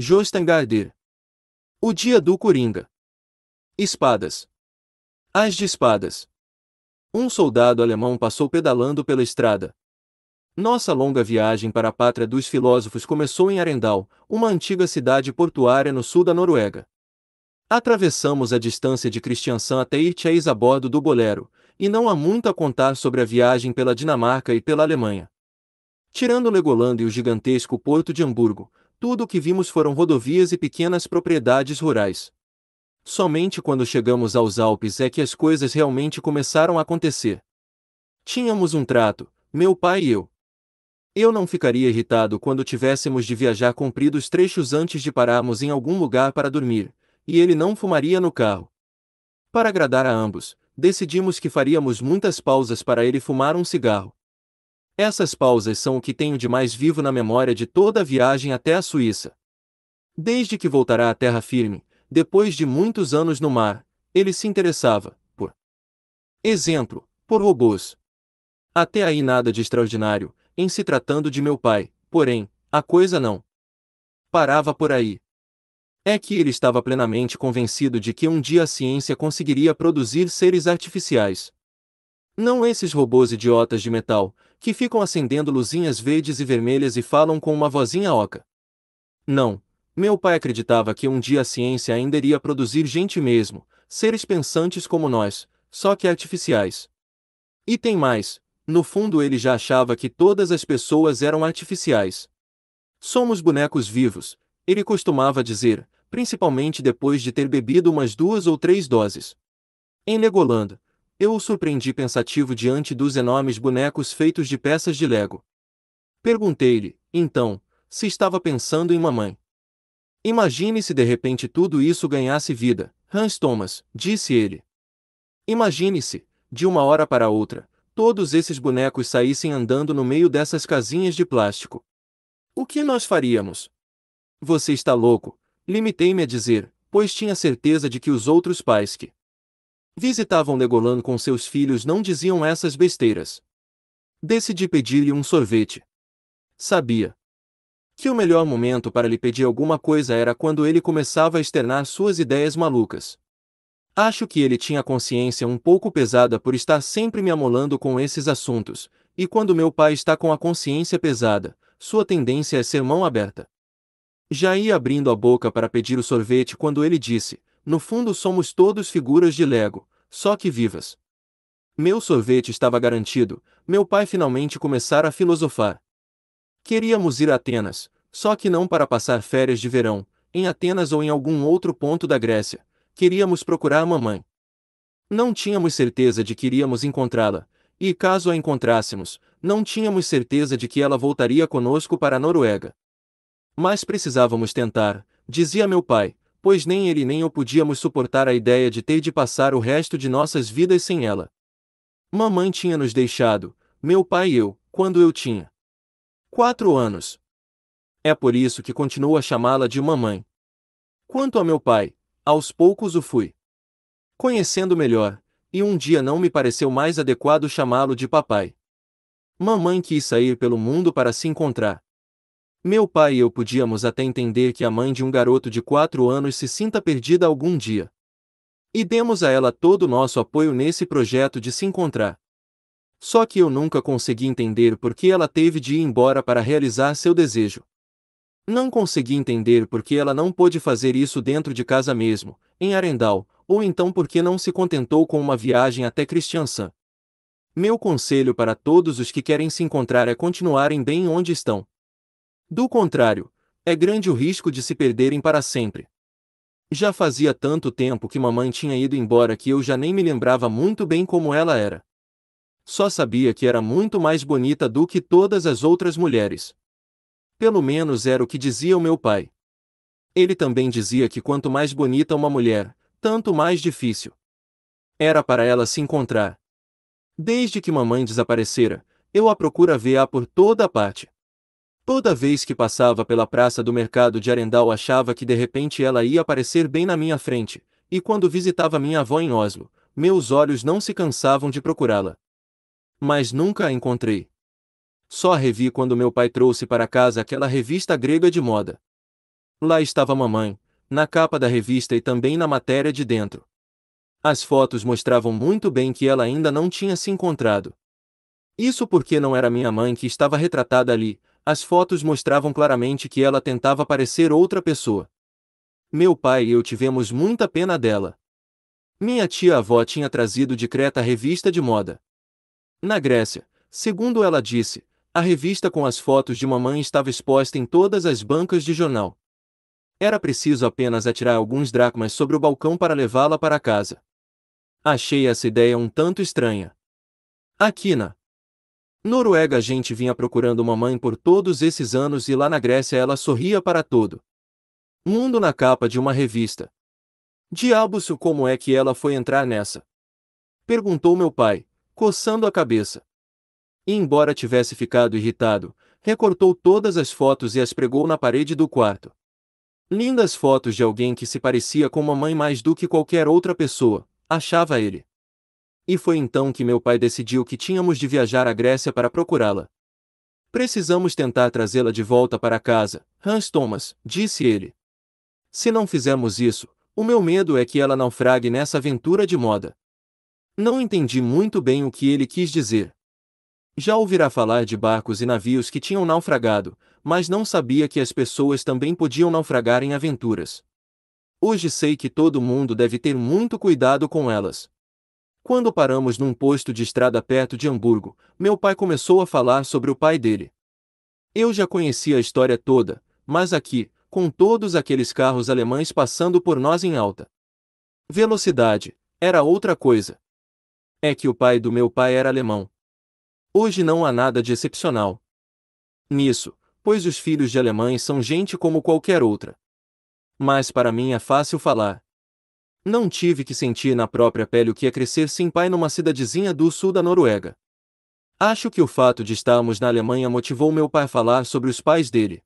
Jostan O dia do Coringa. Espadas. As de espadas. Um soldado alemão passou pedalando pela estrada. Nossa longa viagem para a pátria dos filósofos começou em Arendal, uma antiga cidade portuária no sul da Noruega. Atravessamos a distância de Kristiansand até Irtjeis a bordo do Bolero, e não há muito a contar sobre a viagem pela Dinamarca e pela Alemanha. Tirando Legoland e o gigantesco porto de Hamburgo, tudo o que vimos foram rodovias e pequenas propriedades rurais. Somente quando chegamos aos Alpes é que as coisas realmente começaram a acontecer. Tínhamos um trato, meu pai e eu. Eu não ficaria irritado quando tivéssemos de viajar compridos trechos antes de pararmos em algum lugar para dormir, e ele não fumaria no carro. Para agradar a ambos, decidimos que faríamos muitas pausas para ele fumar um cigarro. Essas pausas são o que tenho de mais vivo na memória de toda a viagem até a Suíça. Desde que voltará à terra firme, depois de muitos anos no mar, ele se interessava, por exemplo, por robôs. Até aí nada de extraordinário, em se tratando de meu pai, porém, a coisa não parava por aí. É que ele estava plenamente convencido de que um dia a ciência conseguiria produzir seres artificiais. Não esses robôs idiotas de metal, que ficam acendendo luzinhas verdes e vermelhas e falam com uma vozinha oca. Não, meu pai acreditava que um dia a ciência ainda iria produzir gente mesmo, seres pensantes como nós, só que artificiais. E tem mais, no fundo ele já achava que todas as pessoas eram artificiais. Somos bonecos vivos, ele costumava dizer, principalmente depois de ter bebido umas duas ou três doses. Em Legoland, eu o surpreendi pensativo diante dos enormes bonecos feitos de peças de lego. Perguntei-lhe, então, se estava pensando em mamãe. Imagine se de repente tudo isso ganhasse vida, Hans Thomas, disse ele. Imagine se, de uma hora para outra, todos esses bonecos saíssem andando no meio dessas casinhas de plástico. O que nós faríamos? Você está louco, limitei-me a dizer, pois tinha certeza de que os outros pais que Visitavam Legolan com seus filhos não diziam essas besteiras. Decidi pedir-lhe um sorvete. Sabia que o melhor momento para lhe pedir alguma coisa era quando ele começava a externar suas ideias malucas. Acho que ele tinha a consciência um pouco pesada por estar sempre me amolando com esses assuntos, e quando meu pai está com a consciência pesada, sua tendência é ser mão aberta. Já ia abrindo a boca para pedir o sorvete quando ele disse: no fundo somos todos figuras de Lego, só que vivas. Meu sorvete estava garantido, meu pai finalmente começara a filosofar. Queríamos ir a Atenas, só que não para passar férias de verão, em Atenas ou em algum outro ponto da Grécia. Queríamos procurar a mamãe. Não tínhamos certeza de que iríamos encontrá-la, e caso a encontrássemos, não tínhamos certeza de que ela voltaria conosco para a Noruega. Mas precisávamos tentar, dizia meu pai, pois nem ele nem eu podíamos suportar a ideia de ter de passar o resto de nossas vidas sem ela. Mamãe tinha nos deixado, meu pai e eu, quando eu tinha quatro anos. É por isso que continuo a chamá-la de mamãe. Quanto a meu pai, aos poucos o fui conhecendo melhor, e um dia não me pareceu mais adequado chamá-lo de papai. Mamãe quis sair pelo mundo para se encontrar meu pai e eu podíamos até entender que a mãe de um garoto de quatro anos se sinta perdida algum dia. E demos a ela todo o nosso apoio nesse projeto de se encontrar. Só que eu nunca consegui entender por que ela teve de ir embora para realizar seu desejo. Não consegui entender por que ela não pôde fazer isso dentro de casa mesmo, em Arendal, ou então por que não se contentou com uma viagem até Cristiansã. Meu conselho para todos os que querem se encontrar é continuarem bem onde estão. Do contrário, é grande o risco de se perderem para sempre. Já fazia tanto tempo que mamãe tinha ido embora que eu já nem me lembrava muito bem como ela era. Só sabia que era muito mais bonita do que todas as outras mulheres. Pelo menos era o que dizia o meu pai. Ele também dizia que quanto mais bonita uma mulher, tanto mais difícil. Era para ela se encontrar. Desde que mamãe desaparecera, eu a procura ver a por toda a parte. Toda vez que passava pela praça do mercado de Arendal achava que de repente ela ia aparecer bem na minha frente, e quando visitava minha avó em Oslo, meus olhos não se cansavam de procurá-la. Mas nunca a encontrei. Só a revi quando meu pai trouxe para casa aquela revista grega de moda. Lá estava mamãe, na capa da revista e também na matéria de dentro. As fotos mostravam muito bem que ela ainda não tinha se encontrado. Isso porque não era minha mãe que estava retratada ali, as fotos mostravam claramente que ela tentava parecer outra pessoa. Meu pai e eu tivemos muita pena dela. Minha tia-avó tinha trazido de Creta a revista de moda. Na Grécia, segundo ela disse, a revista com as fotos de mamãe estava exposta em todas as bancas de jornal. Era preciso apenas atirar alguns dracmas sobre o balcão para levá-la para casa. Achei essa ideia um tanto estranha. Aquina, Noruega a gente vinha procurando mamãe por todos esses anos e lá na Grécia ela sorria para todo. Mundo na capa de uma revista. Diabo, se como é que ela foi entrar nessa? Perguntou meu pai, coçando a cabeça. E embora tivesse ficado irritado, recortou todas as fotos e as pregou na parede do quarto. Lindas fotos de alguém que se parecia com mamãe mais do que qualquer outra pessoa, achava ele. E foi então que meu pai decidiu que tínhamos de viajar à Grécia para procurá-la. Precisamos tentar trazê-la de volta para casa, Hans Thomas, disse ele. Se não fizermos isso, o meu medo é que ela naufrague nessa aventura de moda. Não entendi muito bem o que ele quis dizer. Já ouvirá falar de barcos e navios que tinham naufragado, mas não sabia que as pessoas também podiam naufragar em aventuras. Hoje sei que todo mundo deve ter muito cuidado com elas. Quando paramos num posto de estrada perto de Hamburgo, meu pai começou a falar sobre o pai dele. Eu já conhecia a história toda, mas aqui, com todos aqueles carros alemães passando por nós em alta velocidade, era outra coisa. É que o pai do meu pai era alemão. Hoje não há nada de excepcional nisso, pois os filhos de alemães são gente como qualquer outra. Mas para mim é fácil falar. Não tive que sentir na própria pele o que é crescer sem pai numa cidadezinha do sul da Noruega. Acho que o fato de estarmos na Alemanha motivou meu pai a falar sobre os pais dele.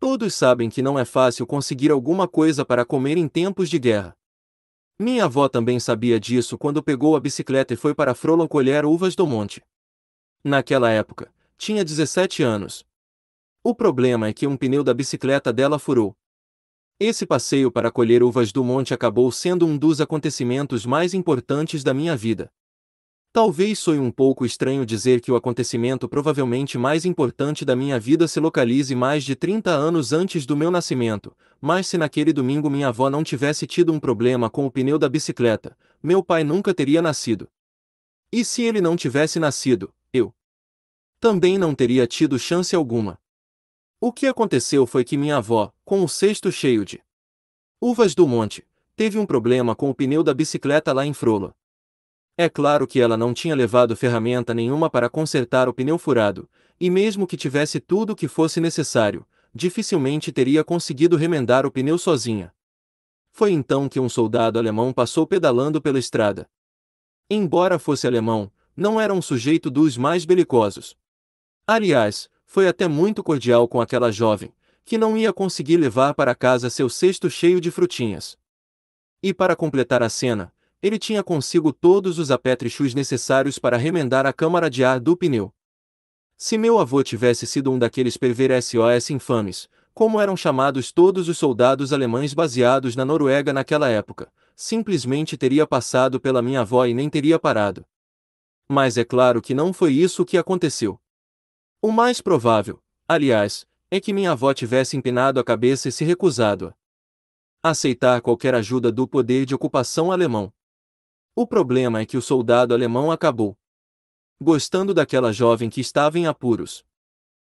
Todos sabem que não é fácil conseguir alguma coisa para comer em tempos de guerra. Minha avó também sabia disso quando pegou a bicicleta e foi para Frolo colher uvas do monte. Naquela época, tinha 17 anos. O problema é que um pneu da bicicleta dela furou, esse passeio para colher uvas do monte acabou sendo um dos acontecimentos mais importantes da minha vida. Talvez soe um pouco estranho dizer que o acontecimento provavelmente mais importante da minha vida se localize mais de 30 anos antes do meu nascimento, mas se naquele domingo minha avó não tivesse tido um problema com o pneu da bicicleta, meu pai nunca teria nascido. E se ele não tivesse nascido, eu também não teria tido chance alguma. O que aconteceu foi que minha avó, com o cesto cheio de uvas do monte, teve um problema com o pneu da bicicleta lá em Frolo. É claro que ela não tinha levado ferramenta nenhuma para consertar o pneu furado, e mesmo que tivesse tudo o que fosse necessário, dificilmente teria conseguido remendar o pneu sozinha. Foi então que um soldado alemão passou pedalando pela estrada. Embora fosse alemão, não era um sujeito dos mais belicosos. Aliás, foi até muito cordial com aquela jovem, que não ia conseguir levar para casa seu cesto cheio de frutinhas. E para completar a cena, ele tinha consigo todos os apetrechos necessários para remendar a câmara de ar do pneu. Se meu avô tivesse sido um daqueles perversos infames, como eram chamados todos os soldados alemães baseados na Noruega naquela época, simplesmente teria passado pela minha avó e nem teria parado. Mas é claro que não foi isso que aconteceu. O mais provável, aliás, é que minha avó tivesse empinado a cabeça e se recusado a aceitar qualquer ajuda do poder de ocupação alemão. O problema é que o soldado alemão acabou gostando daquela jovem que estava em apuros.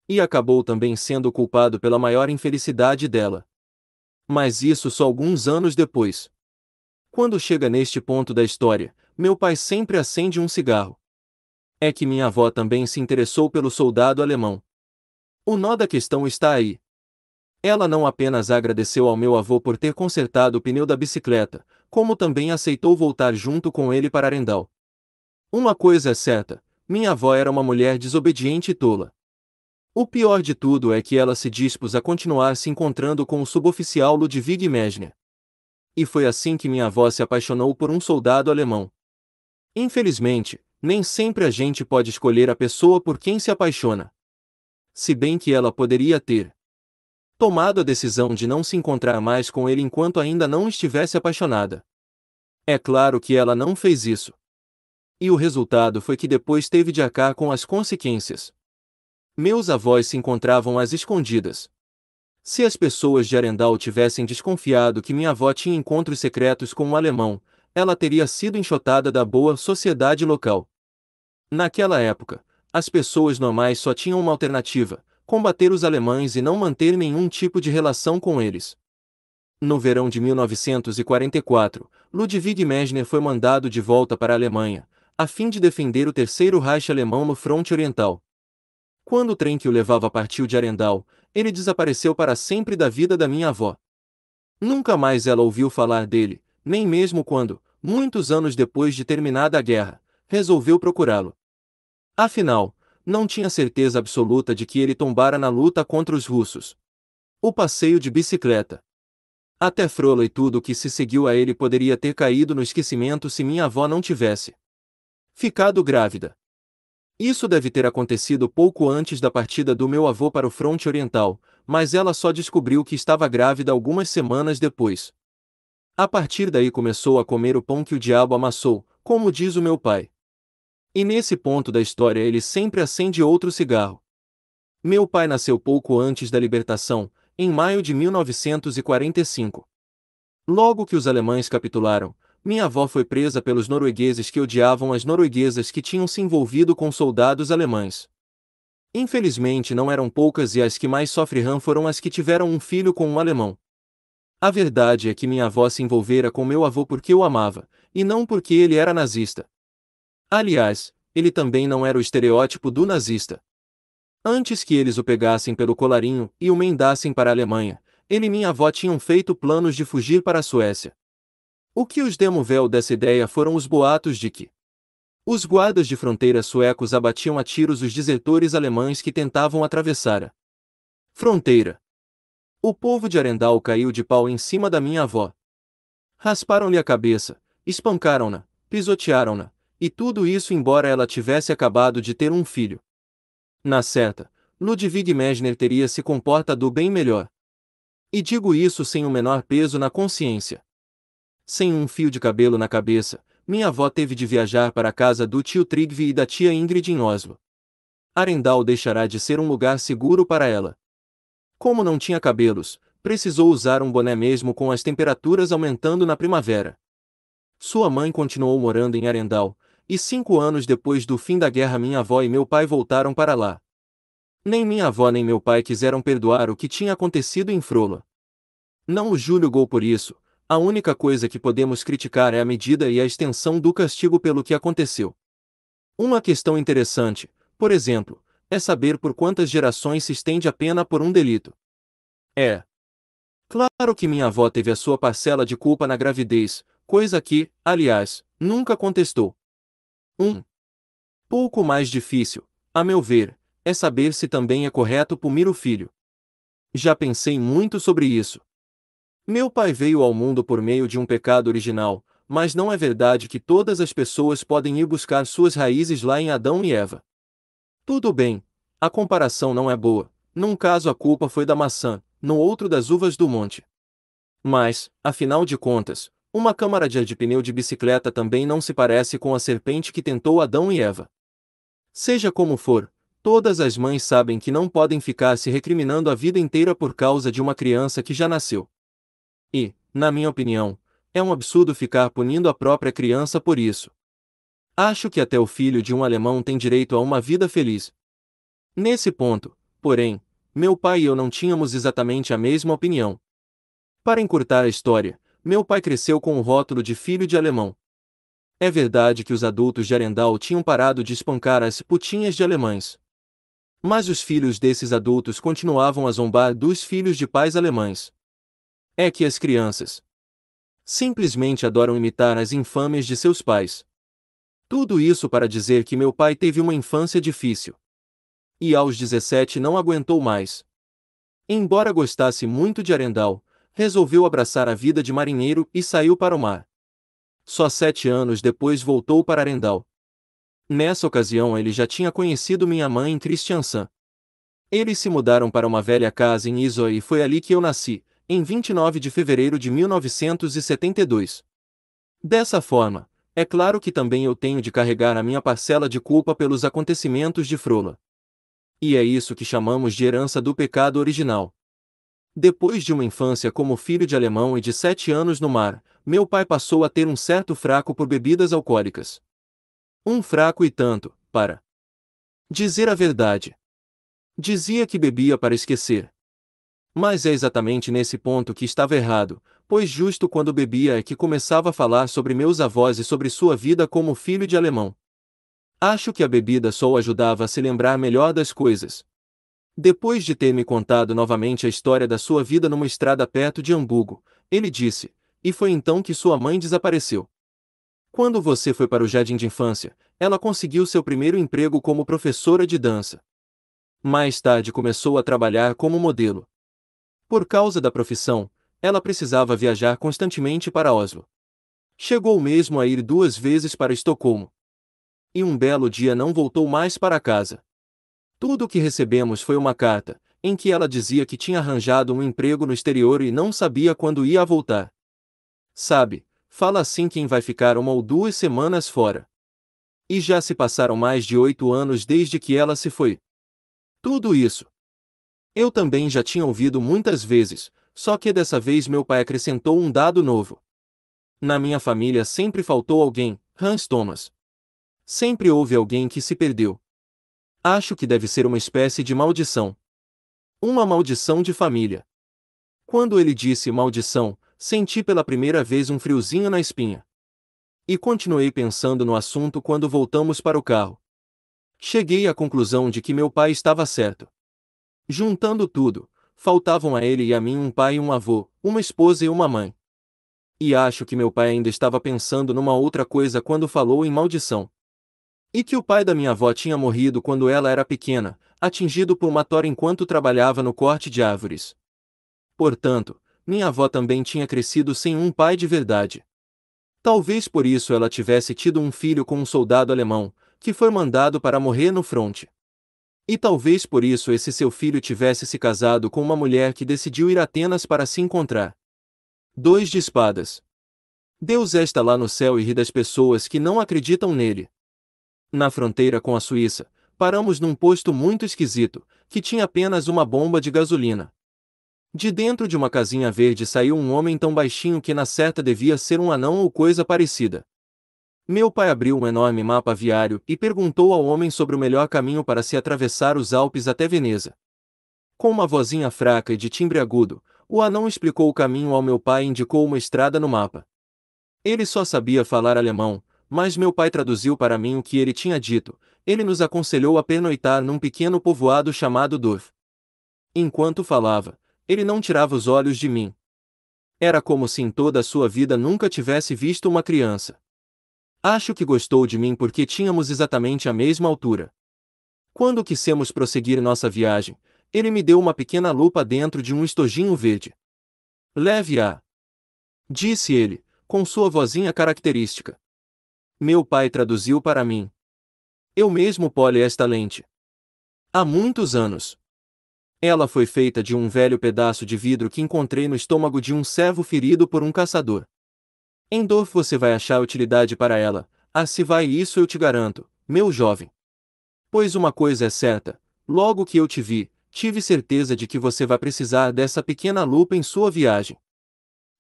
E acabou também sendo culpado pela maior infelicidade dela. Mas isso só alguns anos depois. Quando chega neste ponto da história, meu pai sempre acende um cigarro é que minha avó também se interessou pelo soldado alemão. O nó da questão está aí. Ela não apenas agradeceu ao meu avô por ter consertado o pneu da bicicleta, como também aceitou voltar junto com ele para Arendal. Uma coisa é certa, minha avó era uma mulher desobediente e tola. O pior de tudo é que ela se dispôs a continuar se encontrando com o suboficial Ludwig Mesner. E foi assim que minha avó se apaixonou por um soldado alemão. Infelizmente, nem sempre a gente pode escolher a pessoa por quem se apaixona. Se bem que ela poderia ter tomado a decisão de não se encontrar mais com ele enquanto ainda não estivesse apaixonada. É claro que ela não fez isso. E o resultado foi que depois teve de acar com as consequências. Meus avós se encontravam às escondidas. Se as pessoas de Arendal tivessem desconfiado que minha avó tinha encontros secretos com um alemão, ela teria sido enxotada da boa sociedade local. Naquela época, as pessoas normais só tinham uma alternativa: combater os alemães e não manter nenhum tipo de relação com eles. No verão de 1944, Ludwig Messner foi mandado de volta para a Alemanha, a fim de defender o Terceiro Reich alemão no fronte oriental. Quando o trem que o levava partiu de Arendal, ele desapareceu para sempre da vida da minha avó. Nunca mais ela ouviu falar dele, nem mesmo quando, muitos anos depois de terminada a guerra, resolveu procurá-lo. Afinal, não tinha certeza absoluta de que ele tombara na luta contra os russos. O passeio de bicicleta. Até Frola e tudo o que se seguiu a ele poderia ter caído no esquecimento se minha avó não tivesse ficado grávida. Isso deve ter acontecido pouco antes da partida do meu avô para o fronte oriental, mas ela só descobriu que estava grávida algumas semanas depois. A partir daí começou a comer o pão que o diabo amassou, como diz o meu pai. E nesse ponto da história ele sempre acende outro cigarro. Meu pai nasceu pouco antes da libertação, em maio de 1945. Logo que os alemães capitularam, minha avó foi presa pelos noruegueses que odiavam as norueguesas que tinham se envolvido com soldados alemães. Infelizmente não eram poucas e as que mais sofreram foram as que tiveram um filho com um alemão. A verdade é que minha avó se envolvera com meu avô porque o amava, e não porque ele era nazista. Aliás, ele também não era o estereótipo do nazista. Antes que eles o pegassem pelo colarinho e o mendassem para a Alemanha, ele e minha avó tinham feito planos de fugir para a Suécia. O que os véu dessa ideia foram os boatos de que os guardas de fronteira suecos abatiam a tiros os desertores alemães que tentavam atravessar a fronteira. O povo de Arendal caiu de pau em cima da minha avó. Rasparam-lhe a cabeça, espancaram-na, pisotearam-na, e tudo isso embora ela tivesse acabado de ter um filho. Na certa, Ludwig Messner teria se comportado bem melhor. E digo isso sem o menor peso na consciência. Sem um fio de cabelo na cabeça, minha avó teve de viajar para a casa do tio Trigvi e da tia Ingrid em Oslo. Arendal deixará de ser um lugar seguro para ela. Como não tinha cabelos, precisou usar um boné mesmo com as temperaturas aumentando na primavera. Sua mãe continuou morando em Arendal, e cinco anos depois do fim da guerra, minha avó e meu pai voltaram para lá. Nem minha avó nem meu pai quiseram perdoar o que tinha acontecido em Frolo. Não o julgou por isso, a única coisa que podemos criticar é a medida e a extensão do castigo pelo que aconteceu. Uma questão interessante, por exemplo, é saber por quantas gerações se estende a pena por um delito. É. Claro que minha avó teve a sua parcela de culpa na gravidez, coisa que, aliás, nunca contestou. Um pouco mais difícil, a meu ver, é saber se também é correto punir o filho. Já pensei muito sobre isso. Meu pai veio ao mundo por meio de um pecado original, mas não é verdade que todas as pessoas podem ir buscar suas raízes lá em Adão e Eva. Tudo bem, a comparação não é boa. Num caso a culpa foi da maçã, no outro das uvas do monte. Mas, afinal de contas, uma câmara de ar de pneu de bicicleta também não se parece com a serpente que tentou Adão e Eva. Seja como for, todas as mães sabem que não podem ficar se recriminando a vida inteira por causa de uma criança que já nasceu. E, na minha opinião, é um absurdo ficar punindo a própria criança por isso. Acho que até o filho de um alemão tem direito a uma vida feliz. Nesse ponto, porém, meu pai e eu não tínhamos exatamente a mesma opinião. Para encurtar a história, meu pai cresceu com o rótulo de filho de alemão. É verdade que os adultos de Arendal tinham parado de espancar as putinhas de alemães. Mas os filhos desses adultos continuavam a zombar dos filhos de pais alemães. É que as crianças simplesmente adoram imitar as infames de seus pais. Tudo isso para dizer que meu pai teve uma infância difícil. E aos 17 não aguentou mais. Embora gostasse muito de Arendal, resolveu abraçar a vida de marinheiro e saiu para o mar. Só sete anos depois voltou para Arendal. Nessa ocasião ele já tinha conhecido minha mãe em Christiansand. Eles se mudaram para uma velha casa em Isoy e foi ali que eu nasci, em 29 de fevereiro de 1972. Dessa forma, é claro que também eu tenho de carregar a minha parcela de culpa pelos acontecimentos de Frola. E é isso que chamamos de herança do pecado original. Depois de uma infância como filho de alemão e de sete anos no mar, meu pai passou a ter um certo fraco por bebidas alcoólicas. Um fraco e tanto, para dizer a verdade. Dizia que bebia para esquecer. Mas é exatamente nesse ponto que estava errado, pois justo quando bebia é que começava a falar sobre meus avós e sobre sua vida como filho de alemão. Acho que a bebida só o ajudava a se lembrar melhor das coisas, depois de ter me contado novamente a história da sua vida numa estrada perto de Hamburgo, ele disse, e foi então que sua mãe desapareceu. Quando você foi para o jardim de infância, ela conseguiu seu primeiro emprego como professora de dança. Mais tarde começou a trabalhar como modelo. Por causa da profissão, ela precisava viajar constantemente para Oslo. Chegou mesmo a ir duas vezes para Estocolmo. E um belo dia não voltou mais para casa. Tudo o que recebemos foi uma carta, em que ela dizia que tinha arranjado um emprego no exterior e não sabia quando ia voltar. Sabe, fala assim quem vai ficar uma ou duas semanas fora. E já se passaram mais de oito anos desde que ela se foi. Tudo isso. Eu também já tinha ouvido muitas vezes, só que dessa vez meu pai acrescentou um dado novo. Na minha família sempre faltou alguém, Hans Thomas. Sempre houve alguém que se perdeu, Acho que deve ser uma espécie de maldição. Uma maldição de família. Quando ele disse maldição, senti pela primeira vez um friozinho na espinha. E continuei pensando no assunto quando voltamos para o carro. Cheguei à conclusão de que meu pai estava certo. Juntando tudo, faltavam a ele e a mim um pai e um avô, uma esposa e uma mãe. E acho que meu pai ainda estava pensando numa outra coisa quando falou em maldição. E que o pai da minha avó tinha morrido quando ela era pequena, atingido por uma tora enquanto trabalhava no corte de árvores. Portanto, minha avó também tinha crescido sem um pai de verdade. Talvez por isso ela tivesse tido um filho com um soldado alemão, que foi mandado para morrer no fronte. E talvez por isso esse seu filho tivesse se casado com uma mulher que decidiu ir a Atenas para se encontrar. Dois de espadas. Deus é está lá no céu e ri das pessoas que não acreditam nele na fronteira com a Suíça, paramos num posto muito esquisito, que tinha apenas uma bomba de gasolina. De dentro de uma casinha verde saiu um homem tão baixinho que na certa devia ser um anão ou coisa parecida. Meu pai abriu um enorme mapa viário e perguntou ao homem sobre o melhor caminho para se atravessar os Alpes até Veneza. Com uma vozinha fraca e de timbre agudo, o anão explicou o caminho ao meu pai e indicou uma estrada no mapa. Ele só sabia falar alemão, mas meu pai traduziu para mim o que ele tinha dito, ele nos aconselhou a pernoitar num pequeno povoado chamado Dov. Enquanto falava, ele não tirava os olhos de mim. Era como se em toda a sua vida nunca tivesse visto uma criança. Acho que gostou de mim porque tínhamos exatamente a mesma altura. Quando quisemos prosseguir nossa viagem, ele me deu uma pequena lupa dentro de um estojinho verde. Leve-a! Disse ele, com sua vozinha característica meu pai traduziu para mim. Eu mesmo pole esta lente. Há muitos anos. Ela foi feita de um velho pedaço de vidro que encontrei no estômago de um servo ferido por um caçador. Em Dorf você vai achar utilidade para ela, ah se vai isso eu te garanto, meu jovem. Pois uma coisa é certa, logo que eu te vi, tive certeza de que você vai precisar dessa pequena lupa em sua viagem.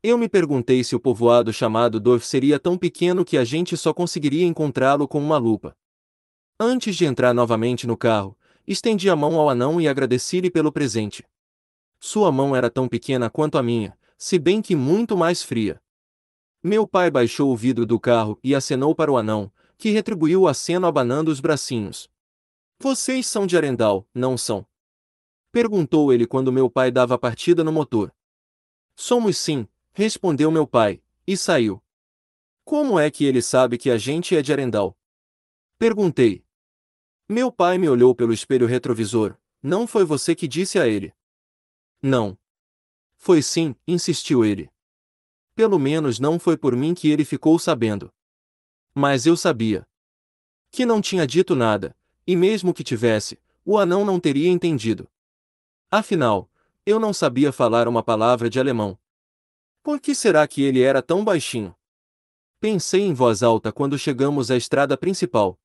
Eu me perguntei se o povoado chamado Dorf seria tão pequeno que a gente só conseguiria encontrá-lo com uma lupa. Antes de entrar novamente no carro, estendi a mão ao anão e agradeci-lhe pelo presente. Sua mão era tão pequena quanto a minha, se bem que muito mais fria. Meu pai baixou o vidro do carro e acenou para o anão, que retribuiu o aceno abanando os bracinhos. Vocês são de Arendal, não são? Perguntou ele quando meu pai dava partida no motor. Somos sim, Respondeu meu pai, e saiu. Como é que ele sabe que a gente é de Arendal? Perguntei. Meu pai me olhou pelo espelho retrovisor. Não foi você que disse a ele? Não. Foi sim, insistiu ele. Pelo menos não foi por mim que ele ficou sabendo. Mas eu sabia. Que não tinha dito nada, e mesmo que tivesse, o anão não teria entendido. Afinal, eu não sabia falar uma palavra de alemão. Por que será que ele era tão baixinho? Pensei em voz alta quando chegamos à estrada principal.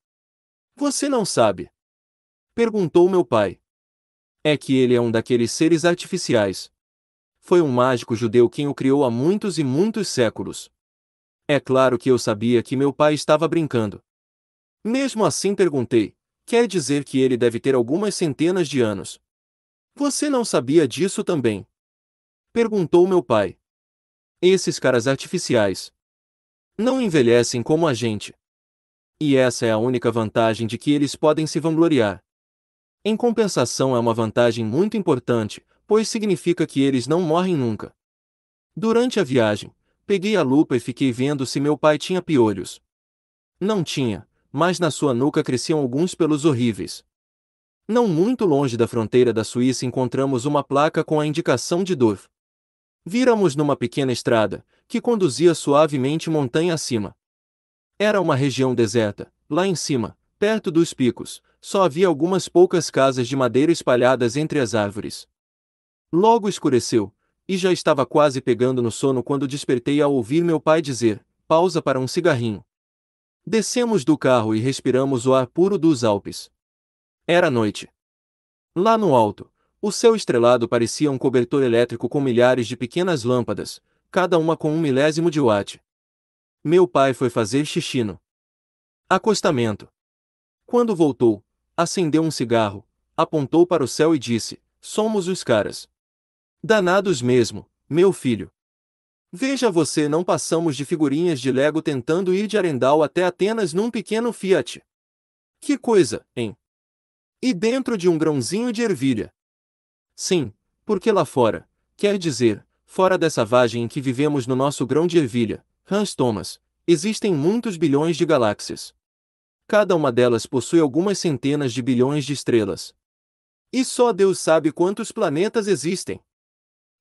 Você não sabe? Perguntou meu pai. É que ele é um daqueles seres artificiais. Foi um mágico judeu quem o criou há muitos e muitos séculos. É claro que eu sabia que meu pai estava brincando. Mesmo assim perguntei: quer dizer que ele deve ter algumas centenas de anos. Você não sabia disso também? Perguntou meu pai. Esses caras artificiais não envelhecem como a gente. E essa é a única vantagem de que eles podem se vangloriar. Em compensação, é uma vantagem muito importante, pois significa que eles não morrem nunca. Durante a viagem, peguei a lupa e fiquei vendo se meu pai tinha piolhos. Não tinha, mas na sua nuca cresciam alguns pelos horríveis. Não muito longe da fronteira da Suíça encontramos uma placa com a indicação de Dorf. Viramos numa pequena estrada, que conduzia suavemente montanha acima. Era uma região deserta, lá em cima, perto dos picos, só havia algumas poucas casas de madeira espalhadas entre as árvores. Logo escureceu, e já estava quase pegando no sono quando despertei ao ouvir meu pai dizer: pausa para um cigarrinho. Descemos do carro e respiramos o ar puro dos Alpes. Era noite. Lá no alto, o céu estrelado parecia um cobertor elétrico com milhares de pequenas lâmpadas, cada uma com um milésimo de watt. Meu pai foi fazer xixi no acostamento. Quando voltou, acendeu um cigarro, apontou para o céu e disse: Somos os caras. Danados mesmo, meu filho. Veja você, não passamos de figurinhas de Lego tentando ir de Arendal até Atenas num pequeno Fiat. Que coisa, hein? E dentro de um grãozinho de ervilha. Sim, porque lá fora, quer dizer, fora dessa vagem em que vivemos no nosso grão de ervilha, Hans Thomas, existem muitos bilhões de galáxias. Cada uma delas possui algumas centenas de bilhões de estrelas. E só Deus sabe quantos planetas existem.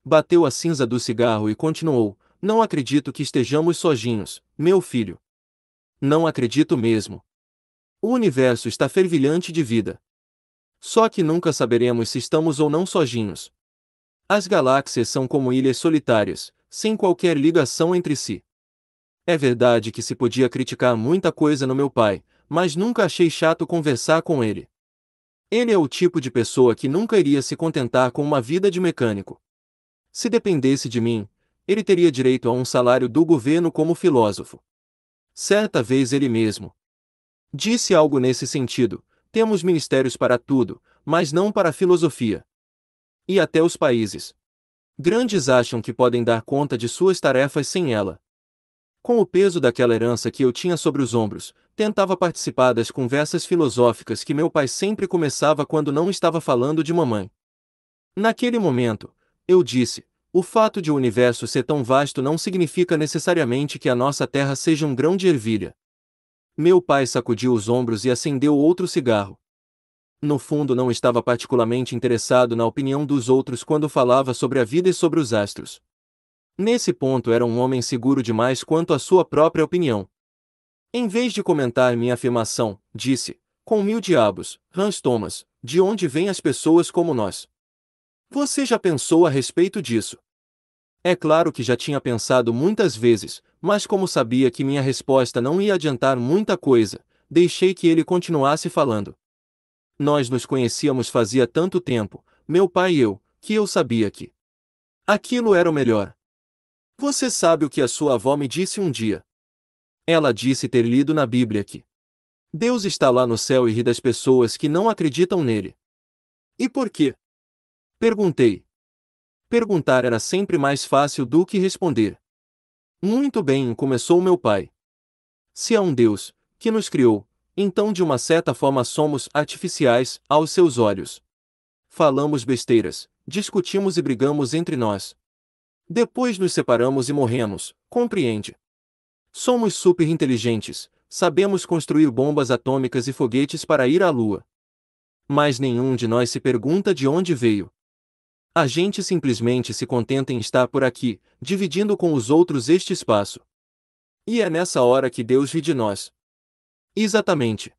Bateu a cinza do cigarro e continuou: Não acredito que estejamos sozinhos, meu filho. Não acredito mesmo. O universo está fervilhante de vida. Só que nunca saberemos se estamos ou não sozinhos. As galáxias são como ilhas solitárias, sem qualquer ligação entre si. É verdade que se podia criticar muita coisa no meu pai, mas nunca achei chato conversar com ele. Ele é o tipo de pessoa que nunca iria se contentar com uma vida de mecânico. Se dependesse de mim, ele teria direito a um salário do governo como filósofo. Certa vez ele mesmo disse algo nesse sentido, temos ministérios para tudo, mas não para a filosofia. E até os países. Grandes acham que podem dar conta de suas tarefas sem ela. Com o peso daquela herança que eu tinha sobre os ombros, tentava participar das conversas filosóficas que meu pai sempre começava quando não estava falando de mamãe. Naquele momento, eu disse: o fato de o universo ser tão vasto não significa necessariamente que a nossa Terra seja um grão de ervilha. Meu pai sacudiu os ombros e acendeu outro cigarro. No fundo, não estava particularmente interessado na opinião dos outros quando falava sobre a vida e sobre os astros. Nesse ponto, era um homem seguro demais quanto à sua própria opinião. Em vez de comentar minha afirmação, disse: Com mil diabos, Hans Thomas, de onde vêm as pessoas como nós? Você já pensou a respeito disso? É claro que já tinha pensado muitas vezes, mas como sabia que minha resposta não ia adiantar muita coisa, deixei que ele continuasse falando. Nós nos conhecíamos fazia tanto tempo, meu pai e eu, que eu sabia que aquilo era o melhor. Você sabe o que a sua avó me disse um dia? Ela disse ter lido na Bíblia que Deus está lá no céu e ri das pessoas que não acreditam nele. E por quê? Perguntei, Perguntar era sempre mais fácil do que responder. Muito bem, começou meu pai. Se há é um Deus, que nos criou, então de uma certa forma somos artificiais, aos seus olhos. Falamos besteiras, discutimos e brigamos entre nós. Depois nos separamos e morremos, compreende? Somos superinteligentes, sabemos construir bombas atômicas e foguetes para ir à Lua. Mas nenhum de nós se pergunta de onde veio. A gente simplesmente se contenta em estar por aqui, dividindo com os outros este espaço. E é nessa hora que Deus ri de nós. Exatamente.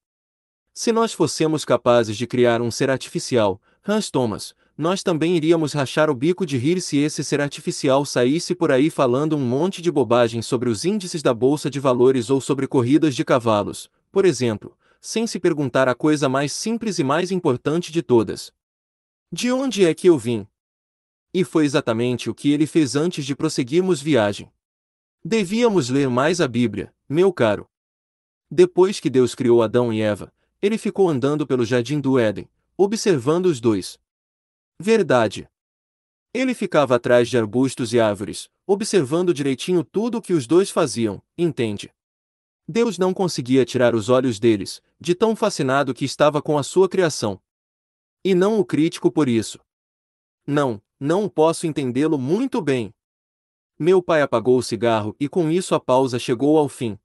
Se nós fossemos capazes de criar um ser artificial, Hans Thomas, nós também iríamos rachar o bico de rir se esse ser artificial saísse por aí falando um monte de bobagem sobre os índices da bolsa de valores ou sobre corridas de cavalos, por exemplo, sem se perguntar a coisa mais simples e mais importante de todas: De onde é que eu vim? e foi exatamente o que ele fez antes de prosseguirmos viagem. Devíamos ler mais a Bíblia, meu caro. Depois que Deus criou Adão e Eva, ele ficou andando pelo jardim do Éden, observando os dois. Verdade. Ele ficava atrás de arbustos e árvores, observando direitinho tudo o que os dois faziam, entende? Deus não conseguia tirar os olhos deles, de tão fascinado que estava com a sua criação. E não o crítico por isso. Não, não posso entendê-lo muito bem. Meu pai apagou o cigarro e com isso a pausa chegou ao fim.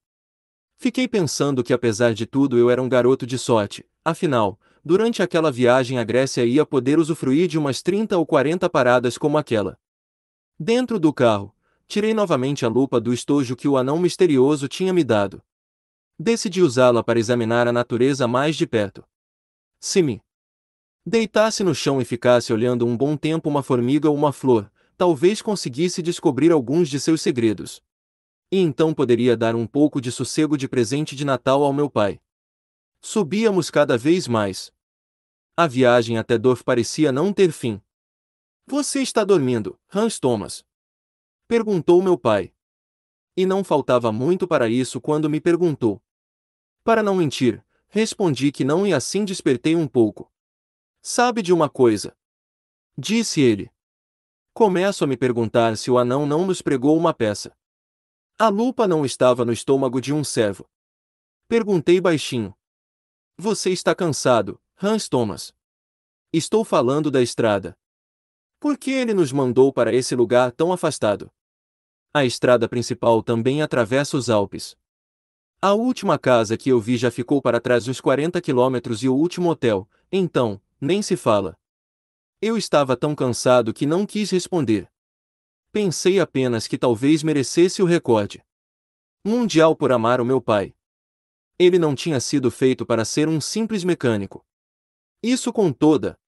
Fiquei pensando que apesar de tudo eu era um garoto de sorte, afinal, durante aquela viagem à Grécia ia poder usufruir de umas 30 ou 40 paradas como aquela. Dentro do carro, tirei novamente a lupa do estojo que o anão misterioso tinha me dado. Decidi usá-la para examinar a natureza mais de perto. Simi. Deitasse no chão e ficasse olhando um bom tempo uma formiga ou uma flor, talvez conseguisse descobrir alguns de seus segredos. E então poderia dar um pouco de sossego de presente de Natal ao meu pai. Subíamos cada vez mais. A viagem até Dorf parecia não ter fim. Você está dormindo, Hans Thomas? Perguntou meu pai. E não faltava muito para isso quando me perguntou. Para não mentir, respondi que não e assim despertei um pouco. Sabe de uma coisa? Disse ele. Começo a me perguntar se o anão não nos pregou uma peça. A lupa não estava no estômago de um servo. Perguntei baixinho. Você está cansado, Hans Thomas. Estou falando da estrada. Por que ele nos mandou para esse lugar tão afastado? A estrada principal também atravessa os Alpes. A última casa que eu vi já ficou para trás uns 40 quilômetros e o último hotel, então, nem se fala. Eu estava tão cansado que não quis responder. Pensei apenas que talvez merecesse o recorde mundial por amar o meu pai. Ele não tinha sido feito para ser um simples mecânico. Isso com toda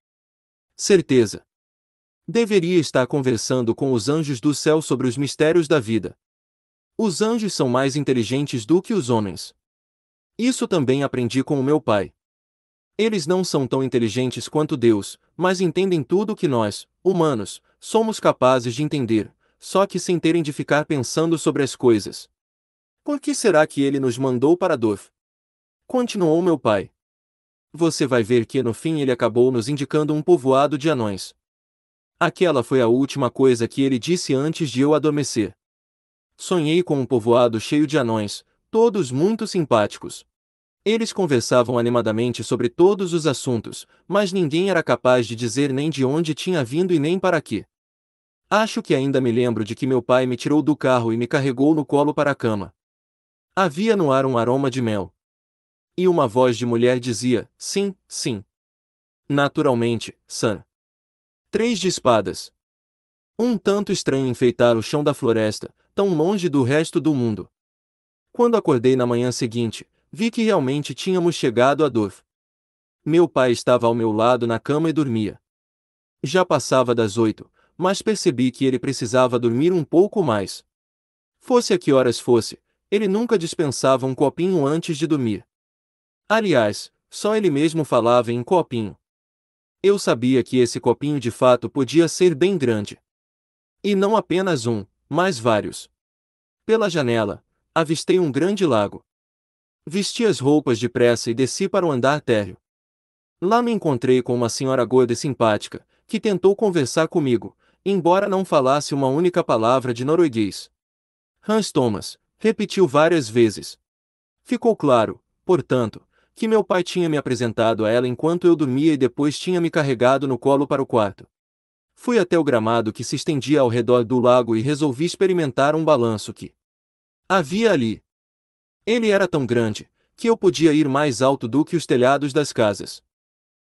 certeza. Deveria estar conversando com os anjos do céu sobre os mistérios da vida. Os anjos são mais inteligentes do que os homens. Isso também aprendi com o meu pai. Eles não são tão inteligentes quanto Deus, mas entendem tudo o que nós, humanos, somos capazes de entender, só que sem terem de ficar pensando sobre as coisas. Por que será que ele nos mandou para Dov? Continuou meu pai. Você vai ver que no fim ele acabou nos indicando um povoado de anões. Aquela foi a última coisa que ele disse antes de eu adormecer. Sonhei com um povoado cheio de anões, todos muito simpáticos. Eles conversavam animadamente sobre todos os assuntos, mas ninguém era capaz de dizer nem de onde tinha vindo e nem para quê. Acho que ainda me lembro de que meu pai me tirou do carro e me carregou no colo para a cama. Havia no ar um aroma de mel. E uma voz de mulher dizia: Sim, sim. Naturalmente, Sam. Três de espadas. Um tanto estranho enfeitar o chão da floresta, tão longe do resto do mundo. Quando acordei na manhã seguinte, vi que realmente tínhamos chegado a Dov. Meu pai estava ao meu lado na cama e dormia. Já passava das oito, mas percebi que ele precisava dormir um pouco mais. Fosse a que horas fosse, ele nunca dispensava um copinho antes de dormir. Aliás, só ele mesmo falava em copinho. Eu sabia que esse copinho de fato podia ser bem grande. E não apenas um, mas vários. Pela janela, avistei um grande lago. Vesti as roupas depressa e desci para o andar térreo. Lá me encontrei com uma senhora gorda e simpática, que tentou conversar comigo, embora não falasse uma única palavra de norueguês. Hans Thomas repetiu várias vezes. Ficou claro, portanto, que meu pai tinha me apresentado a ela enquanto eu dormia e depois tinha me carregado no colo para o quarto. Fui até o gramado que se estendia ao redor do lago e resolvi experimentar um balanço que havia ali. Ele era tão grande, que eu podia ir mais alto do que os telhados das casas.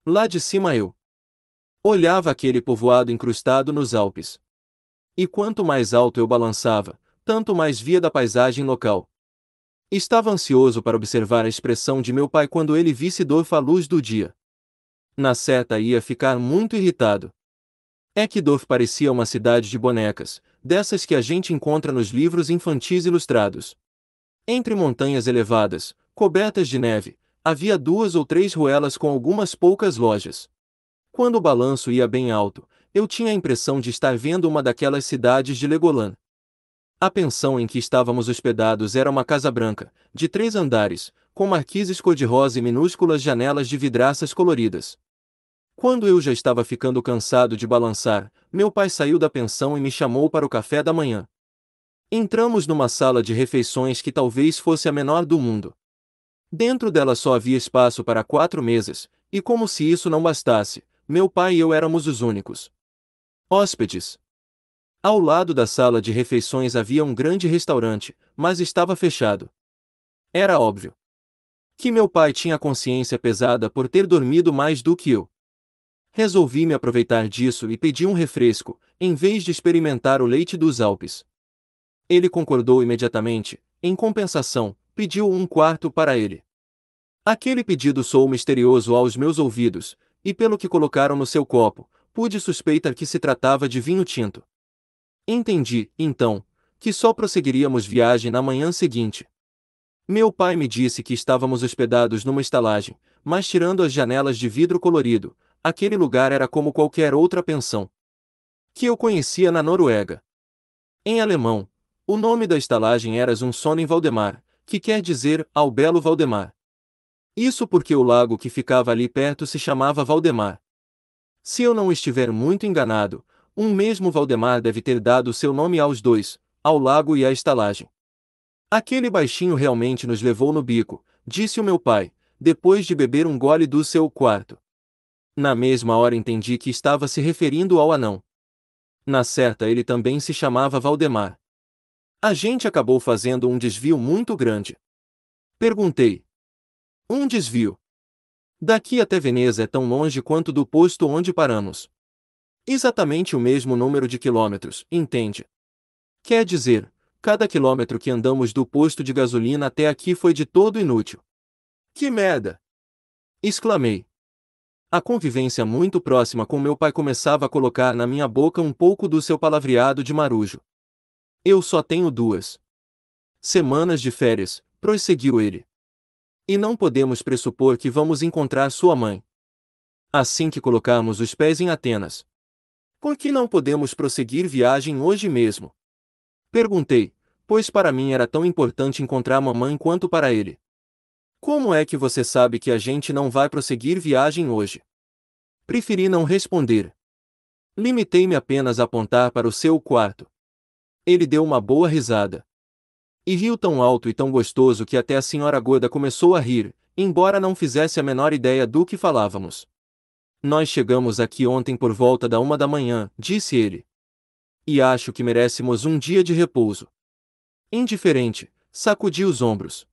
Lá de cima eu olhava aquele povoado incrustado nos Alpes. E quanto mais alto eu balançava, tanto mais via da paisagem local. Estava ansioso para observar a expressão de meu pai quando ele visse Dorf à luz do dia. Na seta ia ficar muito irritado. É que Dorf parecia uma cidade de bonecas, dessas que a gente encontra nos livros infantis ilustrados. Entre montanhas elevadas, cobertas de neve, havia duas ou três ruelas com algumas poucas lojas. Quando o balanço ia bem alto, eu tinha a impressão de estar vendo uma daquelas cidades de Legoland. A pensão em que estávamos hospedados era uma casa branca, de três andares, com marquises cor-de-rosa e minúsculas janelas de vidraças coloridas. Quando eu já estava ficando cansado de balançar, meu pai saiu da pensão e me chamou para o café da manhã. Entramos numa sala de refeições que talvez fosse a menor do mundo. Dentro dela só havia espaço para quatro mesas, e como se isso não bastasse, meu pai e eu éramos os únicos hóspedes. Ao lado da sala de refeições havia um grande restaurante, mas estava fechado. Era óbvio que meu pai tinha consciência pesada por ter dormido mais do que eu. Resolvi me aproveitar disso e pedi um refresco, em vez de experimentar o leite dos Alpes. Ele concordou imediatamente, em compensação, pediu um quarto para ele. Aquele pedido soou misterioso aos meus ouvidos, e pelo que colocaram no seu copo, pude suspeitar que se tratava de vinho tinto. Entendi, então, que só prosseguiríamos viagem na manhã seguinte. Meu pai me disse que estávamos hospedados numa estalagem, mas tirando as janelas de vidro colorido, aquele lugar era como qualquer outra pensão que eu conhecia na Noruega. Em alemão, o nome da estalagem era Zunsonen Valdemar, que quer dizer ao belo Valdemar. Isso porque o lago que ficava ali perto se chamava Valdemar. Se eu não estiver muito enganado, um mesmo Valdemar deve ter dado seu nome aos dois, ao lago e à estalagem. Aquele baixinho realmente nos levou no bico, disse o meu pai, depois de beber um gole do seu quarto. Na mesma hora entendi que estava se referindo ao anão. Na certa ele também se chamava Valdemar. A gente acabou fazendo um desvio muito grande. Perguntei. Um desvio. Daqui até Veneza é tão longe quanto do posto onde paramos. Exatamente o mesmo número de quilômetros, entende? Quer dizer, cada quilômetro que andamos do posto de gasolina até aqui foi de todo inútil. Que merda! exclamei. A convivência muito próxima com meu pai começava a colocar na minha boca um pouco do seu palavreado de marujo. Eu só tenho duas semanas de férias, prosseguiu ele. E não podemos pressupor que vamos encontrar sua mãe. Assim que colocarmos os pés em Atenas. Por que não podemos prosseguir viagem hoje mesmo? Perguntei, pois para mim era tão importante encontrar mamãe quanto para ele. Como é que você sabe que a gente não vai prosseguir viagem hoje? Preferi não responder. Limitei-me apenas a apontar para o seu quarto. Ele deu uma boa risada. E riu tão alto e tão gostoso que até a senhora gorda começou a rir, embora não fizesse a menor ideia do que falávamos. Nós chegamos aqui ontem por volta da uma da manhã, disse ele. E acho que merecemos um dia de repouso. Indiferente, sacudi os ombros.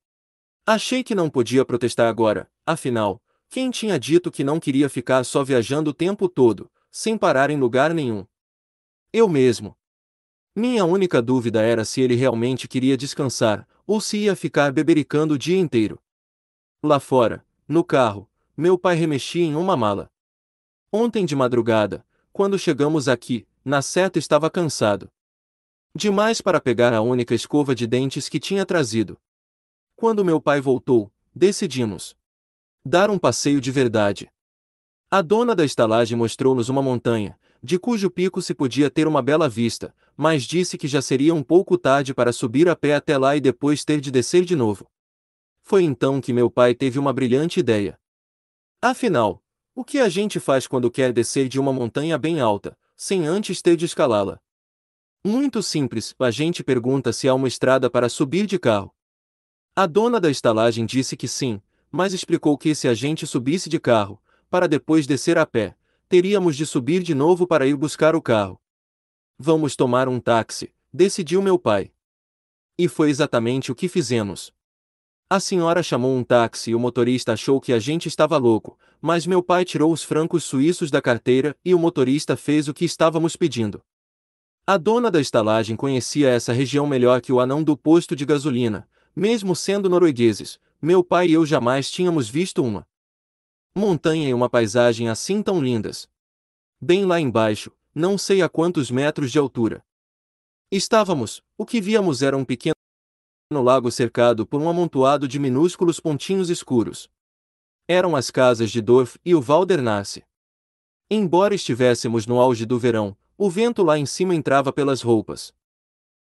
Achei que não podia protestar agora, afinal, quem tinha dito que não queria ficar só viajando o tempo todo, sem parar em lugar nenhum? Eu mesmo, minha única dúvida era se ele realmente queria descansar, ou se ia ficar bebericando o dia inteiro. Lá fora, no carro, meu pai remexia em uma mala. Ontem de madrugada, quando chegamos aqui, na seta estava cansado. Demais para pegar a única escova de dentes que tinha trazido. Quando meu pai voltou, decidimos dar um passeio de verdade. A dona da estalagem mostrou-nos uma montanha, de cujo pico se podia ter uma bela vista, mas disse que já seria um pouco tarde para subir a pé até lá e depois ter de descer de novo. Foi então que meu pai teve uma brilhante ideia. Afinal, o que a gente faz quando quer descer de uma montanha bem alta, sem antes ter de escalá-la? Muito simples, a gente pergunta se há uma estrada para subir de carro. A dona da estalagem disse que sim, mas explicou que se a gente subisse de carro, para depois descer a pé, teríamos de subir de novo para ir buscar o carro. Vamos tomar um táxi, decidiu meu pai. E foi exatamente o que fizemos. A senhora chamou um táxi e o motorista achou que a gente estava louco, mas meu pai tirou os francos suíços da carteira e o motorista fez o que estávamos pedindo. A dona da estalagem conhecia essa região melhor que o anão do posto de gasolina, mesmo sendo noruegueses, meu pai e eu jamais tínhamos visto uma montanha e uma paisagem assim tão lindas. Bem lá embaixo, não sei a quantos metros de altura. Estávamos, o que víamos era um pequeno lago cercado por um amontoado de minúsculos pontinhos escuros. Eram as casas de Dorf e o Valdernasse. Embora estivéssemos no auge do verão, o vento lá em cima entrava pelas roupas.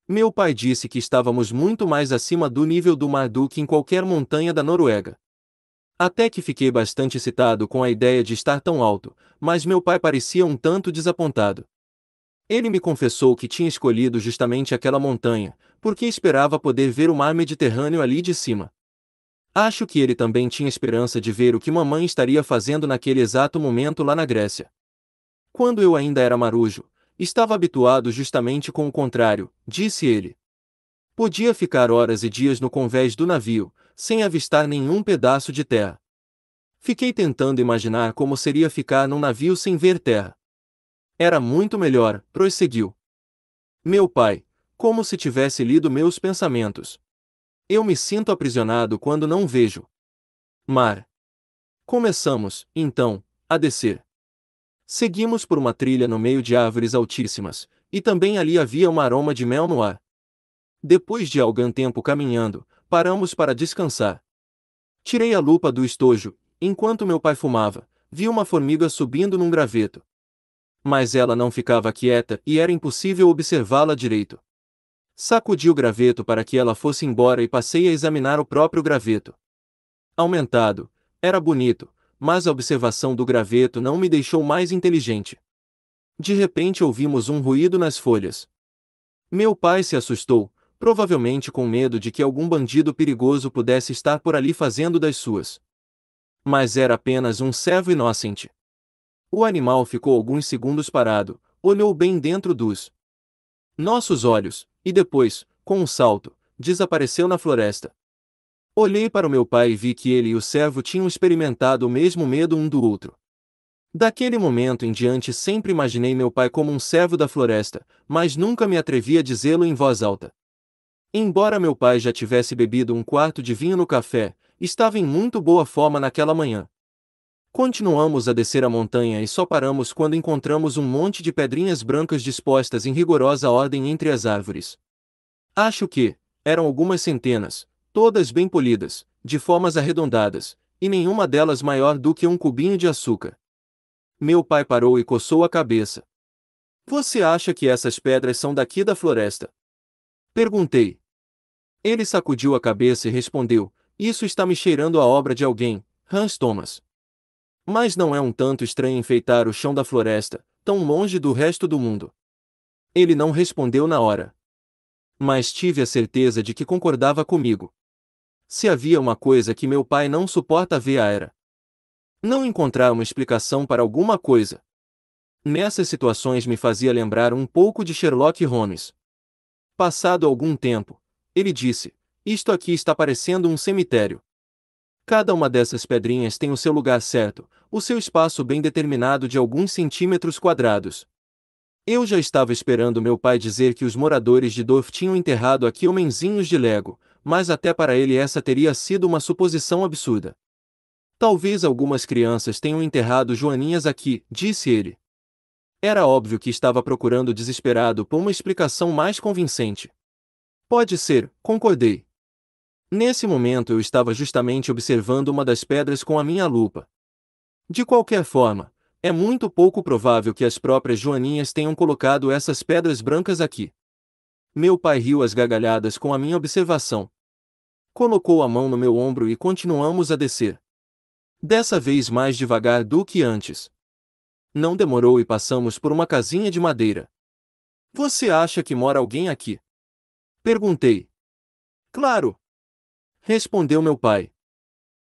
Meu pai disse que estávamos muito mais acima do nível do mar do que em qualquer montanha da Noruega. Até que fiquei bastante excitado com a ideia de estar tão alto, mas meu pai parecia um tanto desapontado. Ele me confessou que tinha escolhido justamente aquela montanha, porque esperava poder ver o mar Mediterrâneo ali de cima. Acho que ele também tinha esperança de ver o que mamãe estaria fazendo naquele exato momento lá na Grécia. Quando eu ainda era marujo, estava habituado justamente com o contrário, disse ele. Podia ficar horas e dias no convés do navio, sem avistar nenhum pedaço de terra. Fiquei tentando imaginar como seria ficar num navio sem ver terra. Era muito melhor, prosseguiu. Meu pai, como se tivesse lido meus pensamentos. Eu me sinto aprisionado quando não vejo. Mar. Começamos, então, a descer. Seguimos por uma trilha no meio de árvores altíssimas, e também ali havia um aroma de mel no ar. Depois de algum tempo caminhando, paramos para descansar. Tirei a lupa do estojo, enquanto meu pai fumava, vi uma formiga subindo num graveto. Mas ela não ficava quieta e era impossível observá-la direito. Sacudi o graveto para que ela fosse embora e passei a examinar o próprio graveto. Aumentado, era bonito, mas a observação do graveto não me deixou mais inteligente. De repente ouvimos um ruído nas folhas. Meu pai se assustou, provavelmente com medo de que algum bandido perigoso pudesse estar por ali fazendo das suas. Mas era apenas um servo inocente. O animal ficou alguns segundos parado, olhou bem dentro dos nossos olhos, e depois, com um salto, desapareceu na floresta. Olhei para o meu pai e vi que ele e o servo tinham experimentado o mesmo medo um do outro. Daquele momento em diante sempre imaginei meu pai como um servo da floresta, mas nunca me atrevi a dizê-lo em voz alta. Embora meu pai já tivesse bebido um quarto de vinho no café, estava em muito boa forma naquela manhã. Continuamos a descer a montanha e só paramos quando encontramos um monte de pedrinhas brancas dispostas em rigorosa ordem entre as árvores. Acho que eram algumas centenas, todas bem polidas, de formas arredondadas, e nenhuma delas maior do que um cubinho de açúcar. Meu pai parou e coçou a cabeça. Você acha que essas pedras são daqui da floresta? Perguntei, ele sacudiu a cabeça e respondeu: Isso está me cheirando a obra de alguém, Hans Thomas. Mas não é um tanto estranho enfeitar o chão da floresta, tão longe do resto do mundo. Ele não respondeu na hora. Mas tive a certeza de que concordava comigo. Se havia uma coisa que meu pai não suporta ver era não encontrar uma explicação para alguma coisa. Nessas situações me fazia lembrar um pouco de Sherlock Holmes. Passado algum tempo, ele disse: Isto aqui está parecendo um cemitério. Cada uma dessas pedrinhas tem o seu lugar certo, o seu espaço bem determinado de alguns centímetros quadrados. Eu já estava esperando meu pai dizer que os moradores de Dorf tinham enterrado aqui homenzinhos de lego, mas até para ele essa teria sido uma suposição absurda. Talvez algumas crianças tenham enterrado joaninhas aqui, disse ele. Era óbvio que estava procurando desesperado por uma explicação mais convincente. Pode ser, concordei. Nesse momento eu estava justamente observando uma das pedras com a minha lupa. De qualquer forma, é muito pouco provável que as próprias joaninhas tenham colocado essas pedras brancas aqui. Meu pai riu as gargalhadas com a minha observação. Colocou a mão no meu ombro e continuamos a descer. Dessa vez mais devagar do que antes. Não demorou e passamos por uma casinha de madeira. Você acha que mora alguém aqui? Perguntei. Claro! Respondeu meu pai.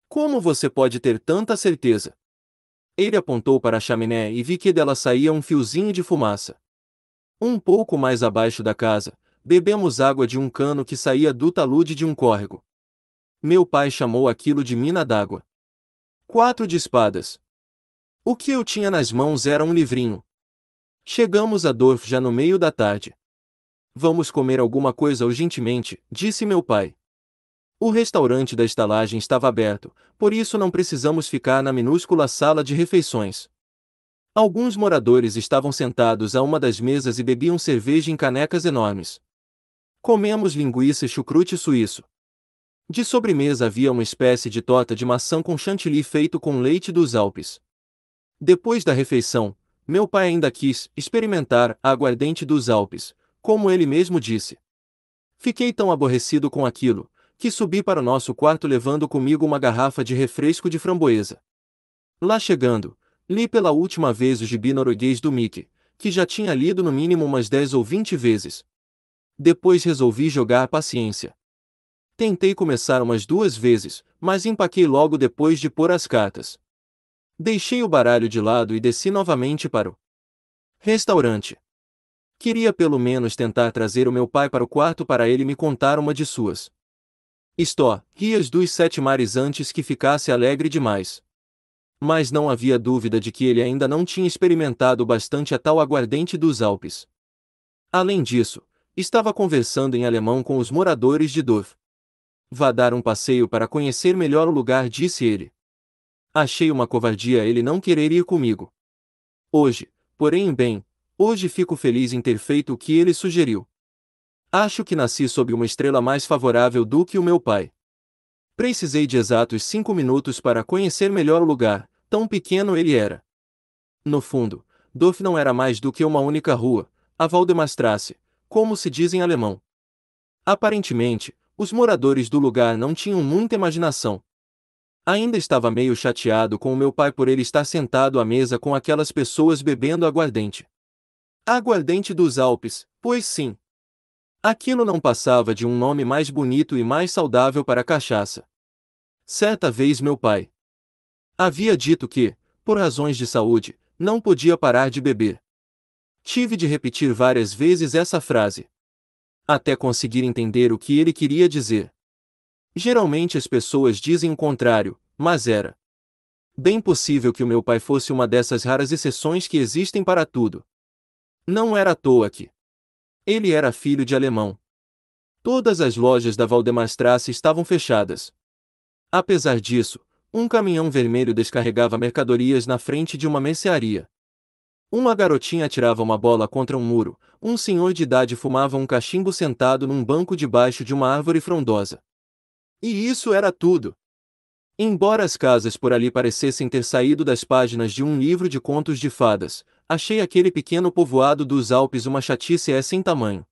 Como você pode ter tanta certeza? Ele apontou para a chaminé e vi que dela saía um fiozinho de fumaça. Um pouco mais abaixo da casa, bebemos água de um cano que saía do talude de um córrego. Meu pai chamou aquilo de mina d'água. Quatro de espadas. O que eu tinha nas mãos era um livrinho. Chegamos a Dorf já no meio da tarde. Vamos comer alguma coisa urgentemente, disse meu pai. O restaurante da estalagem estava aberto, por isso não precisamos ficar na minúscula sala de refeições. Alguns moradores estavam sentados a uma das mesas e bebiam cerveja em canecas enormes. Comemos linguiça e chucrute suíço. De sobremesa havia uma espécie de torta de maçã com chantilly feito com leite dos Alpes. Depois da refeição, meu pai ainda quis experimentar a aguardente dos Alpes, como ele mesmo disse. Fiquei tão aborrecido com aquilo, que subi para nosso quarto levando comigo uma garrafa de refresco de framboesa. Lá chegando, li pela última vez o gibi norueguês do Mickey, que já tinha lido no mínimo umas 10 ou 20 vezes. Depois resolvi jogar a paciência. Tentei começar umas duas vezes, mas empaquei logo depois de pôr as cartas. Deixei o baralho de lado e desci novamente para o restaurante. Queria pelo menos tentar trazer o meu pai para o quarto para ele me contar uma de suas. Estou rias dos sete mares antes que ficasse alegre demais. Mas não havia dúvida de que ele ainda não tinha experimentado bastante a tal aguardente dos Alpes. Além disso, estava conversando em alemão com os moradores de Dov. Vá dar um passeio para conhecer melhor o lugar, disse ele. Achei uma covardia ele não querer ir comigo. Hoje, porém, bem, Hoje fico feliz em ter feito o que ele sugeriu. Acho que nasci sob uma estrela mais favorável do que o meu pai. Precisei de exatos cinco minutos para conhecer melhor o lugar, tão pequeno ele era. No fundo, Dof não era mais do que uma única rua, a Valdemastrasse, como se diz em alemão. Aparentemente, os moradores do lugar não tinham muita imaginação. Ainda estava meio chateado com o meu pai por ele estar sentado à mesa com aquelas pessoas bebendo aguardente. Aguardente dos Alpes, pois sim. Aquilo não passava de um nome mais bonito e mais saudável para a cachaça. Certa vez meu pai havia dito que, por razões de saúde, não podia parar de beber. Tive de repetir várias vezes essa frase, até conseguir entender o que ele queria dizer. Geralmente as pessoas dizem o contrário, mas era bem possível que o meu pai fosse uma dessas raras exceções que existem para tudo. Não era à toa que ele era filho de alemão. Todas as lojas da Valdemarstrasse estavam fechadas. Apesar disso, um caminhão vermelho descarregava mercadorias na frente de uma mercearia. Uma garotinha atirava uma bola contra um muro, um senhor de idade fumava um cachimbo sentado num banco debaixo de uma árvore frondosa. E isso era tudo. Embora as casas por ali parecessem ter saído das páginas de um livro de contos de fadas, Achei aquele pequeno povoado dos Alpes uma chatice é sem tamanho.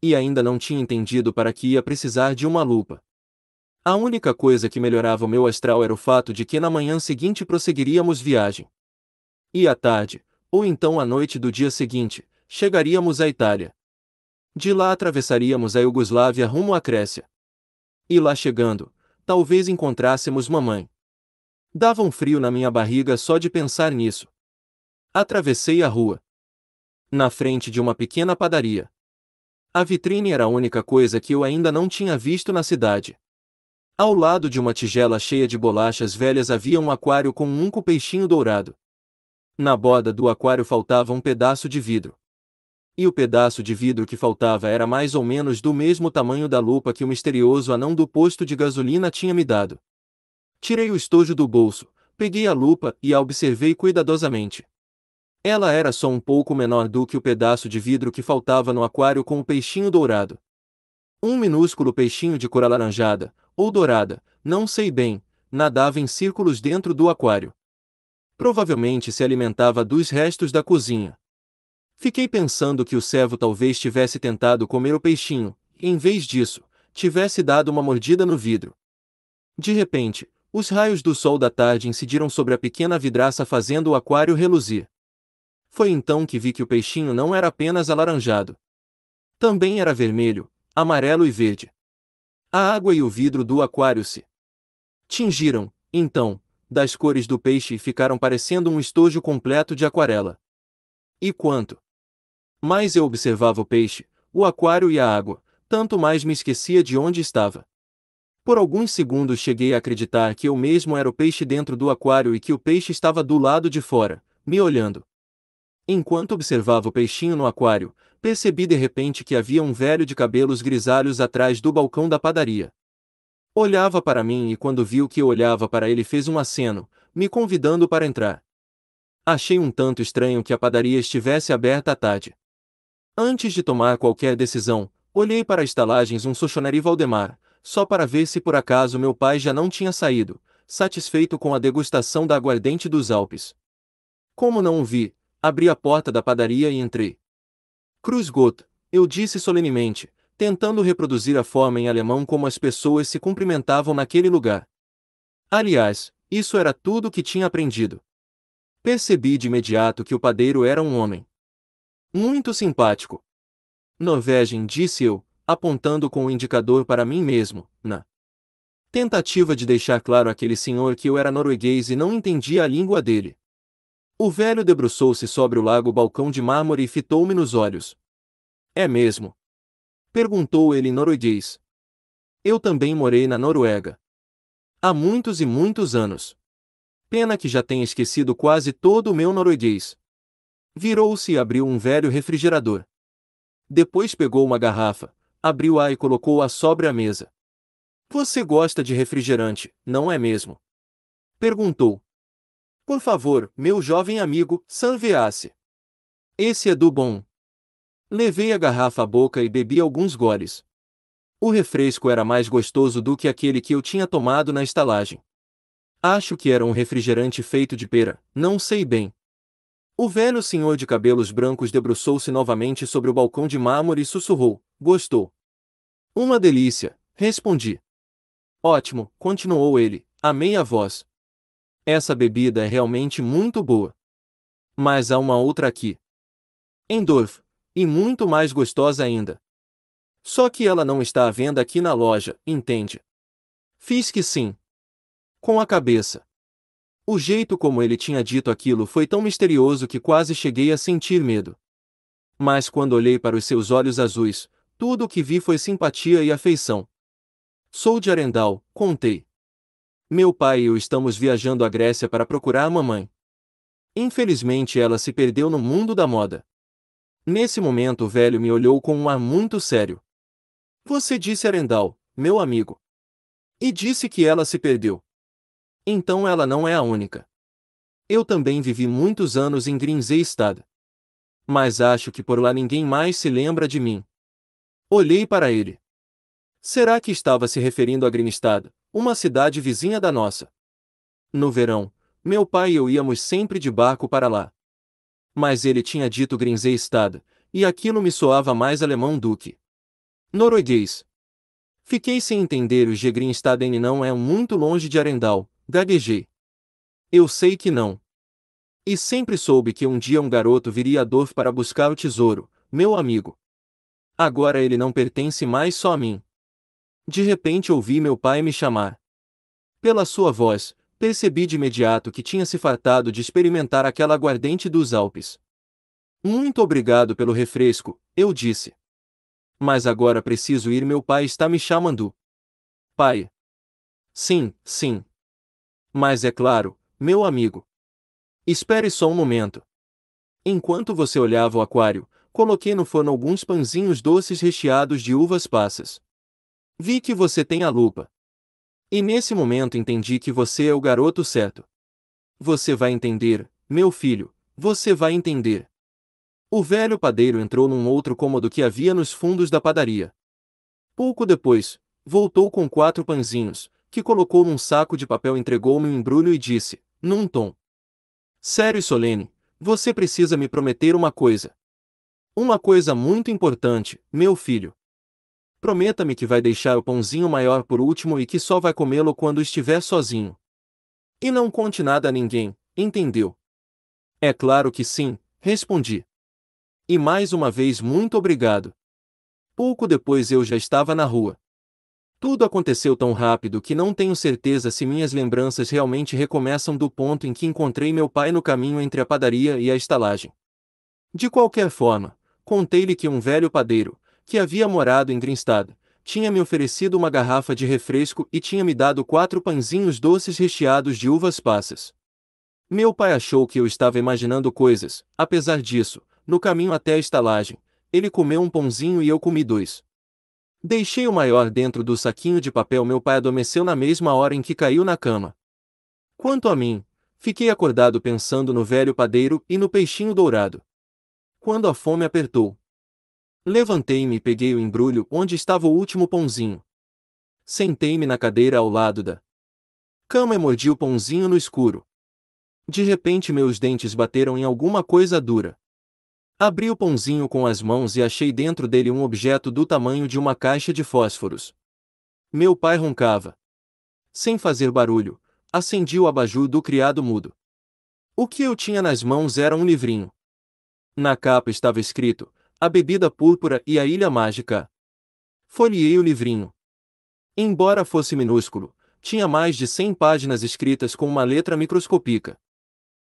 E ainda não tinha entendido para que ia precisar de uma lupa. A única coisa que melhorava o meu astral era o fato de que na manhã seguinte prosseguiríamos viagem. E à tarde, ou então à noite do dia seguinte, chegaríamos à Itália. De lá atravessaríamos a Iugoslávia rumo à Grécia. E lá chegando, talvez encontrássemos mamãe. Dava um frio na minha barriga só de pensar nisso. Atravessei a rua. Na frente de uma pequena padaria. A vitrine era a única coisa que eu ainda não tinha visto na cidade. Ao lado de uma tigela cheia de bolachas velhas havia um aquário com um único peixinho dourado. Na borda do aquário faltava um pedaço de vidro. E o pedaço de vidro que faltava era mais ou menos do mesmo tamanho da lupa que o misterioso anão do posto de gasolina tinha me dado. Tirei o estojo do bolso, peguei a lupa e a observei cuidadosamente. Ela era só um pouco menor do que o pedaço de vidro que faltava no aquário com o peixinho dourado. Um minúsculo peixinho de cor alaranjada, ou dourada, não sei bem, nadava em círculos dentro do aquário. Provavelmente se alimentava dos restos da cozinha. Fiquei pensando que o servo talvez tivesse tentado comer o peixinho, e em vez disso, tivesse dado uma mordida no vidro. De repente, os raios do sol da tarde incidiram sobre a pequena vidraça fazendo o aquário reluzir. Foi então que vi que o peixinho não era apenas alaranjado. Também era vermelho, amarelo e verde. A água e o vidro do aquário se tingiram, então, das cores do peixe e ficaram parecendo um estojo completo de aquarela. E quanto mais eu observava o peixe, o aquário e a água, tanto mais me esquecia de onde estava. Por alguns segundos cheguei a acreditar que eu mesmo era o peixe dentro do aquário e que o peixe estava do lado de fora, me olhando. Enquanto observava o peixinho no aquário, percebi de repente que havia um velho de cabelos grisalhos atrás do balcão da padaria. Olhava para mim e quando viu que eu olhava para ele fez um aceno, me convidando para entrar. Achei um tanto estranho que a padaria estivesse aberta à tarde. Antes de tomar qualquer decisão, olhei para as estalagens um Sochoneri Valdemar, só para ver se por acaso meu pai já não tinha saído, satisfeito com a degustação da aguardente dos Alpes. Como não o vi, Abri a porta da padaria e entrei. Cruz eu disse solenemente, tentando reproduzir a forma em alemão como as pessoas se cumprimentavam naquele lugar. Aliás, isso era tudo que tinha aprendido. Percebi de imediato que o padeiro era um homem. Muito simpático. Norvegen, disse eu, apontando com o um indicador para mim mesmo, na tentativa de deixar claro àquele senhor que eu era norueguês e não entendia a língua dele. O velho debruçou-se sobre o lago balcão de mármore e fitou-me nos olhos. É mesmo? Perguntou ele em norueguês. Eu também morei na Noruega. Há muitos e muitos anos. Pena que já tenha esquecido quase todo o meu norueguês. Virou-se e abriu um velho refrigerador. Depois pegou uma garrafa, abriu-a e colocou-a sobre a mesa. Você gosta de refrigerante, não é mesmo? Perguntou. Por favor, meu jovem amigo, sanveasse. Esse é do bom. Levei a garrafa à boca e bebi alguns goles. O refresco era mais gostoso do que aquele que eu tinha tomado na estalagem. Acho que era um refrigerante feito de pera, não sei bem. O velho senhor de cabelos brancos debruçou-se novamente sobre o balcão de mármore e sussurrou: Gostou? Uma delícia, respondi. Ótimo, continuou ele, a meia voz. Essa bebida é realmente muito boa. Mas há uma outra aqui. Endorf, e muito mais gostosa ainda. Só que ela não está à venda aqui na loja, entende? Fiz que sim. Com a cabeça. O jeito como ele tinha dito aquilo foi tão misterioso que quase cheguei a sentir medo. Mas quando olhei para os seus olhos azuis, tudo o que vi foi simpatia e afeição. Sou de Arendal, contei. Meu pai e eu estamos viajando à Grécia para procurar a mamãe. Infelizmente ela se perdeu no mundo da moda. Nesse momento o velho me olhou com um ar muito sério. Você disse Arendal, meu amigo. E disse que ela se perdeu. Então ela não é a única. Eu também vivi muitos anos em Grinzey Estado. Mas acho que por lá ninguém mais se lembra de mim. Olhei para ele. Será que estava se referindo a Grinstad, uma cidade vizinha da nossa. No verão, meu pai e eu íamos sempre de barco para lá. Mas ele tinha dito Grinseestad, e aquilo me soava mais alemão do que norueguês. Fiquei sem entender o Gegrinstaden não é muito longe de Arendal, gaguejei. Eu sei que não. E sempre soube que um dia um garoto viria a Dorf para buscar o tesouro, meu amigo. Agora ele não pertence mais só a mim. De repente ouvi meu pai me chamar. Pela sua voz, percebi de imediato que tinha se fartado de experimentar aquela aguardente dos Alpes. Muito obrigado pelo refresco, eu disse. Mas agora preciso ir, meu pai está me chamando. Pai. Sim, sim. Mas é claro, meu amigo. Espere só um momento. Enquanto você olhava o aquário, coloquei no forno alguns pãezinhos doces recheados de uvas passas. Vi que você tem a lupa. E nesse momento entendi que você é o garoto certo. Você vai entender, meu filho, você vai entender. O velho padeiro entrou num outro cômodo que havia nos fundos da padaria. Pouco depois, voltou com quatro pãezinhos, que colocou num saco de papel entregou-me um embrulho e disse, num tom. Sério e solene, você precisa me prometer uma coisa. Uma coisa muito importante, meu filho. Prometa-me que vai deixar o pãozinho maior por último e que só vai comê-lo quando estiver sozinho. E não conte nada a ninguém, entendeu? É claro que sim, respondi. E mais uma vez muito obrigado. Pouco depois eu já estava na rua. Tudo aconteceu tão rápido que não tenho certeza se minhas lembranças realmente recomeçam do ponto em que encontrei meu pai no caminho entre a padaria e a estalagem. De qualquer forma, contei-lhe que um velho padeiro, que havia morado em Grinstad, tinha me oferecido uma garrafa de refresco e tinha me dado quatro pãezinhos doces recheados de uvas passas. Meu pai achou que eu estava imaginando coisas, apesar disso, no caminho até a estalagem, ele comeu um pãozinho e eu comi dois. Deixei o maior dentro do saquinho de papel. Meu pai adormeceu na mesma hora em que caiu na cama. Quanto a mim, fiquei acordado pensando no velho padeiro e no peixinho dourado. Quando a fome apertou, Levantei-me e peguei o embrulho onde estava o último pãozinho. Sentei-me na cadeira ao lado da cama e mordi o pãozinho no escuro. De repente meus dentes bateram em alguma coisa dura. Abri o pãozinho com as mãos e achei dentro dele um objeto do tamanho de uma caixa de fósforos. Meu pai roncava. Sem fazer barulho, acendi o abajur do criado mudo. O que eu tinha nas mãos era um livrinho. Na capa estava escrito: a Bebida Púrpura e a Ilha Mágica. Folhei o livrinho. Embora fosse minúsculo, tinha mais de 100 páginas escritas com uma letra microscópica.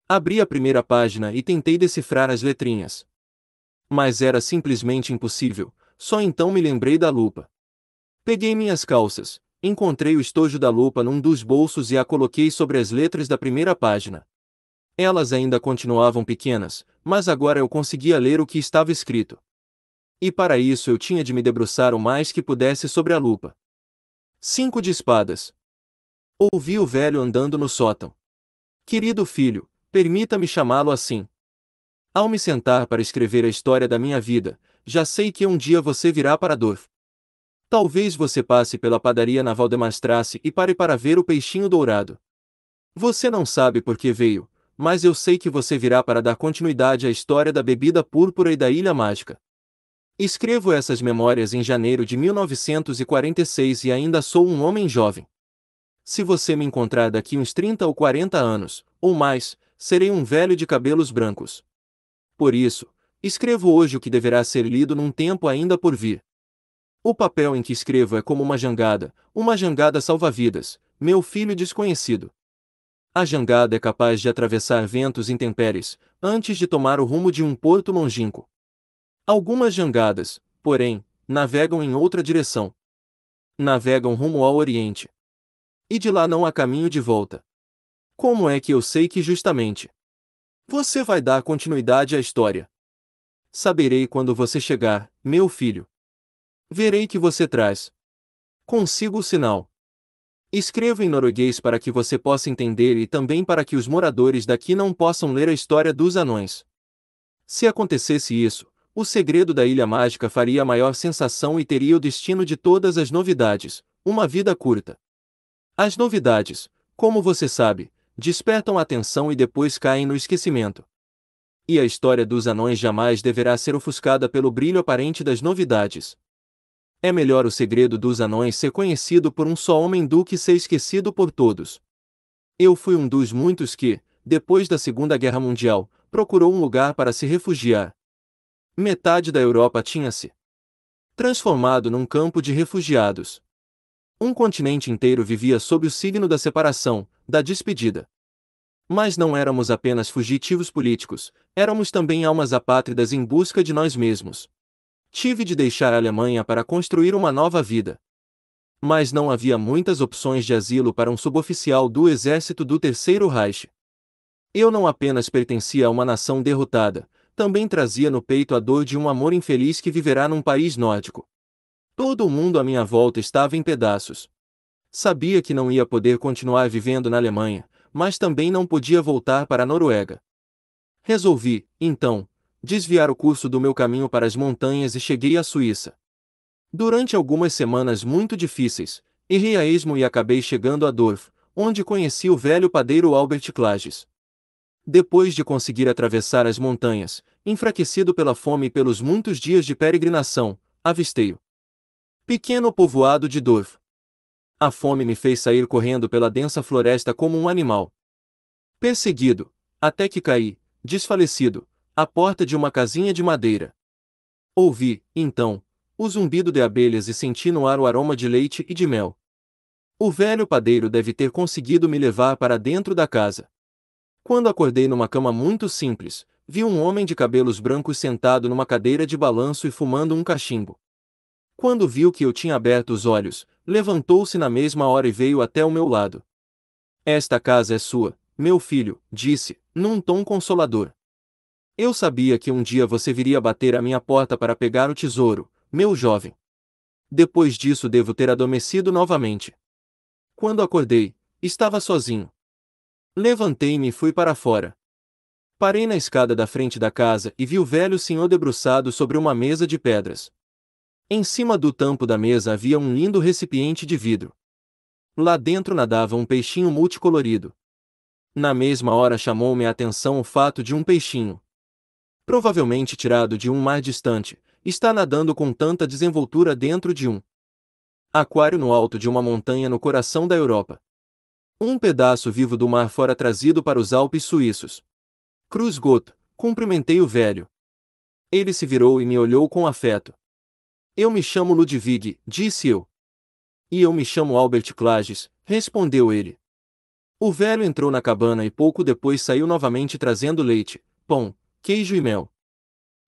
Abri a primeira página e tentei decifrar as letrinhas. Mas era simplesmente impossível, só então me lembrei da lupa. Peguei minhas calças, encontrei o estojo da lupa num dos bolsos e a coloquei sobre as letras da primeira página. Elas ainda continuavam pequenas, mas agora eu conseguia ler o que estava escrito. E para isso eu tinha de me debruçar o mais que pudesse sobre a lupa. Cinco de espadas. Ouvi o velho andando no sótão. Querido filho, permita-me chamá-lo assim. Ao me sentar para escrever a história da minha vida, já sei que um dia você virá para Dorf. Talvez você passe pela padaria na Valdemastrasse e pare para ver o peixinho dourado. Você não sabe por que veio, mas eu sei que você virá para dar continuidade à história da bebida púrpura e da Ilha Mágica. Escrevo essas memórias em janeiro de 1946 e ainda sou um homem jovem. Se você me encontrar daqui uns 30 ou 40 anos, ou mais, serei um velho de cabelos brancos. Por isso, escrevo hoje o que deverá ser lido num tempo ainda por vir. O papel em que escrevo é como uma jangada, uma jangada salva-vidas, meu filho desconhecido a jangada é capaz de atravessar ventos intempéries, antes de tomar o rumo de um porto longínquo. Algumas jangadas, porém, navegam em outra direção. Navegam rumo ao Oriente. E de lá não há caminho de volta. Como é que eu sei que justamente você vai dar continuidade à história? Saberei quando você chegar, meu filho. Verei que você traz consigo o sinal. Escrevo em norueguês para que você possa entender e também para que os moradores daqui não possam ler a história dos anões. Se acontecesse isso, o segredo da Ilha Mágica faria a maior sensação e teria o destino de todas as novidades, uma vida curta. As novidades, como você sabe, despertam a atenção e depois caem no esquecimento. E a história dos anões jamais deverá ser ofuscada pelo brilho aparente das novidades, é melhor o segredo dos anões ser conhecido por um só homem do que ser esquecido por todos. Eu fui um dos muitos que, depois da Segunda Guerra Mundial, procurou um lugar para se refugiar. Metade da Europa tinha-se transformado num campo de refugiados. Um continente inteiro vivia sob o signo da separação, da despedida. Mas não éramos apenas fugitivos políticos, éramos também almas apátridas em busca de nós mesmos. Tive de deixar a Alemanha para construir uma nova vida. Mas não havia muitas opções de asilo para um suboficial do exército do Terceiro Reich. Eu não apenas pertencia a uma nação derrotada, também trazia no peito a dor de um amor infeliz que viverá num país nórdico. Todo o mundo à minha volta estava em pedaços. Sabia que não ia poder continuar vivendo na Alemanha, mas também não podia voltar para a Noruega. Resolvi, então, desviar o curso do meu caminho para as montanhas e cheguei à Suíça. Durante algumas semanas muito difíceis, errei a esmo e acabei chegando a Dorf, onde conheci o velho padeiro Albert Clages. Depois de conseguir atravessar as montanhas, enfraquecido pela fome e pelos muitos dias de peregrinação, avistei-o. Pequeno povoado de Dorf. A fome me fez sair correndo pela densa floresta como um animal. Perseguido, até que caí, desfalecido, à porta de uma casinha de madeira. Ouvi, então, o zumbido de abelhas e senti no ar o aroma de leite e de mel. O velho padeiro deve ter conseguido me levar para dentro da casa. Quando acordei numa cama muito simples, vi um homem de cabelos brancos sentado numa cadeira de balanço e fumando um cachimbo. Quando viu que eu tinha aberto os olhos, levantou-se na mesma hora e veio até o meu lado. Esta casa é sua, meu filho, disse, num tom consolador. Eu sabia que um dia você viria bater à minha porta para pegar o tesouro, meu jovem. Depois disso devo ter adormecido novamente. Quando acordei, estava sozinho. Levantei-me e fui para fora. Parei na escada da frente da casa e vi o velho senhor debruçado sobre uma mesa de pedras. Em cima do tampo da mesa havia um lindo recipiente de vidro. Lá dentro nadava um peixinho multicolorido. Na mesma hora chamou-me a atenção o fato de um peixinho, provavelmente tirado de um mar distante, está nadando com tanta desenvoltura dentro de um aquário no alto de uma montanha no coração da Europa. Um pedaço vivo do mar fora trazido para os Alpes suíços. Cruz Goto, cumprimentei o velho. Ele se virou e me olhou com afeto. Eu me chamo Ludwig, disse eu. E eu me chamo Albert Clages, respondeu ele. O velho entrou na cabana e pouco depois saiu novamente trazendo leite, pão, queijo e mel.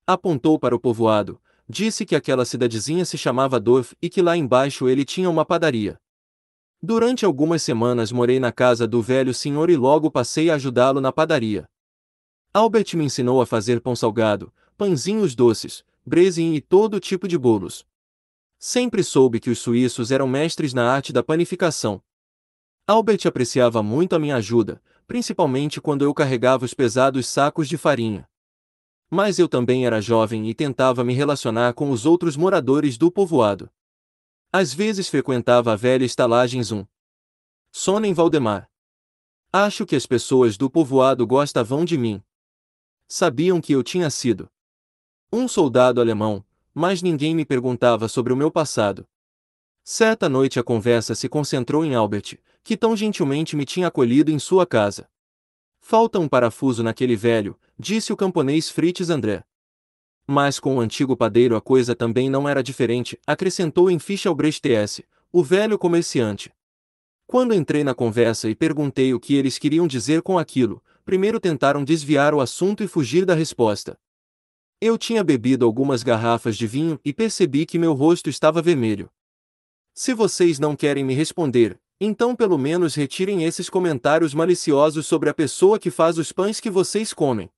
Apontou para o povoado, disse que aquela cidadezinha se chamava Dorf e que lá embaixo ele tinha uma padaria. Durante algumas semanas morei na casa do velho senhor e logo passei a ajudá-lo na padaria. Albert me ensinou a fazer pão salgado, pãezinhos doces, brezin e todo tipo de bolos. Sempre soube que os suíços eram mestres na arte da panificação. Albert apreciava muito a minha ajuda, principalmente quando eu carregava os pesados sacos de farinha mas eu também era jovem e tentava me relacionar com os outros moradores do povoado. Às vezes frequentava a velha estalagem Zoom. Sonem Valdemar. Acho que as pessoas do povoado gostavam de mim. Sabiam que eu tinha sido um soldado alemão, mas ninguém me perguntava sobre o meu passado. Certa noite a conversa se concentrou em Albert, que tão gentilmente me tinha acolhido em sua casa. Falta um parafuso naquele velho, disse o camponês Fritz André. Mas com o antigo padeiro a coisa também não era diferente, acrescentou em ficha S., o velho comerciante. Quando entrei na conversa e perguntei o que eles queriam dizer com aquilo, primeiro tentaram desviar o assunto e fugir da resposta. Eu tinha bebido algumas garrafas de vinho e percebi que meu rosto estava vermelho. Se vocês não querem me responder, então pelo menos retirem esses comentários maliciosos sobre a pessoa que faz os pães que vocês comem.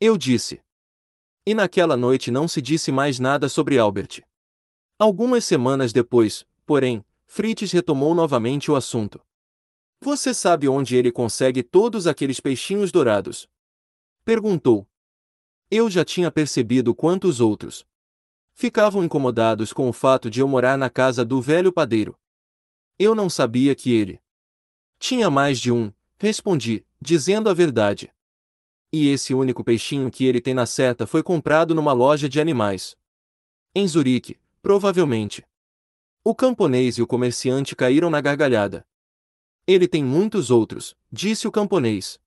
Eu disse. E naquela noite não se disse mais nada sobre Albert. Algumas semanas depois, porém, Fritz retomou novamente o assunto. Você sabe onde ele consegue todos aqueles peixinhos dourados? Perguntou. Eu já tinha percebido quantos outros. Ficavam incomodados com o fato de eu morar na casa do velho padeiro. Eu não sabia que ele tinha mais de um, respondi, dizendo a verdade. E esse único peixinho que ele tem na seta foi comprado numa loja de animais. Em Zurique, provavelmente. O camponês e o comerciante caíram na gargalhada. Ele tem muitos outros, disse o camponês.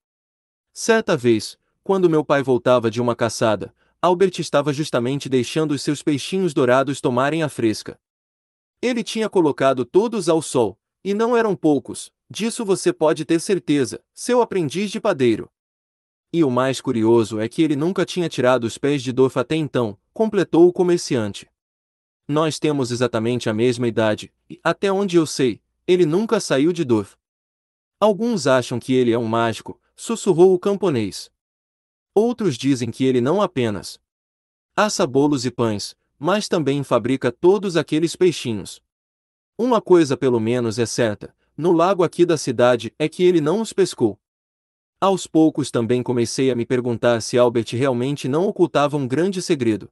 Certa vez, quando meu pai voltava de uma caçada, Albert estava justamente deixando os seus peixinhos dourados tomarem a fresca. Ele tinha colocado todos ao sol, e não eram poucos, disso você pode ter certeza, seu aprendiz de padeiro. E o mais curioso é que ele nunca tinha tirado os pés de Dorf até então, completou o comerciante. Nós temos exatamente a mesma idade, e, até onde eu sei, ele nunca saiu de Dorf. Alguns acham que ele é um mágico, sussurrou o camponês. Outros dizem que ele não apenas assa bolos e pães, mas também fabrica todos aqueles peixinhos. Uma coisa pelo menos é certa, no lago aqui da cidade é que ele não os pescou. Aos poucos também comecei a me perguntar se Albert realmente não ocultava um grande segredo.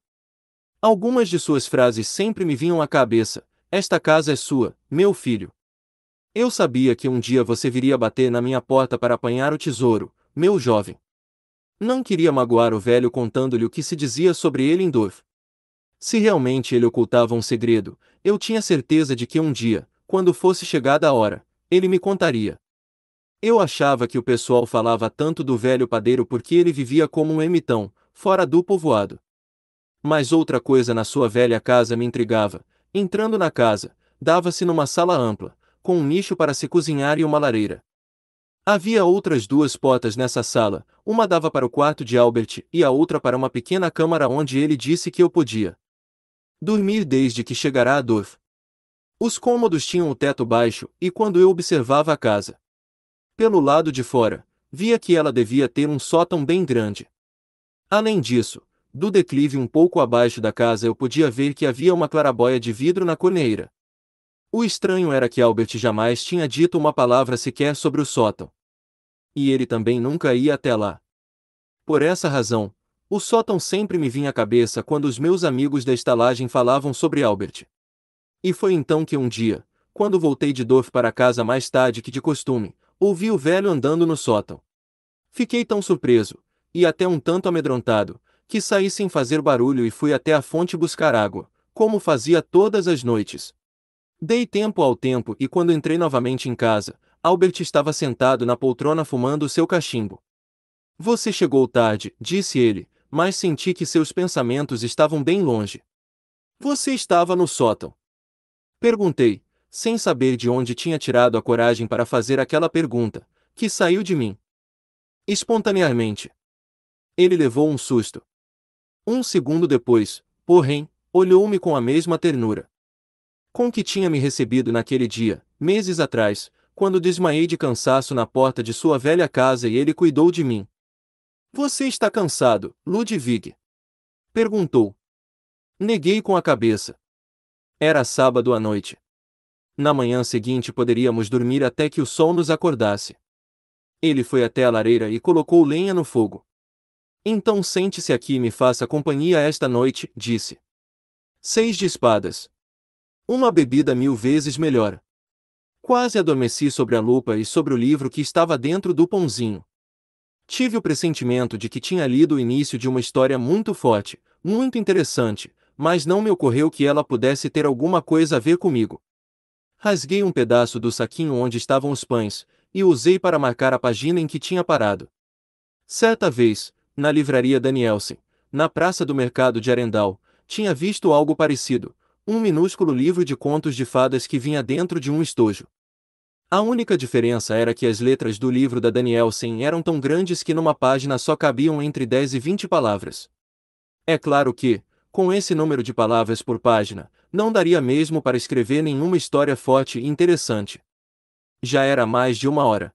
Algumas de suas frases sempre me vinham à cabeça: Esta casa é sua, meu filho. Eu sabia que um dia você viria bater na minha porta para apanhar o tesouro, meu jovem. Não queria magoar o velho contando-lhe o que se dizia sobre ele em Dove. Se realmente ele ocultava um segredo, eu tinha certeza de que um dia, quando fosse chegada a hora, ele me contaria. Eu achava que o pessoal falava tanto do velho padeiro porque ele vivia como um emitão, fora do povoado. Mas outra coisa na sua velha casa me intrigava. Entrando na casa, dava-se numa sala ampla, com um nicho para se cozinhar e uma lareira. Havia outras duas portas nessa sala, uma dava para o quarto de Albert e a outra para uma pequena câmara onde ele disse que eu podia dormir desde que chegara a Dorf. Os cômodos tinham o teto baixo, e quando eu observava a casa pelo lado de fora, via que ela devia ter um sótão bem grande. Além disso, do declive um pouco abaixo da casa eu podia ver que havia uma clarabóia de vidro na corneira. O estranho era que Albert jamais tinha dito uma palavra sequer sobre o sótão. E ele também nunca ia até lá. Por essa razão, o sótão sempre me vinha à cabeça quando os meus amigos da estalagem falavam sobre Albert. E foi então que um dia, quando voltei de Dorf para casa mais tarde que de costume, ouvi o velho andando no sótão. Fiquei tão surpreso, e até um tanto amedrontado, que saí sem fazer barulho e fui até a fonte buscar água, como fazia todas as noites. Dei tempo ao tempo e quando entrei novamente em casa, Albert estava sentado na poltrona fumando o seu cachimbo. Você chegou tarde, disse ele, mas senti que seus pensamentos estavam bem longe. Você estava no sótão. Perguntei, sem saber de onde tinha tirado a coragem para fazer aquela pergunta, que saiu de mim. Espontaneamente. Ele levou um susto. Um segundo depois, porém, olhou-me com a mesma ternura. Com que tinha me recebido naquele dia, meses atrás, quando desmaiei de cansaço na porta de sua velha casa e ele cuidou de mim, você está cansado, Ludwig? Perguntou. Neguei com a cabeça. Era sábado à noite. Na manhã seguinte poderíamos dormir até que o sol nos acordasse. Ele foi até a lareira e colocou lenha no fogo. Então sente-se aqui e me faça companhia esta noite, disse. Seis de espadas. Uma bebida mil vezes melhor. Quase adormeci sobre a lupa e sobre o livro que estava dentro do pãozinho. Tive o pressentimento de que tinha lido o início de uma história muito forte, muito interessante, mas não me ocorreu que ela pudesse ter alguma coisa a ver comigo. Rasguei um pedaço do saquinho onde estavam os pães, e usei para marcar a página em que tinha parado. Certa vez, na livraria Danielsen, na praça do mercado de Arendal, tinha visto algo parecido, um minúsculo livro de contos de fadas que vinha dentro de um estojo. A única diferença era que as letras do livro da Danielsen eram tão grandes que numa página só cabiam entre 10 e 20 palavras. É claro que, com esse número de palavras por página, não daria mesmo para escrever nenhuma história forte e interessante. Já era mais de uma hora.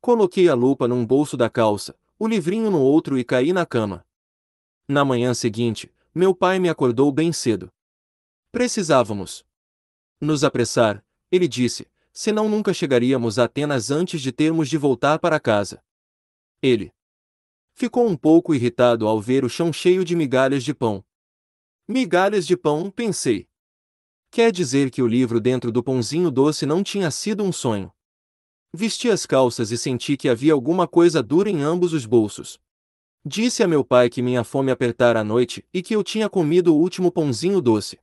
Coloquei a lupa num bolso da calça, o livrinho no outro e caí na cama. Na manhã seguinte, meu pai me acordou bem cedo. Precisávamos nos apressar, ele disse, senão nunca chegaríamos a Atenas antes de termos de voltar para casa. Ele ficou um pouco irritado ao ver o chão cheio de migalhas de pão. Migalhas de pão, pensei. Quer dizer que o livro dentro do pãozinho doce não tinha sido um sonho. Vesti as calças e senti que havia alguma coisa dura em ambos os bolsos. Disse a meu pai que minha fome apertara à noite e que eu tinha comido o último pãozinho doce.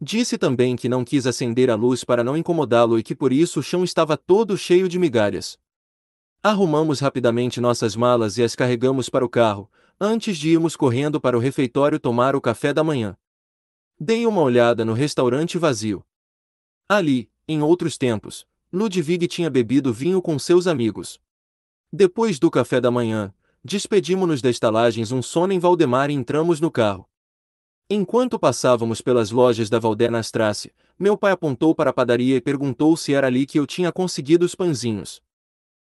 Disse também que não quis acender a luz para não incomodá-lo e que por isso o chão estava todo cheio de migalhas. Arrumamos rapidamente nossas malas e as carregamos para o carro, antes de irmos correndo para o refeitório tomar o café da manhã. Dei uma olhada no restaurante vazio. Ali, em outros tempos, Ludwig tinha bebido vinho com seus amigos. Depois do café da manhã, despedimos-nos da estalagem um sono em Valdemar e entramos no carro. Enquanto passávamos pelas lojas da Valderna meu pai apontou para a padaria e perguntou se era ali que eu tinha conseguido os pãezinhos.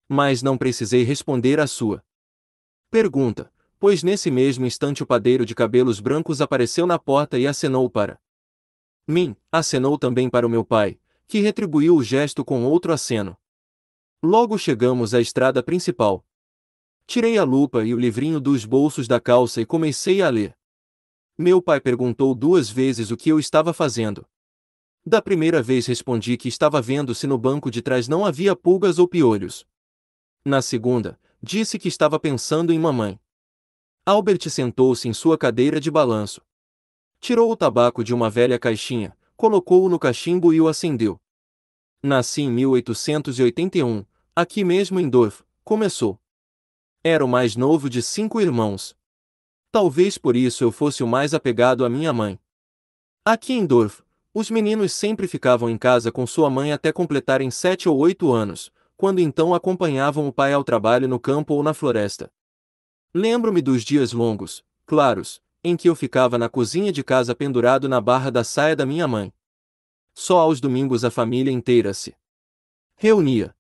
Mas não precisei responder à sua pergunta, pois nesse mesmo instante o padeiro de cabelos brancos apareceu na porta e acenou para mim, acenou também para o meu pai, que retribuiu o gesto com outro aceno. Logo chegamos à estrada principal. Tirei a lupa e o livrinho dos bolsos da calça e comecei a ler. Meu pai perguntou duas vezes o que eu estava fazendo. Da primeira vez respondi que estava vendo se no banco de trás não havia pulgas ou piolhos. Na segunda, disse que estava pensando em mamãe. Albert sentou-se em sua cadeira de balanço. Tirou o tabaco de uma velha caixinha, colocou-o no cachimbo e o acendeu. Nasci em 1881, aqui mesmo em Dorf, começou. Era o mais novo de cinco irmãos. Talvez por isso eu fosse o mais apegado à minha mãe. Aqui em Dorf, os meninos sempre ficavam em casa com sua mãe até completarem sete ou oito anos, quando então acompanhavam o pai ao trabalho no campo ou na floresta. Lembro-me dos dias longos, claros, em que eu ficava na cozinha de casa pendurado na barra da saia da minha mãe. Só aos domingos a família inteira se reunia.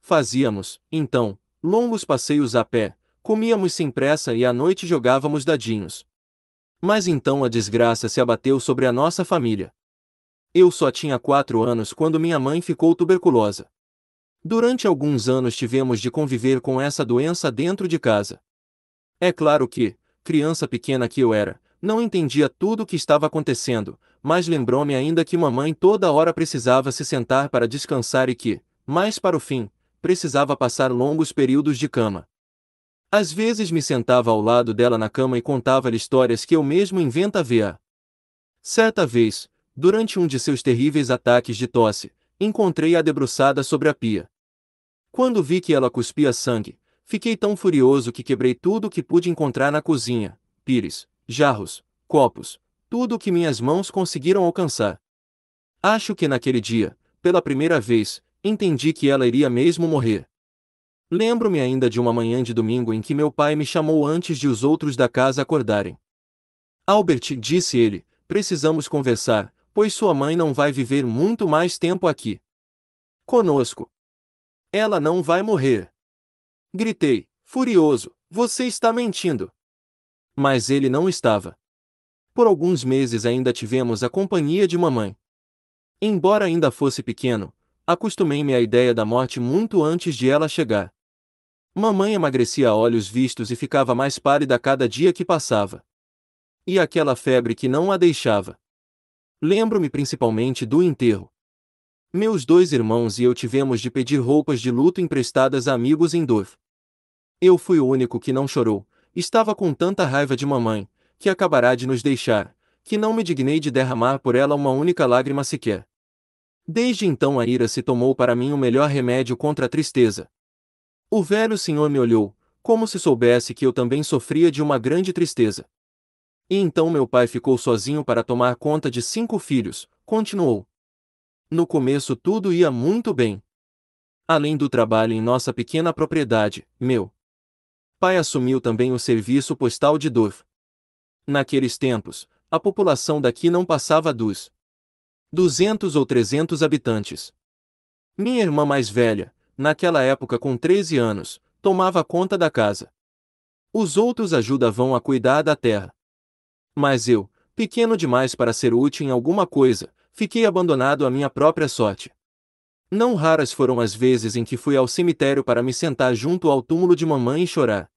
Fazíamos, então, longos passeios a pé, Comíamos sem pressa e à noite jogávamos dadinhos. Mas então a desgraça se abateu sobre a nossa família. Eu só tinha quatro anos quando minha mãe ficou tuberculosa. Durante alguns anos tivemos de conviver com essa doença dentro de casa. É claro que, criança pequena que eu era, não entendia tudo o que estava acontecendo, mas lembrou-me ainda que mamãe toda hora precisava se sentar para descansar e que, mais para o fim, precisava passar longos períodos de cama. Às vezes me sentava ao lado dela na cama e contava-lhe histórias que eu mesmo inventava. Certa vez, durante um de seus terríveis ataques de tosse, encontrei-a debruçada sobre a pia. Quando vi que ela cuspia sangue, fiquei tão furioso que quebrei tudo o que pude encontrar na cozinha: pires, jarros, copos, tudo o que minhas mãos conseguiram alcançar. Acho que naquele dia, pela primeira vez, entendi que ela iria mesmo morrer. Lembro-me ainda de uma manhã de domingo em que meu pai me chamou antes de os outros da casa acordarem. Albert, disse ele, precisamos conversar, pois sua mãe não vai viver muito mais tempo aqui. Conosco. Ela não vai morrer. Gritei, furioso, você está mentindo. Mas ele não estava. Por alguns meses ainda tivemos a companhia de mamãe. Embora ainda fosse pequeno, acostumei-me à ideia da morte muito antes de ela chegar. Mamãe emagrecia a olhos vistos e ficava mais pálida a cada dia que passava. E aquela febre que não a deixava. Lembro-me principalmente do enterro. Meus dois irmãos e eu tivemos de pedir roupas de luto emprestadas a amigos em Dove. Eu fui o único que não chorou, estava com tanta raiva de mamãe, que acabará de nos deixar, que não me dignei de derramar por ela uma única lágrima sequer. Desde então a ira se tomou para mim o melhor remédio contra a tristeza. O velho senhor me olhou, como se soubesse que eu também sofria de uma grande tristeza. E então meu pai ficou sozinho para tomar conta de cinco filhos, continuou. No começo tudo ia muito bem. Além do trabalho em nossa pequena propriedade, meu pai assumiu também o serviço postal de Dorf. Naqueles tempos, a população daqui não passava dos 200 ou 300 habitantes. Minha irmã mais velha, naquela época com 13 anos, tomava conta da casa. Os outros ajudavam a cuidar da terra. Mas eu, pequeno demais para ser útil em alguma coisa, fiquei abandonado à minha própria sorte. Não raras foram as vezes em que fui ao cemitério para me sentar junto ao túmulo de mamãe e chorar.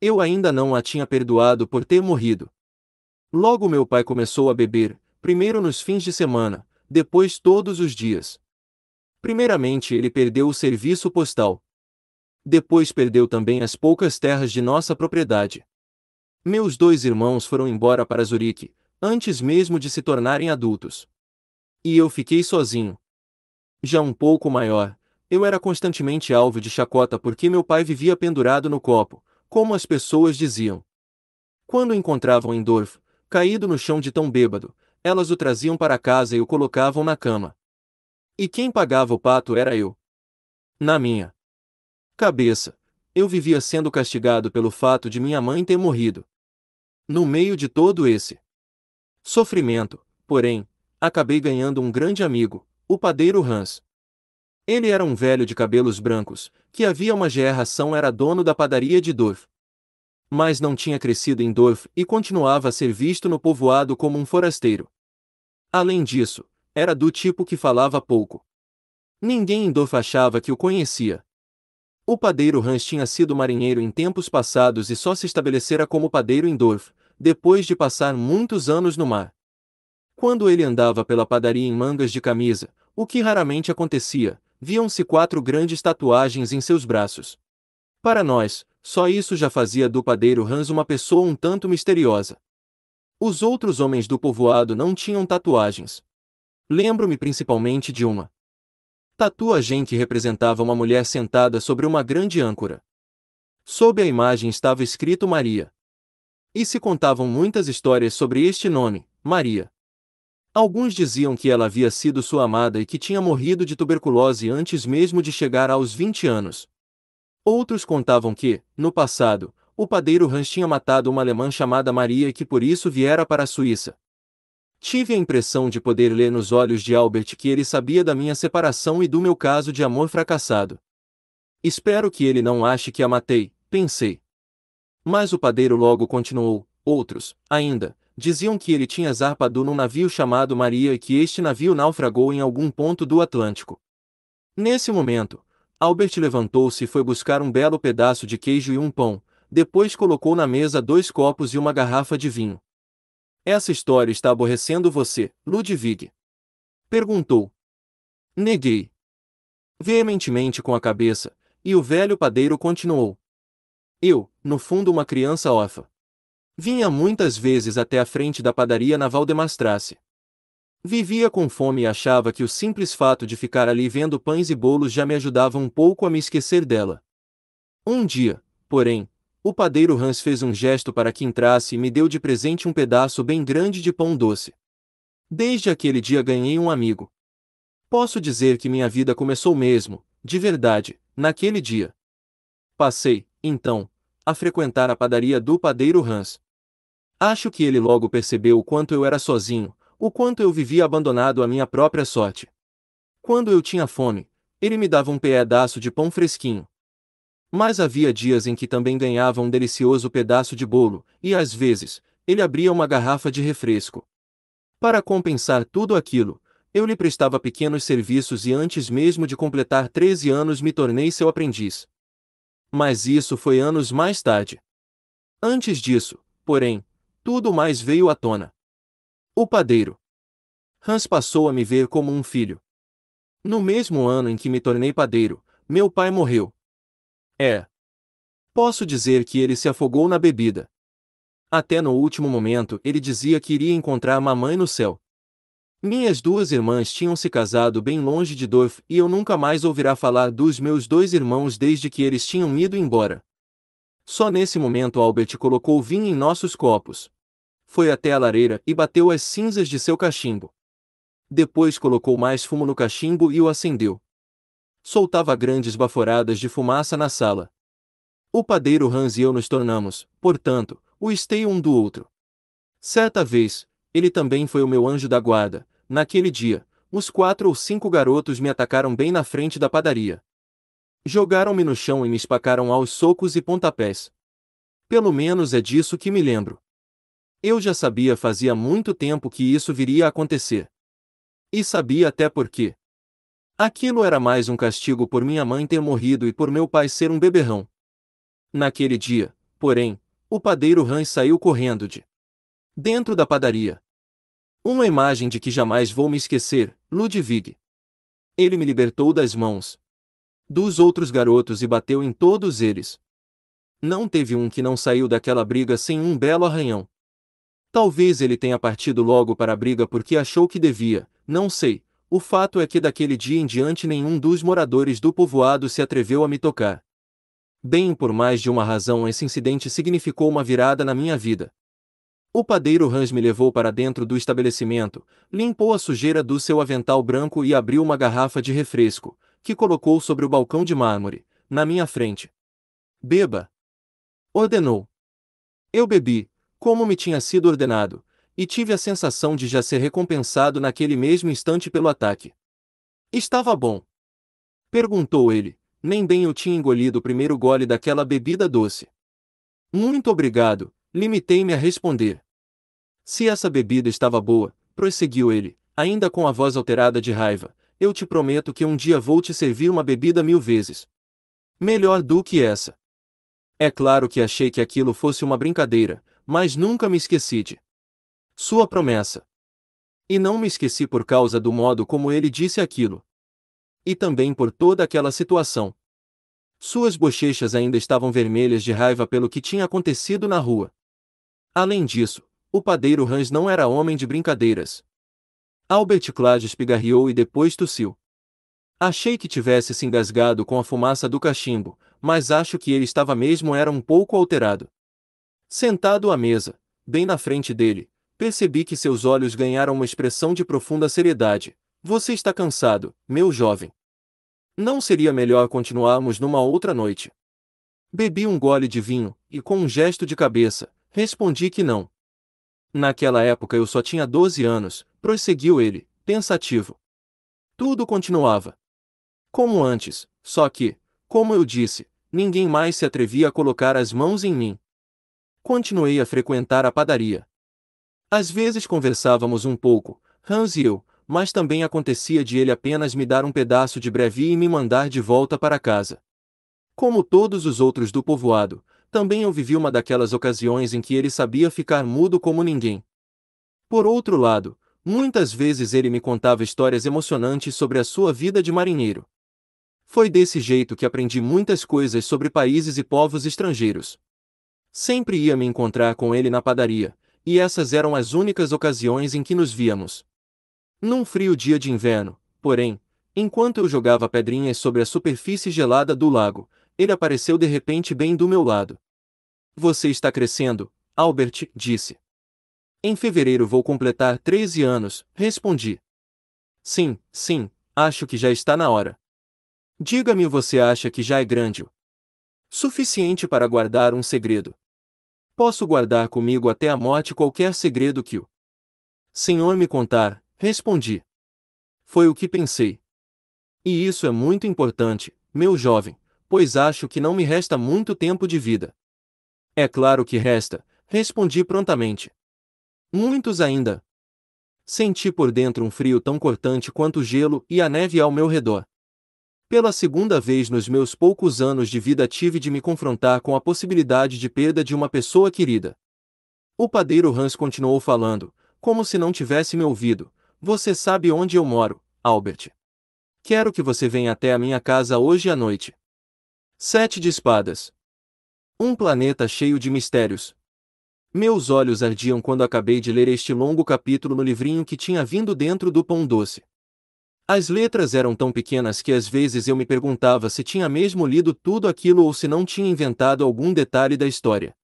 Eu ainda não a tinha perdoado por ter morrido. Logo meu pai começou a beber, primeiro nos fins de semana, depois todos os dias. Primeiramente, ele perdeu o serviço postal. Depois, perdeu também as poucas terras de nossa propriedade. Meus dois irmãos foram embora para Zurique, antes mesmo de se tornarem adultos. E eu fiquei sozinho. Já um pouco maior, eu era constantemente alvo de chacota porque meu pai vivia pendurado no copo, como as pessoas diziam. Quando encontravam em Dorf, caído no chão de tão bêbado, elas o traziam para casa e o colocavam na cama. E quem pagava o pato era eu. Na minha cabeça, eu vivia sendo castigado pelo fato de minha mãe ter morrido. No meio de todo esse sofrimento, porém, acabei ganhando um grande amigo, o padeiro Hans. Ele era um velho de cabelos brancos, que havia uma geração era dono da padaria de Dorf. Mas não tinha crescido em Dorf e continuava a ser visto no povoado como um forasteiro. Além disso, era do tipo que falava pouco. Ninguém em Dorf achava que o conhecia. O padeiro Hans tinha sido marinheiro em tempos passados e só se estabelecera como padeiro em Dorf, depois de passar muitos anos no mar. Quando ele andava pela padaria em mangas de camisa, o que raramente acontecia, viam-se quatro grandes tatuagens em seus braços. Para nós, só isso já fazia do padeiro Hans uma pessoa um tanto misteriosa. Os outros homens do povoado não tinham tatuagens. Lembro-me principalmente de uma tatuagem que representava uma mulher sentada sobre uma grande âncora. Sob a imagem estava escrito Maria. E se contavam muitas histórias sobre este nome, Maria. Alguns diziam que ela havia sido sua amada e que tinha morrido de tuberculose antes mesmo de chegar aos 20 anos. Outros contavam que, no passado, o padeiro Hans tinha matado uma alemã chamada Maria e que por isso viera para a Suíça. Tive a impressão de poder ler nos olhos de Albert que ele sabia da minha separação e do meu caso de amor fracassado. Espero que ele não ache que a matei, pensei. Mas o padeiro logo continuou: outros, ainda, diziam que ele tinha zarpado num navio chamado Maria e que este navio naufragou em algum ponto do Atlântico. Nesse momento, Albert levantou-se e foi buscar um belo pedaço de queijo e um pão, depois colocou na mesa dois copos e uma garrafa de vinho. Essa história está aborrecendo você, Ludwig. Perguntou. Neguei. Veementemente com a cabeça, e o velho padeiro continuou. Eu, no fundo uma criança órfã. Vinha muitas vezes até a frente da padaria na Valdemastrasse. Vivia com fome e achava que o simples fato de ficar ali vendo pães e bolos já me ajudava um pouco a me esquecer dela. Um dia, porém, o padeiro Hans fez um gesto para que entrasse e me deu de presente um pedaço bem grande de pão doce. Desde aquele dia ganhei um amigo. Posso dizer que minha vida começou mesmo, de verdade, naquele dia. Passei, então, a frequentar a padaria do padeiro Hans. Acho que ele logo percebeu o quanto eu era sozinho, o quanto eu vivia abandonado à minha própria sorte. Quando eu tinha fome, ele me dava um pedaço de pão fresquinho, mas havia dias em que também ganhava um delicioso pedaço de bolo, e às vezes, ele abria uma garrafa de refresco. Para compensar tudo aquilo, eu lhe prestava pequenos serviços e antes mesmo de completar 13 anos me tornei seu aprendiz. Mas isso foi anos mais tarde. Antes disso, porém, tudo mais veio à tona. O padeiro. Hans passou a me ver como um filho. No mesmo ano em que me tornei padeiro, meu pai morreu, é. Posso dizer que ele se afogou na bebida. Até no último momento ele dizia que iria encontrar mamãe no céu. Minhas duas irmãs tinham se casado bem longe de Dorf e eu nunca mais ouvirá falar dos meus dois irmãos desde que eles tinham ido embora. Só nesse momento Albert colocou vinho em nossos copos. Foi até a lareira e bateu as cinzas de seu cachimbo. Depois colocou mais fumo no cachimbo e o acendeu soltava grandes baforadas de fumaça na sala. O padeiro Hans e eu nos tornamos, portanto, o esteio um do outro. Certa vez, ele também foi o meu anjo da guarda. Naquele dia, uns quatro ou cinco garotos me atacaram bem na frente da padaria. Jogaram-me no chão e me espacaram aos socos e pontapés. Pelo menos é disso que me lembro. Eu já sabia fazia muito tempo que isso viria a acontecer. E sabia até por quê. Aquilo era mais um castigo por minha mãe ter morrido e por meu pai ser um beberrão. Naquele dia, porém, o padeiro Hans saiu correndo de dentro da padaria. Uma imagem de que jamais vou me esquecer, Ludwig. Ele me libertou das mãos dos outros garotos e bateu em todos eles. Não teve um que não saiu daquela briga sem um belo arranhão. Talvez ele tenha partido logo para a briga porque achou que devia, não sei, o fato é que daquele dia em diante nenhum dos moradores do povoado se atreveu a me tocar. Bem, por mais de uma razão, esse incidente significou uma virada na minha vida. O padeiro Hans me levou para dentro do estabelecimento, limpou a sujeira do seu avental branco e abriu uma garrafa de refresco, que colocou sobre o balcão de mármore, na minha frente. Beba! Ordenou. Eu bebi, como me tinha sido ordenado, e tive a sensação de já ser recompensado naquele mesmo instante pelo ataque. Estava bom. Perguntou ele, nem bem eu tinha engolido o primeiro gole daquela bebida doce. Muito obrigado, limitei-me a responder. Se essa bebida estava boa, prosseguiu ele, ainda com a voz alterada de raiva, eu te prometo que um dia vou te servir uma bebida mil vezes. Melhor do que essa. É claro que achei que aquilo fosse uma brincadeira, mas nunca me esqueci de sua promessa. E não me esqueci por causa do modo como ele disse aquilo. E também por toda aquela situação. Suas bochechas ainda estavam vermelhas de raiva pelo que tinha acontecido na rua. Além disso, o padeiro Hans não era homem de brincadeiras. Albert Clad espigarreou e depois tossiu. Achei que tivesse se engasgado com a fumaça do cachimbo, mas acho que ele estava mesmo era um pouco alterado. Sentado à mesa, bem na frente dele, Percebi que seus olhos ganharam uma expressão de profunda seriedade. Você está cansado, meu jovem. Não seria melhor continuarmos numa outra noite? Bebi um gole de vinho, e com um gesto de cabeça, respondi que não. Naquela época eu só tinha 12 anos, prosseguiu ele, pensativo. Tudo continuava. Como antes, só que, como eu disse, ninguém mais se atrevia a colocar as mãos em mim. Continuei a frequentar a padaria. Às vezes conversávamos um pouco, Hans e eu, mas também acontecia de ele apenas me dar um pedaço de brevi e me mandar de volta para casa. Como todos os outros do povoado, também eu vivi uma daquelas ocasiões em que ele sabia ficar mudo como ninguém. Por outro lado, muitas vezes ele me contava histórias emocionantes sobre a sua vida de marinheiro. Foi desse jeito que aprendi muitas coisas sobre países e povos estrangeiros. Sempre ia me encontrar com ele na padaria, e essas eram as únicas ocasiões em que nos víamos. Num frio dia de inverno, porém, enquanto eu jogava pedrinhas sobre a superfície gelada do lago, ele apareceu de repente bem do meu lado. Você está crescendo, Albert, disse. Em fevereiro vou completar 13 anos, respondi. Sim, sim, acho que já está na hora. Diga-me, você acha que já é grande? Suficiente para guardar um segredo. Posso guardar comigo até a morte qualquer segredo que o Senhor me contar, respondi. Foi o que pensei. E isso é muito importante, meu jovem, pois acho que não me resta muito tempo de vida. É claro que resta, respondi prontamente. Muitos ainda. Senti por dentro um frio tão cortante quanto o gelo e a neve ao meu redor. Pela segunda vez nos meus poucos anos de vida tive de me confrontar com a possibilidade de perda de uma pessoa querida. O padeiro Hans continuou falando, como se não tivesse me ouvido. Você sabe onde eu moro, Albert. Quero que você venha até a minha casa hoje à noite. Sete de espadas. Um planeta cheio de mistérios. Meus olhos ardiam quando acabei de ler este longo capítulo no livrinho que tinha vindo dentro do pão doce. As letras eram tão pequenas que às vezes eu me perguntava se tinha mesmo lido tudo aquilo ou se não tinha inventado algum detalhe da história.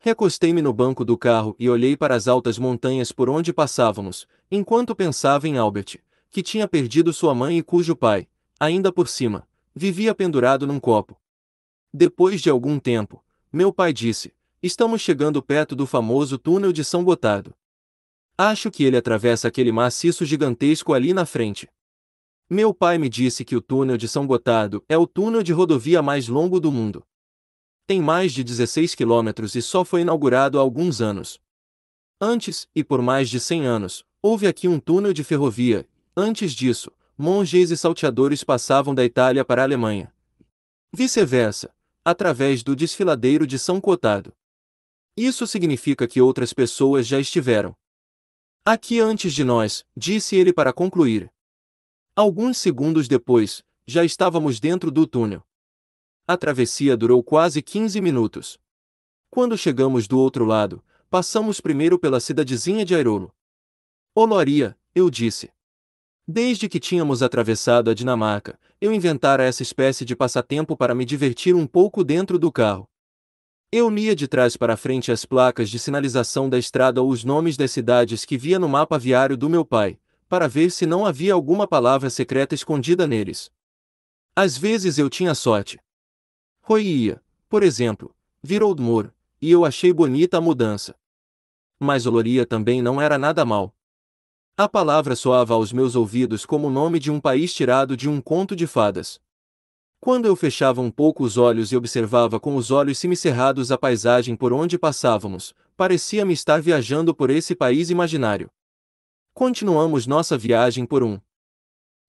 Recostei-me no banco do carro e olhei para as altas montanhas por onde passávamos, enquanto pensava em Albert, que tinha perdido sua mãe e cujo pai, ainda por cima, vivia pendurado num copo. Depois de algum tempo, meu pai disse: Estamos chegando perto do famoso túnel de São Gotardo. Acho que ele atravessa aquele maciço gigantesco ali na frente. Meu pai me disse que o túnel de São Gotardo é o túnel de rodovia mais longo do mundo. Tem mais de 16 quilômetros e só foi inaugurado há alguns anos. Antes, e por mais de 100 anos, houve aqui um túnel de ferrovia. Antes disso, monges e salteadores passavam da Itália para a Alemanha. Vice-versa, através do desfiladeiro de São Gotardo. Isso significa que outras pessoas já estiveram. Aqui antes de nós, disse ele para concluir. Alguns segundos depois, já estávamos dentro do túnel. A travessia durou quase 15 minutos. Quando chegamos do outro lado, passamos primeiro pela cidadezinha de Airolo. Oloria, eu disse. Desde que tínhamos atravessado a Dinamarca, eu inventara essa espécie de passatempo para me divertir um pouco dentro do carro. Eu lia de trás para frente as placas de sinalização da estrada ou os nomes das cidades que via no mapa viário do meu pai, para ver se não havia alguma palavra secreta escondida neles. Às vezes eu tinha sorte. Roia, por exemplo, virou Old e eu achei bonita a mudança. Mas Oloria também não era nada mal. A palavra soava aos meus ouvidos como o nome de um país tirado de um conto de fadas. Quando eu fechava um pouco os olhos e observava com os olhos semicerrados a paisagem por onde passávamos, parecia-me estar viajando por esse país imaginário. Continuamos nossa viagem por um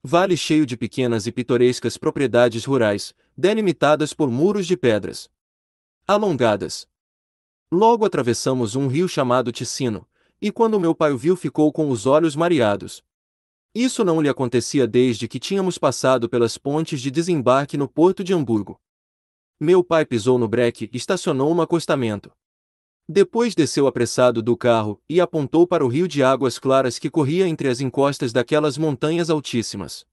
vale cheio de pequenas e pitorescas propriedades rurais, delimitadas por muros de pedras alongadas. Logo atravessamos um rio chamado Ticino, e quando meu pai o viu ficou com os olhos mareados. Isso não lhe acontecia desde que tínhamos passado pelas pontes de desembarque no porto de Hamburgo. Meu pai pisou no breque e estacionou no acostamento. Depois desceu apressado do carro e apontou para o rio de águas claras que corria entre as encostas daquelas montanhas altíssimas.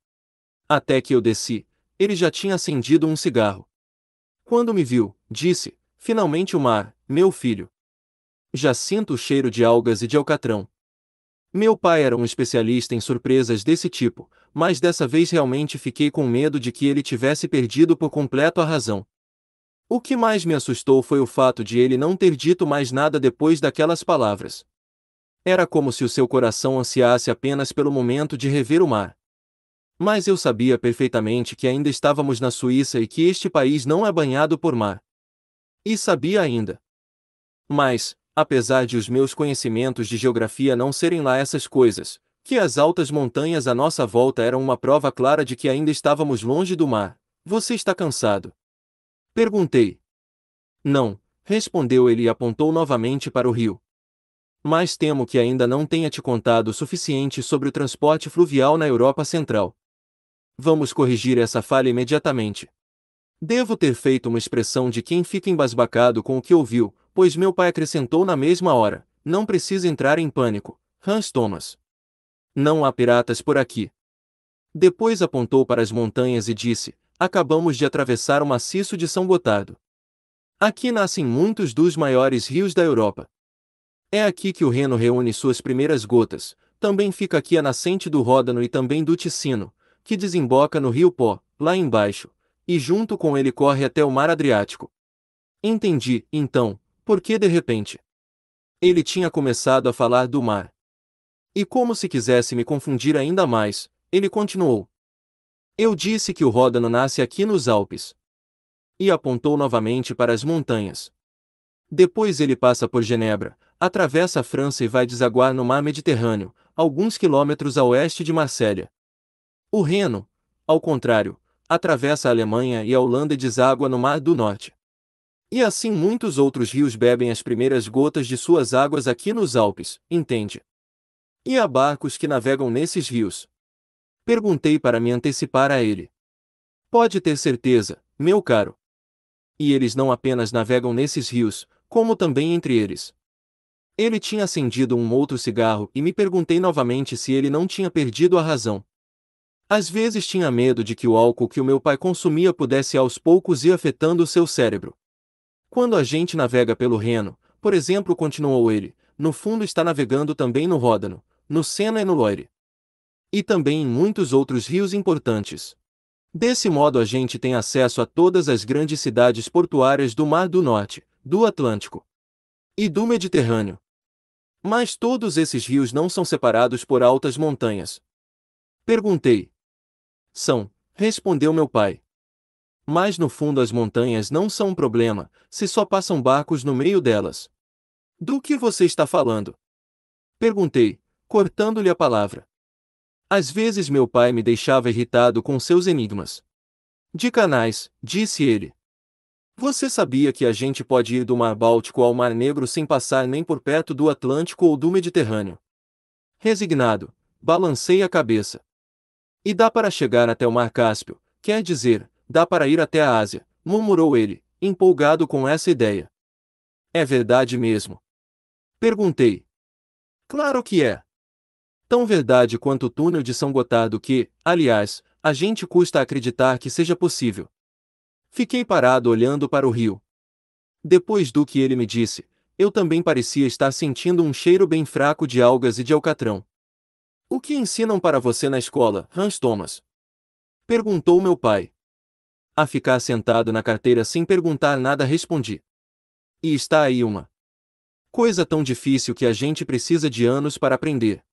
Até que eu desci, ele já tinha acendido um cigarro. Quando me viu, disse: Finalmente o mar, meu filho. Já sinto o cheiro de algas e de alcatrão. Meu pai era um especialista em surpresas desse tipo, mas dessa vez realmente fiquei com medo de que ele tivesse perdido por completo a razão. O que mais me assustou foi o fato de ele não ter dito mais nada depois daquelas palavras. Era como se o seu coração ansiasse apenas pelo momento de rever o mar. Mas eu sabia perfeitamente que ainda estávamos na Suíça e que este país não é banhado por mar. E sabia ainda. Mas, apesar de os meus conhecimentos de geografia não serem lá essas coisas, que as altas montanhas à nossa volta eram uma prova clara de que ainda estávamos longe do mar. Você está cansado, Perguntei. Não, respondeu ele e apontou novamente para o rio. Mas temo que ainda não tenha te contado o suficiente sobre o transporte fluvial na Europa Central. Vamos corrigir essa falha imediatamente. Devo ter feito uma expressão de quem fica embasbacado com o que ouviu, pois meu pai acrescentou na mesma hora: Não precisa entrar em pânico, Hans Thomas. Não há piratas por aqui. Depois apontou para as montanhas e disse: acabamos de atravessar o maciço de São Gotardo. Aqui nascem muitos dos maiores rios da Europa. É aqui que o Reno reúne suas primeiras gotas, também fica aqui a nascente do Ródano e também do Ticino, que desemboca no rio Pó, lá embaixo, e junto com ele corre até o mar Adriático. Entendi, então, por que de repente? Ele tinha começado a falar do mar. E como se quisesse me confundir ainda mais, ele continuou: eu disse que o Ródano nasce aqui nos Alpes. E apontou novamente para as montanhas. Depois ele passa por Genebra, atravessa a França e vai desaguar no mar Mediterrâneo, alguns quilômetros a oeste de Marselha. O Reno, ao contrário, atravessa a Alemanha e a Holanda e deságua no Mar do Norte. E assim muitos outros rios bebem as primeiras gotas de suas águas aqui nos Alpes, entende? E há barcos que navegam nesses rios, Perguntei para me antecipar a ele. Pode ter certeza, meu caro. E eles não apenas navegam nesses rios, como também entre eles. Ele tinha acendido um outro cigarro e me perguntei novamente se ele não tinha perdido a razão. Às vezes tinha medo de que o álcool que o meu pai consumia pudesse aos poucos ir afetando o seu cérebro. Quando a gente navega pelo Reno, por exemplo, continuou ele, no fundo está navegando também no Ródano, no Sena e no Loire e também em muitos outros rios importantes. Desse modo, a gente tem acesso a todas as grandes cidades portuárias do Mar do Norte, do Atlântico e do Mediterrâneo. Mas todos esses rios não são separados por altas montanhas. Perguntei. São, respondeu meu pai. Mas no fundo as montanhas não são um problema, se só passam barcos no meio delas. Do que você está falando? Perguntei, cortando-lhe a palavra. Às vezes meu pai me deixava irritado com seus enigmas. De canais, disse ele. Você sabia que a gente pode ir do Mar Báltico ao Mar Negro sem passar nem por perto do Atlântico ou do Mediterrâneo? Resignado, balancei a cabeça. E dá para chegar até o Mar Cáspio, quer dizer, dá para ir até a Ásia, murmurou ele, empolgado com essa ideia. É verdade mesmo? Perguntei. Claro que é tão verdade quanto o túnel de São Gotardo que, aliás, a gente custa acreditar que seja possível. Fiquei parado olhando para o rio. Depois do que ele me disse, eu também parecia estar sentindo um cheiro bem fraco de algas e de alcatrão. O que ensinam para você na escola, Hans Thomas? Perguntou meu pai. A ficar sentado na carteira sem perguntar nada respondi. E está aí uma coisa tão difícil que a gente precisa de anos para aprender.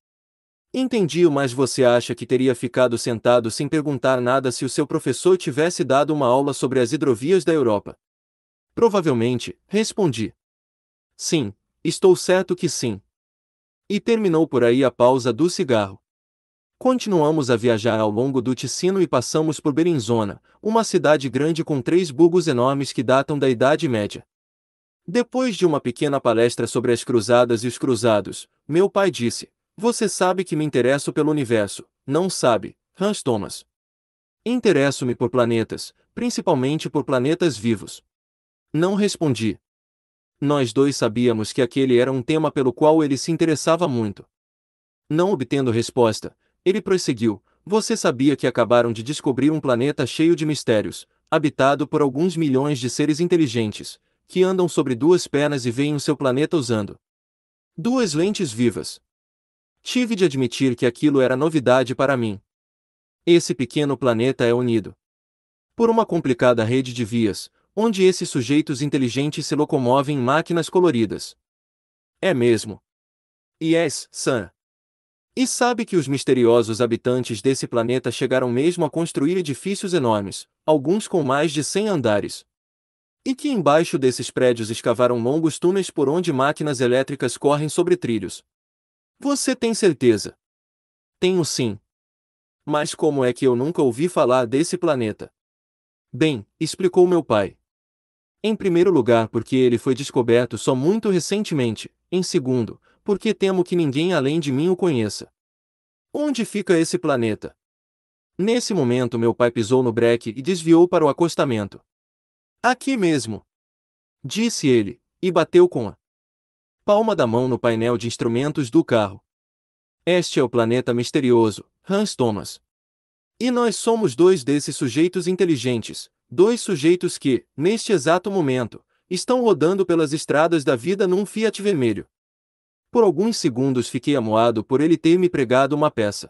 Entendi, mas você acha que teria ficado sentado sem perguntar nada se o seu professor tivesse dado uma aula sobre as hidrovias da Europa? Provavelmente, respondi. Sim, estou certo que sim. E terminou por aí a pausa do cigarro. Continuamos a viajar ao longo do Ticino e passamos por Berinzona, uma cidade grande com três burgos enormes que datam da Idade Média. Depois de uma pequena palestra sobre as cruzadas e os cruzados, meu pai disse: você sabe que me interesso pelo universo, não sabe, Hans Thomas. Interesso-me por planetas, principalmente por planetas vivos. Não respondi. Nós dois sabíamos que aquele era um tema pelo qual ele se interessava muito. Não obtendo resposta, ele prosseguiu: Você sabia que acabaram de descobrir um planeta cheio de mistérios, habitado por alguns milhões de seres inteligentes, que andam sobre duas pernas e veem o seu planeta usando duas lentes vivas. Tive de admitir que aquilo era novidade para mim. Esse pequeno planeta é unido por uma complicada rede de vias, onde esses sujeitos inteligentes se locomovem em máquinas coloridas. É mesmo. Yes, Sam. E sabe que os misteriosos habitantes desse planeta chegaram mesmo a construir edifícios enormes, alguns com mais de 100 andares. E que embaixo desses prédios escavaram longos túneis por onde máquinas elétricas correm sobre trilhos, você tem certeza? Tenho sim. Mas como é que eu nunca ouvi falar desse planeta? Bem, explicou meu pai. Em primeiro lugar, porque ele foi descoberto só muito recentemente. Em segundo, porque temo que ninguém além de mim o conheça. Onde fica esse planeta? Nesse momento, meu pai pisou no breque e desviou para o acostamento. Aqui mesmo! Disse ele, e bateu com a palma da mão no painel de instrumentos do carro. Este é o planeta misterioso, Hans Thomas. E nós somos dois desses sujeitos inteligentes, dois sujeitos que, neste exato momento, estão rodando pelas estradas da vida num Fiat vermelho. Por alguns segundos fiquei amuado por ele ter me pregado uma peça.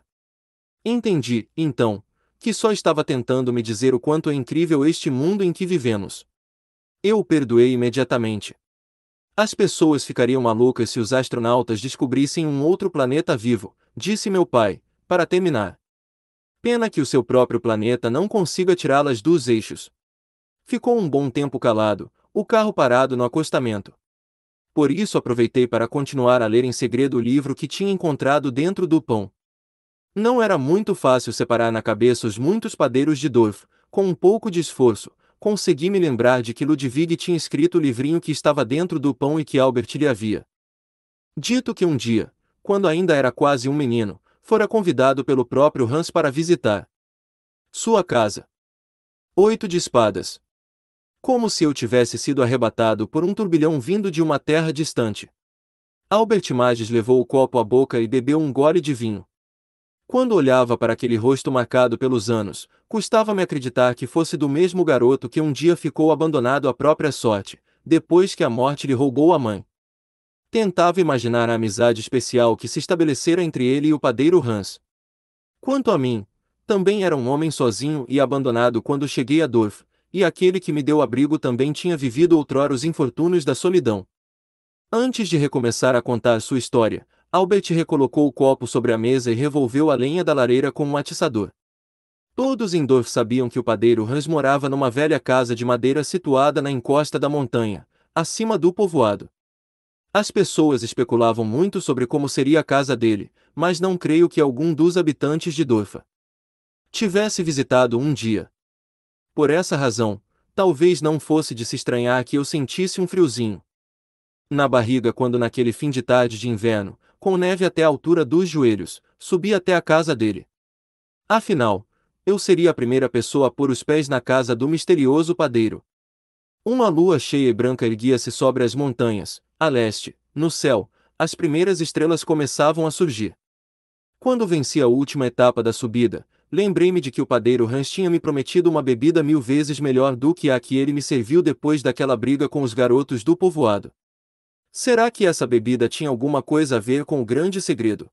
Entendi, então, que só estava tentando me dizer o quanto é incrível este mundo em que vivemos. Eu o perdoei imediatamente. As pessoas ficariam malucas se os astronautas descobrissem um outro planeta vivo, disse meu pai, para terminar. Pena que o seu próprio planeta não consiga tirá-las dos eixos. Ficou um bom tempo calado, o carro parado no acostamento. Por isso aproveitei para continuar a ler em segredo o livro que tinha encontrado dentro do pão. Não era muito fácil separar na cabeça os muitos padeiros de Dorf, com um pouco de esforço, consegui me lembrar de que Ludwig tinha escrito o livrinho que estava dentro do pão e que Albert lhe havia dito que um dia, quando ainda era quase um menino, fora convidado pelo próprio Hans para visitar sua casa. Oito de espadas. Como se eu tivesse sido arrebatado por um turbilhão vindo de uma terra distante. Albert Mages levou o copo à boca e bebeu um gole de vinho. Quando olhava para aquele rosto marcado pelos anos, custava-me acreditar que fosse do mesmo garoto que um dia ficou abandonado à própria sorte, depois que a morte lhe roubou a mãe. Tentava imaginar a amizade especial que se estabelecera entre ele e o padeiro Hans. Quanto a mim, também era um homem sozinho e abandonado quando cheguei a Dorf, e aquele que me deu abrigo também tinha vivido outrora os infortúnios da solidão. Antes de recomeçar a contar sua história, Albert recolocou o copo sobre a mesa e revolveu a lenha da lareira com um atiçador. Todos em Dorf sabiam que o padeiro Hans morava numa velha casa de madeira situada na encosta da montanha, acima do povoado. As pessoas especulavam muito sobre como seria a casa dele, mas não creio que algum dos habitantes de Dorfa tivesse visitado um dia. Por essa razão, talvez não fosse de se estranhar que eu sentisse um friozinho na barriga quando naquele fim de tarde de inverno, com neve até a altura dos joelhos, subi até a casa dele. Afinal, eu seria a primeira pessoa a pôr os pés na casa do misterioso padeiro. Uma lua cheia e branca erguia-se sobre as montanhas, a leste, no céu, as primeiras estrelas começavam a surgir. Quando venci a última etapa da subida, lembrei-me de que o padeiro Hans tinha me prometido uma bebida mil vezes melhor do que a que ele me serviu depois daquela briga com os garotos do povoado. Será que essa bebida tinha alguma coisa a ver com o grande segredo?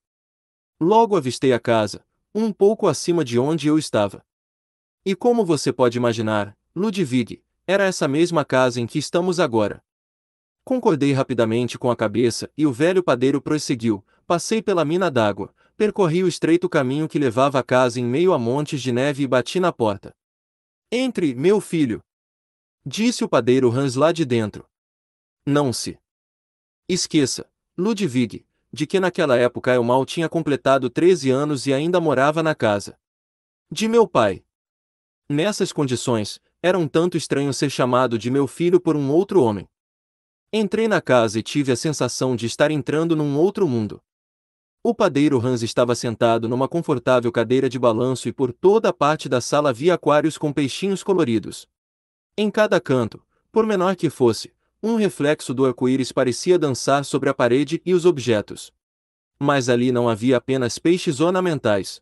Logo avistei a casa, um pouco acima de onde eu estava. E como você pode imaginar, Ludwig, era essa mesma casa em que estamos agora. Concordei rapidamente com a cabeça e o velho padeiro prosseguiu: passei pela mina d'água, percorri o estreito caminho que levava a casa em meio a montes de neve e bati na porta. Entre, meu filho! Disse o padeiro Hans lá de dentro. Não se Esqueça, Ludwig, de que naquela época eu mal tinha completado 13 anos e ainda morava na casa de meu pai. Nessas condições, era um tanto estranho ser chamado de meu filho por um outro homem. Entrei na casa e tive a sensação de estar entrando num outro mundo. O padeiro Hans estava sentado numa confortável cadeira de balanço e por toda a parte da sala havia aquários com peixinhos coloridos. Em cada canto, por menor que fosse, um reflexo do arco-íris parecia dançar sobre a parede e os objetos. Mas ali não havia apenas peixes ornamentais.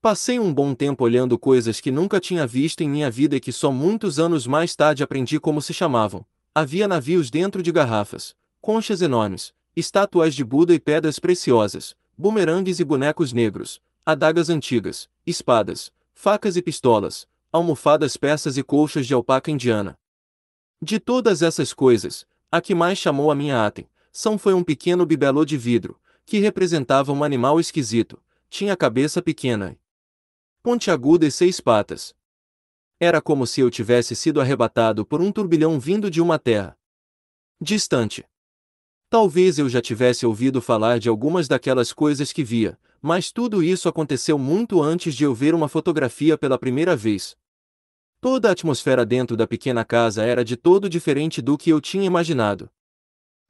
Passei um bom tempo olhando coisas que nunca tinha visto em minha vida e que só muitos anos mais tarde aprendi como se chamavam. Havia navios dentro de garrafas, conchas enormes, estátuas de Buda e pedras preciosas, bumerangues e bonecos negros, adagas antigas, espadas, facas e pistolas, almofadas persas e colchas de alpaca indiana. De todas essas coisas, a que mais chamou a minha atenção foi um pequeno bibelô de vidro, que representava um animal esquisito, tinha cabeça pequena e pontiaguda e seis patas. Era como se eu tivesse sido arrebatado por um turbilhão vindo de uma terra distante. Talvez eu já tivesse ouvido falar de algumas daquelas coisas que via, mas tudo isso aconteceu muito antes de eu ver uma fotografia pela primeira vez, Toda a atmosfera dentro da pequena casa era de todo diferente do que eu tinha imaginado.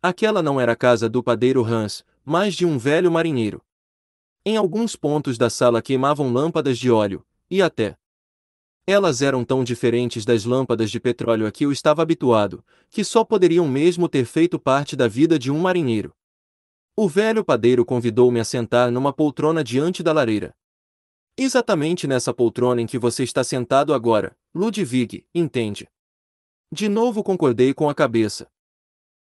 Aquela não era a casa do padeiro Hans, mas de um velho marinheiro. Em alguns pontos da sala queimavam lâmpadas de óleo, e até. Elas eram tão diferentes das lâmpadas de petróleo a que eu estava habituado, que só poderiam mesmo ter feito parte da vida de um marinheiro. O velho padeiro convidou-me a sentar numa poltrona diante da lareira. Exatamente nessa poltrona em que você está sentado agora, Ludwig, entende? De novo concordei com a cabeça.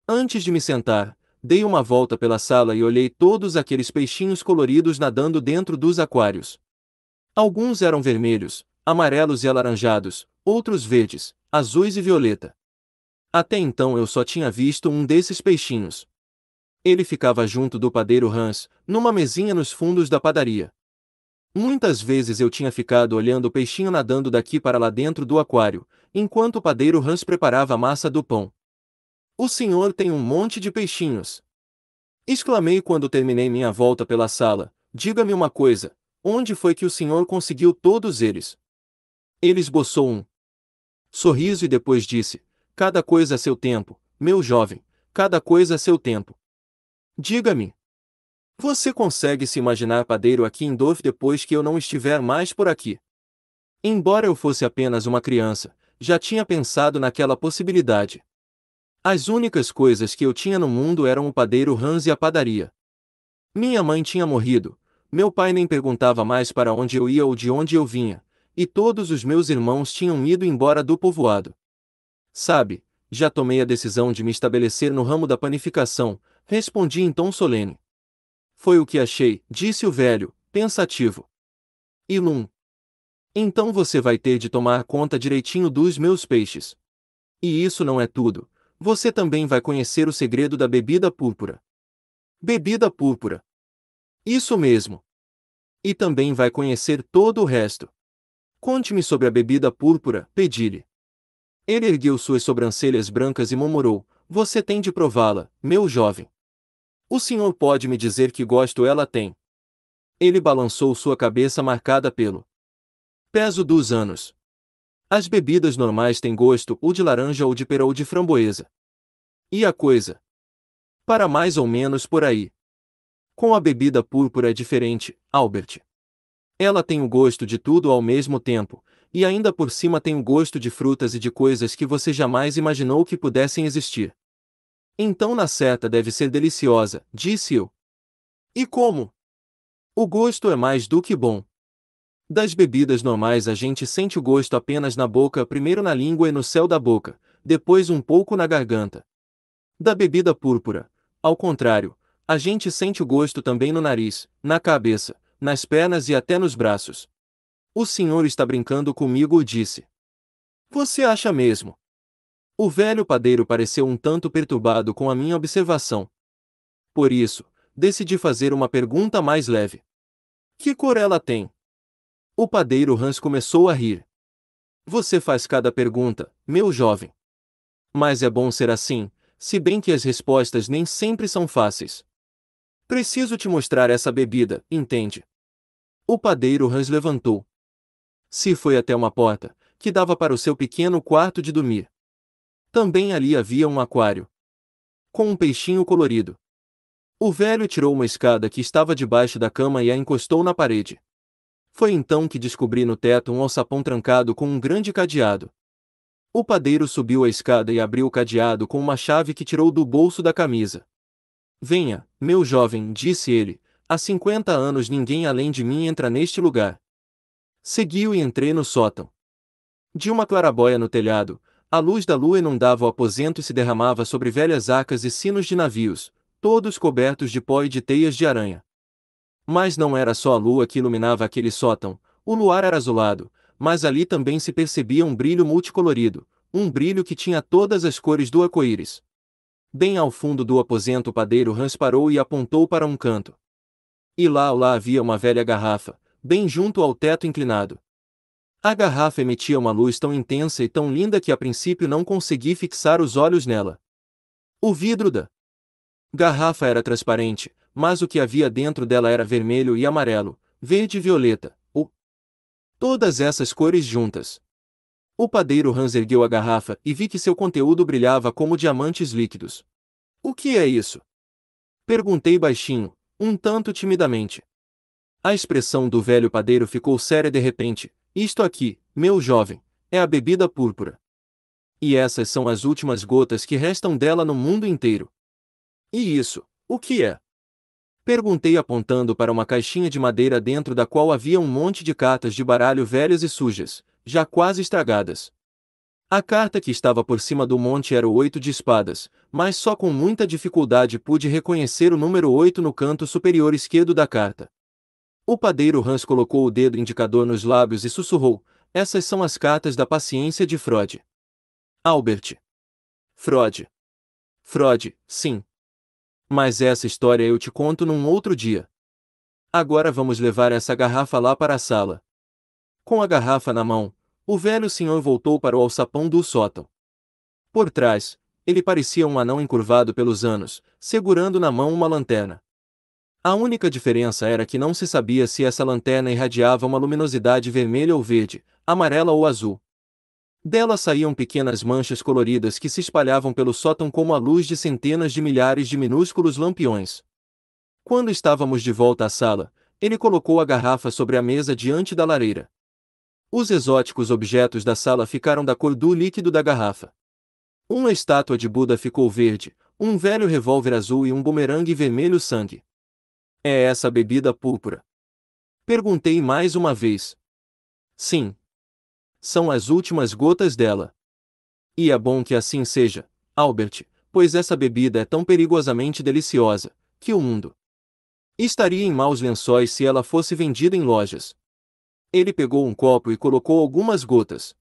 Antes de me sentar, dei uma volta pela sala e olhei todos aqueles peixinhos coloridos nadando dentro dos aquários. Alguns eram vermelhos, amarelos e alaranjados, outros verdes, azuis e violeta. Até então eu só tinha visto um desses peixinhos. Ele ficava junto do padeiro Hans, numa mesinha nos fundos da padaria. Muitas vezes eu tinha ficado olhando o peixinho nadando daqui para lá dentro do aquário, enquanto o padeiro Hans preparava a massa do pão. O senhor tem um monte de peixinhos. Exclamei quando terminei minha volta pela sala. Diga-me uma coisa, onde foi que o senhor conseguiu todos eles? Ele esboçou um sorriso e depois disse: Cada coisa a seu tempo, meu jovem, cada coisa a seu tempo. Diga-me, você consegue se imaginar padeiro aqui em Dove depois que eu não estiver mais por aqui? Embora eu fosse apenas uma criança, já tinha pensado naquela possibilidade. As únicas coisas que eu tinha no mundo eram o padeiro Hans e a padaria. Minha mãe tinha morrido, meu pai nem perguntava mais para onde eu ia ou de onde eu vinha, e todos os meus irmãos tinham ido embora do povoado. Sabe, já tomei a decisão de me estabelecer no ramo da panificação, respondi em tom solene. Foi o que achei, disse o velho, pensativo. Ilum. Então você vai ter de tomar conta direitinho dos meus peixes. E isso não é tudo. Você também vai conhecer o segredo da bebida púrpura. Bebida púrpura. Isso mesmo. E também vai conhecer todo o resto. Conte-me sobre a bebida púrpura, pedi-lhe. Ele ergueu suas sobrancelhas brancas e murmurou: Você tem de prová-la, meu jovem. O senhor pode me dizer que gosto ela tem? Ele balançou sua cabeça marcada pelo peso dos anos. As bebidas normais têm gosto ou de laranja ou de pera ou de framboesa. E a coisa? Para mais ou menos por aí. Com a bebida púrpura é diferente, Albert. Ela tem o gosto de tudo ao mesmo tempo, e ainda por cima tem o gosto de frutas e de coisas que você jamais imaginou que pudessem existir. Então na seta deve ser deliciosa, disse eu. E como? O gosto é mais do que bom. Das bebidas normais a gente sente o gosto apenas na boca, primeiro na língua e no céu da boca, depois um pouco na garganta. Da bebida púrpura, ao contrário, a gente sente o gosto também no nariz, na cabeça, nas pernas e até nos braços. O senhor está brincando comigo, disse. Você acha mesmo? O velho padeiro pareceu um tanto perturbado com a minha observação. Por isso, decidi fazer uma pergunta mais leve. Que cor ela tem? O padeiro Hans começou a rir. Você faz cada pergunta, meu jovem. Mas é bom ser assim, se bem que as respostas nem sempre são fáceis. Preciso te mostrar essa bebida, entende? O padeiro Hans levantou. Se foi até uma porta, que dava para o seu pequeno quarto de dormir. Também ali havia um aquário. Com um peixinho colorido. O velho tirou uma escada que estava debaixo da cama e a encostou na parede. Foi então que descobri no teto um alçapão trancado com um grande cadeado. O padeiro subiu a escada e abriu o cadeado com uma chave que tirou do bolso da camisa. Venha, meu jovem, disse ele, há cinquenta anos ninguém além de mim entra neste lugar. Segui-o e entrei no sótão. De uma clarabóia no telhado, a luz da lua inundava o aposento e se derramava sobre velhas acas e sinos de navios, todos cobertos de pó e de teias de aranha. Mas não era só a lua que iluminava aquele sótão, o luar era azulado, mas ali também se percebia um brilho multicolorido, um brilho que tinha todas as cores do arco-íris. Bem ao fundo do aposento o padeiro Hans parou e apontou para um canto. E lá lá havia uma velha garrafa, bem junto ao teto inclinado. A garrafa emitia uma luz tão intensa e tão linda que a princípio não consegui fixar os olhos nela. O vidro da garrafa era transparente, mas o que havia dentro dela era vermelho e amarelo, verde e violeta, ou todas essas cores juntas. O padeiro Hans ergueu a garrafa e vi que seu conteúdo brilhava como diamantes líquidos. O que é isso? Perguntei baixinho, um tanto timidamente. A expressão do velho padeiro ficou séria de repente, isto aqui, meu jovem, é a bebida púrpura. E essas são as últimas gotas que restam dela no mundo inteiro. E isso, o que é? Perguntei apontando para uma caixinha de madeira dentro da qual havia um monte de cartas de baralho velhas e sujas, já quase estragadas. A carta que estava por cima do monte era o oito de espadas, mas só com muita dificuldade pude reconhecer o número oito no canto superior esquerdo da carta. O padeiro Hans colocou o dedo indicador nos lábios e sussurrou: Essas são as cartas da paciência de Freud. Albert. Freud. Freud, sim. Mas essa história eu te conto num outro dia. Agora vamos levar essa garrafa lá para a sala. Com a garrafa na mão, o velho senhor voltou para o alçapão do sótão. Por trás, ele parecia um anão encurvado pelos anos, segurando na mão uma lanterna. A única diferença era que não se sabia se essa lanterna irradiava uma luminosidade vermelha ou verde, amarela ou azul. Dela saíam pequenas manchas coloridas que se espalhavam pelo sótão como a luz de centenas de milhares de minúsculos lampiões. Quando estávamos de volta à sala, ele colocou a garrafa sobre a mesa diante da lareira. Os exóticos objetos da sala ficaram da cor do líquido da garrafa. Uma estátua de Buda ficou verde, um velho revólver azul e um bumerangue vermelho sangue. É essa bebida púrpura? Perguntei mais uma vez. Sim. São as últimas gotas dela. E é bom que assim seja, Albert, pois essa bebida é tão perigosamente deliciosa, que o mundo estaria em maus lençóis se ela fosse vendida em lojas. Ele pegou um copo e colocou algumas gotas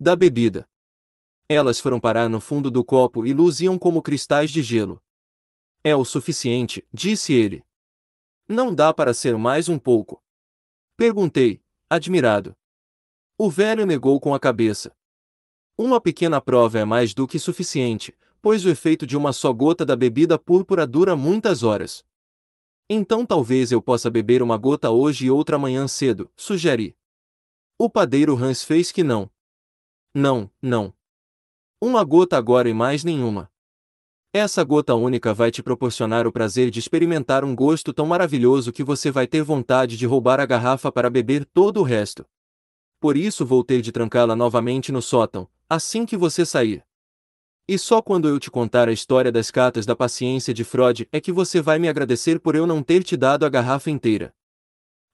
da bebida. Elas foram parar no fundo do copo e luziam como cristais de gelo. É o suficiente, disse ele. Não dá para ser mais um pouco? Perguntei, admirado. O velho negou com a cabeça. Uma pequena prova é mais do que suficiente, pois o efeito de uma só gota da bebida púrpura dura muitas horas. Então talvez eu possa beber uma gota hoje e outra amanhã cedo, sugeri. O padeiro Hans fez que não. Não, não. Uma gota agora e mais nenhuma. Essa gota única vai te proporcionar o prazer de experimentar um gosto tão maravilhoso que você vai ter vontade de roubar a garrafa para beber todo o resto. Por isso vou ter de trancá-la novamente no sótão, assim que você sair. E só quando eu te contar a história das cartas da paciência de Freud é que você vai me agradecer por eu não ter te dado a garrafa inteira.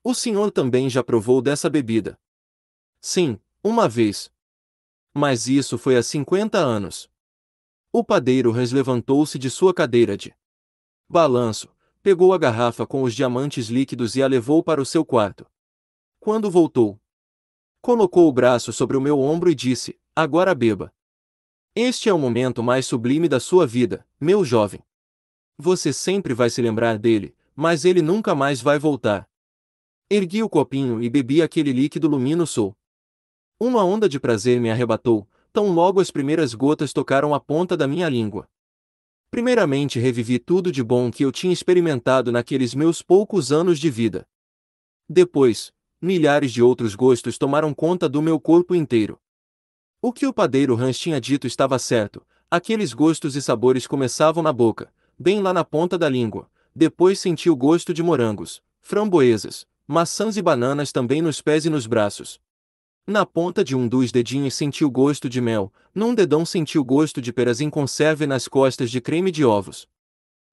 O senhor também já provou dessa bebida. Sim, uma vez. Mas isso foi há 50 anos. O padeiro Hans levantou-se de sua cadeira de balanço, pegou a garrafa com os diamantes líquidos e a levou para o seu quarto. Quando voltou, colocou o braço sobre o meu ombro e disse: Agora beba. Este é o momento mais sublime da sua vida, meu jovem. Você sempre vai se lembrar dele, mas ele nunca mais vai voltar. Ergui o copinho e bebi aquele líquido luminoso. Uma onda de prazer me arrebatou, Tão logo as primeiras gotas tocaram a ponta da minha língua. Primeiramente revivi tudo de bom que eu tinha experimentado naqueles meus poucos anos de vida. Depois, milhares de outros gostos tomaram conta do meu corpo inteiro. O que o padeiro Hans tinha dito estava certo, aqueles gostos e sabores começavam na boca, bem lá na ponta da língua, depois senti o gosto de morangos, framboesas, maçãs e bananas também nos pés e nos braços, na ponta de um dos dedinhos sentiu gosto de mel, num dedão sentiu gosto de peras em conserve nas costas de creme de ovos.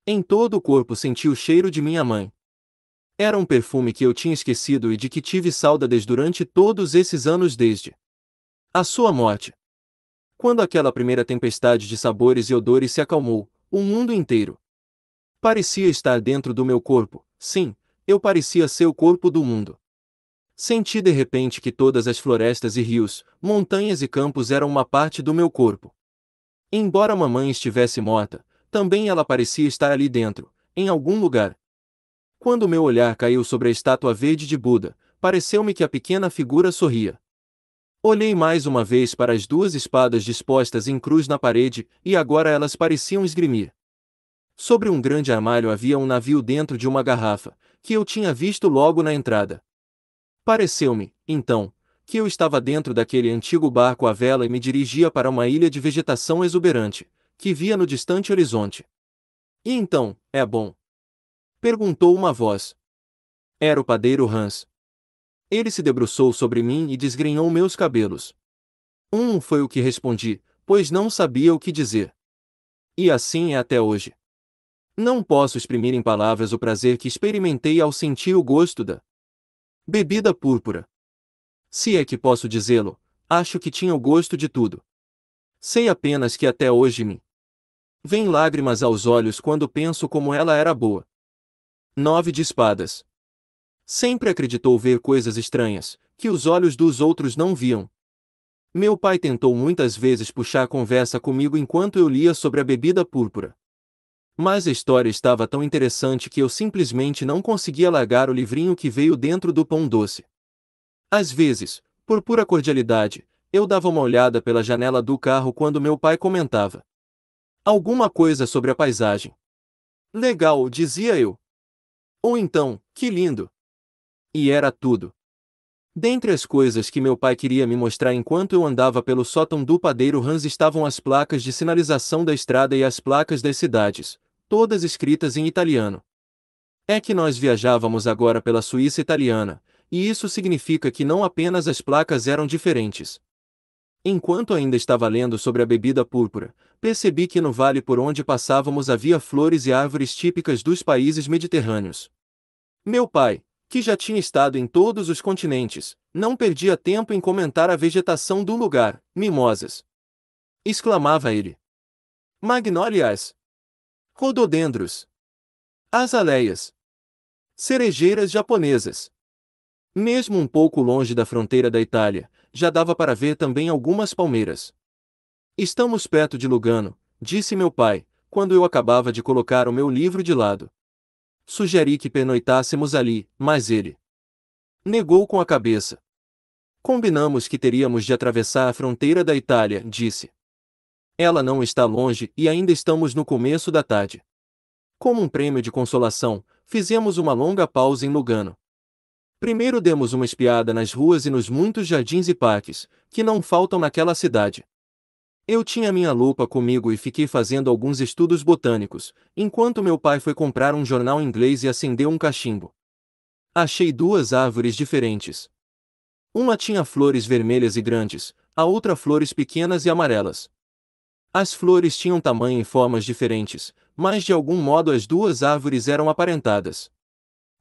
Em todo o corpo senti o cheiro de minha mãe. Era um perfume que eu tinha esquecido e de que tive saudades durante todos esses anos desde a sua morte. Quando aquela primeira tempestade de sabores e odores se acalmou, o mundo inteiro parecia estar dentro do meu corpo. Sim, eu parecia ser o corpo do mundo. Senti de repente que todas as florestas e rios, montanhas e campos eram uma parte do meu corpo. Embora mamãe estivesse morta, também ela parecia estar ali dentro, em algum lugar. Quando meu olhar caiu sobre a estátua verde de Buda, pareceu-me que a pequena figura sorria. Olhei mais uma vez para as duas espadas dispostas em cruz na parede, e agora elas pareciam esgrimir. Sobre um grande armário havia um navio dentro de uma garrafa, que eu tinha visto logo na entrada. Pareceu-me, então, que eu estava dentro daquele antigo barco à vela e me dirigia para uma ilha de vegetação exuberante, que via no distante horizonte. E então, é bom? Perguntou uma voz. Era o padeiro Hans. Ele se debruçou sobre mim e desgrenhou meus cabelos. Um foi o que respondi, pois não sabia o que dizer. E assim é até hoje. Não posso exprimir em palavras o prazer que experimentei ao sentir o gosto da Bebida púrpura. Se é que posso dizê-lo, acho que tinha o gosto de tudo. Sei apenas que até hoje me vêm lágrimas aos olhos quando penso como ela era boa. Nove de espadas. Sempre acreditou ver coisas estranhas, que os olhos dos outros não viam. Meu pai tentou muitas vezes puxar conversa comigo enquanto eu lia sobre a bebida púrpura. Mas a história estava tão interessante que eu simplesmente não conseguia largar o livrinho que veio dentro do pão doce. Às vezes, por pura cordialidade, eu dava uma olhada pela janela do carro quando meu pai comentava. Alguma coisa sobre a paisagem. Legal, dizia eu. Ou então, que lindo. E era tudo. Dentre as coisas que meu pai queria me mostrar enquanto eu andava pelo sótão do padeiro Hans estavam as placas de sinalização da estrada e as placas das cidades, todas escritas em italiano. É que nós viajávamos agora pela Suíça italiana, e isso significa que não apenas as placas eram diferentes. Enquanto ainda estava lendo sobre a bebida púrpura, percebi que no vale por onde passávamos havia flores e árvores típicas dos países mediterrâneos. Meu pai, que já tinha estado em todos os continentes, não perdia tempo em comentar a vegetação do lugar, mimosas. Exclamava ele. Magnólias. Rododendros. Azaleias. Cerejeiras japonesas. Mesmo um pouco longe da fronteira da Itália, já dava para ver também algumas palmeiras. Estamos perto de Lugano, disse meu pai, quando eu acabava de colocar o meu livro de lado. Sugeri que pernoitássemos ali, mas ele negou com a cabeça. Combinamos que teríamos de atravessar a fronteira da Itália, disse. Ela não está longe e ainda estamos no começo da tarde. Como um prêmio de consolação, fizemos uma longa pausa em Lugano. Primeiro demos uma espiada nas ruas e nos muitos jardins e parques, que não faltam naquela cidade. Eu tinha minha lupa comigo e fiquei fazendo alguns estudos botânicos, enquanto meu pai foi comprar um jornal inglês e acendeu um cachimbo. Achei duas árvores diferentes. Uma tinha flores vermelhas e grandes, a outra flores pequenas e amarelas. As flores tinham tamanho e formas diferentes, mas de algum modo as duas árvores eram aparentadas.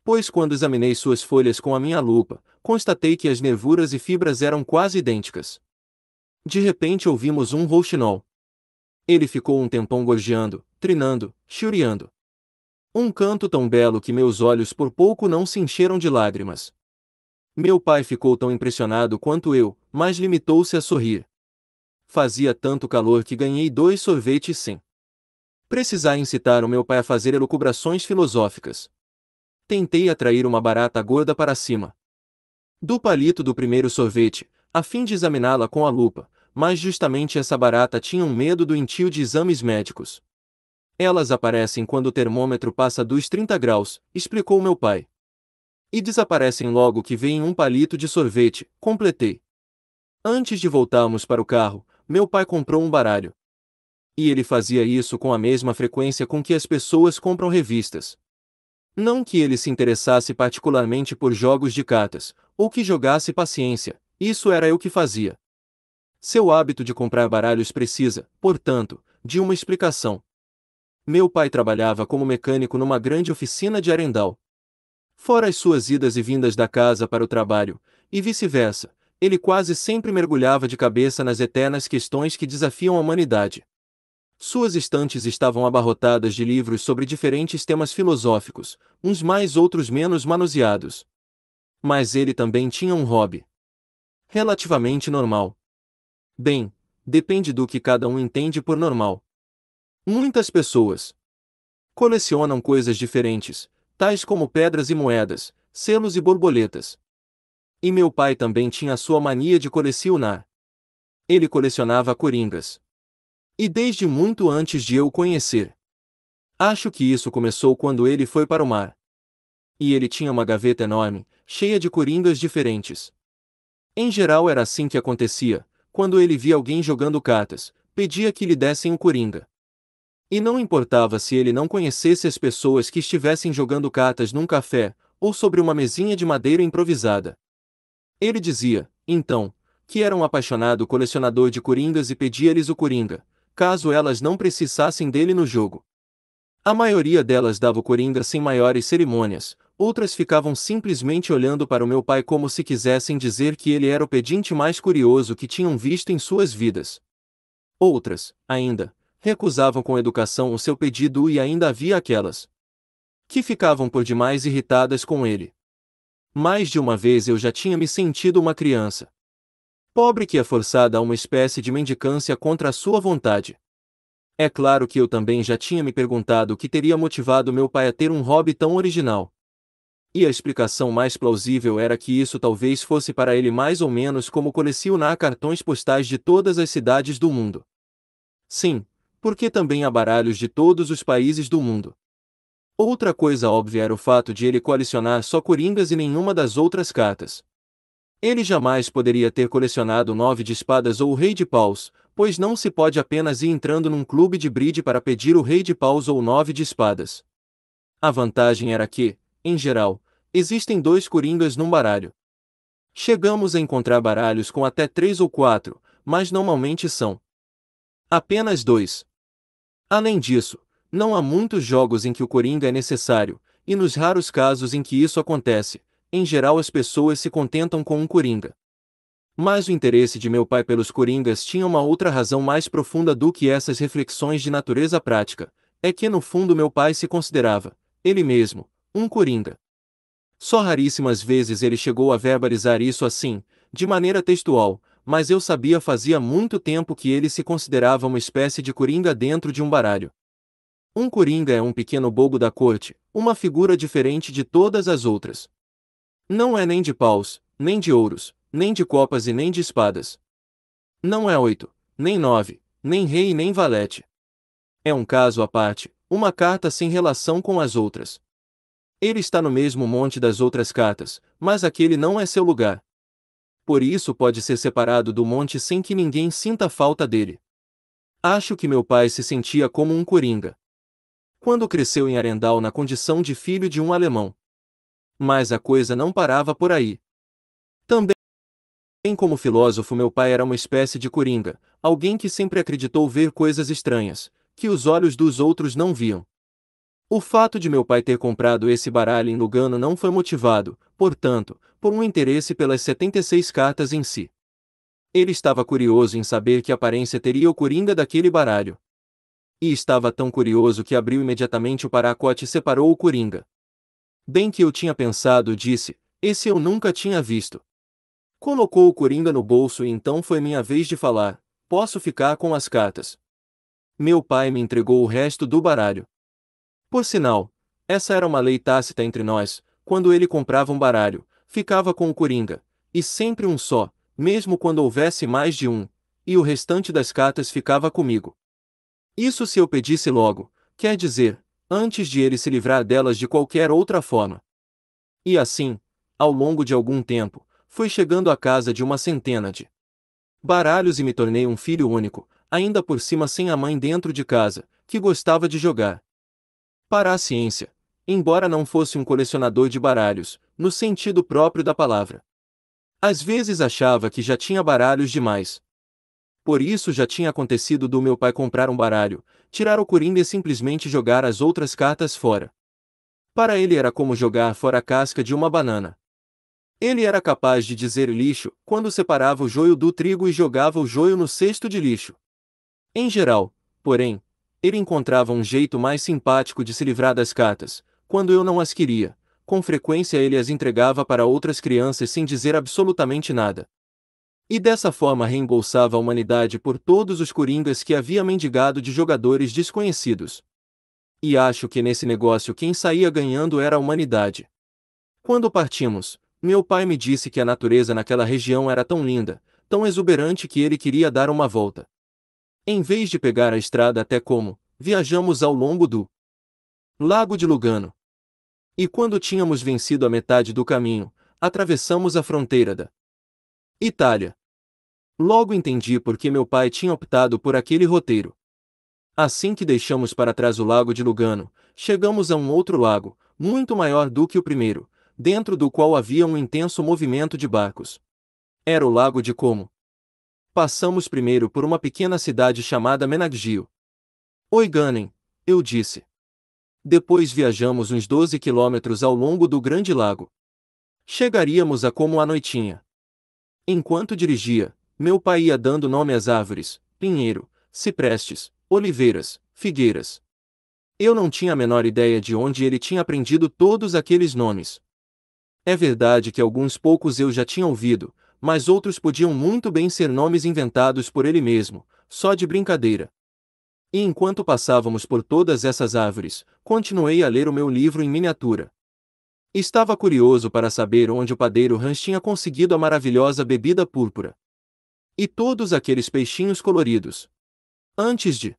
Pois quando examinei suas folhas com a minha lupa, constatei que as nervuras e fibras eram quase idênticas. De repente ouvimos um rouxinol. Ele ficou um tempão gorjeando, trinando, chiuriando. Um canto tão belo que meus olhos por pouco não se encheram de lágrimas. Meu pai ficou tão impressionado quanto eu, mas limitou-se a sorrir. Fazia tanto calor que ganhei dois sorvetes sem. Precisar incitar o meu pai a fazer elucubrações filosóficas. Tentei atrair uma barata gorda para cima. Do palito do primeiro sorvete, a fim de examiná-la com a lupa, mas justamente essa barata tinha um medo do doentio de exames médicos. Elas aparecem quando o termômetro passa dos 30 graus, explicou meu pai. E desaparecem logo que vem um palito de sorvete, completei. Antes de voltarmos para o carro, meu pai comprou um baralho. E ele fazia isso com a mesma frequência com que as pessoas compram revistas. Não que ele se interessasse particularmente por jogos de cartas, ou que jogasse paciência, isso era eu que fazia. Seu hábito de comprar baralhos precisa, portanto, de uma explicação. Meu pai trabalhava como mecânico numa grande oficina de Arendal. Fora as suas idas e vindas da casa para o trabalho, e vice-versa, ele quase sempre mergulhava de cabeça nas eternas questões que desafiam a humanidade. Suas estantes estavam abarrotadas de livros sobre diferentes temas filosóficos, uns mais outros menos manuseados. Mas ele também tinha um hobby relativamente normal. Bem, depende do que cada um entende por normal. Muitas pessoas colecionam coisas diferentes, tais como pedras e moedas, selos e borboletas. E meu pai também tinha sua mania de colecionar. Ele colecionava coringas. E desde muito antes de eu o conhecer. Acho que isso começou quando ele foi para o mar. E ele tinha uma gaveta enorme, cheia de coringas diferentes. Em geral era assim que acontecia, quando ele via alguém jogando cartas, pedia que lhe dessem o coringa. E não importava se ele não conhecesse as pessoas que estivessem jogando cartas num café, ou sobre uma mesinha de madeira improvisada. Ele dizia, então, que era um apaixonado colecionador de coringas e pedia-lhes o coringa, caso elas não precisassem dele no jogo. A maioria delas dava o coringa sem maiores cerimônias, Outras ficavam simplesmente olhando para o meu pai como se quisessem dizer que ele era o pedinte mais curioso que tinham visto em suas vidas. Outras, ainda, recusavam com educação o seu pedido e ainda havia aquelas que ficavam por demais irritadas com ele. Mais de uma vez eu já tinha me sentido uma criança. Pobre que é forçada a uma espécie de mendicância contra a sua vontade. É claro que eu também já tinha me perguntado o que teria motivado meu pai a ter um hobby tão original. E a explicação mais plausível era que isso talvez fosse para ele mais ou menos como colecionar cartões postais de todas as cidades do mundo. Sim, porque também há baralhos de todos os países do mundo. Outra coisa óbvia era o fato de ele colecionar só coringas e nenhuma das outras cartas. Ele jamais poderia ter colecionado nove de espadas ou o rei de paus, pois não se pode apenas ir entrando num clube de bride para pedir o rei de paus ou nove de espadas. A vantagem era que, em geral, Existem dois coringas num baralho. Chegamos a encontrar baralhos com até três ou quatro, mas normalmente são apenas dois. Além disso, não há muitos jogos em que o coringa é necessário, e nos raros casos em que isso acontece, em geral as pessoas se contentam com um coringa. Mas o interesse de meu pai pelos coringas tinha uma outra razão mais profunda do que essas reflexões de natureza prática: é que no fundo meu pai se considerava, ele mesmo, um coringa. Só raríssimas vezes ele chegou a verbalizar isso assim, de maneira textual, mas eu sabia fazia muito tempo que ele se considerava uma espécie de coringa dentro de um baralho. Um coringa é um pequeno bobo da corte, uma figura diferente de todas as outras. Não é nem de paus, nem de ouros, nem de copas e nem de espadas. Não é oito, nem nove, nem rei nem valete. É um caso à parte, uma carta sem relação com as outras. Ele está no mesmo monte das outras catas, mas aquele não é seu lugar. Por isso pode ser separado do monte sem que ninguém sinta falta dele. Acho que meu pai se sentia como um coringa. Quando cresceu em Arendal na condição de filho de um alemão. Mas a coisa não parava por aí. Também como filósofo, meu pai era uma espécie de coringa, alguém que sempre acreditou ver coisas estranhas, que os olhos dos outros não viam. O fato de meu pai ter comprado esse baralho em Lugano não foi motivado, portanto, por um interesse pelas 76 cartas em si. Ele estava curioso em saber que aparência teria o coringa daquele baralho. E estava tão curioso que abriu imediatamente o paracote e separou o coringa. Bem que eu tinha pensado, disse, esse eu nunca tinha visto. Colocou o coringa no bolso e então foi minha vez de falar: posso ficar com as cartas. Meu pai me entregou o resto do baralho. Por sinal, essa era uma lei tácita entre nós, quando ele comprava um baralho, ficava com o coringa, e sempre um só, mesmo quando houvesse mais de um, e o restante das cartas ficava comigo. Isso se eu pedisse logo, quer dizer, antes de ele se livrar delas de qualquer outra forma. E assim, ao longo de algum tempo, fui chegando à casa de uma centena de baralhos e me tornei um filho único, ainda por cima sem a mãe dentro de casa, que gostava de jogar. Para a ciência, embora não fosse um colecionador de baralhos, no sentido próprio da palavra. Às vezes achava que já tinha baralhos demais. Por isso já tinha acontecido do meu pai comprar um baralho, tirar o coringa e simplesmente jogar as outras cartas fora. Para ele era como jogar fora a casca de uma banana. Ele era capaz de dizer lixo quando separava o joio do trigo e jogava o joio no cesto de lixo. Em geral, porém, ele encontrava um jeito mais simpático de se livrar das cartas, quando eu não as queria. Com frequência ele as entregava para outras crianças sem dizer absolutamente nada. E dessa forma reembolsava a humanidade por todos os coringas que havia mendigado de jogadores desconhecidos. E acho que nesse negócio quem saía ganhando era a humanidade. Quando partimos, meu pai me disse que a natureza naquela região era tão linda, tão exuberante que ele queria dar uma volta. Em vez de pegar a estrada até Como, viajamos ao longo do Lago de Lugano. E quando tínhamos vencido a metade do caminho, atravessamos a fronteira da Itália. Logo entendi por que meu pai tinha optado por aquele roteiro. Assim que deixamos para trás o lago de Lugano, chegamos a um outro lago, muito maior do que o primeiro, dentro do qual havia um intenso movimento de barcos. Era o lago de Como, Passamos primeiro por uma pequena cidade chamada Menagio. Oi Ganem, eu disse. Depois viajamos uns 12 quilômetros ao longo do Grande Lago. Chegaríamos a como a noitinha. Enquanto dirigia, meu pai ia dando nome às árvores: pinheiro, ciprestes, oliveiras, figueiras. Eu não tinha a menor ideia de onde ele tinha aprendido todos aqueles nomes. É verdade que alguns poucos eu já tinha ouvido, mas outros podiam muito bem ser nomes inventados por ele mesmo, só de brincadeira. E enquanto passávamos por todas essas árvores, continuei a ler o meu livro em miniatura. Estava curioso para saber onde o padeiro Hans tinha conseguido a maravilhosa bebida púrpura. E todos aqueles peixinhos coloridos. Antes de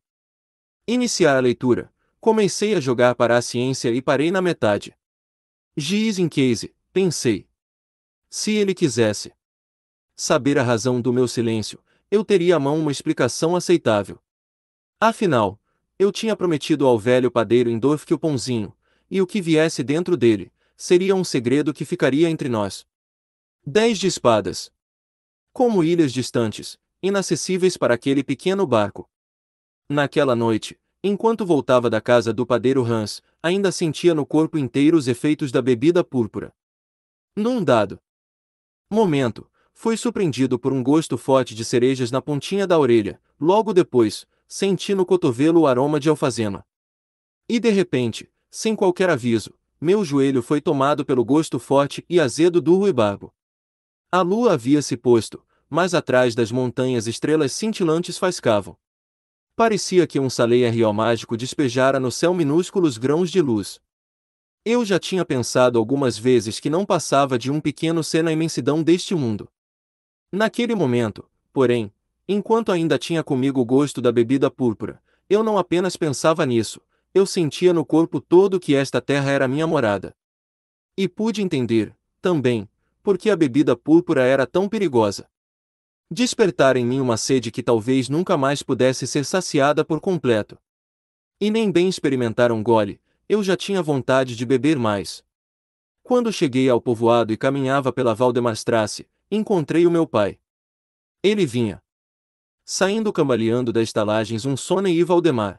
iniciar a leitura, comecei a jogar para a ciência e parei na metade. Giz in case, pensei. Se ele quisesse saber a razão do meu silêncio, eu teria à mão uma explicação aceitável. Afinal, eu tinha prometido ao velho padeiro Endorf que o pãozinho, e o que viesse dentro dele, seria um segredo que ficaria entre nós. Dez de espadas. Como ilhas distantes, inacessíveis para aquele pequeno barco. Naquela noite, enquanto voltava da casa do padeiro Hans, ainda sentia no corpo inteiro os efeitos da bebida púrpura. Num dado momento, foi surpreendido por um gosto forte de cerejas na pontinha da orelha, logo depois, senti no cotovelo o aroma de alfazema. E de repente, sem qualquer aviso, meu joelho foi tomado pelo gosto forte e azedo do ruibago. A lua havia se posto, mas atrás das montanhas estrelas cintilantes faiscavam. Parecia que um real mágico despejara no céu minúsculos grãos de luz. Eu já tinha pensado algumas vezes que não passava de um pequeno ser na imensidão deste mundo. Naquele momento, porém, enquanto ainda tinha comigo o gosto da bebida púrpura, eu não apenas pensava nisso, eu sentia no corpo todo que esta terra era minha morada. E pude entender, também, por que a bebida púrpura era tão perigosa. Despertar em mim uma sede que talvez nunca mais pudesse ser saciada por completo. E nem bem experimentar um gole, eu já tinha vontade de beber mais. Quando cheguei ao povoado e caminhava pela de Strasse, Encontrei o meu pai. Ele vinha. Saindo cambaleando das estalagens um Sônia e Valdemar.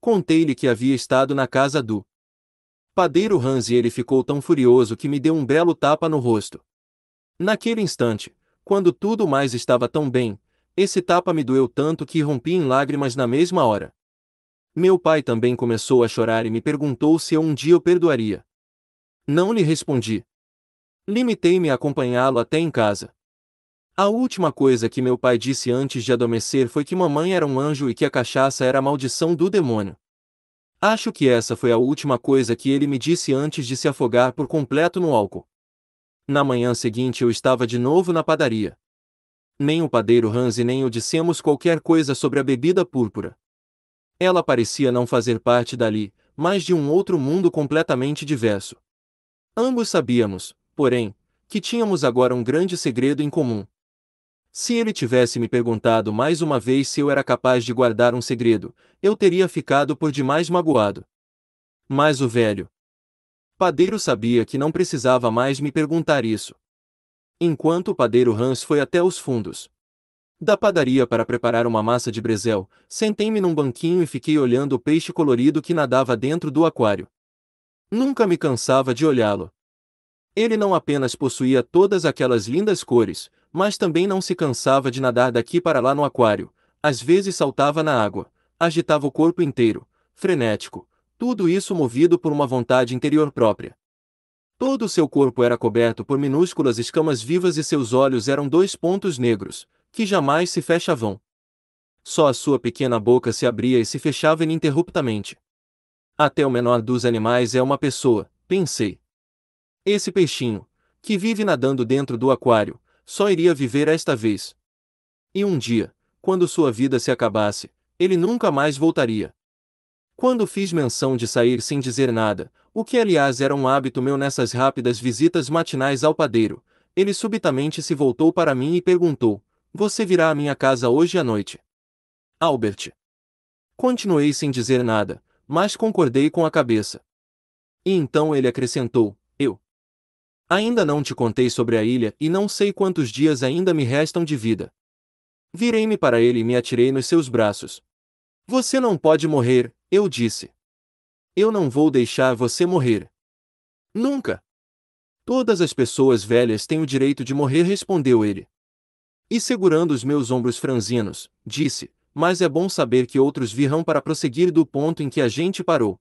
Contei-lhe que havia estado na casa do padeiro Hans e ele ficou tão furioso que me deu um belo tapa no rosto. Naquele instante, quando tudo mais estava tão bem, esse tapa me doeu tanto que rompi em lágrimas na mesma hora. Meu pai também começou a chorar e me perguntou se eu um dia o perdoaria. Não lhe respondi. Limitei-me a acompanhá-lo até em casa. A última coisa que meu pai disse antes de adormecer foi que mamãe era um anjo e que a cachaça era a maldição do demônio. Acho que essa foi a última coisa que ele me disse antes de se afogar por completo no álcool. Na manhã seguinte eu estava de novo na padaria. Nem o padeiro Hans e nem eu dissemos qualquer coisa sobre a bebida púrpura. Ela parecia não fazer parte dali, mas de um outro mundo completamente diverso. Ambos sabíamos, porém, que tínhamos agora um grande segredo em comum. Se ele tivesse me perguntado mais uma vez se eu era capaz de guardar um segredo, eu teria ficado por demais magoado. Mas o velho padeiro sabia que não precisava mais me perguntar isso. Enquanto o padeiro Hans foi até os fundos da padaria para preparar uma massa de brezel, sentei-me num banquinho e fiquei olhando o peixe colorido que nadava dentro do aquário. Nunca me cansava de olhá-lo. Ele não apenas possuía todas aquelas lindas cores, mas também não se cansava de nadar daqui para lá no aquário, às vezes saltava na água, agitava o corpo inteiro, frenético, tudo isso movido por uma vontade interior própria. Todo o seu corpo era coberto por minúsculas escamas vivas e seus olhos eram dois pontos negros, que jamais se fechavam. Só a sua pequena boca se abria e se fechava ininterruptamente. Até o menor dos animais é uma pessoa, pensei, esse peixinho, que vive nadando dentro do aquário, só iria viver esta vez. E um dia, quando sua vida se acabasse, ele nunca mais voltaria. Quando fiz menção de sair sem dizer nada, o que aliás era um hábito meu nessas rápidas visitas matinais ao padeiro, ele subitamente se voltou para mim e perguntou: Você virá à minha casa hoje à noite? Albert. Continuei sem dizer nada, mas concordei com a cabeça. E então ele acrescentou: Ainda não te contei sobre a ilha e não sei quantos dias ainda me restam de vida. Virei-me para ele e me atirei nos seus braços. Você não pode morrer, eu disse. Eu não vou deixar você morrer. Nunca. Todas as pessoas velhas têm o direito de morrer, respondeu ele. E segurando os meus ombros franzinos, disse: Mas é bom saber que outros virão para prosseguir do ponto em que a gente parou.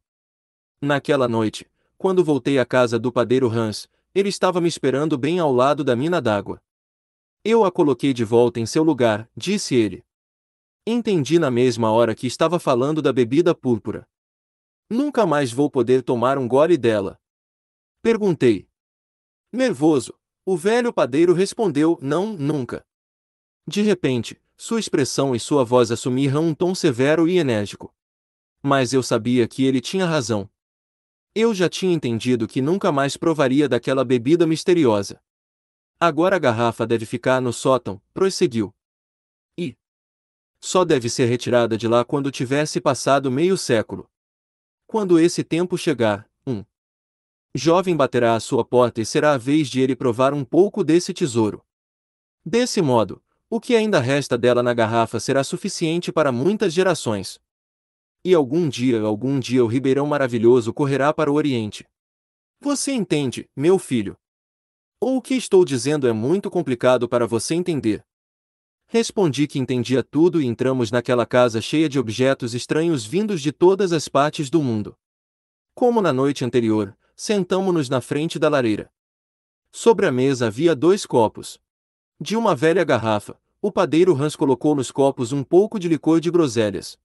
Naquela noite, quando voltei à casa do padeiro Hans, ele estava me esperando bem ao lado da mina d'água. Eu a coloquei de volta em seu lugar, disse ele. Entendi na mesma hora que estava falando da bebida púrpura. Nunca mais vou poder tomar um gole dela. Perguntei. Nervoso, o velho padeiro respondeu: Não, nunca. De repente, sua expressão e sua voz assumiram um tom severo e enérgico. Mas eu sabia que ele tinha razão. Eu já tinha entendido que nunca mais provaria daquela bebida misteriosa. Agora a garrafa deve ficar no sótão, prosseguiu. E só deve ser retirada de lá quando tivesse passado meio século. Quando esse tempo chegar, um jovem baterá à sua porta e será a vez de ele provar um pouco desse tesouro. Desse modo, o que ainda resta dela na garrafa será suficiente para muitas gerações. E algum dia, algum dia o Ribeirão Maravilhoso correrá para o Oriente. Você entende, meu filho? Ou o que estou dizendo é muito complicado para você entender? Respondi que entendia tudo e entramos naquela casa cheia de objetos estranhos vindos de todas as partes do mundo. Como na noite anterior, sentamo-nos na frente da lareira. Sobre a mesa havia dois copos. De uma velha garrafa, o padeiro Hans colocou nos copos um pouco de licor de groselhas.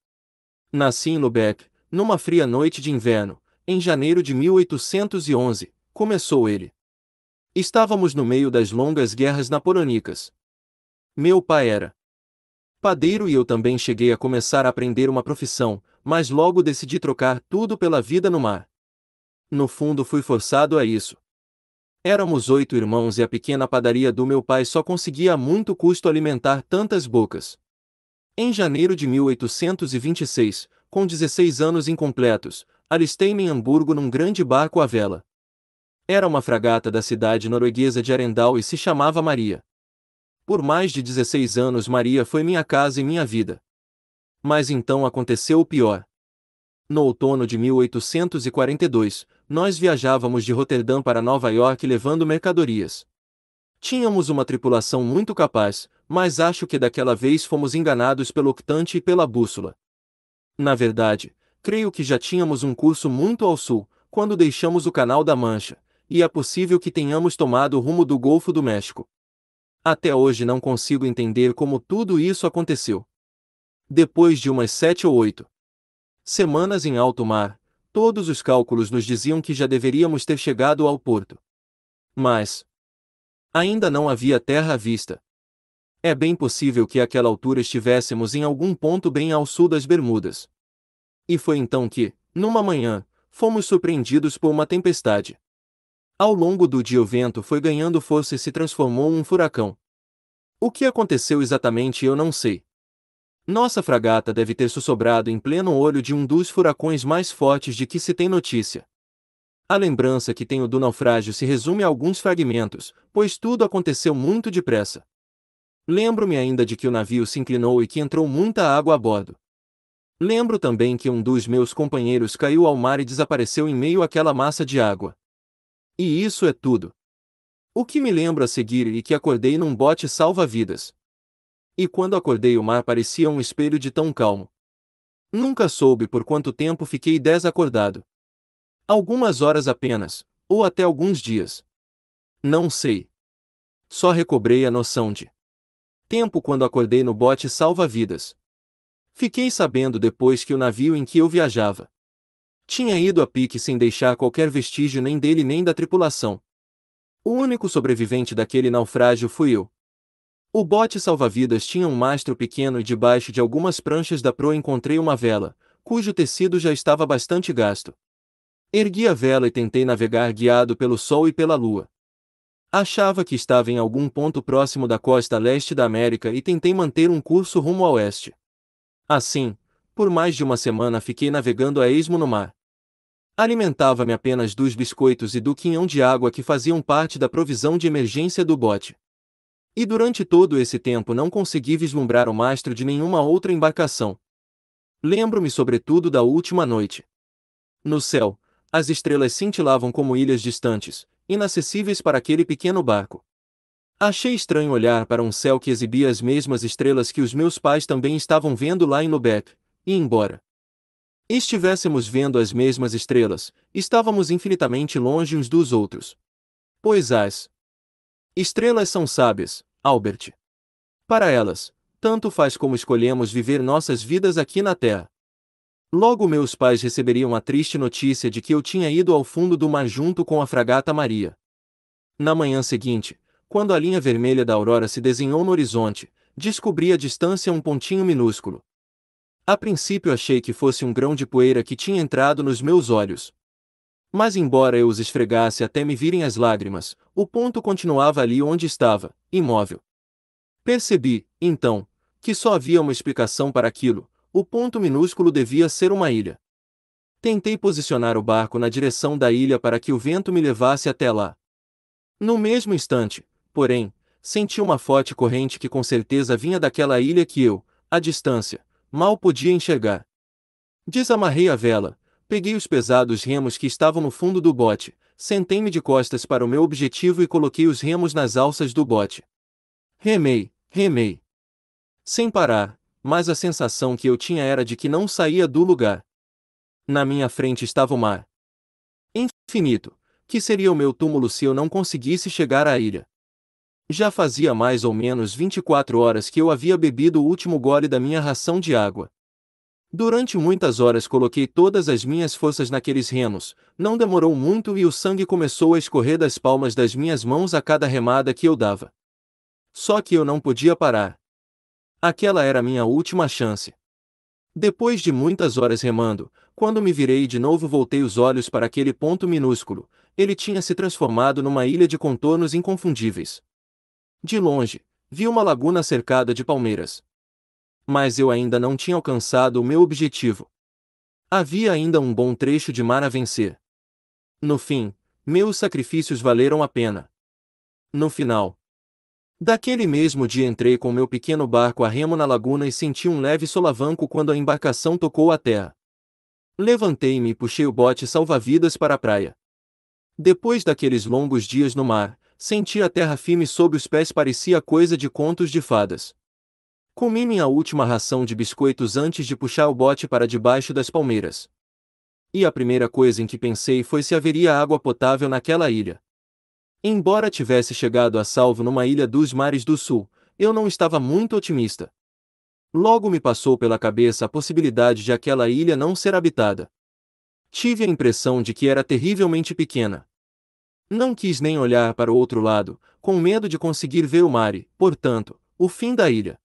Nasci em Lubeck, numa fria noite de inverno, em janeiro de 1811, começou ele. Estávamos no meio das longas guerras napoleônicas. Meu pai era padeiro e eu também cheguei a começar a aprender uma profissão, mas logo decidi trocar tudo pela vida no mar. No fundo, fui forçado a isso. Éramos oito irmãos e a pequena padaria do meu pai só conseguia a muito custo alimentar tantas bocas. Em janeiro de 1826, com 16 anos incompletos, alistei-me em Hamburgo num grande barco à vela. Era uma fragata da cidade norueguesa de Arendal e se chamava Maria. Por mais de 16 anos Maria foi minha casa e minha vida. Mas então aconteceu o pior. No outono de 1842, nós viajávamos de Roterdã para Nova York levando mercadorias. Tínhamos uma tripulação muito capaz, mas acho que daquela vez fomos enganados pelo octante e pela bússola. Na verdade, creio que já tínhamos um curso muito ao sul, quando deixamos o Canal da Mancha, e é possível que tenhamos tomado o rumo do Golfo do México. Até hoje não consigo entender como tudo isso aconteceu. Depois de umas sete ou oito semanas em alto mar, todos os cálculos nos diziam que já deveríamos ter chegado ao porto. Mas ainda não havia terra à vista, é bem possível que àquela altura estivéssemos em algum ponto bem ao sul das Bermudas. E foi então que, numa manhã, fomos surpreendidos por uma tempestade. Ao longo do dia o vento foi ganhando força e se transformou em um furacão. O que aconteceu exatamente eu não sei. Nossa fragata deve ter sussobrado em pleno olho de um dos furacões mais fortes de que se tem notícia. A lembrança que tenho do naufrágio se resume a alguns fragmentos, pois tudo aconteceu muito depressa. Lembro-me ainda de que o navio se inclinou e que entrou muita água a bordo. Lembro também que um dos meus companheiros caiu ao mar e desapareceu em meio àquela massa de água. E isso é tudo. O que me lembro a seguir e é que acordei num bote salva-vidas. E quando acordei o mar parecia um espelho de tão calmo. Nunca soube por quanto tempo fiquei desacordado. Algumas horas apenas, ou até alguns dias. Não sei. Só recobrei a noção de tempo quando acordei no bote salva-vidas. Fiquei sabendo depois que o navio em que eu viajava tinha ido a pique sem deixar qualquer vestígio nem dele nem da tripulação. O único sobrevivente daquele naufrágio fui eu. O bote salva-vidas tinha um mastro pequeno e debaixo de algumas pranchas da proa encontrei uma vela, cujo tecido já estava bastante gasto. Ergui a vela e tentei navegar guiado pelo sol e pela lua. Achava que estava em algum ponto próximo da costa leste da América e tentei manter um curso rumo ao oeste. Assim, por mais de uma semana fiquei navegando a esmo no mar. Alimentava-me apenas dos biscoitos e do quinhão de água que faziam parte da provisão de emergência do bote. E durante todo esse tempo não consegui vislumbrar o mastro de nenhuma outra embarcação. Lembro-me sobretudo da última noite. No céu, as estrelas cintilavam como ilhas distantes, inacessíveis para aquele pequeno barco. Achei estranho olhar para um céu que exibia as mesmas estrelas que os meus pais também estavam vendo lá em Lubeck, e embora estivéssemos vendo as mesmas estrelas, estávamos infinitamente longe uns dos outros. Pois as estrelas são sábias, Albert. Para elas, tanto faz como escolhemos viver nossas vidas aqui na Terra. Logo meus pais receberiam a triste notícia de que eu tinha ido ao fundo do mar junto com a fragata Maria. Na manhã seguinte, quando a linha vermelha da aurora se desenhou no horizonte, descobri à distância um pontinho minúsculo. A princípio achei que fosse um grão de poeira que tinha entrado nos meus olhos. Mas embora eu os esfregasse até me virem as lágrimas, o ponto continuava ali onde estava, imóvel. Percebi, então, que só havia uma explicação para aquilo, o ponto minúsculo devia ser uma ilha. Tentei posicionar o barco na direção da ilha para que o vento me levasse até lá. No mesmo instante, porém, senti uma forte corrente que com certeza vinha daquela ilha que eu, à distância, mal podia enxergar. Desamarrei a vela, peguei os pesados remos que estavam no fundo do bote, sentei-me de costas para o meu objetivo e coloquei os remos nas alças do bote. Remei, remei. Sem parar, mas a sensação que eu tinha era de que não saía do lugar. Na minha frente estava o mar. Infinito, que seria o meu túmulo se eu não conseguisse chegar à ilha. Já fazia mais ou menos 24 horas que eu havia bebido o último gole da minha ração de água. Durante muitas horas coloquei todas as minhas forças naqueles remos, não demorou muito e o sangue começou a escorrer das palmas das minhas mãos a cada remada que eu dava. Só que eu não podia parar. Aquela era minha última chance. Depois de muitas horas remando, quando me virei de novo voltei os olhos para aquele ponto minúsculo, ele tinha se transformado numa ilha de contornos inconfundíveis. De longe, vi uma laguna cercada de palmeiras. Mas eu ainda não tinha alcançado o meu objetivo. Havia ainda um bom trecho de mar a vencer. No fim, meus sacrifícios valeram a pena. No final, Daquele mesmo dia entrei com meu pequeno barco a remo na laguna e senti um leve solavanco quando a embarcação tocou a terra. Levantei-me e puxei o bote salva-vidas para a praia. Depois daqueles longos dias no mar, senti a terra firme sob os pés parecia coisa de contos de fadas. Comi minha última ração de biscoitos antes de puxar o bote para debaixo das palmeiras. E a primeira coisa em que pensei foi se haveria água potável naquela ilha. Embora tivesse chegado a salvo numa ilha dos mares do sul, eu não estava muito otimista. Logo me passou pela cabeça a possibilidade de aquela ilha não ser habitada. Tive a impressão de que era terrivelmente pequena. Não quis nem olhar para o outro lado, com medo de conseguir ver o e, portanto, o fim da ilha.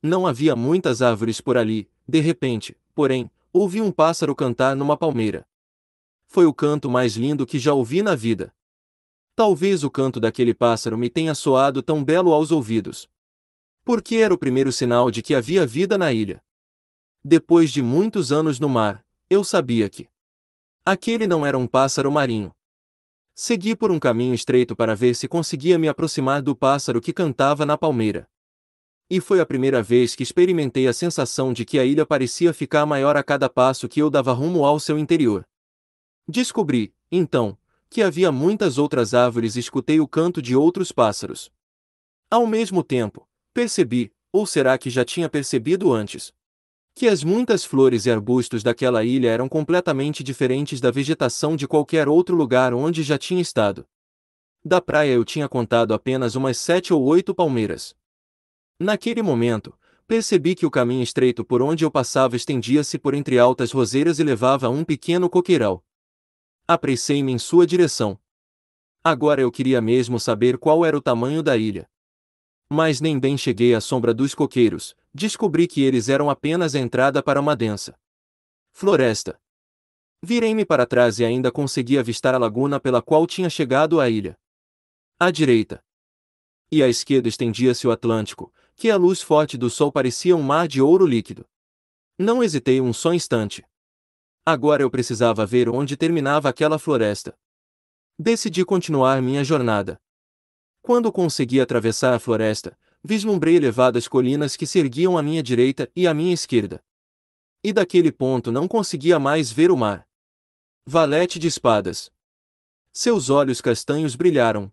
Não havia muitas árvores por ali, de repente, porém, ouvi um pássaro cantar numa palmeira. Foi o canto mais lindo que já ouvi na vida. Talvez o canto daquele pássaro me tenha soado tão belo aos ouvidos. Porque era o primeiro sinal de que havia vida na ilha. Depois de muitos anos no mar, eu sabia que aquele não era um pássaro marinho. Segui por um caminho estreito para ver se conseguia me aproximar do pássaro que cantava na palmeira. E foi a primeira vez que experimentei a sensação de que a ilha parecia ficar maior a cada passo que eu dava rumo ao seu interior. Descobri, então, que havia muitas outras árvores e escutei o canto de outros pássaros. Ao mesmo tempo, percebi, ou será que já tinha percebido antes, que as muitas flores e arbustos daquela ilha eram completamente diferentes da vegetação de qualquer outro lugar onde já tinha estado. Da praia eu tinha contado apenas umas sete ou oito palmeiras. Naquele momento, percebi que o caminho estreito por onde eu passava estendia-se por entre altas roseiras e levava a um pequeno coqueiral. Apressei-me em sua direção. Agora eu queria mesmo saber qual era o tamanho da ilha. Mas nem bem cheguei à sombra dos coqueiros, descobri que eles eram apenas a entrada para uma densa floresta. Virei-me para trás e ainda consegui avistar a laguna pela qual tinha chegado à ilha. À direita e à esquerda estendia-se o Atlântico, que à luz forte do sol parecia um mar de ouro líquido. Não hesitei um só instante. Agora eu precisava ver onde terminava aquela floresta. Decidi continuar minha jornada. Quando consegui atravessar a floresta, vislumbrei elevadas colinas que se erguiam à minha direita e à minha esquerda. E daquele ponto não conseguia mais ver o mar. Valete de espadas. Seus olhos castanhos brilharam.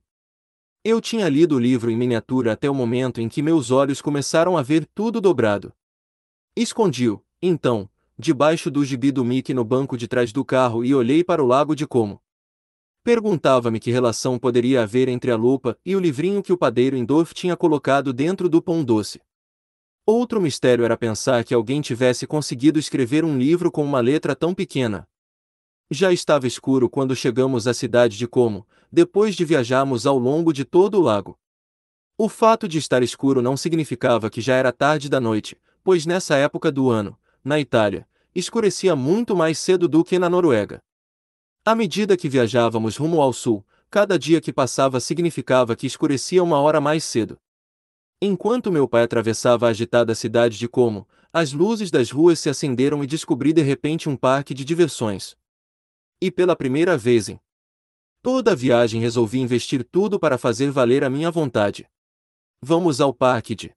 Eu tinha lido o livro em miniatura até o momento em que meus olhos começaram a ver tudo dobrado. Escondi-o, então, debaixo do gibi do Mickey no banco de trás do carro e olhei para o lago de como. Perguntava-me que relação poderia haver entre a lupa e o livrinho que o padeiro Endorf tinha colocado dentro do pão doce. Outro mistério era pensar que alguém tivesse conseguido escrever um livro com uma letra tão pequena. Já estava escuro quando chegamos à cidade de Como, depois de viajarmos ao longo de todo o lago. O fato de estar escuro não significava que já era tarde da noite, pois nessa época do ano, na Itália, escurecia muito mais cedo do que na Noruega. À medida que viajávamos rumo ao sul, cada dia que passava significava que escurecia uma hora mais cedo. Enquanto meu pai atravessava a agitada cidade de Como, as luzes das ruas se acenderam e descobri de repente um parque de diversões. E pela primeira vez em toda a viagem resolvi investir tudo para fazer valer a minha vontade. Vamos ao parque de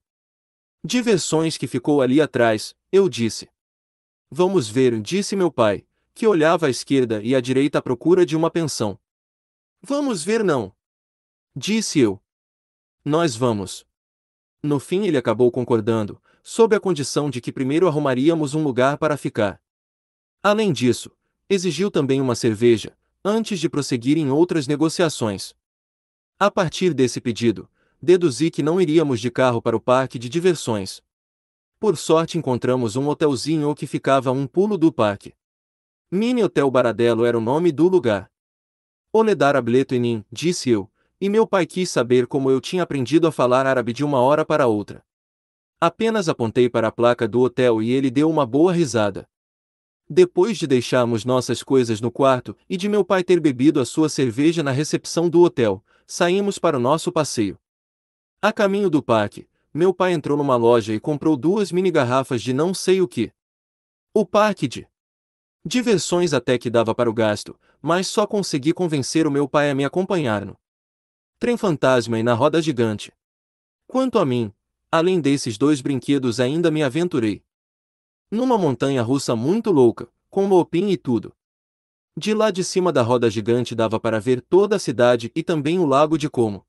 diversões que ficou ali atrás, eu disse. Vamos ver, disse meu pai, que olhava à esquerda e à direita à procura de uma pensão. Vamos ver, não. Disse eu. Nós vamos. No fim, ele acabou concordando, sob a condição de que primeiro arrumaríamos um lugar para ficar. Além disso, exigiu também uma cerveja, antes de prosseguir em outras negociações. A partir desse pedido, deduzi que não iríamos de carro para o parque de diversões. Por sorte encontramos um hotelzinho que ficava a um pulo do parque. Mini Hotel Baradelo era o nome do lugar. Oledar Abletoinin, disse eu, e meu pai quis saber como eu tinha aprendido a falar árabe de uma hora para outra. Apenas apontei para a placa do hotel e ele deu uma boa risada. Depois de deixarmos nossas coisas no quarto e de meu pai ter bebido a sua cerveja na recepção do hotel, saímos para o nosso passeio. A caminho do parque, meu pai entrou numa loja e comprou duas mini garrafas de não sei o que. O parque de diversões até que dava para o gasto, mas só consegui convencer o meu pai a me acompanhar no trem fantasma e na roda gigante. Quanto a mim, além desses dois brinquedos, ainda me aventurei numa montanha russa muito louca, com lopim e tudo. De lá de cima da roda gigante dava para ver toda a cidade e também o lago de Como.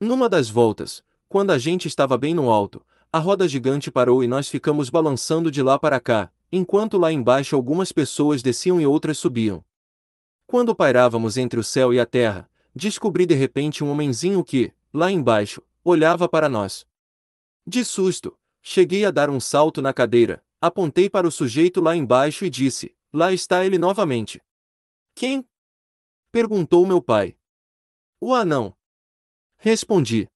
Numa das voltas, quando a gente estava bem no alto, a roda gigante parou e nós ficamos balançando de lá para cá, enquanto lá embaixo algumas pessoas desciam e outras subiam. Quando pairávamos entre o céu e a terra, descobri de repente um homenzinho que, lá embaixo, olhava para nós. De susto, cheguei a dar um salto na cadeira, apontei para o sujeito lá embaixo e disse: Lá está ele novamente. Quem? perguntou meu pai. O anão. Respondi.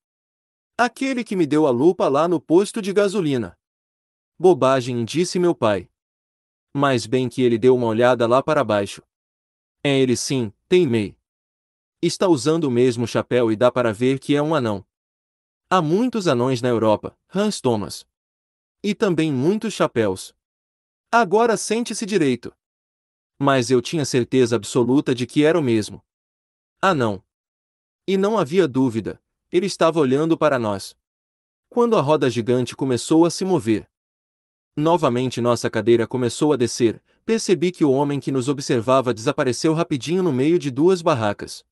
Aquele que me deu a lupa lá no posto de gasolina. Bobagem, disse meu pai. Mais bem que ele deu uma olhada lá para baixo. É ele sim, teimei. Está usando o mesmo chapéu e dá para ver que é um anão. Há muitos anões na Europa, Hans Thomas. E também muitos chapéus. Agora sente-se direito. Mas eu tinha certeza absoluta de que era o mesmo. Ah, não. E não havia dúvida, ele estava olhando para nós. Quando a roda gigante começou a se mover, novamente nossa cadeira começou a descer, percebi que o homem que nos observava desapareceu rapidinho no meio de duas barracas.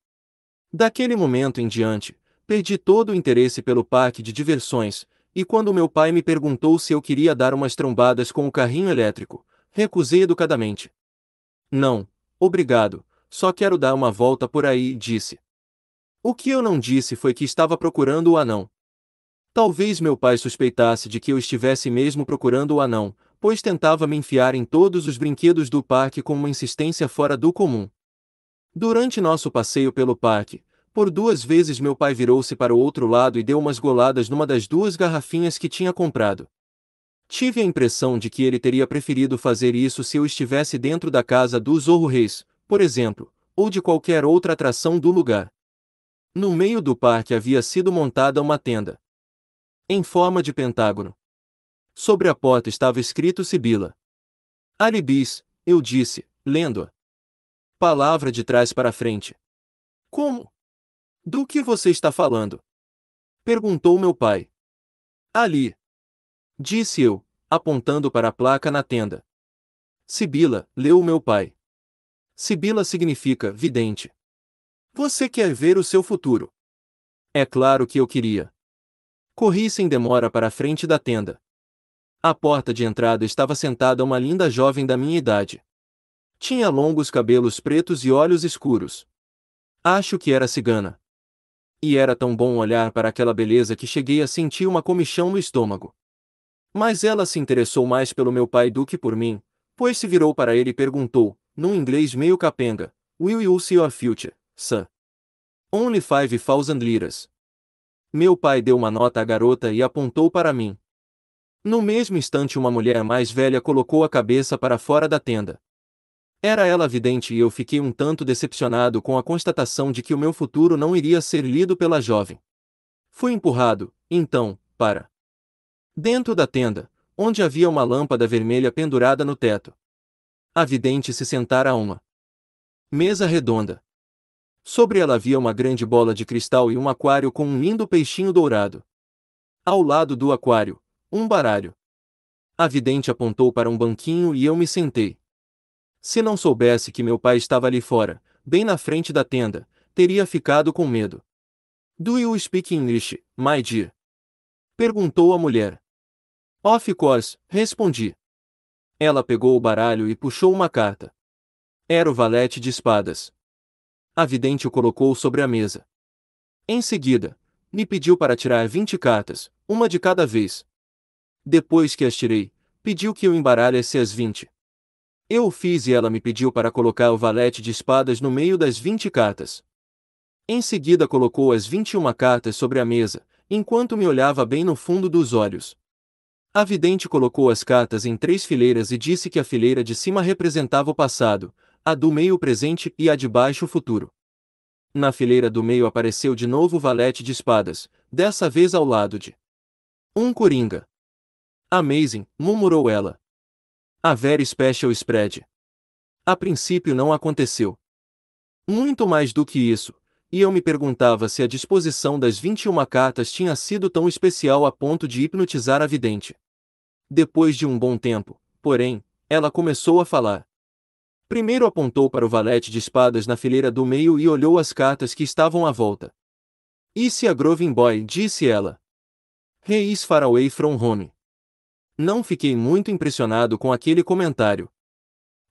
Daquele momento em diante, perdi todo o interesse pelo parque de diversões, e quando meu pai me perguntou se eu queria dar umas trombadas com o carrinho elétrico, recusei educadamente. Não, obrigado, só quero dar uma volta por aí, disse. O que eu não disse foi que estava procurando o anão. Talvez meu pai suspeitasse de que eu estivesse mesmo procurando o anão, pois tentava me enfiar em todos os brinquedos do parque com uma insistência fora do comum. Durante nosso passeio pelo parque, por duas vezes meu pai virou-se para o outro lado e deu umas goladas numa das duas garrafinhas que tinha comprado. Tive a impressão de que ele teria preferido fazer isso se eu estivesse dentro da casa do Zorro Reis, por exemplo, ou de qualquer outra atração do lugar. No meio do parque havia sido montada uma tenda. Em forma de pentágono. Sobre a porta estava escrito Sibila. Alibis, eu disse, lendo-a. Palavra de trás para frente. Como? Do que você está falando? Perguntou meu pai. Ali. Disse eu, apontando para a placa na tenda. Sibila, leu meu pai. Sibila significa vidente. Você quer ver o seu futuro. É claro que eu queria. Corri sem demora para a frente da tenda. À porta de entrada estava sentada uma linda jovem da minha idade. Tinha longos cabelos pretos e olhos escuros. Acho que era cigana. E era tão bom olhar para aquela beleza que cheguei a sentir uma comichão no estômago. Mas ela se interessou mais pelo meu pai do que por mim, pois se virou para ele e perguntou, num inglês meio capenga: Will you see your future? Sir. Only five thousand liras. Meu pai deu uma nota à garota e apontou para mim. No mesmo instante, uma mulher mais velha colocou a cabeça para fora da tenda. Era ela vidente e eu fiquei um tanto decepcionado com a constatação de que o meu futuro não iria ser lido pela jovem. Fui empurrado, então, para dentro da tenda, onde havia uma lâmpada vermelha pendurada no teto. A vidente se sentara a uma mesa redonda. Sobre ela havia uma grande bola de cristal e um aquário com um lindo peixinho dourado. Ao lado do aquário, um baralho. A vidente apontou para um banquinho e eu me sentei. Se não soubesse que meu pai estava ali fora, bem na frente da tenda, teria ficado com medo. Do you speak English, my dear? Perguntou a mulher. Of course, respondi. Ela pegou o baralho e puxou uma carta. Era o valete de espadas a vidente o colocou sobre a mesa. Em seguida, me pediu para tirar vinte cartas, uma de cada vez. Depois que as tirei, pediu que eu embaralhasse as vinte. Eu o fiz e ela me pediu para colocar o valete de espadas no meio das vinte cartas. Em seguida colocou as vinte e uma cartas sobre a mesa, enquanto me olhava bem no fundo dos olhos. A vidente colocou as cartas em três fileiras e disse que a fileira de cima representava o passado, a do meio presente e a de baixo futuro. Na fileira do meio apareceu de novo o valete de espadas, dessa vez ao lado de um coringa. Amazing, murmurou ela. A very special spread. A princípio não aconteceu. Muito mais do que isso, e eu me perguntava se a disposição das 21 cartas tinha sido tão especial a ponto de hipnotizar a vidente. Depois de um bom tempo, porém, ela começou a falar. Primeiro apontou para o valete de espadas na fileira do meio e olhou as cartas que estavam à volta. Isso é a Groving Boy, disse ela. Reis Faraway away from home. Não fiquei muito impressionado com aquele comentário.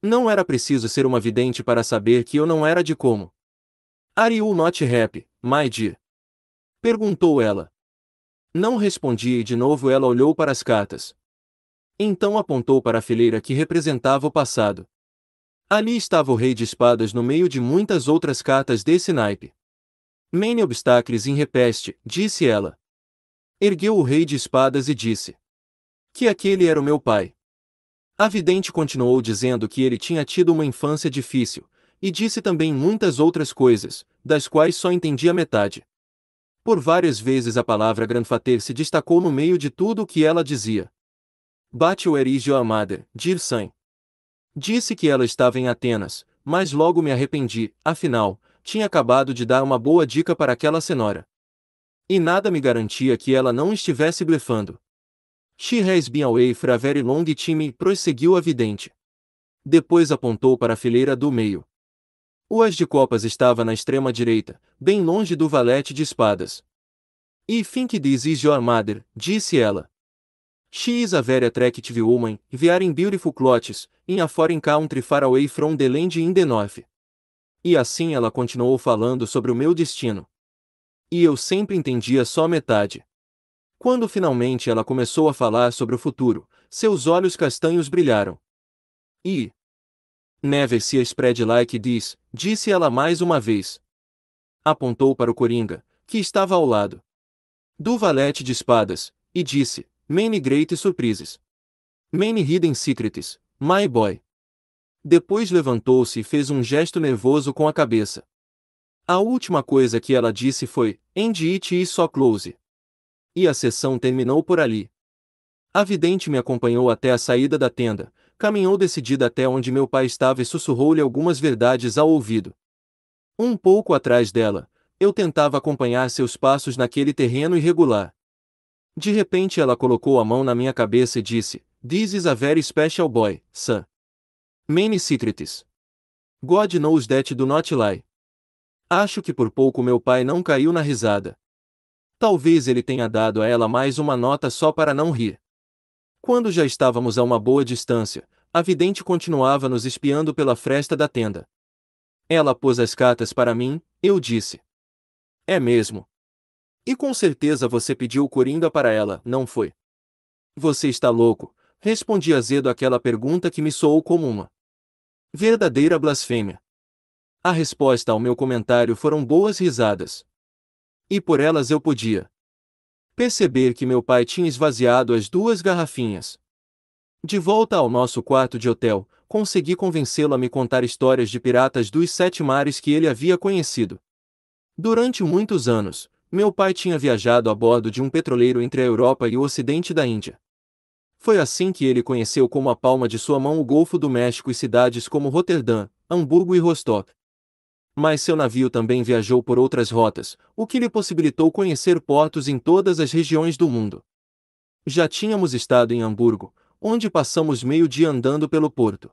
Não era preciso ser uma vidente para saber que eu não era de como. Are you not happy, my dear? Perguntou ela. Não respondi e de novo ela olhou para as cartas. Então apontou para a fileira que representava o passado. Ali estava o rei de espadas no meio de muitas outras cartas desse naipe. Mene obstáculos em repeste, disse ela. Ergueu o rei de espadas e disse. Que aquele era o meu pai. A vidente continuou dizendo que ele tinha tido uma infância difícil, e disse também muitas outras coisas, das quais só entendia metade. Por várias vezes a palavra granfater se destacou no meio de tudo o que ela dizia. Bate o erigio madre, dir sangue. Disse que ela estava em Atenas, mas logo me arrependi, afinal, tinha acabado de dar uma boa dica para aquela senhora. E nada me garantia que ela não estivesse blefando. She has been away for a very long time, prosseguiu a vidente. Depois apontou para a fileira do meio. O as de copas estava na extrema direita, bem longe do valete de espadas. E think this is your mother, disse ela. She is a very attractive woman, we are in beautiful clothes, in a foreign country far away from the land in the north. E assim ela continuou falando sobre o meu destino. E eu sempre entendia só metade. Quando finalmente ela começou a falar sobre o futuro, seus olhos castanhos brilharam. E. Never se spread like this, disse ela mais uma vez. Apontou para o Coringa, que estava ao lado do valete de espadas, e disse: Many Great Surprises. Many Hidden Secrets, My Boy. Depois levantou-se e fez um gesto nervoso com a cabeça. A última coisa que ela disse foi: End it e só close. E a sessão terminou por ali. A vidente me acompanhou até a saída da tenda, caminhou decidida até onde meu pai estava e sussurrou-lhe algumas verdades ao ouvido. Um pouco atrás dela, eu tentava acompanhar seus passos naquele terreno irregular. De repente ela colocou a mão na minha cabeça e disse: This is a very special boy, sir. Many secrets. God knows that do not lie. Acho que por pouco meu pai não caiu na risada. Talvez ele tenha dado a ela mais uma nota só para não rir. Quando já estávamos a uma boa distância, a vidente continuava nos espiando pela fresta da tenda. Ela pôs as cartas para mim, eu disse. É mesmo, e com certeza você pediu coringa para ela, não foi? Você está louco, respondi azedo aquela pergunta que me soou como uma verdadeira blasfêmia. A resposta ao meu comentário foram boas risadas. E por elas eu podia perceber que meu pai tinha esvaziado as duas garrafinhas. De volta ao nosso quarto de hotel, consegui convencê-lo a me contar histórias de piratas dos sete mares que ele havia conhecido. Durante muitos anos, meu pai tinha viajado a bordo de um petroleiro entre a Europa e o ocidente da Índia. Foi assim que ele conheceu como a palma de sua mão o Golfo do México e cidades como Roterdã, Hamburgo e Rostock. Mas seu navio também viajou por outras rotas, o que lhe possibilitou conhecer portos em todas as regiões do mundo. Já tínhamos estado em Hamburgo, onde passamos meio dia andando pelo porto.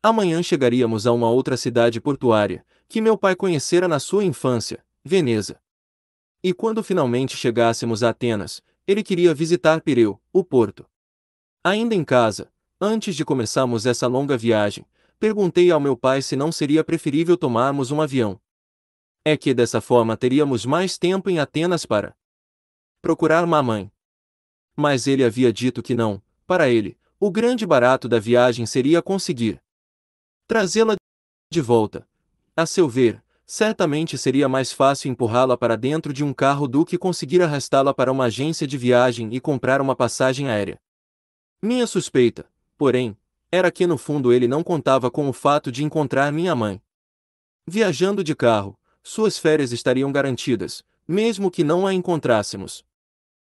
Amanhã chegaríamos a uma outra cidade portuária, que meu pai conhecera na sua infância, Veneza. E quando finalmente chegássemos a Atenas, ele queria visitar Pireu, o porto. Ainda em casa, antes de começarmos essa longa viagem, perguntei ao meu pai se não seria preferível tomarmos um avião. É que dessa forma teríamos mais tempo em Atenas para procurar mamãe. Mas ele havia dito que não, para ele, o grande barato da viagem seria conseguir trazê-la de volta. A seu ver, certamente seria mais fácil empurrá-la para dentro de um carro do que conseguir arrastá-la para uma agência de viagem e comprar uma passagem aérea. Minha suspeita, porém, era que no fundo ele não contava com o fato de encontrar minha mãe. Viajando de carro, suas férias estariam garantidas, mesmo que não a encontrássemos.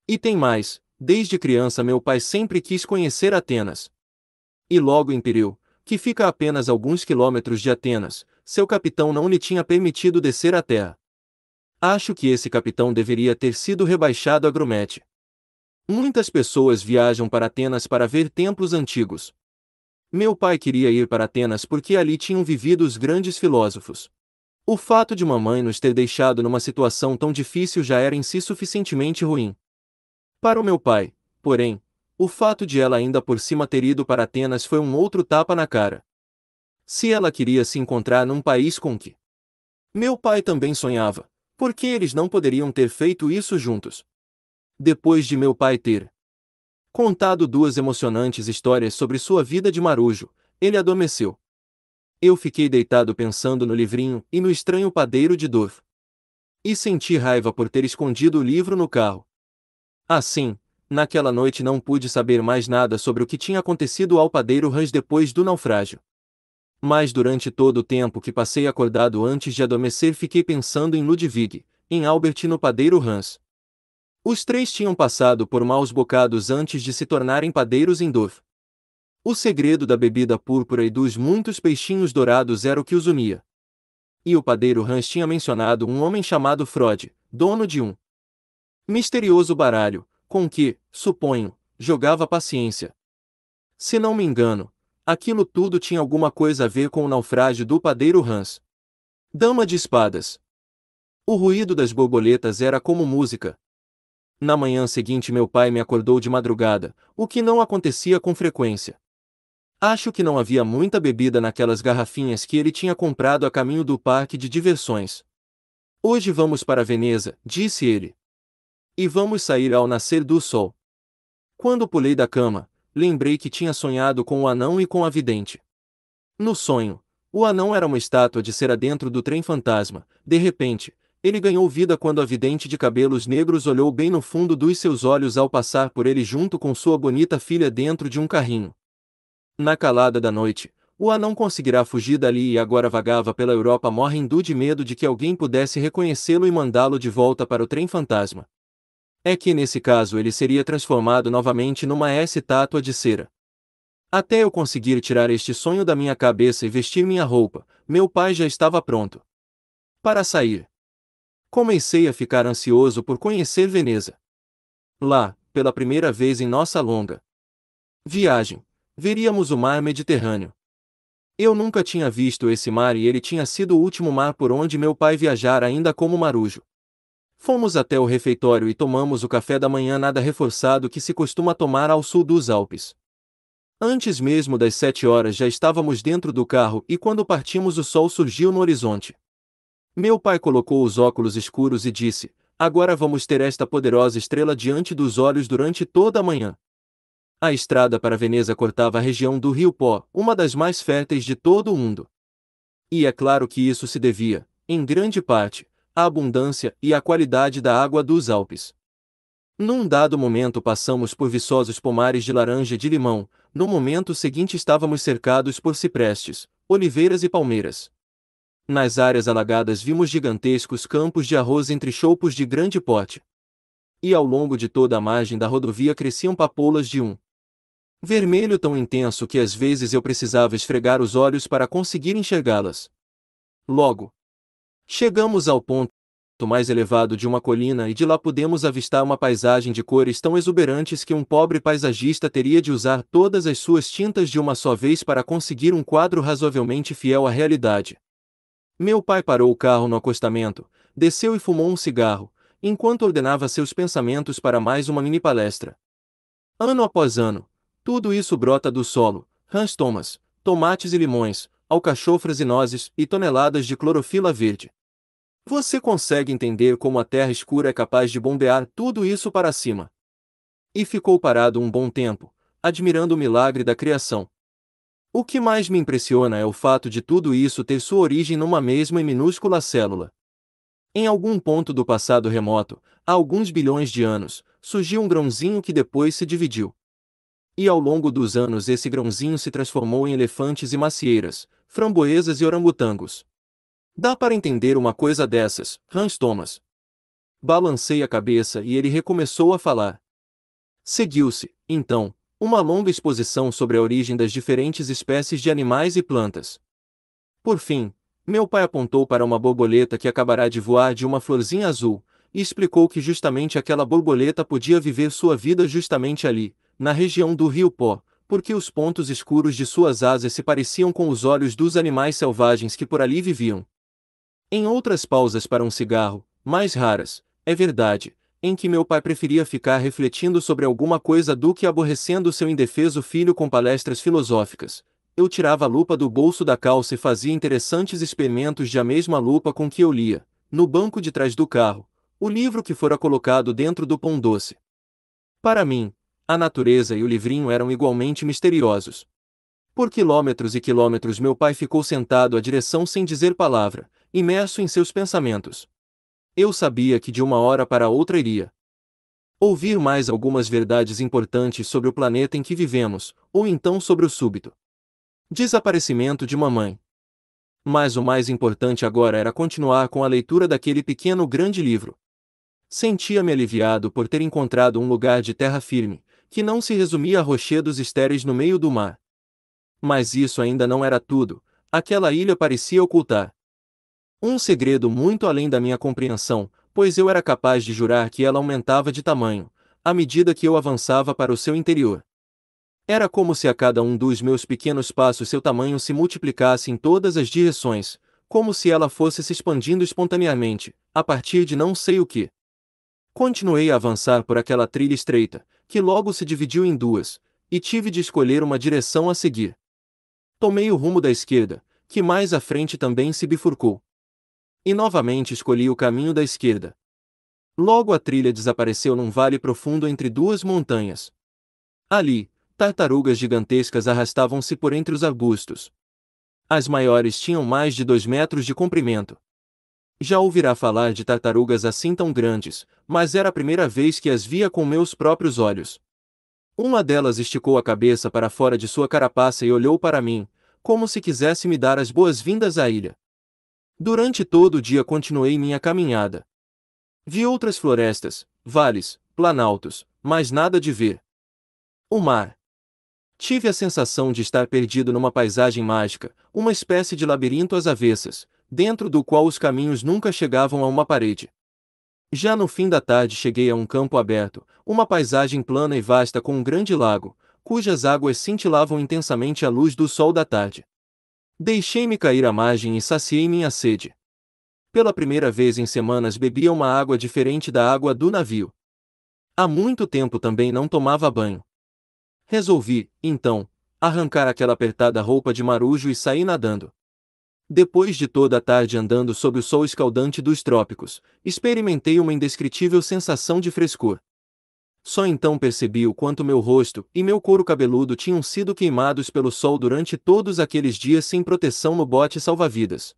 E tem mais, desde criança meu pai sempre quis conhecer Atenas. E logo em Pireu, que fica a apenas alguns quilômetros de Atenas, seu capitão não lhe tinha permitido descer à terra. Acho que esse capitão deveria ter sido rebaixado a grumete. Muitas pessoas viajam para Atenas para ver templos antigos. Meu pai queria ir para Atenas porque ali tinham vivido os grandes filósofos. O fato de mamãe nos ter deixado numa situação tão difícil já era em si suficientemente ruim. Para o meu pai, porém, o fato de ela ainda por cima ter ido para Atenas foi um outro tapa na cara se ela queria se encontrar num país com que. Meu pai também sonhava, por que eles não poderiam ter feito isso juntos. Depois de meu pai ter contado duas emocionantes histórias sobre sua vida de marujo, ele adormeceu. Eu fiquei deitado pensando no livrinho e no estranho padeiro de Dove. E senti raiva por ter escondido o livro no carro. Assim, naquela noite não pude saber mais nada sobre o que tinha acontecido ao padeiro Hans depois do naufrágio. Mas durante todo o tempo que passei acordado antes de adormecer fiquei pensando em Ludwig, em Albert e no padeiro Hans. Os três tinham passado por maus bocados antes de se tornarem padeiros em Dorf. O segredo da bebida púrpura e dos muitos peixinhos dourados era o que os unia. E o padeiro Hans tinha mencionado um homem chamado Frode, dono de um misterioso baralho, com que, suponho, jogava paciência. Se não me engano, Aquilo tudo tinha alguma coisa a ver com o naufrágio do padeiro Hans. Dama de espadas. O ruído das borboletas era como música. Na manhã seguinte, meu pai me acordou de madrugada, o que não acontecia com frequência. Acho que não havia muita bebida naquelas garrafinhas que ele tinha comprado a caminho do parque de diversões. Hoje vamos para Veneza, disse ele. E vamos sair ao nascer do sol. Quando pulei da cama, lembrei que tinha sonhado com o anão e com a vidente. No sonho, o anão era uma estátua de cera dentro do trem fantasma. De repente, ele ganhou vida quando a vidente de cabelos negros olhou bem no fundo dos seus olhos ao passar por ele junto com sua bonita filha dentro de um carrinho. Na calada da noite, o anão conseguirá fugir dali e agora vagava pela Europa morrendo de medo de que alguém pudesse reconhecê-lo e mandá-lo de volta para o trem fantasma é que nesse caso ele seria transformado novamente numa S-tátua de cera. Até eu conseguir tirar este sonho da minha cabeça e vestir minha roupa, meu pai já estava pronto. Para sair. Comecei a ficar ansioso por conhecer Veneza. Lá, pela primeira vez em nossa longa viagem, veríamos o mar Mediterrâneo. Eu nunca tinha visto esse mar e ele tinha sido o último mar por onde meu pai viajara ainda como marujo. Fomos até o refeitório e tomamos o café da manhã nada reforçado que se costuma tomar ao sul dos Alpes. Antes mesmo das sete horas já estávamos dentro do carro e quando partimos o sol surgiu no horizonte. Meu pai colocou os óculos escuros e disse: Agora vamos ter esta poderosa estrela diante dos olhos durante toda a manhã. A estrada para Veneza cortava a região do Rio Pó, uma das mais férteis de todo o mundo. E é claro que isso se devia, em grande parte, a abundância e a qualidade da água dos Alpes. Num dado momento passamos por viçosos pomares de laranja e de limão, no momento seguinte estávamos cercados por ciprestes, oliveiras e palmeiras. Nas áreas alagadas vimos gigantescos campos de arroz entre choupos de grande porte. E ao longo de toda a margem da rodovia cresciam papoulas de um vermelho tão intenso que às vezes eu precisava esfregar os olhos para conseguir enxergá-las. Logo, Chegamos ao ponto mais elevado de uma colina e de lá podemos avistar uma paisagem de cores tão exuberantes que um pobre paisagista teria de usar todas as suas tintas de uma só vez para conseguir um quadro razoavelmente fiel à realidade. Meu pai parou o carro no acostamento, desceu e fumou um cigarro, enquanto ordenava seus pensamentos para mais uma mini palestra. Ano após ano, tudo isso brota do solo, Hans Thomas, tomates e limões, alcachofras e nozes, e toneladas de clorofila verde. Você consegue entender como a terra escura é capaz de bombear tudo isso para cima. E ficou parado um bom tempo, admirando o milagre da criação. O que mais me impressiona é o fato de tudo isso ter sua origem numa mesma e minúscula célula. Em algum ponto do passado remoto, há alguns bilhões de anos, surgiu um grãozinho que depois se dividiu. E ao longo dos anos esse grãozinho se transformou em elefantes e macieiras, framboesas e orangotangos. Dá para entender uma coisa dessas, Hans Thomas. Balancei a cabeça e ele recomeçou a falar. Seguiu-se, então, uma longa exposição sobre a origem das diferentes espécies de animais e plantas. Por fim, meu pai apontou para uma borboleta que acabará de voar de uma florzinha azul, e explicou que justamente aquela borboleta podia viver sua vida justamente ali, na região do rio Pó, porque os pontos escuros de suas asas se pareciam com os olhos dos animais selvagens que por ali viviam. Em outras pausas para um cigarro, mais raras, é verdade, em que meu pai preferia ficar refletindo sobre alguma coisa do que aborrecendo seu indefeso filho com palestras filosóficas. Eu tirava a lupa do bolso da calça e fazia interessantes experimentos de a mesma lupa com que eu lia, no banco de trás do carro, o livro que fora colocado dentro do pão doce. Para mim, a natureza e o livrinho eram igualmente misteriosos. Por quilômetros e quilômetros meu pai ficou sentado à direção sem dizer palavra, imerso em seus pensamentos. Eu sabia que de uma hora para outra iria ouvir mais algumas verdades importantes sobre o planeta em que vivemos, ou então sobre o súbito desaparecimento de mamãe. Mas o mais importante agora era continuar com a leitura daquele pequeno grande livro. Sentia-me aliviado por ter encontrado um lugar de terra firme, que não se resumia a rochedos estéreis no meio do mar. Mas isso ainda não era tudo, aquela ilha parecia ocultar. Um segredo muito além da minha compreensão, pois eu era capaz de jurar que ela aumentava de tamanho, à medida que eu avançava para o seu interior. Era como se a cada um dos meus pequenos passos seu tamanho se multiplicasse em todas as direções, como se ela fosse se expandindo espontaneamente, a partir de não sei o que. Continuei a avançar por aquela trilha estreita, que logo se dividiu em duas, e tive de escolher uma direção a seguir. Tomei o rumo da esquerda, que mais à frente também se bifurcou. E novamente escolhi o caminho da esquerda. Logo a trilha desapareceu num vale profundo entre duas montanhas. Ali, tartarugas gigantescas arrastavam-se por entre os arbustos. As maiores tinham mais de dois metros de comprimento. Já ouvirá falar de tartarugas assim tão grandes, mas era a primeira vez que as via com meus próprios olhos. Uma delas esticou a cabeça para fora de sua carapaça e olhou para mim, como se quisesse me dar as boas-vindas à ilha. Durante todo o dia continuei minha caminhada. Vi outras florestas, vales, planaltos, mas nada de ver. O mar. Tive a sensação de estar perdido numa paisagem mágica, uma espécie de labirinto às avessas, dentro do qual os caminhos nunca chegavam a uma parede. Já no fim da tarde cheguei a um campo aberto, uma paisagem plana e vasta com um grande lago, cujas águas cintilavam intensamente à luz do sol da tarde. Deixei-me cair à margem e saciei minha sede. Pela primeira vez em semanas bebia uma água diferente da água do navio. Há muito tempo também não tomava banho. Resolvi, então, arrancar aquela apertada roupa de marujo e saí nadando. Depois de toda a tarde andando sob o sol escaldante dos trópicos, experimentei uma indescritível sensação de frescor. Só então percebi o quanto meu rosto e meu couro cabeludo tinham sido queimados pelo sol durante todos aqueles dias sem proteção no bote salva-vidas.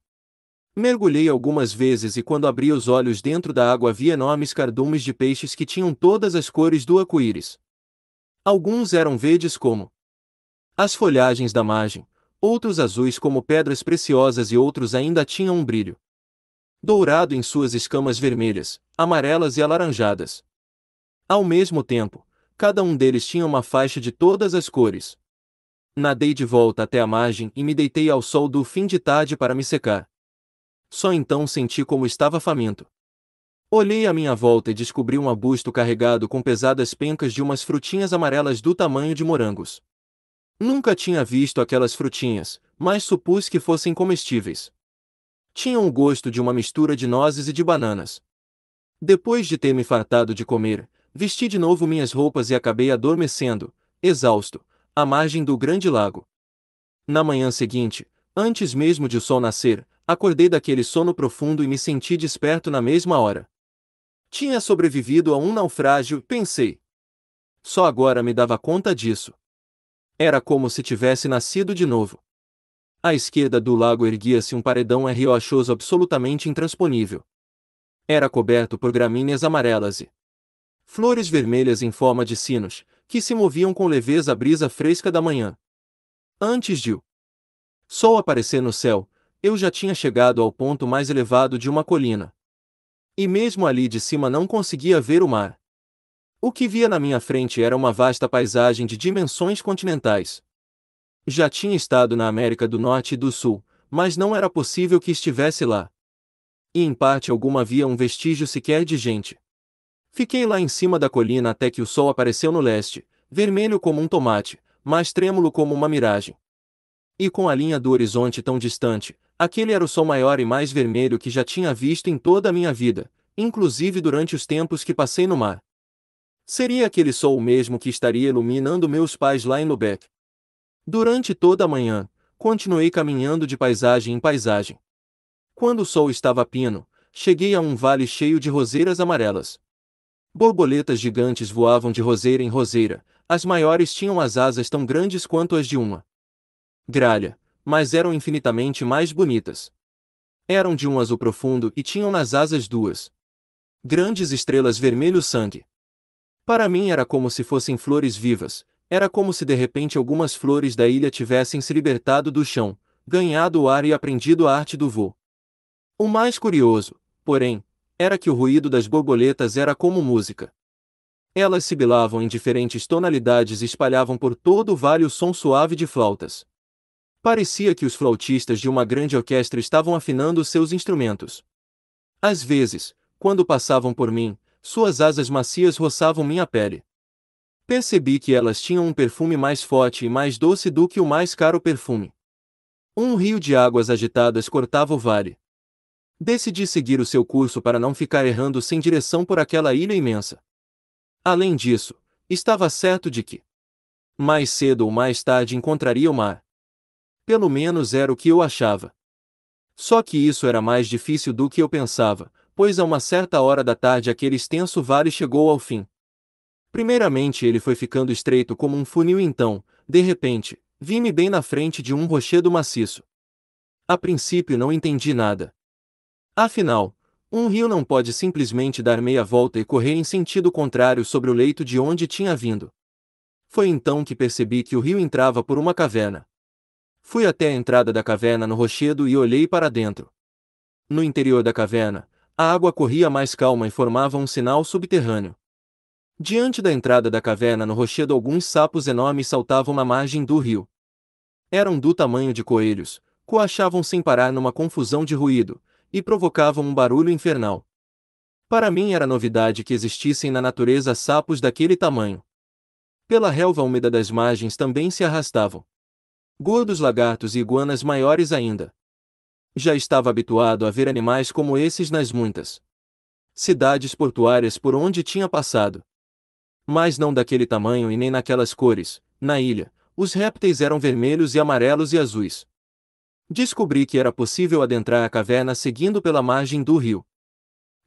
Mergulhei algumas vezes e quando abri os olhos dentro da água vi enormes cardumes de peixes que tinham todas as cores do arco-íris. Alguns eram verdes como as folhagens da margem, outros azuis como pedras preciosas e outros ainda tinham um brilho dourado em suas escamas vermelhas, amarelas e alaranjadas. Ao mesmo tempo, cada um deles tinha uma faixa de todas as cores. Nadei de volta até a margem e me deitei ao sol do fim de tarde para me secar. Só então senti como estava faminto. Olhei à minha volta e descobri um arbusto carregado com pesadas pencas de umas frutinhas amarelas do tamanho de morangos. Nunca tinha visto aquelas frutinhas, mas supus que fossem comestíveis. Tinham o gosto de uma mistura de nozes e de bananas. Depois de ter me fartado de comer, vesti de novo minhas roupas e acabei adormecendo, exausto, à margem do grande lago. Na manhã seguinte, antes mesmo de o sol nascer, acordei daquele sono profundo e me senti desperto na mesma hora. Tinha sobrevivido a um naufrágio, pensei. Só agora me dava conta disso. Era como se tivesse nascido de novo. À esquerda do lago erguia-se um paredão riochoso absolutamente intransponível. Era coberto por gramíneas amarelas e flores vermelhas em forma de sinos, que se moviam com leveza à brisa fresca da manhã. Antes de o sol aparecer no céu, eu já tinha chegado ao ponto mais elevado de uma colina. E mesmo ali de cima não conseguia ver o mar. O que via na minha frente era uma vasta paisagem de dimensões continentais. Já tinha estado na América do Norte e do Sul, mas não era possível que estivesse lá. E em parte alguma havia um vestígio sequer de gente. Fiquei lá em cima da colina até que o sol apareceu no leste, vermelho como um tomate, mas trêmulo como uma miragem. E com a linha do horizonte tão distante, aquele era o sol maior e mais vermelho que já tinha visto em toda a minha vida, inclusive durante os tempos que passei no mar. Seria aquele sol o mesmo que estaria iluminando meus pais lá em Lubeck. Durante toda a manhã, continuei caminhando de paisagem em paisagem. Quando o sol estava pino, cheguei a um vale cheio de roseiras amarelas. Borboletas gigantes voavam de roseira em roseira, as maiores tinham as asas tão grandes quanto as de uma gralha, mas eram infinitamente mais bonitas. Eram de um azul profundo e tinham nas asas duas grandes estrelas vermelho sangue. Para mim era como se fossem flores vivas, era como se de repente algumas flores da ilha tivessem se libertado do chão, ganhado o ar e aprendido a arte do voo. O mais curioso, porém, era que o ruído das borboletas era como música. Elas sibilavam em diferentes tonalidades e espalhavam por todo o vale o som suave de flautas. Parecia que os flautistas de uma grande orquestra estavam afinando seus instrumentos. Às vezes, quando passavam por mim, suas asas macias roçavam minha pele. Percebi que elas tinham um perfume mais forte e mais doce do que o mais caro perfume. Um rio de águas agitadas cortava o vale. Decidi seguir o seu curso para não ficar errando sem direção por aquela ilha imensa. Além disso, estava certo de que mais cedo ou mais tarde encontraria o mar. Pelo menos era o que eu achava. Só que isso era mais difícil do que eu pensava, pois a uma certa hora da tarde aquele extenso vale chegou ao fim. Primeiramente ele foi ficando estreito como um funil então, de repente, vi-me bem na frente de um rochedo maciço. A princípio não entendi nada. Afinal, um rio não pode simplesmente dar meia volta e correr em sentido contrário sobre o leito de onde tinha vindo. Foi então que percebi que o rio entrava por uma caverna. Fui até a entrada da caverna no rochedo e olhei para dentro. No interior da caverna, a água corria mais calma e formava um sinal subterrâneo. Diante da entrada da caverna no rochedo alguns sapos enormes saltavam na margem do rio. Eram do tamanho de coelhos, coachavam sem parar numa confusão de ruído, e provocavam um barulho infernal. Para mim era novidade que existissem na natureza sapos daquele tamanho. Pela relva úmida das margens também se arrastavam. Gordos lagartos e iguanas maiores ainda já estava habituado a ver animais como esses nas muitas cidades portuárias por onde tinha passado. Mas não daquele tamanho e nem naquelas cores. Na ilha, os répteis eram vermelhos e amarelos e azuis. Descobri que era possível adentrar a caverna seguindo pela margem do rio.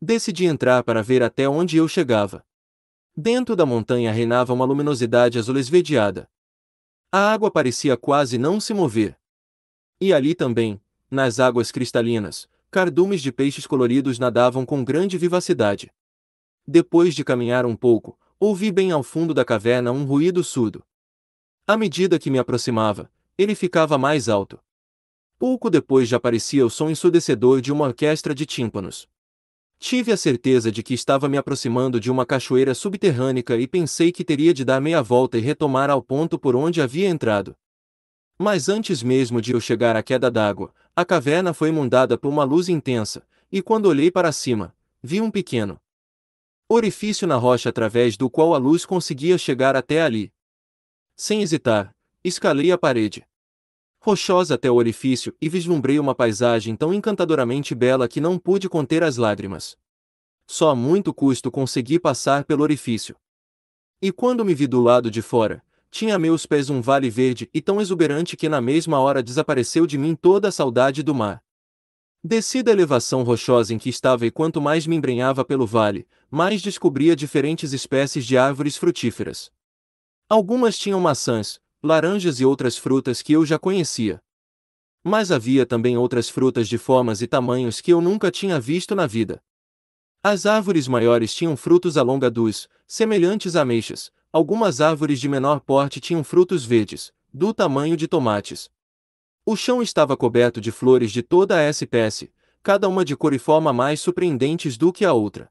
Decidi entrar para ver até onde eu chegava. Dentro da montanha reinava uma luminosidade azul esverdeada. A água parecia quase não se mover. E ali também, nas águas cristalinas, cardumes de peixes coloridos nadavam com grande vivacidade. Depois de caminhar um pouco, ouvi bem ao fundo da caverna um ruído surdo. À medida que me aproximava, ele ficava mais alto. Pouco depois já aparecia o som ensurdecedor de uma orquestra de tímpanos. Tive a certeza de que estava me aproximando de uma cachoeira subterrânea e pensei que teria de dar meia volta e retomar ao ponto por onde havia entrado. Mas antes mesmo de eu chegar à queda d'água, a caverna foi inundada por uma luz intensa, e quando olhei para cima, vi um pequeno orifício na rocha através do qual a luz conseguia chegar até ali. Sem hesitar, escalei a parede rochosa até o orifício e vislumbrei uma paisagem tão encantadoramente bela que não pude conter as lágrimas. Só a muito custo consegui passar pelo orifício. E quando me vi do lado de fora, tinha a meus pés um vale verde e tão exuberante que na mesma hora desapareceu de mim toda a saudade do mar. Desci da elevação rochosa em que estava e quanto mais me embrenhava pelo vale, mais descobria diferentes espécies de árvores frutíferas. Algumas tinham maçãs, laranjas e outras frutas que eu já conhecia. Mas havia também outras frutas de formas e tamanhos que eu nunca tinha visto na vida. As árvores maiores tinham frutos alongados, semelhantes a ameixas, Algumas árvores de menor porte tinham frutos verdes, do tamanho de tomates. O chão estava coberto de flores de toda a espécie, cada uma de cor e forma mais surpreendentes do que a outra.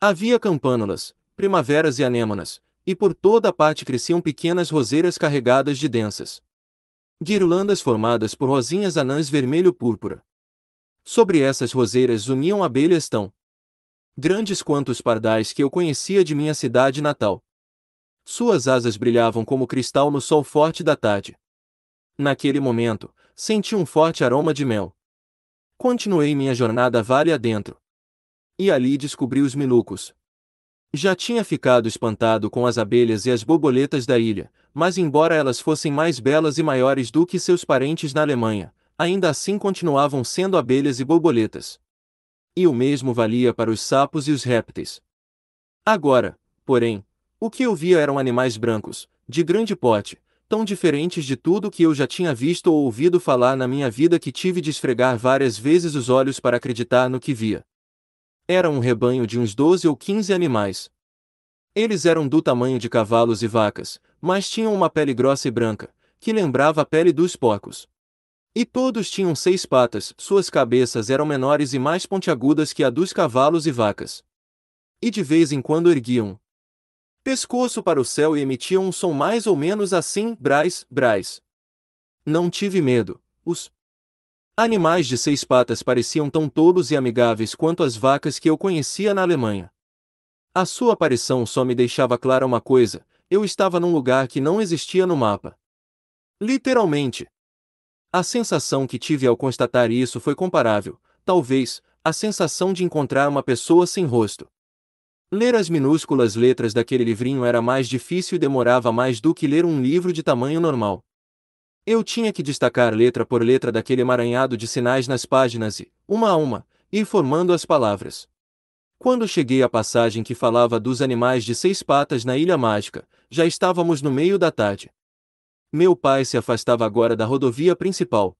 Havia campânulas, primaveras e anêmonas, e por toda a parte cresciam pequenas roseiras carregadas de densas guirlandas formadas por rosinhas anãs vermelho-púrpura. Sobre essas roseiras zuniam abelhas tão grandes quanto os pardais que eu conhecia de minha cidade natal. Suas asas brilhavam como cristal no sol forte da tarde. Naquele momento, senti um forte aroma de mel. Continuei minha jornada vale adentro. E ali descobri os minucos. Já tinha ficado espantado com as abelhas e as borboletas da ilha, mas embora elas fossem mais belas e maiores do que seus parentes na Alemanha, ainda assim continuavam sendo abelhas e borboletas. E o mesmo valia para os sapos e os répteis. Agora, porém, o que eu via eram animais brancos, de grande porte, tão diferentes de tudo que eu já tinha visto ou ouvido falar na minha vida que tive de esfregar várias vezes os olhos para acreditar no que via. Era um rebanho de uns 12 ou 15 animais. Eles eram do tamanho de cavalos e vacas, mas tinham uma pele grossa e branca, que lembrava a pele dos porcos. E todos tinham seis patas, suas cabeças eram menores e mais pontiagudas que a dos cavalos e vacas. E de vez em quando erguiam, pescoço para o céu e emitiam um som mais ou menos assim: brás, brás. Não tive medo. Os animais de seis patas pareciam tão tolos e amigáveis quanto as vacas que eu conhecia na Alemanha. A sua aparição só me deixava clara uma coisa: eu estava num lugar que não existia no mapa. Literalmente. A sensação que tive ao constatar isso foi comparável, talvez, à sensação de encontrar uma pessoa sem rosto. Ler as minúsculas letras daquele livrinho era mais difícil e demorava mais do que ler um livro de tamanho normal. Eu tinha que destacar letra por letra daquele emaranhado de sinais nas páginas e, uma a uma, ir formando as palavras. Quando cheguei à passagem que falava dos animais de seis patas na Ilha Mágica, já estávamos no meio da tarde. Meu pai se afastava agora da rodovia principal.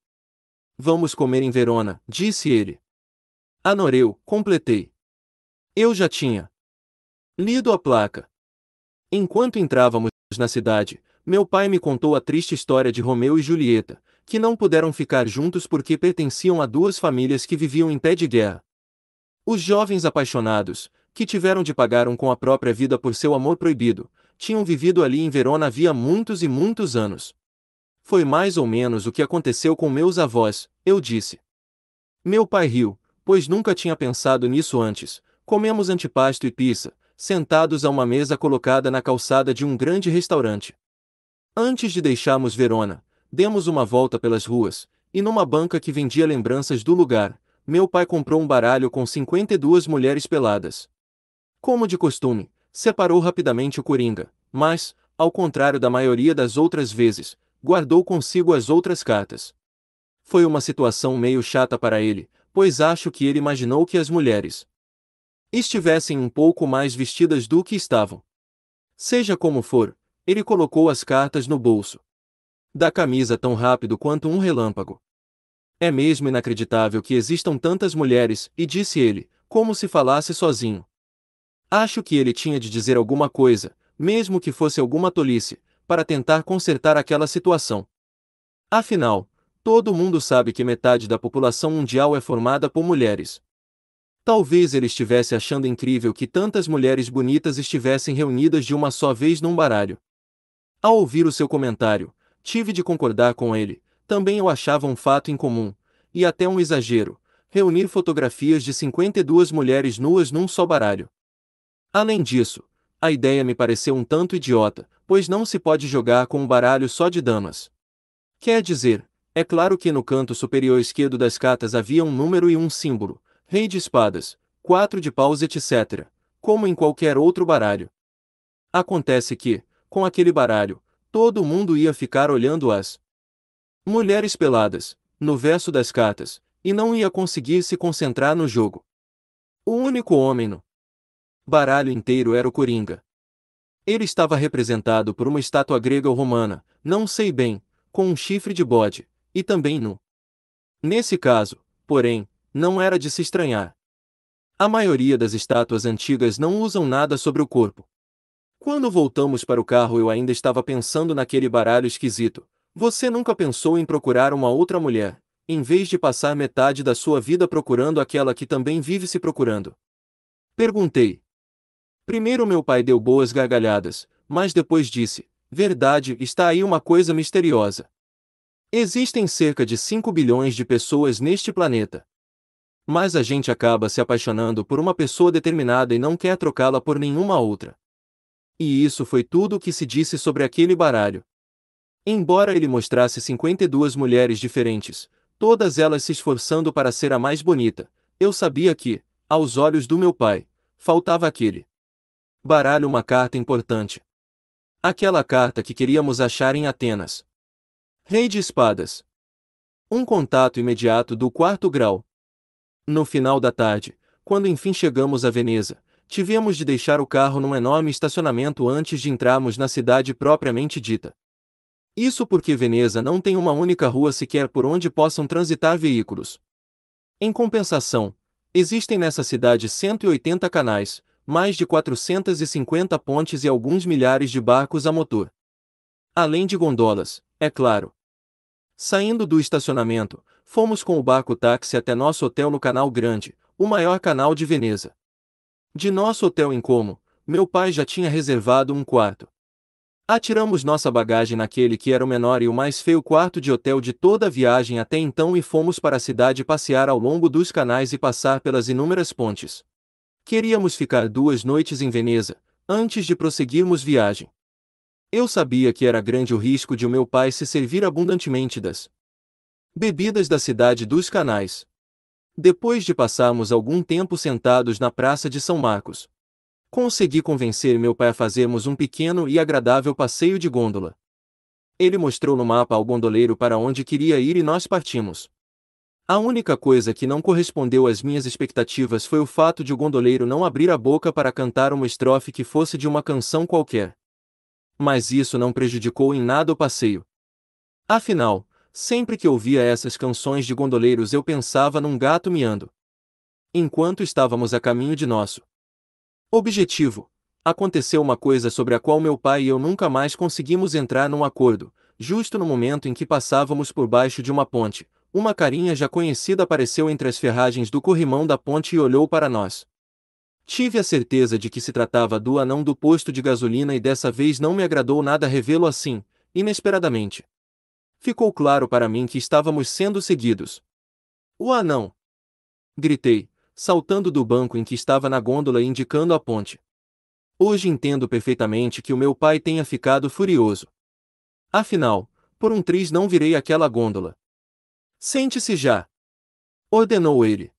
Vamos comer em Verona, disse ele. Anoreu, completei. Eu já tinha, Lido a placa. Enquanto entrávamos na cidade, meu pai me contou a triste história de Romeu e Julieta, que não puderam ficar juntos porque pertenciam a duas famílias que viviam em pé de guerra. Os jovens apaixonados, que tiveram de pagar um com a própria vida por seu amor proibido, tinham vivido ali em Verona havia muitos e muitos anos. Foi mais ou menos o que aconteceu com meus avós, eu disse. Meu pai riu, pois nunca tinha pensado nisso antes. Comemos antipasto e pizza, sentados a uma mesa colocada na calçada de um grande restaurante. Antes de deixarmos Verona, demos uma volta pelas ruas, e numa banca que vendia lembranças do lugar, meu pai comprou um baralho com 52 mulheres peladas. Como de costume, separou rapidamente o coringa, mas, ao contrário da maioria das outras vezes, guardou consigo as outras cartas. Foi uma situação meio chata para ele, pois acho que ele imaginou que as mulheres, estivessem um pouco mais vestidas do que estavam. Seja como for, ele colocou as cartas no bolso. Da camisa tão rápido quanto um relâmpago. É mesmo inacreditável que existam tantas mulheres, e disse ele, como se falasse sozinho. Acho que ele tinha de dizer alguma coisa, mesmo que fosse alguma tolice, para tentar consertar aquela situação. Afinal, todo mundo sabe que metade da população mundial é formada por mulheres. Talvez ele estivesse achando incrível que tantas mulheres bonitas estivessem reunidas de uma só vez num baralho. Ao ouvir o seu comentário, tive de concordar com ele, também eu achava um fato incomum, e até um exagero, reunir fotografias de 52 mulheres nuas num só baralho. Além disso, a ideia me pareceu um tanto idiota, pois não se pode jogar com um baralho só de damas. Quer dizer, é claro que no canto superior esquerdo das cartas havia um número e um símbolo, rei de espadas, quatro de paus, etc., como em qualquer outro baralho. Acontece que, com aquele baralho, todo mundo ia ficar olhando as mulheres peladas, no verso das cartas, e não ia conseguir se concentrar no jogo. O único homem no baralho inteiro era o Coringa. Ele estava representado por uma estátua grega ou romana, não sei bem, com um chifre de bode, e também nu. Nesse caso, porém, não era de se estranhar. A maioria das estátuas antigas não usam nada sobre o corpo. Quando voltamos para o carro, eu ainda estava pensando naquele baralho esquisito. Você nunca pensou em procurar uma outra mulher, em vez de passar metade da sua vida procurando aquela que também vive se procurando? Perguntei. Primeiro meu pai deu boas gargalhadas, mas depois disse: Verdade, está aí uma coisa misteriosa. Existem cerca de 5 bilhões de pessoas neste planeta mas a gente acaba se apaixonando por uma pessoa determinada e não quer trocá-la por nenhuma outra. E isso foi tudo o que se disse sobre aquele baralho. Embora ele mostrasse 52 mulheres diferentes, todas elas se esforçando para ser a mais bonita, eu sabia que, aos olhos do meu pai, faltava aquele baralho uma carta importante. Aquela carta que queríamos achar em Atenas. Rei de Espadas. Um contato imediato do quarto grau, no final da tarde, quando enfim chegamos a Veneza, tivemos de deixar o carro num enorme estacionamento antes de entrarmos na cidade propriamente dita. Isso porque Veneza não tem uma única rua sequer por onde possam transitar veículos. Em compensação, existem nessa cidade 180 canais, mais de 450 pontes e alguns milhares de barcos a motor. Além de gondolas, é claro. Saindo do estacionamento, Fomos com o barco táxi até nosso hotel no Canal Grande, o maior canal de Veneza. De nosso hotel em Como, meu pai já tinha reservado um quarto. Atiramos nossa bagagem naquele que era o menor e o mais feio quarto de hotel de toda a viagem até então e fomos para a cidade passear ao longo dos canais e passar pelas inúmeras pontes. Queríamos ficar duas noites em Veneza, antes de prosseguirmos viagem. Eu sabia que era grande o risco de o meu pai se servir abundantemente das bebidas da cidade dos canais. Depois de passarmos algum tempo sentados na Praça de São Marcos, consegui convencer meu pai a fazermos um pequeno e agradável passeio de gôndola. Ele mostrou no mapa ao gondoleiro para onde queria ir e nós partimos. A única coisa que não correspondeu às minhas expectativas foi o fato de o gondoleiro não abrir a boca para cantar uma estrofe que fosse de uma canção qualquer. Mas isso não prejudicou em nada o passeio. Afinal, Sempre que ouvia essas canções de gondoleiros eu pensava num gato miando. Enquanto estávamos a caminho de nosso objetivo, aconteceu uma coisa sobre a qual meu pai e eu nunca mais conseguimos entrar num acordo, justo no momento em que passávamos por baixo de uma ponte. Uma carinha já conhecida apareceu entre as ferragens do corrimão da ponte e olhou para nós. Tive a certeza de que se tratava do anão do posto de gasolina e dessa vez não me agradou nada revê-lo assim, inesperadamente. Ficou claro para mim que estávamos sendo seguidos. O anão! Gritei, saltando do banco em que estava na gôndola e indicando a ponte. Hoje entendo perfeitamente que o meu pai tenha ficado furioso. Afinal, por um triz não virei aquela gôndola. Sente-se já! Ordenou ele.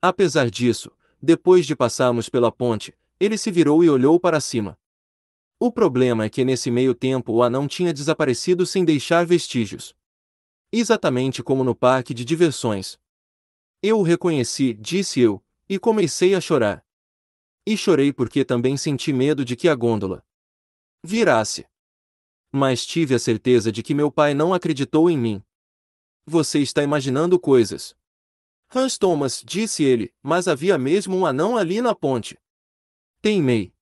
Apesar disso, depois de passarmos pela ponte, ele se virou e olhou para cima. O problema é que nesse meio tempo o anão tinha desaparecido sem deixar vestígios. Exatamente como no parque de diversões. Eu o reconheci, disse eu, e comecei a chorar. E chorei porque também senti medo de que a gôndola virasse. Mas tive a certeza de que meu pai não acreditou em mim. Você está imaginando coisas. Hans Thomas, disse ele, mas havia mesmo um anão ali na ponte. Teimei.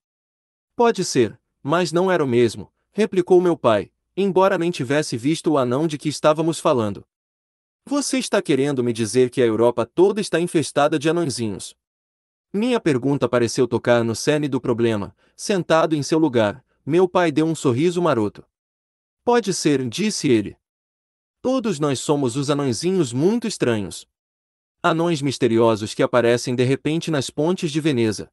Pode ser, mas não era o mesmo, replicou meu pai, embora nem tivesse visto o anão de que estávamos falando. Você está querendo me dizer que a Europa toda está infestada de anãozinhos? Minha pergunta pareceu tocar no cerne do problema. Sentado em seu lugar, meu pai deu um sorriso maroto. Pode ser, disse ele. Todos nós somos os anãozinhos muito estranhos. Anões misteriosos que aparecem de repente nas pontes de Veneza.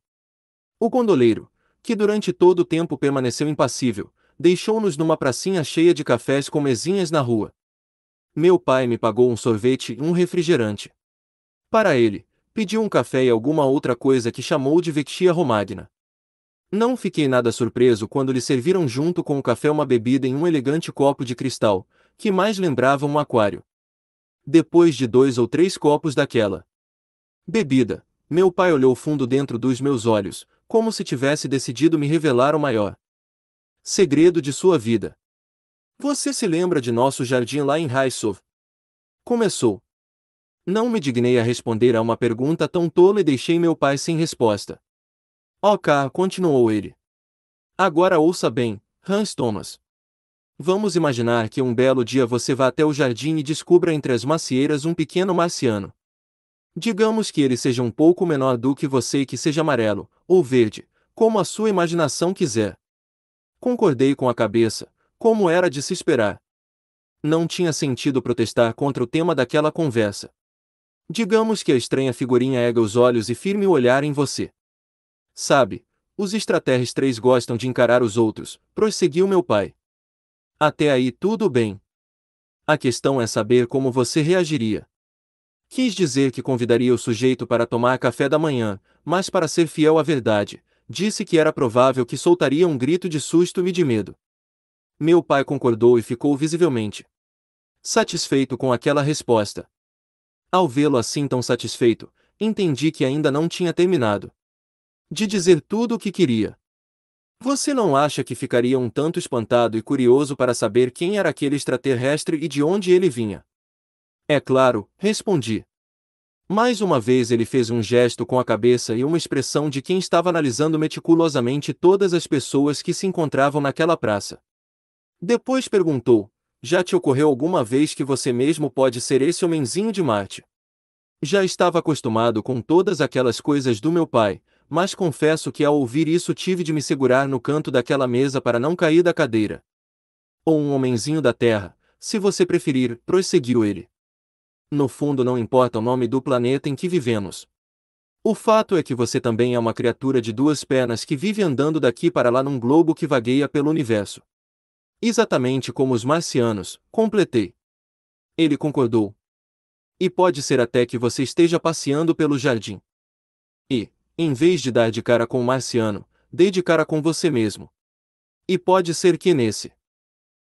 O gondoleiro, que durante todo o tempo permaneceu impassível, deixou-nos numa pracinha cheia de cafés com mesinhas na rua. Meu pai me pagou um sorvete e um refrigerante. Para ele, pediu um café e alguma outra coisa que chamou de vecchia romagna. Não fiquei nada surpreso quando lhe serviram junto com o café uma bebida em um elegante copo de cristal, que mais lembrava um aquário. Depois de dois ou três copos daquela bebida, meu pai olhou fundo dentro dos meus olhos, como se tivesse decidido me revelar o maior segredo de sua vida. Você se lembra de nosso jardim lá em Raisov? Começou. Não me dignei a responder a uma pergunta tão tola e deixei meu pai sem resposta. Ok, oh, continuou ele. Agora ouça bem, Hans Thomas. Vamos imaginar que um belo dia você vá até o jardim e descubra entre as macieiras um pequeno marciano. Digamos que ele seja um pouco menor do que você e que seja amarelo, ou verde, como a sua imaginação quiser. Concordei com a cabeça, como era de se esperar. Não tinha sentido protestar contra o tema daquela conversa. Digamos que a estranha figurinha ega os olhos e firme o olhar em você. Sabe, os extraterrestres gostam de encarar os outros, prosseguiu meu pai. Até aí tudo bem. A questão é saber como você reagiria. Quis dizer que convidaria o sujeito para tomar café da manhã, mas para ser fiel à verdade, disse que era provável que soltaria um grito de susto e de medo. Meu pai concordou e ficou visivelmente satisfeito com aquela resposta. Ao vê-lo assim tão satisfeito, entendi que ainda não tinha terminado de dizer tudo o que queria. Você não acha que ficaria um tanto espantado e curioso para saber quem era aquele extraterrestre e de onde ele vinha? É claro, respondi. Mais uma vez ele fez um gesto com a cabeça e uma expressão de quem estava analisando meticulosamente todas as pessoas que se encontravam naquela praça. Depois perguntou: Já te ocorreu alguma vez que você mesmo pode ser esse homenzinho de Marte? Já estava acostumado com todas aquelas coisas do meu pai, mas confesso que ao ouvir isso tive de me segurar no canto daquela mesa para não cair da cadeira. Ou um homenzinho da terra, se você preferir, prosseguiu ele no fundo não importa o nome do planeta em que vivemos. O fato é que você também é uma criatura de duas pernas que vive andando daqui para lá num globo que vagueia pelo universo. Exatamente como os marcianos, completei. Ele concordou. E pode ser até que você esteja passeando pelo jardim. E, em vez de dar de cara com o marciano, dê de cara com você mesmo. E pode ser que nesse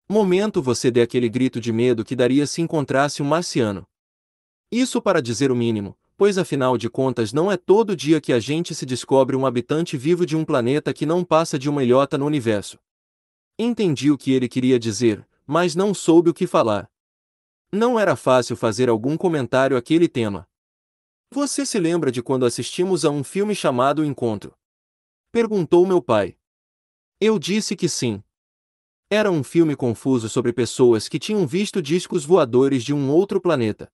momento você dê aquele grito de medo que daria se encontrasse um marciano. Isso para dizer o mínimo, pois afinal de contas não é todo dia que a gente se descobre um habitante vivo de um planeta que não passa de uma ilhota no universo. Entendi o que ele queria dizer, mas não soube o que falar. Não era fácil fazer algum comentário àquele tema. Você se lembra de quando assistimos a um filme chamado Encontro? Perguntou meu pai. Eu disse que sim. Era um filme confuso sobre pessoas que tinham visto discos voadores de um outro planeta.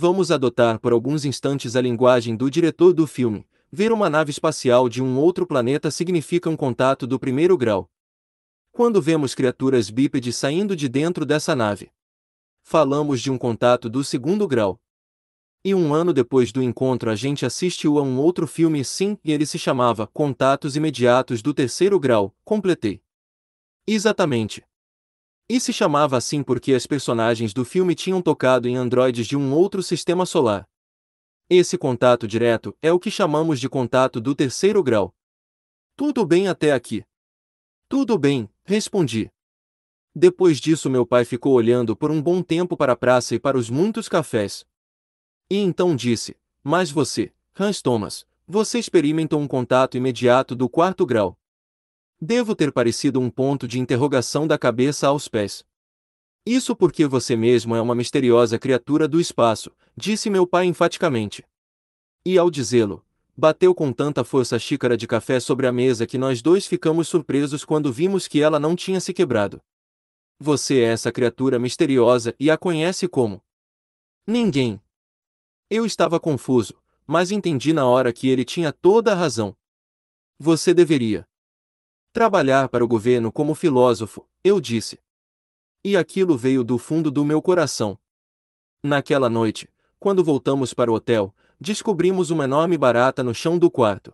Vamos adotar por alguns instantes a linguagem do diretor do filme. Ver uma nave espacial de um outro planeta significa um contato do primeiro grau. Quando vemos criaturas bípedes saindo de dentro dessa nave, falamos de um contato do segundo grau. E um ano depois do encontro, a gente assistiu a um outro filme, sim, e ele se chamava Contatos Imediatos do Terceiro Grau. Completei. Exatamente. E se chamava assim porque as personagens do filme tinham tocado em androides de um outro sistema solar. Esse contato direto é o que chamamos de contato do terceiro grau. Tudo bem até aqui. Tudo bem, respondi. Depois disso, meu pai ficou olhando por um bom tempo para a praça e para os muitos cafés. E então disse: Mas você, Hans Thomas, você experimentou um contato imediato do quarto grau. Devo ter parecido um ponto de interrogação da cabeça aos pés. Isso porque você mesmo é uma misteriosa criatura do espaço, disse meu pai enfaticamente. E ao dizê-lo, bateu com tanta força a xícara de café sobre a mesa que nós dois ficamos surpresos quando vimos que ela não tinha se quebrado. Você é essa criatura misteriosa e a conhece como? Ninguém. Eu estava confuso, mas entendi na hora que ele tinha toda a razão. Você deveria. Trabalhar para o governo como filósofo, eu disse. E aquilo veio do fundo do meu coração. Naquela noite, quando voltamos para o hotel, descobrimos uma enorme barata no chão do quarto.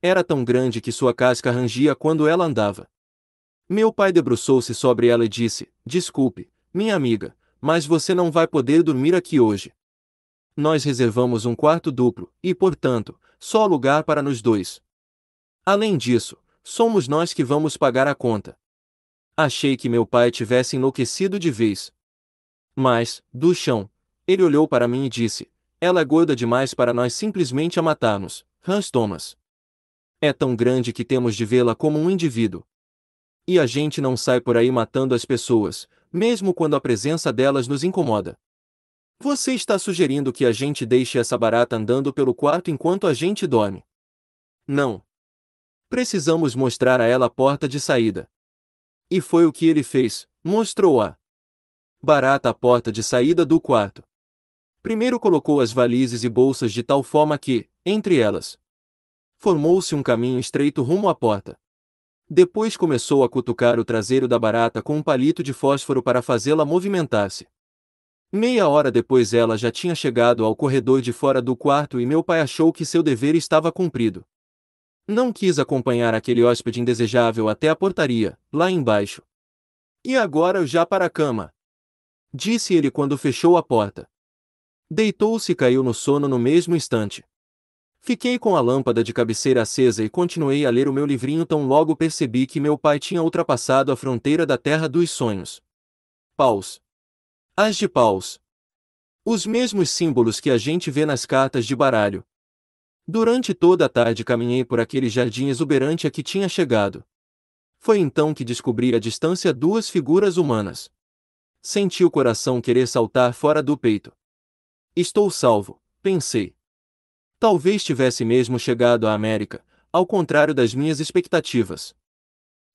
Era tão grande que sua casca rangia quando ela andava. Meu pai debruçou-se sobre ela e disse: Desculpe, minha amiga, mas você não vai poder dormir aqui hoje. Nós reservamos um quarto duplo, e, portanto, só lugar para nos dois. Além disso, somos nós que vamos pagar a conta. Achei que meu pai tivesse enlouquecido de vez. Mas, do chão, ele olhou para mim e disse: Ela é gorda demais para nós simplesmente a matarmos, Hans Thomas. É tão grande que temos de vê-la como um indivíduo. E a gente não sai por aí matando as pessoas, mesmo quando a presença delas nos incomoda. Você está sugerindo que a gente deixe essa barata andando pelo quarto enquanto a gente dorme? Não, Precisamos mostrar a ela a porta de saída. E foi o que ele fez, mostrou-a. Barata a porta de saída do quarto. Primeiro colocou as valizes e bolsas de tal forma que, entre elas, formou-se um caminho estreito rumo à porta. Depois começou a cutucar o traseiro da barata com um palito de fósforo para fazê-la movimentar-se. Meia hora depois ela já tinha chegado ao corredor de fora do quarto e meu pai achou que seu dever estava cumprido. Não quis acompanhar aquele hóspede indesejável até a portaria, lá embaixo. E agora já para a cama. Disse ele quando fechou a porta. Deitou-se e caiu no sono no mesmo instante. Fiquei com a lâmpada de cabeceira acesa e continuei a ler o meu livrinho tão logo percebi que meu pai tinha ultrapassado a fronteira da terra dos sonhos. Paus. As de paus. Os mesmos símbolos que a gente vê nas cartas de baralho, Durante toda a tarde caminhei por aquele jardim exuberante a que tinha chegado. Foi então que descobri à distância duas figuras humanas. Senti o coração querer saltar fora do peito. Estou salvo, pensei. Talvez tivesse mesmo chegado à América, ao contrário das minhas expectativas.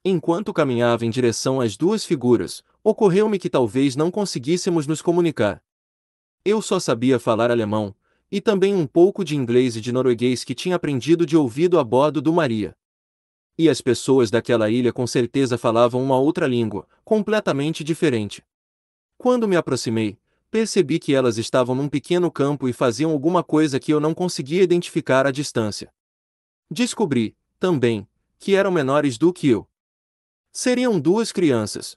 Enquanto caminhava em direção às duas figuras, ocorreu-me que talvez não conseguíssemos nos comunicar. Eu só sabia falar alemão, e também um pouco de inglês e de norueguês que tinha aprendido de ouvido a bordo do Maria. E as pessoas daquela ilha com certeza falavam uma outra língua, completamente diferente. Quando me aproximei, percebi que elas estavam num pequeno campo e faziam alguma coisa que eu não conseguia identificar à distância. Descobri, também, que eram menores do que eu. Seriam duas crianças.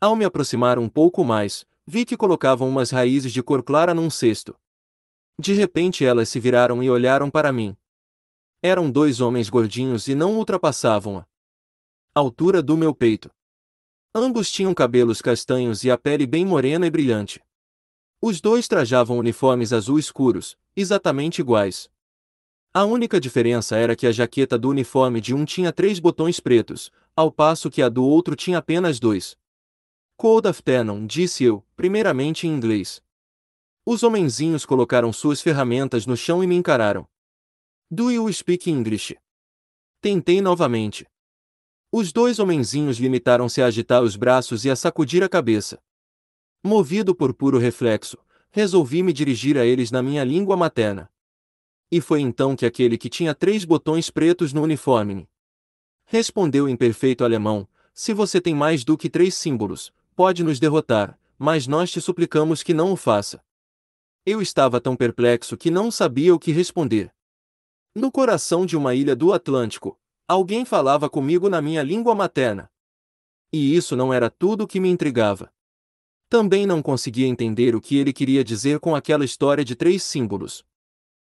Ao me aproximar um pouco mais, vi que colocavam umas raízes de cor clara num cesto, de repente elas se viraram e olharam para mim. Eram dois homens gordinhos e não ultrapassavam a altura do meu peito. Ambos tinham cabelos castanhos e a pele bem morena e brilhante. Os dois trajavam uniformes azul escuros, exatamente iguais. A única diferença era que a jaqueta do uniforme de um tinha três botões pretos, ao passo que a do outro tinha apenas dois. Cold afternoon, disse eu, primeiramente em inglês. Os homenzinhos colocaram suas ferramentas no chão e me encararam. Do you speak English? Tentei novamente. Os dois homenzinhos limitaram-se a agitar os braços e a sacudir a cabeça. Movido por puro reflexo, resolvi me dirigir a eles na minha língua materna. E foi então que aquele que tinha três botões pretos no uniforme respondeu em perfeito alemão: Se você tem mais do que três símbolos, pode nos derrotar, mas nós te suplicamos que não o faça. Eu estava tão perplexo que não sabia o que responder. No coração de uma ilha do Atlântico, alguém falava comigo na minha língua materna. E isso não era tudo o que me intrigava. Também não conseguia entender o que ele queria dizer com aquela história de três símbolos.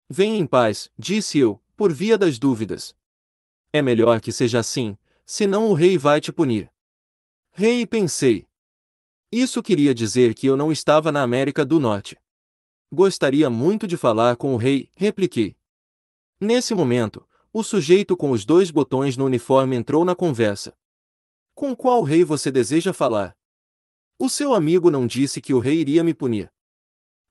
Venha em paz, disse eu, por via das dúvidas. É melhor que seja assim, senão o rei vai te punir. Rei, pensei. Isso queria dizer que eu não estava na América do Norte. Gostaria muito de falar com o rei, repliquei. Nesse momento, o sujeito com os dois botões no uniforme entrou na conversa. Com qual rei você deseja falar? O seu amigo não disse que o rei iria me punir.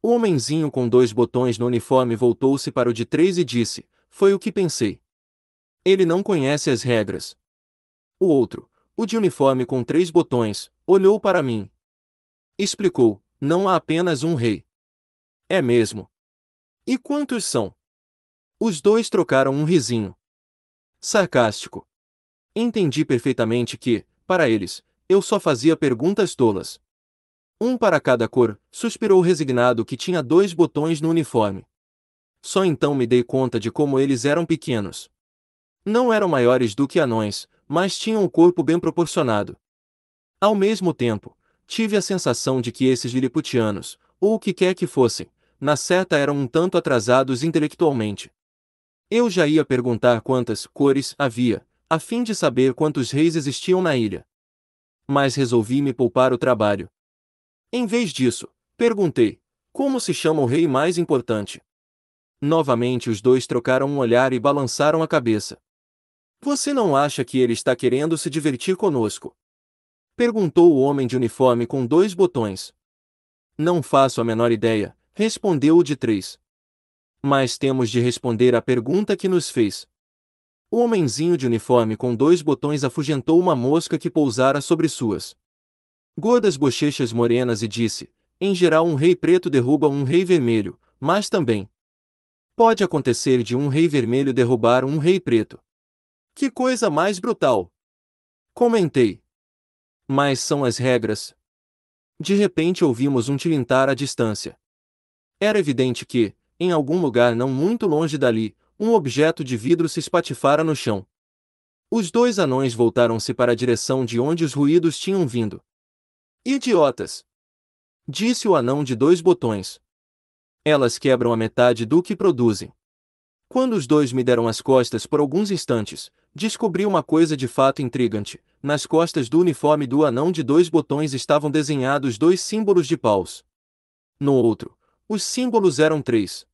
O homenzinho com dois botões no uniforme voltou-se para o de três e disse: Foi o que pensei. Ele não conhece as regras. O outro, o de uniforme com três botões, olhou para mim. Explicou: Não há apenas um rei. É mesmo. E quantos são? Os dois trocaram um risinho. Sarcástico. Entendi perfeitamente que, para eles, eu só fazia perguntas tolas. Um para cada cor, suspirou resignado que tinha dois botões no uniforme. Só então me dei conta de como eles eram pequenos. Não eram maiores do que anões, mas tinham o um corpo bem proporcionado. Ao mesmo tempo, tive a sensação de que esses liliputianos, ou o que quer que fossem, na seta eram um tanto atrasados intelectualmente. Eu já ia perguntar quantas cores havia, a fim de saber quantos reis existiam na ilha. Mas resolvi me poupar o trabalho. Em vez disso, perguntei: como se chama o rei mais importante? Novamente os dois trocaram um olhar e balançaram a cabeça. Você não acha que ele está querendo se divertir conosco? Perguntou o homem de uniforme com dois botões. Não faço a menor ideia, Respondeu o de três. Mas temos de responder à pergunta que nos fez. O homenzinho de uniforme com dois botões afugentou uma mosca que pousara sobre suas gordas bochechas morenas e disse: Em geral, um rei preto derruba um rei vermelho, mas também pode acontecer de um rei vermelho derrubar um rei preto. Que coisa mais brutal! Comentei. Mas são as regras. De repente ouvimos um tilintar à distância. Era evidente que, em algum lugar não muito longe dali, um objeto de vidro se espatifara no chão. Os dois anões voltaram-se para a direção de onde os ruídos tinham vindo. Idiotas! Disse o anão de dois botões. Elas quebram a metade do que produzem. Quando os dois me deram as costas por alguns instantes, descobri uma coisa de fato intrigante. Nas costas do uniforme do anão de dois botões estavam desenhados dois símbolos de paus. No outro, os símbolos eram três.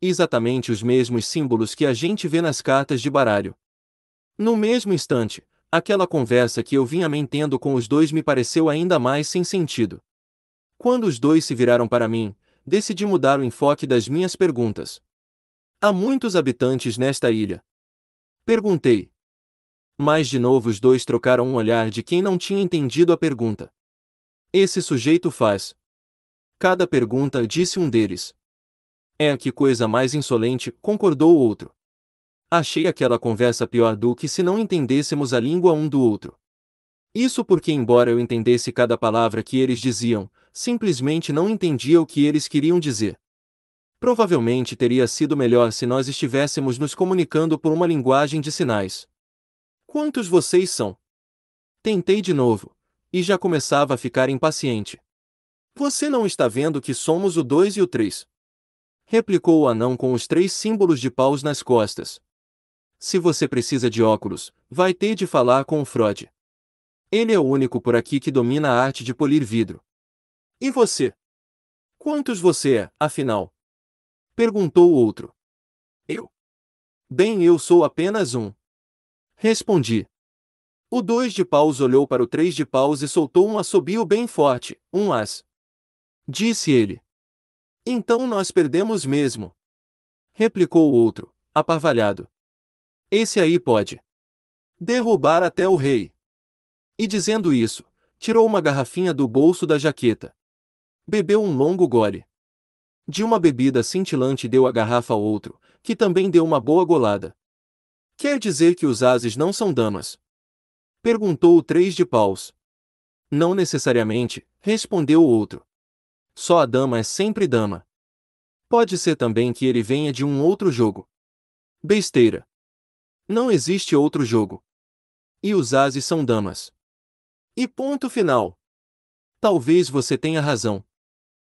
Exatamente os mesmos símbolos que a gente vê nas cartas de baralho. No mesmo instante, aquela conversa que eu vinha mantendo com os dois me pareceu ainda mais sem sentido. Quando os dois se viraram para mim, decidi mudar o enfoque das minhas perguntas. Há muitos habitantes nesta ilha. Perguntei. Mas de novo os dois trocaram um olhar de quem não tinha entendido a pergunta. Esse sujeito faz cada pergunta, disse um deles. É que coisa mais insolente, concordou o outro. Achei aquela conversa pior do que se não entendêssemos a língua um do outro. Isso porque, embora eu entendesse cada palavra que eles diziam, simplesmente não entendia o que eles queriam dizer. Provavelmente teria sido melhor se nós estivéssemos nos comunicando por uma linguagem de sinais. Quantos vocês são? Tentei de novo, e já começava a ficar impaciente. Você não está vendo que somos o 2 e o 3? Replicou o anão com os três símbolos de paus nas costas. Se você precisa de óculos, vai ter de falar com o Frode. Ele é o único por aqui que domina a arte de polir vidro. E você? Quantos você é, afinal? Perguntou o outro. Eu. Bem, eu sou apenas um. Respondi. O dois de paus olhou para o três de paus e soltou um assobio bem forte, um as. Disse ele. Então nós perdemos mesmo. Replicou o outro, aparvalhado. Esse aí pode derrubar até o rei. E dizendo isso, tirou uma garrafinha do bolso da jaqueta. Bebeu um longo gole. De uma bebida cintilante deu a garrafa ao outro, que também deu uma boa golada. Quer dizer que os ases não são damas? Perguntou o três de paus. Não necessariamente, respondeu o outro. Só a dama é sempre dama. Pode ser também que ele venha de um outro jogo. Besteira. Não existe outro jogo. E os ases são damas. E ponto final. Talvez você tenha razão.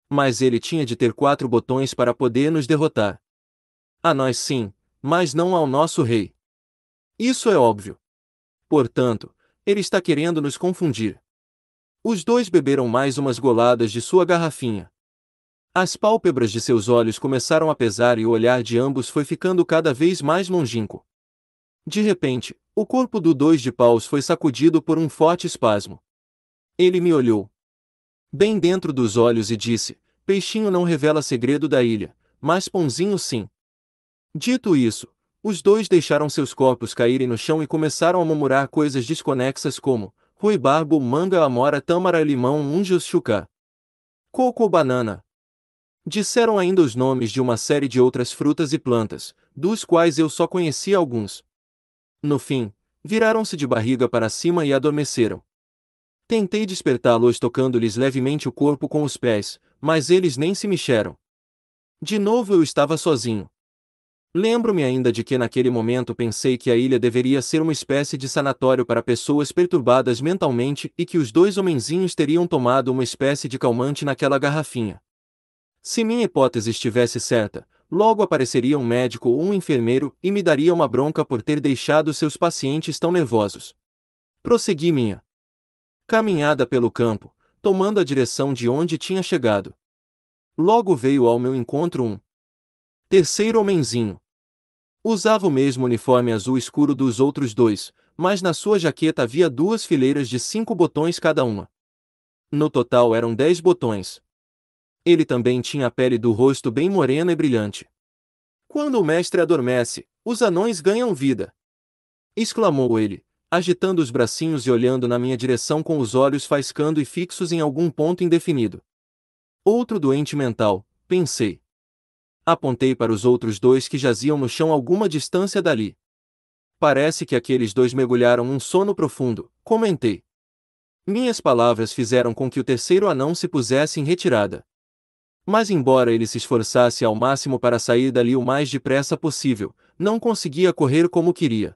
Mas ele tinha de ter quatro botões para poder nos derrotar. A nós sim, mas não ao nosso rei. Isso é óbvio. Portanto, ele está querendo nos confundir. Os dois beberam mais umas goladas de sua garrafinha. As pálpebras de seus olhos começaram a pesar e o olhar de ambos foi ficando cada vez mais longínquo. De repente, o corpo do dois de paus foi sacudido por um forte espasmo. Ele me olhou. Bem dentro dos olhos e disse: Peixinho não revela segredo da ilha, mas Pãozinho sim. Dito isso, os dois deixaram seus corpos caírem no chão e começaram a murmurar coisas desconexas como: Barbo manga, amora, tâmara, limão, Unjus Chuca. Coco, banana. Disseram ainda os nomes de uma série de outras frutas e plantas, dos quais eu só conhecia alguns. No fim, viraram-se de barriga para cima e adormeceram. Tentei despertá-los tocando-lhes levemente o corpo com os pés, mas eles nem se mexeram. De novo eu estava sozinho. Lembro-me ainda de que naquele momento pensei que a ilha deveria ser uma espécie de sanatório para pessoas perturbadas mentalmente e que os dois homenzinhos teriam tomado uma espécie de calmante naquela garrafinha. Se minha hipótese estivesse certa, logo apareceria um médico ou um enfermeiro e me daria uma bronca por ter deixado seus pacientes tão nervosos. Prossegui minha caminhada pelo campo, tomando a direção de onde tinha chegado. Logo veio ao meu encontro um terceiro homenzinho, Usava o mesmo uniforme azul escuro dos outros dois, mas na sua jaqueta havia duas fileiras de cinco botões cada uma. No total eram dez botões. Ele também tinha a pele do rosto bem morena e brilhante. Quando o mestre adormece, os anões ganham vida! exclamou ele, agitando os bracinhos e olhando na minha direção com os olhos faiscando e fixos em algum ponto indefinido. Outro doente mental, pensei apontei para os outros dois que jaziam no chão alguma distância dali. Parece que aqueles dois mergulharam um sono profundo, comentei. Minhas palavras fizeram com que o terceiro anão se pusesse em retirada. Mas, embora ele se esforçasse ao máximo para sair dali o mais depressa possível, não conseguia correr como queria.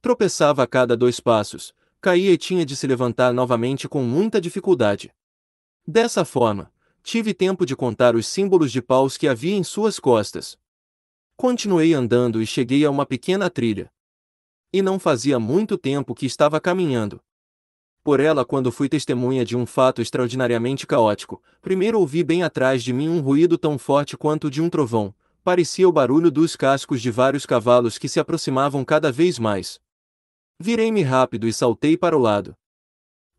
Tropeçava a cada dois passos, caía e tinha de se levantar novamente com muita dificuldade. Dessa forma, tive tempo de contar os símbolos de paus que havia em suas costas. Continuei andando e cheguei a uma pequena trilha. E não fazia muito tempo que estava caminhando. Por ela, quando fui testemunha de um fato extraordinariamente caótico, primeiro ouvi bem atrás de mim um ruído tão forte quanto de um trovão, parecia o barulho dos cascos de vários cavalos que se aproximavam cada vez mais. Virei-me rápido e saltei para o lado.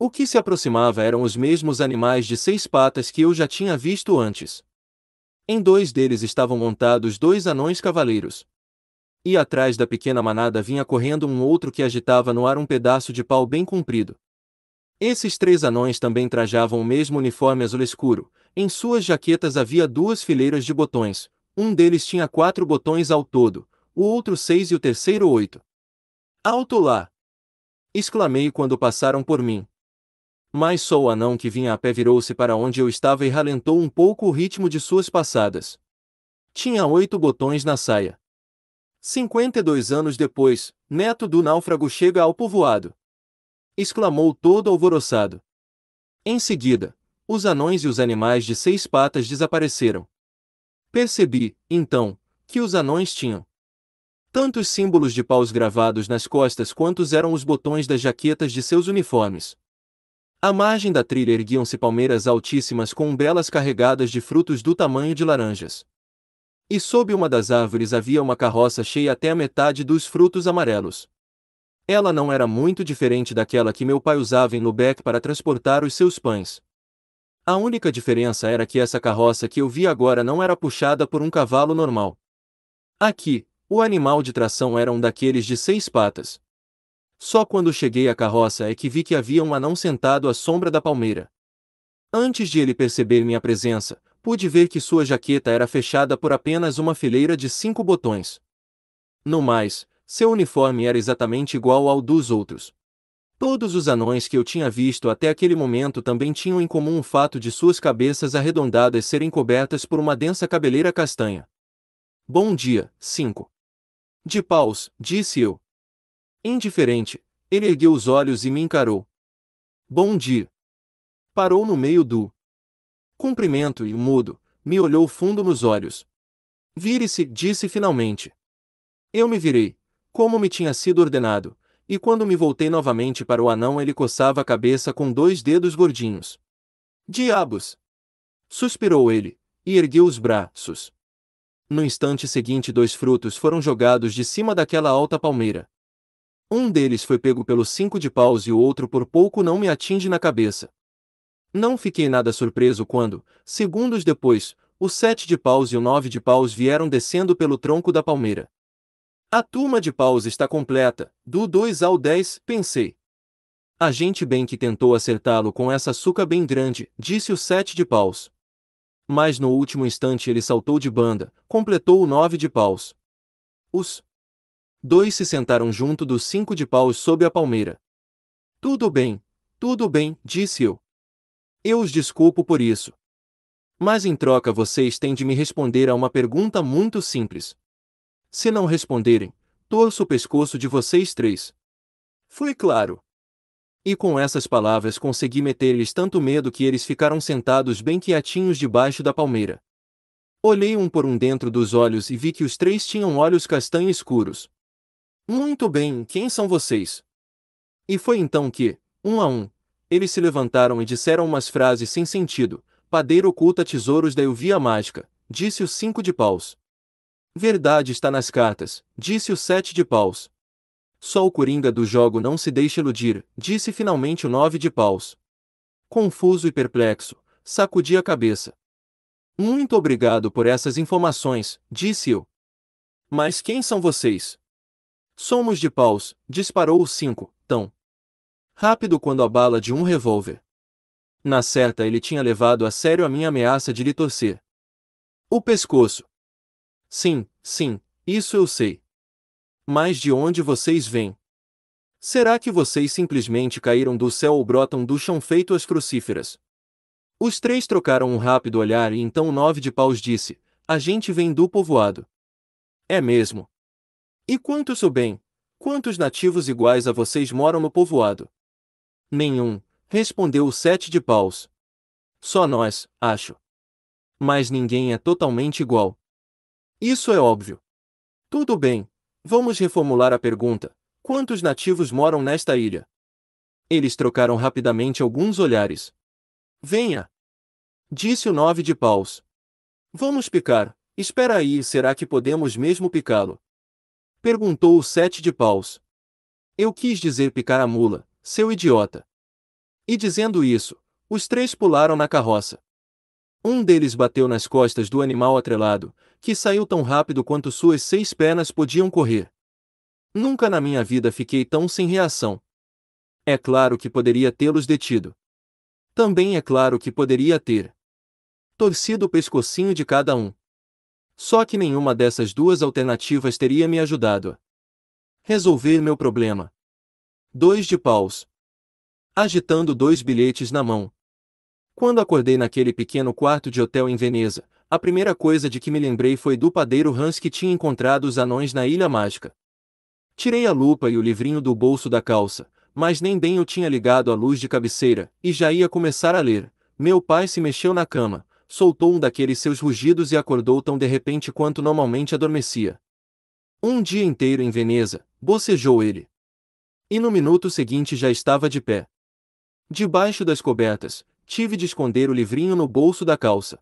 O que se aproximava eram os mesmos animais de seis patas que eu já tinha visto antes. Em dois deles estavam montados dois anões cavaleiros. E atrás da pequena manada vinha correndo um outro que agitava no ar um pedaço de pau bem comprido. Esses três anões também trajavam o mesmo uniforme azul escuro. Em suas jaquetas havia duas fileiras de botões. Um deles tinha quatro botões ao todo, o outro seis e o terceiro oito. Alto lá! exclamei quando passaram por mim, mas só o anão que vinha a pé virou-se para onde eu estava e ralentou um pouco o ritmo de suas passadas. Tinha oito botões na saia. 52 anos depois, neto do náufrago chega ao povoado. Exclamou todo alvoroçado. Em seguida, os anões e os animais de seis patas desapareceram. Percebi, então, que os anões tinham tantos símbolos de paus gravados nas costas quantos eram os botões das jaquetas de seus uniformes. À margem da trilha erguiam-se palmeiras altíssimas com umbelas carregadas de frutos do tamanho de laranjas. E sob uma das árvores havia uma carroça cheia até a metade dos frutos amarelos. Ela não era muito diferente daquela que meu pai usava em Lubeck para transportar os seus pães. A única diferença era que essa carroça que eu vi agora não era puxada por um cavalo normal. Aqui, o animal de tração era um daqueles de seis patas. Só quando cheguei à carroça é que vi que havia um anão sentado à sombra da palmeira. Antes de ele perceber minha presença, pude ver que sua jaqueta era fechada por apenas uma fileira de cinco botões. No mais, seu uniforme era exatamente igual ao dos outros. Todos os anões que eu tinha visto até aquele momento também tinham em comum o fato de suas cabeças arredondadas serem cobertas por uma densa cabeleira castanha. Bom dia, 5. De paus, disse eu, Indiferente, ele ergueu os olhos e me encarou. Bom dia. Parou no meio do cumprimento e, mudo, me olhou fundo nos olhos. Vire-se, disse finalmente. Eu me virei, como me tinha sido ordenado, e quando me voltei novamente para o anão, ele coçava a cabeça com dois dedos gordinhos. Diabos! Suspirou ele, e ergueu os braços. No instante seguinte, dois frutos foram jogados de cima daquela alta palmeira. Um deles foi pego pelos cinco de paus e o outro por pouco não me atinge na cabeça. Não fiquei nada surpreso quando, segundos depois, o sete de paus e o nove de paus vieram descendo pelo tronco da palmeira. A turma de paus está completa, do 2 ao 10, pensei. A gente bem que tentou acertá-lo com essa suca bem grande, disse o sete de paus. Mas no último instante ele saltou de banda, completou o nove de paus. Os Dois se sentaram junto dos cinco de paus sob a palmeira. Tudo bem, tudo bem, disse eu. Eu os desculpo por isso. Mas em troca vocês têm de me responder a uma pergunta muito simples. Se não responderem, torço o pescoço de vocês três. Foi claro. E com essas palavras consegui meter-lhes tanto medo que eles ficaram sentados bem quietinhos debaixo da palmeira. Olhei um por um dentro dos olhos e vi que os três tinham olhos castanhos escuros, muito bem, quem são vocês? E foi então que, um a um, eles se levantaram e disseram umas frases sem sentido. Padeiro oculta tesouros da Elvia Mágica, disse o cinco de paus. Verdade está nas cartas, disse o sete de paus. Só o coringa do jogo não se deixa iludir, disse finalmente o nove de paus. Confuso e perplexo, sacudi a cabeça. Muito obrigado por essas informações, disse eu. Mas quem são vocês? Somos de paus, disparou os cinco, tão rápido quando a bala de um revólver. Na certa ele tinha levado a sério a minha ameaça de lhe torcer. O pescoço. Sim, sim, isso eu sei. Mas de onde vocês vêm? Será que vocês simplesmente caíram do céu ou brotam do chão feito as crucíferas? Os três trocaram um rápido olhar e então o nove de paus disse: A gente vem do povoado. É mesmo. E quantos sou bem? Quantos nativos iguais a vocês moram no povoado? Nenhum, respondeu o sete de paus. Só nós, acho. Mas ninguém é totalmente igual. Isso é óbvio. Tudo bem, vamos reformular a pergunta: quantos nativos moram nesta ilha? Eles trocaram rapidamente alguns olhares. Venha! Disse o nove de paus. Vamos picar, espera aí, será que podemos mesmo picá-lo? Perguntou o sete de paus. Eu quis dizer picar a mula, seu idiota. E dizendo isso, os três pularam na carroça. Um deles bateu nas costas do animal atrelado, que saiu tão rápido quanto suas seis pernas podiam correr. Nunca na minha vida fiquei tão sem reação. É claro que poderia tê-los detido. Também é claro que poderia ter torcido o pescocinho de cada um. Só que nenhuma dessas duas alternativas teria me ajudado. Resolver meu problema. Dois de paus. Agitando dois bilhetes na mão. Quando acordei naquele pequeno quarto de hotel em Veneza, a primeira coisa de que me lembrei foi do padeiro Hans que tinha encontrado os anões na Ilha Mágica. Tirei a lupa e o livrinho do bolso da calça, mas nem bem eu tinha ligado a luz de cabeceira, e já ia começar a ler. Meu pai se mexeu na cama, soltou um daqueles seus rugidos e acordou tão de repente quanto normalmente adormecia. Um dia inteiro em Veneza, bocejou ele. E no minuto seguinte já estava de pé. Debaixo das cobertas, tive de esconder o livrinho no bolso da calça.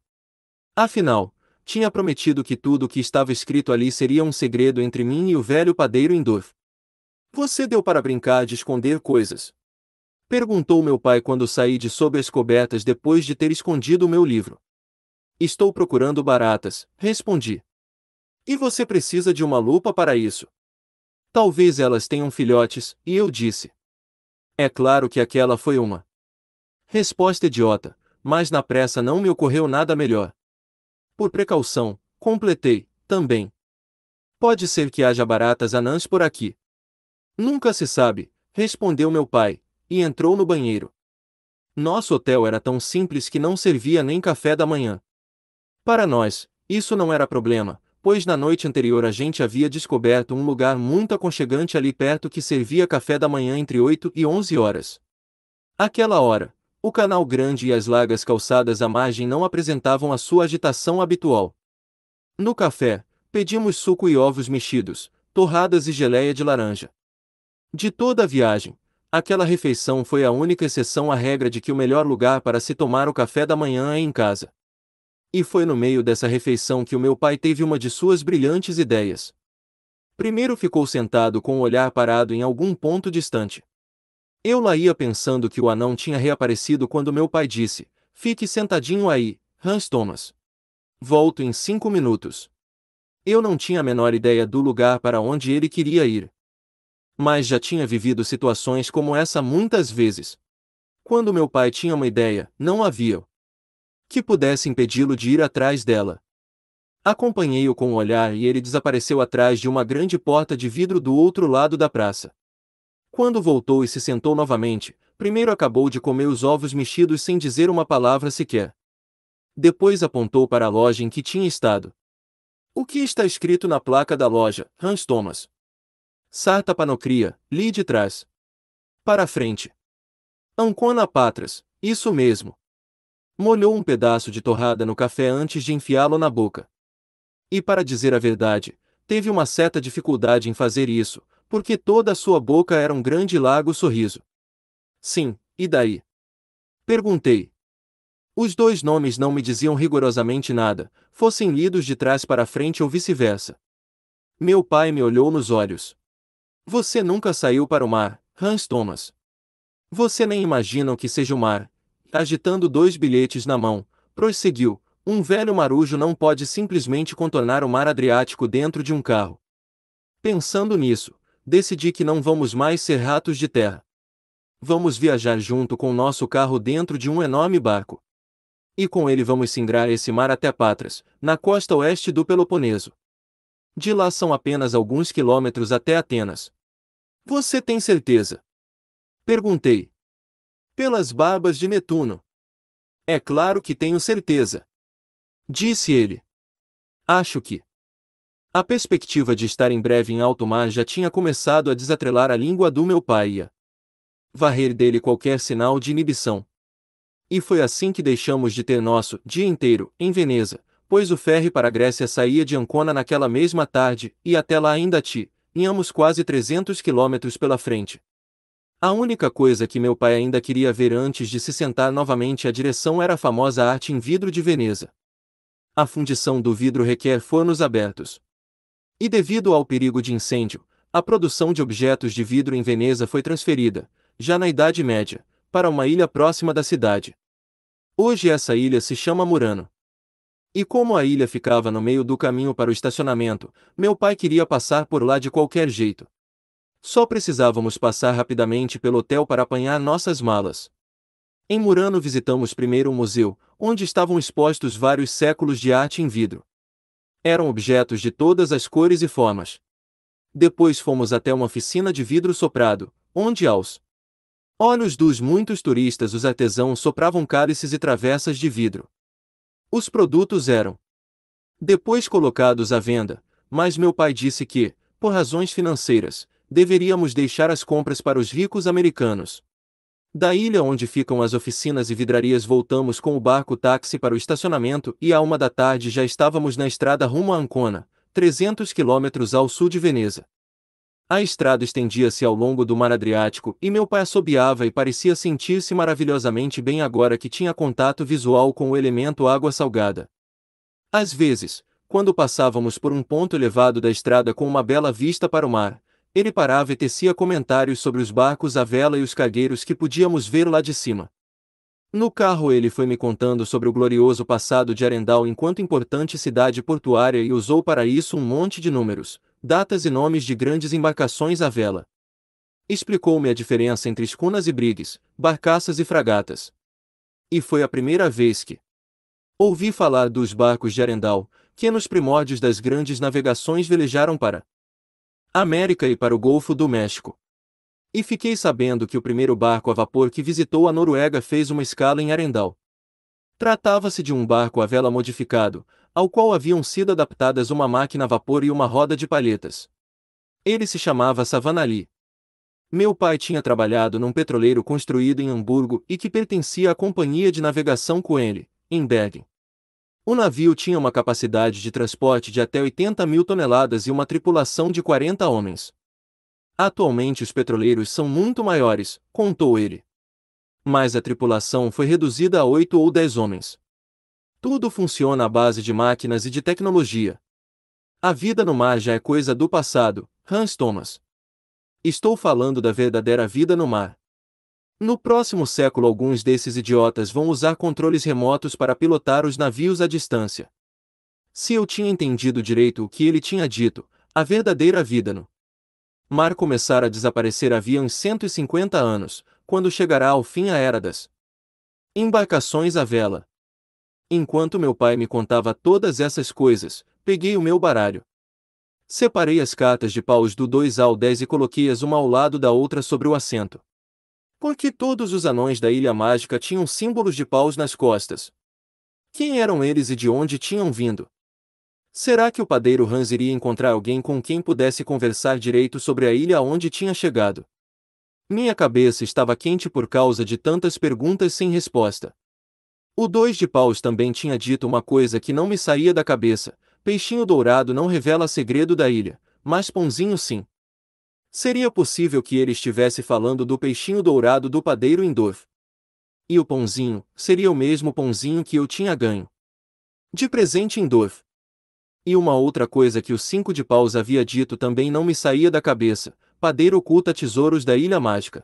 Afinal, tinha prometido que tudo o que estava escrito ali seria um segredo entre mim e o velho padeiro Indorf. Você deu para brincar de esconder coisas? Perguntou meu pai quando saí de sob as cobertas depois de ter escondido o meu livro. Estou procurando baratas, respondi. E você precisa de uma lupa para isso. Talvez elas tenham filhotes, e eu disse. É claro que aquela foi uma. Resposta idiota, mas na pressa não me ocorreu nada melhor. Por precaução, completei, também. Pode ser que haja baratas anãs por aqui. Nunca se sabe, respondeu meu pai, e entrou no banheiro. Nosso hotel era tão simples que não servia nem café da manhã. Para nós, isso não era problema, pois na noite anterior a gente havia descoberto um lugar muito aconchegante ali perto que servia café da manhã entre 8 e 11 horas. Aquela hora, o canal grande e as largas calçadas à margem não apresentavam a sua agitação habitual. No café, pedimos suco e ovos mexidos, torradas e geleia de laranja. De toda a viagem, aquela refeição foi a única exceção à regra de que o melhor lugar para se tomar o café da manhã é em casa. E foi no meio dessa refeição que o meu pai teve uma de suas brilhantes ideias. Primeiro ficou sentado com o olhar parado em algum ponto distante. Eu lá ia pensando que o anão tinha reaparecido quando meu pai disse: Fique sentadinho aí, Hans Thomas. Volto em cinco minutos. Eu não tinha a menor ideia do lugar para onde ele queria ir. Mas já tinha vivido situações como essa muitas vezes. Quando meu pai tinha uma ideia, não havia que pudesse impedi-lo de ir atrás dela. Acompanhei-o com o um olhar e ele desapareceu atrás de uma grande porta de vidro do outro lado da praça. Quando voltou e se sentou novamente, primeiro acabou de comer os ovos mexidos sem dizer uma palavra sequer. Depois apontou para a loja em que tinha estado. O que está escrito na placa da loja, Hans Thomas? Sarta Panocria, li de trás. Para frente. Ancona Patras, isso mesmo molhou um pedaço de torrada no café antes de enfiá-lo na boca. E para dizer a verdade, teve uma certa dificuldade em fazer isso, porque toda a sua boca era um grande largo sorriso. Sim, e daí? Perguntei. Os dois nomes não me diziam rigorosamente nada, fossem lidos de trás para frente ou vice-versa. Meu pai me olhou nos olhos. Você nunca saiu para o mar, Hans Thomas. Você nem imagina o que seja o mar, Tá agitando dois bilhetes na mão, prosseguiu: Um velho marujo não pode simplesmente contornar o mar Adriático dentro de um carro. Pensando nisso, decidi que não vamos mais ser ratos de terra. Vamos viajar junto com nosso carro dentro de um enorme barco. E com ele vamos singrar esse mar até Patras, na costa oeste do Peloponeso. De lá são apenas alguns quilômetros até Atenas. Você tem certeza? Perguntei, pelas barbas de Netuno. É claro que tenho certeza. Disse ele. Acho que. A perspectiva de estar em breve em alto mar já tinha começado a desatrelar a língua do meu pai e a varrer dele qualquer sinal de inibição. E foi assim que deixamos de ter nosso dia inteiro em Veneza, pois o ferry para a Grécia saía de Ancona naquela mesma tarde, e até lá ainda ti, tínhamos quase 300 quilômetros pela frente. A única coisa que meu pai ainda queria ver antes de se sentar novamente à direção era a famosa arte em vidro de Veneza. A fundição do vidro requer fornos abertos. E devido ao perigo de incêndio, a produção de objetos de vidro em Veneza foi transferida, já na Idade Média, para uma ilha próxima da cidade. Hoje essa ilha se chama Murano. E como a ilha ficava no meio do caminho para o estacionamento, meu pai queria passar por lá de qualquer jeito. Só precisávamos passar rapidamente pelo hotel para apanhar nossas malas. Em Murano visitamos primeiro o um museu, onde estavam expostos vários séculos de arte em vidro. Eram objetos de todas as cores e formas. Depois fomos até uma oficina de vidro soprado, onde aos olhos dos muitos turistas os artesãos sopravam cálices e travessas de vidro. Os produtos eram depois colocados à venda, mas meu pai disse que, por razões financeiras, deveríamos deixar as compras para os ricos americanos. Da ilha onde ficam as oficinas e vidrarias voltamos com o barco táxi para o estacionamento e à uma da tarde já estávamos na estrada rumo a Ancona, 300 quilômetros ao sul de Veneza. A estrada estendia-se ao longo do mar Adriático e meu pai assobiava e parecia sentir-se maravilhosamente bem agora que tinha contato visual com o elemento água salgada. Às vezes, quando passávamos por um ponto elevado da estrada com uma bela vista para o mar, ele parava e tecia comentários sobre os barcos à vela e os cargueiros que podíamos ver lá de cima. No carro ele foi me contando sobre o glorioso passado de Arendal enquanto importante cidade portuária e usou para isso um monte de números, datas e nomes de grandes embarcações à vela. Explicou-me a diferença entre escunas e brigues, barcaças e fragatas. E foi a primeira vez que ouvi falar dos barcos de Arendal, que nos primórdios das grandes navegações velejaram para América e para o Golfo do México. E fiquei sabendo que o primeiro barco a vapor que visitou a Noruega fez uma escala em Arendal. Tratava-se de um barco a vela modificado, ao qual haviam sido adaptadas uma máquina a vapor e uma roda de palhetas. Ele se chamava Savanali. Meu pai tinha trabalhado num petroleiro construído em Hamburgo e que pertencia à companhia de navegação Coenle, em Bergen. O navio tinha uma capacidade de transporte de até 80 mil toneladas e uma tripulação de 40 homens. Atualmente os petroleiros são muito maiores, contou ele. Mas a tripulação foi reduzida a 8 ou 10 homens. Tudo funciona à base de máquinas e de tecnologia. A vida no mar já é coisa do passado, Hans Thomas. Estou falando da verdadeira vida no mar. No próximo século, alguns desses idiotas vão usar controles remotos para pilotar os navios à distância. Se eu tinha entendido direito o que ele tinha dito, a verdadeira vida no mar começara a desaparecer havia uns 150 anos, quando chegará ao fim a era das embarcações à vela. Enquanto meu pai me contava todas essas coisas, peguei o meu baralho. Separei as cartas de paus do 2 ao 10 e coloquei-as uma ao lado da outra sobre o assento. Porque todos os anões da Ilha Mágica tinham símbolos de paus nas costas. Quem eram eles e de onde tinham vindo? Será que o padeiro Hans iria encontrar alguém com quem pudesse conversar direito sobre a ilha onde tinha chegado? Minha cabeça estava quente por causa de tantas perguntas sem resposta. O dois de paus também tinha dito uma coisa que não me saía da cabeça: peixinho dourado não revela segredo da ilha, mas pãozinho sim. Seria possível que ele estivesse falando do peixinho dourado do padeiro Indor. E o pãozinho, seria o mesmo pãozinho que eu tinha ganho. De presente Indor. E uma outra coisa que o cinco de paus havia dito também não me saía da cabeça, padeiro oculta tesouros da Ilha Mágica.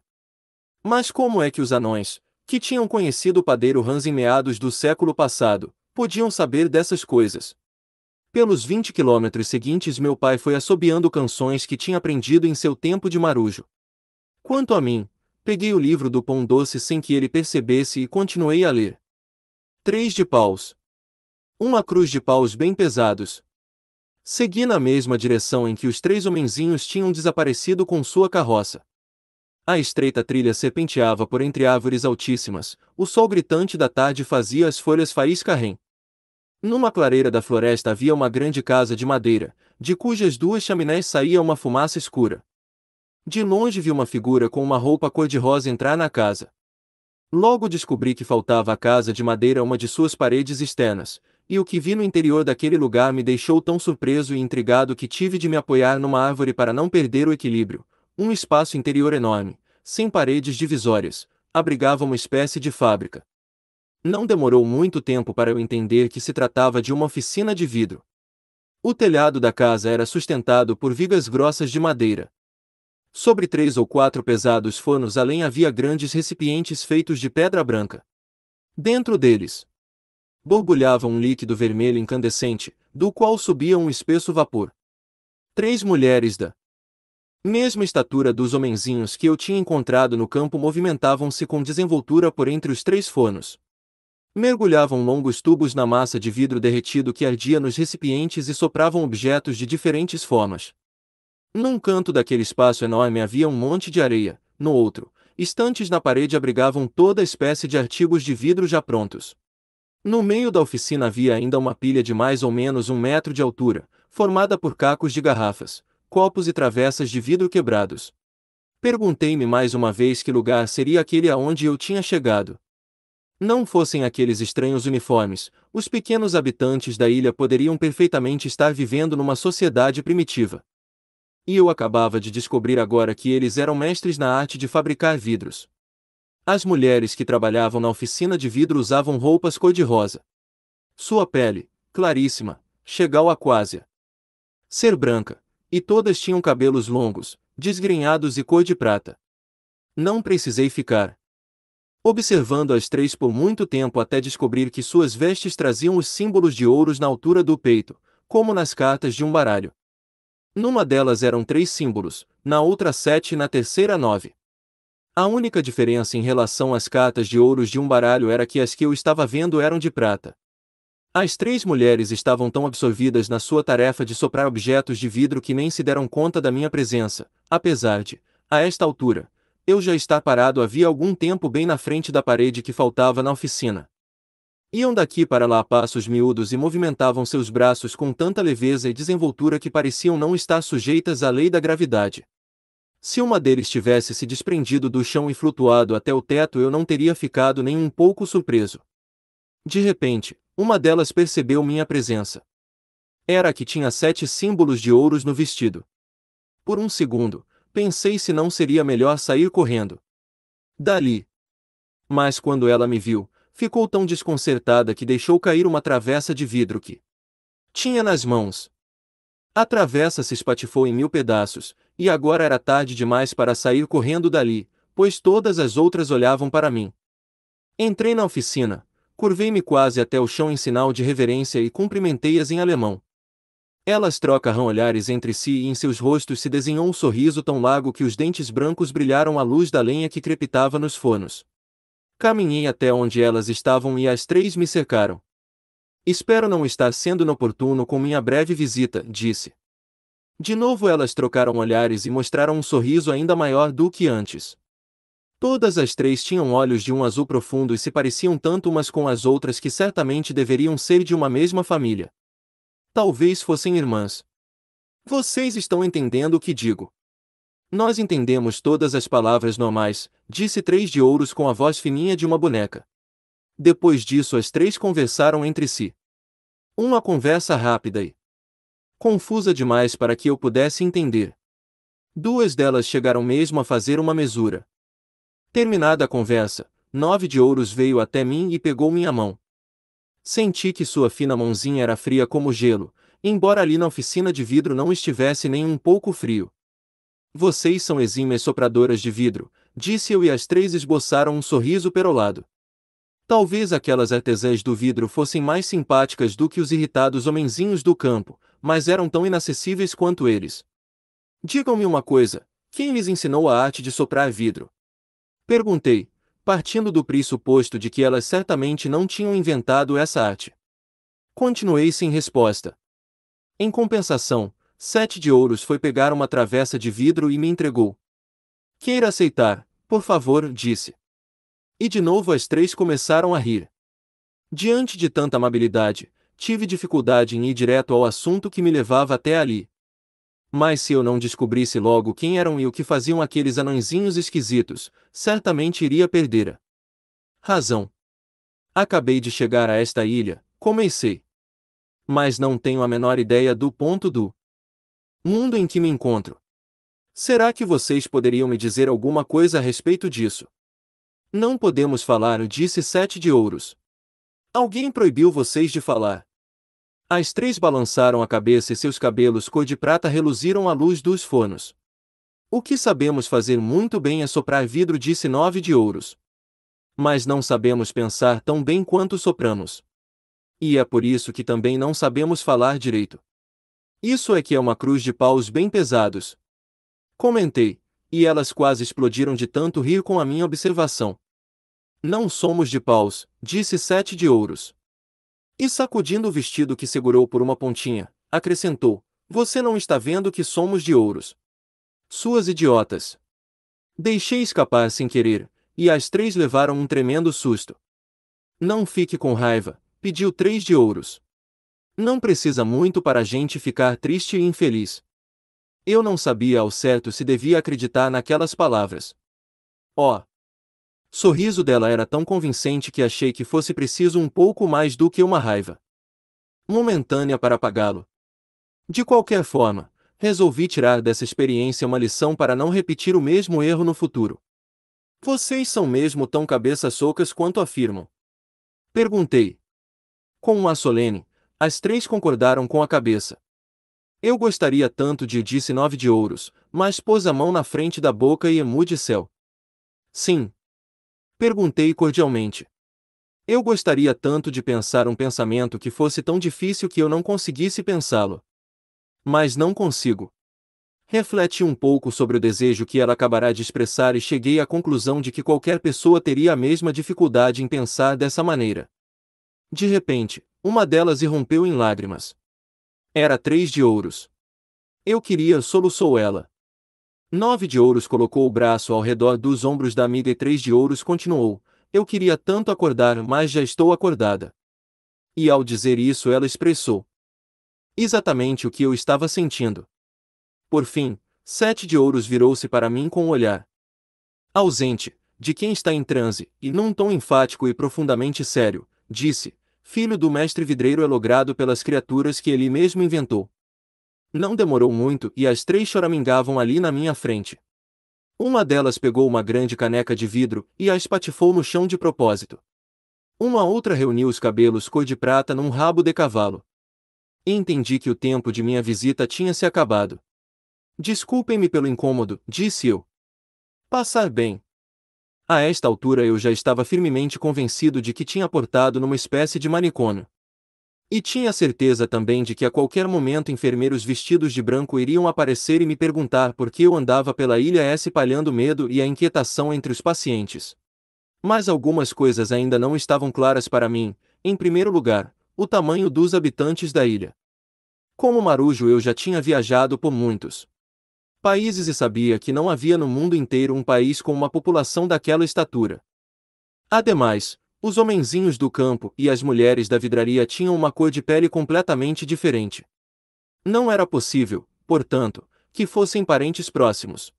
Mas como é que os anões, que tinham conhecido o padeiro Hans em meados do século passado, podiam saber dessas coisas, pelos vinte quilômetros seguintes meu pai foi assobiando canções que tinha aprendido em seu tempo de marujo. Quanto a mim, peguei o livro do Pão Doce sem que ele percebesse e continuei a ler. Três de paus. Uma cruz de paus bem pesados. Segui na mesma direção em que os três homenzinhos tinham desaparecido com sua carroça. A estreita trilha serpenteava por entre árvores altíssimas, o sol gritante da tarde fazia as folhas faiscarrem. Numa clareira da floresta havia uma grande casa de madeira, de cujas duas chaminés saía uma fumaça escura. De longe vi uma figura com uma roupa cor-de-rosa entrar na casa. Logo descobri que faltava à casa de madeira uma de suas paredes externas, e o que vi no interior daquele lugar me deixou tão surpreso e intrigado que tive de me apoiar numa árvore para não perder o equilíbrio. Um espaço interior enorme, sem paredes divisórias, abrigava uma espécie de fábrica. Não demorou muito tempo para eu entender que se tratava de uma oficina de vidro. O telhado da casa era sustentado por vigas grossas de madeira. Sobre três ou quatro pesados fornos além havia grandes recipientes feitos de pedra branca. Dentro deles, borbulhava um líquido vermelho incandescente, do qual subia um espesso vapor. Três mulheres da mesma estatura dos homenzinhos que eu tinha encontrado no campo movimentavam-se com desenvoltura por entre os três fornos. Mergulhavam longos tubos na massa de vidro derretido que ardia nos recipientes e sopravam objetos de diferentes formas. Num canto daquele espaço enorme havia um monte de areia, no outro, estantes na parede abrigavam toda espécie de artigos de vidro já prontos. No meio da oficina havia ainda uma pilha de mais ou menos um metro de altura, formada por cacos de garrafas, copos e travessas de vidro quebrados. Perguntei-me mais uma vez que lugar seria aquele aonde eu tinha chegado, não fossem aqueles estranhos uniformes, os pequenos habitantes da ilha poderiam perfeitamente estar vivendo numa sociedade primitiva. E eu acabava de descobrir agora que eles eram mestres na arte de fabricar vidros. As mulheres que trabalhavam na oficina de vidro usavam roupas cor-de-rosa. Sua pele, claríssima, chegava a quase ser branca, e todas tinham cabelos longos, desgrenhados e cor de prata. Não precisei ficar, observando as três por muito tempo até descobrir que suas vestes traziam os símbolos de ouros na altura do peito, como nas cartas de um baralho. Numa delas eram três símbolos, na outra sete e na terceira nove. A única diferença em relação às cartas de ouros de um baralho era que as que eu estava vendo eram de prata. As três mulheres estavam tão absorvidas na sua tarefa de soprar objetos de vidro que nem se deram conta da minha presença, apesar de, a esta altura, eu já estar parado havia algum tempo bem na frente da parede que faltava na oficina. Iam daqui para lá a passos miúdos e movimentavam seus braços com tanta leveza e desenvoltura que pareciam não estar sujeitas à lei da gravidade. Se uma deles tivesse se desprendido do chão e flutuado até o teto, eu não teria ficado nem um pouco surpreso. De repente, uma delas percebeu minha presença. Era a que tinha sete símbolos de ouros no vestido. Por um segundo, pensei se não seria melhor sair correndo. Dali. Mas quando ela me viu, ficou tão desconcertada que deixou cair uma travessa de vidro que tinha nas mãos. A travessa se espatifou em mil pedaços, e agora era tarde demais para sair correndo dali, pois todas as outras olhavam para mim. Entrei na oficina, curvei-me quase até o chão em sinal de reverência e cumprimentei-as em alemão. Elas trocaram olhares entre si e em seus rostos se desenhou um sorriso tão largo que os dentes brancos brilharam à luz da lenha que crepitava nos fornos. Caminhei até onde elas estavam e as três me cercaram. Espero não estar sendo inoportuno com minha breve visita, disse. De novo elas trocaram olhares e mostraram um sorriso ainda maior do que antes. Todas as três tinham olhos de um azul profundo e se pareciam tanto umas com as outras que certamente deveriam ser de uma mesma família. Talvez fossem irmãs. Vocês estão entendendo o que digo. Nós entendemos todas as palavras normais, disse Três de Ouros com a voz fininha de uma boneca. Depois disso, as três conversaram entre si. Uma conversa rápida e confusa demais para que eu pudesse entender. Duas delas chegaram mesmo a fazer uma mesura. Terminada a conversa, Nove de Ouros veio até mim e pegou minha mão. Senti que sua fina mãozinha era fria como gelo, embora ali na oficina de vidro não estivesse nem um pouco frio. Vocês são exímias sopradoras de vidro, disse eu e as três esboçaram um sorriso perolado. Talvez aquelas artesãs do vidro fossem mais simpáticas do que os irritados homenzinhos do campo, mas eram tão inacessíveis quanto eles. Digam-me uma coisa, quem lhes ensinou a arte de soprar vidro? Perguntei, partindo do pressuposto de que elas certamente não tinham inventado essa arte. Continuei sem resposta. Em compensação, Sete de Ouros foi pegar uma travessa de vidro e me entregou. Queira aceitar, por favor, disse. E de novo as três começaram a rir. Diante de tanta amabilidade, tive dificuldade em ir direto ao assunto que me levava até ali, mas se eu não descobrisse logo quem eram e o que faziam aqueles anãzinhos esquisitos, certamente iria perder a razão. Acabei de chegar a esta ilha, comecei. Mas não tenho a menor ideia do ponto do mundo em que me encontro. Será que vocês poderiam me dizer alguma coisa a respeito disso? Não podemos falar, disse Sete de Ouros. Alguém proibiu vocês de falar. As três balançaram a cabeça e seus cabelos cor de prata reluziram à luz dos fornos. O que sabemos fazer muito bem é soprar vidro, disse Nove de Ouros. Mas não sabemos pensar tão bem quanto sopramos. E é por isso que também não sabemos falar direito. Isso é que é uma cruz de paus bem pesados. Comentei, e elas quase explodiram de tanto rir com a minha observação. Não somos de paus, disse Sete de Ouros. E sacudindo o vestido que segurou por uma pontinha, acrescentou: Você não está vendo que somos de ouros. Suas idiotas. Deixei escapar sem querer, e as três levaram um tremendo susto. Não fique com raiva, pediu três de ouros. Não precisa muito para a gente ficar triste e infeliz. Eu não sabia ao certo se devia acreditar naquelas palavras. Oh, sorriso dela era tão convincente que achei que fosse preciso um pouco mais do que uma raiva momentânea para apagá-lo. De qualquer forma, resolvi tirar dessa experiência uma lição para não repetir o mesmo erro no futuro. Vocês são mesmo tão cabeça-socas quanto afirmam? Perguntei. Com um ar solene, as três concordaram com a cabeça. Eu gostaria tanto de disse nove de ouros, mas pôs a mão na frente da boca e emude de céu. Sim, Perguntei cordialmente. Eu gostaria tanto de pensar um pensamento que fosse tão difícil que eu não conseguisse pensá-lo. Mas não consigo. Refleti um pouco sobre o desejo que ela acabará de expressar e cheguei à conclusão de que qualquer pessoa teria a mesma dificuldade em pensar dessa maneira. De repente, uma delas irrompeu em lágrimas. Era três de ouros. Eu queria, soluçou ela, Nove de ouros colocou o braço ao redor dos ombros da amiga e três de ouros continuou. Eu queria tanto acordar, mas já estou acordada. E ao dizer isso ela expressou exatamente o que eu estava sentindo. Por fim, Sete de Ouros virou-se para mim com um olhar ausente, de quem está em transe, e num tom enfático e profundamente sério, disse: Filho do mestre vidreiro é logrado pelas criaturas que ele mesmo inventou. Não demorou muito e as três choramingavam ali na minha frente. Uma delas pegou uma grande caneca de vidro e a espatifou no chão de propósito. Uma outra reuniu os cabelos cor de prata num rabo de cavalo. Entendi que o tempo de minha visita tinha se acabado. Desculpem-me pelo incômodo, disse eu. Passar bem. A esta altura eu já estava firmemente convencido de que tinha portado numa espécie de manicômio. E tinha certeza também de que a qualquer momento enfermeiros vestidos de branco iriam aparecer e me perguntar por que eu andava pela ilha S palhando medo e a inquietação entre os pacientes. Mas algumas coisas ainda não estavam claras para mim, em primeiro lugar, o tamanho dos habitantes da ilha. Como marujo eu já tinha viajado por muitos países e sabia que não havia no mundo inteiro um país com uma população daquela estatura. Ademais, os homenzinhos do campo e as mulheres da vidraria tinham uma cor de pele completamente diferente. Não era possível, portanto, que fossem parentes próximos.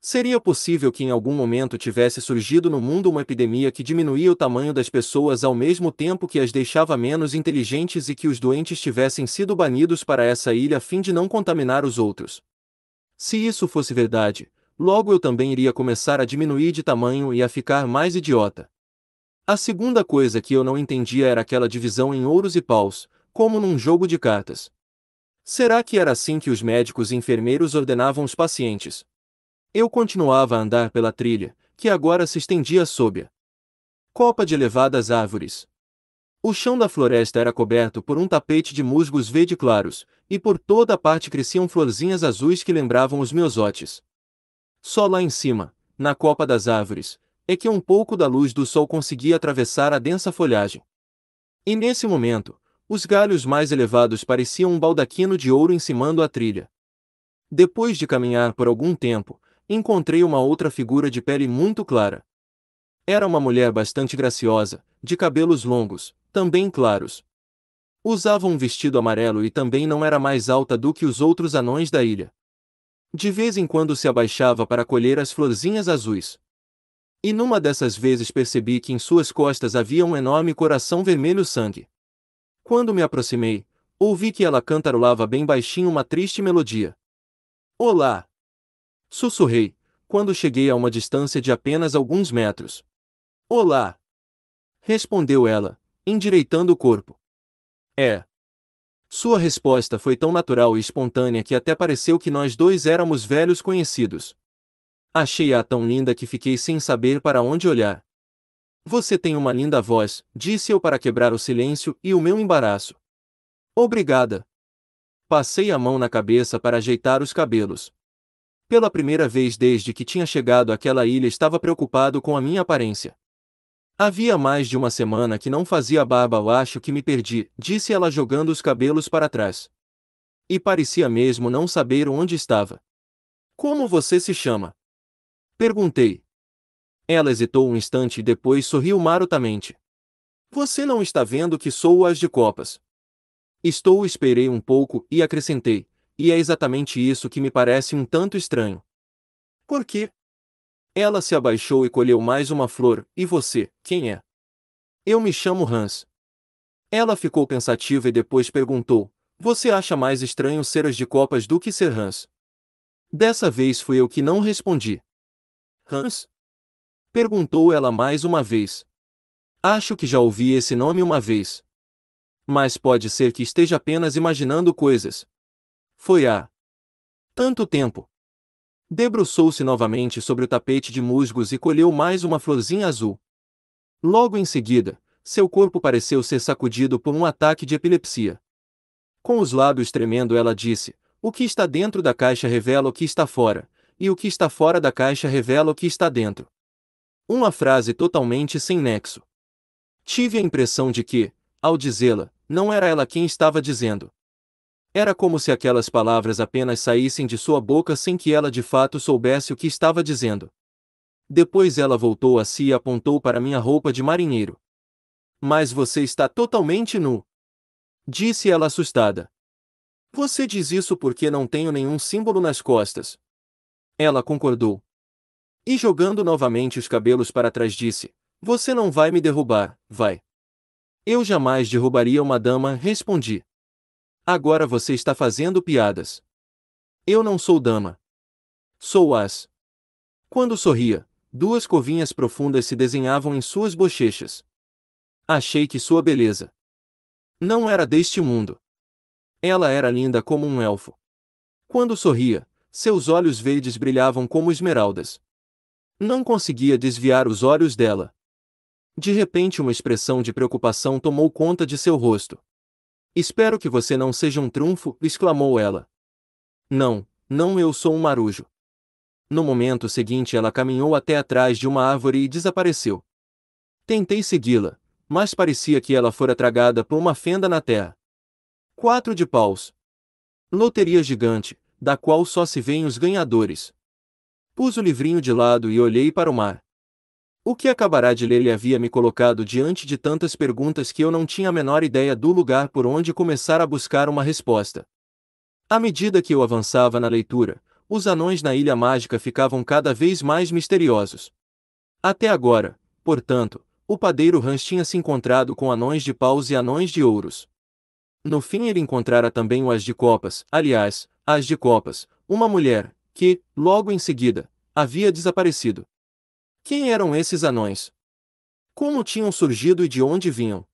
Seria possível que em algum momento tivesse surgido no mundo uma epidemia que diminuía o tamanho das pessoas ao mesmo tempo que as deixava menos inteligentes e que os doentes tivessem sido banidos para essa ilha a fim de não contaminar os outros. Se isso fosse verdade, logo eu também iria começar a diminuir de tamanho e a ficar mais idiota. A segunda coisa que eu não entendia era aquela divisão em ouros e paus, como num jogo de cartas. Será que era assim que os médicos e enfermeiros ordenavam os pacientes? Eu continuava a andar pela trilha, que agora se estendia sob a copa de elevadas árvores. O chão da floresta era coberto por um tapete de musgos verde claros, e por toda a parte cresciam florzinhas azuis que lembravam os meus Só lá em cima, na copa das árvores, é que um pouco da luz do sol conseguia atravessar a densa folhagem. E nesse momento, os galhos mais elevados pareciam um baldaquino de ouro encimando a trilha. Depois de caminhar por algum tempo, encontrei uma outra figura de pele muito clara. Era uma mulher bastante graciosa, de cabelos longos, também claros. Usava um vestido amarelo e também não era mais alta do que os outros anões da ilha. De vez em quando se abaixava para colher as florzinhas azuis. E numa dessas vezes percebi que em suas costas havia um enorme coração vermelho sangue. Quando me aproximei, ouvi que ela cantarolava bem baixinho uma triste melodia. Olá! Sussurrei, quando cheguei a uma distância de apenas alguns metros. Olá! Respondeu ela, endireitando o corpo. É. Sua resposta foi tão natural e espontânea que até pareceu que nós dois éramos velhos conhecidos. Achei-a tão linda que fiquei sem saber para onde olhar. Você tem uma linda voz, disse eu para quebrar o silêncio e o meu embaraço. Obrigada. Passei a mão na cabeça para ajeitar os cabelos. Pela primeira vez desde que tinha chegado àquela ilha, estava preocupado com a minha aparência. Havia mais de uma semana que não fazia barba, eu acho que me perdi, disse ela jogando os cabelos para trás. E parecia mesmo não saber onde estava. Como você se chama? Perguntei. Ela hesitou um instante e depois sorriu marotamente. Você não está vendo que sou as de copas. Estou esperei um pouco e acrescentei, e é exatamente isso que me parece um tanto estranho. Por quê? Ela se abaixou e colheu mais uma flor, e você, quem é? Eu me chamo Hans. Ela ficou pensativa e depois perguntou: Você acha mais estranho ser as de copas do que ser Hans? Dessa vez fui eu que não respondi. Hans? Perguntou ela mais uma vez. Acho que já ouvi esse nome uma vez. Mas pode ser que esteja apenas imaginando coisas. Foi há tanto tempo. Debruçou-se novamente sobre o tapete de musgos e colheu mais uma florzinha azul. Logo em seguida, seu corpo pareceu ser sacudido por um ataque de epilepsia. Com os lábios tremendo, ela disse: O que está dentro da caixa revela o que está fora, e o que está fora da caixa revela o que está dentro. Uma frase totalmente sem nexo. Tive a impressão de que, ao dizê-la, não era ela quem estava dizendo. Era como se aquelas palavras apenas saíssem de sua boca sem que ela de fato soubesse o que estava dizendo. Depois ela voltou a si e apontou para minha roupa de marinheiro. Mas você está totalmente nu. Disse ela assustada. Você diz isso porque não tenho nenhum símbolo nas costas, ela concordou. E jogando novamente os cabelos para trás disse: Você não vai me derrubar, vai. Eu jamais derrubaria uma dama, respondi. Agora você está fazendo piadas. Eu não sou dama. Sou as. Quando sorria, duas covinhas profundas se desenhavam em suas bochechas. Achei que sua beleza não era deste mundo. Ela era linda como um elfo. Quando sorria, seus olhos verdes brilhavam como esmeraldas. Não conseguia desviar os olhos dela. De repente, uma expressão de preocupação tomou conta de seu rosto. Espero que você não seja um trunfo, exclamou ela. Não, não eu sou um marujo. No momento seguinte, ela caminhou até atrás de uma árvore e desapareceu. Tentei segui-la, mas parecia que ela fora tragada por uma fenda na terra. Quatro de paus. Loteria gigante, da qual só se veem os ganhadores. Pus o livrinho de lado e olhei para o mar. O que acabará de ler lhe havia me colocado diante de tantas perguntas que eu não tinha a menor ideia do lugar por onde começar a buscar uma resposta. À medida que eu avançava na leitura, os anões na Ilha Mágica ficavam cada vez mais misteriosos. Até agora, portanto, o padeiro Hans tinha se encontrado com anões de paus e anões de ouros. No fim ele encontrara também o As de Copas, aliás, As de Copas, uma mulher, que, logo em seguida, havia desaparecido. Quem eram esses anões? Como tinham surgido e de onde vinham?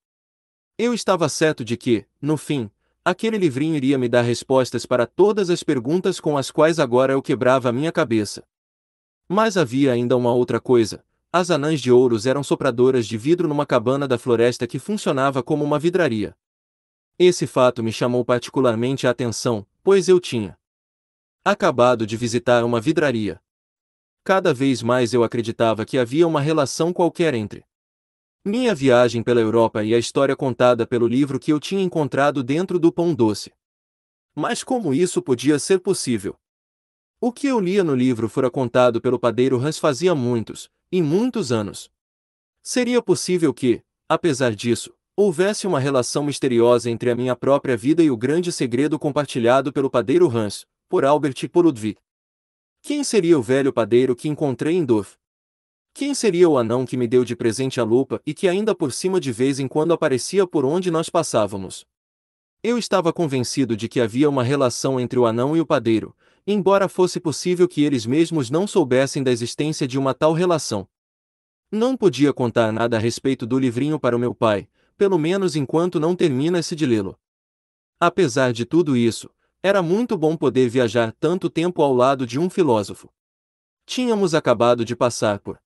Eu estava certo de que, no fim, aquele livrinho iria me dar respostas para todas as perguntas com as quais agora eu quebrava a minha cabeça. Mas havia ainda uma outra coisa. As anãs de ouros eram sopradoras de vidro numa cabana da floresta que funcionava como uma vidraria. Esse fato me chamou particularmente a atenção, pois eu tinha acabado de visitar uma vidraria. Cada vez mais eu acreditava que havia uma relação qualquer entre minha viagem pela Europa e a história contada pelo livro que eu tinha encontrado dentro do pão doce. Mas como isso podia ser possível? O que eu lia no livro fora contado pelo padeiro Hans fazia muitos, e muitos anos. Seria possível que, apesar disso, Houvesse uma relação misteriosa entre a minha própria vida e o grande segredo compartilhado pelo padeiro Hans, por Albert e por Ludwig. Quem seria o velho padeiro que encontrei em Dorf? Quem seria o anão que me deu de presente a lupa e que ainda por cima de vez em quando aparecia por onde nós passávamos? Eu estava convencido de que havia uma relação entre o anão e o padeiro, embora fosse possível que eles mesmos não soubessem da existência de uma tal relação. Não podia contar nada a respeito do livrinho para o meu pai, pelo menos enquanto não termina de lê-lo. Apesar de tudo isso, era muito bom poder viajar tanto tempo ao lado de um filósofo. Tínhamos acabado de passar por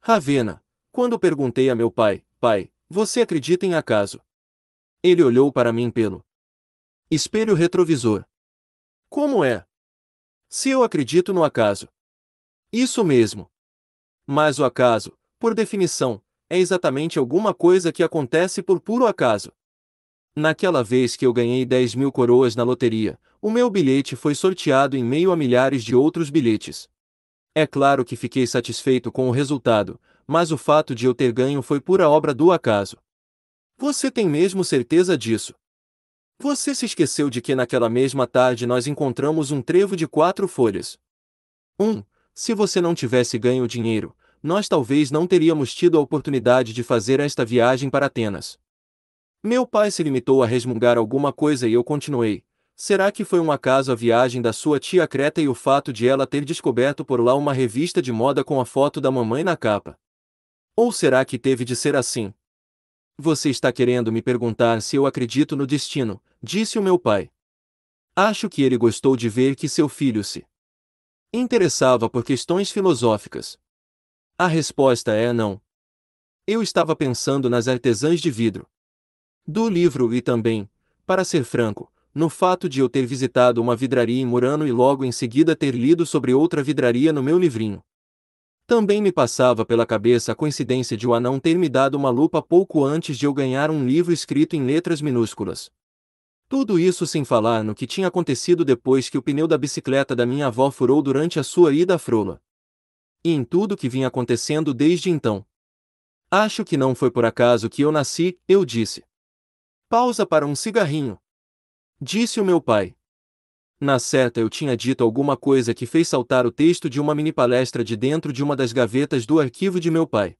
Ravena, quando perguntei a meu pai, pai, você acredita em acaso? Ele olhou para mim pelo espelho retrovisor. Como é? Se eu acredito no acaso. Isso mesmo. Mas o acaso, por definição, é exatamente alguma coisa que acontece por puro acaso. Naquela vez que eu ganhei 10 mil coroas na loteria, o meu bilhete foi sorteado em meio a milhares de outros bilhetes. É claro que fiquei satisfeito com o resultado, mas o fato de eu ter ganho foi pura obra do acaso. Você tem mesmo certeza disso? Você se esqueceu de que naquela mesma tarde nós encontramos um trevo de quatro folhas. 1. Um, se você não tivesse ganho dinheiro, nós talvez não teríamos tido a oportunidade de fazer esta viagem para Atenas. Meu pai se limitou a resmungar alguma coisa e eu continuei. Será que foi um acaso a viagem da sua tia Creta e o fato de ela ter descoberto por lá uma revista de moda com a foto da mamãe na capa? Ou será que teve de ser assim? Você está querendo me perguntar se eu acredito no destino, disse o meu pai. Acho que ele gostou de ver que seu filho se interessava por questões filosóficas. A resposta é não. Eu estava pensando nas artesãs de vidro. Do livro e também, para ser franco, no fato de eu ter visitado uma vidraria em Murano e logo em seguida ter lido sobre outra vidraria no meu livrinho. Também me passava pela cabeça a coincidência de o anão ter me dado uma lupa pouco antes de eu ganhar um livro escrito em letras minúsculas. Tudo isso sem falar no que tinha acontecido depois que o pneu da bicicleta da minha avó furou durante a sua ida à Frola e em tudo que vinha acontecendo desde então. Acho que não foi por acaso que eu nasci, eu disse. Pausa para um cigarrinho. Disse o meu pai. Na certa eu tinha dito alguma coisa que fez saltar o texto de uma mini palestra de dentro de uma das gavetas do arquivo de meu pai.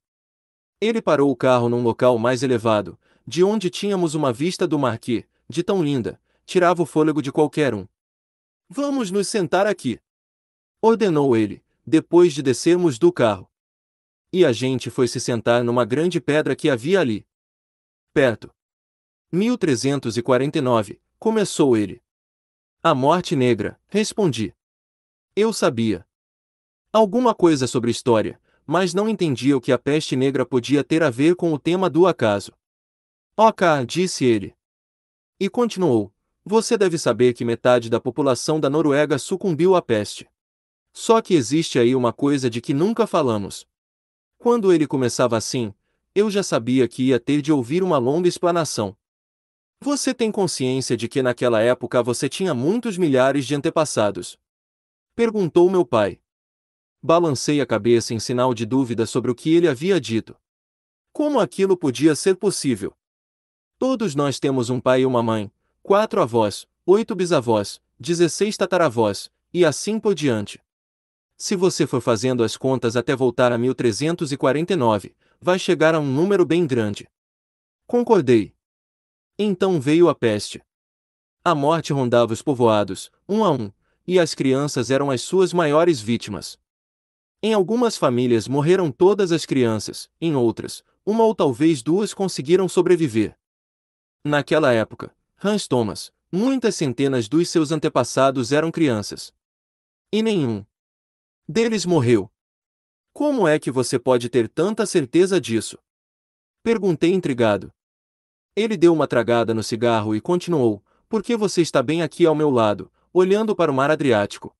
Ele parou o carro num local mais elevado, de onde tínhamos uma vista do mar que, de tão linda, tirava o fôlego de qualquer um. Vamos nos sentar aqui. Ordenou ele, depois de descermos do carro. E a gente foi se sentar numa grande pedra que havia ali. Perto. 1349, começou ele. A morte negra, respondi. Eu sabia. Alguma coisa sobre história, mas não entendia o que a peste negra podia ter a ver com o tema do acaso. Ok, disse ele. E continuou: Você deve saber que metade da população da Noruega sucumbiu à peste. Só que existe aí uma coisa de que nunca falamos. Quando ele começava assim, eu já sabia que ia ter de ouvir uma longa explanação. Você tem consciência de que naquela época você tinha muitos milhares de antepassados? Perguntou meu pai. Balancei a cabeça em sinal de dúvida sobre o que ele havia dito. Como aquilo podia ser possível? Todos nós temos um pai e uma mãe, quatro avós, oito bisavós, dezesseis tataravós, e assim por diante. Se você for fazendo as contas até voltar a 1349, vai chegar a um número bem grande. Concordei. Então veio a peste. A morte rondava os povoados, um a um, e as crianças eram as suas maiores vítimas. Em algumas famílias morreram todas as crianças, em outras, uma ou talvez duas conseguiram sobreviver. Naquela época, Hans Thomas, muitas centenas dos seus antepassados eram crianças. E nenhum, deles morreu. Como é que você pode ter tanta certeza disso? Perguntei intrigado. Ele deu uma tragada no cigarro e continuou: Por que você está bem aqui ao meu lado, olhando para o mar Adriático?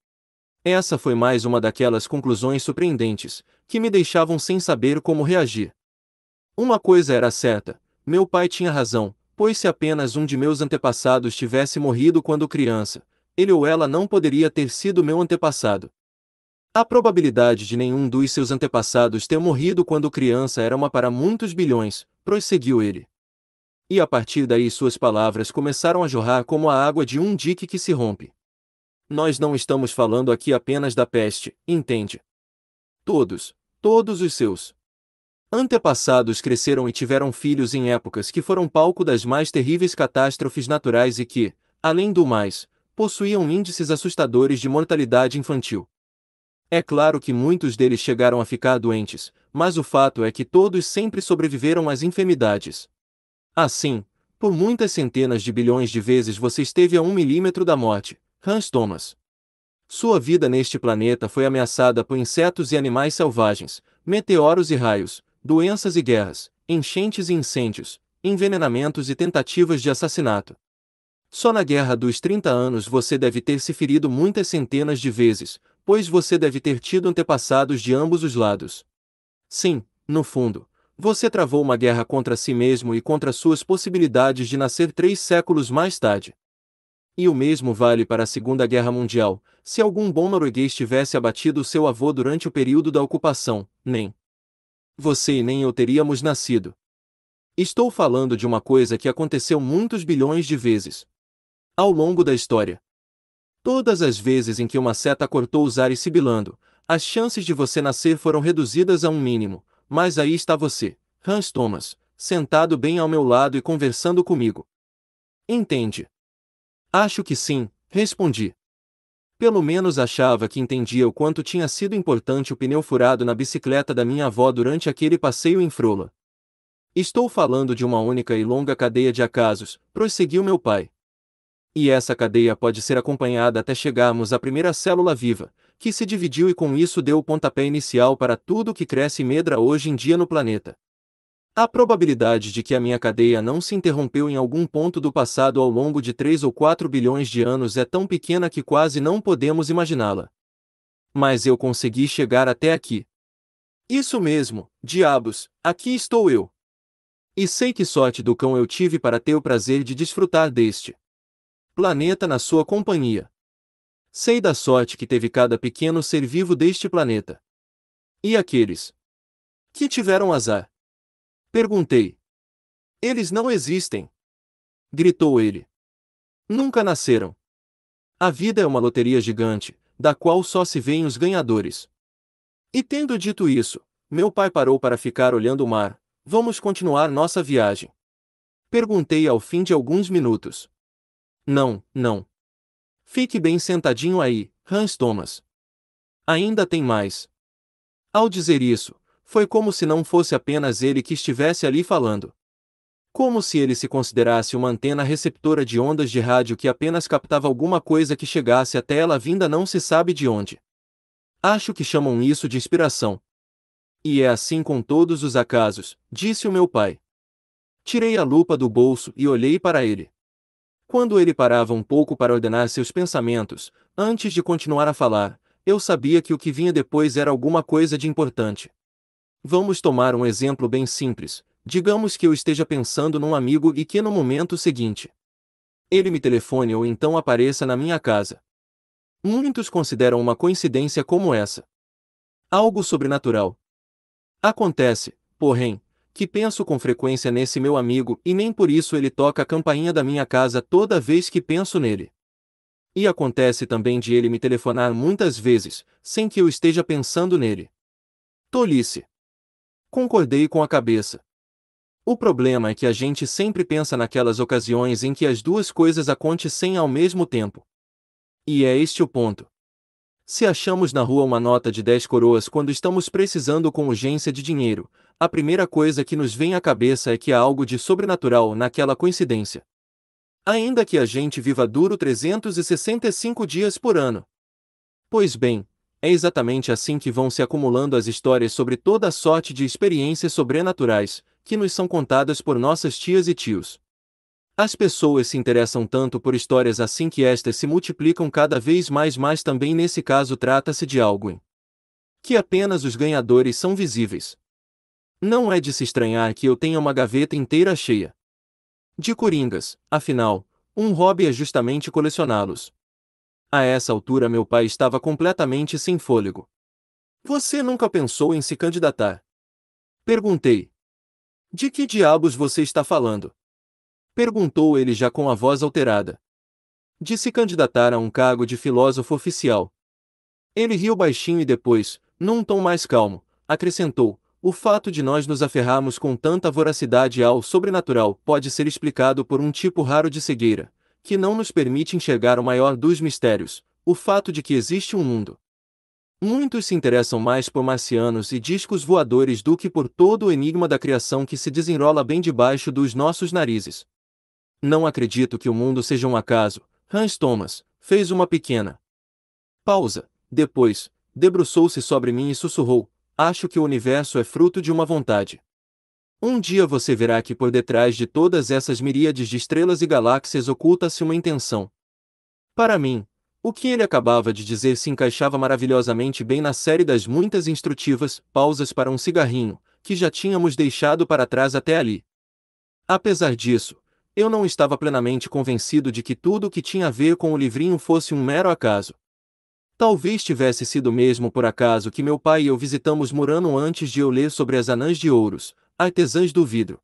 Essa foi mais uma daquelas conclusões surpreendentes, que me deixavam sem saber como reagir. Uma coisa era certa: meu pai tinha razão, pois se apenas um de meus antepassados tivesse morrido quando criança, ele ou ela não poderia ter sido meu antepassado. A probabilidade de nenhum dos seus antepassados ter morrido quando criança era uma para muitos bilhões, prosseguiu ele. E a partir daí suas palavras começaram a jorrar como a água de um dique que se rompe. Nós não estamos falando aqui apenas da peste, entende? Todos, todos os seus antepassados cresceram e tiveram filhos em épocas que foram palco das mais terríveis catástrofes naturais e que, além do mais, possuíam índices assustadores de mortalidade infantil. É claro que muitos deles chegaram a ficar doentes, mas o fato é que todos sempre sobreviveram às enfermidades. Assim, por muitas centenas de bilhões de vezes você esteve a um milímetro da morte, Hans Thomas. Sua vida neste planeta foi ameaçada por insetos e animais selvagens, meteoros e raios, doenças e guerras, enchentes e incêndios, envenenamentos e tentativas de assassinato. Só na Guerra dos 30 Anos você deve ter se ferido muitas centenas de vezes, pois você deve ter tido antepassados de ambos os lados. Sim, no fundo, você travou uma guerra contra si mesmo e contra suas possibilidades de nascer três séculos mais tarde. E o mesmo vale para a Segunda Guerra Mundial, se algum bom norueguês tivesse abatido seu avô durante o período da ocupação, nem. Você e nem eu teríamos nascido. Estou falando de uma coisa que aconteceu muitos bilhões de vezes. Ao longo da história. Todas as vezes em que uma seta cortou os ares sibilando, as chances de você nascer foram reduzidas a um mínimo, mas aí está você, Hans Thomas, sentado bem ao meu lado e conversando comigo. Entende? Acho que sim, respondi. Pelo menos achava que entendia o quanto tinha sido importante o pneu furado na bicicleta da minha avó durante aquele passeio em Frola. Estou falando de uma única e longa cadeia de acasos, prosseguiu meu pai, e essa cadeia pode ser acompanhada até chegarmos à primeira célula viva, que se dividiu e com isso deu o pontapé inicial para tudo o que cresce e medra hoje em dia no planeta. A probabilidade de que a minha cadeia não se interrompeu em algum ponto do passado ao longo de 3 ou 4 bilhões de anos é tão pequena que quase não podemos imaginá-la. Mas eu consegui chegar até aqui. Isso mesmo, diabos, aqui estou eu. E sei que sorte do cão eu tive para ter o prazer de desfrutar deste planeta na sua companhia. Sei da sorte que teve cada pequeno ser vivo deste planeta. E aqueles que tiveram azar? Perguntei. Eles não existem. Gritou ele. Nunca nasceram. A vida é uma loteria gigante, da qual só se veem os ganhadores. E tendo dito isso, meu pai parou para ficar olhando o mar. Vamos continuar nossa viagem. Perguntei ao fim de alguns minutos. Não, não. Fique bem sentadinho aí, Hans Thomas. Ainda tem mais. Ao dizer isso, foi como se não fosse apenas ele que estivesse ali falando. Como se ele se considerasse uma antena receptora de ondas de rádio que apenas captava alguma coisa que chegasse até ela vinda não se sabe de onde. Acho que chamam isso de inspiração. E é assim com todos os acasos, disse o meu pai. Tirei a lupa do bolso e olhei para ele. Quando ele parava um pouco para ordenar seus pensamentos, antes de continuar a falar, eu sabia que o que vinha depois era alguma coisa de importante. Vamos tomar um exemplo bem simples. Digamos que eu esteja pensando num amigo e que no momento seguinte ele me telefone ou então apareça na minha casa. Muitos consideram uma coincidência como essa algo sobrenatural. Acontece, porém, que penso com frequência nesse meu amigo e nem por isso ele toca a campainha da minha casa toda vez que penso nele. E acontece também de ele me telefonar muitas vezes, sem que eu esteja pensando nele. Tolice. Concordei com a cabeça. O problema é que a gente sempre pensa naquelas ocasiões em que as duas coisas acontecem ao mesmo tempo. E é este o ponto. Se achamos na rua uma nota de 10 coroas quando estamos precisando com urgência de dinheiro, a primeira coisa que nos vem à cabeça é que há algo de sobrenatural naquela coincidência. Ainda que a gente viva duro 365 dias por ano. Pois bem, é exatamente assim que vão se acumulando as histórias sobre toda a sorte de experiências sobrenaturais, que nos são contadas por nossas tias e tios. As pessoas se interessam tanto por histórias assim que estas se multiplicam cada vez mais, mas também nesse caso trata-se de algo em que apenas os ganhadores são visíveis. Não é de se estranhar que eu tenha uma gaveta inteira cheia de coringas, afinal, um hobby é justamente colecioná-los. A essa altura, meu pai estava completamente sem fôlego. Você nunca pensou em se candidatar? Perguntei. De que diabos você está falando? Perguntou ele já com a voz alterada. De se candidatar a um cargo de filósofo oficial. Ele riu baixinho e depois, num tom mais calmo, acrescentou: o fato de nós nos aferrarmos com tanta voracidade ao sobrenatural pode ser explicado por um tipo raro de cegueira, que não nos permite enxergar o maior dos mistérios, o fato de que existe um mundo. Muitos se interessam mais por marcianos e discos voadores do que por todo o enigma da criação que se desenrola bem debaixo dos nossos narizes. Não acredito que o mundo seja um acaso. Hans Thomas fez uma pequena pausa. Depois, debruçou-se sobre mim e sussurrou: acho que o universo é fruto de uma vontade. Um dia você verá que por detrás de todas essas miríades de estrelas e galáxias oculta-se uma intenção. Para mim, o que ele acabava de dizer se encaixava maravilhosamente bem na série das muitas instrutivas pausas para um cigarrinho que já tínhamos deixado para trás até ali. Apesar disso, eu não estava plenamente convencido de que tudo o que tinha a ver com o livrinho fosse um mero acaso. Talvez tivesse sido mesmo por acaso que meu pai e eu visitamos Murano antes de eu ler sobre as anãs de ouros, artesãs do vidro.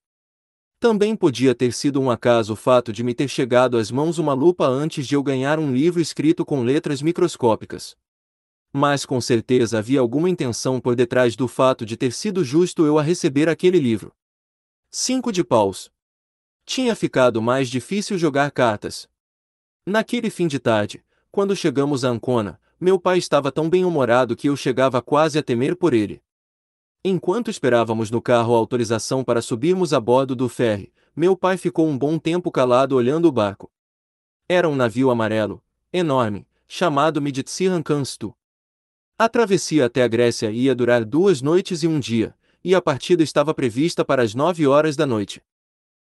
Também podia ter sido um acaso o fato de me ter chegado às mãos uma lupa antes de eu ganhar um livro escrito com letras microscópicas. Mas com certeza havia alguma intenção por detrás do fato de ter sido justo eu a receber aquele livro. 5 de paus. Tinha ficado mais difícil jogar cartas. Naquele fim de tarde, quando chegamos a Ancona, meu pai estava tão bem-humorado que eu chegava quase a temer por ele. Enquanto esperávamos no carro a autorização para subirmos a bordo do ferry, meu pai ficou um bom tempo calado olhando o barco. Era um navio amarelo, enorme, chamado Miditsihan Kanstu. A travessia até a Grécia ia durar duas noites e um dia, e a partida estava prevista para as nove horas da noite.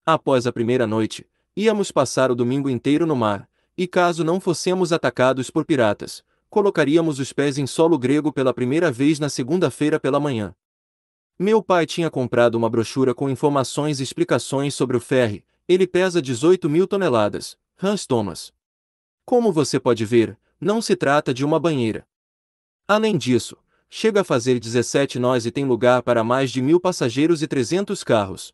Após a primeira noite, íamos passar o domingo inteiro no mar, e caso não fossemos atacados por piratas, colocaríamos os pés em solo grego pela primeira vez na segunda-feira pela manhã. Meu pai tinha comprado uma brochura com informações e explicações sobre o ferry, ele pesa 18 mil toneladas, Hans Thomas. Como você pode ver, não se trata de uma banheira. Além disso, chega a fazer 17 nós e tem lugar para mais de mil passageiros e 300 carros.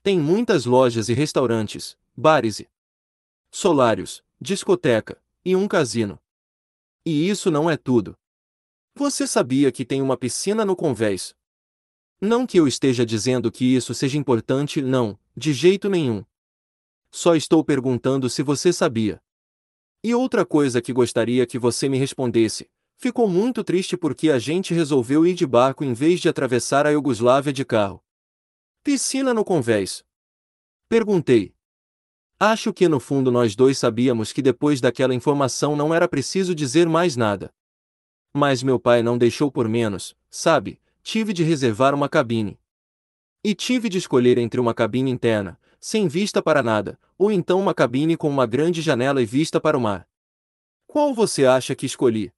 Tem muitas lojas e restaurantes, bares e solários, discoteca e um casino. E isso não é tudo. Você sabia que tem uma piscina no convés? Não que eu esteja dizendo que isso seja importante, não, de jeito nenhum. Só estou perguntando se você sabia. E outra coisa que gostaria que você me respondesse: ficou muito triste porque a gente resolveu ir de barco em vez de atravessar a Iugoslávia de carro. Piscina no convés. Perguntei. Acho que no fundo nós dois sabíamos que depois daquela informação não era preciso dizer mais nada. Mas meu pai não deixou por menos, sabe? Tive de reservar uma cabine. E tive de escolher entre uma cabine interna, sem vista para nada, ou então uma cabine com uma grande janela e vista para o mar. Qual você acha que escolhi?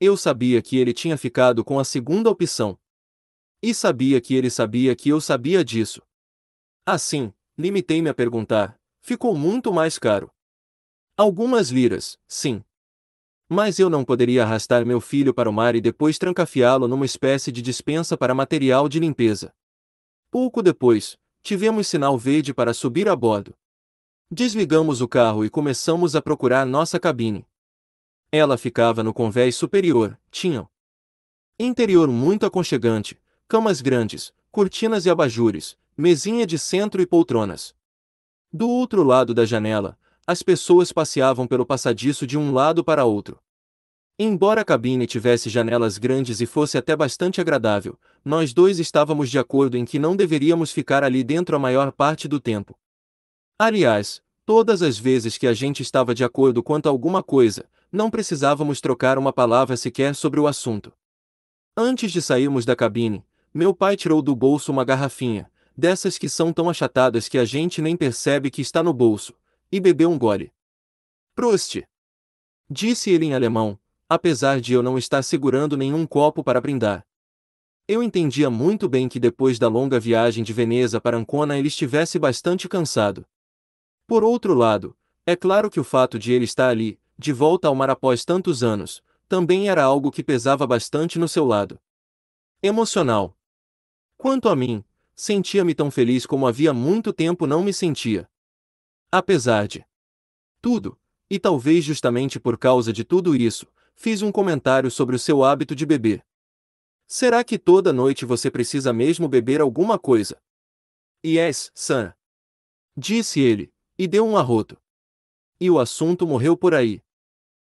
Eu sabia que ele tinha ficado com a segunda opção. E sabia que ele sabia que eu sabia disso. Assim, limitei-me a perguntar: ficou muito mais caro. Algumas liras, sim. Mas eu não poderia arrastar meu filho para o mar e depois trancafiá-lo numa espécie de dispensa para material de limpeza. Pouco depois, tivemos sinal verde para subir a bordo. Desligamos o carro e começamos a procurar nossa cabine. Ela ficava no convés superior, tinham interior muito aconchegante, camas grandes, cortinas e abajures, mesinha de centro e poltronas. Do outro lado da janela, as pessoas passeavam pelo passadiço de um lado para outro. Embora a cabine tivesse janelas grandes e fosse até bastante agradável, nós dois estávamos de acordo em que não deveríamos ficar ali dentro a maior parte do tempo. Aliás, todas as vezes que a gente estava de acordo quanto a alguma coisa, não precisávamos trocar uma palavra sequer sobre o assunto. Antes de sairmos da cabine, meu pai tirou do bolso uma garrafinha, dessas que são tão achatadas que a gente nem percebe que está no bolso, e bebeu um gole. Prost! Disse ele em alemão, apesar de eu não estar segurando nenhum copo para brindar. Eu entendia muito bem que depois da longa viagem de Veneza para Ancona ele estivesse bastante cansado. Por outro lado, é claro que o fato de ele estar ali, de volta ao mar após tantos anos, também era algo que pesava bastante no seu lado. Emocional. Quanto a mim, sentia-me tão feliz como havia muito tempo não me sentia. Apesar de tudo, e talvez justamente por causa de tudo isso, fiz um comentário sobre o seu hábito de beber. Será que toda noite você precisa mesmo beber alguma coisa? Yes, Sam. Disse ele, e deu um arroto. E o assunto morreu por aí.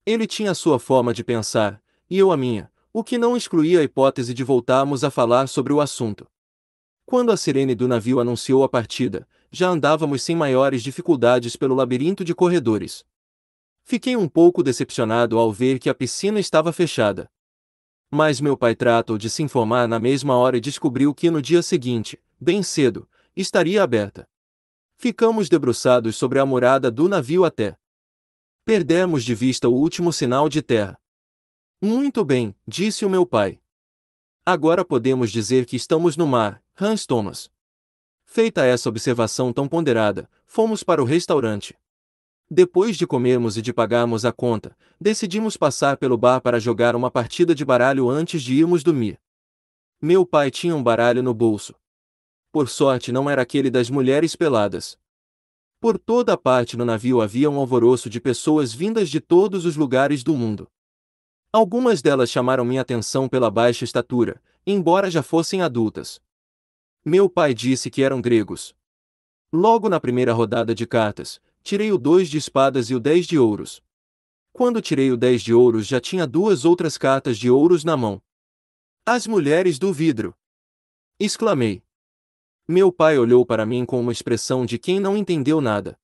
Ele tinha a sua forma de pensar, e eu a minha, o que não excluía a hipótese de voltarmos a falar sobre o assunto. Quando a sirene do navio anunciou a partida, já andávamos sem maiores dificuldades pelo labirinto de corredores. Fiquei um pouco decepcionado ao ver que a piscina estava fechada. Mas meu pai tratou de se informar na mesma hora e descobriu que no dia seguinte, bem cedo, estaria aberta. Ficamos debruçados sobre a morada do navio até. Perdemos de vista o último sinal de terra. Muito bem, disse o meu pai. Agora podemos dizer que estamos no mar, Hans Thomas. Feita essa observação tão ponderada, fomos para o restaurante. Depois de comermos e de pagarmos a conta, decidimos passar pelo bar para jogar uma partida de baralho antes de irmos dormir. Meu pai tinha um baralho no bolso. Por sorte, não era aquele das mulheres peladas. Por toda parte no navio havia um alvoroço de pessoas vindas de todos os lugares do mundo. Algumas delas chamaram minha atenção pela baixa estatura, embora já fossem adultas. Meu pai disse que eram gregos. Logo na primeira rodada de cartas, tirei o 2 de espadas e o 10 de ouros. Quando tirei o 10 de ouros já tinha duas outras cartas de ouros na mão. As mulheres do vidro! exclamei. Meu pai olhou para mim com uma expressão de quem não entendeu nada.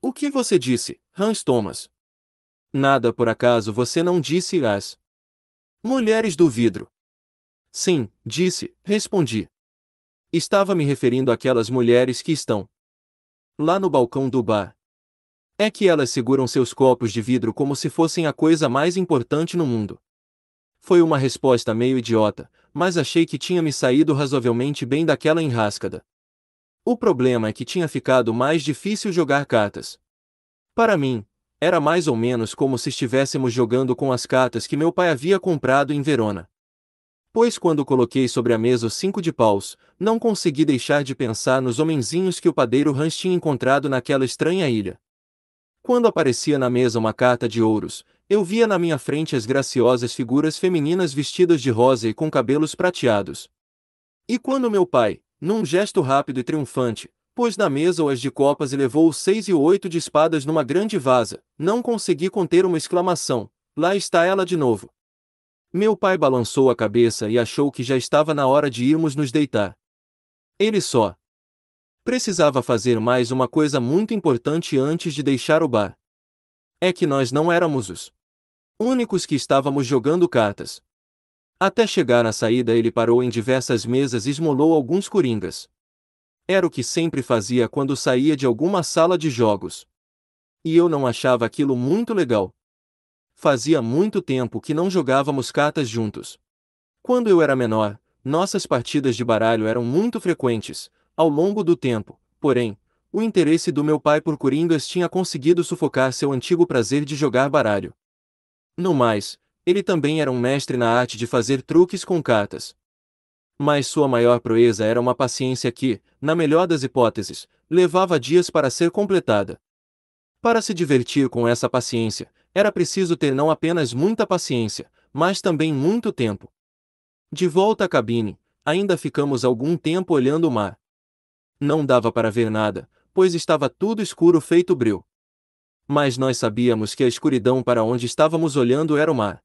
O que você disse, Hans Thomas? Nada por acaso você não disse as mulheres do vidro. Sim, disse, respondi. Estava me referindo àquelas mulheres que estão lá no balcão do bar. É que elas seguram seus copos de vidro como se fossem a coisa mais importante no mundo. Foi uma resposta meio idiota, mas achei que tinha me saído razoavelmente bem daquela enrascada. O problema é que tinha ficado mais difícil jogar cartas. Para mim, era mais ou menos como se estivéssemos jogando com as cartas que meu pai havia comprado em Verona. Pois quando coloquei sobre a mesa os cinco de paus, não consegui deixar de pensar nos homenzinhos que o padeiro Hans tinha encontrado naquela estranha ilha. Quando aparecia na mesa uma carta de ouros, eu via na minha frente as graciosas figuras femininas vestidas de rosa e com cabelos prateados. E quando meu pai, num gesto rápido e triunfante, pôs na mesa as de copas e levou os seis e oito de espadas numa grande vaza, não consegui conter uma exclamação: Lá está ela de novo! Meu pai balançou a cabeça e achou que já estava na hora de irmos nos deitar. Ele só precisava fazer mais uma coisa muito importante antes de deixar o bar. É que nós não éramos os únicos que estávamos jogando cartas. Até chegar na saída, ele parou em diversas mesas e esmolou alguns coringas. Era o que sempre fazia quando saía de alguma sala de jogos. E eu não achava aquilo muito legal. Fazia muito tempo que não jogávamos cartas juntos. Quando eu era menor, nossas partidas de baralho eram muito frequentes, ao longo do tempo, porém, o interesse do meu pai por Coringas tinha conseguido sufocar seu antigo prazer de jogar baralho. No mais, ele também era um mestre na arte de fazer truques com cartas. Mas sua maior proeza era uma paciência que, na melhor das hipóteses, levava dias para ser completada. Para se divertir com essa paciência, era preciso ter não apenas muita paciência, mas também muito tempo. De volta à cabine, ainda ficamos algum tempo olhando o mar. Não dava para ver nada, pois estava tudo escuro feito bril. Mas nós sabíamos que a escuridão para onde estávamos olhando era o mar.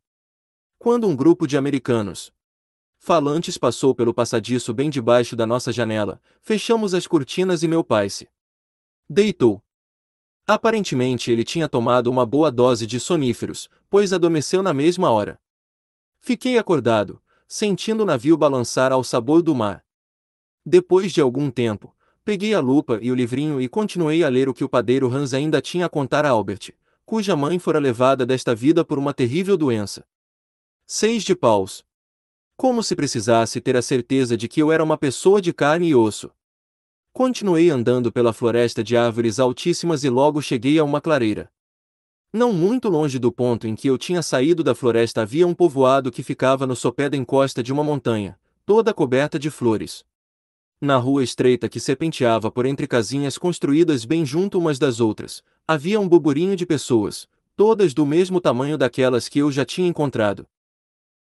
Quando um grupo de americanos falantes passou pelo passadiço bem debaixo da nossa janela, fechamos as cortinas e meu pai se deitou. Aparentemente ele tinha tomado uma boa dose de soníferos, pois adormeceu na mesma hora. Fiquei acordado, sentindo o navio balançar ao sabor do mar. Depois de algum tempo, peguei a lupa e o livrinho e continuei a ler o que o padeiro Hans ainda tinha a contar a Albert, cuja mãe fora levada desta vida por uma terrível doença. Seis de paus. Como se precisasse ter a certeza de que eu era uma pessoa de carne e osso. Continuei andando pela floresta de árvores altíssimas e logo cheguei a uma clareira. Não muito longe do ponto em que eu tinha saído da floresta havia um povoado que ficava no sopé da encosta de uma montanha, toda coberta de flores. Na rua estreita que serpenteava por entre casinhas construídas bem junto umas das outras, havia um burburinho de pessoas, todas do mesmo tamanho daquelas que eu já tinha encontrado.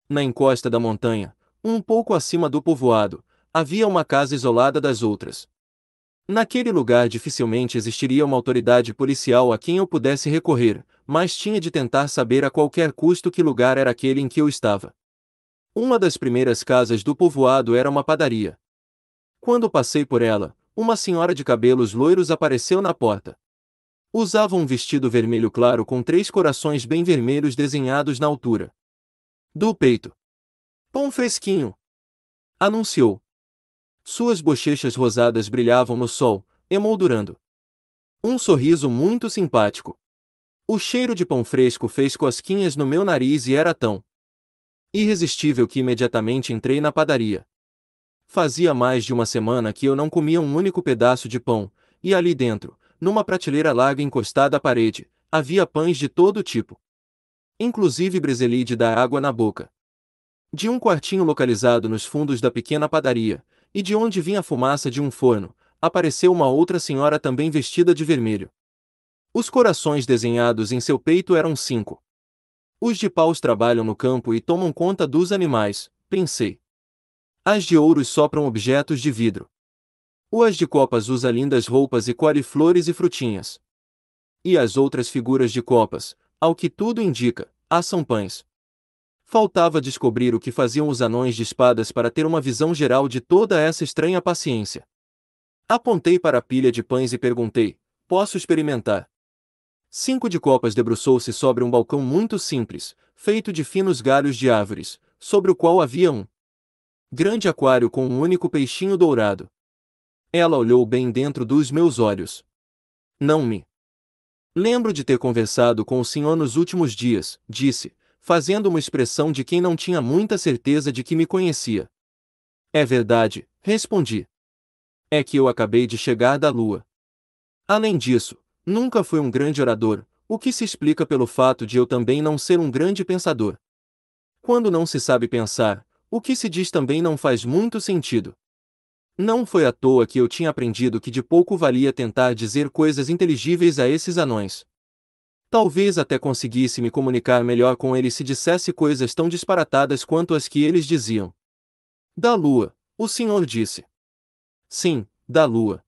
Na encosta da montanha, um pouco acima do povoado, havia uma casa isolada das outras. Naquele lugar dificilmente existiria uma autoridade policial a quem eu pudesse recorrer, mas tinha de tentar saber a qualquer custo que lugar era aquele em que eu estava. Uma das primeiras casas do povoado era uma padaria. Quando passei por ela, uma senhora de cabelos loiros apareceu na porta. Usava um vestido vermelho claro com três corações bem vermelhos desenhados na altura do peito. Pão fresquinho! Anunciou. Suas bochechas rosadas brilhavam no sol, emoldurando. Um sorriso muito simpático. O cheiro de pão fresco fez cosquinhas no meu nariz e era tão irresistível que imediatamente entrei na padaria. Fazia mais de uma semana que eu não comia um único pedaço de pão, e ali dentro, numa prateleira larga encostada à parede, havia pães de todo tipo. Inclusive brezelide da água na boca. De um quartinho localizado nos fundos da pequena padaria, e de onde vinha a fumaça de um forno, apareceu uma outra senhora também vestida de vermelho. Os corações desenhados em seu peito eram cinco. Os de paus trabalham no campo e tomam conta dos animais, pensei. As de ouros sopram objetos de vidro. O as de copas usa lindas roupas e colhe flores e frutinhas. E as outras figuras de copas, ao que tudo indica, assam pães. Faltava descobrir o que faziam os anões de espadas para ter uma visão geral de toda essa estranha paciência. Apontei para a pilha de pães e perguntei: Posso experimentar? Cinco de Copas debruçou-se sobre um balcão muito simples, feito de finos galhos de árvores, sobre o qual havia um grande aquário com um único peixinho dourado. Ela olhou bem dentro dos meus olhos. Não me lembro de ter conversado com o senhor nos últimos dias, disse, fazendo uma expressão de quem não tinha muita certeza de que me conhecia. É verdade, respondi. É que eu acabei de chegar da Lua. Além disso, nunca fui um grande orador, o que se explica pelo fato de eu também não ser um grande pensador. Quando não se sabe pensar, o que se diz também não faz muito sentido. Não foi à toa que eu tinha aprendido que de pouco valia tentar dizer coisas inteligíveis a esses anões. Talvez até conseguisse me comunicar melhor com ele se dissesse coisas tão disparatadas quanto as que eles diziam. Da lua, o senhor disse. Sim, da lua.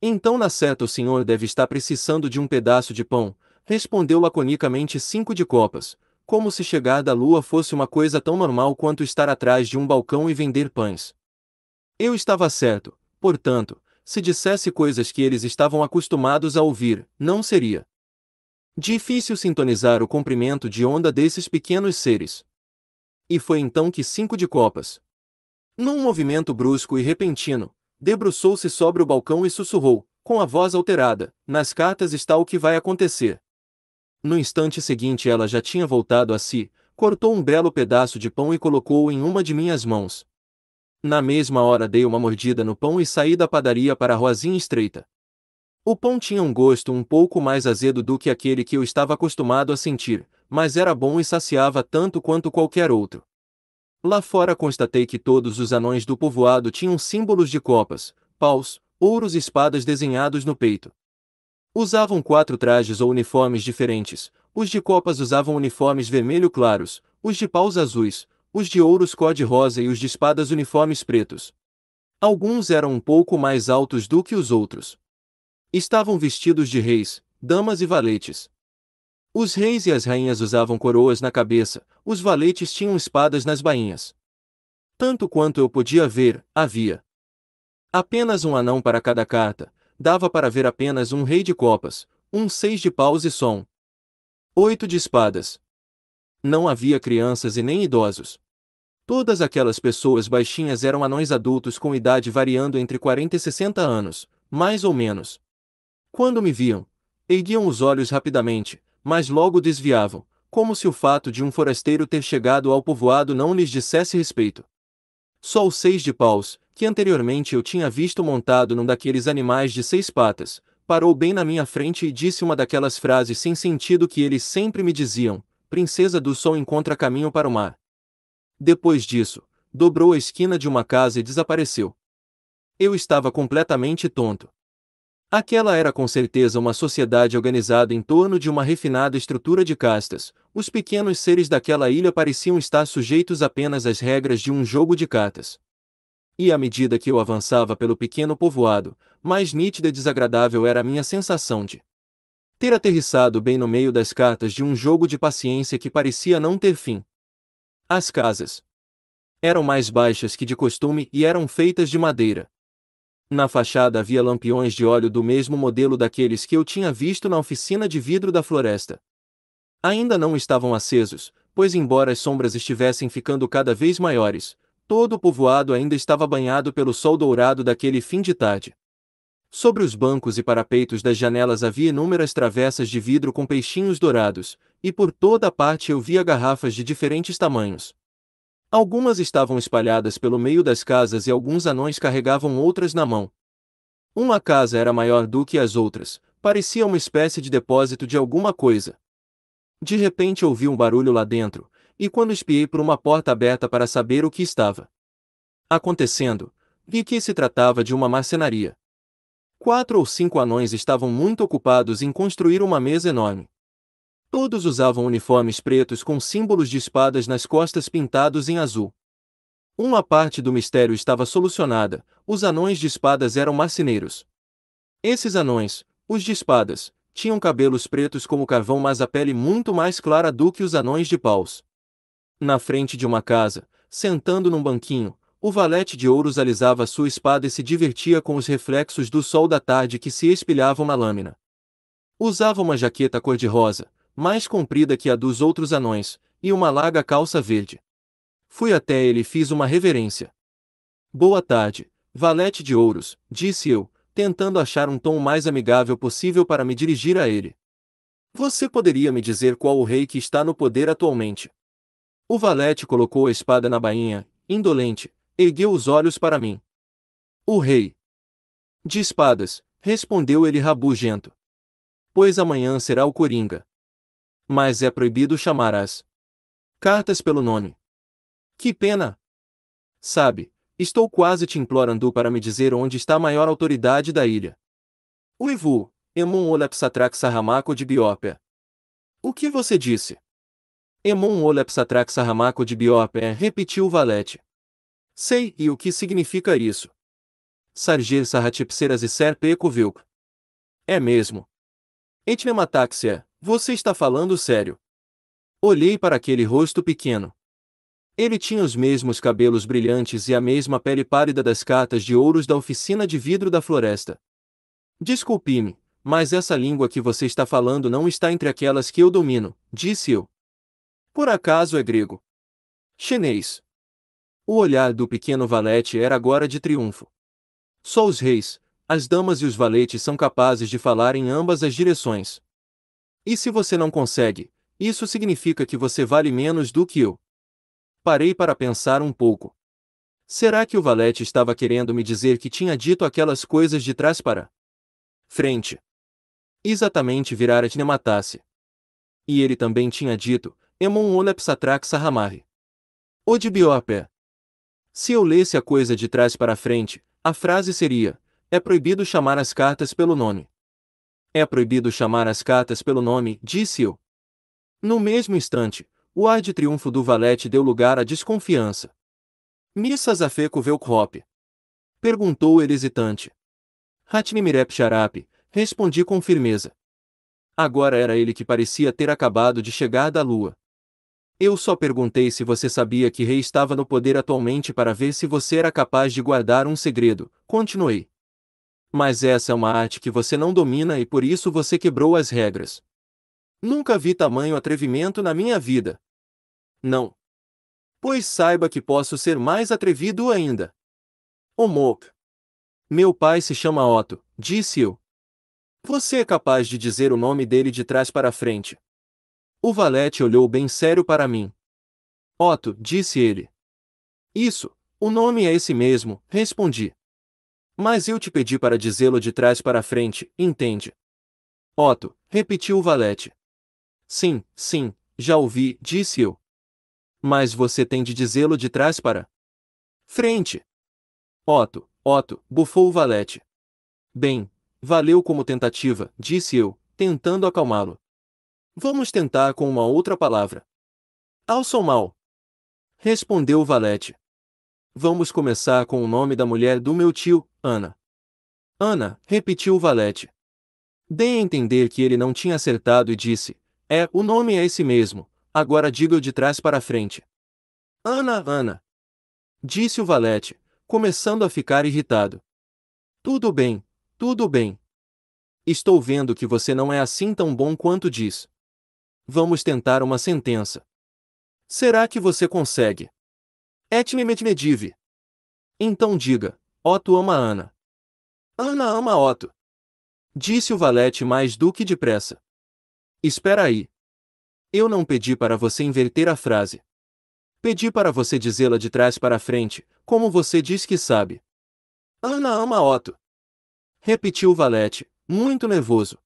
Então, na certa o senhor deve estar precisando de um pedaço de pão, respondeu laconicamente cinco de copas, como se chegar da lua fosse uma coisa tão normal quanto estar atrás de um balcão e vender pães. Eu estava certo, portanto, se dissesse coisas que eles estavam acostumados a ouvir, não seria. Difícil sintonizar o comprimento de onda desses pequenos seres. E foi então que Cinco de Copas, num movimento brusco e repentino, debruçou-se sobre o balcão e sussurrou, com a voz alterada: Nas cartas está o que vai acontecer. No instante seguinte ela já tinha voltado a si, cortou um belo pedaço de pão e colocou-o em uma de minhas mãos. Na mesma hora dei uma mordida no pão e saí da padaria para a ruazinha estreita. O pão tinha um gosto um pouco mais azedo do que aquele que eu estava acostumado a sentir, mas era bom e saciava tanto quanto qualquer outro. Lá fora constatei que todos os anões do povoado tinham símbolos de copas, paus, ouros e espadas desenhados no peito. Usavam quatro trajes ou uniformes diferentes. Os de copas usavam uniformes vermelho claros, os de paus azuis, os de ouros cor-de-rosa e os de espadas uniformes pretos. Alguns eram um pouco mais altos do que os outros, Estavam vestidos de reis, damas e valetes. Os reis e as rainhas usavam coroas na cabeça, os valetes tinham espadas nas bainhas. Tanto quanto eu podia ver, havia apenas um anão para cada carta, dava para ver apenas um rei de copas, um seis de paus e som. Oito de espadas. Não havia crianças e nem idosos. Todas aquelas pessoas baixinhas eram anões adultos com idade variando entre 40 e 60 anos, mais ou menos. Quando me viam, erguiam os olhos rapidamente, mas logo desviavam, como se o fato de um forasteiro ter chegado ao povoado não lhes dissesse respeito. Só os seis de paus, que anteriormente eu tinha visto montado num daqueles animais de seis patas, parou bem na minha frente e disse uma daquelas frases sem sentido que eles sempre me diziam: Princesa do Sol encontra caminho para o mar. Depois disso, dobrou a esquina de uma casa e desapareceu. Eu estava completamente tonto. Aquela era com certeza uma sociedade organizada em torno de uma refinada estrutura de castas. Os pequenos seres daquela ilha pareciam estar sujeitos apenas às regras de um jogo de cartas. E à medida que eu avançava pelo pequeno povoado, mais nítida e desagradável era a minha sensação de ter aterrissado bem no meio das cartas de um jogo de paciência que parecia não ter fim. As casas eram mais baixas que de costume e eram feitas de madeira, na fachada havia lampiões de óleo do mesmo modelo daqueles que eu tinha visto na oficina de vidro da floresta. Ainda não estavam acesos, pois, embora as sombras estivessem ficando cada vez maiores, todo o povoado ainda estava banhado pelo sol dourado daquele fim de tarde. Sobre os bancos e parapeitos das janelas havia inúmeras travessas de vidro com peixinhos dourados, e por toda a parte eu via garrafas de diferentes tamanhos. Algumas estavam espalhadas pelo meio das casas e alguns anões carregavam outras na mão. Uma casa era maior do que as outras, parecia uma espécie de depósito de alguma coisa. De repente ouvi um barulho lá dentro, e quando espiei por uma porta aberta para saber o que estava acontecendo, vi que se tratava de uma marcenaria. Quatro ou cinco anões estavam muito ocupados em construir uma mesa enorme. Todos usavam uniformes pretos com símbolos de espadas nas costas pintados em azul. Uma parte do mistério estava solucionada: os anões de espadas eram marceneiros. Esses anões, os de espadas, tinham cabelos pretos como carvão, mas a pele muito mais clara do que os anões de paus. Na frente de uma casa, sentando num banquinho, o valete de ouros alisava sua espada e se divertia com os reflexos do sol da tarde que se espelhavam na lâmina. Usava uma jaqueta cor-de-rosa, mais comprida que a dos outros anões, e uma larga calça verde. Fui até ele e fiz uma reverência. Boa tarde, valete de ouros, disse eu, tentando achar um tom mais amigável possível para me dirigir a ele. Você poderia me dizer qual o rei que está no poder atualmente? O valete colocou a espada na bainha, indolente, ergueu os olhos para mim. O rei. De espadas, respondeu ele rabugento. Pois amanhã será o Coringa mas é proibido chamar as cartas pelo nome. Que pena! Sabe, estou quase te implorando para me dizer onde está a maior autoridade da ilha. Uivu, Emon Olepsatrax Arramaco de Biópia. O que você disse? Emon Olepsatrax Arramaco de Biópia repetiu Valete. Sei, e o que significa isso? Sargir Sarratipseras e serpeco Vilk. É mesmo. Etnematáxia, você está falando sério. Olhei para aquele rosto pequeno. Ele tinha os mesmos cabelos brilhantes e a mesma pele pálida das catas de ouros da oficina de vidro da floresta. Desculpe-me, mas essa língua que você está falando não está entre aquelas que eu domino, disse eu. Por acaso é grego? Chinês. O olhar do pequeno valete era agora de triunfo. Só os reis, as damas e os valetes são capazes de falar em ambas as direções. E se você não consegue, isso significa que você vale menos do que eu. Parei para pensar um pouco. Será que o valete estava querendo me dizer que tinha dito aquelas coisas de trás para frente? Exatamente virar a Atnematasse. E ele também tinha dito, Emon o Sahamari. Odibiopé. Se eu lesse a coisa de trás para frente, a frase seria, é proibido chamar as cartas pelo nome. É proibido chamar as cartas pelo nome, disse eu. No mesmo instante, o ar de triunfo do valete deu lugar à desconfiança. Missa Zafeco Velkrop. Perguntou ele hesitante. Hatmimirep Sharap, respondi com firmeza. Agora era ele que parecia ter acabado de chegar da lua. Eu só perguntei se você sabia que rei estava no poder atualmente para ver se você era capaz de guardar um segredo, continuei. Mas essa é uma arte que você não domina e por isso você quebrou as regras. Nunca vi tamanho atrevimento na minha vida. Não. Pois saiba que posso ser mais atrevido ainda. Omok. Meu pai se chama Otto, disse eu. Você é capaz de dizer o nome dele de trás para frente. O valete olhou bem sério para mim. Otto, disse ele. Isso, o nome é esse mesmo, respondi. Mas eu te pedi para dizê-lo de trás para frente, entende? Otto, repetiu o valete. Sim, sim, já ouvi, disse eu. Mas você tem de dizê-lo de trás para frente. Otto, Otto, bufou o valete. Bem, valeu como tentativa, disse eu, tentando acalmá-lo. Vamos tentar com uma outra palavra. Alçam mal. Respondeu o valete. Vamos começar com o nome da mulher do meu tio, Ana. Ana, repetiu o valete. Dei a entender que ele não tinha acertado e disse: É, o nome é esse mesmo, agora diga-o de trás para frente. Ana, Ana. Disse o valete, começando a ficar irritado. Tudo bem, tudo bem. Estou vendo que você não é assim tão bom quanto diz. Vamos tentar uma sentença. Será que você consegue? Etme Medvedev. Então diga, Otto ama Ana. Ana ama Otto. Disse o valete mais do que depressa. Espera aí. Eu não pedi para você inverter a frase. Pedi para você dizê-la de trás para frente, como você diz que sabe. Ana ama Otto. Repetiu o valete, muito nervoso.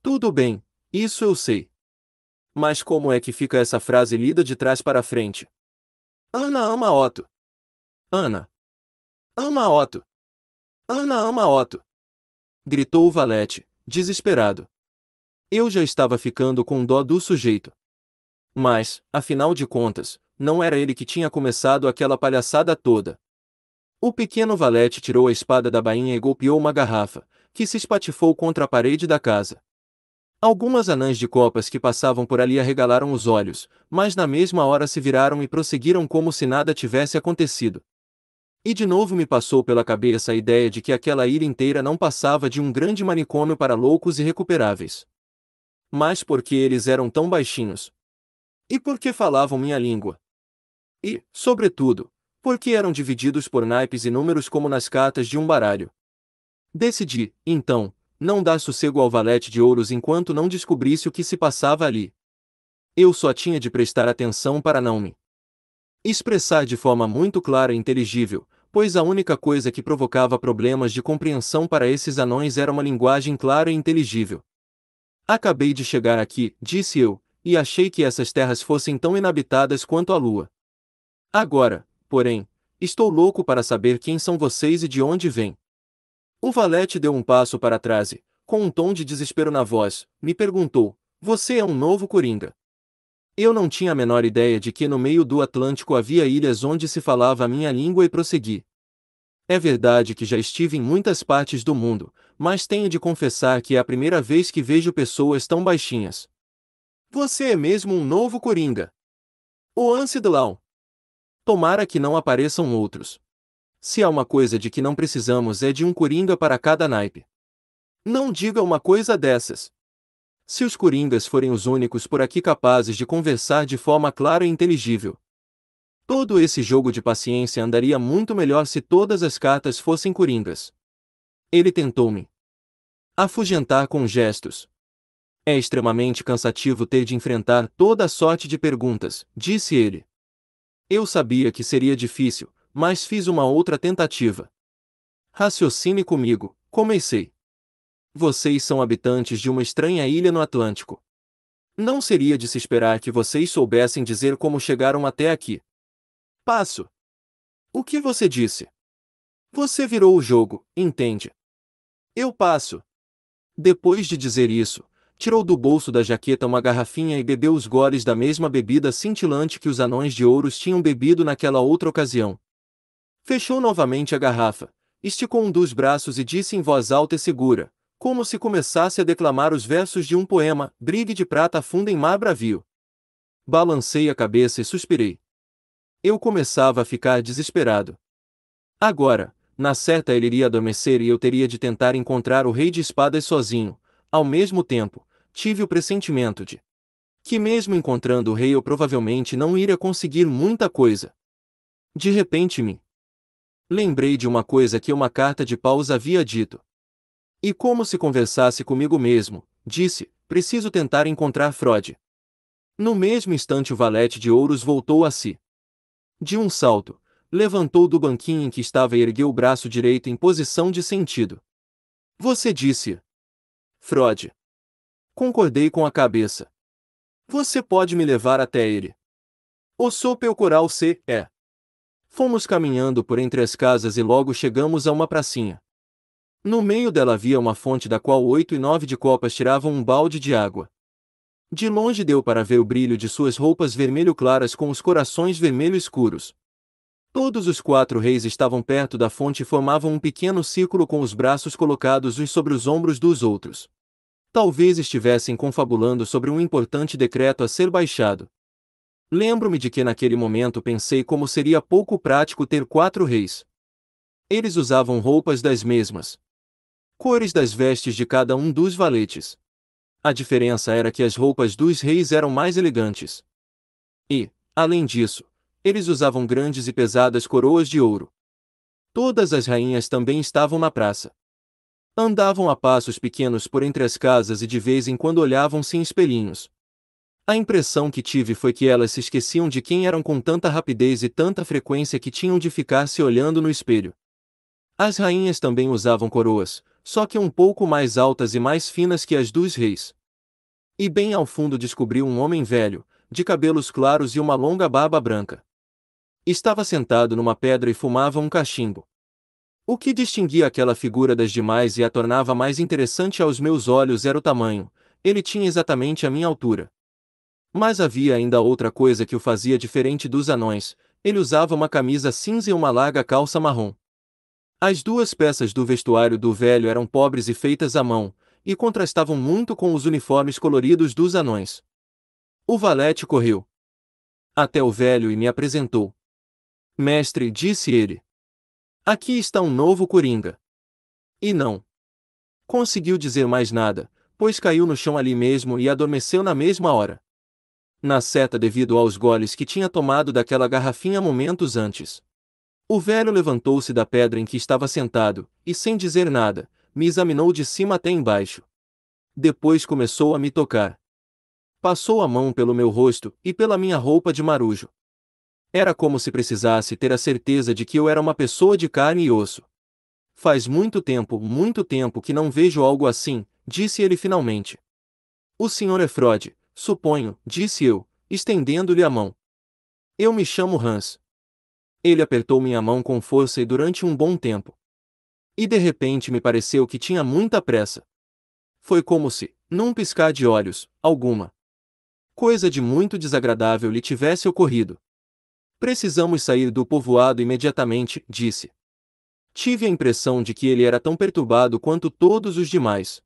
Tudo bem, isso eu sei. Mas como é que fica essa frase lida de trás para frente? Ana ama Otto. Ana. Ama Otto. Ana ama Otto. Gritou o valete, desesperado. Eu já estava ficando com dó do sujeito. Mas, afinal de contas, não era ele que tinha começado aquela palhaçada toda. O pequeno valete tirou a espada da bainha e golpeou uma garrafa, que se espatifou contra a parede da casa. Algumas anãs de copas que passavam por ali arregalaram os olhos, mas na mesma hora se viraram e prosseguiram como se nada tivesse acontecido. E de novo me passou pela cabeça a ideia de que aquela ilha inteira não passava de um grande manicômio para loucos irrecuperáveis. Mas por que eles eram tão baixinhos? E por que falavam minha língua? E, sobretudo, por que eram divididos por naipes e números como nas cartas de um baralho? Decidi, então, não dar sossego ao valete de ouros enquanto não descobrisse o que se passava ali. Eu só tinha de prestar atenção para não me expressar de forma muito clara e inteligível, pois a única coisa que provocava problemas de compreensão para esses anões era uma linguagem clara e inteligível. Acabei de chegar aqui, disse eu, e achei que essas terras fossem tão inabitadas quanto a lua. Agora, porém, estou louco para saber quem são vocês e de onde vêm. O valete deu um passo para trás e, com um tom de desespero na voz, me perguntou: Você é um novo coringa? Eu não tinha a menor ideia de que no meio do Atlântico havia ilhas onde se falava a minha língua e prossegui. É verdade que já estive em muitas partes do mundo, mas tenho de confessar que é a primeira vez que vejo pessoas tão baixinhas. Você é mesmo um novo coringa. O Ansidlau. Tomara que não apareçam outros. Se há uma coisa de que não precisamos é de um coringa para cada naipe. Não diga uma coisa dessas. Se os coringas forem os únicos por aqui capazes de conversar de forma clara e inteligível, todo esse jogo de paciência andaria muito melhor se todas as cartas fossem coringas. Ele tentou-me afugentar com gestos. É extremamente cansativo ter de enfrentar toda a sorte de perguntas, disse ele. Eu sabia que seria difícil, mas fiz uma outra tentativa. Raciocine comigo, comecei. Vocês são habitantes de uma estranha ilha no Atlântico. Não seria de se esperar que vocês soubessem dizer como chegaram até aqui. Passo. O que você disse? Você virou o jogo, entende? Eu passo. Depois de dizer isso, tirou do bolso da jaqueta uma garrafinha e bebeu os goles da mesma bebida cintilante que os anões de ouros tinham bebido naquela outra ocasião, Fechou novamente a garrafa, esticou um dos braços e disse em voz alta e segura, como se começasse a declamar os versos de um poema, Brigue de prata afunda em mar bravio. Balancei a cabeça e suspirei. Eu começava a ficar desesperado. Agora, na certa ele iria adormecer e eu teria de tentar encontrar o rei de espadas sozinho. Ao mesmo tempo, tive o pressentimento de que mesmo encontrando o rei eu provavelmente não iria conseguir muita coisa. De repente me lembrei de uma coisa que uma carta de Paus havia dito. E como se conversasse comigo mesmo, disse: preciso tentar encontrar Freud. No mesmo instante, o valete de ouros voltou a si. De um salto, levantou do banquinho em que estava e ergueu o braço direito em posição de sentido. Você disse. Freud. Concordei com a cabeça. Você pode me levar até ele. O sopeu coral C é. Fomos caminhando por entre as casas e logo chegamos a uma pracinha. No meio dela havia uma fonte da qual oito e nove de copas tiravam um balde de água. De longe deu para ver o brilho de suas roupas vermelho claras com os corações vermelho escuros. Todos os quatro reis estavam perto da fonte e formavam um pequeno círculo com os braços colocados uns sobre os ombros dos outros. Talvez estivessem confabulando sobre um importante decreto a ser baixado. Lembro-me de que naquele momento pensei como seria pouco prático ter quatro reis. Eles usavam roupas das mesmas cores das vestes de cada um dos valetes. A diferença era que as roupas dos reis eram mais elegantes. E, além disso, eles usavam grandes e pesadas coroas de ouro. Todas as rainhas também estavam na praça. Andavam a passos pequenos por entre as casas e de vez em quando olhavam-se em espelhinhos. A impressão que tive foi que elas se esqueciam de quem eram com tanta rapidez e tanta frequência que tinham de ficar se olhando no espelho. As rainhas também usavam coroas, só que um pouco mais altas e mais finas que as dos reis. E bem ao fundo descobri um homem velho, de cabelos claros e uma longa barba branca. Estava sentado numa pedra e fumava um cachimbo. O que distinguia aquela figura das demais e a tornava mais interessante aos meus olhos era o tamanho, ele tinha exatamente a minha altura. Mas havia ainda outra coisa que o fazia diferente dos anões: ele usava uma camisa cinza e uma larga calça marrom. As duas peças do vestuário do velho eram pobres e feitas à mão, e contrastavam muito com os uniformes coloridos dos anões. O valete correu até o velho e me apresentou. Mestre, disse ele. Aqui está um novo coringa. E não conseguiu dizer mais nada, pois caiu no chão ali mesmo e adormeceu na mesma hora na seta devido aos goles que tinha tomado daquela garrafinha momentos antes. O velho levantou-se da pedra em que estava sentado, e sem dizer nada, me examinou de cima até embaixo. Depois começou a me tocar. Passou a mão pelo meu rosto e pela minha roupa de marujo. Era como se precisasse ter a certeza de que eu era uma pessoa de carne e osso. Faz muito tempo, muito tempo que não vejo algo assim, disse ele finalmente. O senhor é Frode. Suponho, disse eu, estendendo-lhe a mão. Eu me chamo Hans. Ele apertou minha mão com força e durante um bom tempo. E de repente me pareceu que tinha muita pressa. Foi como se, num piscar de olhos, alguma coisa de muito desagradável lhe tivesse ocorrido. Precisamos sair do povoado imediatamente, disse. Tive a impressão de que ele era tão perturbado quanto todos os demais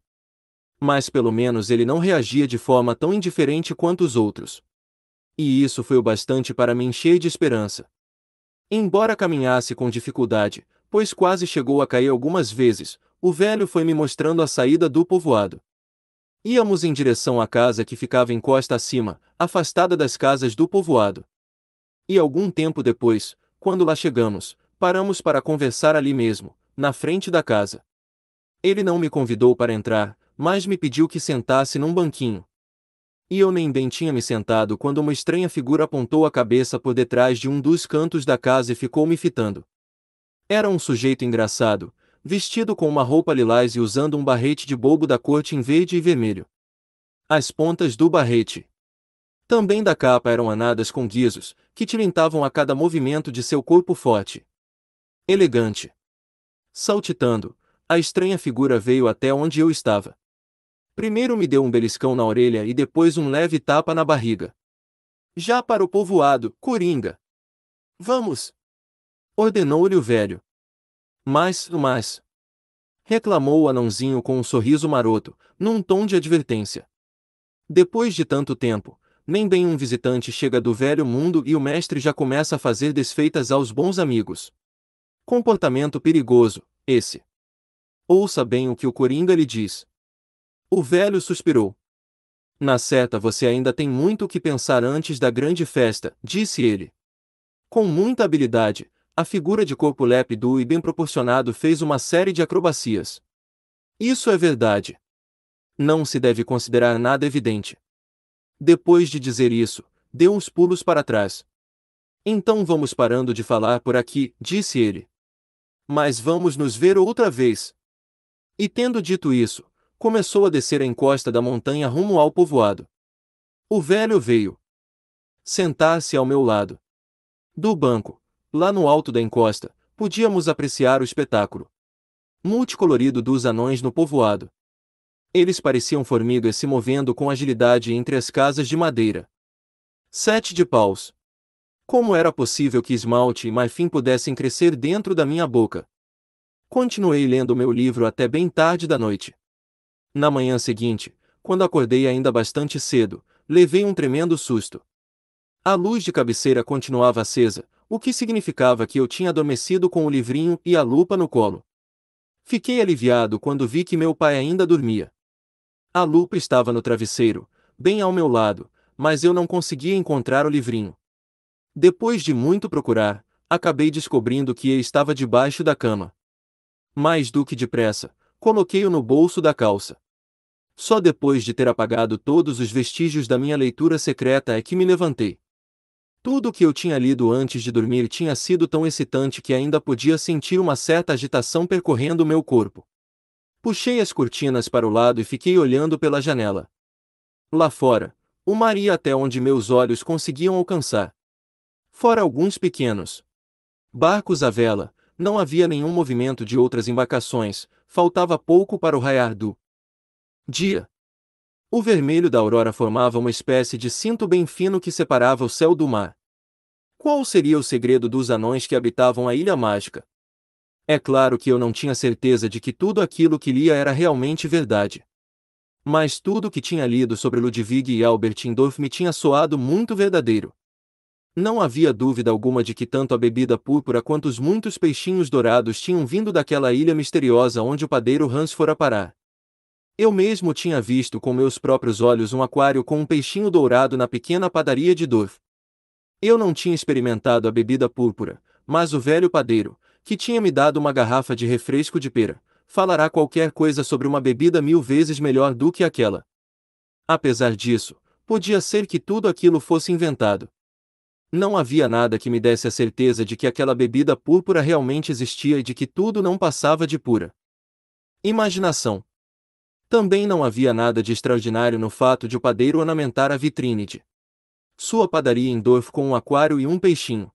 mas pelo menos ele não reagia de forma tão indiferente quanto os outros. E isso foi o bastante para me encher de esperança. Embora caminhasse com dificuldade, pois quase chegou a cair algumas vezes, o velho foi me mostrando a saída do povoado. Íamos em direção à casa que ficava em costa acima, afastada das casas do povoado. E algum tempo depois, quando lá chegamos, paramos para conversar ali mesmo, na frente da casa. Ele não me convidou para entrar, mas me pediu que sentasse num banquinho. E eu nem bem tinha me sentado quando uma estranha figura apontou a cabeça por detrás de um dos cantos da casa e ficou me fitando. Era um sujeito engraçado, vestido com uma roupa lilás e usando um barrete de bobo da corte em verde e vermelho. As pontas do barrete. Também da capa eram anadas com guizos, que tilintavam a cada movimento de seu corpo forte. Elegante. Saltitando, a estranha figura veio até onde eu estava. Primeiro me deu um beliscão na orelha e depois um leve tapa na barriga. Já para o povoado, Coringa. Vamos! Ordenou-lhe o velho. Mas, mas. Reclamou o anãozinho com um sorriso maroto, num tom de advertência. Depois de tanto tempo, nem bem um visitante chega do velho mundo e o mestre já começa a fazer desfeitas aos bons amigos. Comportamento perigoso, esse. Ouça bem o que o Coringa lhe diz. O velho suspirou. Na seta você ainda tem muito o que pensar antes da grande festa, disse ele. Com muita habilidade, a figura de corpo lépido e bem proporcionado fez uma série de acrobacias. Isso é verdade. Não se deve considerar nada evidente. Depois de dizer isso, deu uns pulos para trás. Então vamos parando de falar por aqui, disse ele. Mas vamos nos ver outra vez. E tendo dito isso, começou a descer a encosta da montanha rumo ao povoado. O velho veio sentar-se ao meu lado. Do banco, lá no alto da encosta, podíamos apreciar o espetáculo multicolorido dos anões no povoado. Eles pareciam formigas se movendo com agilidade entre as casas de madeira. Sete de paus. Como era possível que esmalte e marfim pudessem crescer dentro da minha boca? Continuei lendo meu livro até bem tarde da noite. Na manhã seguinte, quando acordei ainda bastante cedo, levei um tremendo susto. A luz de cabeceira continuava acesa, o que significava que eu tinha adormecido com o livrinho e a lupa no colo. Fiquei aliviado quando vi que meu pai ainda dormia. A lupa estava no travesseiro, bem ao meu lado, mas eu não conseguia encontrar o livrinho. Depois de muito procurar, acabei descobrindo que ele estava debaixo da cama. Mais do que depressa, coloquei-o no bolso da calça. Só depois de ter apagado todos os vestígios da minha leitura secreta é que me levantei. Tudo o que eu tinha lido antes de dormir tinha sido tão excitante que ainda podia sentir uma certa agitação percorrendo meu corpo. Puxei as cortinas para o lado e fiquei olhando pela janela. Lá fora, o mar ia até onde meus olhos conseguiam alcançar. Fora alguns pequenos barcos à vela, não havia nenhum movimento de outras embarcações, faltava pouco para o raiar do Dia. O vermelho da aurora formava uma espécie de cinto bem fino que separava o céu do mar. Qual seria o segredo dos anões que habitavam a Ilha Mágica? É claro que eu não tinha certeza de que tudo aquilo que lia era realmente verdade. Mas tudo que tinha lido sobre Ludwig e Albert Indorf me tinha soado muito verdadeiro. Não havia dúvida alguma de que tanto a bebida púrpura quanto os muitos peixinhos dourados tinham vindo daquela ilha misteriosa onde o padeiro Hans fora parar. Eu mesmo tinha visto com meus próprios olhos um aquário com um peixinho dourado na pequena padaria de Dorf. Eu não tinha experimentado a bebida púrpura, mas o velho padeiro, que tinha me dado uma garrafa de refresco de pera, falará qualquer coisa sobre uma bebida mil vezes melhor do que aquela. Apesar disso, podia ser que tudo aquilo fosse inventado. Não havia nada que me desse a certeza de que aquela bebida púrpura realmente existia e de que tudo não passava de pura imaginação. Também não havia nada de extraordinário no fato de o padeiro ornamentar a vitrine de sua padaria em Dorf com um aquário e um peixinho.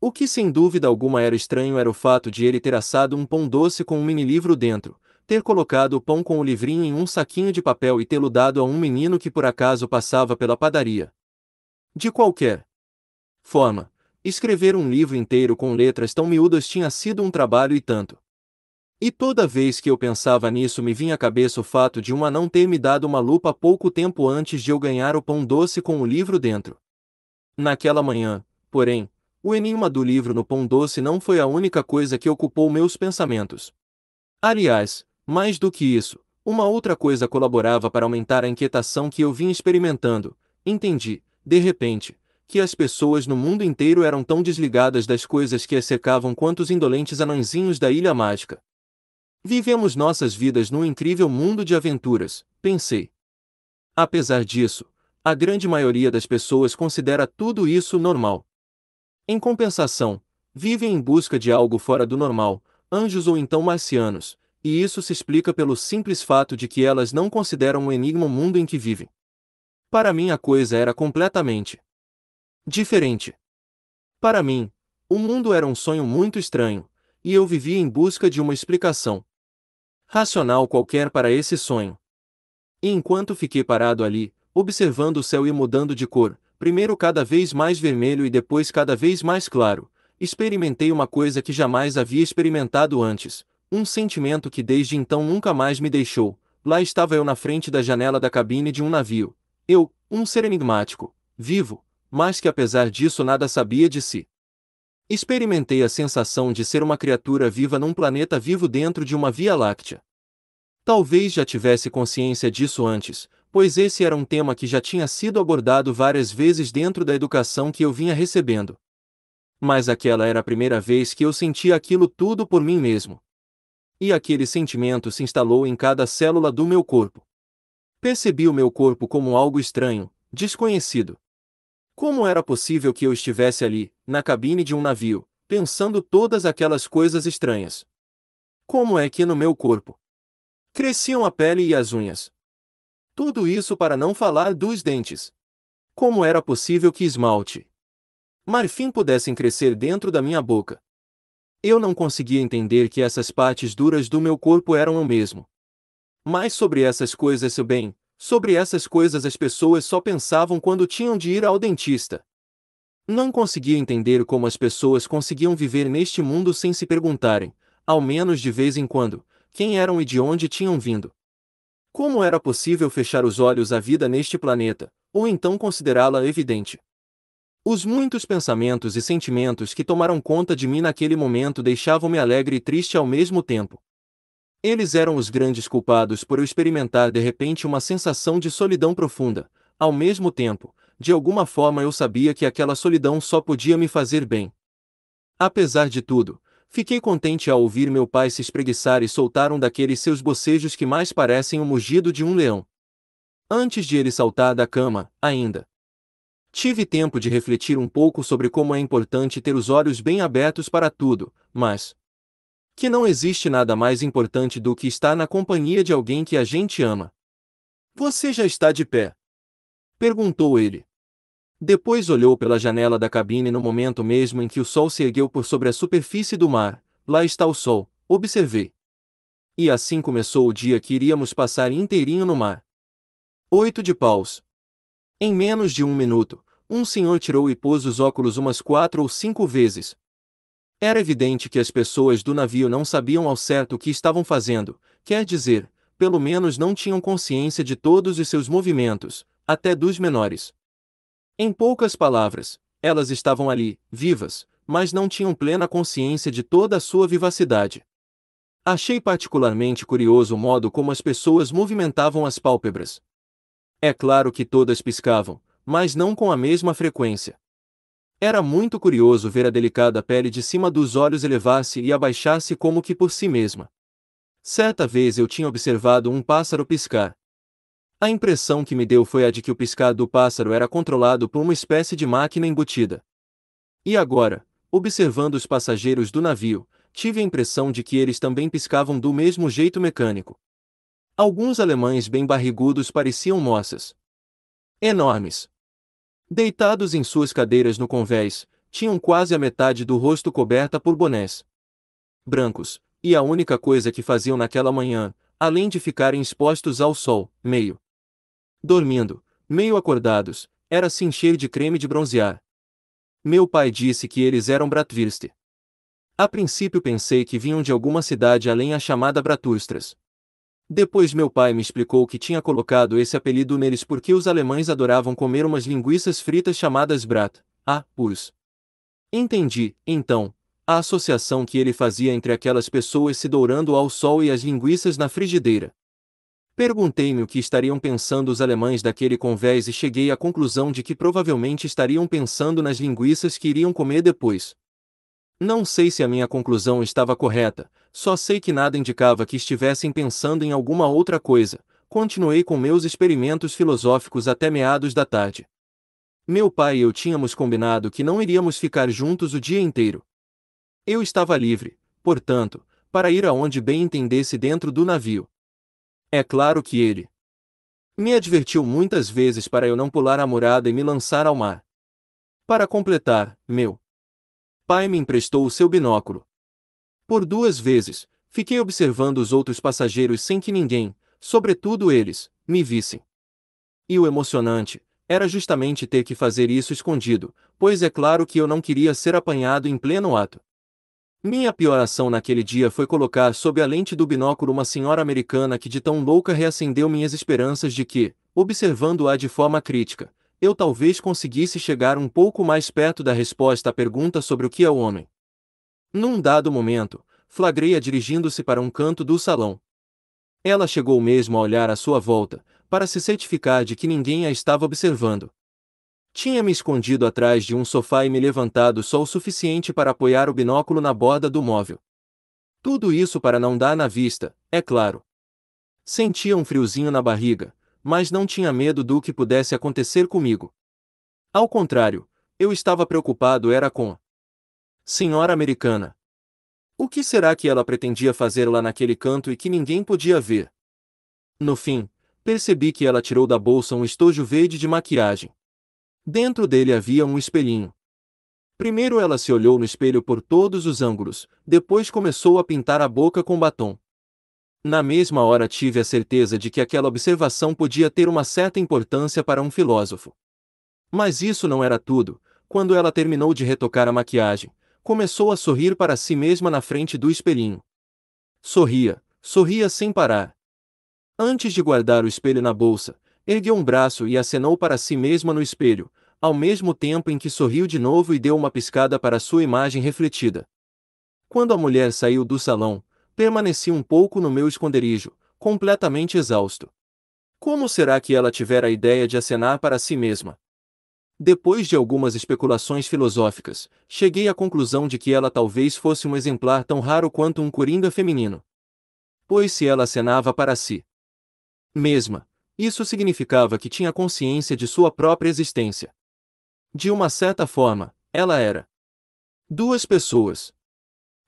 O que sem dúvida alguma era estranho era o fato de ele ter assado um pão doce com um mini livro dentro, ter colocado o pão com o livrinho em um saquinho de papel e tê-lo dado a um menino que por acaso passava pela padaria. De qualquer forma, escrever um livro inteiro com letras tão miúdas tinha sido um trabalho e tanto. E toda vez que eu pensava nisso me vinha à cabeça o fato de uma não ter me dado uma lupa pouco tempo antes de eu ganhar o pão doce com o livro dentro. Naquela manhã, porém, o enigma do livro no pão doce não foi a única coisa que ocupou meus pensamentos. Aliás, mais do que isso, uma outra coisa colaborava para aumentar a inquietação que eu vinha experimentando. Entendi, de repente, que as pessoas no mundo inteiro eram tão desligadas das coisas que as cercavam quanto os indolentes anãzinhos da Ilha Mágica. Vivemos nossas vidas num incrível mundo de aventuras, pensei. Apesar disso, a grande maioria das pessoas considera tudo isso normal. Em compensação, vivem em busca de algo fora do normal, anjos ou então marcianos, e isso se explica pelo simples fato de que elas não consideram o enigma o mundo em que vivem. Para mim a coisa era completamente diferente. Para mim, o mundo era um sonho muito estranho, e eu vivia em busca de uma explicação racional qualquer para esse sonho. E enquanto fiquei parado ali, observando o céu e mudando de cor, primeiro cada vez mais vermelho e depois cada vez mais claro, experimentei uma coisa que jamais havia experimentado antes, um sentimento que desde então nunca mais me deixou. Lá estava eu na frente da janela da cabine de um navio. Eu, um ser enigmático, vivo, mas que apesar disso nada sabia de si. Experimentei a sensação de ser uma criatura viva num planeta vivo dentro de uma Via Láctea. Talvez já tivesse consciência disso antes, pois esse era um tema que já tinha sido abordado várias vezes dentro da educação que eu vinha recebendo. Mas aquela era a primeira vez que eu sentia aquilo tudo por mim mesmo. E aquele sentimento se instalou em cada célula do meu corpo. Percebi o meu corpo como algo estranho, desconhecido. Como era possível que eu estivesse ali, na cabine de um navio, pensando todas aquelas coisas estranhas? Como é que no meu corpo cresciam a pele e as unhas? Tudo isso para não falar dos dentes. Como era possível que esmalte, marfim pudessem crescer dentro da minha boca? Eu não conseguia entender que essas partes duras do meu corpo eram o mesmo. Mas sobre essas coisas se bem, Sobre essas coisas as pessoas só pensavam quando tinham de ir ao dentista. Não conseguia entender como as pessoas conseguiam viver neste mundo sem se perguntarem, ao menos de vez em quando, quem eram e de onde tinham vindo. Como era possível fechar os olhos à vida neste planeta, ou então considerá-la evidente? Os muitos pensamentos e sentimentos que tomaram conta de mim naquele momento deixavam-me alegre e triste ao mesmo tempo. Eles eram os grandes culpados por eu experimentar de repente uma sensação de solidão profunda. Ao mesmo tempo, de alguma forma eu sabia que aquela solidão só podia me fazer bem. Apesar de tudo, fiquei contente ao ouvir meu pai se espreguiçar e soltar um daqueles seus bocejos que mais parecem o mugido de um leão. Antes de ele saltar da cama, ainda. Tive tempo de refletir um pouco sobre como é importante ter os olhos bem abertos para tudo, mas, que não existe nada mais importante do que estar na companhia de alguém que a gente ama. Você já está de pé? perguntou ele. Depois olhou pela janela da cabine no momento mesmo em que o sol se ergueu por sobre a superfície do mar. Lá está o sol, observei. E assim começou o dia que iríamos passar inteirinho no mar. Oito de paus. Em menos de um minuto, um senhor tirou e pôs os óculos umas quatro ou cinco vezes, era evidente que as pessoas do navio não sabiam ao certo o que estavam fazendo, quer dizer, pelo menos não tinham consciência de todos os seus movimentos, até dos menores. Em poucas palavras, elas estavam ali, vivas, mas não tinham plena consciência de toda a sua vivacidade. Achei particularmente curioso o modo como as pessoas movimentavam as pálpebras. É claro que todas piscavam, mas não com a mesma frequência. Era muito curioso ver a delicada pele de cima dos olhos elevar-se e abaixar-se como que por si mesma. Certa vez eu tinha observado um pássaro piscar. A impressão que me deu foi a de que o piscar do pássaro era controlado por uma espécie de máquina embutida. E agora, observando os passageiros do navio, tive a impressão de que eles também piscavam do mesmo jeito mecânico. Alguns alemães bem barrigudos pareciam moças. Enormes, Deitados em suas cadeiras no convés, tinham quase a metade do rosto coberta por bonés brancos, e a única coisa que faziam naquela manhã, além de ficarem expostos ao sol, meio dormindo, meio acordados, era se assim encher de creme de bronzear. Meu pai disse que eles eram bratwurst. A princípio pensei que vinham de alguma cidade além a chamada Bratustras. Depois meu pai me explicou que tinha colocado esse apelido neles porque os alemães adoravam comer umas linguiças fritas chamadas brat. Ah, pus. Entendi, então, a associação que ele fazia entre aquelas pessoas se dourando ao sol e as linguiças na frigideira. Perguntei-me o que estariam pensando os alemães daquele convés e cheguei à conclusão de que provavelmente estariam pensando nas linguiças que iriam comer depois. Não sei se a minha conclusão estava correta, só sei que nada indicava que estivessem pensando em alguma outra coisa. Continuei com meus experimentos filosóficos até meados da tarde. Meu pai e eu tínhamos combinado que não iríamos ficar juntos o dia inteiro. Eu estava livre, portanto, para ir aonde bem entendesse dentro do navio. É claro que ele me advertiu muitas vezes para eu não pular a morada e me lançar ao mar. Para completar, meu pai me emprestou o seu binóculo. Por duas vezes, fiquei observando os outros passageiros sem que ninguém, sobretudo eles, me vissem. E o emocionante era justamente ter que fazer isso escondido, pois é claro que eu não queria ser apanhado em pleno ato. Minha pior ação naquele dia foi colocar sob a lente do binóculo uma senhora americana que de tão louca reacendeu minhas esperanças de que, observando-a de forma crítica, eu talvez conseguisse chegar um pouco mais perto da resposta à pergunta sobre o que é o homem. Num dado momento, flagrei-a dirigindo-se para um canto do salão. Ela chegou mesmo a olhar à sua volta, para se certificar de que ninguém a estava observando. Tinha-me escondido atrás de um sofá e me levantado só o suficiente para apoiar o binóculo na borda do móvel. Tudo isso para não dar na vista, é claro. Sentia um friozinho na barriga, mas não tinha medo do que pudesse acontecer comigo. Ao contrário, eu estava preocupado era com senhora americana. O que será que ela pretendia fazer lá naquele canto e que ninguém podia ver? No fim, percebi que ela tirou da bolsa um estojo verde de maquiagem. Dentro dele havia um espelhinho. Primeiro ela se olhou no espelho por todos os ângulos, depois começou a pintar a boca com batom. Na mesma hora tive a certeza de que aquela observação podia ter uma certa importância para um filósofo. Mas isso não era tudo. Quando ela terminou de retocar a maquiagem, começou a sorrir para si mesma na frente do espelhinho. Sorria, sorria sem parar. Antes de guardar o espelho na bolsa, ergueu um braço e acenou para si mesma no espelho, ao mesmo tempo em que sorriu de novo e deu uma piscada para sua imagem refletida. Quando a mulher saiu do salão, permaneci um pouco no meu esconderijo, completamente exausto. Como será que ela tivera a ideia de acenar para si mesma? Depois de algumas especulações filosóficas, cheguei à conclusão de que ela talvez fosse um exemplar tão raro quanto um coringa feminino. Pois se ela acenava para si mesma, isso significava que tinha consciência de sua própria existência. De uma certa forma, ela era duas pessoas.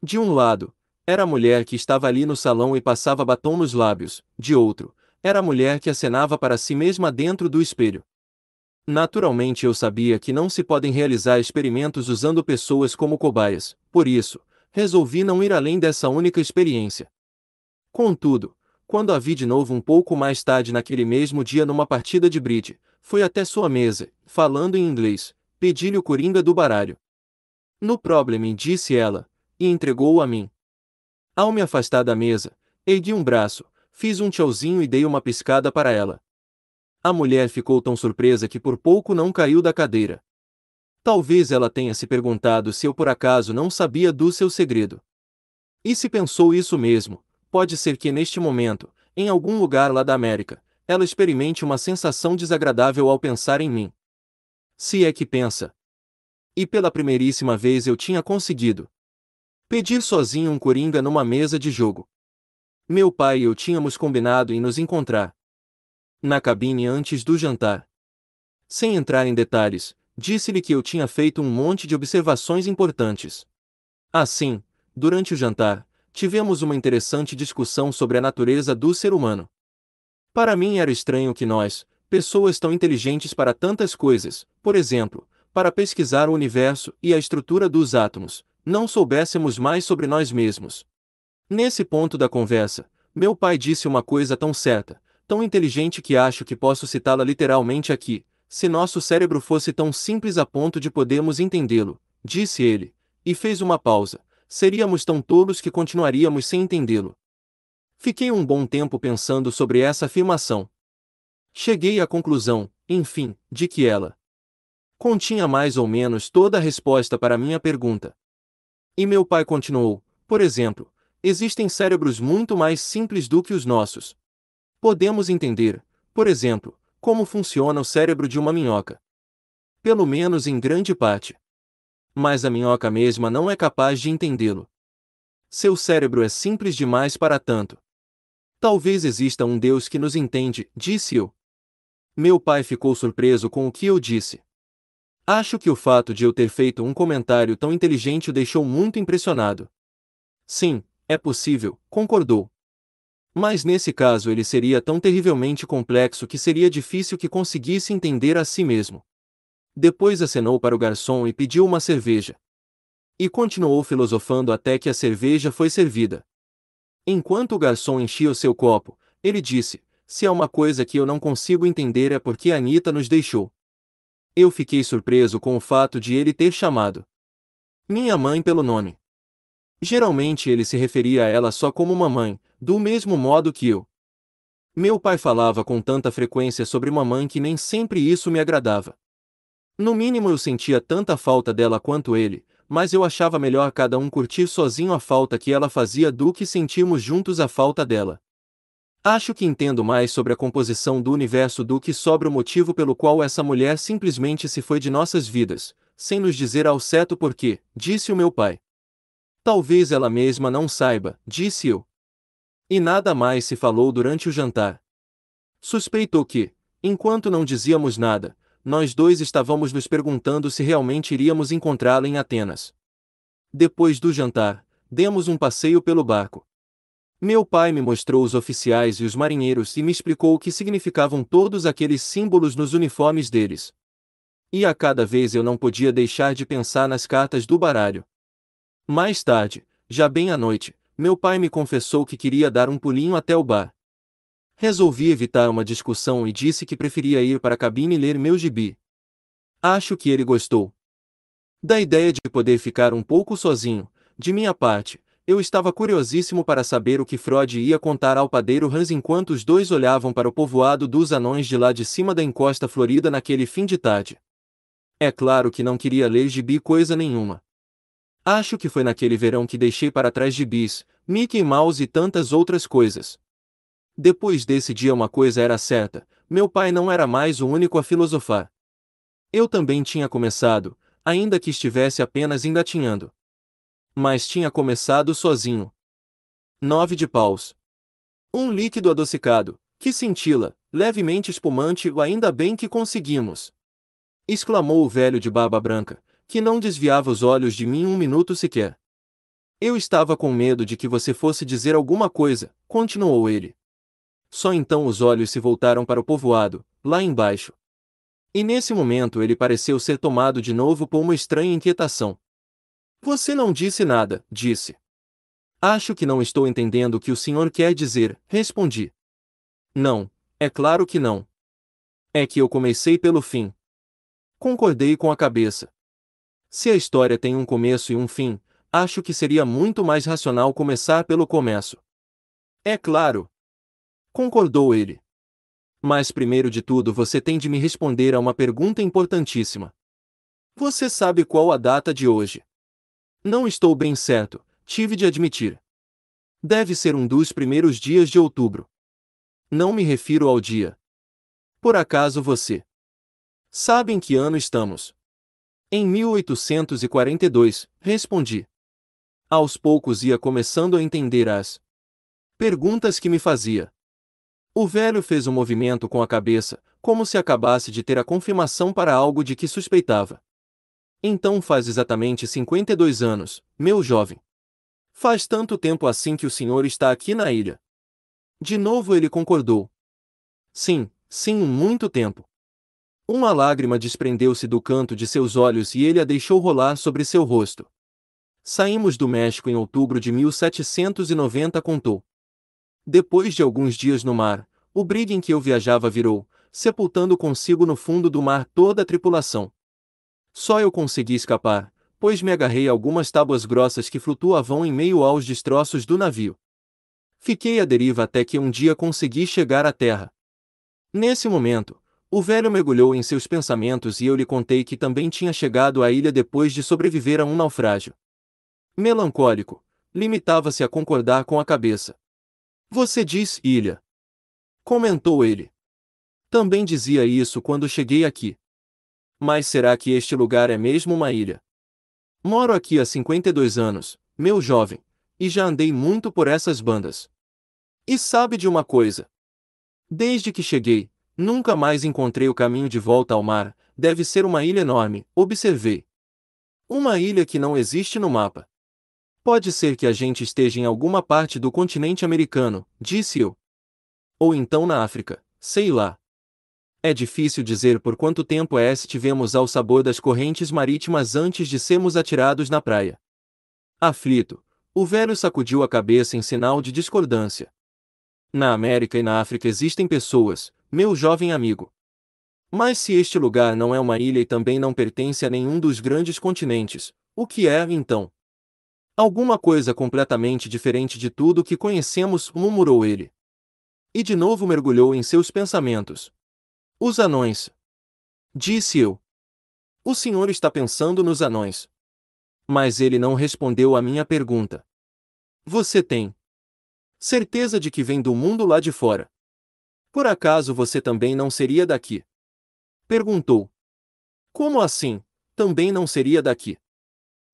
De um lado, era a mulher que estava ali no salão e passava batom nos lábios, de outro, era a mulher que acenava para si mesma dentro do espelho. Naturalmente eu sabia que não se podem realizar experimentos usando pessoas como cobaias, por isso, resolvi não ir além dessa única experiência. Contudo, quando a vi de novo um pouco mais tarde naquele mesmo dia numa partida de bridge, fui até sua mesa, falando em inglês, pedi-lhe o coringa do baralho. No problem, disse ela, e entregou-o a mim. Ao me afastar da mesa, ergui um braço, fiz um tchauzinho e dei uma piscada para ela. A mulher ficou tão surpresa que por pouco não caiu da cadeira. Talvez ela tenha se perguntado se eu por acaso não sabia do seu segredo. E se pensou isso mesmo, pode ser que neste momento, em algum lugar lá da América, ela experimente uma sensação desagradável ao pensar em mim. Se é que pensa. E pela primeiríssima vez eu tinha conseguido pedir sozinho um coringa numa mesa de jogo. Meu pai e eu tínhamos combinado em nos encontrar na cabine antes do jantar. Sem entrar em detalhes, disse-lhe que eu tinha feito um monte de observações importantes. Assim, durante o jantar, tivemos uma interessante discussão sobre a natureza do ser humano. Para mim era estranho que nós, pessoas tão inteligentes para tantas coisas, por exemplo, para pesquisar o universo e a estrutura dos átomos, não soubéssemos mais sobre nós mesmos. Nesse ponto da conversa, meu pai disse uma coisa tão certa: tão inteligente que acho que posso citá-la literalmente aqui. Se nosso cérebro fosse tão simples a ponto de podermos entendê-lo, disse ele, e fez uma pausa, seríamos tão tolos que continuaríamos sem entendê-lo. Fiquei um bom tempo pensando sobre essa afirmação. Cheguei à conclusão, enfim, de que ela continha mais ou menos toda a resposta para minha pergunta. E meu pai continuou: por exemplo, existem cérebros muito mais simples do que os nossos, Podemos entender, por exemplo, como funciona o cérebro de uma minhoca. Pelo menos em grande parte. Mas a minhoca mesma não é capaz de entendê-lo. Seu cérebro é simples demais para tanto. Talvez exista um Deus que nos entende, disse eu. Meu pai ficou surpreso com o que eu disse. Acho que o fato de eu ter feito um comentário tão inteligente o deixou muito impressionado. Sim, é possível, concordou. Mas nesse caso ele seria tão terrivelmente complexo que seria difícil que conseguisse entender a si mesmo. Depois acenou para o garçom e pediu uma cerveja. E continuou filosofando até que a cerveja foi servida. Enquanto o garçom enchia o seu copo, ele disse: Se há uma coisa que eu não consigo entender é porque a Anitta nos deixou. Eu fiquei surpreso com o fato de ele ter chamado minha mãe pelo nome. Geralmente ele se referia a ela só como mamãe, do mesmo modo que eu. Meu pai falava com tanta frequência sobre mamãe que nem sempre isso me agradava. No mínimo eu sentia tanta falta dela quanto ele, mas eu achava melhor cada um curtir sozinho a falta que ela fazia do que sentirmos juntos a falta dela. Acho que entendo mais sobre a composição do universo do que sobre o motivo pelo qual essa mulher simplesmente se foi de nossas vidas, sem nos dizer ao certo porquê, disse o meu pai. Talvez ela mesma não saiba, disse eu, e nada mais se falou durante o jantar. Suspeitou que, enquanto não dizíamos nada, nós dois estávamos nos perguntando se realmente iríamos encontrá-la em Atenas. Depois do jantar, demos um passeio pelo barco. Meu pai me mostrou os oficiais e os marinheiros e me explicou o que significavam todos aqueles símbolos nos uniformes deles. E a cada vez eu não podia deixar de pensar nas cartas do baralho. Mais tarde, já bem à noite, meu pai me confessou que queria dar um pulinho até o bar. Resolvi evitar uma discussão e disse que preferia ir para a cabine ler meu gibi. Acho que ele gostou. Da ideia de poder ficar um pouco sozinho, de minha parte, eu estava curiosíssimo para saber o que Freud ia contar ao padeiro Hans enquanto os dois olhavam para o povoado dos anões de lá de cima da encosta florida naquele fim de tarde. É claro que não queria ler gibi coisa nenhuma. Acho que foi naquele verão que deixei para trás de bis, Mickey Mouse e tantas outras coisas. Depois desse dia uma coisa era certa, meu pai não era mais o único a filosofar. Eu também tinha começado, ainda que estivesse apenas engatinhando. Mas tinha começado sozinho. Nove de paus. Um líquido adocicado, que cintila, levemente espumante, ainda bem que conseguimos! exclamou o velho de barba branca, que não desviava os olhos de mim um minuto sequer. Eu estava com medo de que você fosse dizer alguma coisa, continuou ele. Só então os olhos se voltaram para o povoado, lá embaixo. E nesse momento ele pareceu ser tomado de novo por uma estranha inquietação. Você não disse nada, disse. Acho que não estou entendendo o que o senhor quer dizer, respondi. Não, é claro que não. É que eu comecei pelo fim. Concordei com a cabeça. Se a história tem um começo e um fim, acho que seria muito mais racional começar pelo começo. É claro. Concordou ele. Mas primeiro de tudo você tem de me responder a uma pergunta importantíssima. Você sabe qual a data de hoje? Não estou bem certo, tive de admitir. Deve ser um dos primeiros dias de outubro. Não me refiro ao dia. Por acaso você. Sabe em que ano estamos? Em 1842, respondi. Aos poucos ia começando a entender as perguntas que me fazia. O velho fez um movimento com a cabeça, como se acabasse de ter a confirmação para algo de que suspeitava. Então faz exatamente 52 anos, meu jovem. Faz tanto tempo assim que o senhor está aqui na ilha. De novo ele concordou. Sim, sim, muito tempo. Uma lágrima desprendeu-se do canto de seus olhos e ele a deixou rolar sobre seu rosto. Saímos do México em outubro de 1790, contou. Depois de alguns dias no mar, o brigue em que eu viajava virou, sepultando consigo no fundo do mar toda a tripulação. Só eu consegui escapar, pois me agarrei a algumas tábuas grossas que flutuavam em meio aos destroços do navio. Fiquei à deriva até que um dia consegui chegar à terra. Nesse momento, o velho mergulhou em seus pensamentos e eu lhe contei que também tinha chegado à ilha depois de sobreviver a um naufrágio. Melancólico, limitava-se a concordar com a cabeça. Você diz ilha. Comentou ele. Também dizia isso quando cheguei aqui. Mas será que este lugar é mesmo uma ilha? Moro aqui há 52 anos, meu jovem, e já andei muito por essas bandas. E sabe de uma coisa? Desde que cheguei, Nunca mais encontrei o caminho de volta ao mar, deve ser uma ilha enorme, observei. Uma ilha que não existe no mapa. Pode ser que a gente esteja em alguma parte do continente americano, disse eu. Ou então na África, sei lá. É difícil dizer por quanto tempo é estivemos ao sabor das correntes marítimas antes de sermos atirados na praia. Aflito, o velho sacudiu a cabeça em sinal de discordância. Na América e na África existem pessoas, meu jovem amigo. Mas se este lugar não é uma ilha e também não pertence a nenhum dos grandes continentes, o que é, então? Alguma coisa completamente diferente de tudo que conhecemos, murmurou ele. E de novo mergulhou em seus pensamentos. Os anões. Disse eu. O senhor está pensando nos anões. Mas ele não respondeu à minha pergunta. Você tem certeza de que vem do mundo lá de fora? Por acaso você também não seria daqui? Perguntou. Como assim? Também não seria daqui.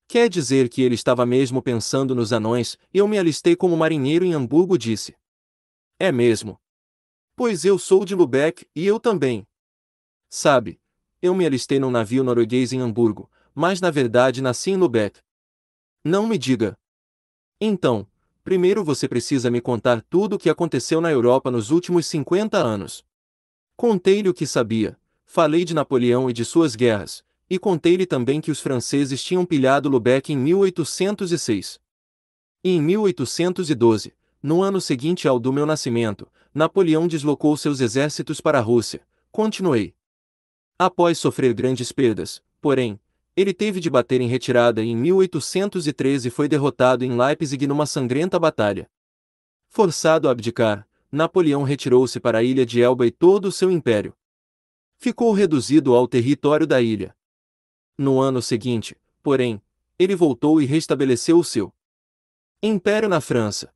Quer dizer que ele estava mesmo pensando nos anões, eu me alistei como marinheiro em Hamburgo, disse. É mesmo. Pois eu sou de Lubeck, e eu também. Sabe, eu me alistei num navio norueguês em Hamburgo, mas na verdade nasci em Lubeck. Não me diga. Então, primeiro você precisa me contar tudo o que aconteceu na Europa nos últimos 50 anos. Contei-lhe o que sabia, falei de Napoleão e de suas guerras, e contei-lhe também que os franceses tinham pilhado Lubeck em 1806. E em 1812, no ano seguinte ao do meu nascimento, Napoleão deslocou seus exércitos para a Rússia. Continuei. Após sofrer grandes perdas, porém, ele teve de bater em retirada e em 1813 foi derrotado em Leipzig numa sangrenta batalha. Forçado a abdicar, Napoleão retirou-se para a ilha de Elba e todo o seu império. Ficou reduzido ao território da ilha. No ano seguinte, porém, ele voltou e restabeleceu o seu império na França.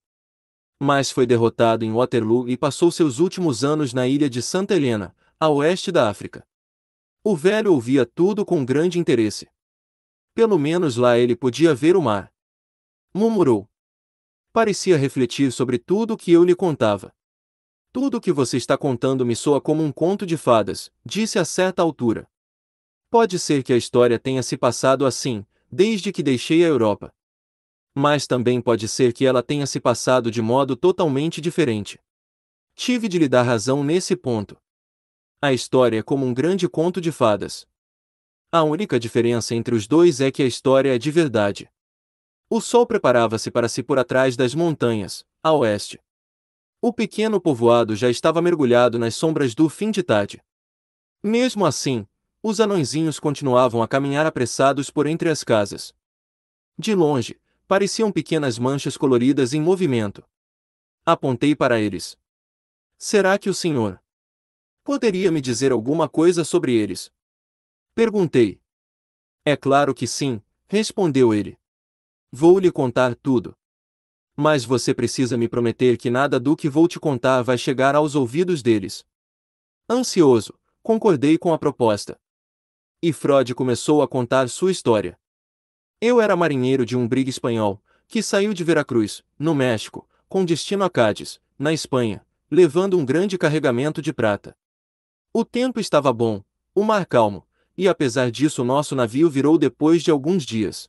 Mas foi derrotado em Waterloo e passou seus últimos anos na ilha de Santa Helena, a oeste da África. O velho ouvia tudo com grande interesse. Pelo menos lá ele podia ver o mar. Murmurou. Parecia refletir sobre tudo o que eu lhe contava. Tudo o que você está contando me soa como um conto de fadas, disse a certa altura. Pode ser que a história tenha se passado assim, desde que deixei a Europa. Mas também pode ser que ela tenha se passado de modo totalmente diferente. Tive de lhe dar razão nesse ponto. A história é como um grande conto de fadas. A única diferença entre os dois é que a história é de verdade. O sol preparava-se para se por atrás das montanhas, a oeste. O pequeno povoado já estava mergulhado nas sombras do fim de tarde. Mesmo assim, os anõezinhos continuavam a caminhar apressados por entre as casas. De longe, pareciam pequenas manchas coloridas em movimento. Apontei para eles. Será que o senhor? Poderia me dizer alguma coisa sobre eles? Perguntei. É claro que sim, respondeu ele. Vou lhe contar tudo. Mas você precisa me prometer que nada do que vou te contar vai chegar aos ouvidos deles. Ansioso, concordei com a proposta. E Frode começou a contar sua história. Eu era marinheiro de um brigue espanhol, que saiu de Veracruz, no México, com destino a Cádiz, na Espanha, levando um grande carregamento de prata. O tempo estava bom, o mar calmo, e apesar disso nosso navio virou depois de alguns dias.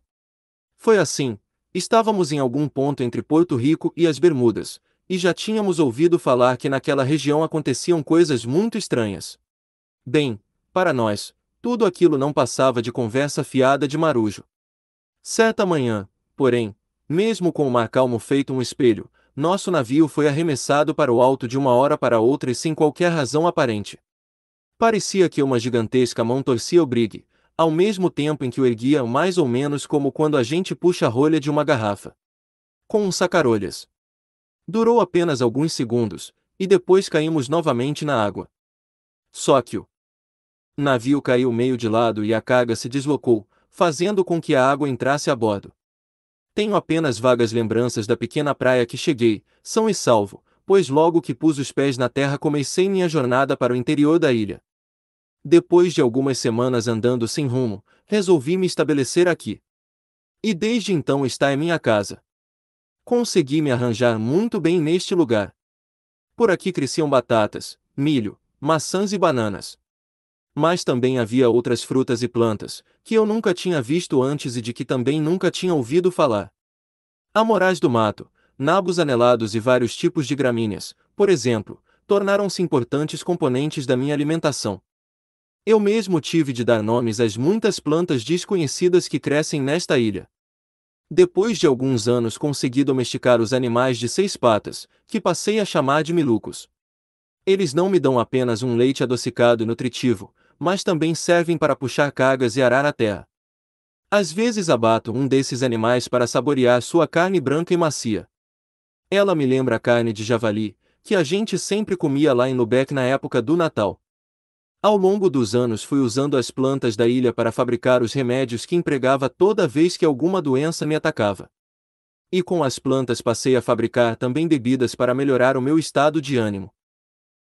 Foi assim, estávamos em algum ponto entre Porto Rico e as Bermudas, e já tínhamos ouvido falar que naquela região aconteciam coisas muito estranhas. Bem, para nós, tudo aquilo não passava de conversa fiada de marujo. Certa manhã, porém, mesmo com o mar calmo feito um espelho, nosso navio foi arremessado para o alto de uma hora para outra e sem qualquer razão aparente. Parecia que uma gigantesca mão torcia o brigue, ao mesmo tempo em que o erguia mais ou menos como quando a gente puxa a rolha de uma garrafa. Com um sacarolhas. Durou apenas alguns segundos, e depois caímos novamente na água. Só que o navio caiu meio de lado e a carga se deslocou, fazendo com que a água entrasse a bordo. Tenho apenas vagas lembranças da pequena praia que cheguei, são e salvo, pois logo que pus os pés na terra comecei minha jornada para o interior da ilha depois de algumas semanas andando sem rumo, resolvi me estabelecer aqui. E desde então está em minha casa. Consegui me arranjar muito bem neste lugar. Por aqui cresciam batatas, milho, maçãs e bananas. Mas também havia outras frutas e plantas, que eu nunca tinha visto antes e de que também nunca tinha ouvido falar. Amorais do mato, nabos anelados e vários tipos de gramíneas, por exemplo, tornaram-se importantes componentes da minha alimentação. Eu mesmo tive de dar nomes às muitas plantas desconhecidas que crescem nesta ilha. Depois de alguns anos consegui domesticar os animais de seis patas, que passei a chamar de milucos. Eles não me dão apenas um leite adocicado e nutritivo, mas também servem para puxar cargas e arar a terra. Às vezes abato um desses animais para saborear sua carne branca e macia. Ela me lembra a carne de javali, que a gente sempre comia lá em Lubeck na época do Natal. Ao longo dos anos fui usando as plantas da ilha para fabricar os remédios que empregava toda vez que alguma doença me atacava. E com as plantas passei a fabricar também bebidas para melhorar o meu estado de ânimo.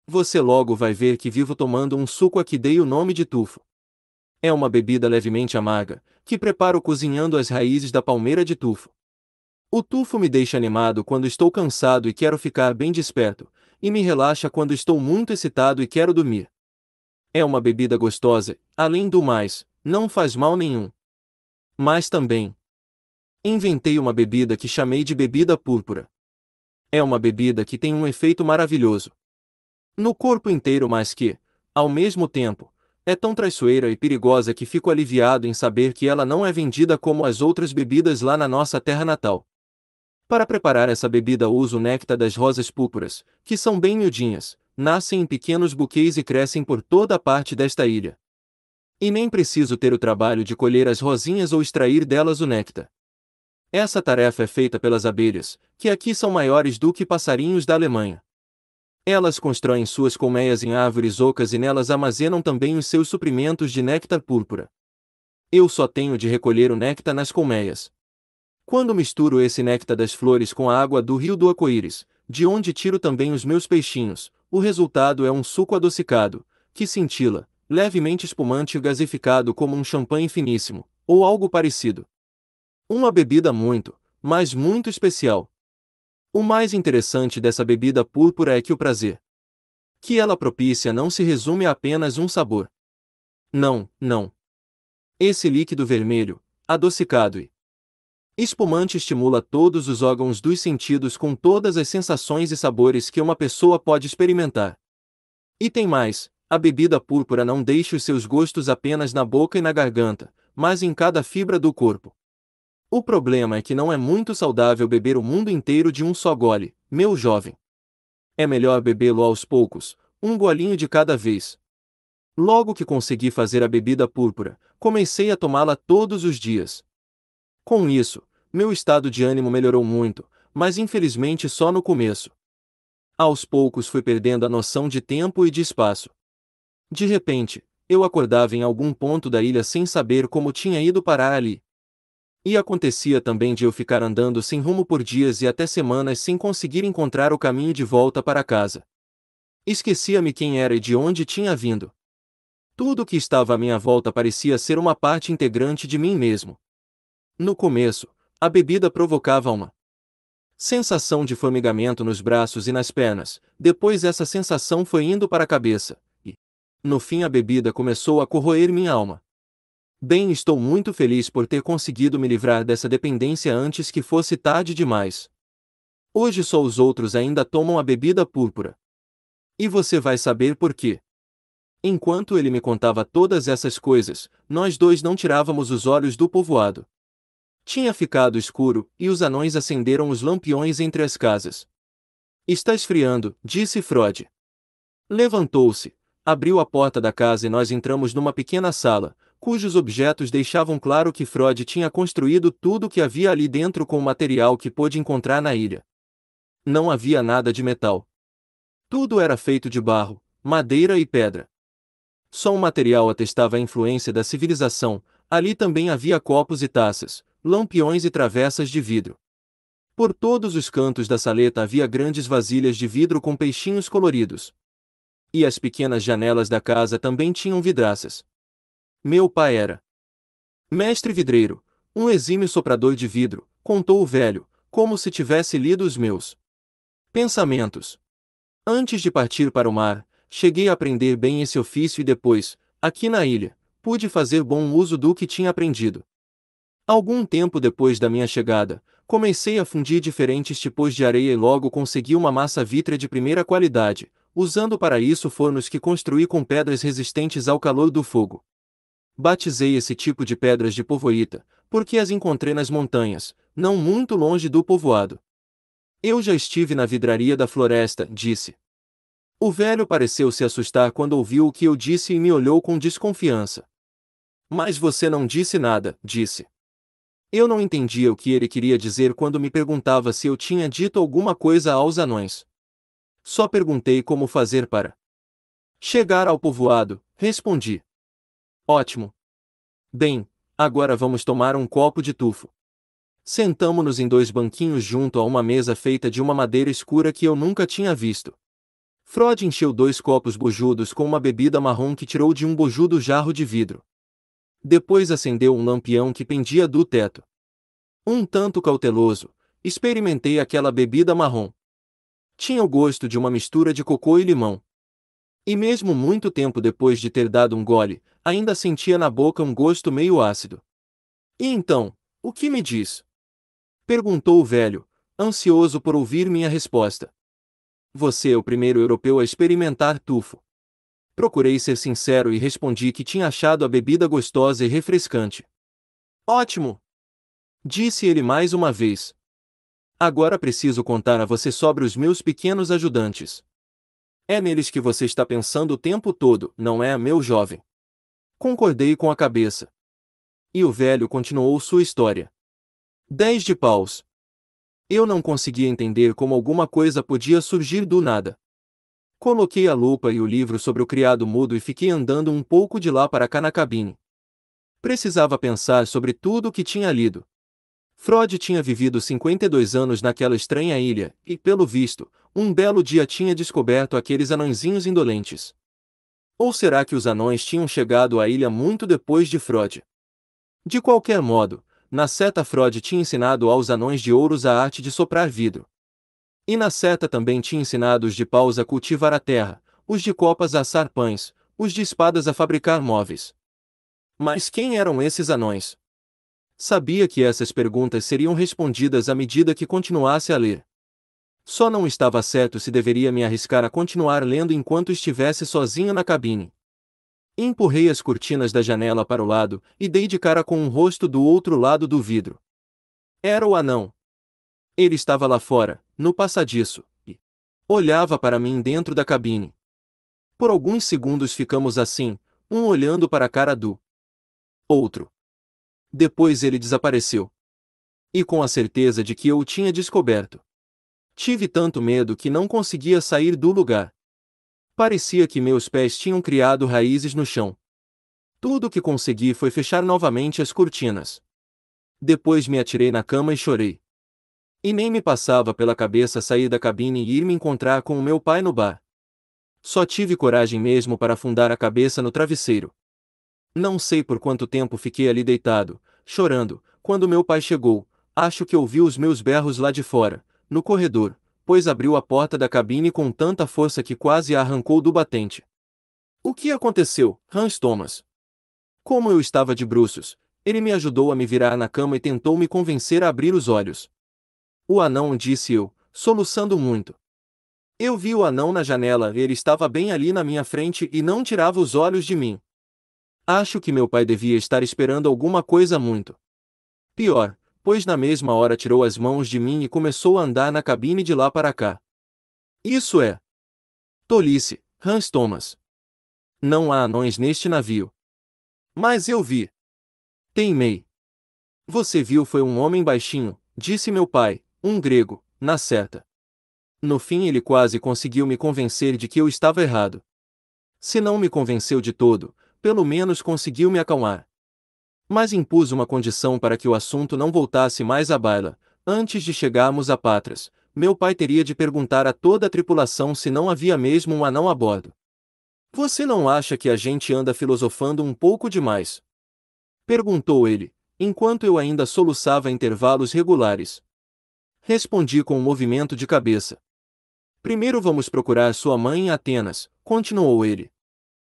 Você logo vai ver que vivo tomando um suco a que dei o nome de tufo. É uma bebida levemente amarga, que preparo cozinhando as raízes da palmeira de tufo. O tufo me deixa animado quando estou cansado e quero ficar bem desperto, e me relaxa quando estou muito excitado e quero dormir. É uma bebida gostosa, além do mais, não faz mal nenhum. Mas também. Inventei uma bebida que chamei de bebida púrpura. É uma bebida que tem um efeito maravilhoso. No corpo inteiro, mas que, ao mesmo tempo, é tão traiçoeira e perigosa que fico aliviado em saber que ela não é vendida como as outras bebidas lá na nossa terra natal. Para preparar essa bebida uso néctar das rosas púrpuras, que são bem miudinhas, nascem em pequenos buquês e crescem por toda a parte desta ilha. E nem preciso ter o trabalho de colher as rosinhas ou extrair delas o néctar. Essa tarefa é feita pelas abelhas, que aqui são maiores do que passarinhos da Alemanha. Elas constroem suas colmeias em árvores ocas e nelas armazenam também os seus suprimentos de néctar púrpura. Eu só tenho de recolher o néctar nas colmeias. Quando misturo esse néctar das flores com a água do rio do Acoíris, de onde tiro também os meus peixinhos, o resultado é um suco adocicado, que cintila, levemente espumante e gasificado como um champanhe finíssimo, ou algo parecido. Uma bebida muito, mas muito especial. O mais interessante dessa bebida púrpura é que o prazer que ela propicia não se resume a apenas um sabor. Não, não. Esse líquido vermelho, adocicado e Espumante estimula todos os órgãos dos sentidos com todas as sensações e sabores que uma pessoa pode experimentar. E tem mais: a bebida púrpura não deixa os seus gostos apenas na boca e na garganta, mas em cada fibra do corpo. O problema é que não é muito saudável beber o mundo inteiro de um só gole, meu jovem. É melhor bebê-lo aos poucos, um golinho de cada vez. Logo que consegui fazer a bebida púrpura, comecei a tomá-la todos os dias, com isso, meu estado de ânimo melhorou muito, mas infelizmente só no começo. Aos poucos fui perdendo a noção de tempo e de espaço. De repente, eu acordava em algum ponto da ilha sem saber como tinha ido parar ali. E acontecia também de eu ficar andando sem rumo por dias e até semanas sem conseguir encontrar o caminho de volta para casa. Esquecia-me quem era e de onde tinha vindo. Tudo o que estava à minha volta parecia ser uma parte integrante de mim mesmo. No começo, a bebida provocava uma sensação de formigamento nos braços e nas pernas, depois essa sensação foi indo para a cabeça, e, no fim, a bebida começou a corroer minha alma. Bem, estou muito feliz por ter conseguido me livrar dessa dependência antes que fosse tarde demais. Hoje só os outros ainda tomam a bebida púrpura. E você vai saber por quê. Enquanto ele me contava todas essas coisas, nós dois não tirávamos os olhos do povoado. Tinha ficado escuro, e os anões acenderam os lampiões entre as casas. Está esfriando, disse Frode. Levantou-se, abriu a porta da casa e nós entramos numa pequena sala, cujos objetos deixavam claro que Frode tinha construído tudo o que havia ali dentro com o material que pôde encontrar na ilha. Não havia nada de metal. Tudo era feito de barro, madeira e pedra. Só o material atestava a influência da civilização, ali também havia copos e taças, lampiões e travessas de vidro. Por todos os cantos da saleta havia grandes vasilhas de vidro com peixinhos coloridos. E as pequenas janelas da casa também tinham vidraças. Meu pai era mestre vidreiro, um exímio soprador de vidro, contou o velho, como se tivesse lido os meus pensamentos. Antes de partir para o mar, cheguei a aprender bem esse ofício e depois, aqui na ilha, pude fazer bom uso do que tinha aprendido. Algum tempo depois da minha chegada, comecei a fundir diferentes tipos de areia e logo consegui uma massa vítrea de primeira qualidade, usando para isso fornos que construí com pedras resistentes ao calor do fogo. Batizei esse tipo de pedras de povoita, porque as encontrei nas montanhas, não muito longe do povoado. Eu já estive na vidraria da floresta, disse. O velho pareceu se assustar quando ouviu o que eu disse e me olhou com desconfiança. Mas você não disse nada, disse. Eu não entendia o que ele queria dizer quando me perguntava se eu tinha dito alguma coisa aos anões. Só perguntei como fazer para chegar ao povoado, respondi. Ótimo. Bem, agora vamos tomar um copo de tufo. Sentamo-nos em dois banquinhos junto a uma mesa feita de uma madeira escura que eu nunca tinha visto. Frode encheu dois copos bojudos com uma bebida marrom que tirou de um bojudo jarro de vidro. Depois acendeu um lampião que pendia do teto. Um tanto cauteloso, experimentei aquela bebida marrom. Tinha o gosto de uma mistura de cocô e limão. E mesmo muito tempo depois de ter dado um gole, ainda sentia na boca um gosto meio ácido. E então, o que me diz? Perguntou o velho, ansioso por ouvir minha resposta. Você é o primeiro europeu a experimentar tufo. Procurei ser sincero e respondi que tinha achado a bebida gostosa e refrescante. Ótimo! Disse ele mais uma vez. Agora preciso contar a você sobre os meus pequenos ajudantes. É neles que você está pensando o tempo todo, não é, meu jovem? Concordei com a cabeça. E o velho continuou sua história. Dez de paus. Eu não conseguia entender como alguma coisa podia surgir do nada. Coloquei a lupa e o livro sobre o criado mudo e fiquei andando um pouco de lá para cá na cabine. Precisava pensar sobre tudo o que tinha lido. Freud tinha vivido 52 anos naquela estranha ilha, e, pelo visto, um belo dia tinha descoberto aqueles anãozinhos indolentes. Ou será que os anões tinham chegado à ilha muito depois de Freud? De qualquer modo, na seta Freud tinha ensinado aos anões de ouros a arte de soprar vidro. E na seta também tinha ensinado os de paus a cultivar a terra, os de copas a assar pães, os de espadas a fabricar móveis. Mas quem eram esses anões? Sabia que essas perguntas seriam respondidas à medida que continuasse a ler. Só não estava certo se deveria me arriscar a continuar lendo enquanto estivesse sozinho na cabine. Empurrei as cortinas da janela para o lado e dei de cara com um rosto do outro lado do vidro. Era o anão, ele estava lá fora, no passadiço, e olhava para mim dentro da cabine. Por alguns segundos ficamos assim, um olhando para a cara do outro. Depois ele desapareceu. E com a certeza de que eu o tinha descoberto. Tive tanto medo que não conseguia sair do lugar. Parecia que meus pés tinham criado raízes no chão. Tudo o que consegui foi fechar novamente as cortinas. Depois me atirei na cama e chorei. E nem me passava pela cabeça sair da cabine e ir me encontrar com o meu pai no bar. Só tive coragem mesmo para afundar a cabeça no travesseiro. Não sei por quanto tempo fiquei ali deitado, chorando, quando meu pai chegou, acho que ouviu os meus berros lá de fora, no corredor, pois abriu a porta da cabine com tanta força que quase a arrancou do batente. O que aconteceu, Hans Thomas? Como eu estava de bruços, ele me ajudou a me virar na cama e tentou me convencer a abrir os olhos. O anão disse eu, soluçando muito. Eu vi o anão na janela, ele estava bem ali na minha frente e não tirava os olhos de mim. Acho que meu pai devia estar esperando alguma coisa muito. Pior, pois na mesma hora tirou as mãos de mim e começou a andar na cabine de lá para cá. Isso é. Tolice, Hans Thomas. Não há anões neste navio. Mas eu vi. Teimei. Você viu foi um homem baixinho, disse meu pai, um grego, na certa. No fim, ele quase conseguiu me convencer de que eu estava errado. Se não me convenceu de todo, pelo menos conseguiu me acalmar. Mas impus uma condição para que o assunto não voltasse mais à baila. Antes de chegarmos a Patras, meu pai teria de perguntar a toda a tripulação se não havia mesmo um anão a bordo. Você não acha que a gente anda filosofando um pouco demais? Perguntou ele, enquanto eu ainda soluçava a intervalos regulares. Respondi com um movimento de cabeça. Primeiro vamos procurar sua mãe em Atenas, continuou ele.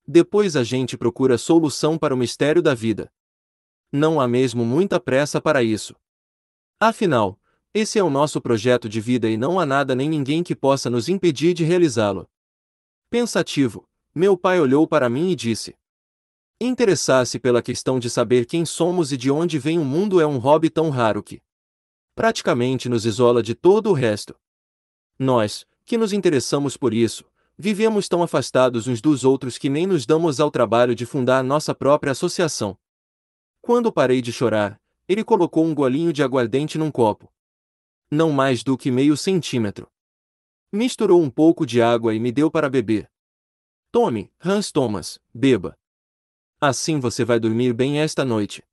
Depois a gente procura solução para o mistério da vida. Não há mesmo muita pressa para isso. Afinal, esse é o nosso projeto de vida e não há nada nem ninguém que possa nos impedir de realizá-lo. Pensativo, meu pai olhou para mim e disse: Interessar-se pela questão de saber quem somos e de onde vem o mundo é um hobby tão raro que praticamente nos isola de todo o resto. Nós, que nos interessamos por isso, vivemos tão afastados uns dos outros que nem nos damos ao trabalho de fundar nossa própria associação. Quando parei de chorar, ele colocou um golinho de aguardente num copo. Não mais do que meio centímetro. Misturou um pouco de água e me deu para beber. Tome, Hans Thomas, beba. Assim você vai dormir bem esta noite.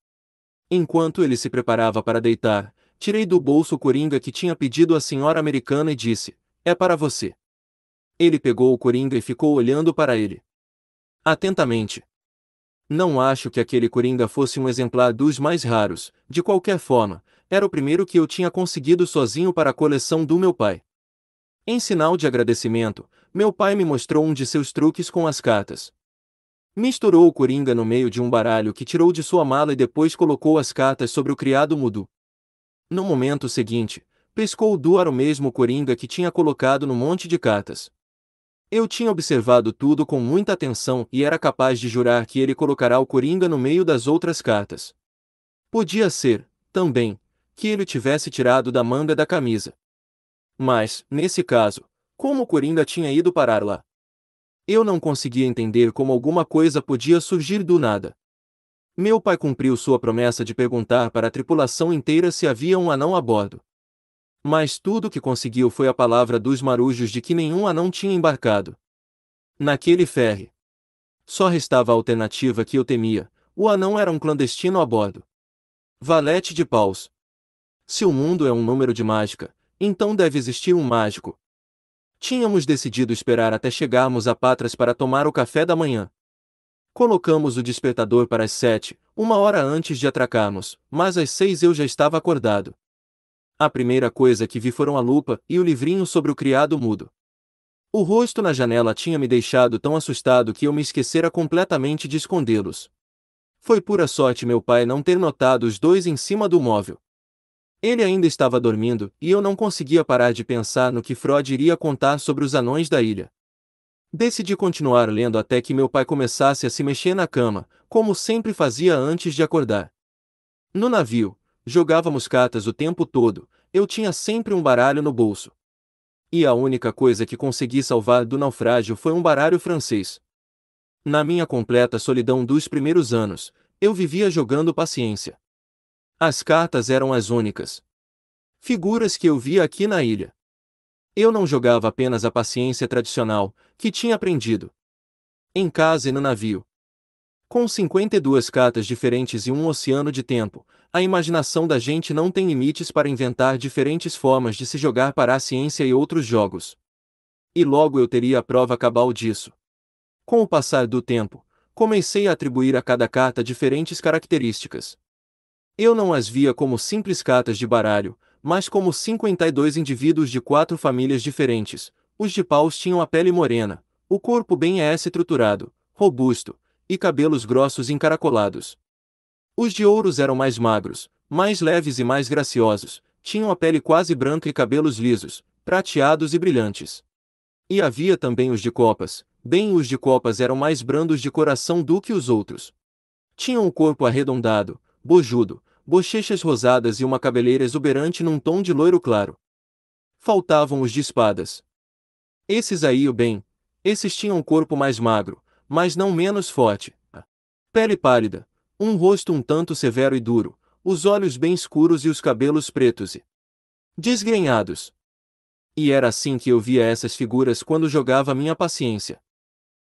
Enquanto ele se preparava para deitar, Tirei do bolso o coringa que tinha pedido à senhora americana e disse: É para você. Ele pegou o coringa e ficou olhando para ele. Atentamente. Não acho que aquele coringa fosse um exemplar dos mais raros, de qualquer forma, era o primeiro que eu tinha conseguido sozinho para a coleção do meu pai. Em sinal de agradecimento, meu pai me mostrou um de seus truques com as cartas. Misturou o coringa no meio de um baralho que tirou de sua mala e depois colocou as cartas sobre o criado mudo. No momento seguinte, pescou do ar o mesmo coringa que tinha colocado no monte de cartas. Eu tinha observado tudo com muita atenção e era capaz de jurar que ele colocará o coringa no meio das outras cartas. Podia ser, também, que ele o tivesse tirado da manga da camisa. Mas, nesse caso, como o coringa tinha ido parar lá? Eu não conseguia entender como alguma coisa podia surgir do nada. Meu pai cumpriu sua promessa de perguntar para a tripulação inteira se havia um anão a bordo. Mas tudo que conseguiu foi a palavra dos marujos de que nenhum anão tinha embarcado. Naquele ferry. Só restava a alternativa que eu temia: o anão era um clandestino a bordo. Valete de paus. Se o mundo é um número de mágica, então deve existir um mágico. Tínhamos decidido esperar até chegarmos a Patras para tomar o café da manhã. Colocamos o despertador para as sete, uma hora antes de atracarmos, mas às seis eu já estava acordado. A primeira coisa que vi foram a lupa e o livrinho sobre o criado mudo. O rosto na janela tinha me deixado tão assustado que eu me esquecera completamente de escondê-los. Foi pura sorte meu pai não ter notado os dois em cima do móvel. Ele ainda estava dormindo, e eu não conseguia parar de pensar no que Freud iria contar sobre os anões da ilha. Decidi continuar lendo até que meu pai começasse a se mexer na cama, como sempre fazia antes de acordar. No navio, jogávamos cartas o tempo todo, eu tinha sempre um baralho no bolso. E a única coisa que consegui salvar do naufrágio foi um baralho francês. Na minha completa solidão dos primeiros anos, eu vivia jogando paciência. As cartas eram as únicas figuras que eu via aqui na ilha. Eu não jogava apenas a paciência tradicional, que tinha aprendido. Em casa e no navio. Com 52 cartas diferentes e um oceano de tempo, a imaginação da gente não tem limites para inventar diferentes formas de se jogar para a ciência e outros jogos. E logo eu teria a prova cabal disso. Com o passar do tempo, comecei a atribuir a cada carta diferentes características. Eu não as via como simples cartas de baralho, mas como 52 indivíduos de quatro famílias diferentes, os de paus tinham a pele morena, o corpo bem S estruturado, robusto, e cabelos grossos encaracolados. Os de ouros eram mais magros, mais leves e mais graciosos, tinham a pele quase branca e cabelos lisos, prateados e brilhantes. E havia também os de copas, bem os de copas eram mais brandos de coração do que os outros. Tinham o corpo arredondado, bojudo, bochechas rosadas e uma cabeleira exuberante num tom de loiro claro. Faltavam os de espadas. Esses aí o bem, esses tinham um corpo mais magro, mas não menos forte. Pele pálida, um rosto um tanto severo e duro, os olhos bem escuros e os cabelos pretos e desgrenhados. E era assim que eu via essas figuras quando jogava minha paciência.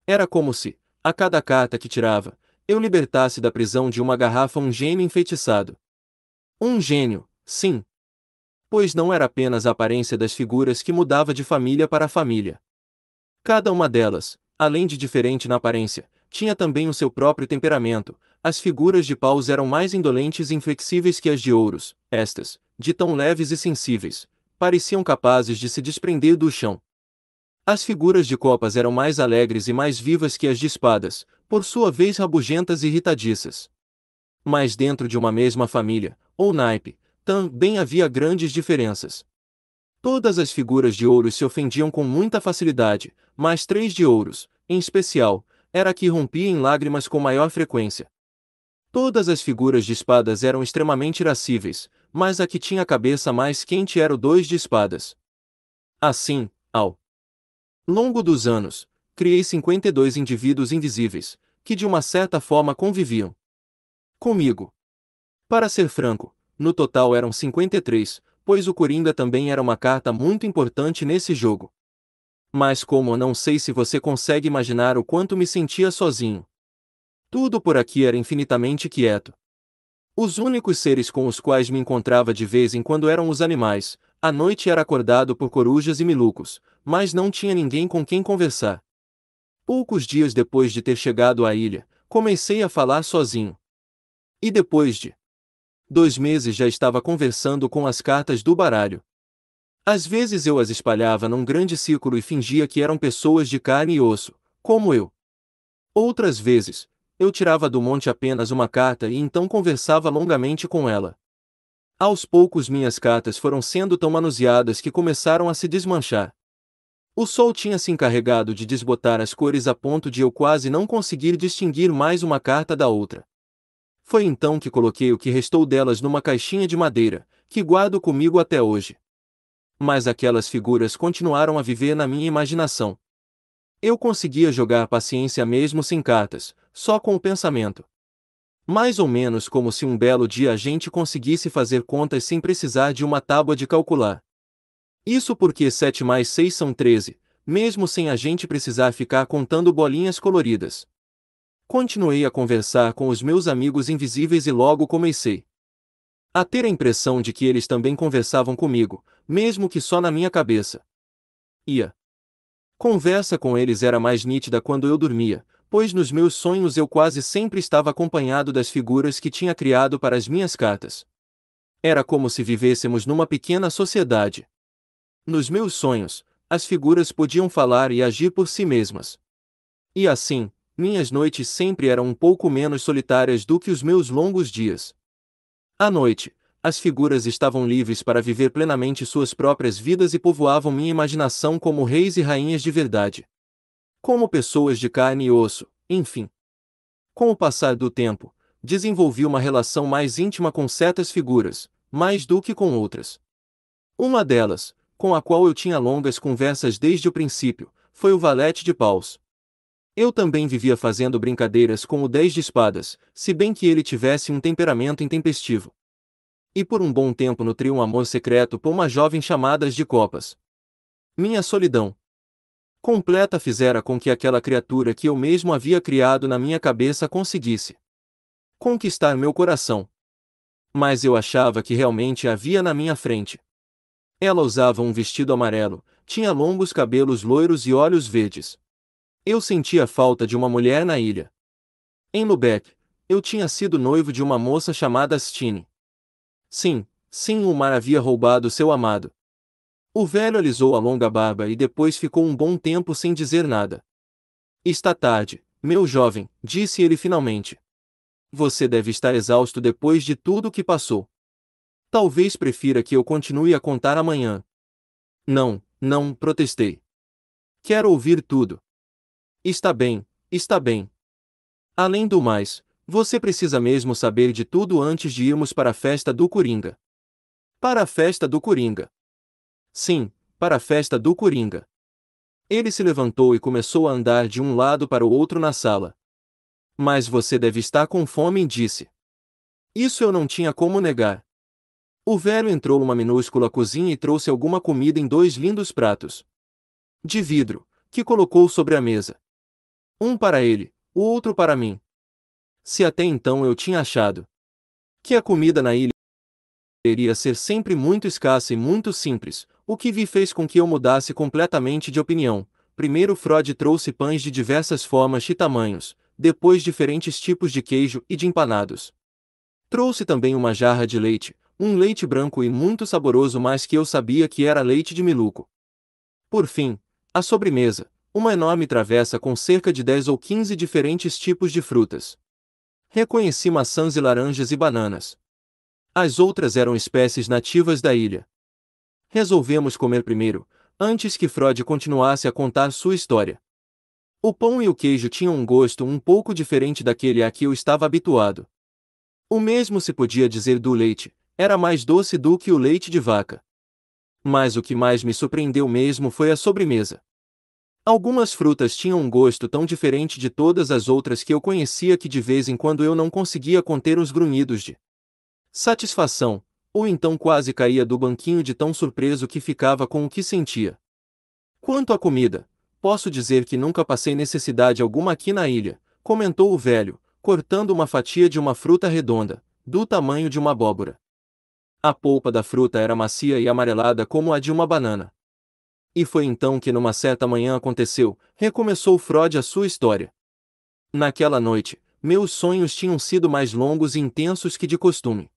Era como se, a cada carta que tirava, eu libertasse da prisão de uma garrafa um gênio enfeitiçado. Um gênio, sim. Pois não era apenas a aparência das figuras que mudava de família para família. Cada uma delas, além de diferente na aparência, tinha também o seu próprio temperamento. As figuras de paus eram mais indolentes e inflexíveis que as de ouros, estas, de tão leves e sensíveis, pareciam capazes de se desprender do chão. As figuras de copas eram mais alegres e mais vivas que as de espadas, por sua vez rabugentas e irritadiças. Mas dentro de uma mesma família, ou naipe, também havia grandes diferenças. Todas as figuras de ouros se ofendiam com muita facilidade, mas três de ouros, em especial, era a que rompia em lágrimas com maior frequência. Todas as figuras de espadas eram extremamente irascíveis, mas a que tinha a cabeça mais quente era o dois de espadas. Assim, ao longo dos anos, criei 52 indivíduos invisíveis, que de uma certa forma conviviam comigo. Para ser franco, no total eram 53, pois o Coringa também era uma carta muito importante nesse jogo. Mas como não sei se você consegue imaginar o quanto me sentia sozinho. Tudo por aqui era infinitamente quieto. Os únicos seres com os quais me encontrava de vez em quando eram os animais, à noite era acordado por corujas e milucos, mas não tinha ninguém com quem conversar. Poucos dias depois de ter chegado à ilha, comecei a falar sozinho. E depois de dois meses já estava conversando com as cartas do baralho. Às vezes eu as espalhava num grande círculo e fingia que eram pessoas de carne e osso, como eu. Outras vezes, eu tirava do monte apenas uma carta e então conversava longamente com ela. Aos poucos minhas cartas foram sendo tão manuseadas que começaram a se desmanchar. O sol tinha se encarregado de desbotar as cores a ponto de eu quase não conseguir distinguir mais uma carta da outra. Foi então que coloquei o que restou delas numa caixinha de madeira, que guardo comigo até hoje. Mas aquelas figuras continuaram a viver na minha imaginação. Eu conseguia jogar paciência mesmo sem cartas, só com o pensamento. Mais ou menos como se um belo dia a gente conseguisse fazer contas sem precisar de uma tábua de calcular. Isso porque 7 mais 6 são 13, mesmo sem a gente precisar ficar contando bolinhas coloridas. Continuei a conversar com os meus amigos invisíveis e logo comecei a ter a impressão de que eles também conversavam comigo, mesmo que só na minha cabeça. Ia. Conversa com eles era mais nítida quando eu dormia, pois nos meus sonhos eu quase sempre estava acompanhado das figuras que tinha criado para as minhas cartas. Era como se vivêssemos numa pequena sociedade. Nos meus sonhos, as figuras podiam falar e agir por si mesmas. E assim, minhas noites sempre eram um pouco menos solitárias do que os meus longos dias. À noite, as figuras estavam livres para viver plenamente suas próprias vidas e povoavam minha imaginação como reis e rainhas de verdade. Como pessoas de carne e osso, enfim. Com o passar do tempo, desenvolvi uma relação mais íntima com certas figuras, mais do que com outras. Uma delas, com a qual eu tinha longas conversas desde o princípio, foi o valete de paus. Eu também vivia fazendo brincadeiras com o Dez de Espadas, se bem que ele tivesse um temperamento intempestivo. E por um bom tempo nutri um amor secreto por uma jovem chamada de Copas. Minha solidão completa fizera com que aquela criatura que eu mesmo havia criado na minha cabeça conseguisse conquistar meu coração. Mas eu achava que realmente havia na minha frente ela usava um vestido amarelo, tinha longos cabelos loiros e olhos verdes. Eu sentia falta de uma mulher na ilha. Em Lubeck, eu tinha sido noivo de uma moça chamada Stine. Sim, sim, o mar havia roubado seu amado. O velho alisou a longa barba e depois ficou um bom tempo sem dizer nada. Está tarde, meu jovem, disse ele finalmente. Você deve estar exausto depois de tudo o que passou. Talvez prefira que eu continue a contar amanhã. Não, não, protestei. Quero ouvir tudo. Está bem, está bem. Além do mais, você precisa mesmo saber de tudo antes de irmos para a festa do Coringa. Para a festa do Coringa. Sim, para a festa do Coringa. Ele se levantou e começou a andar de um lado para o outro na sala. Mas você deve estar com fome, disse. Isso eu não tinha como negar. O velho entrou numa minúscula cozinha e trouxe alguma comida em dois lindos pratos. De vidro, que colocou sobre a mesa. Um para ele, o outro para mim. Se até então eu tinha achado que a comida na ilha iria ser sempre muito escassa e muito simples, o que vi fez com que eu mudasse completamente de opinião. Primeiro Freud trouxe pães de diversas formas e tamanhos, depois diferentes tipos de queijo e de empanados. Trouxe também uma jarra de leite, um leite branco e muito saboroso, mas que eu sabia que era leite de miluco. Por fim, a sobremesa, uma enorme travessa com cerca de 10 ou 15 diferentes tipos de frutas. Reconheci maçãs e laranjas e bananas. As outras eram espécies nativas da ilha. Resolvemos comer primeiro, antes que Freud continuasse a contar sua história. O pão e o queijo tinham um gosto um pouco diferente daquele a que eu estava habituado. O mesmo se podia dizer do leite, era mais doce do que o leite de vaca. Mas o que mais me surpreendeu mesmo foi a sobremesa. Algumas frutas tinham um gosto tão diferente de todas as outras que eu conhecia que de vez em quando eu não conseguia conter os grunhidos de satisfação, ou então quase caía do banquinho de tão surpreso que ficava com o que sentia. Quanto à comida, posso dizer que nunca passei necessidade alguma aqui na ilha, comentou o velho, cortando uma fatia de uma fruta redonda, do tamanho de uma abóbora. A polpa da fruta era macia e amarelada como a de uma banana. E foi então que numa certa manhã aconteceu, recomeçou Frode a sua história. Naquela noite, meus sonhos tinham sido mais longos e intensos que de costume.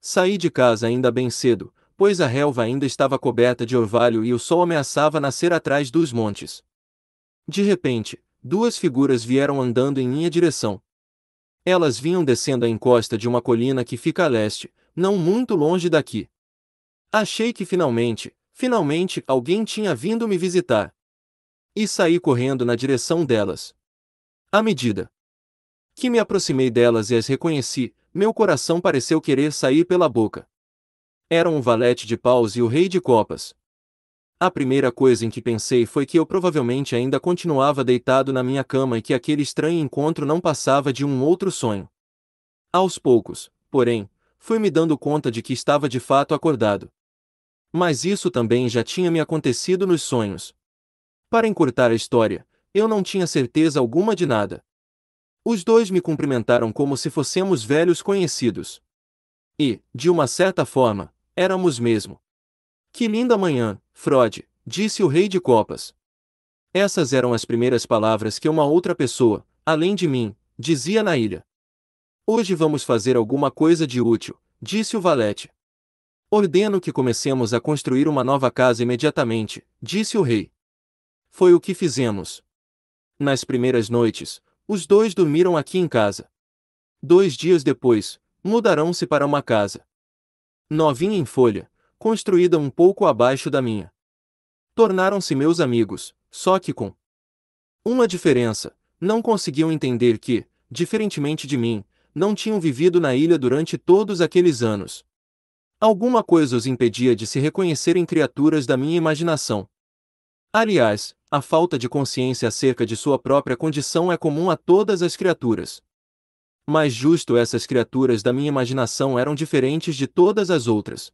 Saí de casa ainda bem cedo, pois a relva ainda estava coberta de orvalho e o sol ameaçava nascer atrás dos montes. De repente, duas figuras vieram andando em minha direção. Elas vinham descendo a encosta de uma colina que fica a leste, não muito longe daqui. Achei que finalmente, finalmente, alguém tinha vindo me visitar. E saí correndo na direção delas. À medida que me aproximei delas e as reconheci, meu coração pareceu querer sair pela boca. Eram o valete de paus e o rei de copas. A primeira coisa em que pensei foi que eu provavelmente ainda continuava deitado na minha cama e que aquele estranho encontro não passava de um outro sonho. Aos poucos, porém, fui me dando conta de que estava de fato acordado. Mas isso também já tinha me acontecido nos sonhos. Para encurtar a história, eu não tinha certeza alguma de nada. Os dois me cumprimentaram como se fossemos velhos conhecidos. E, de uma certa forma, éramos mesmo. Que linda manhã, Frode, disse o rei de copas. Essas eram as primeiras palavras que uma outra pessoa, além de mim, dizia na ilha. Hoje vamos fazer alguma coisa de útil, disse o valete. Ordeno que comecemos a construir uma nova casa imediatamente, disse o rei. Foi o que fizemos. Nas primeiras noites, os dois dormiram aqui em casa. Dois dias depois, mudaram se para uma casa. Novinha em folha, construída um pouco abaixo da minha. Tornaram-se meus amigos, só que com uma diferença: não conseguiam entender que, diferentemente de mim, não tinham vivido na ilha durante todos aqueles anos. Alguma coisa os impedia de se reconhecerem criaturas da minha imaginação. Aliás, a falta de consciência acerca de sua própria condição é comum a todas as criaturas. Mas justo essas criaturas da minha imaginação eram diferentes de todas as outras.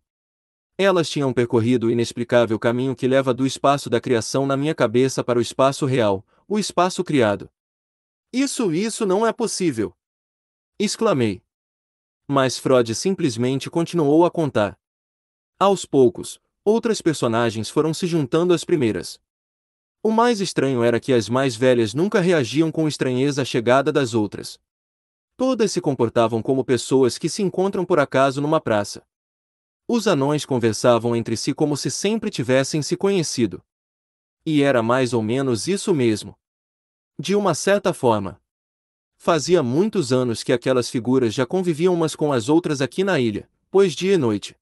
Elas tinham percorrido o inexplicável caminho que leva do espaço da criação na minha cabeça para o espaço real, o espaço criado. Isso, isso não é possível exclamei. Mas Freud simplesmente continuou a contar. Aos poucos, outras personagens foram se juntando às primeiras. O mais estranho era que as mais velhas nunca reagiam com estranheza à chegada das outras. Todas se comportavam como pessoas que se encontram por acaso numa praça. Os anões conversavam entre si como se sempre tivessem se conhecido. E era mais ou menos isso mesmo. De uma certa forma, Fazia muitos anos que aquelas figuras já conviviam umas com as outras aqui na ilha, pois dia e noite.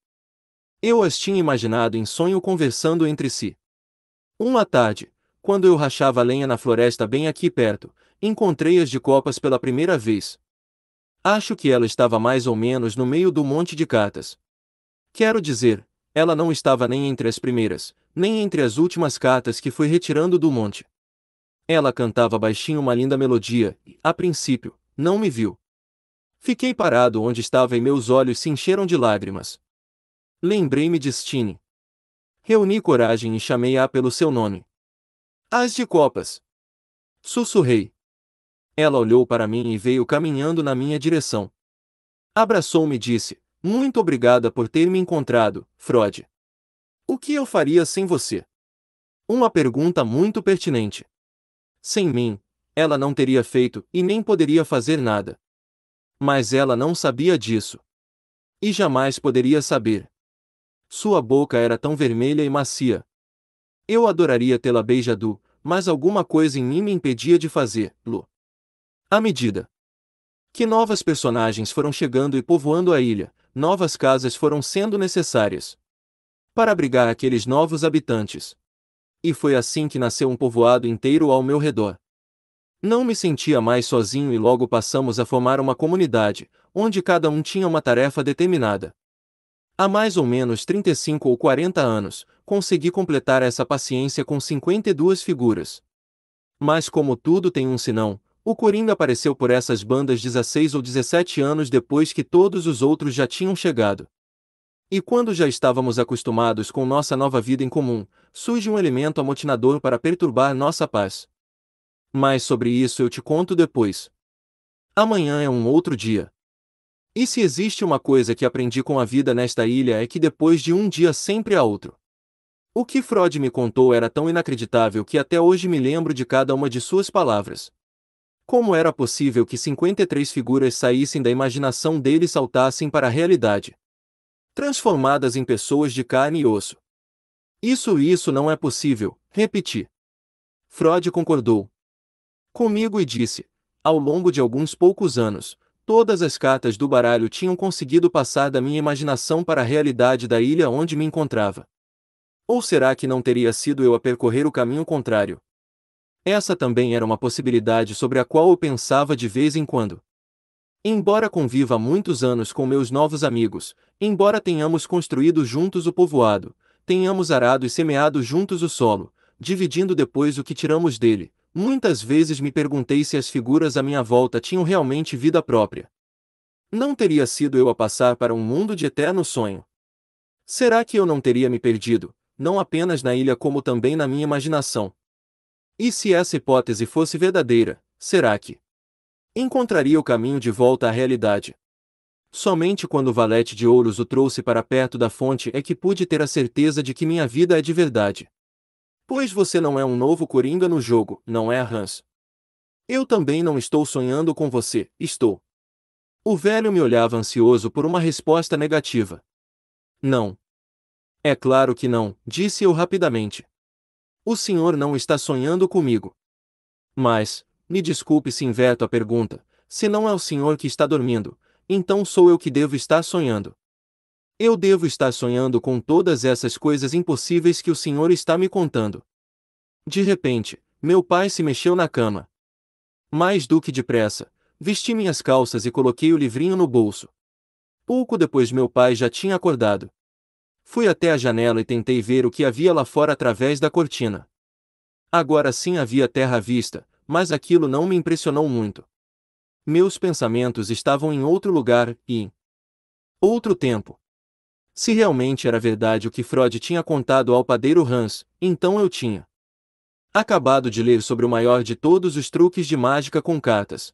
Eu as tinha imaginado em sonho conversando entre si. Uma tarde, quando eu rachava lenha na floresta bem aqui perto, encontrei-as de copas pela primeira vez. Acho que ela estava mais ou menos no meio do monte de catas. Quero dizer, ela não estava nem entre as primeiras, nem entre as últimas catas que fui retirando do monte. Ela cantava baixinho uma linda melodia, e, a princípio, não me viu. Fiquei parado onde estava e meus olhos se encheram de lágrimas. Lembrei-me de Stine. Reuni coragem e chamei-a pelo seu nome. As de copas! Sussurrei. Ela olhou para mim e veio caminhando na minha direção. Abraçou-me e disse: Muito obrigada por ter me encontrado, Frode. O que eu faria sem você? Uma pergunta muito pertinente. Sem mim, ela não teria feito e nem poderia fazer nada. Mas ela não sabia disso. E jamais poderia saber. Sua boca era tão vermelha e macia. Eu adoraria tê-la beijado, mas alguma coisa em mim me impedia de fazê-lo. À medida que novas personagens foram chegando e povoando a ilha, novas casas foram sendo necessárias para abrigar aqueles novos habitantes e foi assim que nasceu um povoado inteiro ao meu redor. Não me sentia mais sozinho e logo passamos a formar uma comunidade, onde cada um tinha uma tarefa determinada. Há mais ou menos 35 ou 40 anos, consegui completar essa paciência com 52 figuras. Mas como tudo tem um senão, o Coringa apareceu por essas bandas 16 ou 17 anos depois que todos os outros já tinham chegado. E quando já estávamos acostumados com nossa nova vida em comum, surge um elemento amotinador para perturbar nossa paz. Mas sobre isso eu te conto depois. Amanhã é um outro dia. E se existe uma coisa que aprendi com a vida nesta ilha é que depois de um dia sempre há outro. O que Freud me contou era tão inacreditável que até hoje me lembro de cada uma de suas palavras. Como era possível que 53 figuras saíssem da imaginação dele e saltassem para a realidade? transformadas em pessoas de carne e osso. Isso isso não é possível, repeti. Freud concordou comigo e disse: ao longo de alguns poucos anos, todas as cartas do baralho tinham conseguido passar da minha imaginação para a realidade da ilha onde me encontrava. Ou será que não teria sido eu a percorrer o caminho contrário? Essa também era uma possibilidade sobre a qual eu pensava de vez em quando. Embora conviva muitos anos com meus novos amigos, embora tenhamos construído juntos o povoado, tenhamos arado e semeado juntos o solo, dividindo depois o que tiramos dele, muitas vezes me perguntei se as figuras à minha volta tinham realmente vida própria. Não teria sido eu a passar para um mundo de eterno sonho. Será que eu não teria me perdido, não apenas na ilha como também na minha imaginação? E se essa hipótese fosse verdadeira, será que, encontraria o caminho de volta à realidade. Somente quando o valete de ouros o trouxe para perto da fonte é que pude ter a certeza de que minha vida é de verdade. Pois você não é um novo coringa no jogo, não é a Hans. Eu também não estou sonhando com você, estou. O velho me olhava ansioso por uma resposta negativa. Não. É claro que não, disse eu rapidamente. O senhor não está sonhando comigo. Mas, me desculpe se inverto a pergunta, se não é o senhor que está dormindo, então sou eu que devo estar sonhando. Eu devo estar sonhando com todas essas coisas impossíveis que o senhor está me contando. De repente, meu pai se mexeu na cama. Mais do que depressa, vesti minhas calças e coloquei o livrinho no bolso. Pouco depois meu pai já tinha acordado. Fui até a janela e tentei ver o que havia lá fora através da cortina. Agora sim havia terra à vista, mas aquilo não me impressionou muito. Meus pensamentos estavam em outro lugar e em outro tempo. Se realmente era verdade o que Freud tinha contado ao padeiro Hans, então eu tinha acabado de ler sobre o maior de todos os truques de mágica com cartas.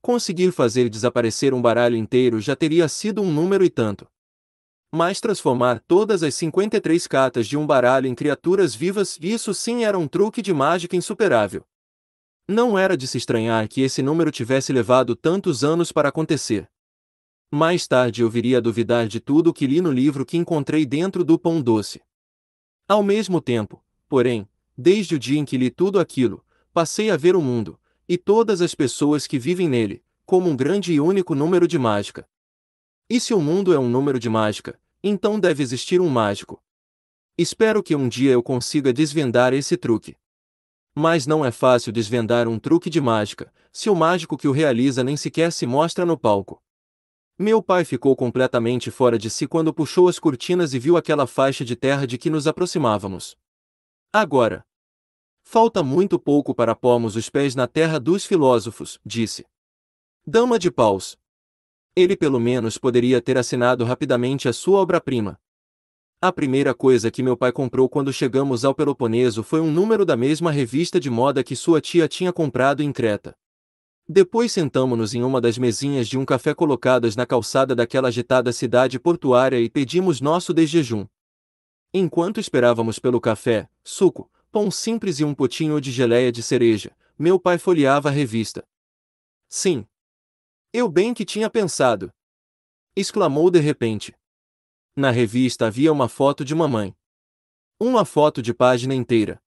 Conseguir fazer desaparecer um baralho inteiro já teria sido um número e tanto. Mas transformar todas as 53 cartas de um baralho em criaturas vivas, isso sim era um truque de mágica insuperável. Não era de se estranhar que esse número tivesse levado tantos anos para acontecer. Mais tarde eu viria a duvidar de tudo o que li no livro que encontrei dentro do pão doce. Ao mesmo tempo, porém, desde o dia em que li tudo aquilo, passei a ver o mundo, e todas as pessoas que vivem nele, como um grande e único número de mágica. E se o mundo é um número de mágica, então deve existir um mágico. Espero que um dia eu consiga desvendar esse truque. Mas não é fácil desvendar um truque de mágica, se o mágico que o realiza nem sequer se mostra no palco. Meu pai ficou completamente fora de si quando puxou as cortinas e viu aquela faixa de terra de que nos aproximávamos. Agora. Falta muito pouco para pormos os pés na terra dos filósofos, disse. Dama de paus. Ele pelo menos poderia ter assinado rapidamente a sua obra-prima. A primeira coisa que meu pai comprou quando chegamos ao Peloponeso foi um número da mesma revista de moda que sua tia tinha comprado em Creta. Depois sentamos-nos em uma das mesinhas de um café colocadas na calçada daquela agitada cidade portuária e pedimos nosso desjejum. Enquanto esperávamos pelo café, suco, pão simples e um potinho de geleia de cereja, meu pai folheava a revista. Sim. Eu bem que tinha pensado. Exclamou de repente. Na revista havia uma foto de mamãe. Uma foto de página inteira.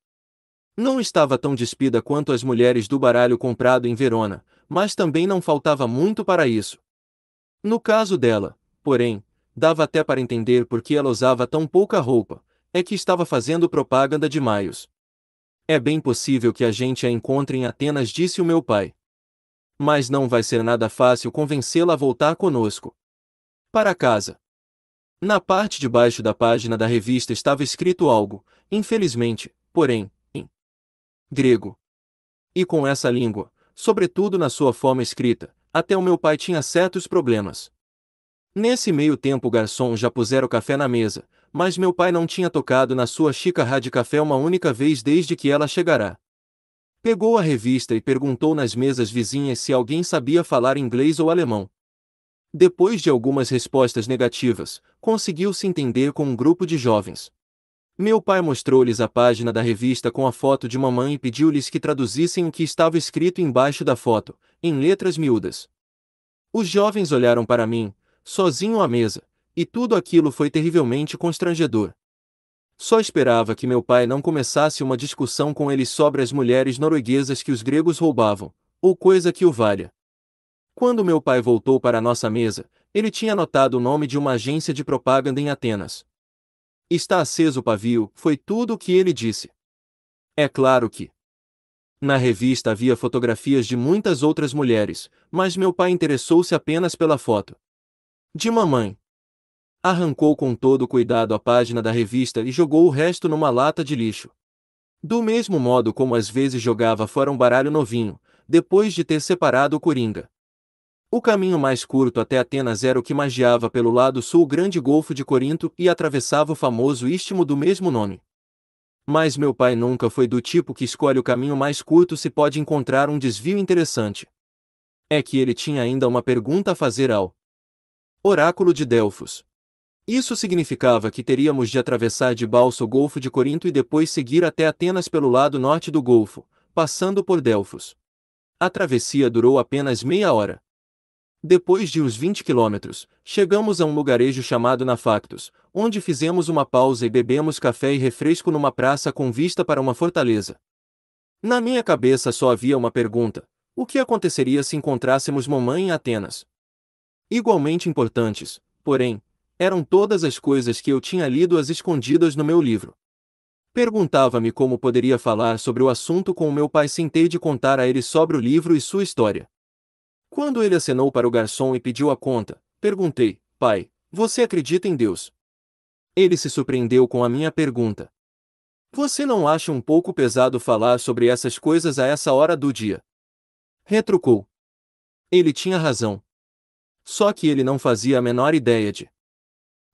Não estava tão despida quanto as mulheres do baralho comprado em Verona, mas também não faltava muito para isso. No caso dela, porém, dava até para entender por que ela usava tão pouca roupa, é que estava fazendo propaganda de Maios. É bem possível que a gente a encontre em Atenas, disse o meu pai. Mas não vai ser nada fácil convencê-la a voltar conosco. Para casa. Na parte de baixo da página da revista estava escrito algo, infelizmente, porém, em grego. E com essa língua, sobretudo na sua forma escrita, até o meu pai tinha certos problemas. Nesse meio tempo o garçom já pusera o café na mesa, mas meu pai não tinha tocado na sua xícara de café uma única vez desde que ela chegará. Pegou a revista e perguntou nas mesas vizinhas se alguém sabia falar inglês ou alemão. Depois de algumas respostas negativas, conseguiu-se entender com um grupo de jovens. Meu pai mostrou-lhes a página da revista com a foto de mamãe e pediu-lhes que traduzissem o que estava escrito embaixo da foto, em letras miúdas. Os jovens olharam para mim, sozinho à mesa, e tudo aquilo foi terrivelmente constrangedor. Só esperava que meu pai não começasse uma discussão com eles sobre as mulheres norueguesas que os gregos roubavam, ou coisa que o valha. Quando meu pai voltou para nossa mesa, ele tinha anotado o nome de uma agência de propaganda em Atenas. Está aceso o pavio, foi tudo o que ele disse. É claro que. Na revista havia fotografias de muitas outras mulheres, mas meu pai interessou-se apenas pela foto. De mamãe. Arrancou com todo cuidado a página da revista e jogou o resto numa lata de lixo. Do mesmo modo como às vezes jogava fora um baralho novinho, depois de ter separado o coringa. O caminho mais curto até Atenas era o que magiava pelo lado sul o grande Golfo de Corinto e atravessava o famoso istmo do mesmo nome. Mas meu pai nunca foi do tipo que escolhe o caminho mais curto se pode encontrar um desvio interessante. É que ele tinha ainda uma pergunta a fazer ao Oráculo de Delfos. Isso significava que teríamos de atravessar de balsa o Golfo de Corinto e depois seguir até Atenas pelo lado norte do Golfo, passando por Delfos. A travessia durou apenas meia hora. Depois de uns 20 quilômetros, chegamos a um lugarejo chamado Nafactus, onde fizemos uma pausa e bebemos café e refresco numa praça com vista para uma fortaleza. Na minha cabeça só havia uma pergunta: o que aconteceria se encontrássemos mamãe em Atenas? Igualmente importantes, porém, eram todas as coisas que eu tinha lido as escondidas no meu livro. Perguntava-me como poderia falar sobre o assunto com o meu pai sem ter de contar a ele sobre o livro e sua história. Quando ele acenou para o garçom e pediu a conta, perguntei: Pai, você acredita em Deus? Ele se surpreendeu com a minha pergunta. Você não acha um pouco pesado falar sobre essas coisas a essa hora do dia? Retrucou. Ele tinha razão. Só que ele não fazia a menor ideia de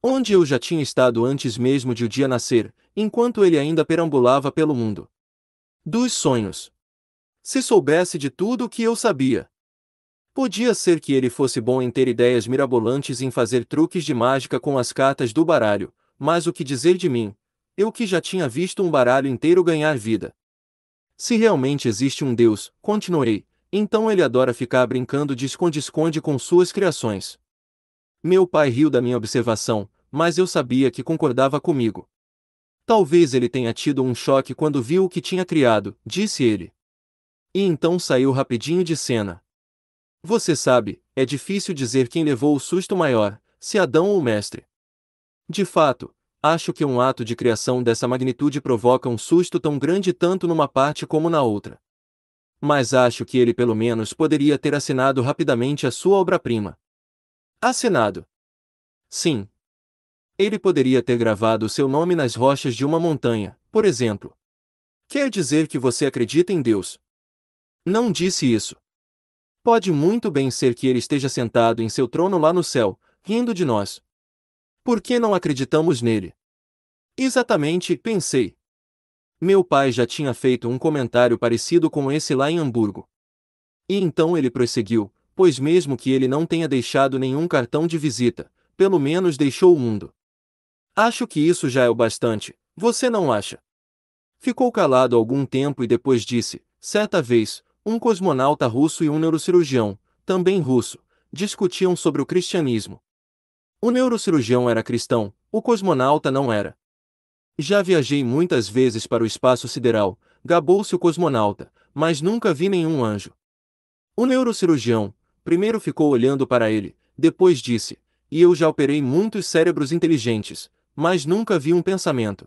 onde eu já tinha estado antes mesmo de o dia nascer, enquanto ele ainda perambulava pelo mundo. Dos sonhos. Se soubesse de tudo o que eu sabia, Podia ser que ele fosse bom em ter ideias mirabolantes e em fazer truques de mágica com as cartas do baralho, mas o que dizer de mim? Eu que já tinha visto um baralho inteiro ganhar vida. Se realmente existe um Deus, continuei, então ele adora ficar brincando de esconde-esconde com suas criações. Meu pai riu da minha observação, mas eu sabia que concordava comigo. Talvez ele tenha tido um choque quando viu o que tinha criado, disse ele. E então saiu rapidinho de cena. Você sabe, é difícil dizer quem levou o susto maior, se Adão ou o mestre. De fato, acho que um ato de criação dessa magnitude provoca um susto tão grande tanto numa parte como na outra. Mas acho que ele pelo menos poderia ter assinado rapidamente a sua obra-prima. Assinado. Sim. Ele poderia ter gravado seu nome nas rochas de uma montanha, por exemplo. Quer dizer que você acredita em Deus? Não disse isso. Pode muito bem ser que ele esteja sentado em seu trono lá no céu, rindo de nós. Por que não acreditamos nele? Exatamente, pensei. Meu pai já tinha feito um comentário parecido com esse lá em Hamburgo. E então ele prosseguiu: pois mesmo que ele não tenha deixado nenhum cartão de visita, pelo menos deixou o mundo. Acho que isso já é o bastante, você não acha? Ficou calado algum tempo e depois disse: certa vez, um cosmonauta russo e um neurocirurgião, também russo, discutiam sobre o cristianismo. O neurocirurgião era cristão, o cosmonauta não era. Já viajei muitas vezes para o espaço sideral, gabou-se o cosmonauta, mas nunca vi nenhum anjo. O neurocirurgião, primeiro ficou olhando para ele, depois disse: E eu já operei muitos cérebros inteligentes, mas nunca vi um pensamento.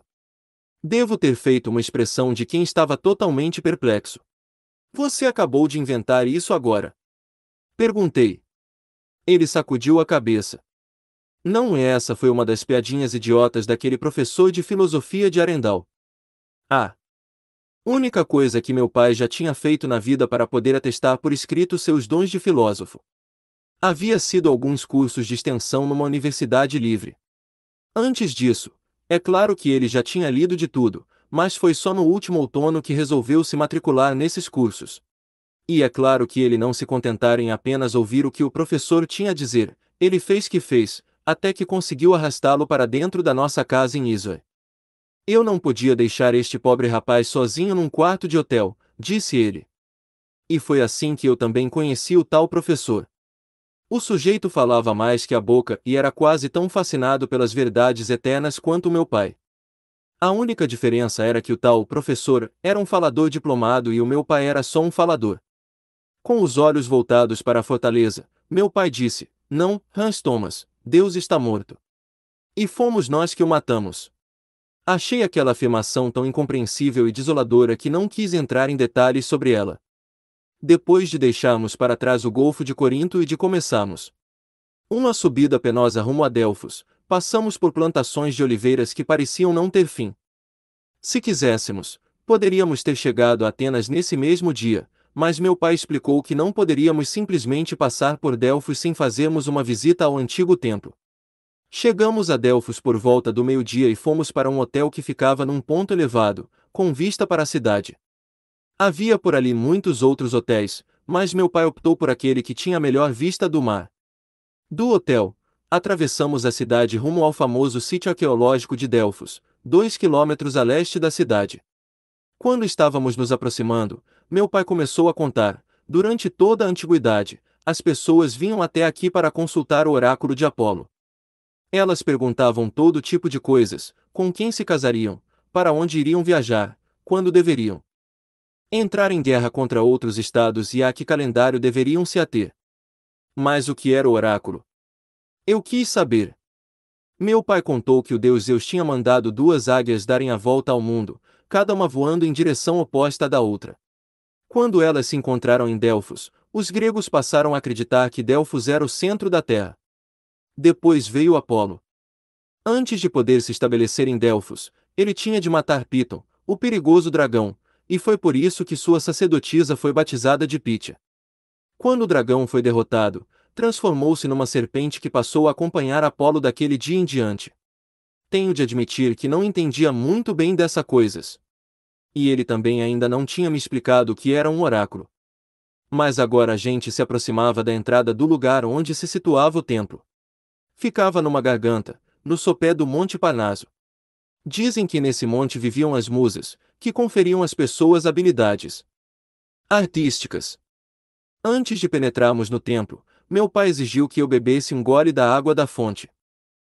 Devo ter feito uma expressão de quem estava totalmente perplexo. Você acabou de inventar isso agora? Perguntei. Ele sacudiu a cabeça. Não é essa foi uma das piadinhas idiotas daquele professor de filosofia de Arendal. Ah! Única coisa que meu pai já tinha feito na vida para poder atestar por escrito seus dons de filósofo. Havia sido alguns cursos de extensão numa universidade livre. Antes disso, é claro que ele já tinha lido de tudo, mas foi só no último outono que resolveu se matricular nesses cursos. E é claro que ele não se contentara em apenas ouvir o que o professor tinha a dizer, ele fez que fez, até que conseguiu arrastá-lo para dentro da nossa casa em Isla. Eu não podia deixar este pobre rapaz sozinho num quarto de hotel, disse ele. E foi assim que eu também conheci o tal professor. O sujeito falava mais que a boca e era quase tão fascinado pelas verdades eternas quanto meu pai. A única diferença era que o tal professor era um falador diplomado e o meu pai era só um falador. Com os olhos voltados para a fortaleza, meu pai disse: Não, Hans Thomas, Deus está morto. E fomos nós que o matamos. Achei aquela afirmação tão incompreensível e desoladora que não quis entrar em detalhes sobre ela. Depois de deixarmos para trás o Golfo de Corinto e de começarmos uma subida penosa rumo a Delfos, passamos por plantações de oliveiras que pareciam não ter fim. Se quiséssemos, poderíamos ter chegado a Atenas nesse mesmo dia, mas meu pai explicou que não poderíamos simplesmente passar por Delfos sem fazermos uma visita ao antigo templo. Chegamos a Delfos por volta do meio-dia e fomos para um hotel que ficava num ponto elevado, com vista para a cidade. Havia por ali muitos outros hotéis, mas meu pai optou por aquele que tinha a melhor vista do mar. Do hotel, Atravessamos a cidade rumo ao famoso sítio arqueológico de Delfos, dois quilômetros a leste da cidade. Quando estávamos nos aproximando, meu pai começou a contar. Durante toda a antiguidade, as pessoas vinham até aqui para consultar o oráculo de Apolo. Elas perguntavam todo tipo de coisas: com quem se casariam, para onde iriam viajar, quando deveriam entrar em guerra contra outros estados e a que calendário deveriam se ater. Mas o que era o oráculo? Eu quis saber. Meu pai contou que o Deus Zeus tinha mandado duas águias darem a volta ao mundo, cada uma voando em direção oposta da outra. Quando elas se encontraram em Delfos, os gregos passaram a acreditar que Delfos era o centro da Terra. Depois veio Apolo. Antes de poder se estabelecer em Delfos, ele tinha de matar Piton, o perigoso dragão, e foi por isso que sua sacerdotisa foi batizada de Pitia. Quando o dragão foi derrotado, transformou-se numa serpente que passou a acompanhar Apolo daquele dia em diante. Tenho de admitir que não entendia muito bem dessas coisas. E ele também ainda não tinha me explicado o que era um oráculo. Mas agora a gente se aproximava da entrada do lugar onde se situava o templo. Ficava numa garganta, no sopé do Monte Parnaso. Dizem que nesse monte viviam as musas, que conferiam às pessoas habilidades artísticas. Antes de penetrarmos no templo, meu pai exigiu que eu bebesse um gole da água da fonte.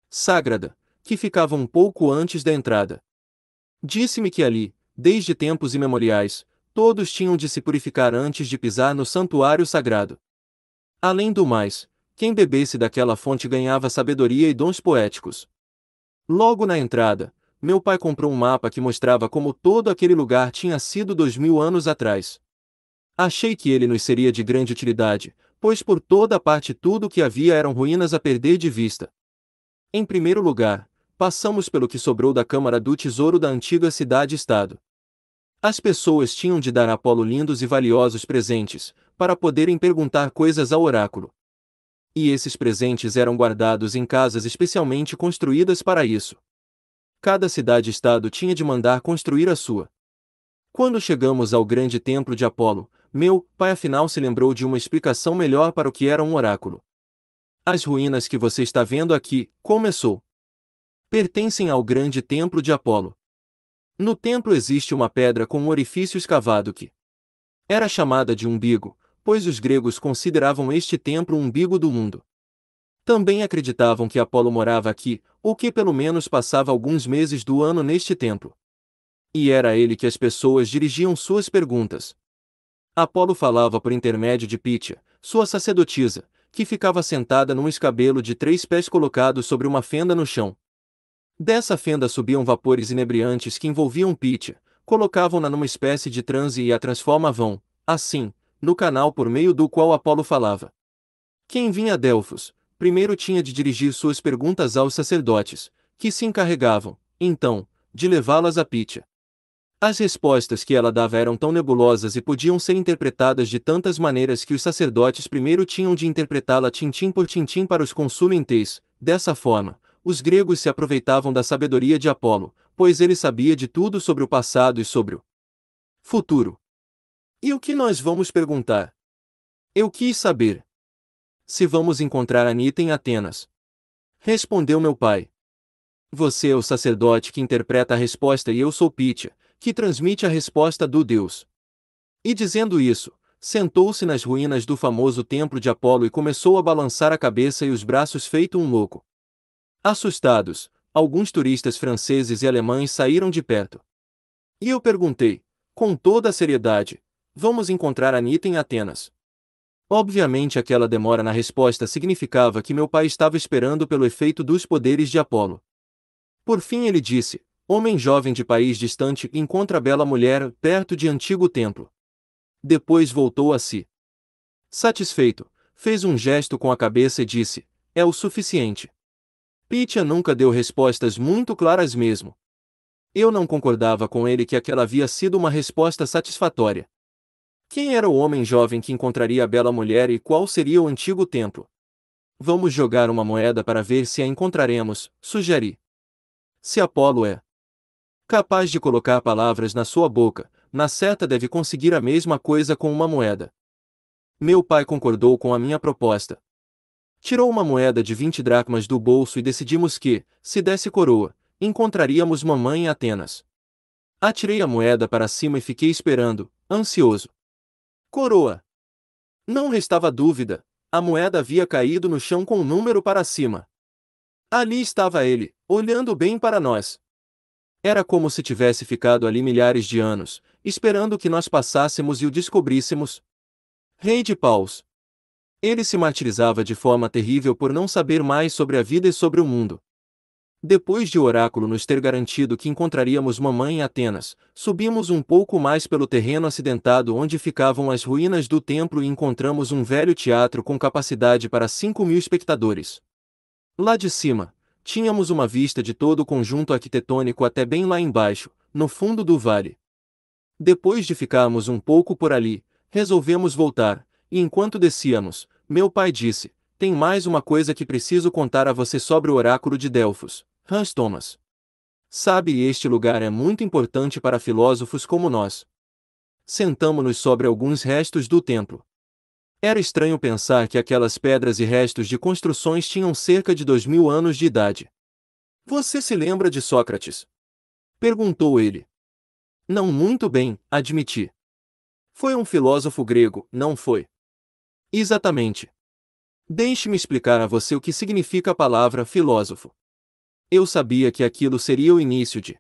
Sagrada, que ficava um pouco antes da entrada. Disse-me que ali, desde tempos imemoriais, todos tinham de se purificar antes de pisar no santuário sagrado. Além do mais, quem bebesse daquela fonte ganhava sabedoria e dons poéticos. Logo na entrada, meu pai comprou um mapa que mostrava como todo aquele lugar tinha sido dois mil anos atrás. Achei que ele nos seria de grande utilidade, pois por toda parte tudo o que havia eram ruínas a perder de vista. Em primeiro lugar, passamos pelo que sobrou da Câmara do Tesouro da antiga cidade-estado. As pessoas tinham de dar a Apolo lindos e valiosos presentes, para poderem perguntar coisas ao oráculo. E esses presentes eram guardados em casas especialmente construídas para isso. Cada cidade-estado tinha de mandar construir a sua. Quando chegamos ao grande templo de Apolo, meu pai afinal se lembrou de uma explicação melhor para o que era um oráculo. As ruínas que você está vendo aqui, começou. Pertencem ao grande templo de Apolo. No templo existe uma pedra com um orifício escavado que era chamada de umbigo, pois os gregos consideravam este templo o umbigo do mundo. Também acreditavam que Apolo morava aqui, ou que pelo menos passava alguns meses do ano neste templo. E era a ele que as pessoas dirigiam suas perguntas, Apolo falava por intermédio de Pitia, sua sacerdotisa, que ficava sentada num escabelo de três pés colocado sobre uma fenda no chão. Dessa fenda subiam vapores inebriantes que envolviam Pitia, colocavam-na numa espécie de transe e a transformavam, assim, no canal por meio do qual Apolo falava. Quem vinha a Delfos, primeiro tinha de dirigir suas perguntas aos sacerdotes, que se encarregavam, então, de levá-las a Pitia. As respostas que ela dava eram tão nebulosas e podiam ser interpretadas de tantas maneiras que os sacerdotes primeiro tinham de interpretá-la tintim por tintim para os consulentes. Dessa forma, os gregos se aproveitavam da sabedoria de Apolo, pois ele sabia de tudo sobre o passado e sobre o futuro. E o que nós vamos perguntar? Eu quis saber. Se vamos encontrar Anita em Atenas. Respondeu meu pai. Você é o sacerdote que interpreta a resposta e eu sou Pitya, que transmite a resposta do Deus. E dizendo isso, sentou-se nas ruínas do famoso templo de Apolo e começou a balançar a cabeça e os braços feito um louco. Assustados, alguns turistas franceses e alemães saíram de perto. E eu perguntei, com toda a seriedade, vamos encontrar Anita em Atenas. Obviamente aquela demora na resposta significava que meu pai estava esperando pelo efeito dos poderes de Apolo. Por fim ele disse, Homem jovem de país distante encontra bela mulher perto de antigo templo. Depois voltou a si. Satisfeito, fez um gesto com a cabeça e disse: É o suficiente. Pitya nunca deu respostas muito claras mesmo. Eu não concordava com ele que aquela havia sido uma resposta satisfatória. Quem era o homem jovem que encontraria a bela mulher e qual seria o antigo templo? Vamos jogar uma moeda para ver se a encontraremos, sugeri. Se Apolo é capaz de colocar palavras na sua boca, na seta deve conseguir a mesma coisa com uma moeda. Meu pai concordou com a minha proposta. Tirou uma moeda de 20 dracmas do bolso e decidimos que, se desse coroa, encontraríamos mamãe em Atenas. Atirei a moeda para cima e fiquei esperando, ansioso. Coroa! Não restava dúvida, a moeda havia caído no chão com o um número para cima. Ali estava ele, olhando bem para nós. Era como se tivesse ficado ali milhares de anos, esperando que nós passássemos e o descobríssemos. Rei de paus. Ele se martirizava de forma terrível por não saber mais sobre a vida e sobre o mundo. Depois de o oráculo nos ter garantido que encontraríamos mamãe em Atenas, subimos um pouco mais pelo terreno acidentado onde ficavam as ruínas do templo e encontramos um velho teatro com capacidade para 5 mil espectadores. Lá de cima, Tínhamos uma vista de todo o conjunto arquitetônico até bem lá embaixo, no fundo do vale. Depois de ficarmos um pouco por ali, resolvemos voltar, e enquanto descíamos, meu pai disse: Tem mais uma coisa que preciso contar a você sobre o oráculo de Delfos, Hans Thomas. Sabe, este lugar é muito importante para filósofos como nós. Sentamo-nos sobre alguns restos do templo, era estranho pensar que aquelas pedras e restos de construções tinham cerca de dois mil anos de idade. Você se lembra de Sócrates? Perguntou ele. Não muito bem, admiti. Foi um filósofo grego, não foi? Exatamente. Deixe-me explicar a você o que significa a palavra filósofo. Eu sabia que aquilo seria o início de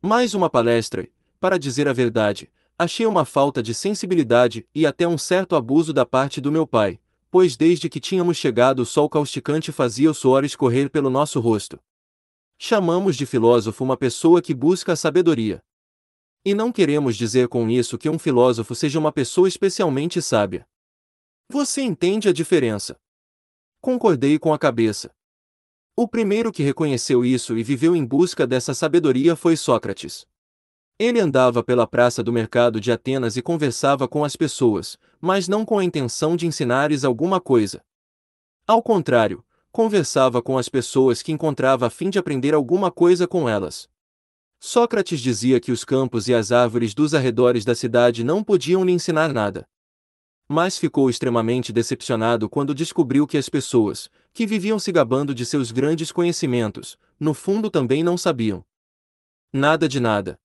mais uma palestra, para dizer a verdade, Achei uma falta de sensibilidade e até um certo abuso da parte do meu pai, pois desde que tínhamos chegado o sol causticante fazia o suor escorrer pelo nosso rosto. Chamamos de filósofo uma pessoa que busca a sabedoria. E não queremos dizer com isso que um filósofo seja uma pessoa especialmente sábia. Você entende a diferença? Concordei com a cabeça. O primeiro que reconheceu isso e viveu em busca dessa sabedoria foi Sócrates. Ele andava pela praça do mercado de Atenas e conversava com as pessoas, mas não com a intenção de ensinar-lhes alguma coisa. Ao contrário, conversava com as pessoas que encontrava a fim de aprender alguma coisa com elas. Sócrates dizia que os campos e as árvores dos arredores da cidade não podiam lhe ensinar nada. Mas ficou extremamente decepcionado quando descobriu que as pessoas, que viviam se gabando de seus grandes conhecimentos, no fundo também não sabiam. Nada de nada.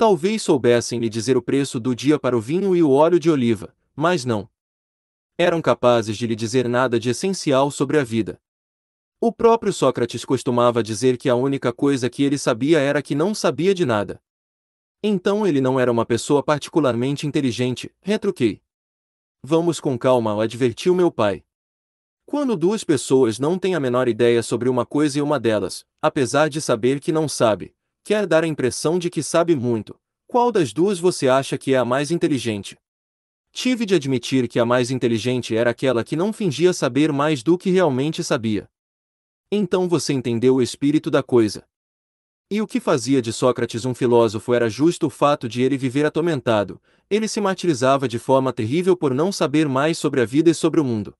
Talvez soubessem lhe dizer o preço do dia para o vinho e o óleo de oliva, mas não. Eram capazes de lhe dizer nada de essencial sobre a vida. O próprio Sócrates costumava dizer que a única coisa que ele sabia era que não sabia de nada. Então ele não era uma pessoa particularmente inteligente, retruquei. Vamos com calma, advertiu meu pai. Quando duas pessoas não têm a menor ideia sobre uma coisa e uma delas, apesar de saber que não sabe, quer dar a impressão de que sabe muito. Qual das duas você acha que é a mais inteligente? Tive de admitir que a mais inteligente era aquela que não fingia saber mais do que realmente sabia. Então você entendeu o espírito da coisa. E o que fazia de Sócrates um filósofo era justo o fato de ele viver atormentado, ele se martirizava de forma terrível por não saber mais sobre a vida e sobre o mundo.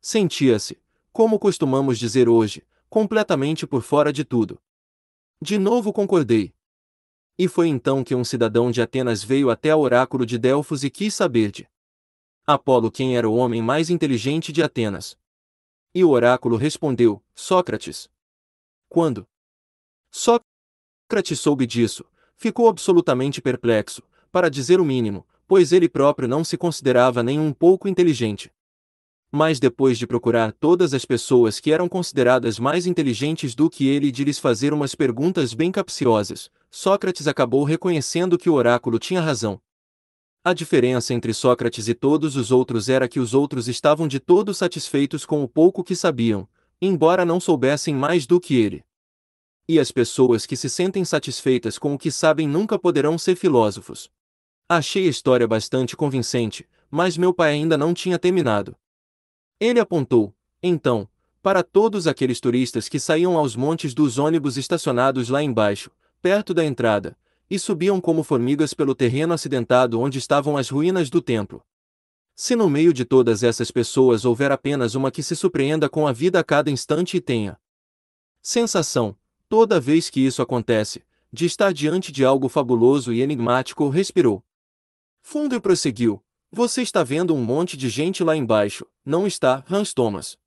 Sentia-se, como costumamos dizer hoje, completamente por fora de tudo. De novo concordei. E foi então que um cidadão de Atenas veio até o oráculo de Delfos e quis saber de Apolo quem era o homem mais inteligente de Atenas. E o oráculo respondeu: Sócrates. Quando Sócrates soube disso, ficou absolutamente perplexo, para dizer o mínimo, pois ele próprio não se considerava nem um pouco inteligente mas depois de procurar todas as pessoas que eram consideradas mais inteligentes do que ele e de lhes fazer umas perguntas bem capciosas, Sócrates acabou reconhecendo que o oráculo tinha razão. A diferença entre Sócrates e todos os outros era que os outros estavam de todo satisfeitos com o pouco que sabiam, embora não soubessem mais do que ele. E as pessoas que se sentem satisfeitas com o que sabem nunca poderão ser filósofos. Achei a história bastante convincente, mas meu pai ainda não tinha terminado. Ele apontou, então, para todos aqueles turistas que saíam aos montes dos ônibus estacionados lá embaixo, perto da entrada, e subiam como formigas pelo terreno acidentado onde estavam as ruínas do templo. Se no meio de todas essas pessoas houver apenas uma que se surpreenda com a vida a cada instante e tenha sensação, toda vez que isso acontece, de estar diante de algo fabuloso e enigmático, respirou. Fundo e prosseguiu, você está vendo um monte de gente lá embaixo, não está, Hans Thomas?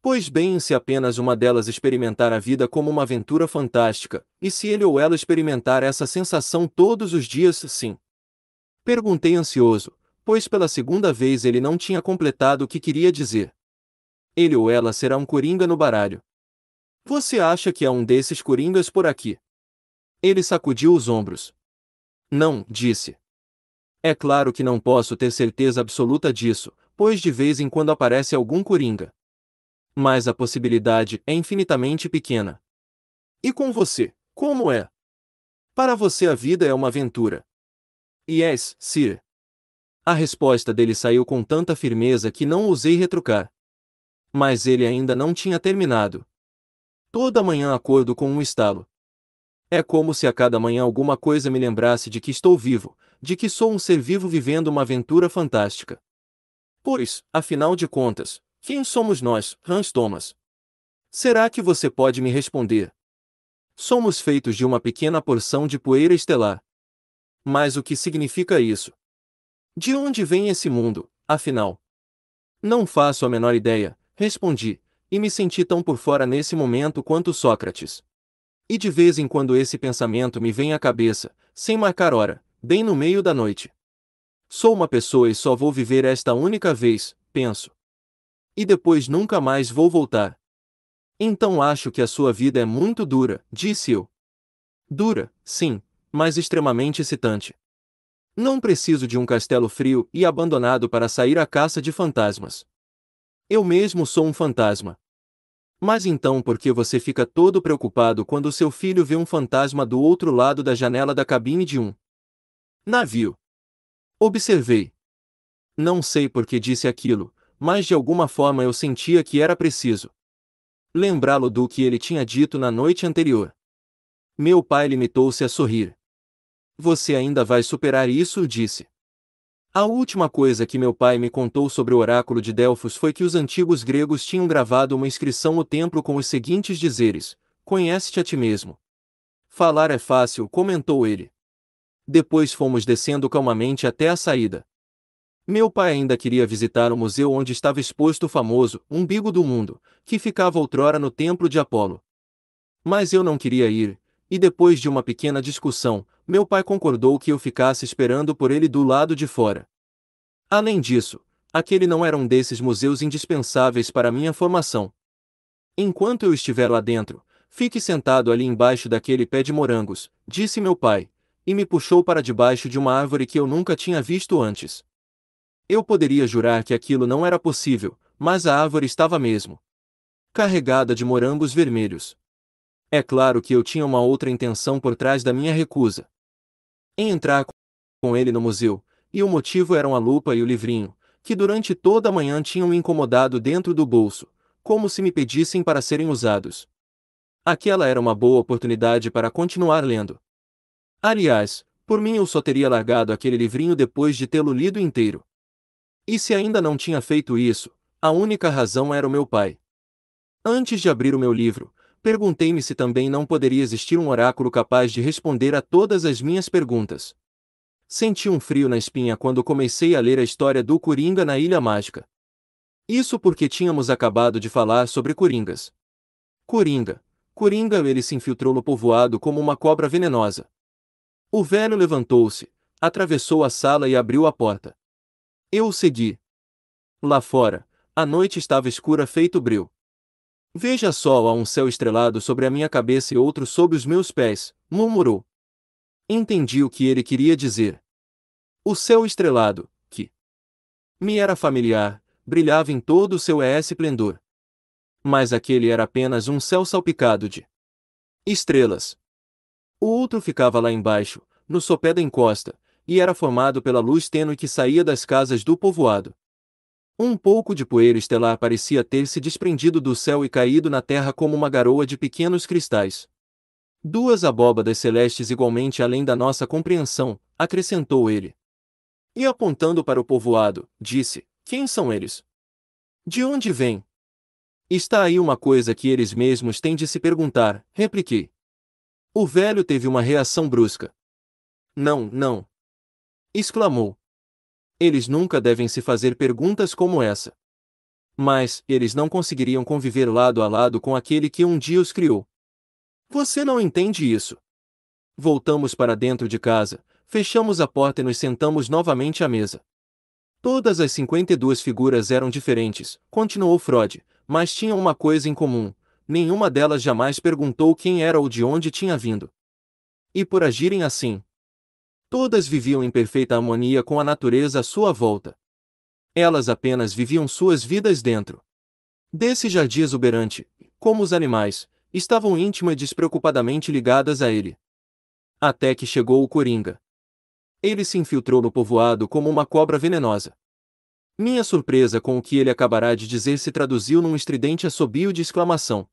Pois bem, se apenas uma delas experimentar a vida como uma aventura fantástica, e se ele ou ela experimentar essa sensação todos os dias, sim. Perguntei ansioso, pois pela segunda vez ele não tinha completado o que queria dizer. Ele ou ela será um coringa no baralho. Você acha que há um desses coringas por aqui? Ele sacudiu os ombros. Não, disse. É claro que não posso ter certeza absoluta disso, pois de vez em quando aparece algum coringa. Mas a possibilidade é infinitamente pequena. E com você, como é? Para você a vida é uma aventura. Yes, sir. A resposta dele saiu com tanta firmeza que não ousei retrucar. Mas ele ainda não tinha terminado. Toda manhã acordo com um estalo. É como se a cada manhã alguma coisa me lembrasse de que estou vivo, de que sou um ser vivo vivendo uma aventura fantástica. Pois, afinal de contas, quem somos nós, Hans Thomas? Será que você pode me responder? Somos feitos de uma pequena porção de poeira estelar. Mas o que significa isso? De onde vem esse mundo, afinal? Não faço a menor ideia, respondi, e me senti tão por fora nesse momento quanto Sócrates. E de vez em quando esse pensamento me vem à cabeça, sem marcar hora, bem no meio da noite. Sou uma pessoa e só vou viver esta única vez, penso. E depois nunca mais vou voltar. Então acho que a sua vida é muito dura, disse eu. Dura, sim, mas extremamente excitante. Não preciso de um castelo frio e abandonado para sair à caça de fantasmas. Eu mesmo sou um fantasma. Mas então por que você fica todo preocupado quando seu filho vê um fantasma do outro lado da janela da cabine de um navio? Observei. Não sei por que disse aquilo, mas de alguma forma eu sentia que era preciso lembrá-lo do que ele tinha dito na noite anterior. Meu pai limitou-se a sorrir. Você ainda vai superar isso, disse. A última coisa que meu pai me contou sobre o oráculo de Delfos foi que os antigos gregos tinham gravado uma inscrição no templo com os seguintes dizeres: Conhece-te a ti mesmo. Falar é fácil, comentou ele. Depois fomos descendo calmamente até a saída. Meu pai ainda queria visitar o museu onde estava exposto o famoso Umbigo do Mundo, que ficava outrora no Templo de Apolo. Mas eu não queria ir, e depois de uma pequena discussão, meu pai concordou que eu ficasse esperando por ele do lado de fora. Além disso, aquele não era um desses museus indispensáveis para minha formação. Enquanto eu estiver lá dentro, fique sentado ali embaixo daquele pé de morangos, disse meu pai, e me puxou para debaixo de uma árvore que eu nunca tinha visto antes. Eu poderia jurar que aquilo não era possível, mas a árvore estava mesmo. Carregada de morangos vermelhos. É claro que eu tinha uma outra intenção por trás da minha recusa. Em entrar com ele no museu, e o motivo eram a lupa e o livrinho, que durante toda a manhã tinham me incomodado dentro do bolso, como se me pedissem para serem usados. Aquela era uma boa oportunidade para continuar lendo. Aliás, por mim eu só teria largado aquele livrinho depois de tê-lo lido inteiro. E se ainda não tinha feito isso, a única razão era o meu pai. Antes de abrir o meu livro, Perguntei-me se também não poderia existir um oráculo capaz de responder a todas as minhas perguntas. Senti um frio na espinha quando comecei a ler a história do Coringa na Ilha Mágica. Isso porque tínhamos acabado de falar sobre coringas. Coringa. Coringa ele se infiltrou no povoado como uma cobra venenosa. O velho levantou-se, atravessou a sala e abriu a porta. Eu o segui. Lá fora, a noite estava escura feito bril. Veja só, há um céu estrelado sobre a minha cabeça e outro sobre os meus pés, murmurou. Entendi o que ele queria dizer. O céu estrelado, que me era familiar, brilhava em todo o seu esplendor. Mas aquele era apenas um céu salpicado de estrelas. O outro ficava lá embaixo, no sopé da encosta, e era formado pela luz tênue que saía das casas do povoado. Um pouco de poeira estelar parecia ter se desprendido do céu e caído na terra como uma garoa de pequenos cristais. Duas abóbadas celestes igualmente além da nossa compreensão, acrescentou ele. E apontando para o povoado, disse: Quem são eles? De onde vêm? Está aí uma coisa que eles mesmos têm de se perguntar, repliquei. O velho teve uma reação brusca. Não, não! exclamou. Eles nunca devem se fazer perguntas como essa. Mas, eles não conseguiriam conviver lado a lado com aquele que um dia os criou. Você não entende isso. Voltamos para dentro de casa, fechamos a porta e nos sentamos novamente à mesa. Todas as 52 figuras eram diferentes, continuou Freud, mas tinham uma coisa em comum: nenhuma delas jamais perguntou quem era ou de onde tinha vindo. E por agirem assim, Todas viviam em perfeita harmonia com a natureza à sua volta. Elas apenas viviam suas vidas dentro. Desse jardim exuberante, como os animais, estavam íntima e despreocupadamente ligadas a ele. Até que chegou o Coringa. Ele se infiltrou no povoado como uma cobra venenosa. Minha surpresa com o que ele acabará de dizer se traduziu num estridente assobio de exclamação.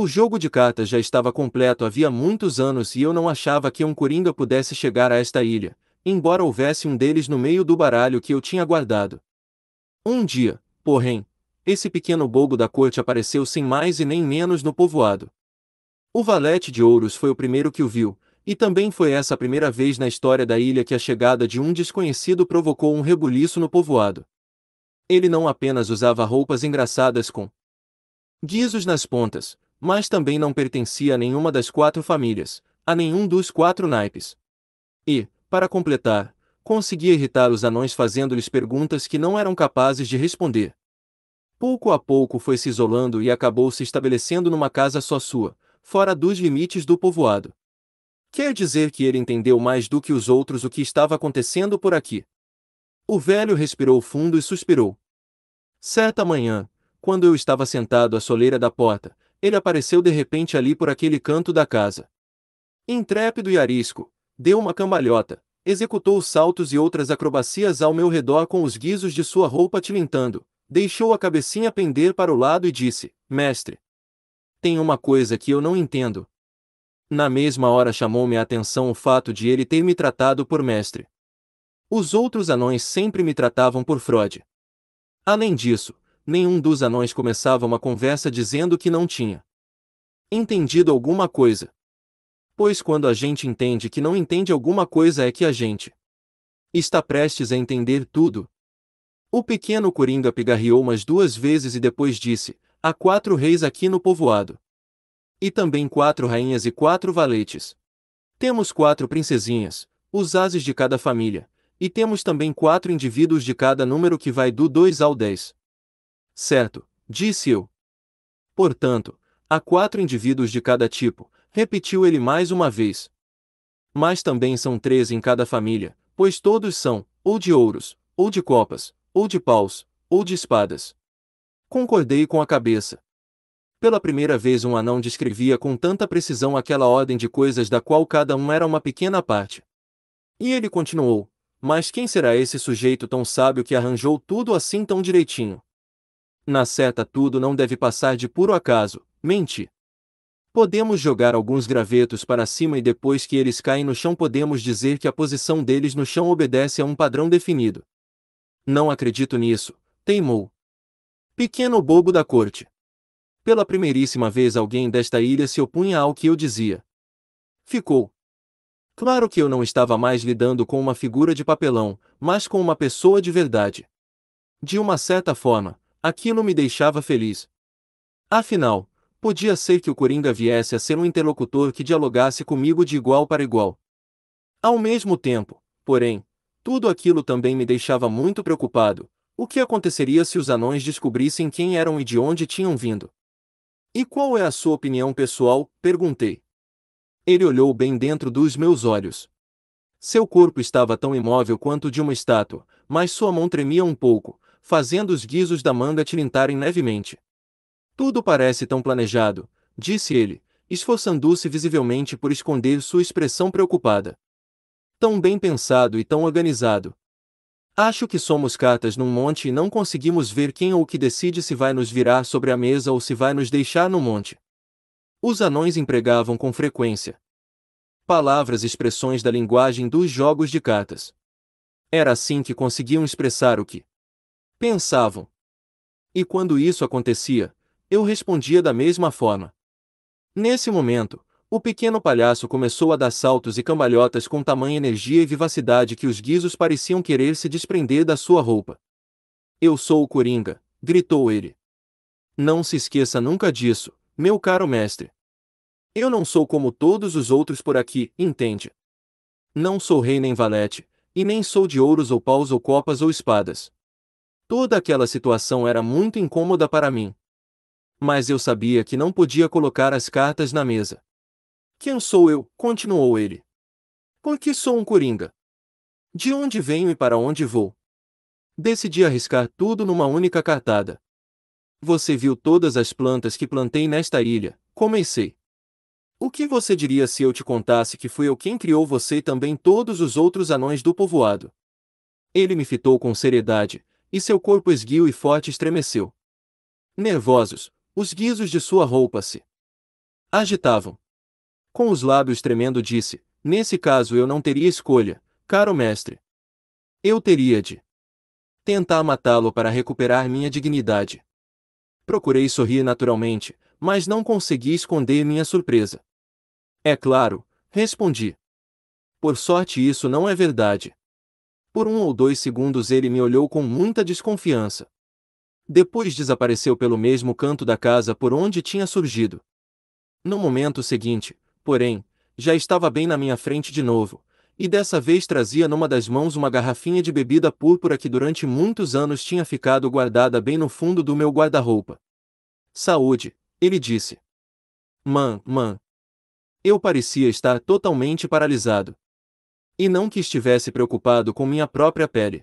O jogo de cartas já estava completo havia muitos anos e eu não achava que um coringa pudesse chegar a esta ilha, embora houvesse um deles no meio do baralho que eu tinha guardado. Um dia, porém, esse pequeno bogo da corte apareceu sem mais e nem menos no povoado. O valete de ouros foi o primeiro que o viu, e também foi essa a primeira vez na história da ilha que a chegada de um desconhecido provocou um rebuliço no povoado. Ele não apenas usava roupas engraçadas com guizos nas pontas, mas também não pertencia a nenhuma das quatro famílias, a nenhum dos quatro naipes. E, para completar, conseguia irritar os anões fazendo-lhes perguntas que não eram capazes de responder. Pouco a pouco foi se isolando e acabou se estabelecendo numa casa só sua, fora dos limites do povoado. Quer dizer que ele entendeu mais do que os outros o que estava acontecendo por aqui. O velho respirou fundo e suspirou. Certa manhã, quando eu estava sentado à soleira da porta, ele apareceu de repente ali por aquele canto da casa. Intrépido e arisco, deu uma cambalhota, executou saltos e outras acrobacias ao meu redor com os guizos de sua roupa tilintando, deixou a cabecinha pender para o lado e disse: Mestre, tem uma coisa que eu não entendo. Na mesma hora chamou-me a atenção o fato de ele ter me tratado por mestre. Os outros anões sempre me tratavam por Freud. Além disso, nenhum dos anões começava uma conversa dizendo que não tinha entendido alguma coisa. Pois quando a gente entende que não entende alguma coisa é que a gente está prestes a entender tudo. O pequeno coringa pigarreou umas duas vezes e depois disse: Há quatro reis aqui no povoado. E também quatro rainhas e quatro valetes. Temos quatro princesinhas, os ases de cada família, e temos também quatro indivíduos de cada número que vai do 2 ao 10. Certo, disse eu. Portanto, há quatro indivíduos de cada tipo, repetiu ele mais uma vez. Mas também são três em cada família, pois todos são, ou de ouros, ou de copas, ou de paus, ou de espadas. Concordei com a cabeça. Pela primeira vez, um anão descrevia com tanta precisão aquela ordem de coisas da qual cada um era uma pequena parte. E ele continuou: Mas quem será esse sujeito tão sábio que arranjou tudo assim tão direitinho? Na seta tudo não deve passar de puro acaso, mente. Podemos jogar alguns gravetos para cima e depois que eles caem no chão podemos dizer que a posição deles no chão obedece a um padrão definido. Não acredito nisso, teimou. Pequeno bobo da corte. Pela primeiríssima vez alguém desta ilha se opunha ao que eu dizia. Ficou. Claro que eu não estava mais lidando com uma figura de papelão, mas com uma pessoa de verdade. De uma certa forma, Aquilo me deixava feliz. Afinal, podia ser que o Coringa viesse a ser um interlocutor que dialogasse comigo de igual para igual. Ao mesmo tempo, porém, tudo aquilo também me deixava muito preocupado. O que aconteceria se os anões descobrissem quem eram e de onde tinham vindo? E qual é a sua opinião pessoal? perguntei. Ele olhou bem dentro dos meus olhos. Seu corpo estava tão imóvel quanto de uma estátua, mas sua mão tremia um pouco, fazendo os guizos da manga tilintarem levemente. Tudo parece tão planejado, disse ele, esforçando-se visivelmente por esconder sua expressão preocupada. Tão bem pensado e tão organizado. Acho que somos cartas num monte e não conseguimos ver quem ou que decide se vai nos virar sobre a mesa ou se vai nos deixar no monte. Os anões empregavam com frequência palavras e expressões da linguagem dos jogos de cartas. Era assim que conseguiam expressar o que pensavam. E quando isso acontecia, eu respondia da mesma forma. Nesse momento, o pequeno palhaço começou a dar saltos e cambalhotas com tamanha energia e vivacidade que os guizos pareciam querer se desprender da sua roupa. Eu sou o Coringa, gritou ele. Não se esqueça nunca disso, meu caro mestre. Eu não sou como todos os outros por aqui, entende? Não sou rei nem valete, e nem sou de ouros ou paus ou copas ou espadas. Toda aquela situação era muito incômoda para mim. Mas eu sabia que não podia colocar as cartas na mesa. Quem sou eu? continuou ele. Por que sou um coringa? De onde venho e para onde vou? Decidi arriscar tudo numa única cartada. Você viu todas as plantas que plantei nesta ilha, comecei. O que você diria se eu te contasse que fui eu quem criou você e também todos os outros anões do povoado? Ele me fitou com seriedade, e seu corpo esguio e forte estremeceu. Nervosos, os guizos de sua roupa se agitavam. Com os lábios tremendo disse, nesse caso eu não teria escolha, caro mestre. Eu teria de tentar matá-lo para recuperar minha dignidade. Procurei sorrir naturalmente, mas não consegui esconder minha surpresa. É claro, respondi. Por sorte isso não é verdade. Por um ou dois segundos ele me olhou com muita desconfiança. Depois desapareceu pelo mesmo canto da casa por onde tinha surgido. No momento seguinte, porém, já estava bem na minha frente de novo, e dessa vez trazia numa das mãos uma garrafinha de bebida púrpura que durante muitos anos tinha ficado guardada bem no fundo do meu guarda-roupa. Saúde, ele disse. Man, man. Eu parecia estar totalmente paralisado. E não que estivesse preocupado com minha própria pele.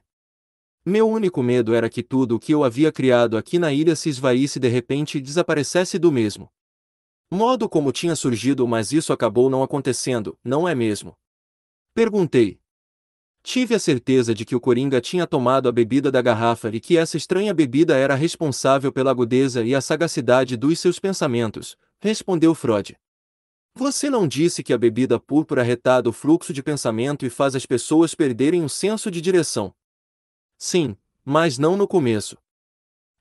Meu único medo era que tudo o que eu havia criado aqui na ilha se esvaísse de repente e desaparecesse do mesmo. Modo como tinha surgido, mas isso acabou não acontecendo, não é mesmo? Perguntei. Tive a certeza de que o Coringa tinha tomado a bebida da garrafa e que essa estranha bebida era responsável pela agudeza e a sagacidade dos seus pensamentos, respondeu Freud. Você não disse que a bebida púrpura retarda o fluxo de pensamento e faz as pessoas perderem o um senso de direção? Sim, mas não no começo.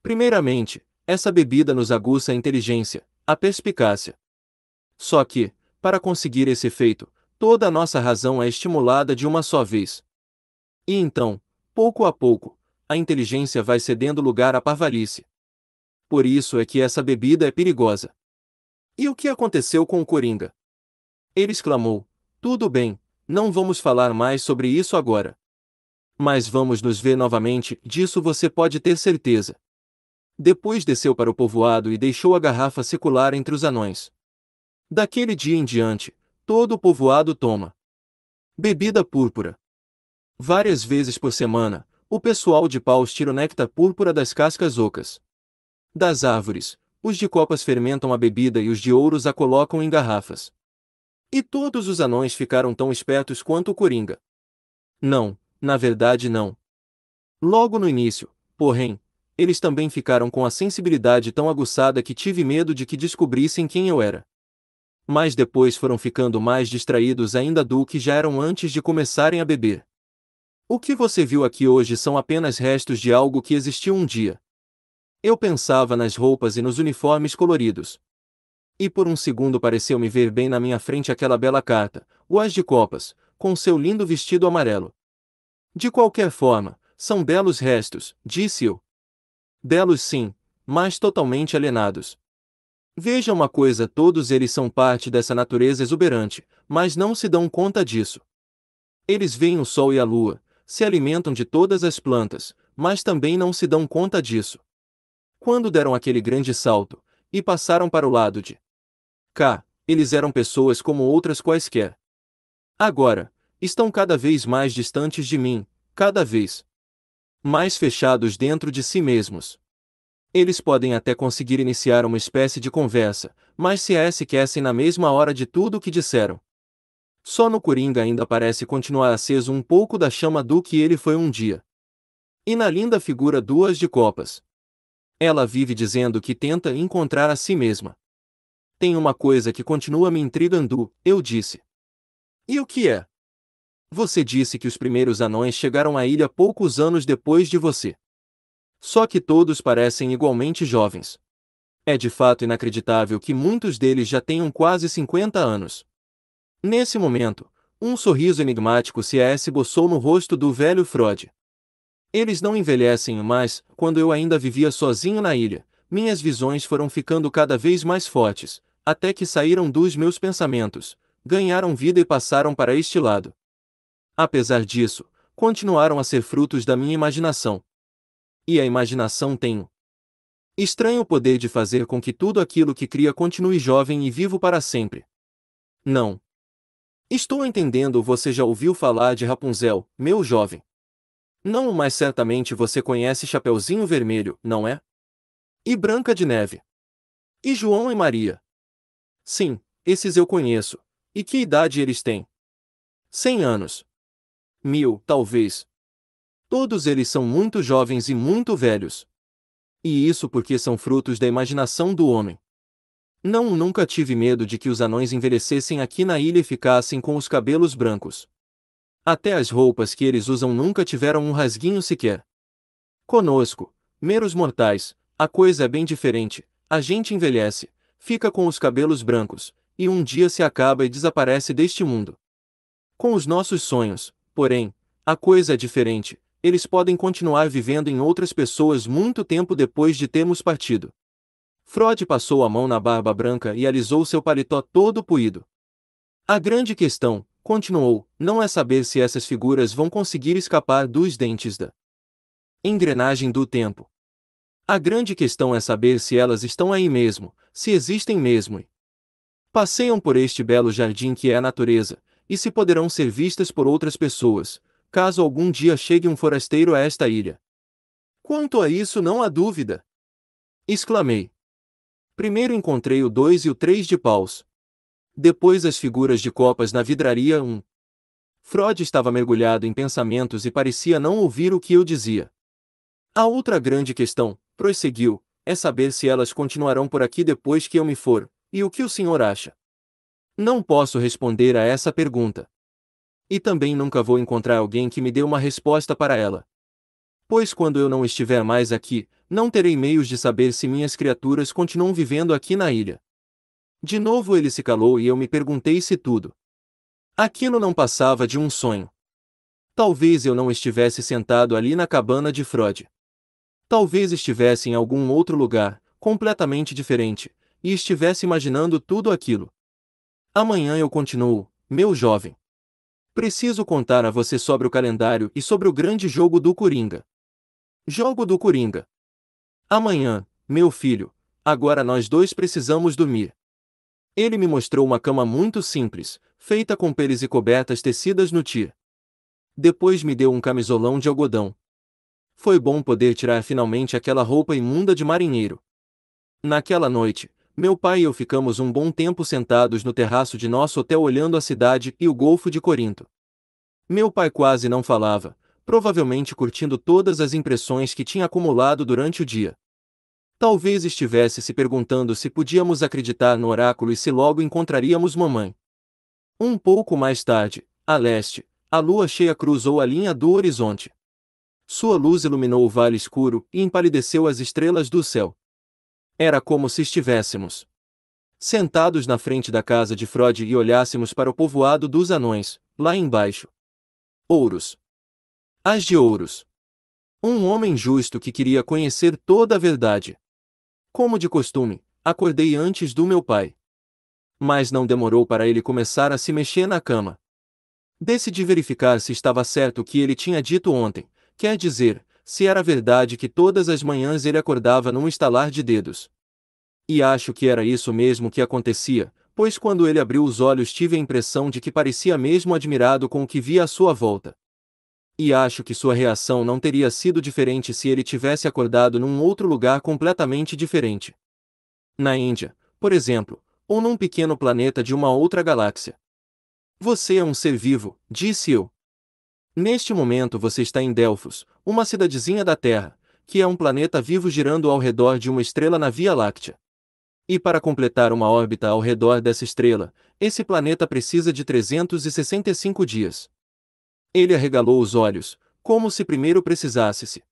Primeiramente, essa bebida nos aguça a inteligência, a perspicácia. Só que, para conseguir esse efeito, toda a nossa razão é estimulada de uma só vez. E então, pouco a pouco, a inteligência vai cedendo lugar à parvalice. Por isso é que essa bebida é perigosa. E o que aconteceu com o Coringa? Ele exclamou: Tudo bem, não vamos falar mais sobre isso agora. Mas vamos nos ver novamente, disso você pode ter certeza. Depois desceu para o povoado e deixou a garrafa secular entre os anões. Daquele dia em diante, todo o povoado toma bebida púrpura. Várias vezes por semana, o pessoal de paus tira o néctar púrpura das cascas ocas das árvores, os de copas fermentam a bebida e os de ouros a colocam em garrafas. E todos os anões ficaram tão espertos quanto o coringa. Não, na verdade não. Logo no início, porém, eles também ficaram com a sensibilidade tão aguçada que tive medo de que descobrissem quem eu era. Mas depois foram ficando mais distraídos ainda do que já eram antes de começarem a beber. O que você viu aqui hoje são apenas restos de algo que existiu um dia. Eu pensava nas roupas e nos uniformes coloridos. E por um segundo pareceu-me ver bem na minha frente aquela bela carta, o As de Copas, com seu lindo vestido amarelo. De qualquer forma, são belos restos, disse eu. Belos sim, mas totalmente alienados. Veja uma coisa: todos eles são parte dessa natureza exuberante, mas não se dão conta disso. Eles veem o sol e a lua, se alimentam de todas as plantas, mas também não se dão conta disso. Quando deram aquele grande salto e passaram para o lado de cá, eles eram pessoas como outras quaisquer. Agora, estão cada vez mais distantes de mim, cada vez mais fechados dentro de si mesmos. Eles podem até conseguir iniciar uma espécie de conversa, mas se esquecem na mesma hora de tudo o que disseram. Só no Coringa ainda parece continuar aceso um pouco da chama do que ele foi um dia. E na linda figura duas de copas. Ela vive dizendo que tenta encontrar a si mesma. Tem uma coisa que continua me intrigando, eu disse. E o que é? Você disse que os primeiros anões chegaram à ilha poucos anos depois de você. Só que todos parecem igualmente jovens. É de fato inacreditável que muitos deles já tenham quase 50 anos. Nesse momento, um sorriso enigmático se esboçou no rosto do velho Frode. Eles não envelhecem, mais. quando eu ainda vivia sozinho na ilha, minhas visões foram ficando cada vez mais fortes, até que saíram dos meus pensamentos, ganharam vida e passaram para este lado. Apesar disso, continuaram a ser frutos da minha imaginação. E a imaginação tem um estranho poder de fazer com que tudo aquilo que cria continue jovem e vivo para sempre. Não. Estou entendendo, você já ouviu falar de Rapunzel, meu jovem. Não, mas certamente você conhece Chapeuzinho Vermelho, não é? E Branca de Neve. E João e Maria. Sim, esses eu conheço. E que idade eles têm? Cem anos. Mil, talvez. Todos eles são muito jovens e muito velhos. E isso porque são frutos da imaginação do homem. Não, nunca tive medo de que os anões envelhecessem aqui na ilha e ficassem com os cabelos brancos. Até as roupas que eles usam nunca tiveram um rasguinho sequer. Conosco, meros mortais, a coisa é bem diferente. A gente envelhece, fica com os cabelos brancos, e um dia se acaba e desaparece deste mundo. Com os nossos sonhos, porém, a coisa é diferente. Eles podem continuar vivendo em outras pessoas muito tempo depois de termos partido. Freud passou a mão na barba branca e alisou seu paletó todo puído. A grande questão, continuou, não é saber se essas figuras vão conseguir escapar dos dentes da engrenagem do tempo. A grande questão é saber se elas estão aí mesmo, se existem mesmo e passeiam por este belo jardim que é a natureza, e se poderão ser vistas por outras pessoas, caso algum dia chegue um forasteiro a esta ilha. Quanto a isso, não há dúvida! exclamei. Primeiro encontrei o 2 e o 3 de paus, depois as figuras de copas na vidraria um. Freud estava mergulhado em pensamentos e parecia não ouvir o que eu dizia. A outra grande questão, prosseguiu, é saber se elas continuarão por aqui depois que eu me for, e o que o senhor acha? Não posso responder a essa pergunta. E também nunca vou encontrar alguém que me dê uma resposta para ela. Pois quando eu não estiver mais aqui, não terei meios de saber se minhas criaturas continuam vivendo aqui na ilha. De novo ele se calou e eu me perguntei se tudo. Aquilo não passava de um sonho. Talvez eu não estivesse sentado ali na cabana de Freud. Talvez estivesse em algum outro lugar, completamente diferente, e estivesse imaginando tudo aquilo. Amanhã eu continuo, meu jovem. Preciso contar a você sobre o calendário e sobre o grande jogo do Coringa. Jogo do Coringa. Amanhã, meu filho, agora nós dois precisamos dormir. Ele me mostrou uma cama muito simples, feita com peles e cobertas tecidas no tir. Depois me deu um camisolão de algodão. Foi bom poder tirar finalmente aquela roupa imunda de marinheiro. Naquela noite, meu pai e eu ficamos um bom tempo sentados no terraço de nosso hotel olhando a cidade e o Golfo de Corinto. Meu pai quase não falava, provavelmente curtindo todas as impressões que tinha acumulado durante o dia. Talvez estivesse se perguntando se podíamos acreditar no oráculo e se logo encontraríamos mamãe. Um pouco mais tarde, a leste, a lua cheia cruzou a linha do horizonte. Sua luz iluminou o vale escuro e empalideceu as estrelas do céu. Era como se estivéssemos sentados na frente da casa de frode e olhássemos para o povoado dos anões, lá embaixo. Ouros. As de Ouros. Um homem justo que queria conhecer toda a verdade. Como de costume, acordei antes do meu pai. Mas não demorou para ele começar a se mexer na cama. Decidi verificar se estava certo o que ele tinha dito ontem, quer dizer, se era verdade que todas as manhãs ele acordava num estalar de dedos. E acho que era isso mesmo que acontecia, pois quando ele abriu os olhos tive a impressão de que parecia mesmo admirado com o que via à sua volta. E acho que sua reação não teria sido diferente se ele tivesse acordado num outro lugar completamente diferente. Na Índia, por exemplo, ou num pequeno planeta de uma outra galáxia. Você é um ser vivo, disse eu. Neste momento você está em Delfos, uma cidadezinha da Terra, que é um planeta vivo girando ao redor de uma estrela na Via Láctea. E para completar uma órbita ao redor dessa estrela, esse planeta precisa de 365 dias. Ele arregalou os olhos, como se primeiro precisasse se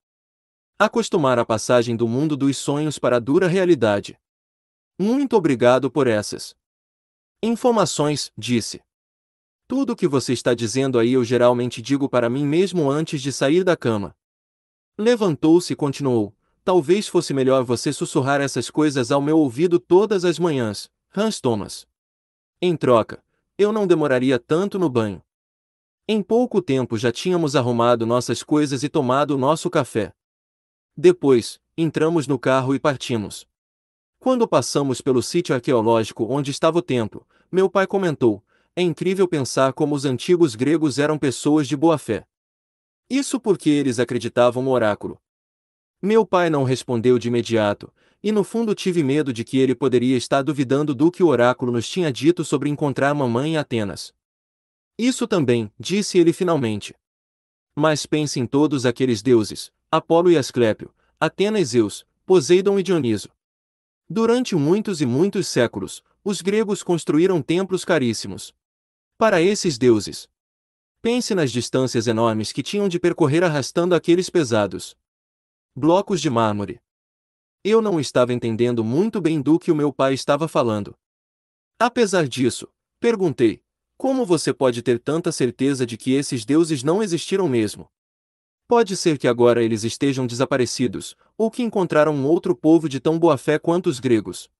acostumar à passagem do mundo dos sonhos para a dura realidade. Muito obrigado por essas informações, disse. Tudo o que você está dizendo aí eu geralmente digo para mim mesmo antes de sair da cama. Levantou-se e continuou. Talvez fosse melhor você sussurrar essas coisas ao meu ouvido todas as manhãs, Hans Thomas. Em troca, eu não demoraria tanto no banho. Em pouco tempo já tínhamos arrumado nossas coisas e tomado nosso café. Depois, entramos no carro e partimos. Quando passamos pelo sítio arqueológico onde estava o templo, meu pai comentou: é incrível pensar como os antigos gregos eram pessoas de boa fé. Isso porque eles acreditavam no oráculo. Meu pai não respondeu de imediato, e no fundo tive medo de que ele poderia estar duvidando do que o oráculo nos tinha dito sobre encontrar mamãe em Atenas. Isso também, disse ele finalmente. Mas pense em todos aqueles deuses, Apolo e Asclépio, Atena e Zeus, Poseidon e Dioniso. Durante muitos e muitos séculos, os gregos construíram templos caríssimos. Para esses deuses. Pense nas distâncias enormes que tinham de percorrer arrastando aqueles pesados blocos de mármore. Eu não estava entendendo muito bem do que o meu pai estava falando. Apesar disso, perguntei: como você pode ter tanta certeza de que esses deuses não existiram mesmo? Pode ser que agora eles estejam desaparecidos, ou que encontraram um outro povo de tão boa fé quanto os gregos.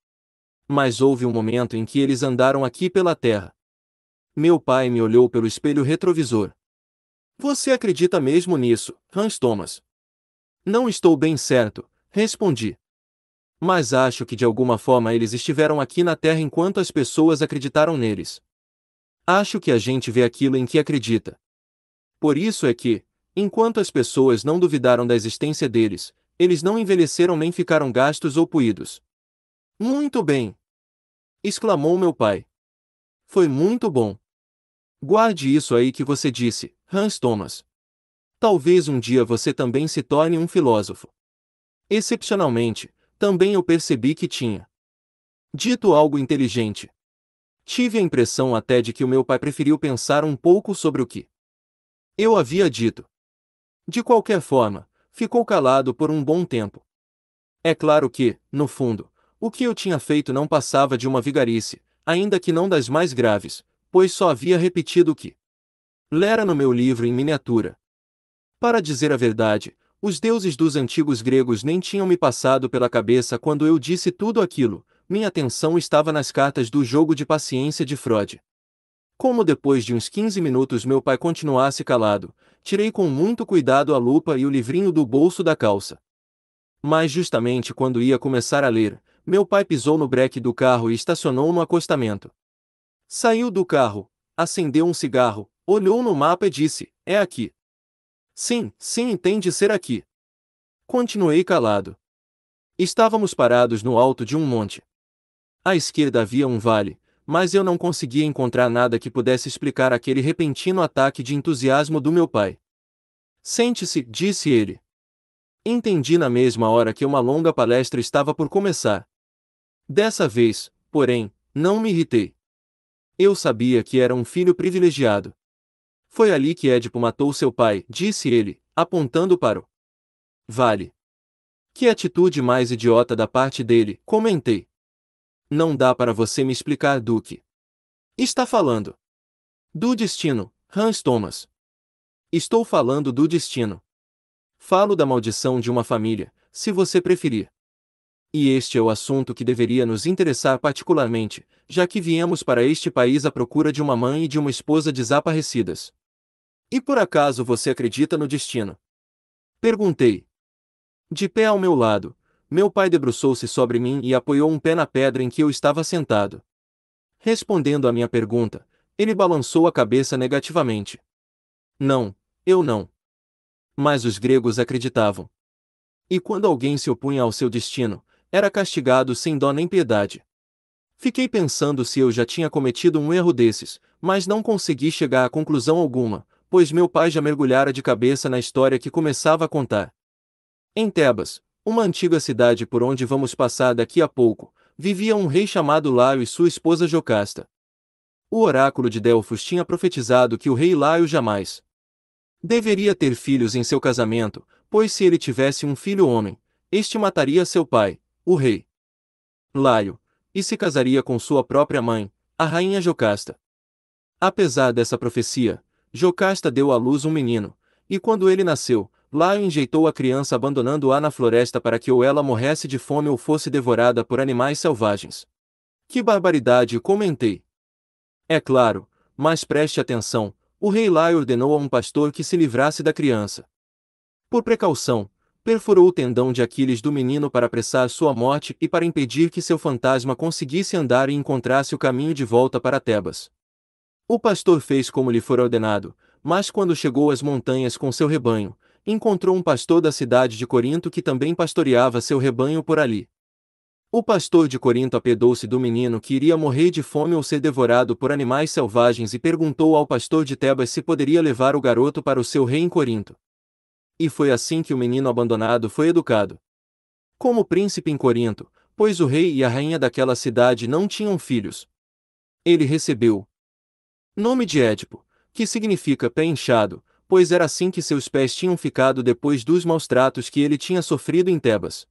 Mas houve um momento em que eles andaram aqui pela terra. Meu pai me olhou pelo espelho retrovisor. Você acredita mesmo nisso, Hans Thomas? Não estou bem certo, respondi. Mas acho que de alguma forma eles estiveram aqui na Terra enquanto as pessoas acreditaram neles. Acho que a gente vê aquilo em que acredita. Por isso é que, enquanto as pessoas não duvidaram da existência deles, eles não envelheceram nem ficaram gastos ou puídos. Muito bem! exclamou meu pai. Foi muito bom. Guarde isso aí que você disse, Hans Thomas. Talvez um dia você também se torne um filósofo. Excepcionalmente, também eu percebi que tinha dito algo inteligente. Tive a impressão até de que o meu pai preferiu pensar um pouco sobre o que eu havia dito. De qualquer forma, ficou calado por um bom tempo. É claro que, no fundo, o que eu tinha feito não passava de uma vigarice, ainda que não das mais graves, pois só havia repetido o que lera no meu livro em miniatura. Para dizer a verdade, os deuses dos antigos gregos nem tinham me passado pela cabeça quando eu disse tudo aquilo, minha atenção estava nas cartas do jogo de paciência de Freud. Como depois de uns 15 minutos meu pai continuasse calado, tirei com muito cuidado a lupa e o livrinho do bolso da calça. Mas justamente quando ia começar a ler, meu pai pisou no breque do carro e estacionou no acostamento. Saiu do carro, acendeu um cigarro, olhou no mapa e disse: É aqui. Sim, sim, tem de ser aqui. Continuei calado. Estávamos parados no alto de um monte. À esquerda havia um vale, mas eu não conseguia encontrar nada que pudesse explicar aquele repentino ataque de entusiasmo do meu pai. Sente-se, disse ele. Entendi na mesma hora que uma longa palestra estava por começar. Dessa vez, porém, não me irritei. Eu sabia que era um filho privilegiado. Foi ali que Édipo matou seu pai, disse ele, apontando para o vale. Que atitude mais idiota da parte dele, comentei não dá para você me explicar do que está falando. Do destino, Hans Thomas. Estou falando do destino. Falo da maldição de uma família, se você preferir. E este é o assunto que deveria nos interessar particularmente, já que viemos para este país à procura de uma mãe e de uma esposa desaparecidas. E por acaso você acredita no destino? Perguntei. De pé ao meu lado, meu pai debruçou-se sobre mim e apoiou um pé na pedra em que eu estava sentado. Respondendo à minha pergunta, ele balançou a cabeça negativamente. Não, eu não. Mas os gregos acreditavam. E quando alguém se opunha ao seu destino, era castigado sem dó nem piedade. Fiquei pensando se eu já tinha cometido um erro desses, mas não consegui chegar a conclusão alguma, pois meu pai já mergulhara de cabeça na história que começava a contar. Em Tebas, uma antiga cidade por onde vamos passar daqui a pouco, vivia um rei chamado Laio e sua esposa Jocasta. O oráculo de Delfos tinha profetizado que o rei Laio jamais deveria ter filhos em seu casamento, pois se ele tivesse um filho homem, este mataria seu pai, o rei Laio, e se casaria com sua própria mãe, a rainha Jocasta. Apesar dessa profecia, Jocasta deu à luz um menino, e quando ele nasceu, Lá enjeitou a criança abandonando-a na floresta para que ou ela morresse de fome ou fosse devorada por animais selvagens. Que barbaridade! comentei. É claro, mas preste atenção, o rei Lai ordenou a um pastor que se livrasse da criança. Por precaução, perfurou o tendão de Aquiles do menino para apressar sua morte e para impedir que seu fantasma conseguisse andar e encontrasse o caminho de volta para Tebas. O pastor fez como lhe fora ordenado, mas quando chegou às montanhas com seu rebanho, encontrou um pastor da cidade de Corinto que também pastoreava seu rebanho por ali. O pastor de Corinto apedou-se do menino que iria morrer de fome ou ser devorado por animais selvagens e perguntou ao pastor de Tebas se poderia levar o garoto para o seu rei em Corinto. E foi assim que o menino abandonado foi educado. Como príncipe em Corinto, pois o rei e a rainha daquela cidade não tinham filhos. Ele recebeu nome de Édipo, que significa pé inchado, pois era assim que seus pés tinham ficado depois dos maus tratos que ele tinha sofrido em Tebas.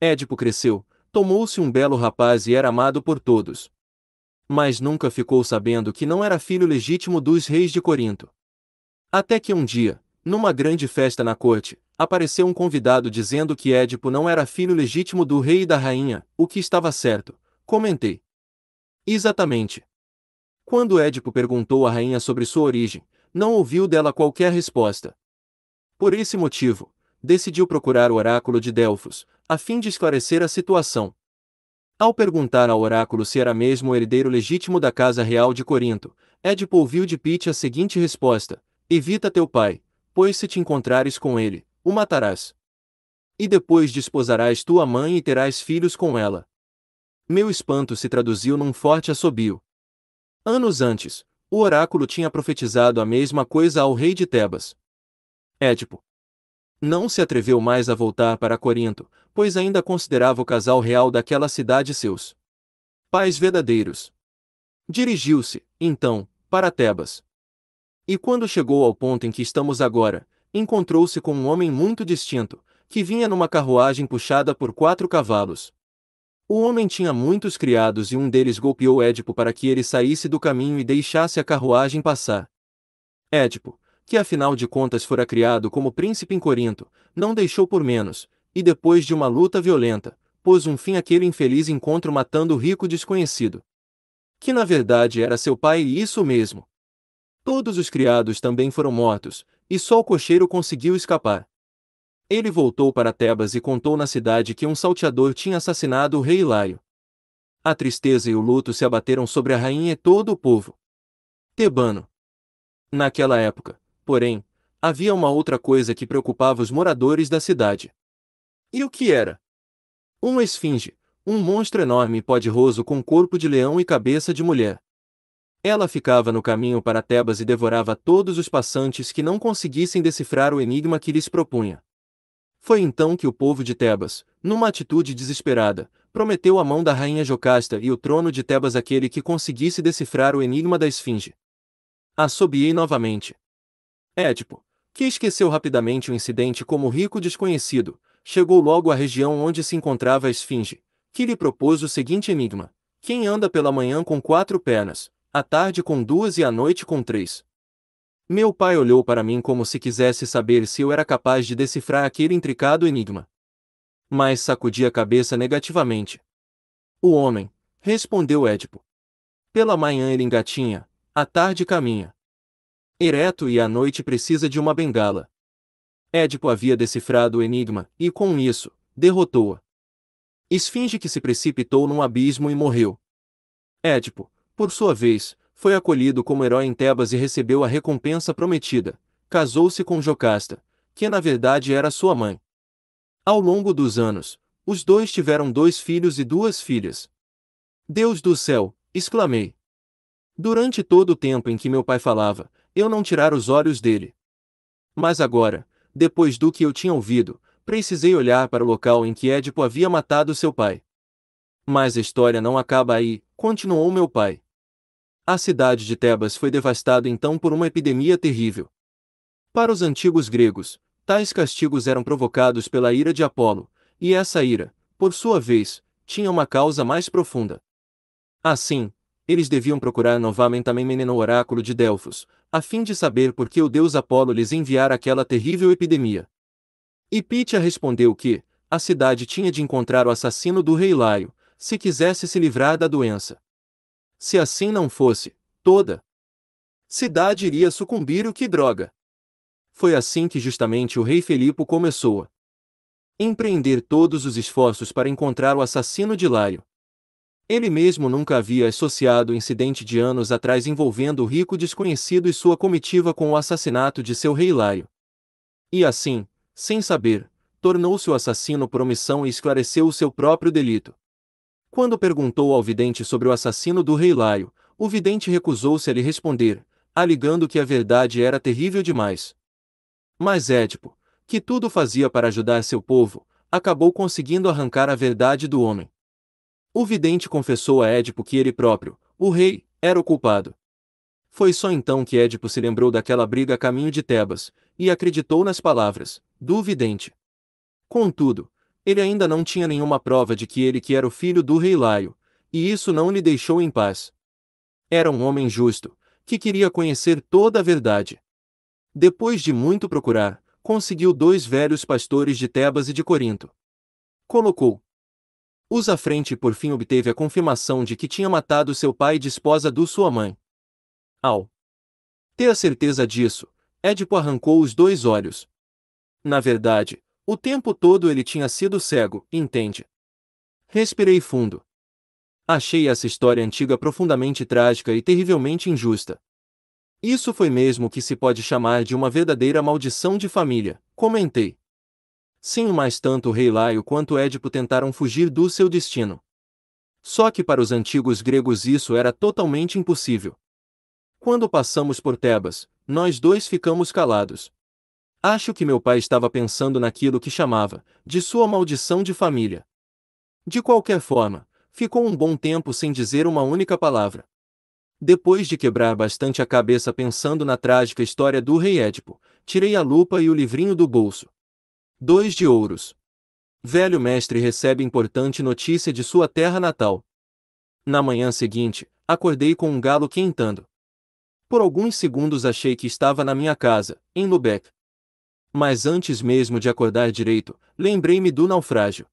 Édipo cresceu, tomou-se um belo rapaz e era amado por todos. Mas nunca ficou sabendo que não era filho legítimo dos reis de Corinto. Até que um dia, numa grande festa na corte, apareceu um convidado dizendo que Édipo não era filho legítimo do rei e da rainha, o que estava certo, comentei. Exatamente. Quando Édipo perguntou à rainha sobre sua origem, não ouviu dela qualquer resposta. Por esse motivo, decidiu procurar o oráculo de Delfos, a fim de esclarecer a situação. Ao perguntar ao oráculo se era mesmo o herdeiro legítimo da casa real de Corinto, Édipo ouviu de Pite a seguinte resposta: Evita teu pai, pois se te encontrares com ele, o matarás. E depois desposarás tua mãe e terás filhos com ela. Meu espanto se traduziu num forte assobio. Anos antes, o oráculo tinha profetizado a mesma coisa ao rei de Tebas. Édipo. Não se atreveu mais a voltar para Corinto, pois ainda considerava o casal real daquela cidade seus pais verdadeiros. Dirigiu-se, então, para Tebas. E quando chegou ao ponto em que estamos agora, encontrou-se com um homem muito distinto, que vinha numa carruagem puxada por quatro cavalos. O homem tinha muitos criados e um deles golpeou Édipo para que ele saísse do caminho e deixasse a carruagem passar. Édipo, que afinal de contas fora criado como príncipe em Corinto, não deixou por menos, e depois de uma luta violenta, pôs um fim àquele infeliz encontro matando o rico desconhecido. Que na verdade era seu pai e isso mesmo. Todos os criados também foram mortos, e só o cocheiro conseguiu escapar. Ele voltou para Tebas e contou na cidade que um salteador tinha assassinado o rei Laio. A tristeza e o luto se abateram sobre a rainha e todo o povo. Tebano. Naquela época, porém, havia uma outra coisa que preocupava os moradores da cidade. E o que era? Uma esfinge, um monstro enorme e poderoso com corpo de leão e cabeça de mulher. Ela ficava no caminho para Tebas e devorava todos os passantes que não conseguissem decifrar o enigma que lhes propunha. Foi então que o povo de Tebas, numa atitude desesperada, prometeu a mão da rainha Jocasta e o trono de Tebas aquele que conseguisse decifrar o enigma da esfinge. Assobiei novamente. Édipo, que esqueceu rapidamente o incidente como rico desconhecido, chegou logo à região onde se encontrava a esfinge, que lhe propôs o seguinte enigma: Quem anda pela manhã com quatro pernas, à tarde com duas e à noite com três, meu pai olhou para mim como se quisesse saber se eu era capaz de decifrar aquele intricado enigma. Mas sacudi a cabeça negativamente. O homem, respondeu Édipo. Pela manhã ele engatinha, à tarde caminha. Ereto e à noite precisa de uma bengala. Édipo havia decifrado o enigma, e com isso, derrotou-a. Esfinge que se precipitou num abismo e morreu. Édipo, por sua vez, foi acolhido como herói em Tebas e recebeu a recompensa prometida. Casou-se com Jocasta, que na verdade era sua mãe. Ao longo dos anos, os dois tiveram dois filhos e duas filhas. Deus do céu, exclamei. Durante todo o tempo em que meu pai falava, eu não tirara os olhos dele. Mas agora, depois do que eu tinha ouvido, precisei olhar para o local em que Édipo havia matado seu pai. Mas a história não acaba aí, continuou meu pai. A cidade de Tebas foi devastada então por uma epidemia terrível. Para os antigos gregos, tais castigos eram provocados pela ira de Apolo, e essa ira, por sua vez, tinha uma causa mais profunda. Assim, eles deviam procurar novamente Amenemene no oráculo de Delfos, a fim de saber por que o deus Apolo lhes enviara aquela terrível epidemia. E Pítia respondeu que, a cidade tinha de encontrar o assassino do rei Laio, se quisesse se livrar da doença. Se assim não fosse, toda cidade iria sucumbir o que droga. Foi assim que justamente o rei Filipe começou a empreender todos os esforços para encontrar o assassino de Lário. Ele mesmo nunca havia associado o incidente de anos atrás envolvendo o rico desconhecido e sua comitiva com o assassinato de seu rei Lário. E assim, sem saber, tornou-se o assassino por omissão e esclareceu o seu próprio delito. Quando perguntou ao vidente sobre o assassino do rei Laio, o vidente recusou-se a lhe responder, alegando que a verdade era terrível demais. Mas Édipo, que tudo fazia para ajudar seu povo, acabou conseguindo arrancar a verdade do homem. O vidente confessou a Édipo que ele próprio, o rei, era o culpado. Foi só então que Édipo se lembrou daquela briga a caminho de Tebas, e acreditou nas palavras do vidente. Contudo, ele ainda não tinha nenhuma prova de que ele que era o filho do rei Laio, e isso não lhe deixou em paz. Era um homem justo, que queria conhecer toda a verdade. Depois de muito procurar, conseguiu dois velhos pastores de Tebas e de Corinto. Colocou os à frente e por fim obteve a confirmação de que tinha matado seu pai e de esposa do sua mãe. Ao ter a certeza disso, Édipo arrancou os dois olhos. Na verdade, o tempo todo ele tinha sido cego, entende? Respirei fundo. Achei essa história antiga profundamente trágica e terrivelmente injusta. Isso foi mesmo que se pode chamar de uma verdadeira maldição de família, comentei. Sim, mas tanto o rei Laio quanto Édipo tentaram fugir do seu destino. Só que para os antigos gregos isso era totalmente impossível. Quando passamos por Tebas, nós dois ficamos calados, Acho que meu pai estava pensando naquilo que chamava de sua maldição de família. De qualquer forma, ficou um bom tempo sem dizer uma única palavra. Depois de quebrar bastante a cabeça pensando na trágica história do rei Édipo, tirei a lupa e o livrinho do bolso. Dois de ouros. Velho mestre recebe importante notícia de sua terra natal. Na manhã seguinte, acordei com um galo quentando. Por alguns segundos achei que estava na minha casa, em Lubeck. Mas antes mesmo de acordar direito, lembrei-me do naufrágio.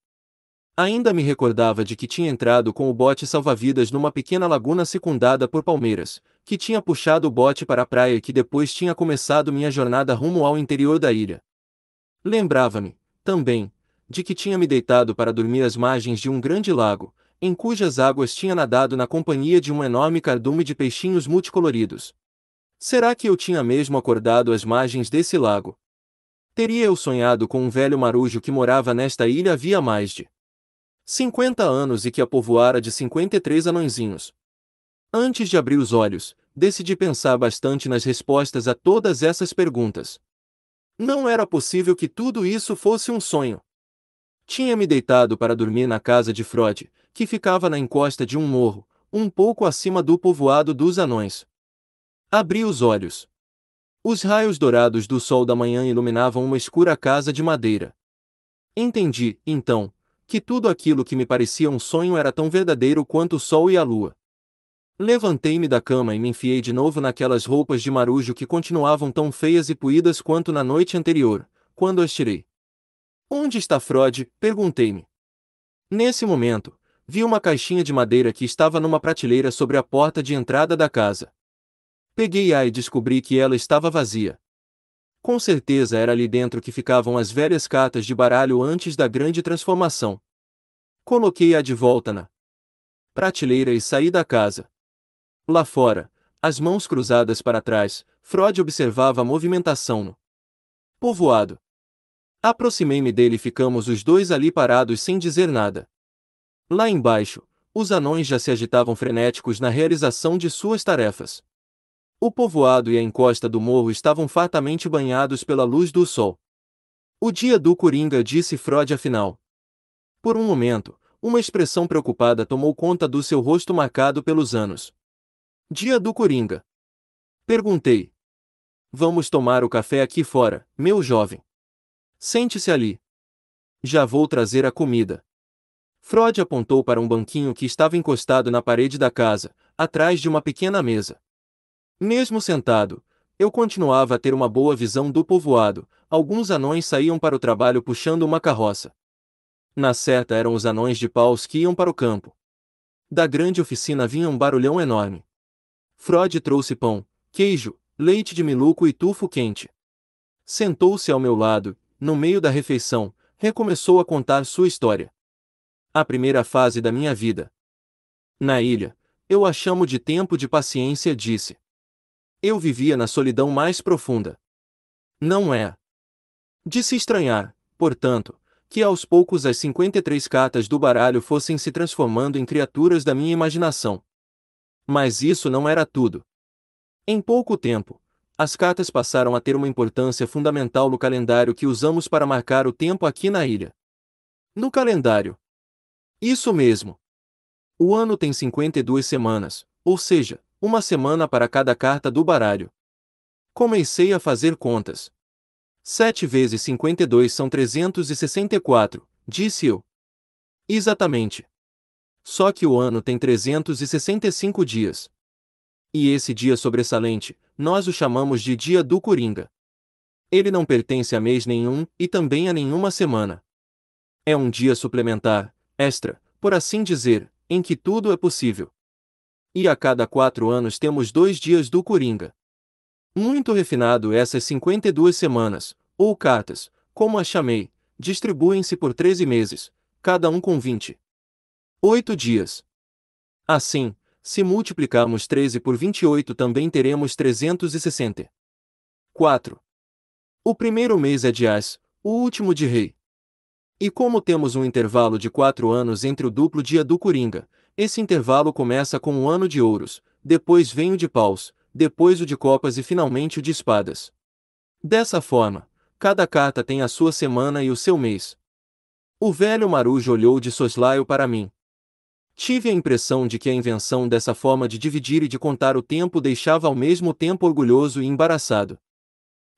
Ainda me recordava de que tinha entrado com o bote salva-vidas numa pequena laguna secundada por palmeiras, que tinha puxado o bote para a praia e que depois tinha começado minha jornada rumo ao interior da ilha. Lembrava-me, também, de que tinha me deitado para dormir às margens de um grande lago, em cujas águas tinha nadado na companhia de um enorme cardume de peixinhos multicoloridos. Será que eu tinha mesmo acordado às margens desse lago, Teria eu sonhado com um velho marujo que morava nesta ilha havia mais de 50 anos e que a povoara de 53 anõezinhos. Antes de abrir os olhos, decidi pensar bastante nas respostas a todas essas perguntas. Não era possível que tudo isso fosse um sonho. Tinha me deitado para dormir na casa de Frode, que ficava na encosta de um morro, um pouco acima do povoado dos anões. Abri os olhos. Os raios dourados do sol da manhã iluminavam uma escura casa de madeira. Entendi, então, que tudo aquilo que me parecia um sonho era tão verdadeiro quanto o sol e a lua. Levantei-me da cama e me enfiei de novo naquelas roupas de marujo que continuavam tão feias e puídas quanto na noite anterior, quando as tirei. Onde está Frode? perguntei-me. Nesse momento, vi uma caixinha de madeira que estava numa prateleira sobre a porta de entrada da casa. Peguei-a e descobri que ela estava vazia. Com certeza era ali dentro que ficavam as velhas cartas de baralho antes da grande transformação. Coloquei-a de volta na prateleira e saí da casa. Lá fora, as mãos cruzadas para trás, Freud observava a movimentação no povoado. Aproximei-me dele e ficamos os dois ali parados sem dizer nada. Lá embaixo, os anões já se agitavam frenéticos na realização de suas tarefas. O povoado e a encosta do morro estavam fartamente banhados pela luz do sol. O dia do Coringa disse Freud afinal. Por um momento, uma expressão preocupada tomou conta do seu rosto marcado pelos anos. Dia do Coringa. Perguntei. Vamos tomar o café aqui fora, meu jovem. Sente-se ali. Já vou trazer a comida. Freud apontou para um banquinho que estava encostado na parede da casa, atrás de uma pequena mesa. Mesmo sentado, eu continuava a ter uma boa visão do povoado, alguns anões saíam para o trabalho puxando uma carroça. Na seta eram os anões de paus que iam para o campo. Da grande oficina vinha um barulhão enorme. Frode trouxe pão, queijo, leite de miluco e tufo quente. Sentou-se ao meu lado, no meio da refeição, recomeçou a contar sua história. A primeira fase da minha vida. Na ilha, eu a chamo de tempo de paciência, disse. Eu vivia na solidão mais profunda. Não é. De se estranhar, portanto, que aos poucos as 53 cartas do baralho fossem se transformando em criaturas da minha imaginação. Mas isso não era tudo. Em pouco tempo, as cartas passaram a ter uma importância fundamental no calendário que usamos para marcar o tempo aqui na ilha. No calendário. Isso mesmo. O ano tem 52 semanas, ou seja, uma semana para cada carta do baralho. Comecei a fazer contas. 7 vezes 52 são 364, disse eu. Exatamente. Só que o ano tem 365 dias. E esse dia sobressalente, nós o chamamos de Dia do Coringa. Ele não pertence a mês nenhum e também a nenhuma semana. É um dia suplementar, extra, por assim dizer, em que tudo é possível. E a cada quatro anos temos dois dias do Coringa. Muito refinado essas 52 semanas, ou cartas, como a chamei, distribuem-se por 13 meses, cada um com 20. oito dias. Assim, se multiplicarmos 13 por 28 também teremos 360. 4. O primeiro mês é de As, o último de Rei. E como temos um intervalo de quatro anos entre o duplo dia do Coringa esse intervalo começa com o ano de ouros, depois vem o de paus, depois o de copas e finalmente o de espadas. Dessa forma, cada carta tem a sua semana e o seu mês. O velho marujo olhou de soslaio para mim. Tive a impressão de que a invenção dessa forma de dividir e de contar o tempo deixava ao mesmo tempo orgulhoso e embaraçado.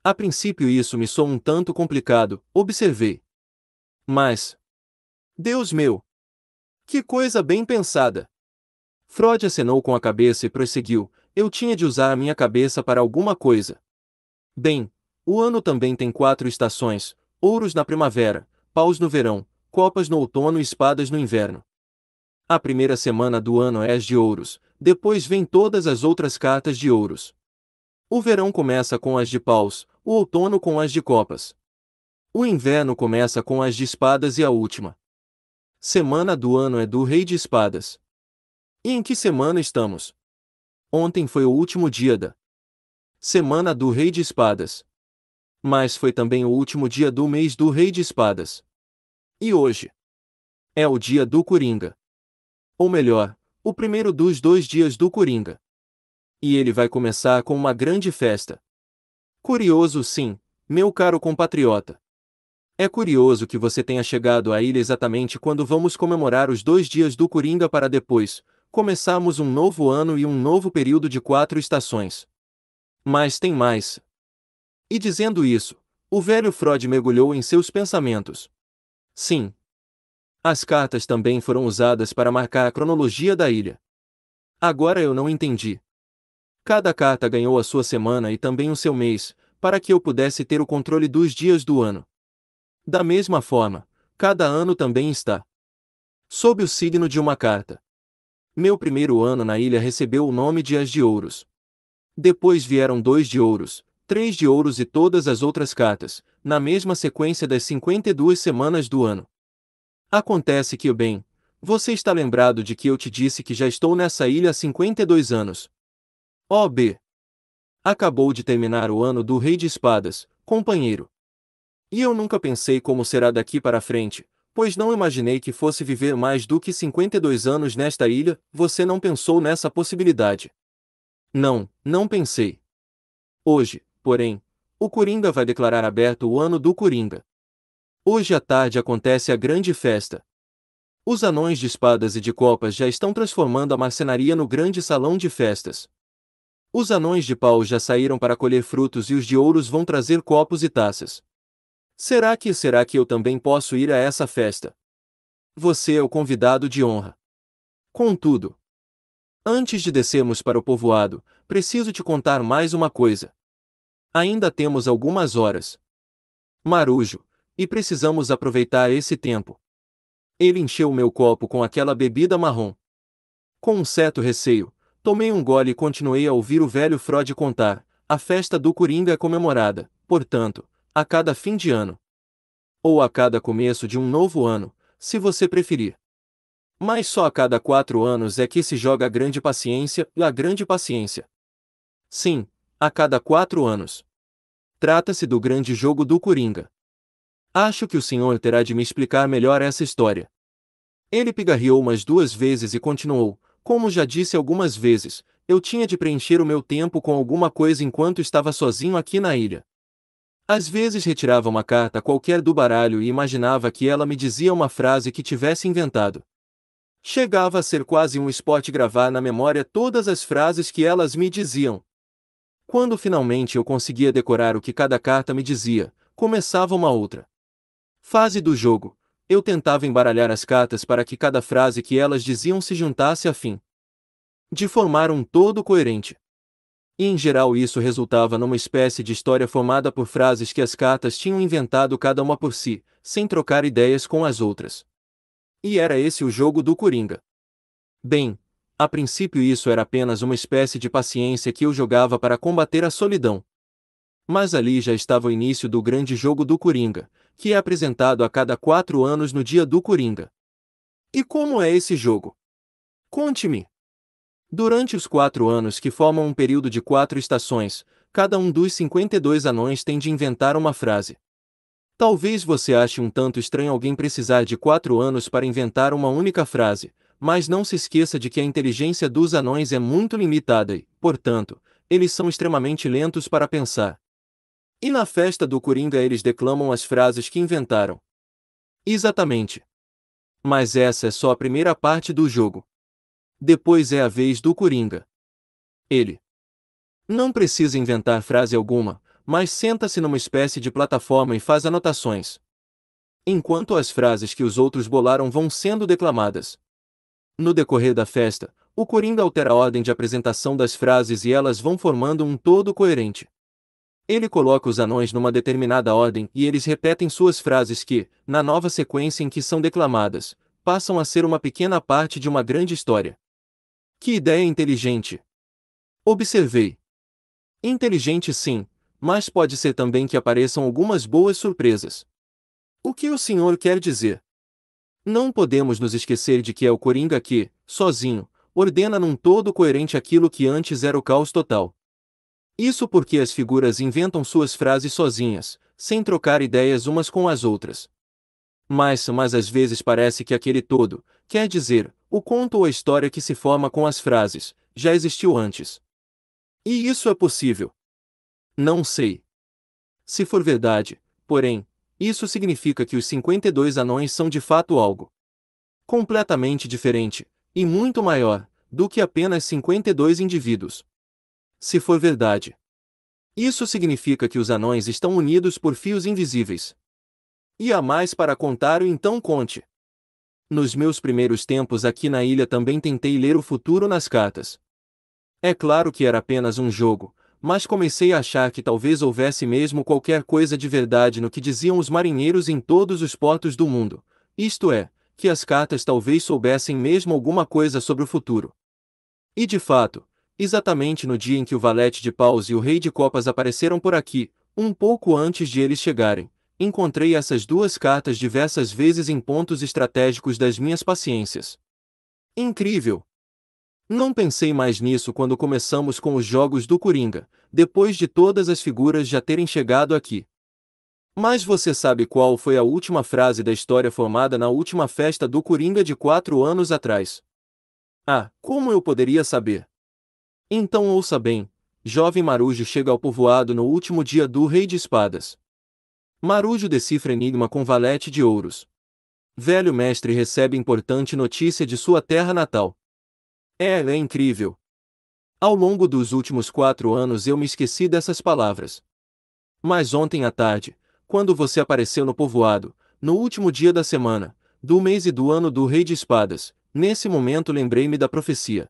A princípio isso me soa um tanto complicado, observei. Mas. Deus meu, que coisa bem pensada! Freud acenou com a cabeça e prosseguiu: Eu tinha de usar a minha cabeça para alguma coisa. Bem, o ano também tem quatro estações: ouros na primavera, paus no verão, copas no outono e espadas no inverno. A primeira semana do ano é as de ouros, depois vem todas as outras cartas de ouros. O verão começa com as de paus, o outono com as de copas. O inverno começa com as de espadas e a última. Semana do ano é do Rei de Espadas. E em que semana estamos? Ontem foi o último dia da Semana do Rei de Espadas. Mas foi também o último dia do mês do Rei de Espadas. E hoje? É o dia do Coringa. Ou melhor, o primeiro dos dois dias do Coringa. E ele vai começar com uma grande festa. Curioso sim, meu caro compatriota. É curioso que você tenha chegado à ilha exatamente quando vamos comemorar os dois dias do Coringa para depois, começarmos um novo ano e um novo período de quatro estações. Mas tem mais. E dizendo isso, o velho Freud mergulhou em seus pensamentos. Sim. As cartas também foram usadas para marcar a cronologia da ilha. Agora eu não entendi. Cada carta ganhou a sua semana e também o seu mês, para que eu pudesse ter o controle dos dias do ano. Da mesma forma, cada ano também está sob o signo de uma carta. Meu primeiro ano na ilha recebeu o nome de As de Ouros. Depois vieram dois de ouros, três de ouros e todas as outras cartas, na mesma sequência das 52 semanas do ano. Acontece que o bem, você está lembrado de que eu te disse que já estou nessa ilha há 52 anos. OB. Acabou de terminar o ano do Rei de Espadas, companheiro. E eu nunca pensei como será daqui para frente, pois não imaginei que fosse viver mais do que 52 anos nesta ilha, você não pensou nessa possibilidade. Não, não pensei. Hoje, porém, o Coringa vai declarar aberto o ano do Coringa. Hoje à tarde acontece a grande festa. Os anões de espadas e de copas já estão transformando a marcenaria no grande salão de festas. Os anões de pau já saíram para colher frutos e os de ouros vão trazer copos e taças. Será que será que eu também posso ir a essa festa? Você é o convidado de honra. Contudo, antes de descermos para o povoado, preciso te contar mais uma coisa. Ainda temos algumas horas. Marujo, e precisamos aproveitar esse tempo. Ele encheu meu copo com aquela bebida marrom. Com um certo receio, tomei um gole e continuei a ouvir o velho Frode contar: a festa do Coringa é comemorada, portanto, a cada fim de ano. Ou a cada começo de um novo ano, se você preferir. Mas só a cada quatro anos é que se joga a grande paciência, a grande paciência. Sim, a cada quatro anos. Trata-se do grande jogo do Coringa. Acho que o senhor terá de me explicar melhor essa história. Ele pigarreou umas duas vezes e continuou: Como já disse algumas vezes, eu tinha de preencher o meu tempo com alguma coisa enquanto estava sozinho aqui na ilha. Às vezes retirava uma carta qualquer do baralho e imaginava que ela me dizia uma frase que tivesse inventado. Chegava a ser quase um esporte gravar na memória todas as frases que elas me diziam. Quando finalmente eu conseguia decorar o que cada carta me dizia, começava uma outra. Fase do jogo. Eu tentava embaralhar as cartas para que cada frase que elas diziam se juntasse a fim de formar um todo coerente e em geral isso resultava numa espécie de história formada por frases que as cartas tinham inventado cada uma por si, sem trocar ideias com as outras. E era esse o jogo do Coringa. Bem, a princípio isso era apenas uma espécie de paciência que eu jogava para combater a solidão. Mas ali já estava o início do grande jogo do Coringa, que é apresentado a cada quatro anos no dia do Coringa. E como é esse jogo? Conte-me! Durante os quatro anos que formam um período de quatro estações, cada um dos 52 anões tem de inventar uma frase. Talvez você ache um tanto estranho alguém precisar de quatro anos para inventar uma única frase, mas não se esqueça de que a inteligência dos anões é muito limitada e, portanto, eles são extremamente lentos para pensar. E na festa do Coringa eles declamam as frases que inventaram. Exatamente. Mas essa é só a primeira parte do jogo. Depois é a vez do Coringa. Ele não precisa inventar frase alguma, mas senta-se numa espécie de plataforma e faz anotações. Enquanto as frases que os outros bolaram vão sendo declamadas. No decorrer da festa, o Coringa altera a ordem de apresentação das frases e elas vão formando um todo coerente. Ele coloca os anões numa determinada ordem e eles repetem suas frases que, na nova sequência em que são declamadas, passam a ser uma pequena parte de uma grande história. Que ideia inteligente! Observei. Inteligente sim, mas pode ser também que apareçam algumas boas surpresas. O que o senhor quer dizer? Não podemos nos esquecer de que é o Coringa que, sozinho, ordena num todo coerente aquilo que antes era o caos total. Isso porque as figuras inventam suas frases sozinhas, sem trocar ideias umas com as outras. Mas, mas às vezes parece que aquele todo, quer dizer, o conto ou a história que se forma com as frases, já existiu antes. E isso é possível? Não sei. Se for verdade, porém, isso significa que os 52 anões são de fato algo completamente diferente, e muito maior, do que apenas 52 indivíduos. Se for verdade, isso significa que os anões estão unidos por fios invisíveis. E há mais para contar, então conte. Nos meus primeiros tempos aqui na ilha também tentei ler o futuro nas cartas. É claro que era apenas um jogo, mas comecei a achar que talvez houvesse mesmo qualquer coisa de verdade no que diziam os marinheiros em todos os portos do mundo, isto é, que as cartas talvez soubessem mesmo alguma coisa sobre o futuro. E de fato, exatamente no dia em que o valete de paus e o rei de copas apareceram por aqui, um pouco antes de eles chegarem, encontrei essas duas cartas diversas vezes em pontos estratégicos das minhas paciências. Incrível! Não pensei mais nisso quando começamos com os jogos do Coringa, depois de todas as figuras já terem chegado aqui. Mas você sabe qual foi a última frase da história formada na última festa do Coringa de quatro anos atrás? Ah, como eu poderia saber? Então ouça bem: jovem Marujo chega ao povoado no último dia do Rei de Espadas. Marujo decifra enigma com valete de ouros. Velho mestre recebe importante notícia de sua terra natal. É, é incrível. Ao longo dos últimos quatro anos eu me esqueci dessas palavras. Mas ontem à tarde, quando você apareceu no povoado, no último dia da semana, do mês e do ano do Rei de Espadas, nesse momento lembrei-me da profecia.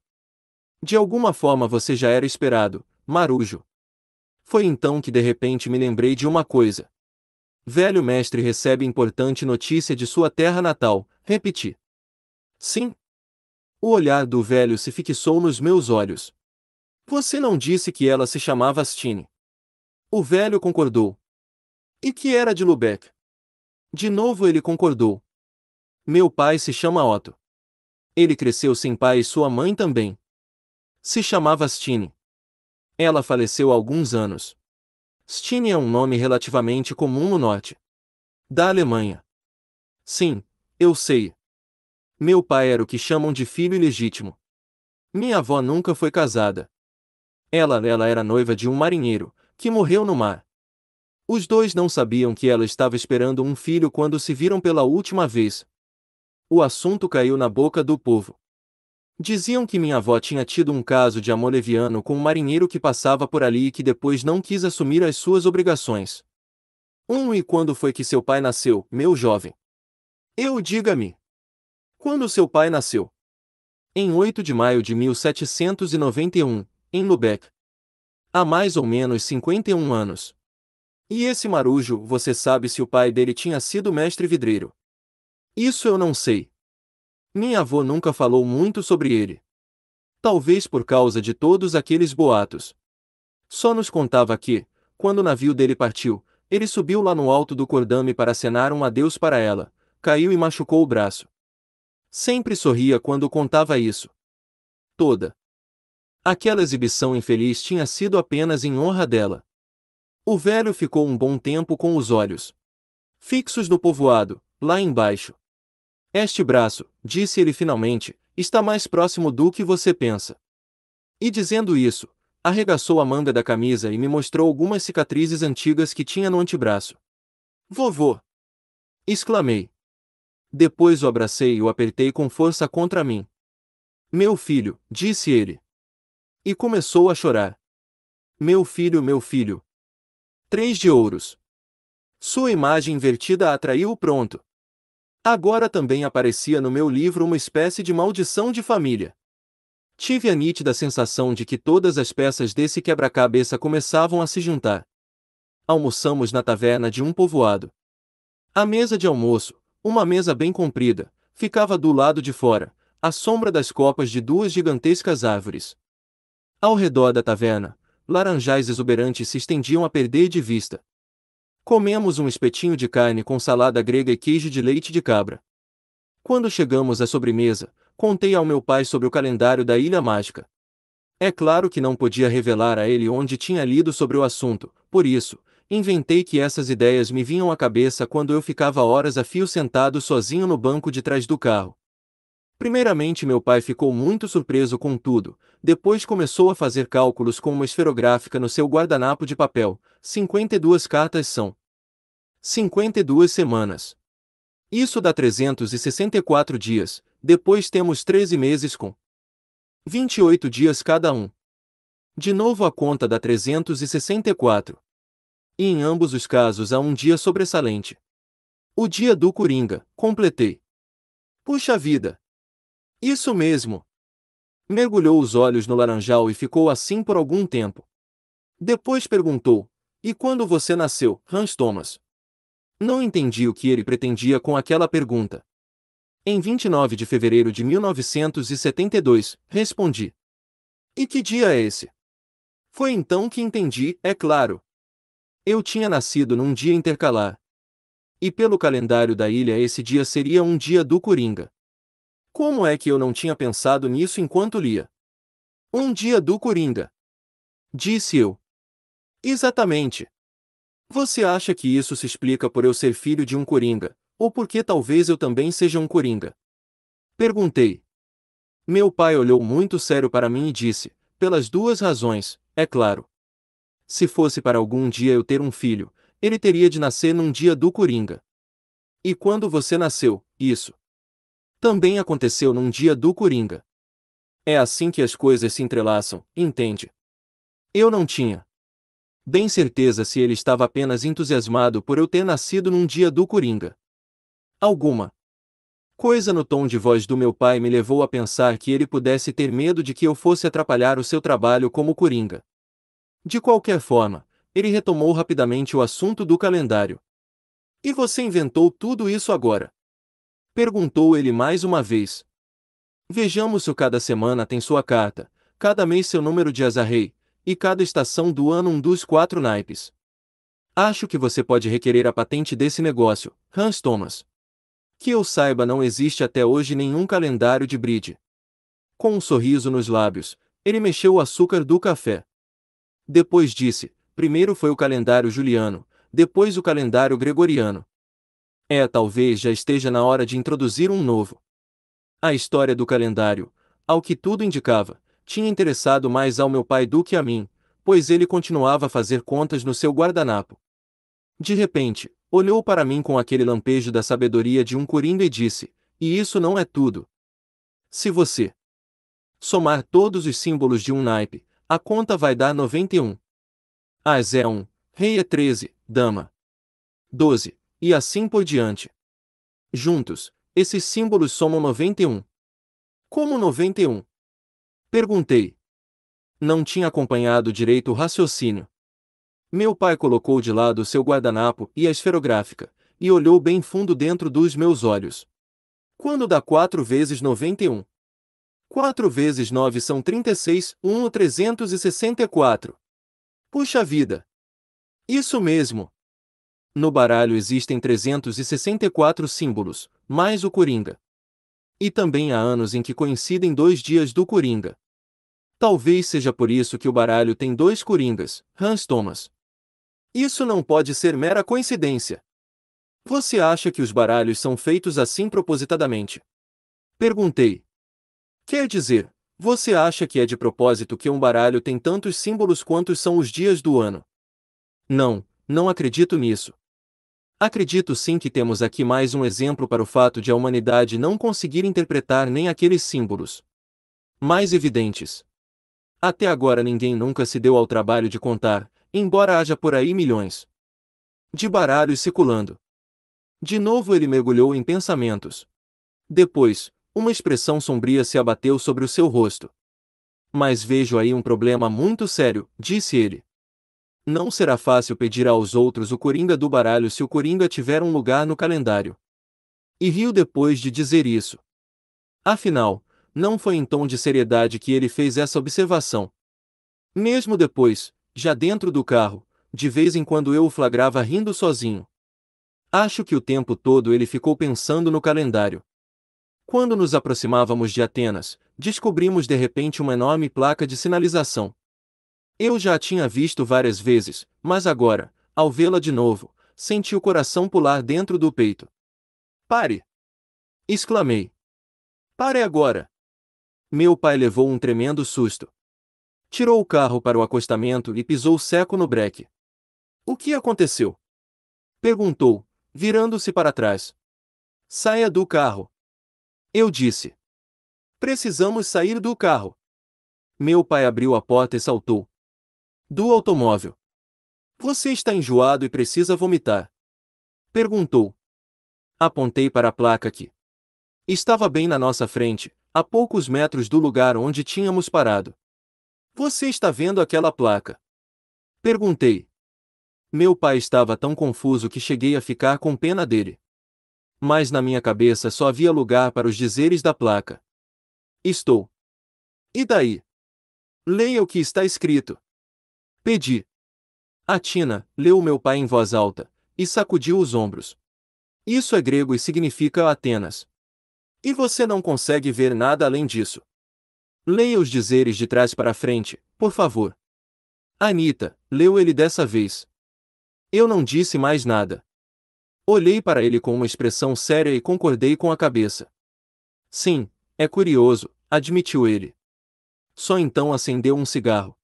De alguma forma você já era esperado, Marujo. Foi então que de repente me lembrei de uma coisa. Velho mestre recebe importante notícia de sua terra natal. Repeti. Sim. O olhar do velho se fixou nos meus olhos. Você não disse que ela se chamava Astine. O velho concordou. E que era de Lubeck. De novo ele concordou. Meu pai se chama Otto. Ele cresceu sem pai e sua mãe também. Se chamava Astine. Ela faleceu há alguns anos. Stine é um nome relativamente comum no norte da Alemanha. Sim, eu sei. Meu pai era o que chamam de filho ilegítimo. Minha avó nunca foi casada. Ela, ela era noiva de um marinheiro, que morreu no mar. Os dois não sabiam que ela estava esperando um filho quando se viram pela última vez. O assunto caiu na boca do povo. Diziam que minha avó tinha tido um caso de amor leviano com um marinheiro que passava por ali e que depois não quis assumir as suas obrigações. Um e quando foi que seu pai nasceu, meu jovem? Eu diga-me. Quando seu pai nasceu? Em 8 de maio de 1791, em Lubeck. Há mais ou menos 51 anos. E esse marujo, você sabe se o pai dele tinha sido mestre vidreiro? Isso eu não sei. Minha avó nunca falou muito sobre ele. Talvez por causa de todos aqueles boatos. Só nos contava que, quando o navio dele partiu, ele subiu lá no alto do cordame para acenar um adeus para ela, caiu e machucou o braço. Sempre sorria quando contava isso. Toda. Aquela exibição infeliz tinha sido apenas em honra dela. O velho ficou um bom tempo com os olhos fixos no povoado, lá embaixo. Este braço, disse ele finalmente, está mais próximo do que você pensa. E dizendo isso, arregaçou a manga da camisa e me mostrou algumas cicatrizes antigas que tinha no antebraço. Vovô! exclamei. Depois o abracei e o apertei com força contra mim. Meu filho, disse ele. E começou a chorar. Meu filho, meu filho. Três de ouros. Sua imagem invertida atraiu-o pronto. Agora também aparecia no meu livro uma espécie de maldição de família. Tive a nítida sensação de que todas as peças desse quebra-cabeça começavam a se juntar. Almoçamos na taverna de um povoado. A mesa de almoço, uma mesa bem comprida, ficava do lado de fora, à sombra das copas de duas gigantescas árvores. Ao redor da taverna, laranjais exuberantes se estendiam a perder de vista, Comemos um espetinho de carne com salada grega e queijo de leite de cabra. Quando chegamos à sobremesa, contei ao meu pai sobre o calendário da Ilha Mágica. É claro que não podia revelar a ele onde tinha lido sobre o assunto, por isso, inventei que essas ideias me vinham à cabeça quando eu ficava horas a fio sentado sozinho no banco de trás do carro. Primeiramente, meu pai ficou muito surpreso com tudo. Depois começou a fazer cálculos com uma esferográfica no seu guardanapo de papel. 52 cartas são 52 semanas. Isso dá 364 dias. Depois temos 13 meses com 28 dias cada um. De novo a conta dá 364. E em ambos os casos há um dia sobressalente. O dia do Coringa, completei. Puxa vida, isso mesmo. Mergulhou os olhos no laranjal e ficou assim por algum tempo. Depois perguntou: E quando você nasceu, Hans Thomas? Não entendi o que ele pretendia com aquela pergunta. Em 29 de fevereiro de 1972, respondi. E que dia é esse? Foi então que entendi, é claro. Eu tinha nascido num dia intercalar. E pelo calendário da ilha, esse dia seria um dia do Coringa. Como é que eu não tinha pensado nisso enquanto lia? Um dia do Coringa. Disse eu. Exatamente. Você acha que isso se explica por eu ser filho de um coringa, ou porque talvez eu também seja um coringa? Perguntei. Meu pai olhou muito sério para mim e disse: pelas duas razões, é claro. Se fosse para algum dia eu ter um filho, ele teria de nascer num dia do coringa. E quando você nasceu, isso também aconteceu num dia do Coringa. É assim que as coisas se entrelaçam, entende? Eu não tinha bem certeza se ele estava apenas entusiasmado por eu ter nascido num dia do Coringa. Alguma coisa no tom de voz do meu pai me levou a pensar que ele pudesse ter medo de que eu fosse atrapalhar o seu trabalho como Coringa. De qualquer forma, ele retomou rapidamente o assunto do calendário. E você inventou tudo isso agora? Perguntou ele mais uma vez. Vejamos se cada semana tem sua carta, cada mês seu número de azarrei, e cada estação do ano um dos quatro naipes. Acho que você pode requerer a patente desse negócio, Hans Thomas. Que eu saiba, não existe até hoje nenhum calendário de bride. Com um sorriso nos lábios, ele mexeu o açúcar do café. Depois disse: primeiro foi o calendário juliano, depois o calendário gregoriano. É, talvez já esteja na hora de introduzir um novo. A história do calendário, ao que tudo indicava, tinha interessado mais ao meu pai do que a mim, pois ele continuava a fazer contas no seu guardanapo. De repente, olhou para mim com aquele lampejo da sabedoria de um coringa e disse: E isso não é tudo. Se você somar todos os símbolos de um naipe, a conta vai dar 91. As é 1, rei é 13, dama 12, e assim por diante. Juntos, esses símbolos somam 91. Como 91? Perguntei. Não tinha acompanhado direito o raciocínio. Meu pai colocou de lado seu guardanapo e a esferográfica, e olhou bem fundo dentro dos meus olhos. Quando dá 4 vezes 91? 4 vezes 9 são 36, 1 ou 364. Puxa vida! Isso mesmo! no baralho existem 364 símbolos, mais o Coringa. E também há anos em que coincidem dois dias do Coringa. Talvez seja por isso que o baralho tem dois Coringas, Hans Thomas. Isso não pode ser mera coincidência. Você acha que os baralhos são feitos assim propositadamente? Perguntei. Quer dizer, você acha que é de propósito que um baralho tem tantos símbolos quantos são os dias do ano? Não, não acredito nisso. Acredito sim que temos aqui mais um exemplo para o fato de a humanidade não conseguir interpretar nem aqueles símbolos mais evidentes. Até agora ninguém nunca se deu ao trabalho de contar, embora haja por aí milhões de baralhos circulando. De novo ele mergulhou em pensamentos. Depois, uma expressão sombria se abateu sobre o seu rosto. Mas vejo aí um problema muito sério, disse ele. Não será fácil pedir aos outros o Coringa do baralho se o Coringa tiver um lugar no calendário. E riu depois de dizer isso. Afinal, não foi em tom de seriedade que ele fez essa observação. Mesmo depois, já dentro do carro, de vez em quando eu o flagrava rindo sozinho. Acho que o tempo todo ele ficou pensando no calendário. Quando nos aproximávamos de Atenas, descobrimos de repente uma enorme placa de sinalização. Eu já a tinha visto várias vezes, mas agora, ao vê-la de novo, senti o coração pular dentro do peito. Pare! exclamei. Pare agora! Meu pai levou um tremendo susto. Tirou o carro para o acostamento e pisou seco no breque. O que aconteceu? perguntou, virando-se para trás. Saia do carro. Eu disse. Precisamos sair do carro. Meu pai abriu a porta e saltou, do automóvel. Você está enjoado e precisa vomitar. Perguntou. Apontei para a placa que estava bem na nossa frente, a poucos metros do lugar onde tínhamos parado. Você está vendo aquela placa? Perguntei. Meu pai estava tão confuso que cheguei a ficar com pena dele. Mas na minha cabeça só havia lugar para os dizeres da placa. Estou. E daí? Leia o que está escrito. Pedi. A Tina, leu meu pai em voz alta, e sacudiu os ombros. Isso é grego e significa Atenas. E você não consegue ver nada além disso. Leia os dizeres de trás para frente, por favor. Anita, leu ele dessa vez. Eu não disse mais nada. Olhei para ele com uma expressão séria e concordei com a cabeça. Sim, é curioso, admitiu ele. Só então acendeu um cigarro.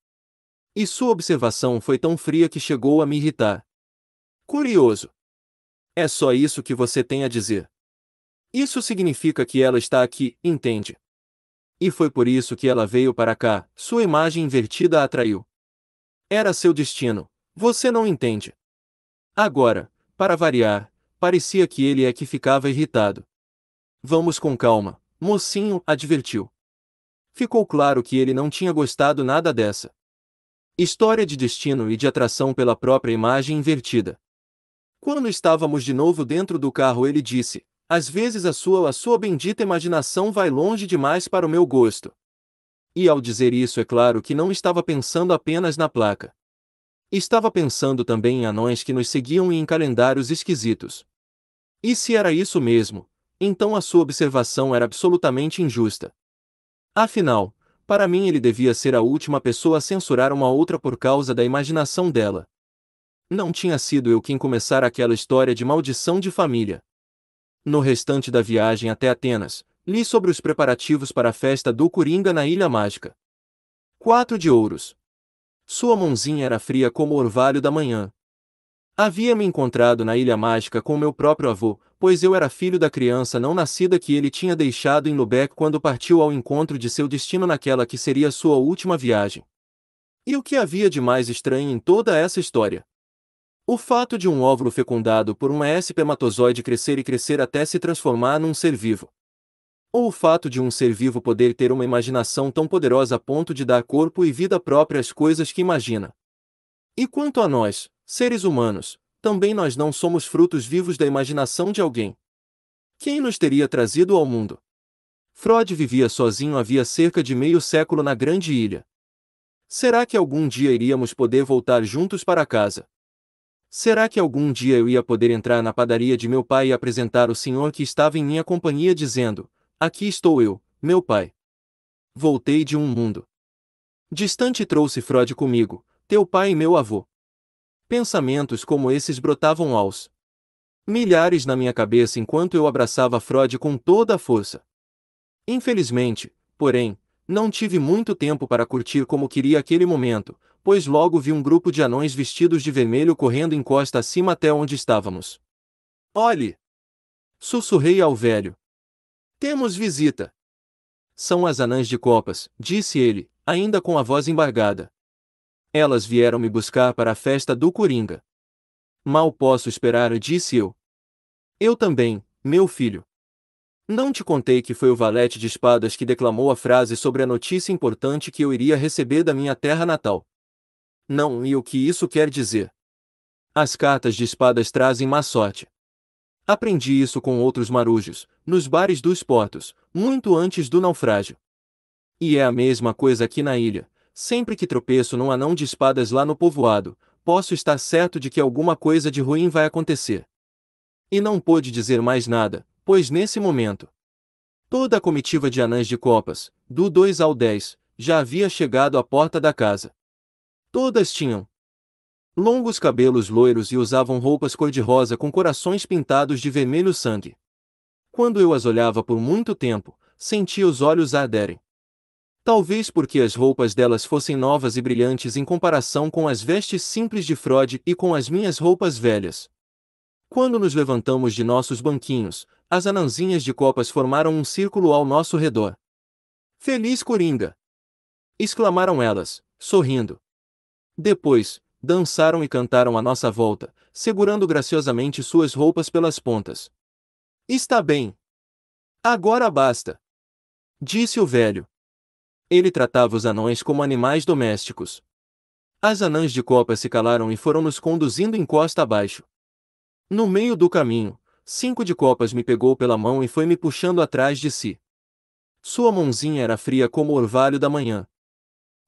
E sua observação foi tão fria que chegou a me irritar. Curioso. É só isso que você tem a dizer. Isso significa que ela está aqui, entende? E foi por isso que ela veio para cá, sua imagem invertida a atraiu. Era seu destino, você não entende. Agora, para variar, parecia que ele é que ficava irritado. Vamos com calma, mocinho, advertiu. Ficou claro que ele não tinha gostado nada dessa. História de destino e de atração pela própria imagem invertida. Quando estávamos de novo dentro do carro, ele disse: Às vezes a sua a sua bendita imaginação vai longe demais para o meu gosto. E ao dizer isso, é claro que não estava pensando apenas na placa. Estava pensando também em anões que nos seguiam e em calendários esquisitos. E se era isso mesmo, então a sua observação era absolutamente injusta. Afinal, para mim, ele devia ser a última pessoa a censurar uma outra por causa da imaginação dela. Não tinha sido eu quem começara aquela história de maldição de família. No restante da viagem até Atenas, li sobre os preparativos para a festa do Coringa na Ilha Mágica. 4 de Ouros. Sua mãozinha era fria como o orvalho da manhã. Havia me encontrado na Ilha Mágica com meu próprio avô, pois eu era filho da criança não nascida que ele tinha deixado em Lubeck quando partiu ao encontro de seu destino naquela que seria sua última viagem. E o que havia de mais estranho em toda essa história? O fato de um óvulo fecundado por uma espermatozoide crescer e crescer até se transformar num ser vivo. Ou o fato de um ser vivo poder ter uma imaginação tão poderosa a ponto de dar corpo e vida própria às coisas que imagina. E quanto a nós, seres humanos, também nós não somos frutos vivos da imaginação de alguém. Quem nos teria trazido ao mundo? Freud vivia sozinho havia cerca de meio século na grande ilha. Será que algum dia iríamos poder voltar juntos para casa? Será que algum dia eu ia poder entrar na padaria de meu pai e apresentar o senhor que estava em minha companhia dizendo: Aqui estou eu, meu pai. Voltei de um mundo. Distante trouxe Freud comigo, teu pai e meu avô. Pensamentos como esses brotavam aos milhares na minha cabeça enquanto eu abraçava Freud com toda a força. Infelizmente, porém, não tive muito tempo para curtir como queria aquele momento, pois logo vi um grupo de anões vestidos de vermelho correndo em costa acima até onde estávamos. Olhe! Sussurrei ao velho. Temos visita. São as anãs de copas, disse ele, ainda com a voz embargada. Elas vieram me buscar para a festa do Coringa. Mal posso esperar, disse eu. Eu também, meu filho. Não te contei que foi o valete de espadas que declamou a frase sobre a notícia importante que eu iria receber da minha terra natal. Não, e o que isso quer dizer? As cartas de espadas trazem má sorte. Aprendi isso com outros marujos, nos bares dos portos, muito antes do naufrágio. E é a mesma coisa aqui na ilha. Sempre que tropeço num anão de espadas lá no povoado, posso estar certo de que alguma coisa de ruim vai acontecer. E não pôde dizer mais nada, pois nesse momento. Toda a comitiva de anãs de copas, do 2 ao 10, já havia chegado à porta da casa. Todas tinham longos cabelos loiros e usavam roupas cor-de-rosa com corações pintados de vermelho sangue. Quando eu as olhava por muito tempo, sentia os olhos arderem. Talvez porque as roupas delas fossem novas e brilhantes em comparação com as vestes simples de Freud e com as minhas roupas velhas. Quando nos levantamos de nossos banquinhos, as anãzinhas de copas formaram um círculo ao nosso redor. Feliz Coringa! exclamaram elas, sorrindo. Depois, dançaram e cantaram à nossa volta, segurando graciosamente suas roupas pelas pontas. Está bem. Agora basta. Disse o velho ele tratava os anões como animais domésticos. As anãs de copa se calaram e foram nos conduzindo em costa abaixo. No meio do caminho, cinco de copas me pegou pela mão e foi me puxando atrás de si. Sua mãozinha era fria como o orvalho da manhã.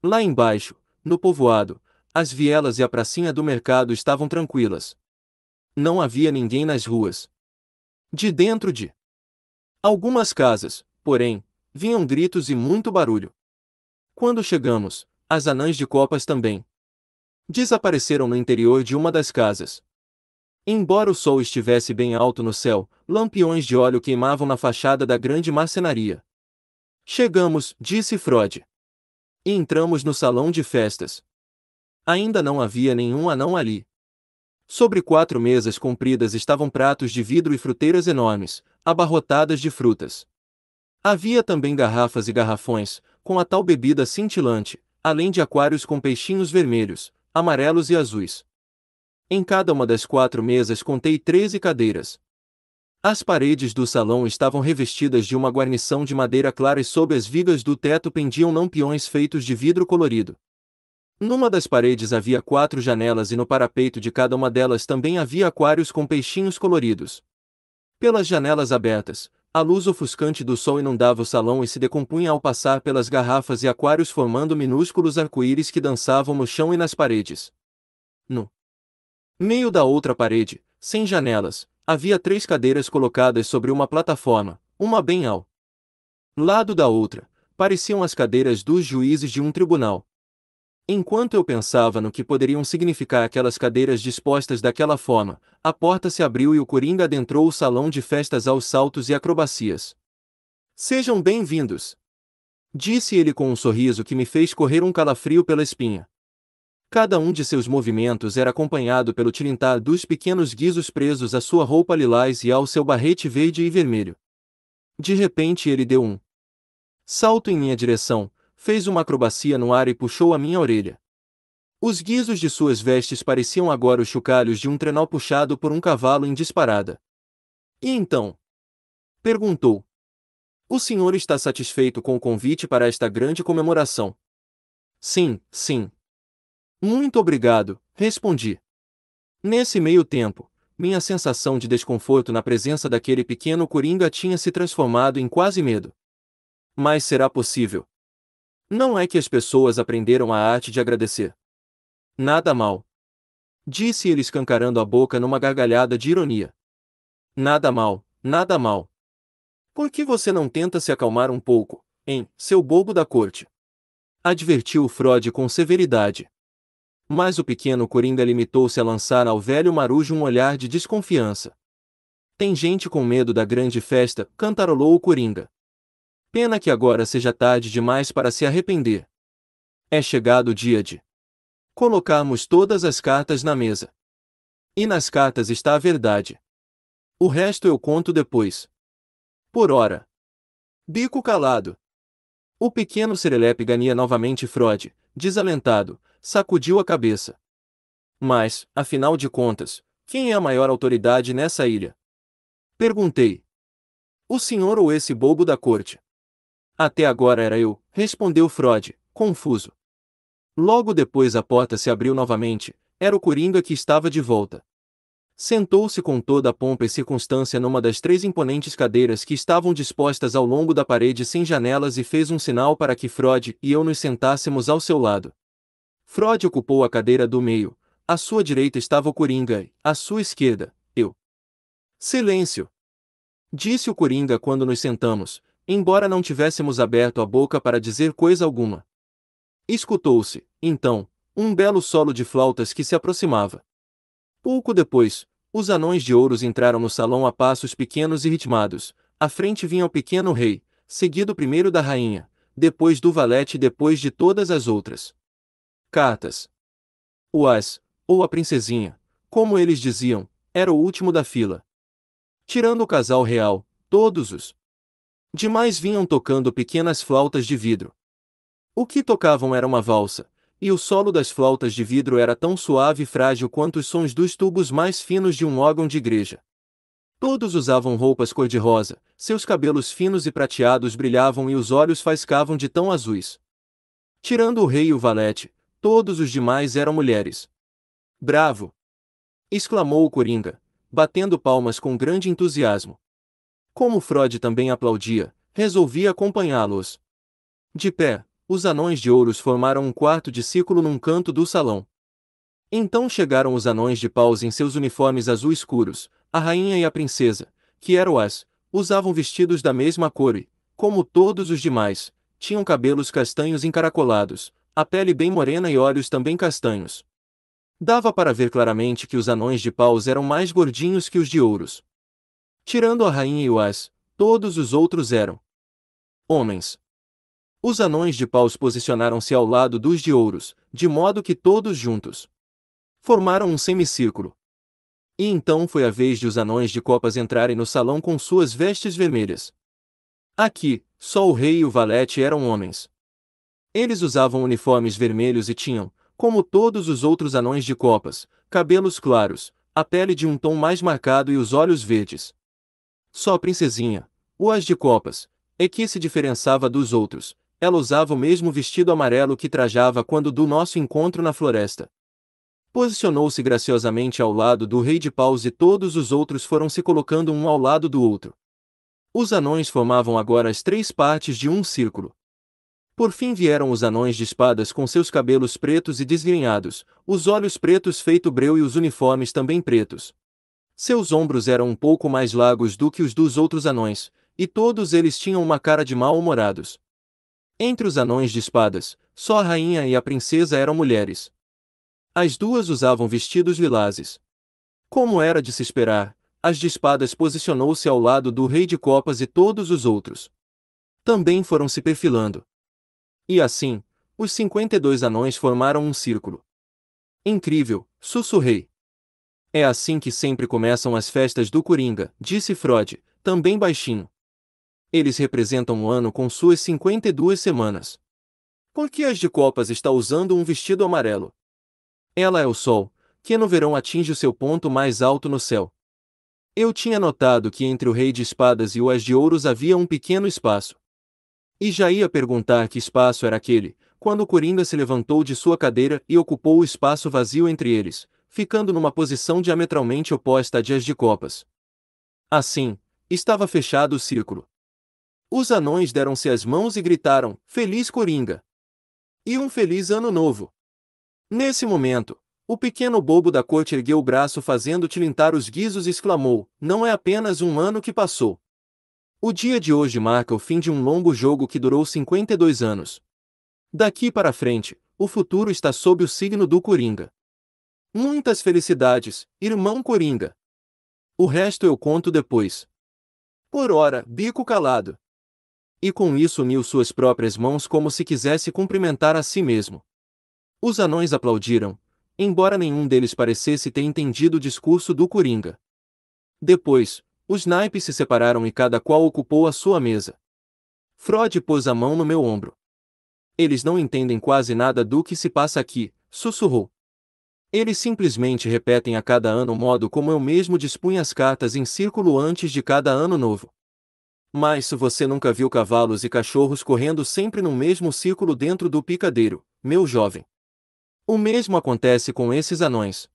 Lá embaixo, no povoado, as vielas e a pracinha do mercado estavam tranquilas. Não havia ninguém nas ruas. De dentro de algumas casas, porém, vinham gritos e muito barulho. Quando chegamos, as anãs de copas também desapareceram no interior de uma das casas. Embora o sol estivesse bem alto no céu, lampiões de óleo queimavam na fachada da grande marcenaria. Chegamos, disse Freud. E entramos no salão de festas. Ainda não havia nenhum anão ali. Sobre quatro mesas compridas estavam pratos de vidro e fruteiras enormes, abarrotadas de frutas. Havia também garrafas e garrafões, com a tal bebida cintilante, além de aquários com peixinhos vermelhos, amarelos e azuis. Em cada uma das quatro mesas contei treze cadeiras. As paredes do salão estavam revestidas de uma guarnição de madeira clara e sob as vigas do teto pendiam lampiões feitos de vidro colorido. Numa das paredes havia quatro janelas e no parapeito de cada uma delas também havia aquários com peixinhos coloridos. Pelas janelas abertas, a luz ofuscante do sol inundava o salão e se decompunha ao passar pelas garrafas e aquários formando minúsculos arco-íris que dançavam no chão e nas paredes. No meio da outra parede, sem janelas, havia três cadeiras colocadas sobre uma plataforma, uma bem ao lado da outra, pareciam as cadeiras dos juízes de um tribunal. Enquanto eu pensava no que poderiam significar aquelas cadeiras dispostas daquela forma, a porta se abriu e o Coringa adentrou o salão de festas aos saltos e acrobacias. Sejam bem-vindos! Disse ele com um sorriso que me fez correr um calafrio pela espinha. Cada um de seus movimentos era acompanhado pelo tilintar dos pequenos guizos presos à sua roupa lilás e ao seu barrete verde e vermelho. De repente ele deu um salto em minha direção, fez uma acrobacia no ar e puxou a minha orelha. Os guizos de suas vestes pareciam agora os chocalhos de um trenó puxado por um cavalo em disparada. E então? Perguntou. O senhor está satisfeito com o convite para esta grande comemoração? Sim, sim. Muito obrigado, respondi. Nesse meio tempo, minha sensação de desconforto na presença daquele pequeno coringa tinha se transformado em quase medo. Mas será possível? Não é que as pessoas aprenderam a arte de agradecer. Nada mal. Disse ele escancarando a boca numa gargalhada de ironia. Nada mal, nada mal. Por que você não tenta se acalmar um pouco, hein, seu bobo da corte? Advertiu Frode com severidade. Mas o pequeno Coringa limitou-se a lançar ao velho marujo um olhar de desconfiança. Tem gente com medo da grande festa, cantarolou o Coringa. Pena que agora seja tarde demais para se arrepender. É chegado o dia de colocarmos todas as cartas na mesa. E nas cartas está a verdade. O resto eu conto depois. Por ora. Bico calado. O pequeno Serelepe ganha novamente Frode, desalentado, sacudiu a cabeça. Mas, afinal de contas, quem é a maior autoridade nessa ilha? Perguntei. O senhor ou esse bobo da corte? Até agora era eu, respondeu Frode, confuso. Logo depois a porta se abriu novamente, era o Coringa que estava de volta. Sentou-se com toda a pompa e circunstância numa das três imponentes cadeiras que estavam dispostas ao longo da parede sem janelas e fez um sinal para que Frode e eu nos sentássemos ao seu lado. Frode ocupou a cadeira do meio, à sua direita estava o Coringa e, à sua esquerda, eu. Silêncio! Disse o Coringa quando nos sentamos, embora não tivéssemos aberto a boca para dizer coisa alguma. Escutou-se, então, um belo solo de flautas que se aproximava. Pouco depois, os anões de ouros entraram no salão a passos pequenos e ritmados. À frente vinha o pequeno rei, seguido primeiro da rainha, depois do valete e depois de todas as outras. Cartas. O as, ou a princesinha, como eles diziam, era o último da fila. Tirando o casal real, todos os Demais vinham tocando pequenas flautas de vidro. O que tocavam era uma valsa, e o solo das flautas de vidro era tão suave e frágil quanto os sons dos tubos mais finos de um órgão de igreja. Todos usavam roupas cor-de-rosa, seus cabelos finos e prateados brilhavam e os olhos faiscavam de tão azuis. Tirando o rei e o valete, todos os demais eram mulheres. Bravo! exclamou o coringa, batendo palmas com grande entusiasmo. Como Freud também aplaudia, resolvi acompanhá-los. De pé, os anões de ouros formaram um quarto de círculo num canto do salão. Então chegaram os anões de paus em seus uniformes azul escuros, a rainha e a princesa, que eram as, usavam vestidos da mesma cor e, como todos os demais, tinham cabelos castanhos encaracolados, a pele bem morena e olhos também castanhos. Dava para ver claramente que os anões de paus eram mais gordinhos que os de ouros. Tirando a rainha e o as, todos os outros eram homens. Os anões de paus posicionaram-se ao lado dos de ouros, de modo que todos juntos formaram um semicírculo. E então foi a vez de os anões de copas entrarem no salão com suas vestes vermelhas. Aqui, só o rei e o valete eram homens. Eles usavam uniformes vermelhos e tinham, como todos os outros anões de copas, cabelos claros, a pele de um tom mais marcado e os olhos verdes. Só princesinha, o as de copas, é que se diferençava dos outros, ela usava o mesmo vestido amarelo que trajava quando do nosso encontro na floresta. Posicionou-se graciosamente ao lado do rei de paus e todos os outros foram se colocando um ao lado do outro. Os anões formavam agora as três partes de um círculo. Por fim vieram os anões de espadas com seus cabelos pretos e desgrenhados, os olhos pretos feito breu e os uniformes também pretos. Seus ombros eram um pouco mais largos do que os dos outros anões, e todos eles tinham uma cara de mal-humorados. Entre os anões de espadas, só a rainha e a princesa eram mulheres. As duas usavam vestidos lilases. Como era de se esperar, as de espadas posicionou-se ao lado do rei de copas e todos os outros. Também foram se perfilando. E assim, os 52 anões formaram um círculo. Incrível, sussurrei. É assim que sempre começam as festas do Coringa, disse Freud, também baixinho. Eles representam o um ano com suas 52 semanas. Por que as de Copas está usando um vestido amarelo? Ela é o sol, que no verão atinge o seu ponto mais alto no céu. Eu tinha notado que entre o rei de espadas e o as de ouros havia um pequeno espaço. E já ia perguntar que espaço era aquele, quando o Coringa se levantou de sua cadeira e ocupou o espaço vazio entre eles, ficando numa posição diametralmente oposta à de as de copas. Assim, estava fechado o círculo. Os anões deram-se as mãos e gritaram: Feliz Coringa! E um feliz ano novo! Nesse momento, o pequeno bobo da corte ergueu o braço fazendo tilintar os guizos e exclamou: Não é apenas um ano que passou. O dia de hoje marca o fim de um longo jogo que durou 52 anos. Daqui para frente, o futuro está sob o signo do Coringa. Muitas felicidades, irmão Coringa. O resto eu conto depois. Por ora, bico calado. E com isso uniu suas próprias mãos como se quisesse cumprimentar a si mesmo. Os anões aplaudiram, embora nenhum deles parecesse ter entendido o discurso do Coringa. Depois, os naipes se separaram e cada qual ocupou a sua mesa. Frode pôs a mão no meu ombro. Eles não entendem quase nada do que se passa aqui, sussurrou. Eles simplesmente repetem a cada ano o modo como eu mesmo dispunha as cartas em círculo antes de cada ano novo. Mas se você nunca viu cavalos e cachorros correndo sempre no mesmo círculo dentro do picadeiro, meu jovem. O mesmo acontece com esses anões.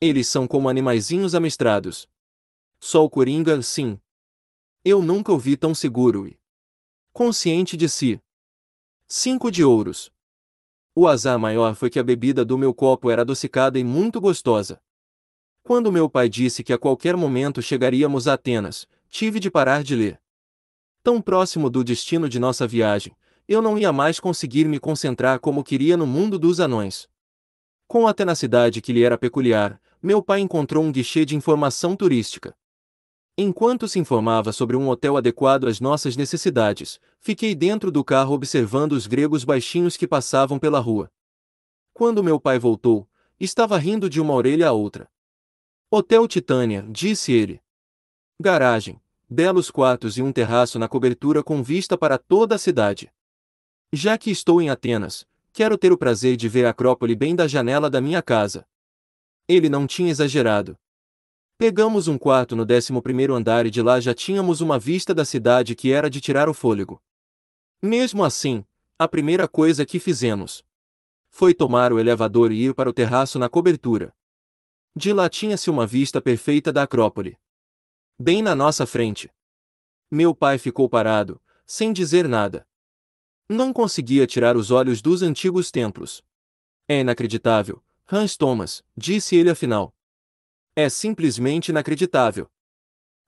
Eles são como animaizinhos amestrados. Só o Coringa, sim. Eu nunca o vi tão seguro e consciente de si. Cinco de ouros. O azar maior foi que a bebida do meu copo era adocicada e muito gostosa. Quando meu pai disse que a qualquer momento chegaríamos a Atenas, tive de parar de ler. Tão próximo do destino de nossa viagem, eu não ia mais conseguir me concentrar como queria no mundo dos anões. Com a tenacidade que lhe era peculiar, meu pai encontrou um guichê de informação turística. Enquanto se informava sobre um hotel adequado às nossas necessidades, fiquei dentro do carro observando os gregos baixinhos que passavam pela rua. Quando meu pai voltou, estava rindo de uma orelha à outra. Hotel Titânia, disse ele. Garagem, belos quartos e um terraço na cobertura com vista para toda a cidade. Já que estou em Atenas, quero ter o prazer de ver a Acrópole bem da janela da minha casa. Ele não tinha exagerado. Pegamos um quarto no 11 andar e de lá já tínhamos uma vista da cidade que era de tirar o fôlego. Mesmo assim, a primeira coisa que fizemos foi tomar o elevador e ir para o terraço na cobertura. De lá tinha-se uma vista perfeita da Acrópole. Bem na nossa frente. Meu pai ficou parado, sem dizer nada. Não conseguia tirar os olhos dos antigos templos. É inacreditável, Hans Thomas, disse ele afinal. É simplesmente inacreditável.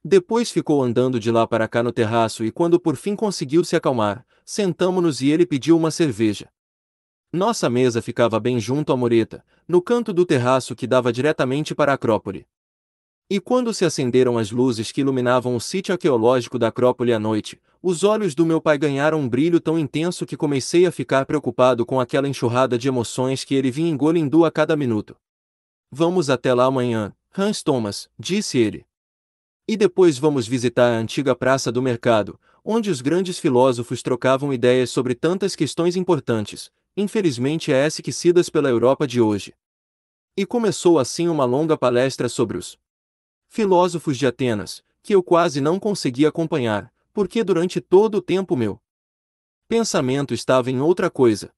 Depois ficou andando de lá para cá no terraço e quando por fim conseguiu se acalmar, sentamo-nos e ele pediu uma cerveja. Nossa mesa ficava bem junto à mureta, no canto do terraço que dava diretamente para a Acrópole. E quando se acenderam as luzes que iluminavam o sítio arqueológico da Acrópole à noite, os olhos do meu pai ganharam um brilho tão intenso que comecei a ficar preocupado com aquela enxurrada de emoções que ele vinha engolindo a cada minuto. Vamos até lá amanhã, Hans Thomas, disse ele. E depois vamos visitar a antiga praça do mercado, onde os grandes filósofos trocavam ideias sobre tantas questões importantes, infelizmente é esquecidas pela Europa de hoje. E começou assim uma longa palestra sobre os filósofos de Atenas, que eu quase não conseguia acompanhar, porque durante todo o tempo meu pensamento estava em outra coisa.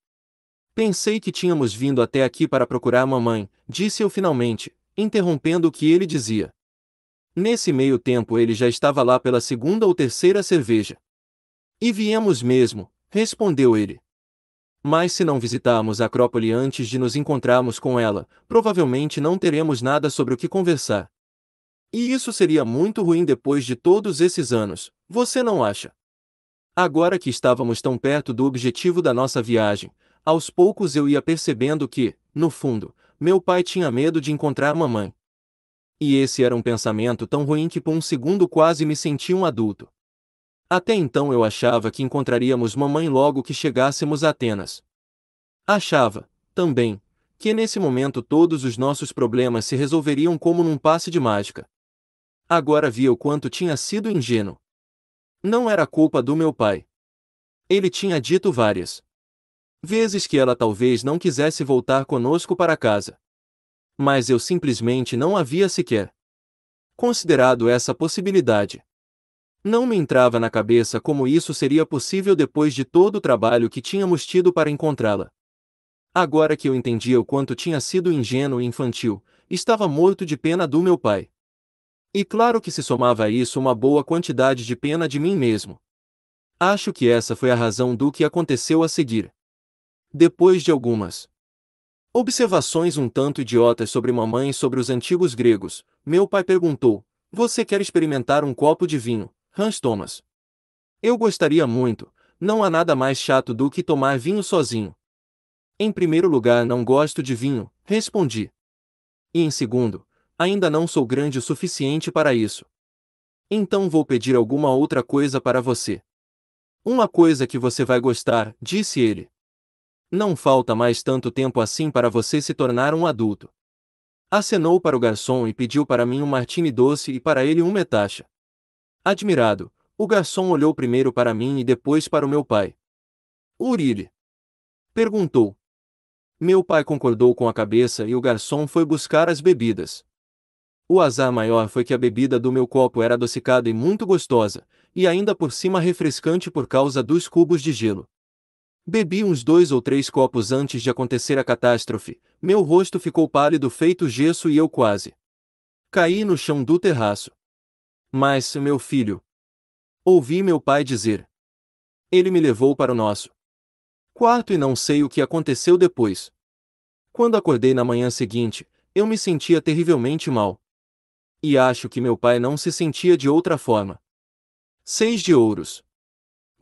Pensei que tínhamos vindo até aqui para procurar mamãe, disse eu finalmente, interrompendo o que ele dizia. Nesse meio tempo ele já estava lá pela segunda ou terceira cerveja. E viemos mesmo, respondeu ele. Mas se não visitarmos a Acrópole antes de nos encontrarmos com ela, provavelmente não teremos nada sobre o que conversar. E isso seria muito ruim depois de todos esses anos, você não acha? Agora que estávamos tão perto do objetivo da nossa viagem, aos poucos eu ia percebendo que, no fundo, meu pai tinha medo de encontrar mamãe. E esse era um pensamento tão ruim que por um segundo quase me senti um adulto. Até então eu achava que encontraríamos mamãe logo que chegássemos a Atenas. Achava, também, que nesse momento todos os nossos problemas se resolveriam como num passe de mágica. Agora via o quanto tinha sido ingênuo. Não era culpa do meu pai. Ele tinha dito várias Vezes que ela talvez não quisesse voltar conosco para casa. Mas eu simplesmente não havia sequer considerado essa possibilidade. Não me entrava na cabeça como isso seria possível depois de todo o trabalho que tínhamos tido para encontrá-la. Agora que eu entendia o quanto tinha sido ingênuo e infantil, estava morto de pena do meu pai. E claro que se somava a isso uma boa quantidade de pena de mim mesmo. Acho que essa foi a razão do que aconteceu a seguir. Depois de algumas observações um tanto idiotas sobre mamãe e sobre os antigos gregos, meu pai perguntou: Você quer experimentar um copo de vinho, Hans Thomas? Eu gostaria muito, não há nada mais chato do que tomar vinho sozinho. Em primeiro lugar, não gosto de vinho, respondi. E em segundo, ainda não sou grande o suficiente para isso. Então vou pedir alguma outra coisa para você. Uma coisa que você vai gostar, disse ele. Não falta mais tanto tempo assim para você se tornar um adulto. Acenou para o garçom e pediu para mim um martini doce e para ele um etacha. Admirado, o garçom olhou primeiro para mim e depois para o meu pai. Urile. Perguntou. Meu pai concordou com a cabeça e o garçom foi buscar as bebidas. O azar maior foi que a bebida do meu copo era adocicada e muito gostosa, e ainda por cima refrescante por causa dos cubos de gelo. Bebi uns dois ou três copos antes de acontecer a catástrofe, meu rosto ficou pálido feito gesso e eu quase caí no chão do terraço. Mas, meu filho. Ouvi meu pai dizer. Ele me levou para o nosso quarto e não sei o que aconteceu depois. Quando acordei na manhã seguinte, eu me sentia terrivelmente mal. E acho que meu pai não se sentia de outra forma. Seis de ouros.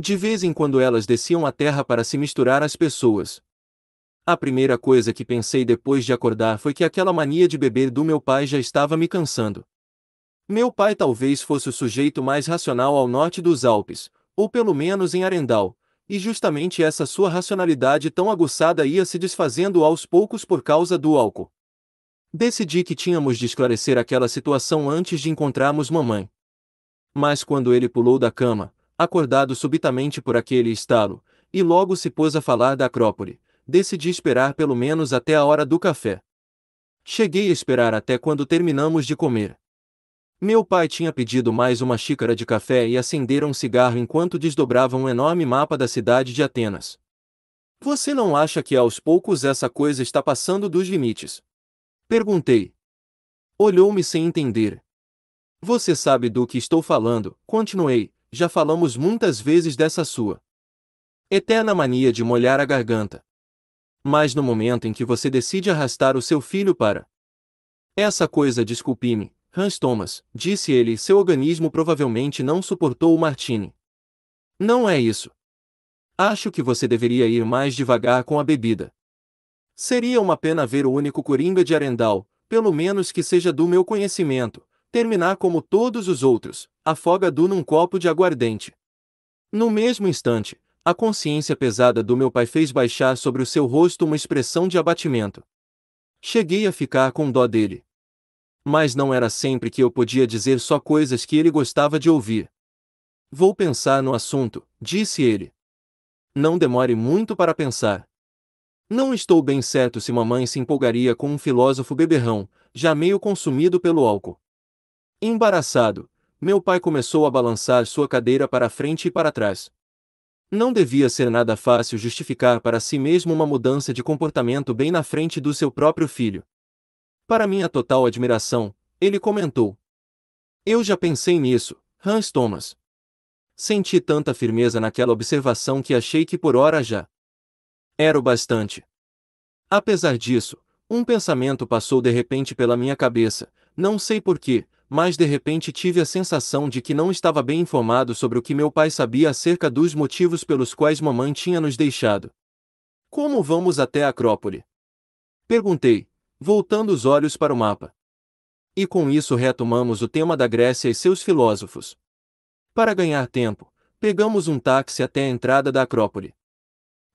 De vez em quando elas desciam à terra para se misturar às pessoas. A primeira coisa que pensei depois de acordar foi que aquela mania de beber do meu pai já estava me cansando. Meu pai talvez fosse o sujeito mais racional ao norte dos Alpes, ou pelo menos em Arendal, e justamente essa sua racionalidade tão aguçada ia se desfazendo aos poucos por causa do álcool. Decidi que tínhamos de esclarecer aquela situação antes de encontrarmos mamãe. Mas quando ele pulou da cama, acordado subitamente por aquele estalo, e logo se pôs a falar da Acrópole. Decidi esperar pelo menos até a hora do café. Cheguei a esperar até quando terminamos de comer. Meu pai tinha pedido mais uma xícara de café e acenderam um cigarro enquanto desdobravam um enorme mapa da cidade de Atenas. Você não acha que aos poucos essa coisa está passando dos limites? Perguntei. Olhou-me sem entender. Você sabe do que estou falando, continuei, já falamos muitas vezes dessa sua eterna mania de molhar a garganta. Mas no momento em que você decide arrastar o seu filho para essa coisa, desculpe-me, Hans Thomas, disse ele, seu organismo provavelmente não suportou o Martini. Não é isso. Acho que você deveria ir mais devagar com a bebida. Seria uma pena ver o único coringa de Arendal, pelo menos que seja do meu conhecimento, terminar como todos os outros, afoga Du num copo de aguardente. No mesmo instante, a consciência pesada do meu pai fez baixar sobre o seu rosto uma expressão de abatimento. Cheguei a ficar com dó dele. Mas não era sempre que eu podia dizer só coisas que ele gostava de ouvir. Vou pensar no assunto, disse ele. Não demore muito para pensar. Não estou bem certo se mamãe se empolgaria com um filósofo beberrão, já meio consumido pelo álcool. Embaraçado, meu pai começou a balançar sua cadeira para frente e para trás. Não devia ser nada fácil justificar para si mesmo uma mudança de comportamento bem na frente do seu próprio filho. Para minha total admiração, ele comentou: Eu já pensei nisso, Hans Thomas. Senti tanta firmeza naquela observação que achei que por hora já era o bastante. Apesar disso, um pensamento passou de repente pela minha cabeça, não sei porquê, mas de repente tive a sensação de que não estava bem informado sobre o que meu pai sabia acerca dos motivos pelos quais mamãe tinha nos deixado. Como vamos até a Acrópole? Perguntei, voltando os olhos para o mapa. E com isso retomamos o tema da Grécia e seus filósofos. Para ganhar tempo, pegamos um táxi até a entrada da Acrópole.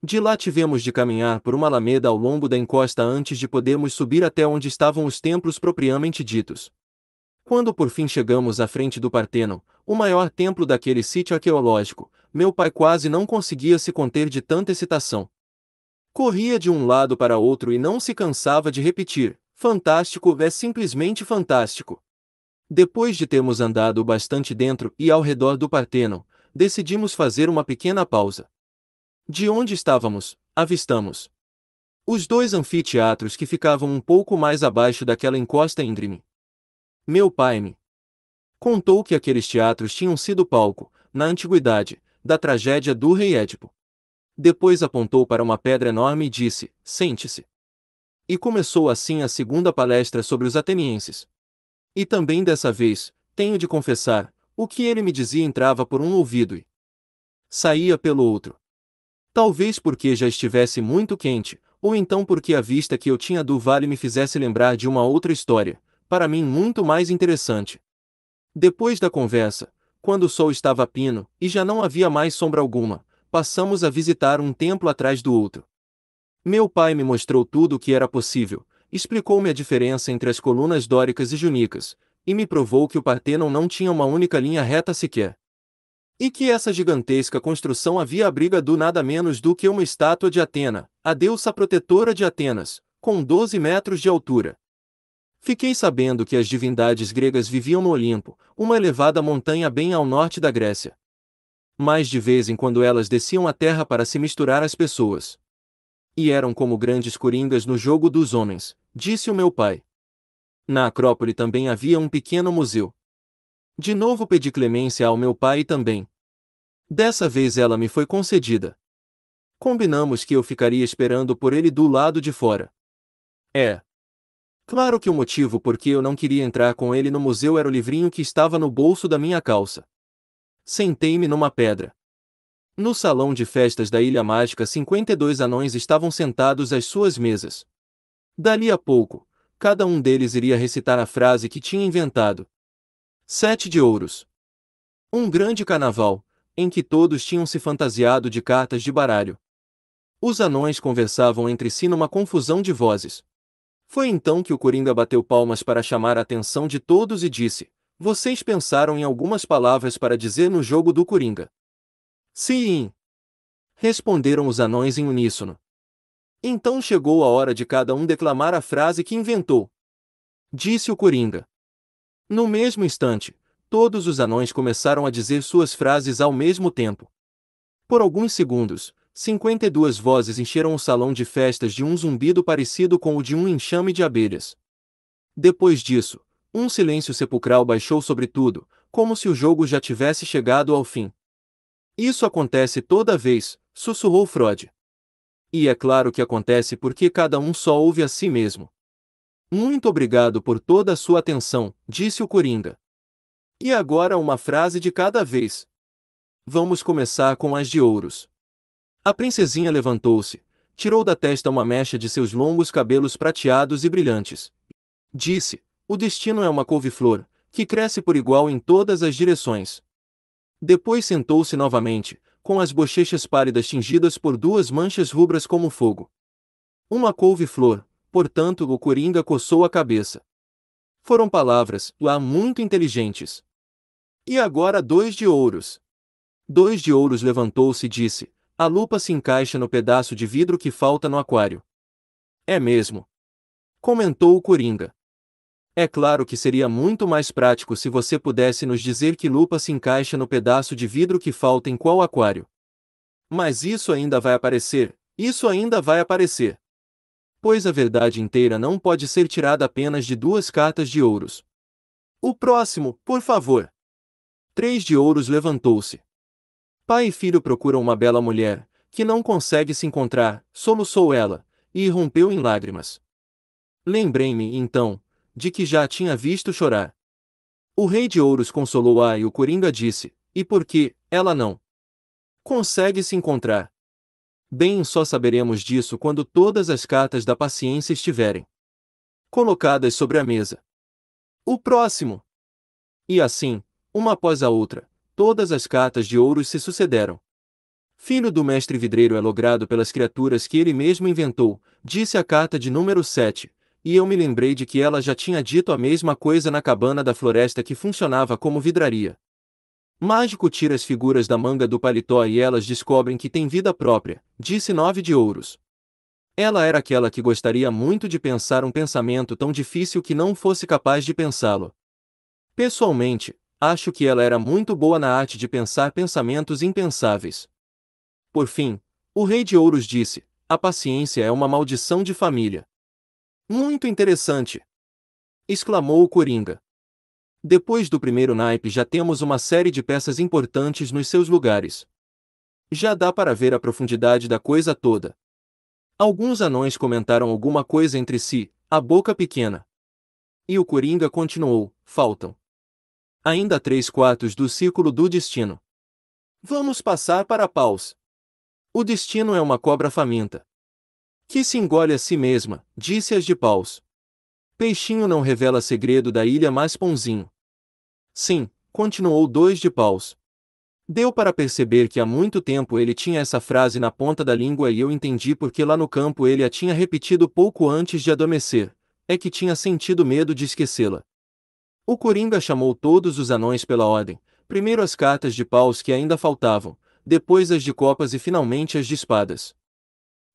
De lá tivemos de caminhar por uma alameda ao longo da encosta antes de podermos subir até onde estavam os templos propriamente ditos. Quando por fim chegamos à frente do Partenon, o maior templo daquele sítio arqueológico, meu pai quase não conseguia se conter de tanta excitação. Corria de um lado para outro e não se cansava de repetir: fantástico é simplesmente fantástico. Depois de termos andado bastante dentro e ao redor do Partenon, decidimos fazer uma pequena pausa. De onde estávamos, avistamos os dois anfiteatros que ficavam um pouco mais abaixo daquela encosta íngreme meu pai-me contou que aqueles teatros tinham sido palco, na antiguidade, da tragédia do rei Édipo. Depois apontou para uma pedra enorme e disse: Sente-se. E começou assim a segunda palestra sobre os atenienses. E também dessa vez, tenho de confessar, o que ele me dizia entrava por um ouvido e saía pelo outro. Talvez porque já estivesse muito quente, ou então porque a vista que eu tinha do vale me fizesse lembrar de uma outra história, para mim muito mais interessante. Depois da conversa, quando o sol estava a pino e já não havia mais sombra alguma, passamos a visitar um templo atrás do outro. Meu pai me mostrou tudo o que era possível, explicou-me a diferença entre as colunas dóricas e junicas, e me provou que o Partenon não tinha uma única linha reta sequer. E que essa gigantesca construção havia do nada menos do que uma estátua de Atena, a deusa protetora de Atenas, com 12 metros de altura. Fiquei sabendo que as divindades gregas viviam no Olimpo, uma elevada montanha bem ao norte da Grécia. Mas de vez em quando elas desciam à terra para se misturar às pessoas. E eram como grandes coringas no jogo dos homens, disse o meu pai. Na Acrópole também havia um pequeno museu. De novo pedi clemência ao meu pai também. Dessa vez ela me foi concedida. Combinamos que eu ficaria esperando por ele do lado de fora. É, Claro que o motivo por que eu não queria entrar com ele no museu era o livrinho que estava no bolso da minha calça. Sentei-me numa pedra. No salão de festas da Ilha Mágica, 52 anões estavam sentados às suas mesas. Dali a pouco, cada um deles iria recitar a frase que tinha inventado. Sete de Ouros. Um grande carnaval, em que todos tinham se fantasiado de cartas de baralho. Os anões conversavam entre si numa confusão de vozes. Foi então que o Coringa bateu palmas para chamar a atenção de todos e disse: Vocês pensaram em algumas palavras para dizer no jogo do Coringa? Sim! Responderam os anões em uníssono. Então chegou a hora de cada um declamar a frase que inventou. Disse o Coringa. No mesmo instante, todos os anões começaram a dizer suas frases ao mesmo tempo. Por alguns segundos, 52 vozes encheram o salão de festas de um zumbido parecido com o de um enxame de abelhas. Depois disso, um silêncio sepulcral baixou sobre tudo, como se o jogo já tivesse chegado ao fim. Isso acontece toda vez, sussurrou Freud. E é claro que acontece porque cada um só ouve a si mesmo. Muito obrigado por toda a sua atenção, disse o Coringa. E agora uma frase de cada vez. Vamos começar com as de ouros. A princesinha levantou-se, tirou da testa uma mecha de seus longos cabelos prateados e brilhantes. Disse: O destino é uma couve-flor, que cresce por igual em todas as direções. Depois sentou-se novamente, com as bochechas pálidas tingidas por duas manchas rubras como fogo. Uma couve-flor, portanto, o coringa coçou a cabeça. Foram palavras, lá, muito inteligentes. E agora dois de ouros. Dois de ouros levantou-se e disse: a lupa se encaixa no pedaço de vidro que falta no aquário. É mesmo. Comentou o Coringa. É claro que seria muito mais prático se você pudesse nos dizer que lupa se encaixa no pedaço de vidro que falta em qual aquário. Mas isso ainda vai aparecer, isso ainda vai aparecer. Pois a verdade inteira não pode ser tirada apenas de duas cartas de ouros. O próximo, por favor. Três de ouros levantou-se. Pai e filho procuram uma bela mulher, que não consegue se encontrar, soluçou ela, e irrompeu em lágrimas. Lembrei-me, então, de que já a tinha visto chorar. O rei de ouros consolou-a e o coringa disse, e por que, ela não consegue se encontrar? Bem só saberemos disso quando todas as cartas da paciência estiverem colocadas sobre a mesa. O próximo! E assim, uma após a outra, todas as cartas de ouros se sucederam. Filho do mestre vidreiro é logrado pelas criaturas que ele mesmo inventou, disse a carta de número 7, e eu me lembrei de que ela já tinha dito a mesma coisa na cabana da floresta que funcionava como vidraria. Mágico tira as figuras da manga do paletó e elas descobrem que tem vida própria, disse Nove de Ouros. Ela era aquela que gostaria muito de pensar um pensamento tão difícil que não fosse capaz de pensá-lo. Pessoalmente, Acho que ela era muito boa na arte de pensar pensamentos impensáveis. Por fim, o Rei de Ouros disse: A paciência é uma maldição de família. Muito interessante! exclamou o Coringa. Depois do primeiro naipe já temos uma série de peças importantes nos seus lugares. Já dá para ver a profundidade da coisa toda. Alguns anões comentaram alguma coisa entre si, a boca pequena. E o Coringa continuou: Faltam ainda três quartos do círculo do destino. Vamos passar para paus. O destino é uma cobra faminta. Que se engole a si mesma, disse as de paus. Peixinho não revela segredo da ilha mais pãozinho. Sim, continuou dois de paus. Deu para perceber que há muito tempo ele tinha essa frase na ponta da língua e eu entendi porque lá no campo ele a tinha repetido pouco antes de adormecer, é que tinha sentido medo de esquecê-la. O Coringa chamou todos os anões pela ordem, primeiro as cartas de paus que ainda faltavam, depois as de copas e finalmente as de espadas.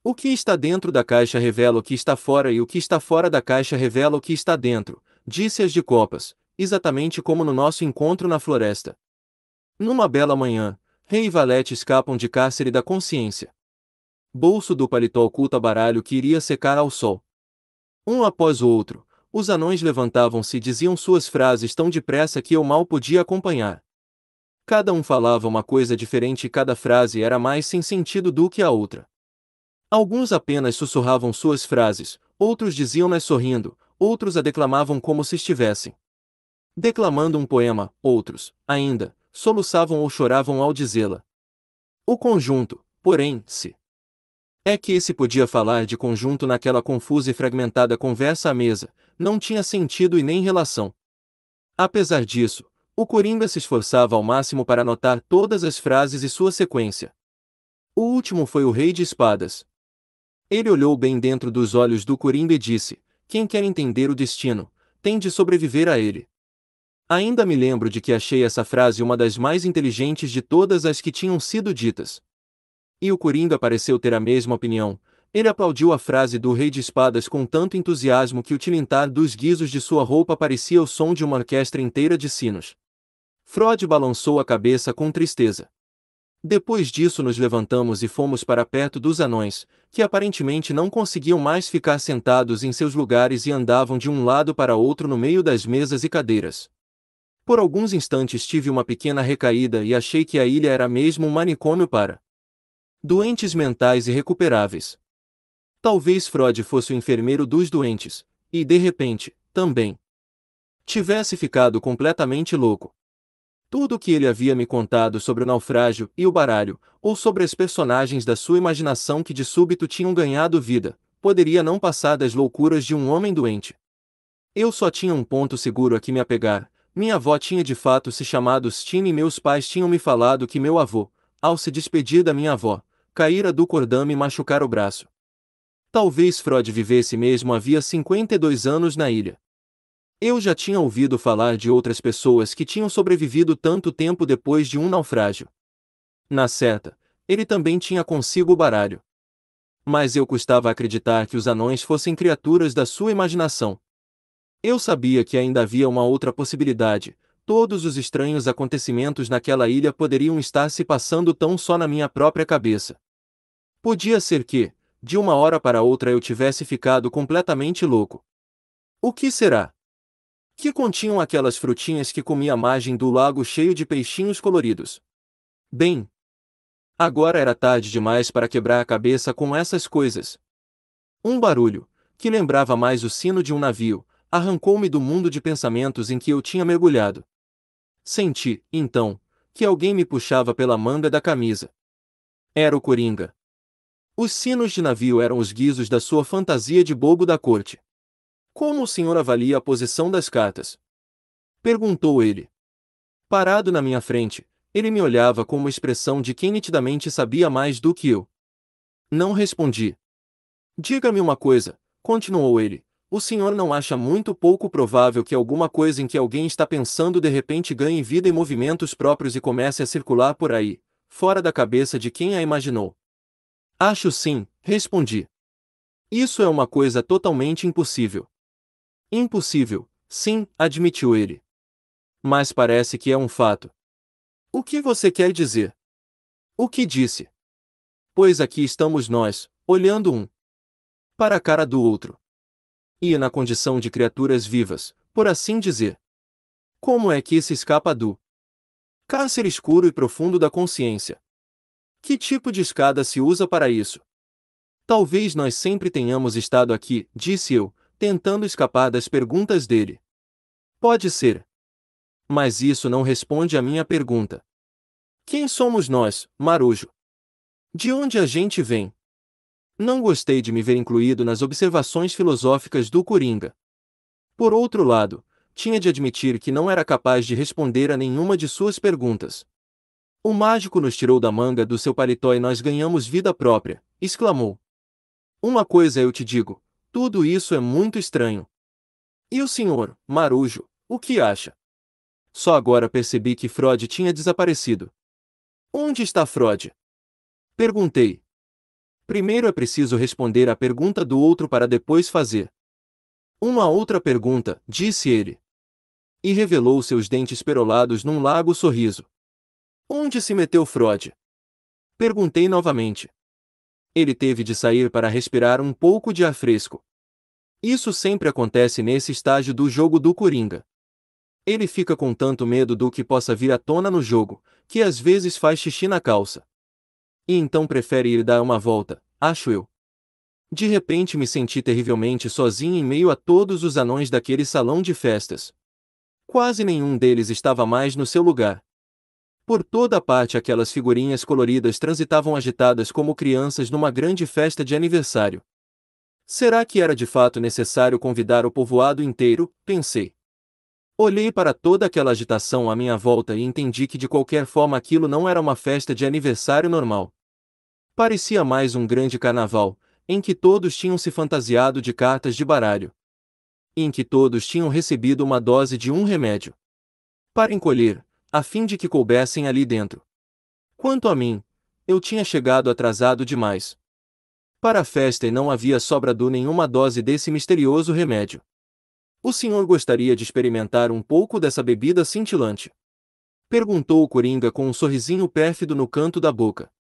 O que está dentro da caixa revela o que está fora e o que está fora da caixa revela o que está dentro, disse as de copas, exatamente como no nosso encontro na floresta. Numa bela manhã, Rei e Valete escapam de cárcere da consciência. Bolso do paletó oculta baralho que iria secar ao sol. Um após o outro, os anões levantavam-se e diziam suas frases tão depressa que eu mal podia acompanhar. Cada um falava uma coisa diferente e cada frase era mais sem sentido do que a outra. Alguns apenas sussurravam suas frases, outros diziam-nas sorrindo, outros a declamavam como se estivessem declamando um poema, outros, ainda, soluçavam ou choravam ao dizê-la. O conjunto, porém, se. É que se podia falar de conjunto naquela confusa e fragmentada conversa à mesa, não tinha sentido e nem relação. Apesar disso, o Coringa se esforçava ao máximo para anotar todas as frases e sua sequência. O último foi o Rei de Espadas. Ele olhou bem dentro dos olhos do Coringa e disse: Quem quer entender o destino, tem de sobreviver a ele. Ainda me lembro de que achei essa frase uma das mais inteligentes de todas as que tinham sido ditas. E o Coringa pareceu ter a mesma opinião, ele aplaudiu a frase do rei de espadas com tanto entusiasmo que o tilintar dos guizos de sua roupa parecia o som de uma orquestra inteira de sinos. Frode balançou a cabeça com tristeza. Depois disso nos levantamos e fomos para perto dos anões, que aparentemente não conseguiam mais ficar sentados em seus lugares e andavam de um lado para outro no meio das mesas e cadeiras. Por alguns instantes tive uma pequena recaída e achei que a ilha era mesmo um manicômio para doentes mentais irrecuperáveis. Talvez Freud fosse o enfermeiro dos doentes, e de repente, também, tivesse ficado completamente louco. Tudo o que ele havia me contado sobre o naufrágio e o baralho, ou sobre as personagens da sua imaginação que de súbito tinham ganhado vida, poderia não passar das loucuras de um homem doente. Eu só tinha um ponto seguro a que me apegar. Minha avó tinha de fato se chamado Stine e meus pais tinham me falado que meu avô, ao se despedir da minha avó, caíra do cordame e machucar o braço. Talvez Freud vivesse mesmo havia 52 anos na ilha. Eu já tinha ouvido falar de outras pessoas que tinham sobrevivido tanto tempo depois de um naufrágio. Na certa, ele também tinha consigo o baralho. Mas eu custava acreditar que os anões fossem criaturas da sua imaginação. Eu sabia que ainda havia uma outra possibilidade. Todos os estranhos acontecimentos naquela ilha poderiam estar se passando tão só na minha própria cabeça. Podia ser que, de uma hora para outra eu tivesse ficado completamente louco. O que será? Que continham aquelas frutinhas que comi à margem do lago cheio de peixinhos coloridos? Bem, agora era tarde demais para quebrar a cabeça com essas coisas. Um barulho, que lembrava mais o sino de um navio, arrancou-me do mundo de pensamentos em que eu tinha mergulhado. Senti, então, que alguém me puxava pela manga da camisa. Era o Coringa. Os sinos de navio eram os guizos da sua fantasia de bobo da corte. Como o senhor avalia a posição das cartas? Perguntou ele. Parado na minha frente, ele me olhava com uma expressão de quem nitidamente sabia mais do que eu. Não respondi. Diga-me uma coisa, continuou ele. O senhor não acha muito pouco provável que alguma coisa em que alguém está pensando de repente ganhe vida e movimentos próprios e comece a circular por aí, fora da cabeça de quem a imaginou? Acho sim, respondi. Isso é uma coisa totalmente impossível. Impossível, sim, admitiu ele. Mas parece que é um fato. O que você quer dizer? O que disse? Pois aqui estamos nós, olhando um para a cara do outro. E na condição de criaturas vivas, por assim dizer. Como é que se escapa do cárcere escuro e profundo da consciência? Que tipo de escada se usa para isso? Talvez nós sempre tenhamos estado aqui, disse eu, tentando escapar das perguntas dele. Pode ser. Mas isso não responde à minha pergunta. Quem somos nós, Marujo? De onde a gente vem? Não gostei de me ver incluído nas observações filosóficas do Coringa. Por outro lado, tinha de admitir que não era capaz de responder a nenhuma de suas perguntas. O mágico nos tirou da manga do seu paletó e nós ganhamos vida própria, exclamou. Uma coisa eu te digo, tudo isso é muito estranho. E o senhor, Marujo, o que acha? Só agora percebi que Frode tinha desaparecido. Onde está Frode? Perguntei. Primeiro é preciso responder à pergunta do outro para depois fazer. Uma outra pergunta, disse ele. E revelou seus dentes perolados num largo sorriso. Onde se meteu Freud? Perguntei novamente. Ele teve de sair para respirar um pouco de ar fresco. Isso sempre acontece nesse estágio do jogo do Coringa. Ele fica com tanto medo do que possa vir à tona no jogo, que às vezes faz xixi na calça. E então prefere ir dar uma volta, acho eu. De repente me senti terrivelmente sozinho em meio a todos os anões daquele salão de festas. Quase nenhum deles estava mais no seu lugar. Por toda a parte aquelas figurinhas coloridas transitavam agitadas como crianças numa grande festa de aniversário. Será que era de fato necessário convidar o povoado inteiro? pensei. Olhei para toda aquela agitação à minha volta e entendi que de qualquer forma aquilo não era uma festa de aniversário normal. Parecia mais um grande carnaval, em que todos tinham se fantasiado de cartas de baralho. Em que todos tinham recebido uma dose de um remédio. Para encolher, a fim de que coubessem ali dentro. Quanto a mim, eu tinha chegado atrasado demais. Para a festa e não havia sobra do nenhuma dose desse misterioso remédio. O senhor gostaria de experimentar um pouco dessa bebida cintilante? Perguntou o Coringa com um sorrisinho pérfido no canto da boca.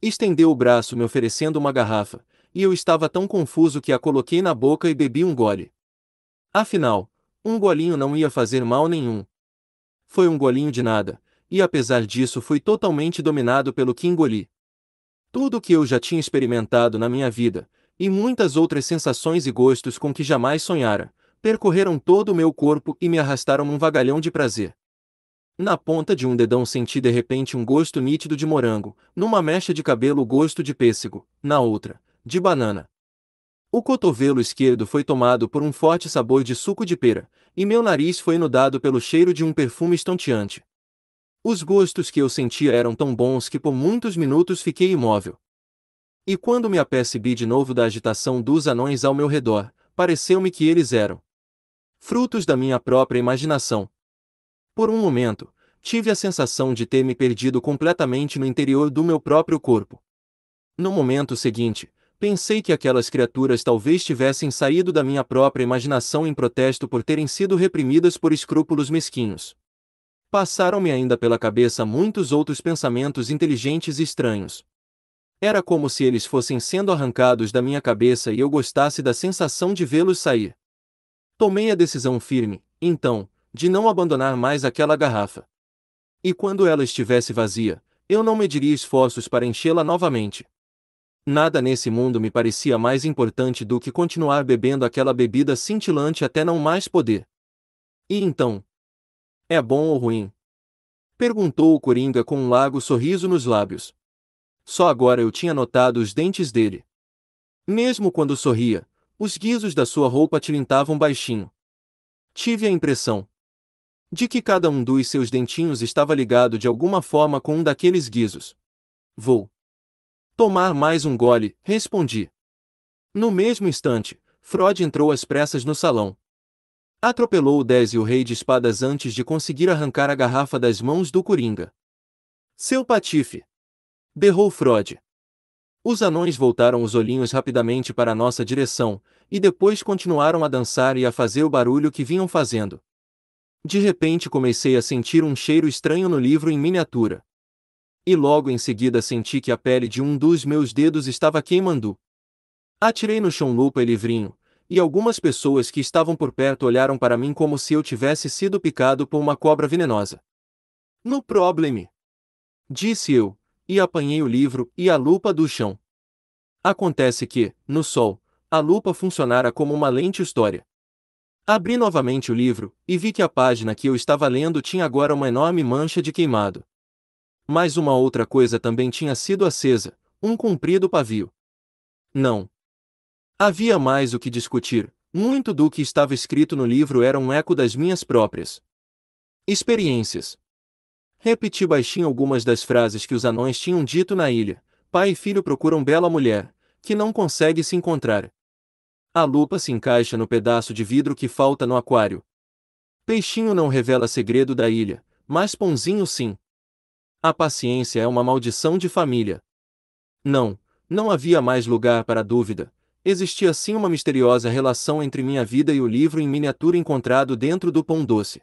Estendeu o braço me oferecendo uma garrafa, e eu estava tão confuso que a coloquei na boca e bebi um gole. Afinal, um golinho não ia fazer mal nenhum, foi um golinho de nada, e apesar disso fui totalmente dominado pelo que engoli. Tudo o que eu já tinha experimentado na minha vida, e muitas outras sensações e gostos com que jamais sonhara, percorreram todo o meu corpo e me arrastaram num vagalhão de prazer. Na ponta de um dedão senti de repente um gosto nítido de morango, numa mecha de cabelo o gosto de pêssego, na outra, de banana, o cotovelo esquerdo foi tomado por um forte sabor de suco de pera, e meu nariz foi inundado pelo cheiro de um perfume estonteante. Os gostos que eu sentia eram tão bons que por muitos minutos fiquei imóvel. E quando me apercebi de novo da agitação dos anões ao meu redor, pareceu-me que eles eram frutos da minha própria imaginação. Por um momento, tive a sensação de ter me perdido completamente no interior do meu próprio corpo. No momento seguinte, Pensei que aquelas criaturas talvez tivessem saído da minha própria imaginação em protesto por terem sido reprimidas por escrúpulos mesquinhos. Passaram-me ainda pela cabeça muitos outros pensamentos inteligentes e estranhos. Era como se eles fossem sendo arrancados da minha cabeça e eu gostasse da sensação de vê-los sair. Tomei a decisão firme, então, de não abandonar mais aquela garrafa. E quando ela estivesse vazia, eu não mediria esforços para enchê-la novamente. Nada nesse mundo me parecia mais importante do que continuar bebendo aquela bebida cintilante até não mais poder. E então? É bom ou ruim? Perguntou o Coringa com um largo sorriso nos lábios. Só agora eu tinha notado os dentes dele. Mesmo quando sorria, os guizos da sua roupa tilintavam baixinho. Tive a impressão de que cada um dos seus dentinhos estava ligado de alguma forma com um daqueles guizos. Vou Tomar mais um gole, respondi. No mesmo instante, Freud entrou às pressas no salão. Atropelou o 10 e o rei de espadas antes de conseguir arrancar a garrafa das mãos do Coringa. Seu patife! Berrou Freud. Os anões voltaram os olhinhos rapidamente para nossa direção, e depois continuaram a dançar e a fazer o barulho que vinham fazendo. De repente comecei a sentir um cheiro estranho no livro em miniatura e logo em seguida senti que a pele de um dos meus dedos estava queimando. Atirei no chão lupa e livrinho, e algumas pessoas que estavam por perto olharam para mim como se eu tivesse sido picado por uma cobra venenosa. No problem, Disse eu, e apanhei o livro e a lupa do chão. Acontece que, no sol, a lupa funcionara como uma lente história. Abri novamente o livro e vi que a página que eu estava lendo tinha agora uma enorme mancha de queimado mas uma outra coisa também tinha sido acesa, um comprido pavio. Não. Havia mais o que discutir, muito do que estava escrito no livro era um eco das minhas próprias experiências. Repeti baixinho algumas das frases que os anões tinham dito na ilha. Pai e filho procuram bela mulher, que não consegue se encontrar. A lupa se encaixa no pedaço de vidro que falta no aquário. Peixinho não revela segredo da ilha, mas Pãozinho sim. A paciência é uma maldição de família. Não, não havia mais lugar para dúvida. Existia sim uma misteriosa relação entre minha vida e o livro em miniatura encontrado dentro do pão doce.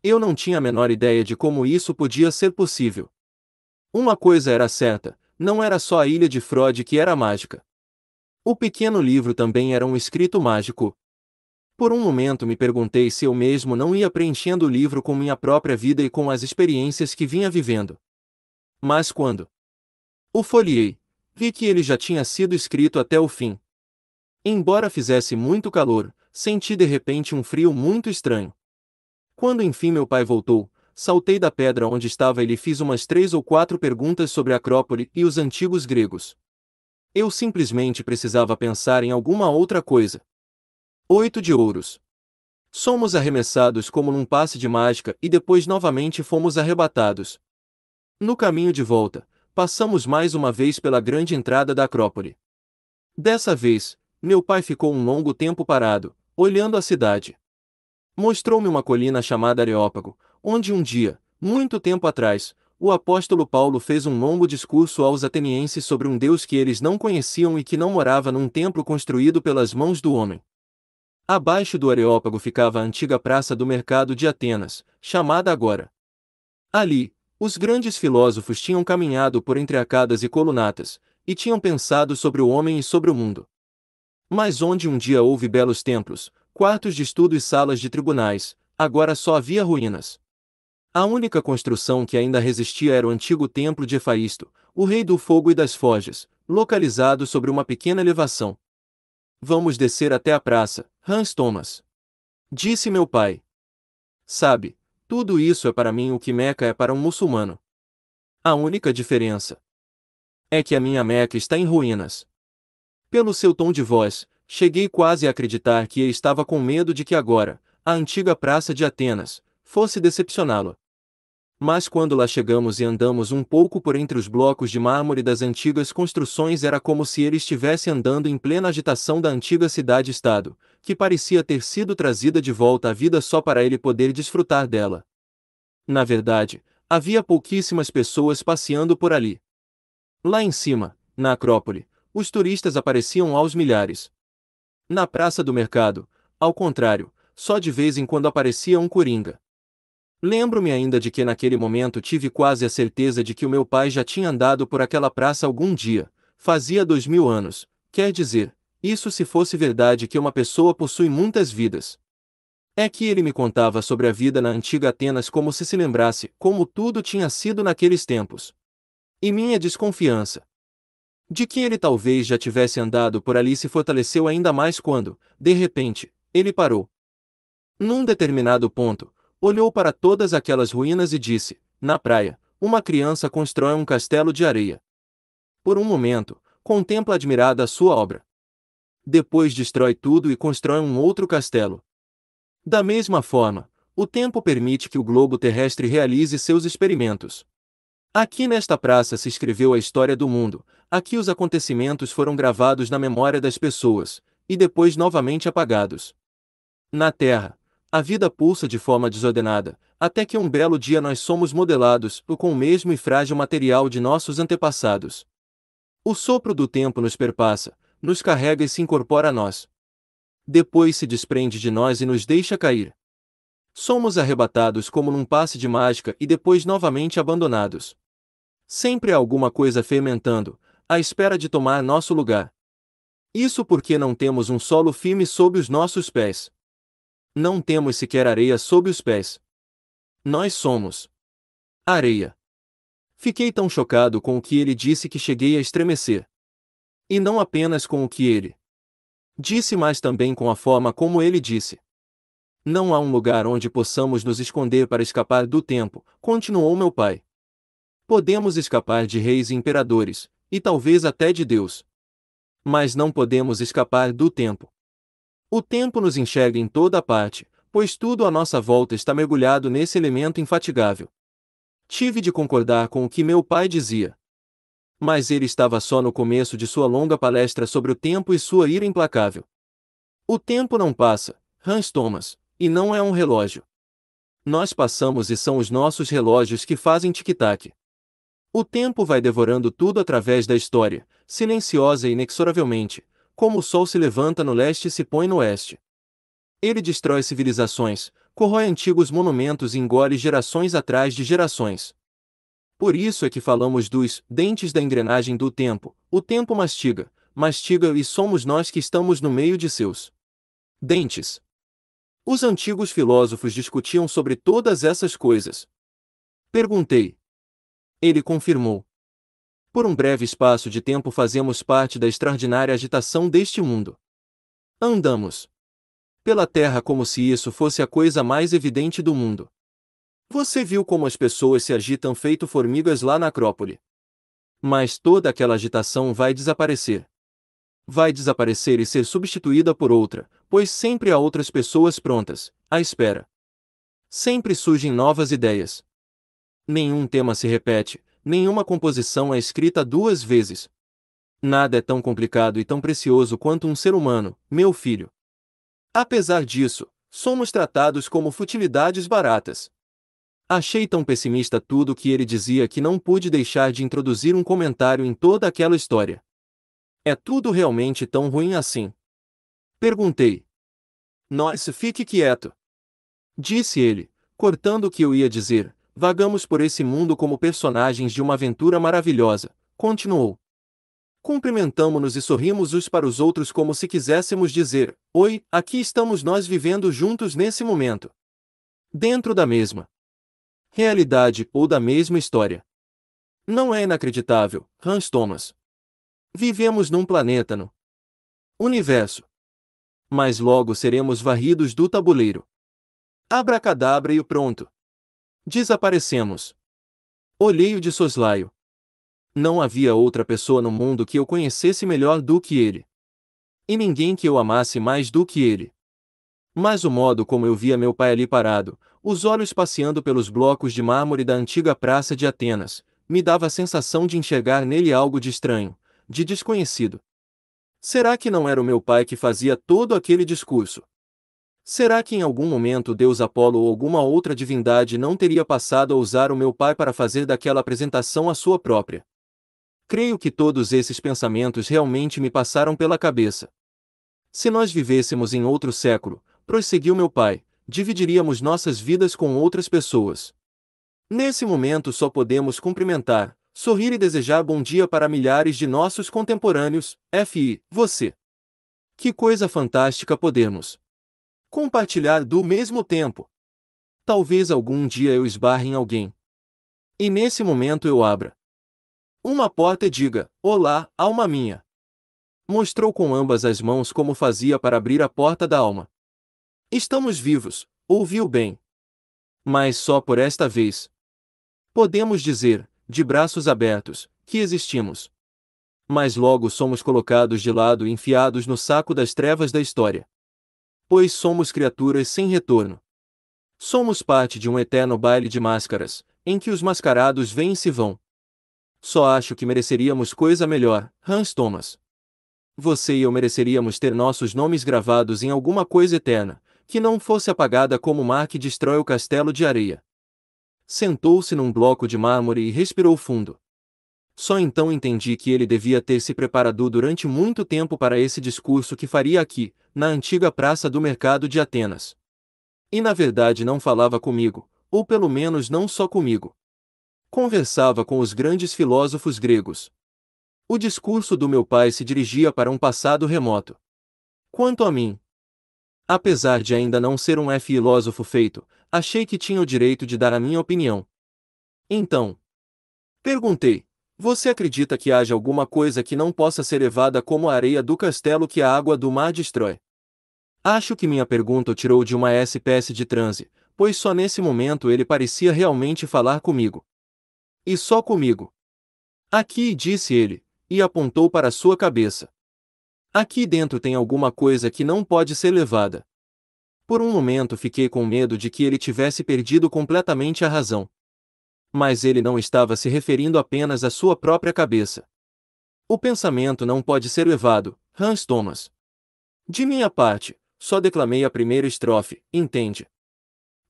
Eu não tinha a menor ideia de como isso podia ser possível. Uma coisa era certa, não era só a ilha de Freud que era mágica. O pequeno livro também era um escrito mágico, por um momento me perguntei se eu mesmo não ia preenchendo o livro com minha própria vida e com as experiências que vinha vivendo. Mas quando o folhei, vi que ele já tinha sido escrito até o fim. Embora fizesse muito calor, senti de repente um frio muito estranho. Quando enfim meu pai voltou, saltei da pedra onde estava e lhe fiz umas três ou quatro perguntas sobre a Acrópole e os antigos gregos. Eu simplesmente precisava pensar em alguma outra coisa. Oito de ouros. Somos arremessados como num passe de mágica e depois novamente fomos arrebatados. No caminho de volta, passamos mais uma vez pela grande entrada da Acrópole. Dessa vez, meu pai ficou um longo tempo parado, olhando a cidade. Mostrou-me uma colina chamada Areópago, onde um dia, muito tempo atrás, o apóstolo Paulo fez um longo discurso aos atenienses sobre um Deus que eles não conheciam e que não morava num templo construído pelas mãos do homem. Abaixo do Areópago ficava a antiga Praça do Mercado de Atenas, chamada agora. Ali, os grandes filósofos tinham caminhado por entre arcadas e colunatas, e tinham pensado sobre o homem e sobre o mundo. Mas onde um dia houve belos templos, quartos de estudo e salas de tribunais, agora só havia ruínas. A única construção que ainda resistia era o antigo templo de Efaisto, o rei do fogo e das forjas, localizado sobre uma pequena elevação. Vamos descer até a praça, Hans Thomas. Disse meu pai. Sabe, tudo isso é para mim o que Meca é para um muçulmano. A única diferença é que a minha Meca está em ruínas. Pelo seu tom de voz, cheguei quase a acreditar que estava com medo de que agora, a antiga praça de Atenas, fosse decepcioná-lo. Mas quando lá chegamos e andamos um pouco por entre os blocos de mármore das antigas construções, era como se ele estivesse andando em plena agitação da antiga cidade-estado, que parecia ter sido trazida de volta à vida só para ele poder desfrutar dela. Na verdade, havia pouquíssimas pessoas passeando por ali. Lá em cima, na Acrópole, os turistas apareciam aos milhares. Na Praça do Mercado, ao contrário, só de vez em quando aparecia um coringa. Lembro-me ainda de que naquele momento tive quase a certeza de que o meu pai já tinha andado por aquela praça algum dia, fazia dois mil anos, quer dizer, isso se fosse verdade que uma pessoa possui muitas vidas. É que ele me contava sobre a vida na antiga Atenas como se se lembrasse como tudo tinha sido naqueles tempos. E minha desconfiança de que ele talvez já tivesse andado por ali se fortaleceu ainda mais quando, de repente, ele parou. Num determinado ponto, olhou para todas aquelas ruínas e disse: Na praia, uma criança constrói um castelo de areia. Por um momento, contempla admirada a sua obra. Depois destrói tudo e constrói um outro castelo. Da mesma forma, o tempo permite que o globo terrestre realize seus experimentos. Aqui nesta praça se escreveu a história do mundo, aqui os acontecimentos foram gravados na memória das pessoas, e depois novamente apagados. Na Terra, a vida pulsa de forma desordenada, até que um belo dia nós somos modelados com o mesmo e frágil material de nossos antepassados. O sopro do tempo nos perpassa, nos carrega e se incorpora a nós. Depois se desprende de nós e nos deixa cair. Somos arrebatados como num passe de mágica e depois novamente abandonados. Sempre há alguma coisa fermentando, à espera de tomar nosso lugar. Isso porque não temos um solo firme sob os nossos pés. Não temos sequer areia sob os pés. Nós somos areia. Fiquei tão chocado com o que ele disse que cheguei a estremecer. E não apenas com o que ele disse, mas também com a forma como ele disse. Não há um lugar onde possamos nos esconder para escapar do tempo, continuou meu pai. Podemos escapar de reis e imperadores, e talvez até de Deus. Mas não podemos escapar do tempo. O tempo nos enxerga em toda parte, pois tudo à nossa volta está mergulhado nesse elemento infatigável. Tive de concordar com o que meu pai dizia. Mas ele estava só no começo de sua longa palestra sobre o tempo e sua ira implacável. O tempo não passa, Hans Thomas, e não é um relógio. Nós passamos e são os nossos relógios que fazem tic-tac. O tempo vai devorando tudo através da história, silenciosa e inexoravelmente, como o sol se levanta no leste e se põe no oeste. Ele destrói civilizações, corrói antigos monumentos e engole gerações atrás de gerações. Por isso é que falamos dos dentes da engrenagem do tempo. O tempo mastiga, mastiga e somos nós que estamos no meio de seus dentes. Os antigos filósofos discutiam sobre todas essas coisas. Perguntei. Ele confirmou. Por um breve espaço de tempo fazemos parte da extraordinária agitação deste mundo. Andamos pela terra como se isso fosse a coisa mais evidente do mundo. Você viu como as pessoas se agitam feito formigas lá na Acrópole. Mas toda aquela agitação vai desaparecer. Vai desaparecer e ser substituída por outra, pois sempre há outras pessoas prontas, à espera. Sempre surgem novas ideias. Nenhum tema se repete, nenhuma composição é escrita duas vezes. Nada é tão complicado e tão precioso quanto um ser humano, meu filho. Apesar disso, somos tratados como futilidades baratas. Achei tão pessimista tudo o que ele dizia que não pude deixar de introduzir um comentário em toda aquela história. É tudo realmente tão ruim assim? Perguntei. Nós, fique quieto. Disse ele, cortando o que eu ia dizer, Vagamos por esse mundo como personagens de uma aventura maravilhosa, continuou. Cumprimentamo-nos e sorrimos uns para os outros como se quiséssemos dizer: Oi, aqui estamos nós vivendo juntos nesse momento. Dentro da mesma realidade ou da mesma história. Não é inacreditável, Hans Thomas. Vivemos num planeta no universo. Mas logo seremos varridos do tabuleiro. Abracadabra e o pronto. Desaparecemos. Olhei-o de soslaio. Não havia outra pessoa no mundo que eu conhecesse melhor do que ele. E ninguém que eu amasse mais do que ele. Mas o modo como eu via meu pai ali parado, os olhos passeando pelos blocos de mármore da antiga praça de Atenas, me dava a sensação de enxergar nele algo de estranho, de desconhecido. Será que não era o meu pai que fazia todo aquele discurso? Será que em algum momento Deus Apolo ou alguma outra divindade não teria passado a usar o meu pai para fazer daquela apresentação a sua própria? Creio que todos esses pensamentos realmente me passaram pela cabeça. Se nós vivêssemos em outro século, prosseguiu meu pai, dividiríamos nossas vidas com outras pessoas. Nesse momento só podemos cumprimentar, sorrir e desejar bom dia para milhares de nossos contemporâneos, F.I., você. Que coisa fantástica podemos, Compartilhar do mesmo tempo. Talvez algum dia eu esbarre em alguém. E nesse momento eu abra uma porta e diga: Olá, alma minha. Mostrou com ambas as mãos como fazia para abrir a porta da alma. Estamos vivos, ouviu bem. Mas só por esta vez. Podemos dizer, de braços abertos, que existimos. Mas logo somos colocados de lado e enfiados no saco das trevas da história pois somos criaturas sem retorno. Somos parte de um eterno baile de máscaras, em que os mascarados vêm e se vão. Só acho que mereceríamos coisa melhor, Hans Thomas. Você e eu mereceríamos ter nossos nomes gravados em alguma coisa eterna, que não fosse apagada como o mar que destrói o castelo de areia. Sentou-se num bloco de mármore e respirou fundo. Só então entendi que ele devia ter se preparado durante muito tempo para esse discurso que faria aqui, na antiga praça do mercado de Atenas. E na verdade não falava comigo, ou pelo menos não só comigo. Conversava com os grandes filósofos gregos. O discurso do meu pai se dirigia para um passado remoto. Quanto a mim, apesar de ainda não ser um filósofo feito, achei que tinha o direito de dar a minha opinião. Então, perguntei: você acredita que haja alguma coisa que não possa ser levada como a areia do castelo que a água do mar destrói? Acho que minha pergunta o tirou de uma espécie de transe, pois só nesse momento ele parecia realmente falar comigo. E só comigo. Aqui, disse ele, e apontou para sua cabeça. Aqui dentro tem alguma coisa que não pode ser levada. Por um momento fiquei com medo de que ele tivesse perdido completamente a razão. Mas ele não estava se referindo apenas à sua própria cabeça. O pensamento não pode ser levado, Hans Thomas. De minha parte, só declamei a primeira estrofe, entende?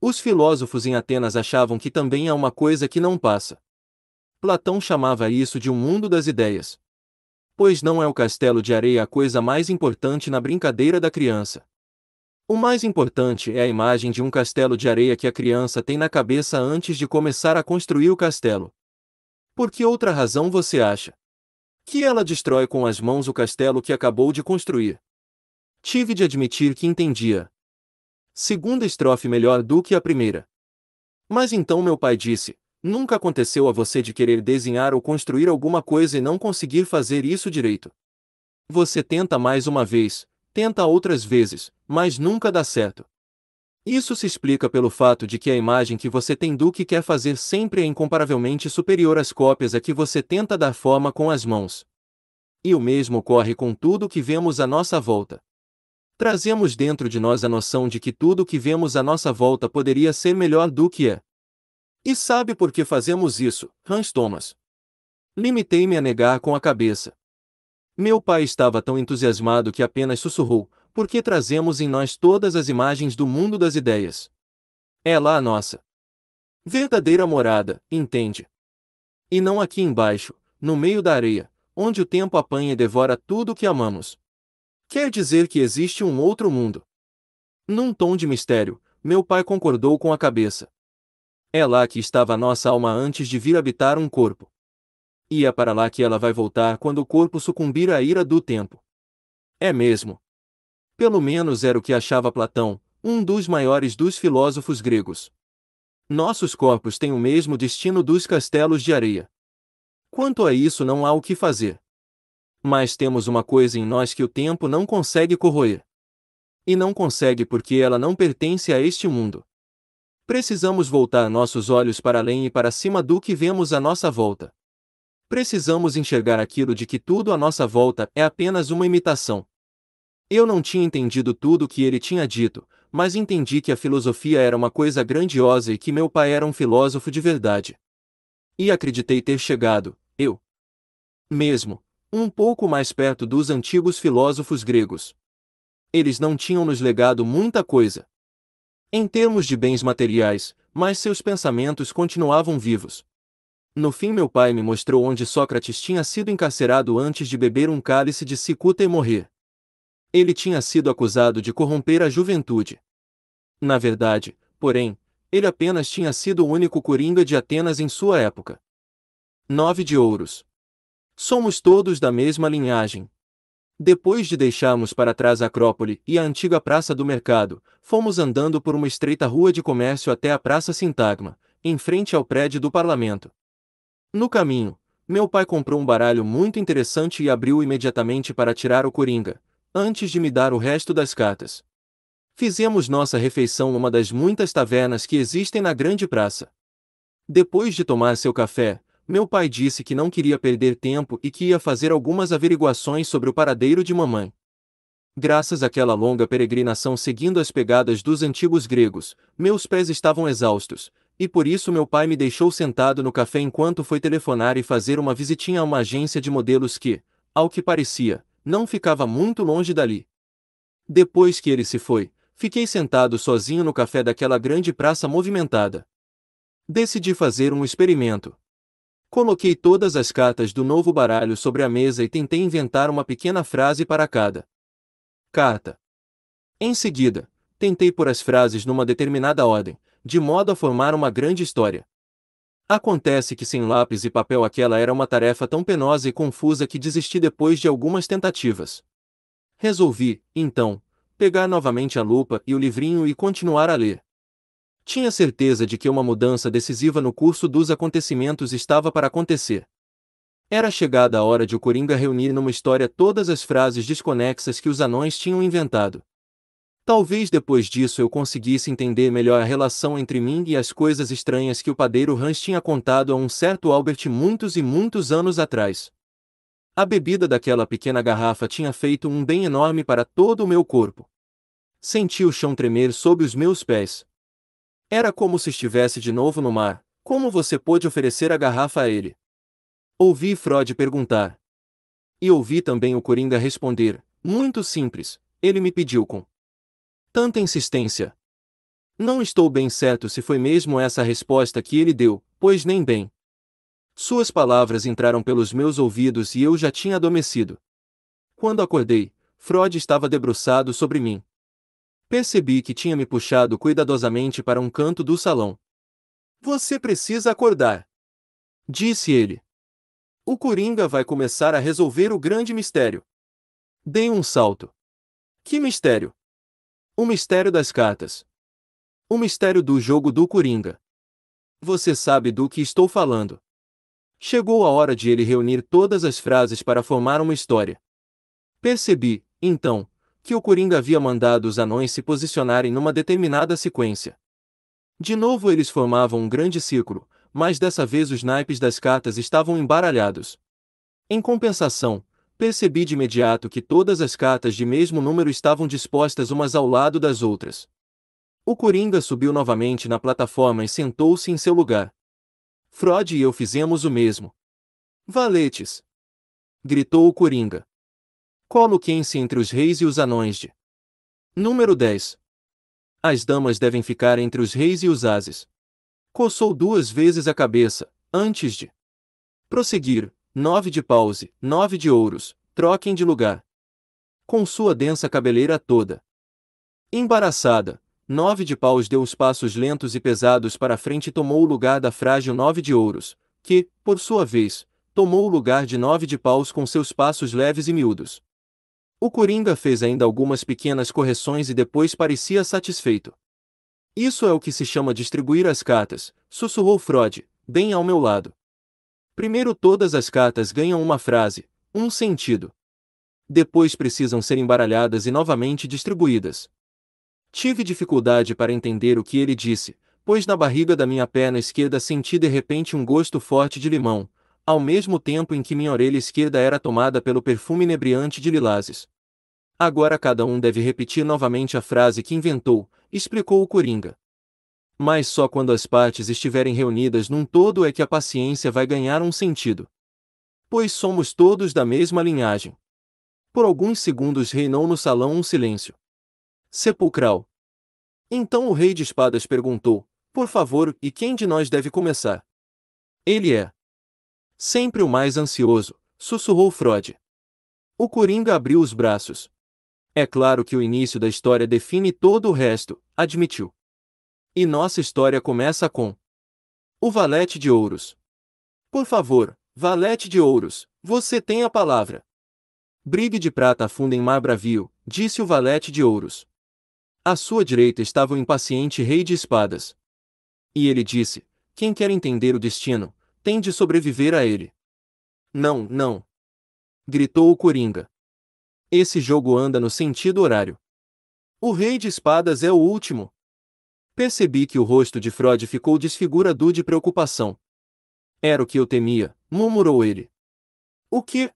Os filósofos em Atenas achavam que também há uma coisa que não passa. Platão chamava isso de um mundo das ideias. Pois não é o castelo de areia a coisa mais importante na brincadeira da criança. O mais importante é a imagem de um castelo de areia que a criança tem na cabeça antes de começar a construir o castelo. Por que outra razão você acha? Que ela destrói com as mãos o castelo que acabou de construir. Tive de admitir que entendia. Segunda estrofe melhor do que a primeira. Mas então meu pai disse: Nunca aconteceu a você de querer desenhar ou construir alguma coisa e não conseguir fazer isso direito. Você tenta mais uma vez, tenta outras vezes, mas nunca dá certo. Isso se explica pelo fato de que a imagem que você tem do que quer fazer sempre é incomparavelmente superior às cópias a que você tenta dar forma com as mãos. E o mesmo ocorre com tudo que vemos à nossa volta. Trazemos dentro de nós a noção de que tudo que vemos à nossa volta poderia ser melhor do que é. E sabe por que fazemos isso, Hans Thomas? Limitei-me a negar com a cabeça. Meu pai estava tão entusiasmado que apenas sussurrou: porque trazemos em nós todas as imagens do mundo das ideias. É lá a nossa verdadeira morada, entende? E não aqui embaixo, no meio da areia, onde o tempo apanha e devora tudo o que amamos. Quer dizer que existe um outro mundo. Num tom de mistério, meu pai concordou com a cabeça. É lá que estava a nossa alma antes de vir habitar um corpo e é para lá que ela vai voltar quando o corpo sucumbir à ira do tempo. É mesmo. Pelo menos era o que achava Platão, um dos maiores dos filósofos gregos. Nossos corpos têm o mesmo destino dos castelos de areia. Quanto a isso, não há o que fazer. Mas temos uma coisa em nós que o tempo não consegue corroer. E não consegue porque ela não pertence a este mundo. Precisamos voltar nossos olhos para além e para cima do que vemos à nossa volta. Precisamos enxergar aquilo de que tudo à nossa volta é apenas uma imitação. Eu não tinha entendido tudo o que ele tinha dito, mas entendi que a filosofia era uma coisa grandiosa e que meu pai era um filósofo de verdade. E acreditei ter chegado, eu mesmo, um pouco mais perto dos antigos filósofos gregos. Eles não tinham nos legado muita coisa em termos de bens materiais, mas seus pensamentos continuavam vivos. No fim, meu pai me mostrou onde Sócrates tinha sido encarcerado antes de beber um cálice de cicuta e morrer. Ele tinha sido acusado de corromper a juventude. Na verdade, porém, ele apenas tinha sido o único coringa de Atenas em sua época. 9 de Ouros. Somos todos da mesma linhagem. Depois de deixarmos para trás a Acrópole e a antiga Praça do Mercado, fomos andando por uma estreita rua de comércio até a Praça Sintagma, em frente ao prédio do Parlamento. No caminho, meu pai comprou um baralho muito interessante e abriu imediatamente para tirar o coringa, antes de me dar o resto das cartas. Fizemos nossa refeição numa das muitas tavernas que existem na grande praça. Depois de tomar seu café, meu pai disse que não queria perder tempo e que ia fazer algumas averiguações sobre o paradeiro de mamãe. Graças àquela longa peregrinação seguindo as pegadas dos antigos gregos, meus pés estavam exaustos, e por isso meu pai me deixou sentado no café enquanto foi telefonar e fazer uma visitinha a uma agência de modelos que, ao que parecia, não ficava muito longe dali. Depois que ele se foi, fiquei sentado sozinho no café daquela grande praça movimentada. Decidi fazer um experimento. Coloquei todas as cartas do novo baralho sobre a mesa e tentei inventar uma pequena frase para cada carta. Em seguida, tentei pôr as frases numa determinada ordem, de modo a formar uma grande história. Acontece que sem lápis e papel aquela era uma tarefa tão penosa e confusa que desisti depois de algumas tentativas. Resolvi, então, pegar novamente a lupa e o livrinho e continuar a ler. Tinha certeza de que uma mudança decisiva no curso dos acontecimentos estava para acontecer. Era chegada a hora de o Coringa reunir numa história todas as frases desconexas que os anões tinham inventado. Talvez depois disso eu conseguisse entender melhor a relação entre mim e as coisas estranhas que o padeiro Hans tinha contado a um certo Albert muitos e muitos anos atrás. A bebida daquela pequena garrafa tinha feito um bem enorme para todo o meu corpo. Senti o chão tremer sob os meus pés. Era como se estivesse de novo no mar. Como você pôde oferecer a garrafa a ele? Ouvi Frode perguntar. E ouvi também o Coringa responder: Muito simples, ele me pediu com Tanta insistência. Não estou bem certo se foi mesmo essa a resposta que ele deu, pois nem bem. Suas palavras entraram pelos meus ouvidos e eu já tinha adormecido. Quando acordei, Freud estava debruçado sobre mim. Percebi que tinha me puxado cuidadosamente para um canto do salão. Você precisa acordar. Disse ele. O Coringa vai começar a resolver o grande mistério. Dei um salto. Que mistério? O mistério das cartas. O mistério do jogo do Coringa. Você sabe do que estou falando. Chegou a hora de ele reunir todas as frases para formar uma história. Percebi, então, que o Coringa havia mandado os anões se posicionarem numa determinada sequência. De novo eles formavam um grande círculo, mas dessa vez os naipes das cartas estavam embaralhados. Em compensação, Percebi de imediato que todas as cartas de mesmo número estavam dispostas umas ao lado das outras. O Coringa subiu novamente na plataforma e sentou-se em seu lugar. Frode e eu fizemos o mesmo. Valetes! gritou o Coringa. Coloquem-se entre os reis e os anões de. Número 10. As damas devem ficar entre os reis e os ases. Coçou duas vezes a cabeça, antes de prosseguir nove de paus e nove de ouros, troquem de lugar. Com sua densa cabeleira toda. Embaraçada, nove de paus deu os passos lentos e pesados para frente e tomou o lugar da frágil nove de ouros, que, por sua vez, tomou o lugar de nove de paus com seus passos leves e miúdos. O Coringa fez ainda algumas pequenas correções e depois parecia satisfeito. Isso é o que se chama distribuir as cartas, sussurrou Frode. bem ao meu lado. Primeiro todas as cartas ganham uma frase, um sentido. Depois precisam ser embaralhadas e novamente distribuídas. Tive dificuldade para entender o que ele disse, pois na barriga da minha perna esquerda senti de repente um gosto forte de limão, ao mesmo tempo em que minha orelha esquerda era tomada pelo perfume inebriante de lilazes. Agora cada um deve repetir novamente a frase que inventou, explicou o Coringa mas só quando as partes estiverem reunidas num todo é que a paciência vai ganhar um sentido. Pois somos todos da mesma linhagem. Por alguns segundos reinou no salão um silêncio sepulcral. Então o rei de espadas perguntou: Por favor, e quem de nós deve começar? Ele é. Sempre o mais ansioso, sussurrou Frode. O Coringa abriu os braços. É claro que o início da história define todo o resto, admitiu. E nossa história começa com o Valete de Ouros. Por favor, Valete de Ouros, você tem a palavra. Brigue de prata afunda em mar bravio, disse o Valete de Ouros. À sua direita estava o impaciente Rei de Espadas. E ele disse: Quem quer entender o destino, tem de sobreviver a ele. Não, não! gritou o Coringa. Esse jogo anda no sentido horário. O Rei de Espadas é o último. Percebi que o rosto de Freud ficou desfigurado de preocupação. Era o que eu temia, murmurou ele. O que?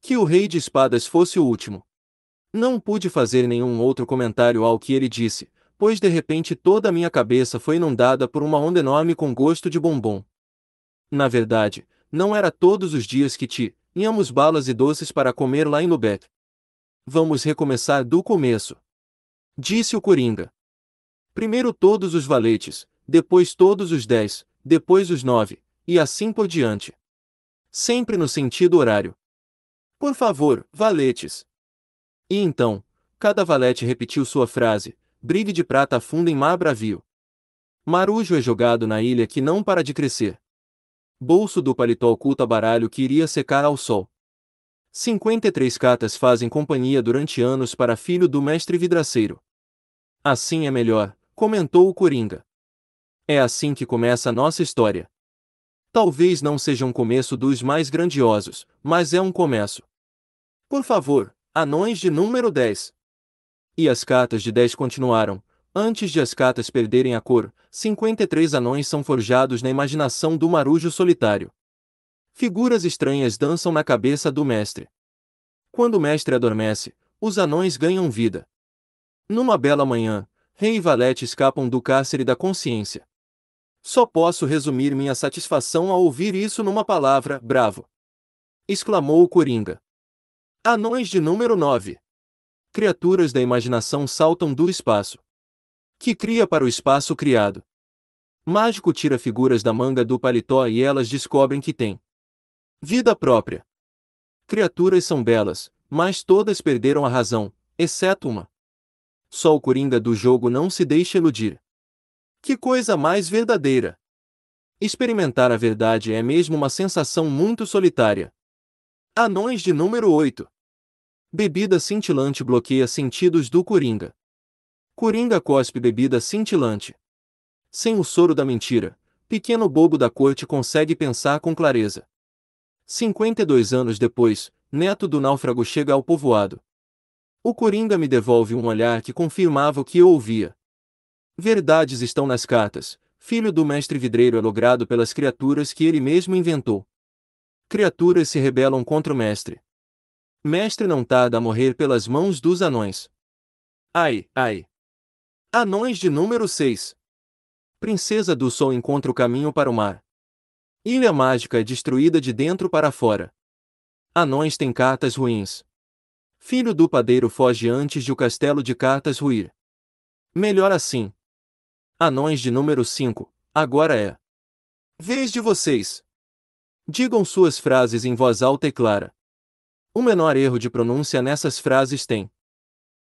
Que o rei de espadas fosse o último. Não pude fazer nenhum outro comentário ao que ele disse, pois de repente toda a minha cabeça foi inundada por uma onda enorme com gosto de bombom. Na verdade, não era todos os dias que te íamos balas e doces para comer lá em Lubeck. Vamos recomeçar do começo. Disse o Coringa. Primeiro todos os valetes, depois todos os dez, depois os nove, e assim por diante. Sempre no sentido horário. Por favor, valetes. E então, cada valete repetiu sua frase, brigue de prata afunda em mar bravio. Marujo é jogado na ilha que não para de crescer. Bolso do paletó oculta baralho que iria secar ao sol. 53 catas fazem companhia durante anos para filho do mestre vidraceiro. Assim é melhor, comentou o Coringa. É assim que começa a nossa história. Talvez não seja um começo dos mais grandiosos, mas é um começo. Por favor, anões de número 10. E as cartas de 10 continuaram. Antes de as cartas perderem a cor, 53 anões são forjados na imaginação do marujo solitário. Figuras estranhas dançam na cabeça do mestre. Quando o mestre adormece, os anões ganham vida. Numa bela manhã, Rei e Valete escapam do cárcere da consciência. Só posso resumir minha satisfação ao ouvir isso numa palavra, bravo! exclamou o Coringa. Anões de número 9. Criaturas da imaginação saltam do espaço. Que cria para o espaço criado. Mágico tira figuras da manga do paletó e elas descobrem que têm vida própria. Criaturas são belas, mas todas perderam a razão, exceto uma. Só o coringa do jogo não se deixa iludir. Que coisa mais verdadeira! Experimentar a verdade é mesmo uma sensação muito solitária. Anões de número 8. Bebida cintilante bloqueia sentidos do coringa. Coringa cospe bebida cintilante. Sem o soro da mentira, pequeno bobo da corte consegue pensar com clareza. 52 anos depois, neto do náufrago chega ao povoado. O Coringa me devolve um olhar que confirmava o que eu ouvia. Verdades estão nas cartas. Filho do mestre vidreiro é logrado pelas criaturas que ele mesmo inventou. Criaturas se rebelam contra o mestre. Mestre não tarda a morrer pelas mãos dos anões. Ai, ai. Anões de número 6. Princesa do Sol encontra o caminho para o mar. Ilha Mágica é destruída de dentro para fora. Anões têm cartas ruins filho do padeiro foge antes de o castelo de cartas ruir. Melhor assim. Anões de número 5, agora é. Vez de vocês. Digam suas frases em voz alta e clara. O menor erro de pronúncia nessas frases tem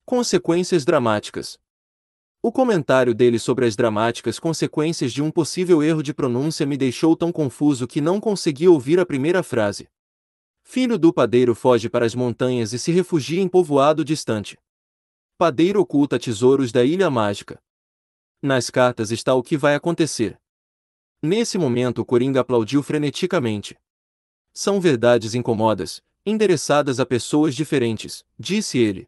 consequências dramáticas. O comentário dele sobre as dramáticas consequências de um possível erro de pronúncia me deixou tão confuso que não consegui ouvir a primeira frase filho do padeiro foge para as montanhas e se refugia em povoado distante. Padeiro oculta tesouros da Ilha Mágica. Nas cartas está o que vai acontecer. Nesse momento o Coringa aplaudiu freneticamente. São verdades incomodas, endereçadas a pessoas diferentes, disse ele.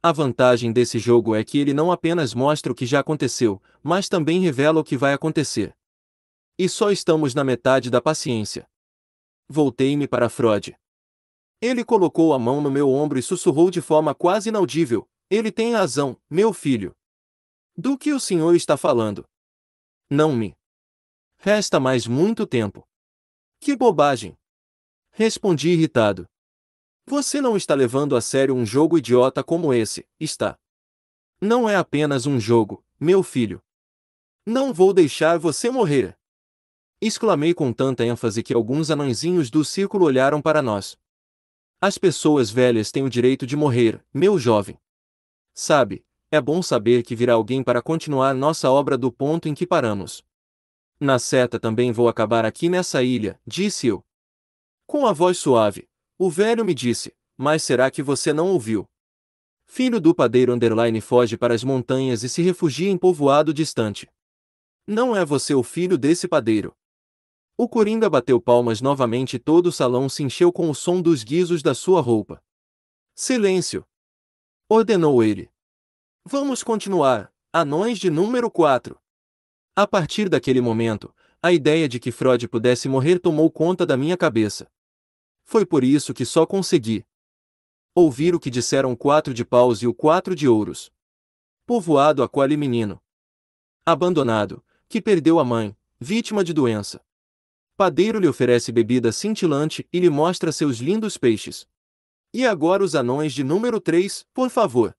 A vantagem desse jogo é que ele não apenas mostra o que já aconteceu, mas também revela o que vai acontecer. E só estamos na metade da paciência voltei-me para Freud. Ele colocou a mão no meu ombro e sussurrou de forma quase inaudível: Ele tem razão, meu filho. Do que o senhor está falando? Não me. Resta mais muito tempo. Que bobagem! Respondi irritado. Você não está levando a sério um jogo idiota como esse, está? Não é apenas um jogo, meu filho. Não vou deixar você morrer. Exclamei com tanta ênfase que alguns anãezinhos do círculo olharam para nós. As pessoas velhas têm o direito de morrer, meu jovem. Sabe, é bom saber que virá alguém para continuar nossa obra do ponto em que paramos. Na seta também vou acabar aqui nessa ilha, disse eu. Com a voz suave, o velho me disse, mas será que você não ouviu? Filho do padeiro underline foge para as montanhas e se refugia em povoado distante. Não é você o filho desse padeiro. O Coringa bateu palmas novamente e todo o salão se encheu com o som dos guizos da sua roupa. Silêncio! Ordenou ele. Vamos continuar, anões de número 4. A partir daquele momento, a ideia de que Freud pudesse morrer tomou conta da minha cabeça. Foi por isso que só consegui ouvir o que disseram quatro de paus e o quatro de ouros. Povoado aquele menino abandonado, que perdeu a mãe, vítima de doença. Padeiro lhe oferece bebida cintilante e lhe mostra seus lindos peixes. E agora os anões de número 3, por favor.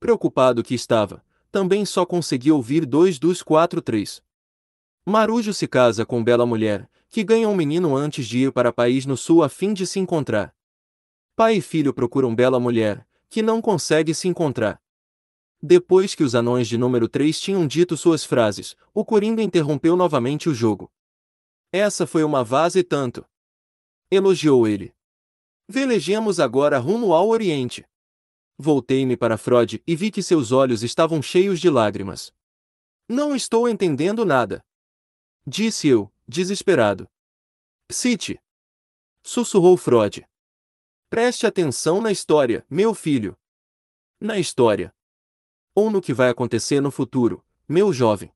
Preocupado que estava, também só conseguiu ouvir dois dos quatro três. Marujo se casa com bela mulher, que ganha um menino antes de ir para país no sul a fim de se encontrar. Pai e filho procuram bela mulher, que não consegue se encontrar. Depois que os anões de número 3 tinham dito suas frases, o Coringa interrompeu novamente o jogo. Essa foi uma vase e tanto. Elogiou ele. Velejemos agora rumo ao Oriente. Voltei-me para Frode e vi que seus olhos estavam cheios de lágrimas. Não estou entendendo nada. Disse eu, desesperado. Cite. Sussurrou Frode. Preste atenção na história, meu filho. Na história. Ou no que vai acontecer no futuro, meu jovem.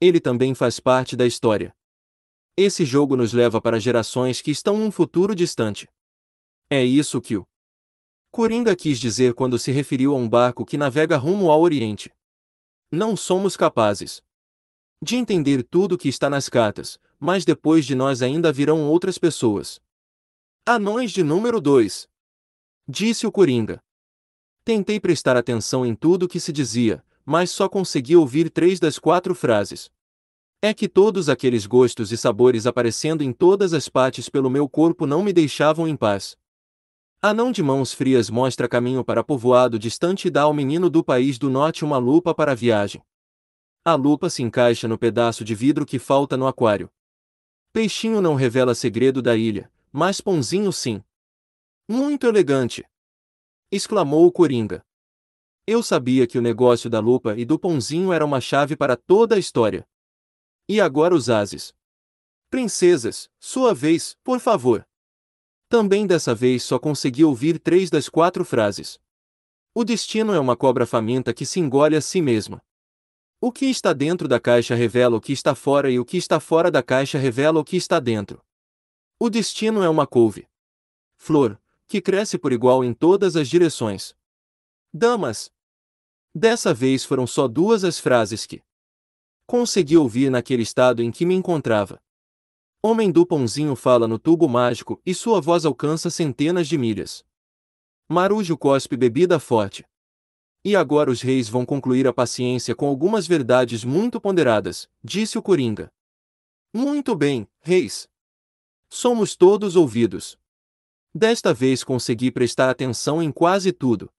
Ele também faz parte da história. Esse jogo nos leva para gerações que estão num futuro distante. É isso que o Coringa quis dizer quando se referiu a um barco que navega rumo ao Oriente. Não somos capazes de entender tudo que está nas cartas, mas depois de nós ainda virão outras pessoas. Anões de número 2. Disse o Coringa. Tentei prestar atenção em tudo o que se dizia, mas só consegui ouvir três das quatro frases. É que todos aqueles gostos e sabores aparecendo em todas as partes pelo meu corpo não me deixavam em paz. A não de mãos frias mostra caminho para povoado distante e dá ao menino do país do norte uma lupa para a viagem. A lupa se encaixa no pedaço de vidro que falta no aquário. Peixinho não revela segredo da ilha, mas Pãozinho sim. Muito elegante! exclamou o Coringa. Eu sabia que o negócio da lupa e do pãozinho era uma chave para toda a história. E agora os ases. Princesas, sua vez, por favor. Também dessa vez só consegui ouvir três das quatro frases. O destino é uma cobra faminta que se engole a si mesma. O que está dentro da caixa revela o que está fora e o que está fora da caixa revela o que está dentro. O destino é uma couve. Flor, que cresce por igual em todas as direções. Damas! Dessa vez foram só duas as frases que consegui ouvir naquele estado em que me encontrava. Homem do pãozinho fala no tubo mágico e sua voz alcança centenas de milhas. Marujo cospe bebida forte. E agora os reis vão concluir a paciência com algumas verdades muito ponderadas, disse o Coringa. Muito bem, reis. Somos todos ouvidos. Desta vez consegui prestar atenção em quase tudo.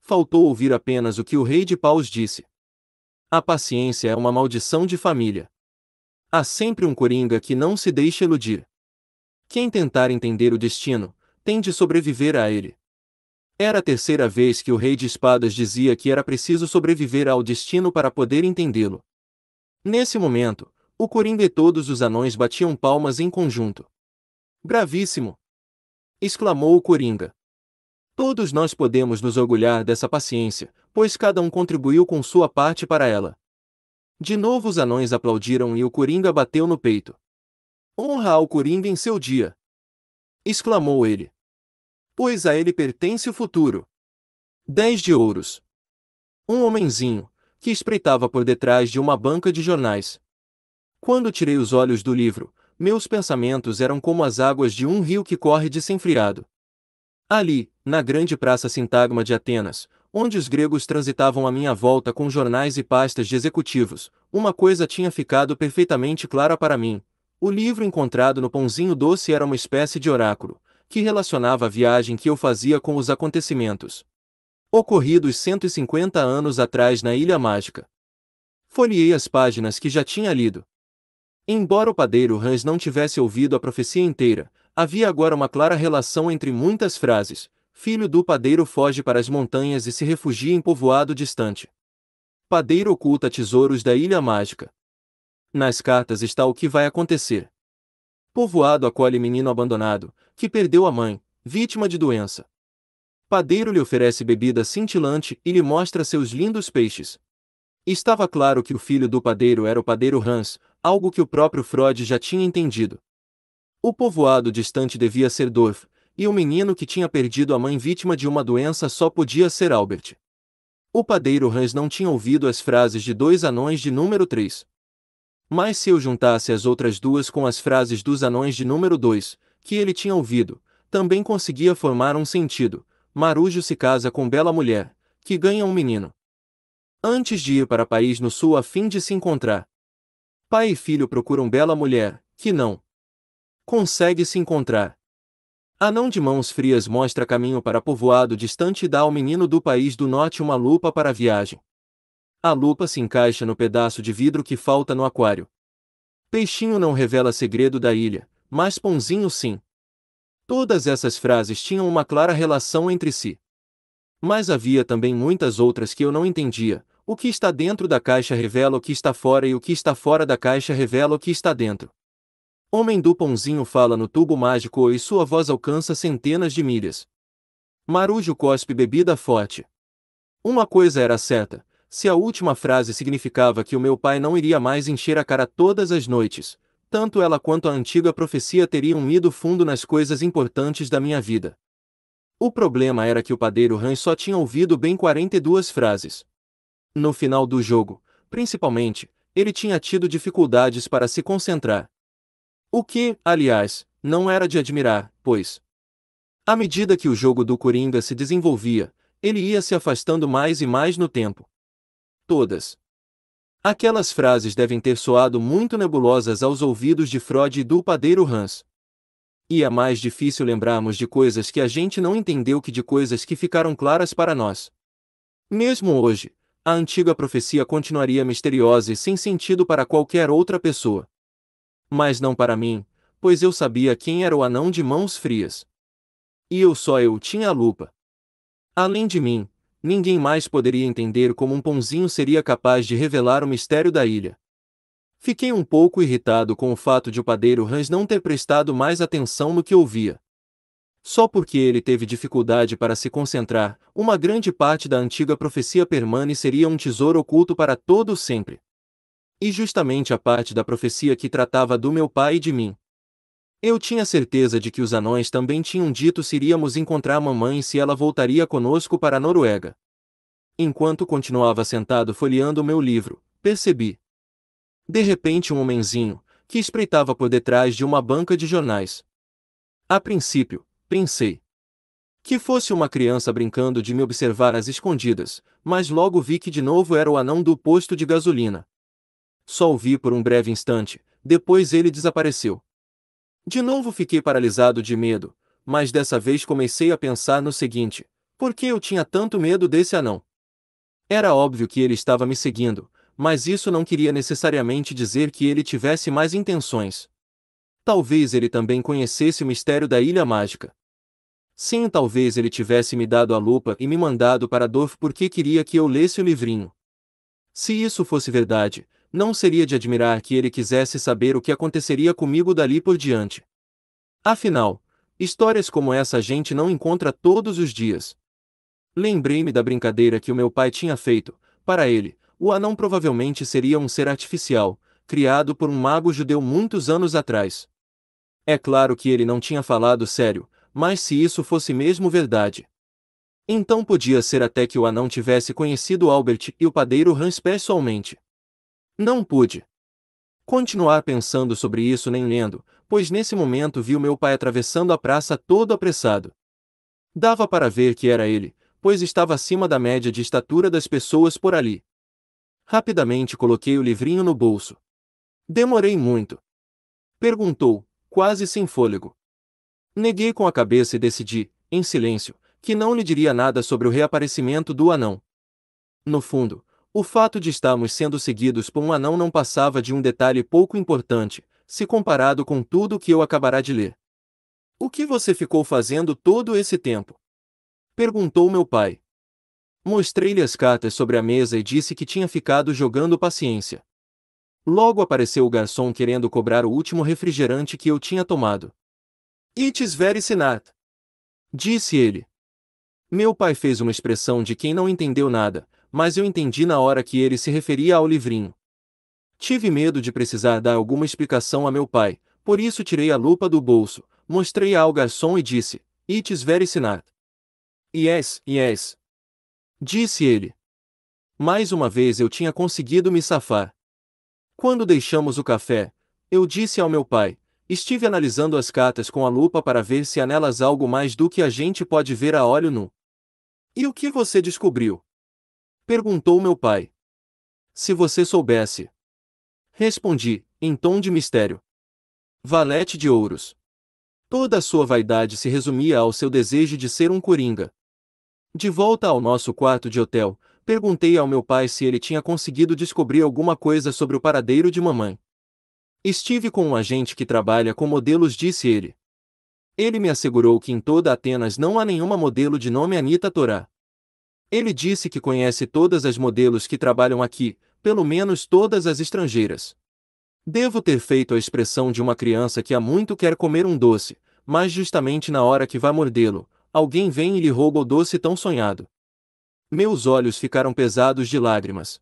Faltou ouvir apenas o que o rei de paus disse. A paciência é uma maldição de família. Há sempre um coringa que não se deixa iludir. Quem tentar entender o destino, tem de sobreviver a ele. Era a terceira vez que o rei de espadas dizia que era preciso sobreviver ao destino para poder entendê-lo. Nesse momento, o coringa e todos os anões batiam palmas em conjunto. Bravíssimo! exclamou o coringa. Todos nós podemos nos orgulhar dessa paciência, pois cada um contribuiu com sua parte para ela. De novo os anões aplaudiram e o Coringa bateu no peito. Honra ao Coringa em seu dia! exclamou ele. Pois a ele pertence o futuro. Dez de ouros. Um homenzinho, que espreitava por detrás de uma banca de jornais. Quando tirei os olhos do livro, meus pensamentos eram como as águas de um rio que corre friado. Ali, na grande praça Sintagma de Atenas, onde os gregos transitavam à minha volta com jornais e pastas de executivos, uma coisa tinha ficado perfeitamente clara para mim. O livro encontrado no pãozinho doce era uma espécie de oráculo, que relacionava a viagem que eu fazia com os acontecimentos ocorridos 150 anos atrás na Ilha Mágica. Folhei as páginas que já tinha lido. Embora o padeiro Hans não tivesse ouvido a profecia inteira, Havia agora uma clara relação entre muitas frases. Filho do padeiro foge para as montanhas e se refugia em povoado distante. Padeiro oculta tesouros da Ilha Mágica. Nas cartas está o que vai acontecer. Povoado acolhe menino abandonado, que perdeu a mãe, vítima de doença. Padeiro lhe oferece bebida cintilante e lhe mostra seus lindos peixes. Estava claro que o filho do padeiro era o padeiro Hans, algo que o próprio Freud já tinha entendido. O povoado distante devia ser Dorf, e o menino que tinha perdido a mãe vítima de uma doença só podia ser Albert. O padeiro Hans não tinha ouvido as frases de dois anões de número 3. Mas se eu juntasse as outras duas com as frases dos anões de número 2, que ele tinha ouvido, também conseguia formar um sentido. Marujo se casa com bela mulher, que ganha um menino. Antes de ir para País no Sul a fim de se encontrar. Pai e filho procuram bela mulher, que não consegue se encontrar. A não de mãos frias mostra caminho para povoado distante e dá ao menino do país do norte uma lupa para a viagem. A lupa se encaixa no pedaço de vidro que falta no aquário. Peixinho não revela segredo da ilha, mas Pãozinho sim. Todas essas frases tinham uma clara relação entre si. Mas havia também muitas outras que eu não entendia. O que está dentro da caixa revela o que está fora e o que está fora da caixa revela o que está dentro. Homem do pãozinho fala no tubo mágico e sua voz alcança centenas de milhas. Marujo cospe bebida forte. Uma coisa era certa: se a última frase significava que o meu pai não iria mais encher a cara todas as noites, tanto ela quanto a antiga profecia teriam ido fundo nas coisas importantes da minha vida. O problema era que o padeiro Ran só tinha ouvido bem 42 frases. No final do jogo, principalmente, ele tinha tido dificuldades para se concentrar. O que, aliás, não era de admirar, pois, à medida que o jogo do Coringa se desenvolvia, ele ia se afastando mais e mais no tempo. Todas. Aquelas frases devem ter soado muito nebulosas aos ouvidos de Freud e do padeiro Hans. E é mais difícil lembrarmos de coisas que a gente não entendeu que de coisas que ficaram claras para nós. Mesmo hoje, a antiga profecia continuaria misteriosa e sem sentido para qualquer outra pessoa mas não para mim, pois eu sabia quem era o anão de mãos frias. E eu só eu tinha a lupa. Além de mim, ninguém mais poderia entender como um pãozinho seria capaz de revelar o mistério da ilha. Fiquei um pouco irritado com o fato de o padeiro Hans não ter prestado mais atenção no que ouvia. Só porque ele teve dificuldade para se concentrar, uma grande parte da antiga profecia permaneceria um tesouro oculto para todo sempre e justamente a parte da profecia que tratava do meu pai e de mim. Eu tinha certeza de que os anões também tinham dito se iríamos encontrar mamãe se ela voltaria conosco para a Noruega. Enquanto continuava sentado folheando o meu livro, percebi. De repente um homenzinho, que espreitava por detrás de uma banca de jornais. A princípio, pensei. Que fosse uma criança brincando de me observar às escondidas, mas logo vi que de novo era o anão do posto de gasolina. Só o vi por um breve instante, depois ele desapareceu. De novo fiquei paralisado de medo, mas dessa vez comecei a pensar no seguinte: por que eu tinha tanto medo desse anão? Era óbvio que ele estava me seguindo, mas isso não queria necessariamente dizer que ele tivesse mais intenções. Talvez ele também conhecesse o mistério da Ilha Mágica. Sim, talvez ele tivesse me dado a lupa e me mandado para Dorf porque queria que eu lesse o livrinho. Se isso fosse verdade, não seria de admirar que ele quisesse saber o que aconteceria comigo dali por diante. Afinal, histórias como essa a gente não encontra todos os dias. Lembrei-me da brincadeira que o meu pai tinha feito. Para ele, o anão provavelmente seria um ser artificial, criado por um mago judeu muitos anos atrás. É claro que ele não tinha falado sério, mas se isso fosse mesmo verdade. Então podia ser até que o anão tivesse conhecido Albert e o padeiro Hans pessoalmente. Não pude continuar pensando sobre isso nem lendo, pois nesse momento vi o meu pai atravessando a praça todo apressado. Dava para ver que era ele, pois estava acima da média de estatura das pessoas por ali. Rapidamente coloquei o livrinho no bolso. Demorei muito. Perguntou, quase sem fôlego. Neguei com a cabeça e decidi, em silêncio, que não lhe diria nada sobre o reaparecimento do anão. No fundo, o fato de estarmos sendo seguidos por um anão não passava de um detalhe pouco importante, se comparado com tudo o que eu acabará de ler. O que você ficou fazendo todo esse tempo? Perguntou meu pai. Mostrei-lhe as cartas sobre a mesa e disse que tinha ficado jogando paciência. Logo apareceu o garçom querendo cobrar o último refrigerante que eu tinha tomado. very Sinat, Disse ele. Meu pai fez uma expressão de quem não entendeu nada, mas eu entendi na hora que ele se referia ao livrinho. Tive medo de precisar dar alguma explicação a meu pai, por isso tirei a lupa do bolso, mostrei-a ao garçom e disse: It's very sinat. Yes, yes. Disse ele. Mais uma vez eu tinha conseguido me safar. Quando deixamos o café, eu disse ao meu pai: Estive analisando as cartas com a lupa para ver se há nelas algo mais do que a gente pode ver a óleo nu. E o que você descobriu? Perguntou meu pai. Se você soubesse. Respondi, em tom de mistério. Valete de ouros. Toda a sua vaidade se resumia ao seu desejo de ser um coringa. De volta ao nosso quarto de hotel, perguntei ao meu pai se ele tinha conseguido descobrir alguma coisa sobre o paradeiro de mamãe. Estive com um agente que trabalha com modelos, disse ele. Ele me assegurou que em toda Atenas não há nenhuma modelo de nome Anita Torá. Ele disse que conhece todas as modelos que trabalham aqui, pelo menos todas as estrangeiras. Devo ter feito a expressão de uma criança que há muito quer comer um doce, mas justamente na hora que vai mordê-lo, alguém vem e lhe rouba o doce tão sonhado. Meus olhos ficaram pesados de lágrimas.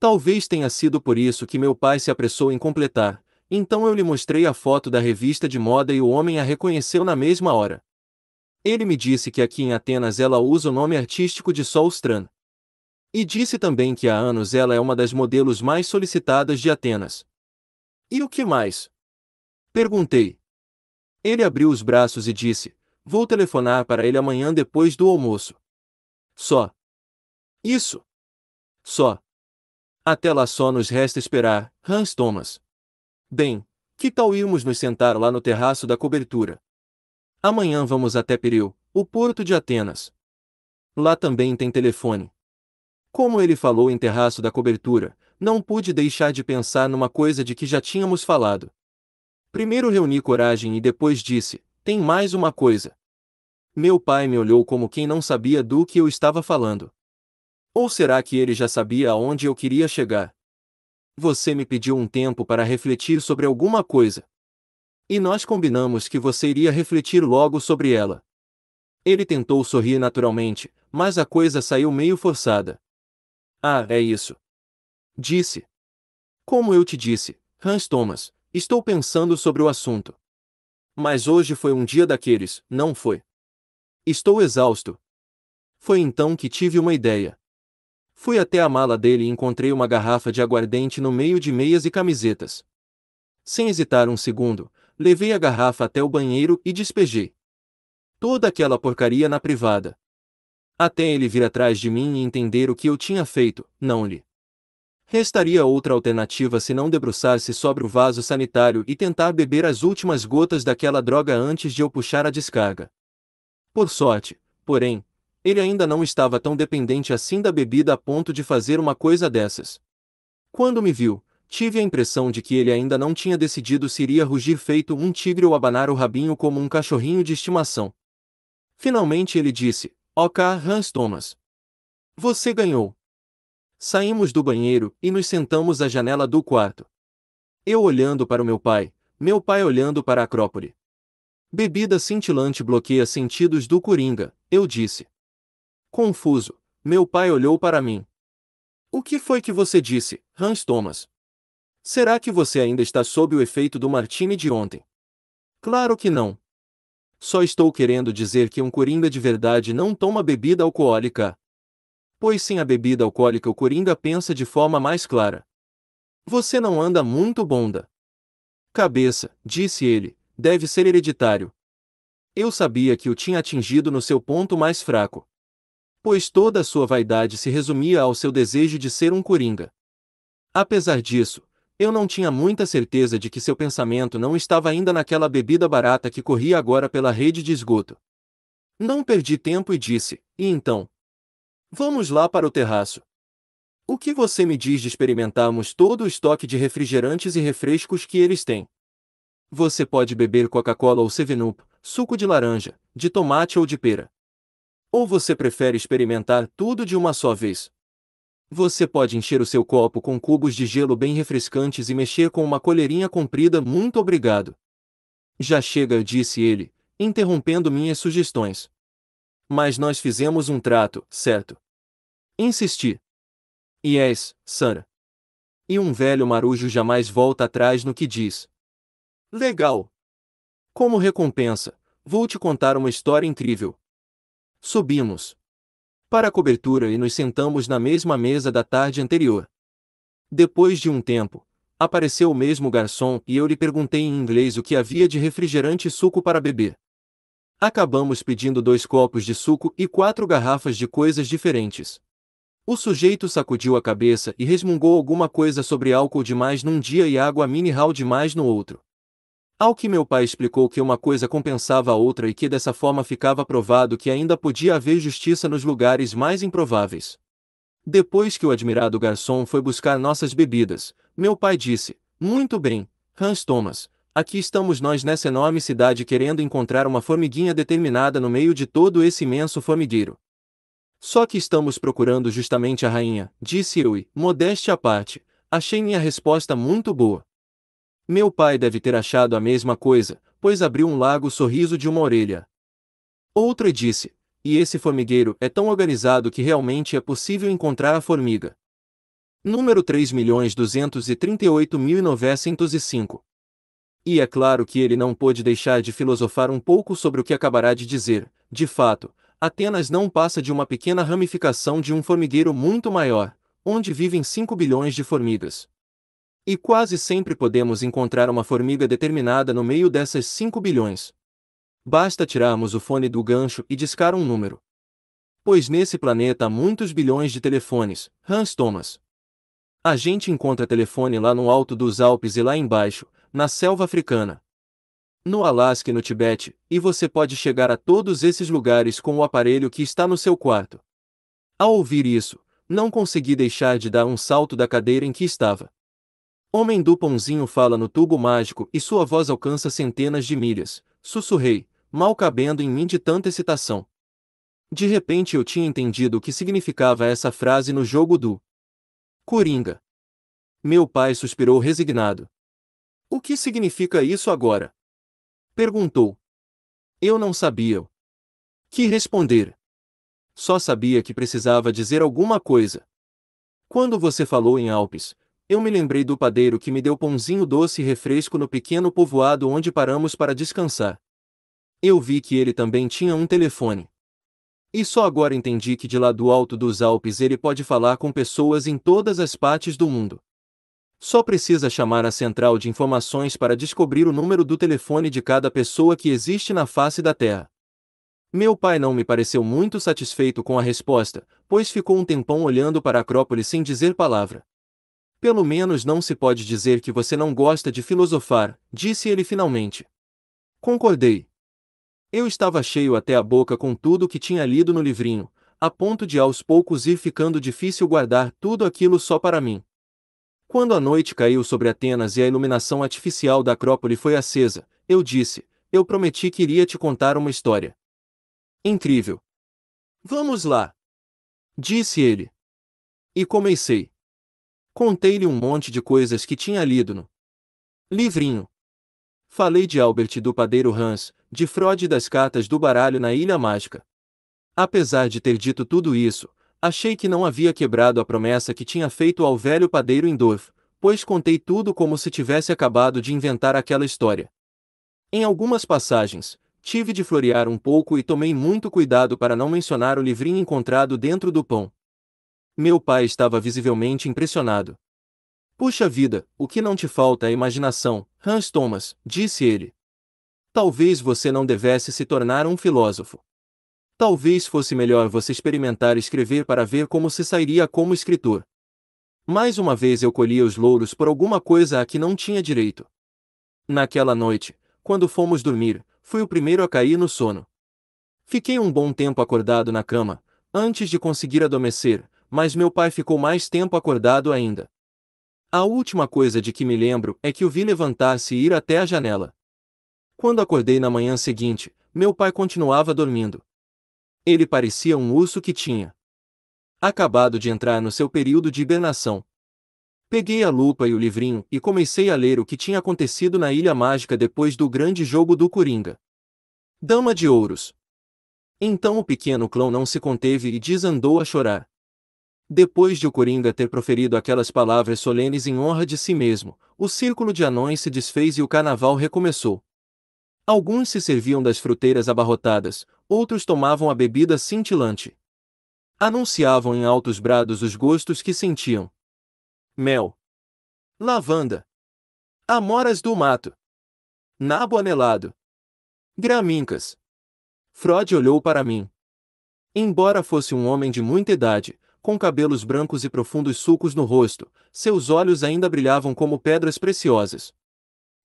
Talvez tenha sido por isso que meu pai se apressou em completar, então eu lhe mostrei a foto da revista de moda e o homem a reconheceu na mesma hora. Ele me disse que aqui em Atenas ela usa o nome artístico de Solstran. E disse também que há anos ela é uma das modelos mais solicitadas de Atenas. E o que mais? Perguntei. Ele abriu os braços e disse: Vou telefonar para ele amanhã depois do almoço. Só. Isso. Só. Até lá só nos resta esperar, Hans Thomas. Bem, que tal irmos nos sentar lá no terraço da cobertura? Amanhã vamos até Pireu, o porto de Atenas. Lá também tem telefone. Como ele falou em terraço da cobertura, não pude deixar de pensar numa coisa de que já tínhamos falado. Primeiro reuni coragem e depois disse: Tem mais uma coisa. Meu pai me olhou como quem não sabia do que eu estava falando. Ou será que ele já sabia aonde eu queria chegar? Você me pediu um tempo para refletir sobre alguma coisa. E nós combinamos que você iria refletir logo sobre ela. Ele tentou sorrir naturalmente, mas a coisa saiu meio forçada. Ah, é isso. Disse. Como eu te disse, Hans Thomas, estou pensando sobre o assunto. Mas hoje foi um dia daqueles, não foi? Estou exausto. Foi então que tive uma ideia. Fui até a mala dele e encontrei uma garrafa de aguardente no meio de meias e camisetas. Sem hesitar um segundo, levei a garrafa até o banheiro e despejei. Toda aquela porcaria na privada. Até ele vir atrás de mim e entender o que eu tinha feito, não lhe. Restaria outra alternativa se não debruçar-se sobre o vaso sanitário e tentar beber as últimas gotas daquela droga antes de eu puxar a descarga. Por sorte, porém, ele ainda não estava tão dependente assim da bebida a ponto de fazer uma coisa dessas. Quando me viu, Tive a impressão de que ele ainda não tinha decidido se iria rugir feito um tigre ou abanar o rabinho como um cachorrinho de estimação. Finalmente ele disse: Ok, Hans Thomas. Você ganhou. Saímos do banheiro e nos sentamos à janela do quarto. Eu olhando para o meu pai, meu pai olhando para a Acrópole. Bebida cintilante bloqueia sentidos do Coringa, eu disse. Confuso, meu pai olhou para mim. O que foi que você disse, Hans Thomas? Será que você ainda está sob o efeito do Martini de ontem? Claro que não. Só estou querendo dizer que um coringa de verdade não toma bebida alcoólica. Pois sem a bebida alcoólica o coringa pensa de forma mais clara. Você não anda muito bonda. Cabeça, disse ele, deve ser hereditário. Eu sabia que o tinha atingido no seu ponto mais fraco. Pois toda a sua vaidade se resumia ao seu desejo de ser um coringa. Apesar disso, eu não tinha muita certeza de que seu pensamento não estava ainda naquela bebida barata que corria agora pela rede de esgoto. Não perdi tempo e disse: E então? Vamos lá para o terraço. O que você me diz de experimentarmos todo o estoque de refrigerantes e refrescos que eles têm? Você pode beber Coca-Cola ou 7-Up, suco de laranja, de tomate ou de pera. Ou você prefere experimentar tudo de uma só vez? Você pode encher o seu copo com cubos de gelo bem refrescantes e mexer com uma colherinha comprida, muito obrigado. Já chega, disse ele, interrompendo minhas sugestões. Mas nós fizemos um trato, certo? Insisti. E és, Sara. E um velho marujo jamais volta atrás no que diz. Legal. Como recompensa, vou te contar uma história incrível. Subimos para a cobertura e nos sentamos na mesma mesa da tarde anterior. Depois de um tempo, apareceu o mesmo garçom e eu lhe perguntei em inglês o que havia de refrigerante e suco para beber. Acabamos pedindo dois copos de suco e quatro garrafas de coisas diferentes. O sujeito sacudiu a cabeça e resmungou alguma coisa sobre álcool demais num dia e água mineral demais no outro. Ao que meu pai explicou que uma coisa compensava a outra e que dessa forma ficava provado que ainda podia haver justiça nos lugares mais improváveis. Depois que o admirado garçom foi buscar nossas bebidas, meu pai disse: Muito bem, Hans Thomas, aqui estamos nós nessa enorme cidade querendo encontrar uma formiguinha determinada no meio de todo esse imenso formigueiro. Só que estamos procurando justamente a rainha, disse eu e, modéstia à parte, achei minha resposta muito boa. Meu pai deve ter achado a mesma coisa, pois abriu um largo sorriso de uma orelha. Outra disse: E esse formigueiro é tão organizado que realmente é possível encontrar a formiga. Número 3.238.905. E é claro que ele não pôde deixar de filosofar um pouco sobre o que acabará de dizer. De fato, Atenas não passa de uma pequena ramificação de um formigueiro muito maior, onde vivem 5 bilhões de formigas. E quase sempre podemos encontrar uma formiga determinada no meio dessas 5 bilhões. Basta tirarmos o fone do gancho e discar um número. Pois nesse planeta há muitos bilhões de telefones, Hans Thomas. A gente encontra telefone lá no alto dos Alpes e lá embaixo, na selva africana. No Alasca e no Tibete, e você pode chegar a todos esses lugares com o aparelho que está no seu quarto. Ao ouvir isso, não consegui deixar de dar um salto da cadeira em que estava. Homem do pãozinho fala no tubo mágico e sua voz alcança centenas de milhas. Sussurrei, mal cabendo em mim de tanta excitação. De repente eu tinha entendido o que significava essa frase no jogo do Coringa. Meu pai suspirou resignado. O que significa isso agora? Perguntou. Eu não sabia. Que responder? Só sabia que precisava dizer alguma coisa. Quando você falou em Alpes, eu me lembrei do padeiro que me deu pãozinho doce e refresco no pequeno povoado onde paramos para descansar. Eu vi que ele também tinha um telefone. E só agora entendi que de lá do alto dos Alpes ele pode falar com pessoas em todas as partes do mundo. Só precisa chamar a central de informações para descobrir o número do telefone de cada pessoa que existe na face da Terra. Meu pai não me pareceu muito satisfeito com a resposta, pois ficou um tempão olhando para a Acrópole sem dizer palavra. Pelo menos não se pode dizer que você não gosta de filosofar, disse ele finalmente. Concordei. Eu estava cheio até a boca com tudo que tinha lido no livrinho, a ponto de aos poucos ir ficando difícil guardar tudo aquilo só para mim. Quando a noite caiu sobre Atenas e a iluminação artificial da Acrópole foi acesa, eu disse: Eu prometi que iria te contar uma história. Incrível! Vamos lá! Disse ele. E comecei. Contei-lhe um monte de coisas que tinha lido no livrinho. Falei de Albert do padeiro Hans, de Frode e das cartas do baralho na Ilha Mágica. Apesar de ter dito tudo isso, achei que não havia quebrado a promessa que tinha feito ao velho padeiro Indorf, pois contei tudo como se tivesse acabado de inventar aquela história. Em algumas passagens, tive de florear um pouco e tomei muito cuidado para não mencionar o livrinho encontrado dentro do pão. Meu pai estava visivelmente impressionado. Puxa vida, o que não te falta é imaginação, Hans Thomas, disse ele. Talvez você não devesse se tornar um filósofo. Talvez fosse melhor você experimentar escrever para ver como se sairia como escritor. Mais uma vez eu colhia os louros por alguma coisa a que não tinha direito. Naquela noite, quando fomos dormir, fui o primeiro a cair no sono. Fiquei um bom tempo acordado na cama, antes de conseguir adormecer, mas meu pai ficou mais tempo acordado ainda. A última coisa de que me lembro é que o vi levantar-se e ir até a janela. Quando acordei na manhã seguinte, meu pai continuava dormindo. Ele parecia um urso que tinha acabado de entrar no seu período de hibernação. Peguei a lupa e o livrinho e comecei a ler o que tinha acontecido na Ilha Mágica depois do grande jogo do Coringa. Dama de Ouros. Então o pequeno clão não se conteve e desandou a chorar. Depois de o Coringa ter proferido aquelas palavras solenes em honra de si mesmo, o círculo de anões se desfez e o carnaval recomeçou. Alguns se serviam das fruteiras abarrotadas, outros tomavam a bebida cintilante. Anunciavam em altos brados os gostos que sentiam. Mel. Lavanda. Amoras do mato. Nabo anelado. Gramincas. Frode olhou para mim. Embora fosse um homem de muita idade, com cabelos brancos e profundos sulcos no rosto, seus olhos ainda brilhavam como pedras preciosas.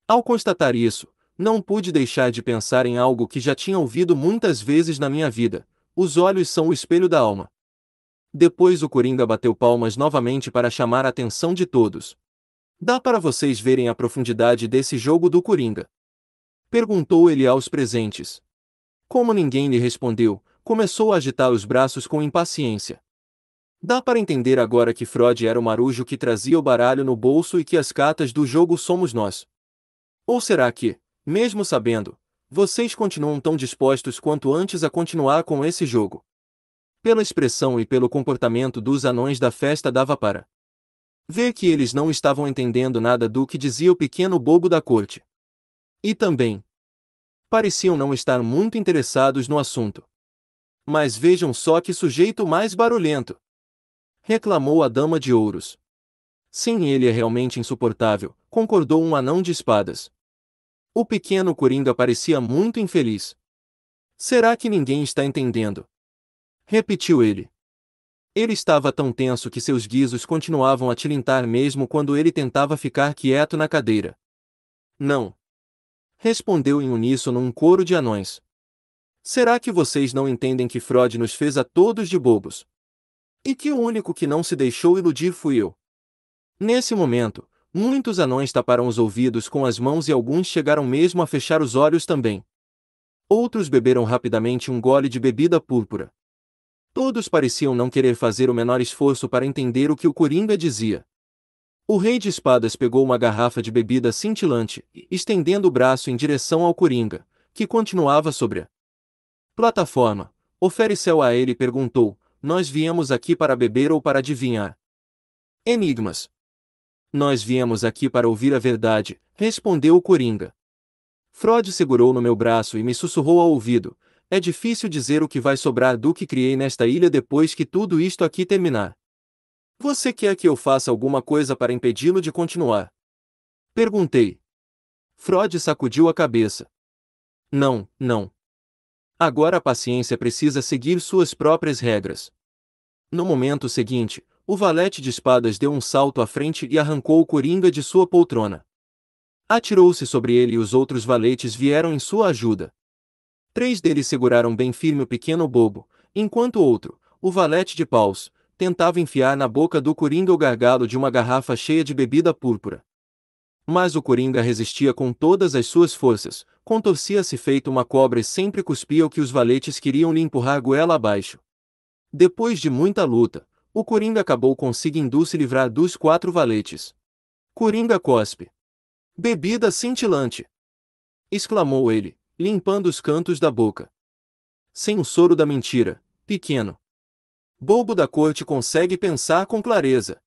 Ao constatar isso, não pude deixar de pensar em algo que já tinha ouvido muitas vezes na minha vida: os olhos são o espelho da alma. Depois o Coringa bateu palmas novamente para chamar a atenção de todos. Dá para vocês verem a profundidade desse jogo do Coringa? Perguntou ele aos presentes. Como ninguém lhe respondeu, começou a agitar os braços com impaciência. Dá para entender agora que Freud era o marujo que trazia o baralho no bolso e que as cartas do jogo somos nós. Ou será que, mesmo sabendo, vocês continuam tão dispostos quanto antes a continuar com esse jogo? Pela expressão e pelo comportamento dos anões da festa dava para ver que eles não estavam entendendo nada do que dizia o pequeno bobo da corte. E também pareciam não estar muito interessados no assunto. Mas vejam só que sujeito mais barulhento! reclamou a dama de ouros. Sim, ele é realmente insuportável, concordou um anão de espadas. O pequeno Coringa parecia muito infeliz. Será que ninguém está entendendo? Repetiu ele. Ele estava tão tenso que seus guizos continuavam a tilintar mesmo quando ele tentava ficar quieto na cadeira. Não. Respondeu em uníssono um coro de anões. Será que vocês não entendem que Frode nos fez a todos de bobos? E que o único que não se deixou iludir fui eu. Nesse momento, muitos anões taparam os ouvidos com as mãos e alguns chegaram mesmo a fechar os olhos também. Outros beberam rapidamente um gole de bebida púrpura. Todos pareciam não querer fazer o menor esforço para entender o que o Coringa dizia. O rei de espadas pegou uma garrafa de bebida cintilante, estendendo o braço em direção ao Coringa, que continuava sobre a plataforma. Ofereceu a ele e perguntou: nós viemos aqui para beber ou para adivinhar. Enigmas. Nós viemos aqui para ouvir a verdade, respondeu o Coringa. Frode segurou no meu braço e me sussurrou ao ouvido: É difícil dizer o que vai sobrar do que criei nesta ilha depois que tudo isto aqui terminar. Você quer que eu faça alguma coisa para impedi-lo de continuar? Perguntei. Frode sacudiu a cabeça. Não, não. Agora a paciência precisa seguir suas próprias regras. No momento seguinte, o valete de espadas deu um salto à frente e arrancou o coringa de sua poltrona. Atirou-se sobre ele e os outros valetes vieram em sua ajuda. Três deles seguraram bem firme o pequeno bobo, enquanto outro, o valete de paus, tentava enfiar na boca do coringa o gargalo de uma garrafa cheia de bebida púrpura. Mas o coringa resistia com todas as suas forças, contorcia-se feito uma cobra e sempre cuspia o que os valetes queriam lhe empurrar goela abaixo. Depois de muita luta, o Coringa acabou conseguindo se livrar dos quatro valetes. Coringa cospe. Bebida cintilante! exclamou ele, limpando os cantos da boca. Sem o soro da mentira, pequeno. Bobo da corte consegue pensar com clareza.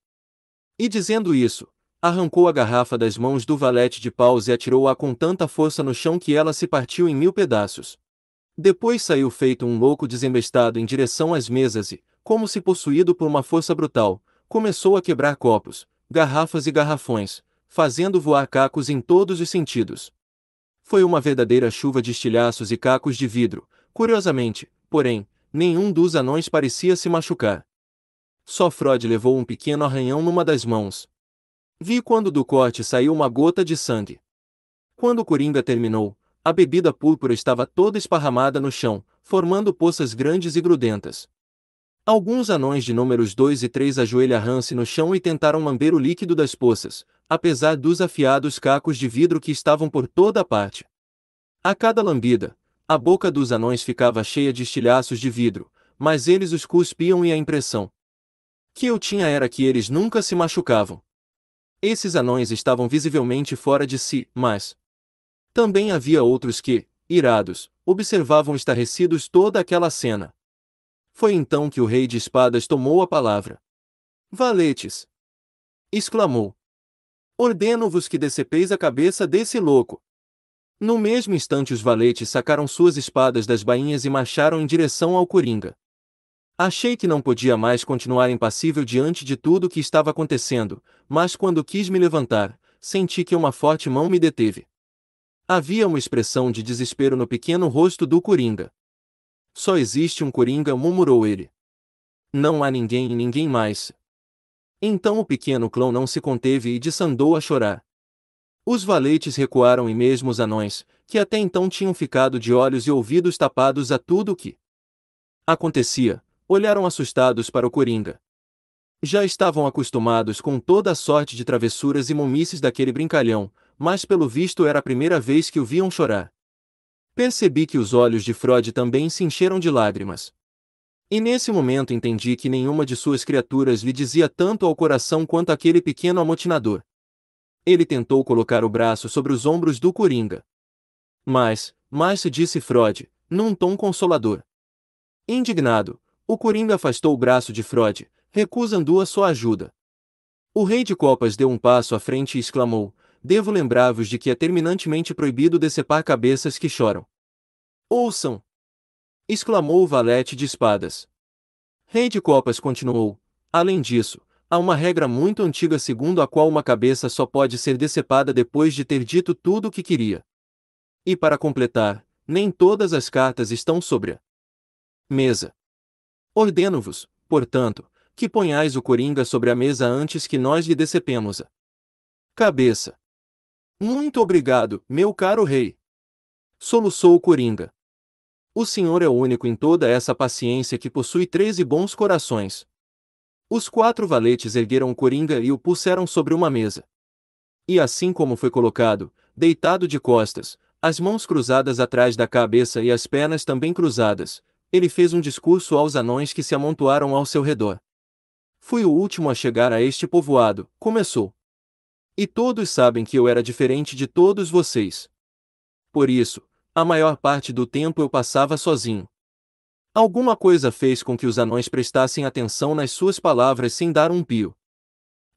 E dizendo isso, arrancou a garrafa das mãos do valete de paus e atirou-a com tanta força no chão que ela se partiu em mil pedaços. Depois saiu feito um louco desembestado em direção às mesas e, como se possuído por uma força brutal, começou a quebrar copos, garrafas e garrafões, fazendo voar cacos em todos os sentidos. Foi uma verdadeira chuva de estilhaços e cacos de vidro. Curiosamente, porém, nenhum dos anões parecia se machucar. Só Frode levou um pequeno arranhão numa das mãos, Vi quando do corte saiu uma gota de sangue. Quando o Coringa terminou, a bebida púrpura estava toda esparramada no chão, formando poças grandes e grudentas. Alguns anões de números 2 e 3 ajoelharam-se no chão e tentaram lamber o líquido das poças, apesar dos afiados cacos de vidro que estavam por toda a parte. A cada lambida, a boca dos anões ficava cheia de estilhaços de vidro, mas eles os cuspiam e a impressão que eu tinha era que eles nunca se machucavam. Esses anões estavam visivelmente fora de si, mas. Também havia outros que, irados, observavam estarrecidos toda aquela cena. Foi então que o rei de espadas tomou a palavra. Valetes! exclamou. Ordeno-vos que decepeis a cabeça desse louco. No mesmo instante, os valetes sacaram suas espadas das bainhas e marcharam em direção ao coringa. Achei que não podia mais continuar impassível diante de tudo o que estava acontecendo, mas quando quis me levantar, senti que uma forte mão me deteve. Havia uma expressão de desespero no pequeno rosto do Coringa. Só existe um Coringa, murmurou ele. Não há ninguém e ninguém mais. Então o pequeno clão não se conteve e desandou a chorar. Os valetes recuaram e mesmo os anões, que até então tinham ficado de olhos e ouvidos tapados a tudo o que acontecia, olharam assustados para o Coringa. Já estavam acostumados com toda a sorte de travessuras e momices daquele brincalhão, mas pelo visto era a primeira vez que o viam chorar. Percebi que os olhos de Frode também se encheram de lágrimas. E nesse momento entendi que nenhuma de suas criaturas lhe dizia tanto ao coração quanto aquele pequeno amotinador. Ele tentou colocar o braço sobre os ombros do Coringa. Mas, mas se disse Frode, num tom consolador. Indignado, o Coringa afastou o braço de Frode, recusando a sua ajuda. O rei de copas deu um passo à frente e exclamou, devo lembrar-vos de que é terminantemente proibido decepar cabeças que choram. Ouçam! exclamou o valete de espadas. Rei de copas continuou, além disso, há uma regra muito antiga segundo a qual uma cabeça só pode ser decepada depois de ter dito tudo o que queria. E para completar, nem todas as cartas estão sobre a mesa. Ordeno-vos, portanto, que ponhais o coringa sobre a mesa antes que nós lhe decepemos a cabeça. Muito obrigado, meu caro rei. Soluçou o coringa. O senhor é o único em toda essa paciência que possui treze bons corações. Os quatro valetes ergueram o coringa e o puseram sobre uma mesa. E assim como foi colocado, deitado de costas, as mãos cruzadas atrás da cabeça e as pernas também cruzadas, ele fez um discurso aos anões que se amontoaram ao seu redor. Fui o último a chegar a este povoado, começou. E todos sabem que eu era diferente de todos vocês. Por isso, a maior parte do tempo eu passava sozinho. Alguma coisa fez com que os anões prestassem atenção nas suas palavras sem dar um pio.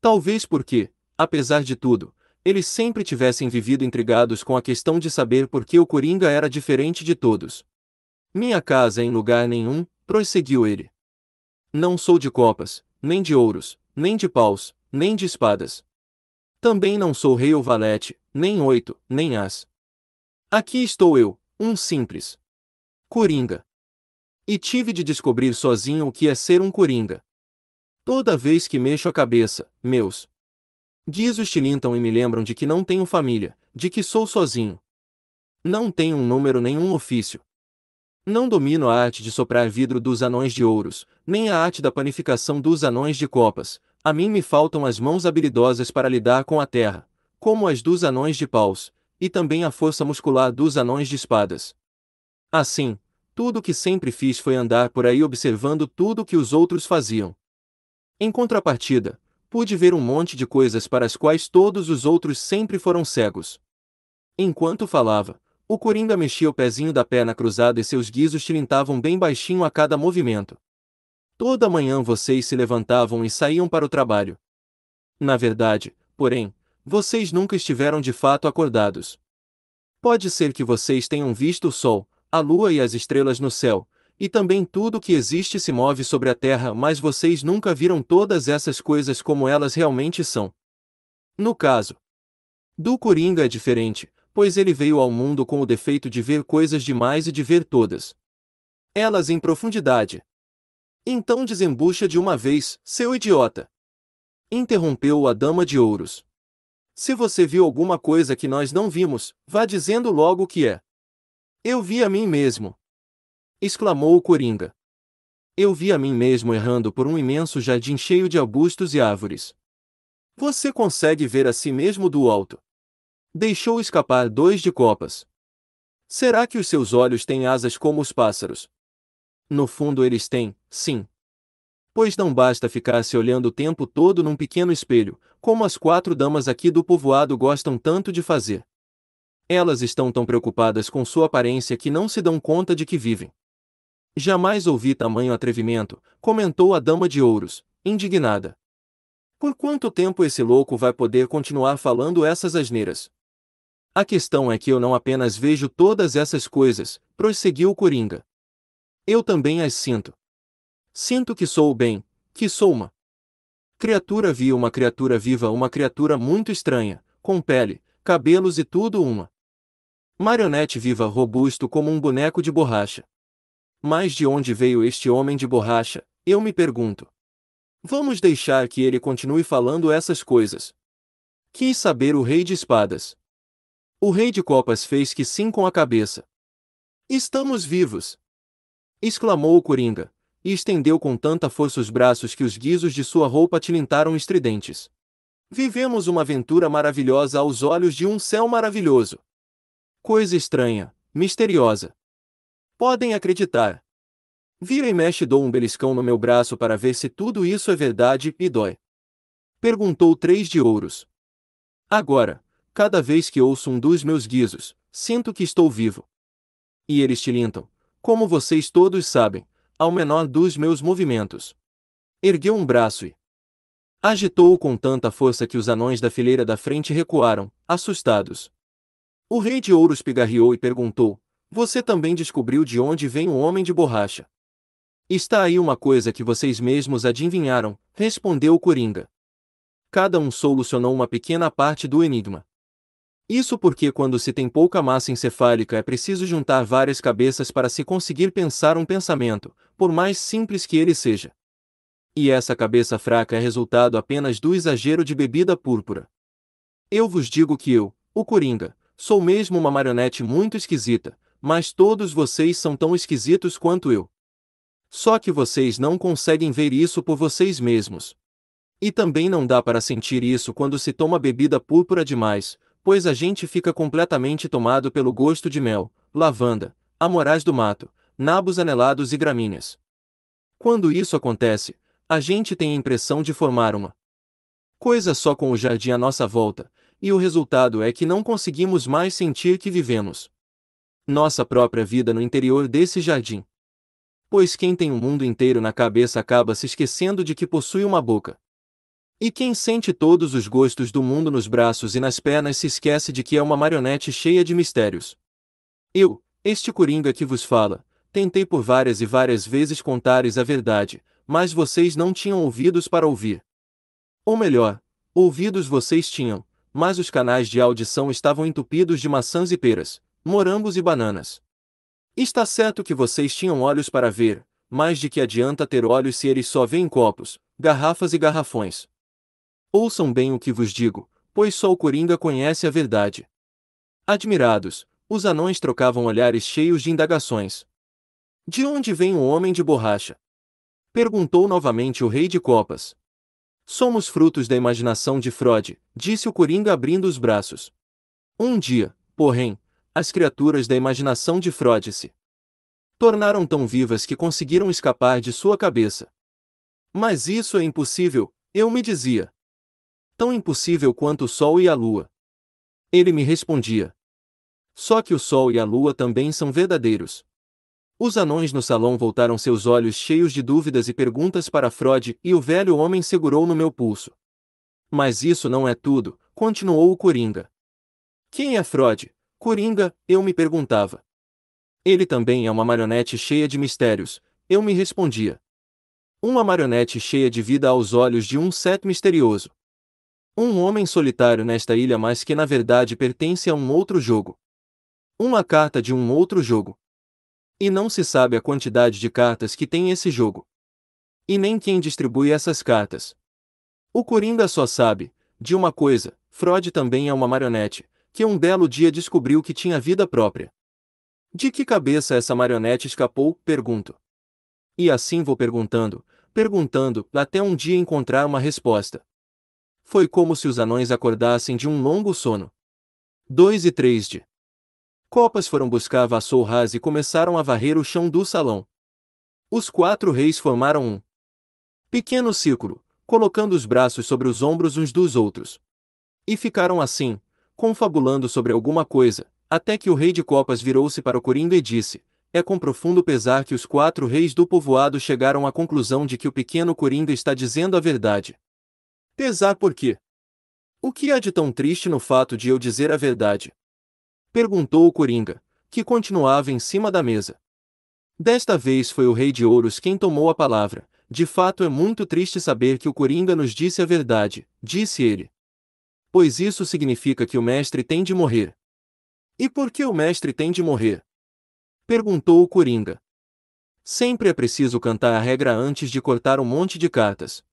Talvez porque, apesar de tudo, eles sempre tivessem vivido intrigados com a questão de saber por que o Coringa era diferente de todos. Minha casa é em lugar nenhum, prosseguiu ele. Não sou de copas, nem de ouros, nem de paus, nem de espadas. Também não sou rei ou valete, nem oito, nem as. Aqui estou eu, um simples. Coringa. E tive de descobrir sozinho o que é ser um coringa. Toda vez que mexo a cabeça, meus guizos tilintam e me lembram de que não tenho família, de que sou sozinho. Não tenho um número nenhum ofício, não domino a arte de soprar vidro dos anões de ouros, nem a arte da panificação dos anões de copas. A mim me faltam as mãos habilidosas para lidar com a terra, como as dos anões de paus, e também a força muscular dos anões de espadas. Assim, tudo o que sempre fiz foi andar por aí observando tudo o que os outros faziam. Em contrapartida, pude ver um monte de coisas para as quais todos os outros sempre foram cegos. Enquanto falava, o Coringa mexia o pezinho da perna cruzada e seus guizos tilintavam bem baixinho a cada movimento. Toda manhã vocês se levantavam e saíam para o trabalho. Na verdade, porém, vocês nunca estiveram de fato acordados. Pode ser que vocês tenham visto o sol, a lua e as estrelas no céu, e também tudo que existe se move sobre a terra, mas vocês nunca viram todas essas coisas como elas realmente são. No caso do Coringa é diferente, pois ele veio ao mundo com o defeito de ver coisas demais e de ver todas elas em profundidade. Então desembucha de uma vez, seu idiota! Interrompeu a dama de ouros. Se você viu alguma coisa que nós não vimos, vá dizendo logo o que é. Eu vi a mim mesmo! exclamou o coringa. Eu vi a mim mesmo errando por um imenso jardim cheio de arbustos e árvores. Você consegue ver a si mesmo do alto deixou escapar dois de copas. Será que os seus olhos têm asas como os pássaros? No fundo, eles têm, sim. Pois não basta ficar se olhando o tempo todo num pequeno espelho, como as quatro damas aqui do povoado gostam tanto de fazer. Elas estão tão preocupadas com sua aparência que não se dão conta de que vivem. Jamais ouvi tamanho atrevimento, comentou a dama de ouros, indignada. Por quanto tempo esse louco vai poder continuar falando essas asneiras? A questão é que eu não apenas vejo todas essas coisas, prosseguiu Coringa. Eu também as sinto. Sinto que sou o bem, que sou uma criatura viva, uma criatura viva, uma criatura muito estranha, com pele, cabelos e tudo uma marionete viva, robusto como um boneco de borracha. Mas de onde veio este homem de borracha, eu me pergunto. Vamos deixar que ele continue falando essas coisas. Quis saber o rei de espadas. O rei de copas fez que sim com a cabeça. Estamos vivos! exclamou o coringa, e estendeu com tanta força os braços que os guizos de sua roupa tilintaram estridentes. Vivemos uma aventura maravilhosa aos olhos de um céu maravilhoso. Coisa estranha, misteriosa. Podem acreditar. Vira e mexe dou um beliscão no meu braço para ver se tudo isso é verdade e dói. Perguntou Três de Ouros. Agora, Cada vez que ouço um dos meus guizos, sinto que estou vivo. E eles tilintam, como vocês todos sabem, ao menor dos meus movimentos. Ergueu um braço e agitou-o com tanta força que os anões da fileira da frente recuaram, assustados. O rei de ouros pigarreou e perguntou: Você também descobriu de onde vem o homem de borracha? Está aí uma coisa que vocês mesmos adivinharam, respondeu o coringa. Cada um solucionou uma pequena parte do enigma. Isso porque quando se tem pouca massa encefálica é preciso juntar várias cabeças para se conseguir pensar um pensamento, por mais simples que ele seja. E essa cabeça fraca é resultado apenas do exagero de bebida púrpura. Eu vos digo que eu, o Coringa, sou mesmo uma marionete muito esquisita, mas todos vocês são tão esquisitos quanto eu. Só que vocês não conseguem ver isso por vocês mesmos. E também não dá para sentir isso quando se toma bebida púrpura demais, pois a gente fica completamente tomado pelo gosto de mel, lavanda, amorais do mato, nabos anelados e gramíneas. Quando isso acontece, a gente tem a impressão de formar uma coisa só com o jardim à nossa volta, e o resultado é que não conseguimos mais sentir que vivemos nossa própria vida no interior desse jardim. Pois quem tem o mundo inteiro na cabeça acaba se esquecendo de que possui uma boca. E quem sente todos os gostos do mundo nos braços e nas pernas se esquece de que é uma marionete cheia de mistérios. Eu, este coringa que vos fala, tentei por várias e várias vezes contares a verdade, mas vocês não tinham ouvidos para ouvir. Ou melhor, ouvidos vocês tinham, mas os canais de audição estavam entupidos de maçãs e peras, morangos e bananas. Está certo que vocês tinham olhos para ver, mas de que adianta ter olhos se eles só veem copos, garrafas e garrafões? Ouçam bem o que vos digo, pois só o Coringa conhece a verdade. Admirados, os anões trocavam olhares cheios de indagações. De onde vem o homem de borracha? Perguntou novamente o rei de copas. Somos frutos da imaginação de Freud, disse o Coringa abrindo os braços. Um dia, porém, as criaturas da imaginação de Freud se tornaram tão vivas que conseguiram escapar de sua cabeça. Mas isso é impossível, eu me dizia tão impossível quanto o sol e a lua. Ele me respondia. Só que o sol e a lua também são verdadeiros. Os anões no salão voltaram seus olhos cheios de dúvidas e perguntas para Freud, e o velho homem segurou no meu pulso. Mas isso não é tudo, continuou o Coringa. Quem é Freud? Coringa, eu me perguntava. Ele também é uma marionete cheia de mistérios, eu me respondia. Uma marionete cheia de vida aos olhos de um set misterioso. Um homem solitário nesta ilha, mas que na verdade pertence a um outro jogo. Uma carta de um outro jogo. E não se sabe a quantidade de cartas que tem esse jogo. E nem quem distribui essas cartas. O Corinda só sabe, de uma coisa, Freud também é uma marionete, que um belo dia descobriu que tinha vida própria. De que cabeça essa marionete escapou? Pergunto. E assim vou perguntando, perguntando, até um dia encontrar uma resposta foi como se os anões acordassem de um longo sono. 2 e 3 de Copas foram buscar vassouras e começaram a varrer o chão do salão. Os quatro reis formaram um pequeno círculo, colocando os braços sobre os ombros uns dos outros. E ficaram assim, confabulando sobre alguma coisa, até que o rei de Copas virou-se para o Coringa e disse: É com profundo pesar que os quatro reis do povoado chegaram à conclusão de que o pequeno Coringa está dizendo a verdade. Pesar por quê? O que há de tão triste no fato de eu dizer a verdade? Perguntou o Coringa, que continuava em cima da mesa. Desta vez foi o Rei de Ouros quem tomou a palavra. De fato é muito triste saber que o Coringa nos disse a verdade, disse ele. Pois isso significa que o mestre tem de morrer. E por que o mestre tem de morrer? Perguntou o Coringa. Sempre é preciso cantar a regra antes de cortar um monte de cartas,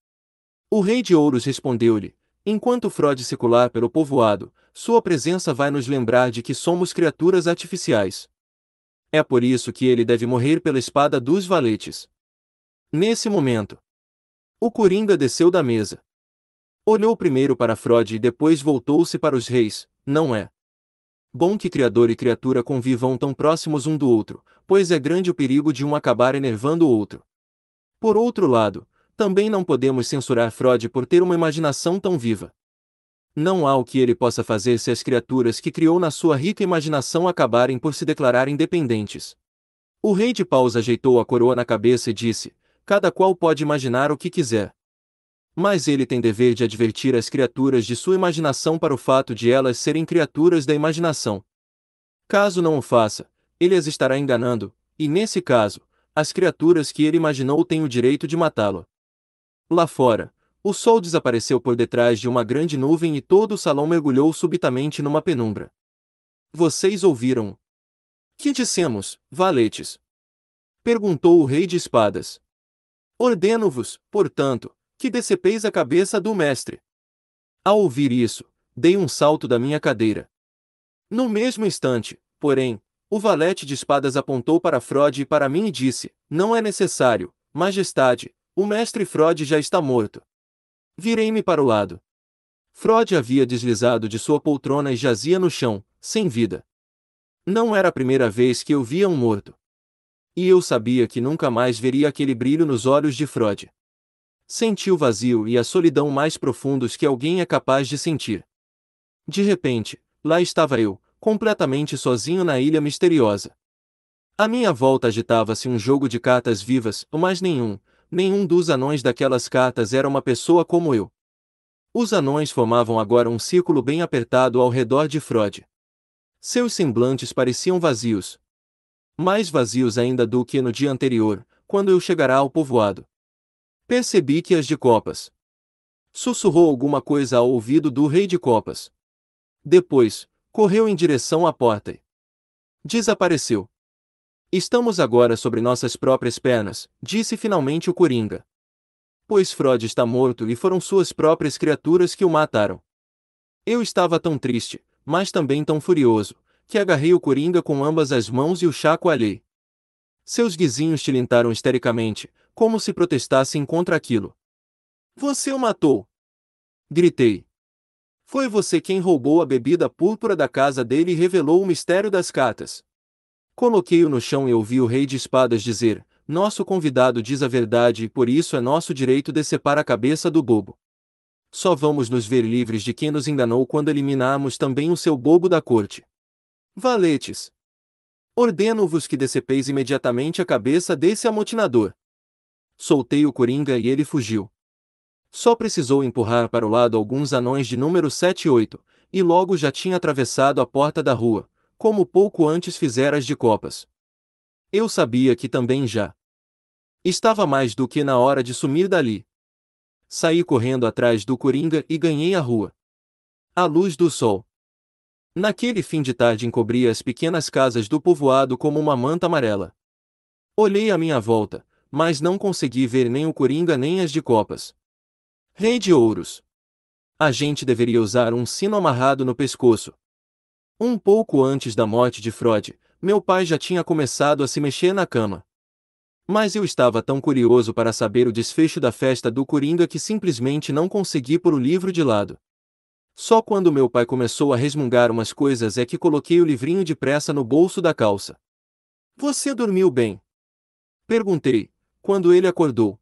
o rei de ouros respondeu-lhe, enquanto frode circular pelo povoado, sua presença vai nos lembrar de que somos criaturas artificiais. É por isso que ele deve morrer pela espada dos valetes. Nesse momento, o coringa desceu da mesa. Olhou primeiro para Frode e depois voltou-se para os reis, não é? Bom que criador e criatura convivam tão próximos um do outro, pois é grande o perigo de um acabar enervando o outro. Por outro lado, também não podemos censurar Freud por ter uma imaginação tão viva. Não há o que ele possa fazer se as criaturas que criou na sua rica imaginação acabarem por se declarar independentes. O rei de paus ajeitou a coroa na cabeça e disse: Cada qual pode imaginar o que quiser. Mas ele tem dever de advertir as criaturas de sua imaginação para o fato de elas serem criaturas da imaginação. Caso não o faça, ele as estará enganando, e nesse caso, as criaturas que ele imaginou têm o direito de matá-lo. Lá fora, o sol desapareceu por detrás de uma grande nuvem e todo o salão mergulhou subitamente numa penumbra. Vocês ouviram? Que dissemos, valetes? Perguntou o rei de espadas. Ordeno-vos, portanto, que decepeis a cabeça do mestre. Ao ouvir isso, dei um salto da minha cadeira. No mesmo instante, porém, o valete de espadas apontou para Frode e para mim e disse: Não é necessário, majestade, o mestre Frode já está morto. Virei-me para o lado. Frode havia deslizado de sua poltrona e jazia no chão, sem vida. Não era a primeira vez que eu via um morto. E eu sabia que nunca mais veria aquele brilho nos olhos de Frode. Senti o vazio e a solidão mais profundos que alguém é capaz de sentir. De repente, lá estava eu, completamente sozinho na ilha misteriosa. À minha volta agitava-se um jogo de cartas vivas, ou mais nenhum, nenhum dos anões daquelas cartas era uma pessoa como eu. Os anões formavam agora um círculo bem apertado ao redor de Frode. Seus semblantes pareciam vazios. Mais vazios ainda do que no dia anterior, quando eu chegara ao povoado. Percebi que as de Copas. Sussurrou alguma coisa ao ouvido do rei de Copas. Depois, correu em direção à porta e desapareceu. Estamos agora sobre nossas próprias pernas, disse finalmente o Coringa. Pois Freud está morto e foram suas próprias criaturas que o mataram. Eu estava tão triste, mas também tão furioso, que agarrei o Coringa com ambas as mãos e o chacoalhei. Seus guizinhos tilintaram histericamente, como se protestassem contra aquilo. Você o matou! Gritei. Foi você quem roubou a bebida púrpura da casa dele e revelou o mistério das catas. Coloquei-o no chão e ouvi o rei de espadas dizer: Nosso convidado diz a verdade e por isso é nosso direito decepar a cabeça do bobo. Só vamos nos ver livres de quem nos enganou quando eliminarmos também o seu bobo da corte. Valetes! Ordeno-vos que decepeis imediatamente a cabeça desse amotinador. Soltei o coringa e ele fugiu. Só precisou empurrar para o lado alguns anões de número 7 e 8, e logo já tinha atravessado a porta da rua, como pouco antes fizeras de copas. Eu sabia que também já. Estava mais do que na hora de sumir dali. Saí correndo atrás do Coringa e ganhei a rua. A luz do sol. Naquele fim de tarde encobria as pequenas casas do povoado como uma manta amarela. Olhei à minha volta, mas não consegui ver nem o Coringa nem as de copas. Rei de ouros. A gente deveria usar um sino amarrado no pescoço, um pouco antes da morte de Freud, meu pai já tinha começado a se mexer na cama. Mas eu estava tão curioso para saber o desfecho da festa do Coringa que simplesmente não consegui pôr o livro de lado. Só quando meu pai começou a resmungar umas coisas é que coloquei o livrinho depressa no bolso da calça. Você dormiu bem? Perguntei, quando ele acordou.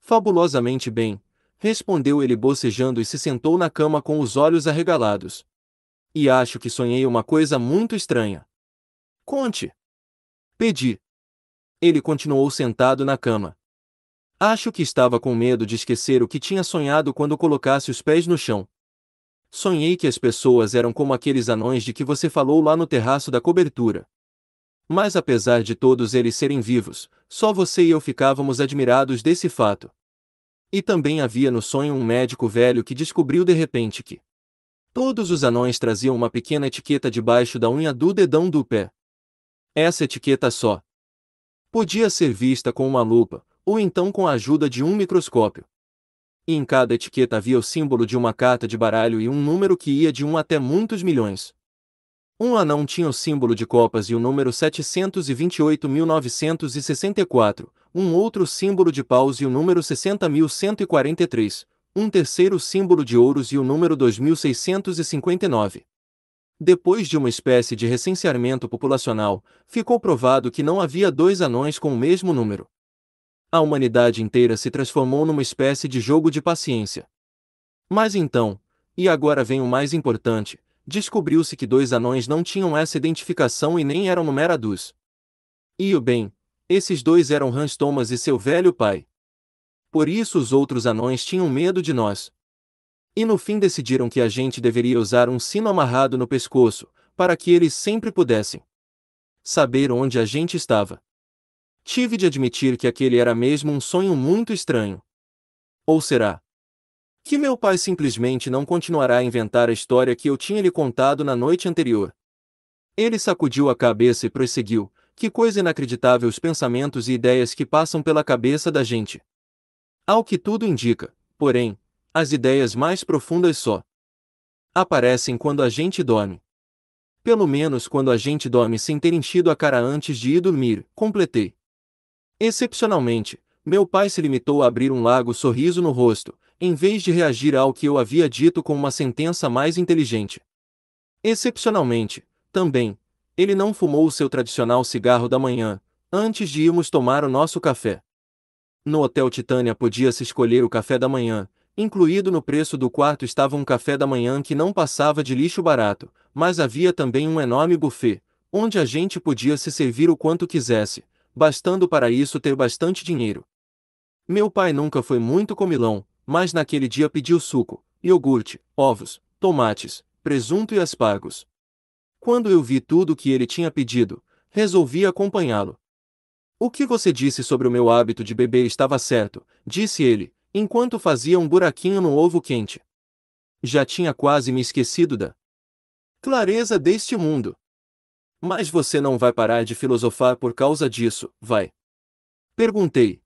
Fabulosamente bem, respondeu ele bocejando e se sentou na cama com os olhos arregalados. E acho que sonhei uma coisa muito estranha. Conte. Pedi. Ele continuou sentado na cama. Acho que estava com medo de esquecer o que tinha sonhado quando colocasse os pés no chão. Sonhei que as pessoas eram como aqueles anões de que você falou lá no terraço da cobertura. Mas apesar de todos eles serem vivos, só você e eu ficávamos admirados desse fato. E também havia no sonho um médico velho que descobriu de repente que Todos os anões traziam uma pequena etiqueta debaixo da unha do dedão do pé. Essa etiqueta só podia ser vista com uma lupa, ou então com a ajuda de um microscópio. E em cada etiqueta havia o símbolo de uma carta de baralho e um número que ia de 1 um até muitos milhões. Um anão tinha o símbolo de copas e o número 728.964, um outro símbolo de paus e o número 60.143, um terceiro símbolo de ouros e o número 2659. Depois de uma espécie de recenseamento populacional, ficou provado que não havia dois anões com o mesmo número. A humanidade inteira se transformou numa espécie de jogo de paciência. Mas então, e agora vem o mais importante, descobriu-se que dois anões não tinham essa identificação e nem eram numerados. E o bem, esses dois eram Hans Thomas e seu velho pai. Por isso os outros anões tinham medo de nós. E no fim decidiram que a gente deveria usar um sino amarrado no pescoço, para que eles sempre pudessem saber onde a gente estava. Tive de admitir que aquele era mesmo um sonho muito estranho. Ou será? Que meu pai simplesmente não continuará a inventar a história que eu tinha lhe contado na noite anterior. Ele sacudiu a cabeça e prosseguiu: Que coisa inacreditável os pensamentos e ideias que passam pela cabeça da gente. Ao que tudo indica, porém, as ideias mais profundas só aparecem quando a gente dorme. Pelo menos quando a gente dorme sem ter enchido a cara antes de ir dormir, completei. Excepcionalmente, meu pai se limitou a abrir um largo sorriso no rosto, em vez de reagir ao que eu havia dito com uma sentença mais inteligente. Excepcionalmente, também, ele não fumou o seu tradicional cigarro da manhã, antes de irmos tomar o nosso café. No Hotel Titânia podia-se escolher o café da manhã. Incluído no preço do quarto estava um café da manhã que não passava de lixo barato, mas havia também um enorme buffet, onde a gente podia se servir o quanto quisesse, bastando para isso ter bastante dinheiro. Meu pai nunca foi muito comilão, mas naquele dia pediu suco, iogurte, ovos, tomates, presunto e aspargos. Quando eu vi tudo o que ele tinha pedido, resolvi acompanhá-lo. O que você disse sobre o meu hábito de beber estava certo, disse ele, enquanto fazia um buraquinho no ovo quente. Já tinha quase me esquecido da clareza deste mundo. Mas você não vai parar de filosofar por causa disso, vai? Perguntei.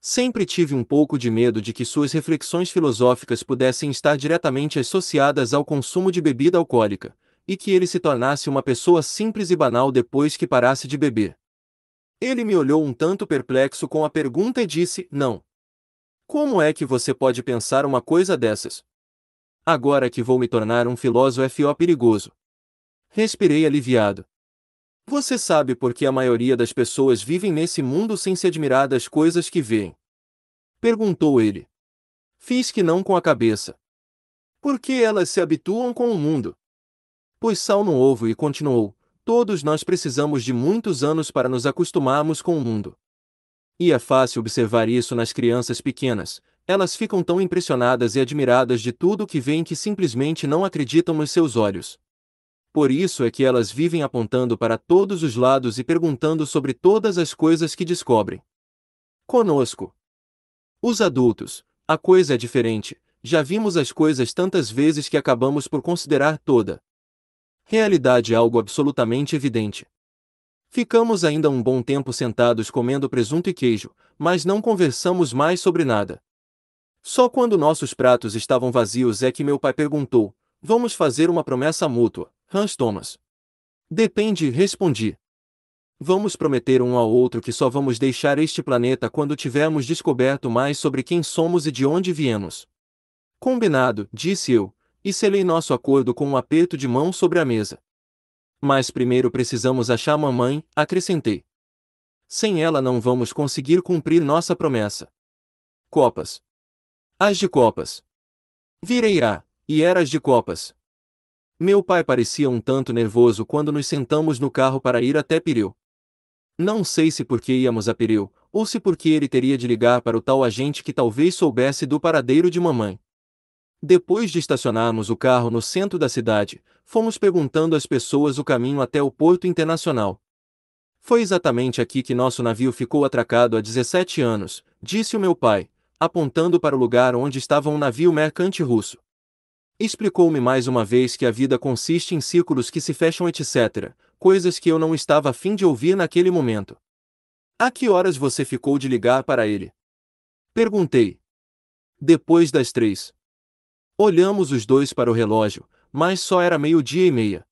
Sempre tive um pouco de medo de que suas reflexões filosóficas pudessem estar diretamente associadas ao consumo de bebida alcoólica, e que ele se tornasse uma pessoa simples e banal depois que parasse de beber. Ele me olhou um tanto perplexo com a pergunta e disse: Não. Como é que você pode pensar uma coisa dessas? Agora que vou me tornar um filósofo é F.O. perigoso. Respirei aliviado. Você sabe por que a maioria das pessoas vivem nesse mundo sem se admirar das coisas que veem? Perguntou ele. Fiz que não com a cabeça. Por que elas se habituam com o mundo? Pois sal no ovo e continuou: Todos nós precisamos de muitos anos para nos acostumarmos com o mundo. E é fácil observar isso nas crianças pequenas. Elas ficam tão impressionadas e admiradas de tudo que veem que simplesmente não acreditam nos seus olhos. Por isso é que elas vivem apontando para todos os lados e perguntando sobre todas as coisas que descobrem. Conosco. Os adultos, a coisa é diferente, já vimos as coisas tantas vezes que acabamos por considerar toda Realidade é algo absolutamente evidente. Ficamos ainda um bom tempo sentados comendo presunto e queijo, mas não conversamos mais sobre nada. Só quando nossos pratos estavam vazios é que meu pai perguntou: Vamos fazer uma promessa mútua, Hans Thomas. Depende, respondi. Vamos prometer um ao outro que só vamos deixar este planeta quando tivermos descoberto mais sobre quem somos e de onde viemos. Combinado, disse eu, e selei nosso acordo com um aperto de mão sobre a mesa. Mas primeiro precisamos achar mamãe, acrescentei. Sem ela não vamos conseguir cumprir nossa promessa. Copas. As de copas. Virei a, e era as de copas. Meu pai parecia um tanto nervoso quando nos sentamos no carro para ir até Pireu. Não sei se porque íamos a Pireu, ou se porque ele teria de ligar para o tal agente que talvez soubesse do paradeiro de mamãe. Depois de estacionarmos o carro no centro da cidade, fomos perguntando às pessoas o caminho até o Porto Internacional. Foi exatamente aqui que nosso navio ficou atracado há 17 anos, disse o meu pai, apontando para o lugar onde estava um navio mercante russo. Explicou-me mais uma vez que a vida consiste em círculos que se fecham, etc., coisas que eu não estava a fim de ouvir naquele momento. A que horas você ficou de ligar para ele? Perguntei. Depois das três, Olhamos os dois para o relógio, mas só era meio-dia e meia.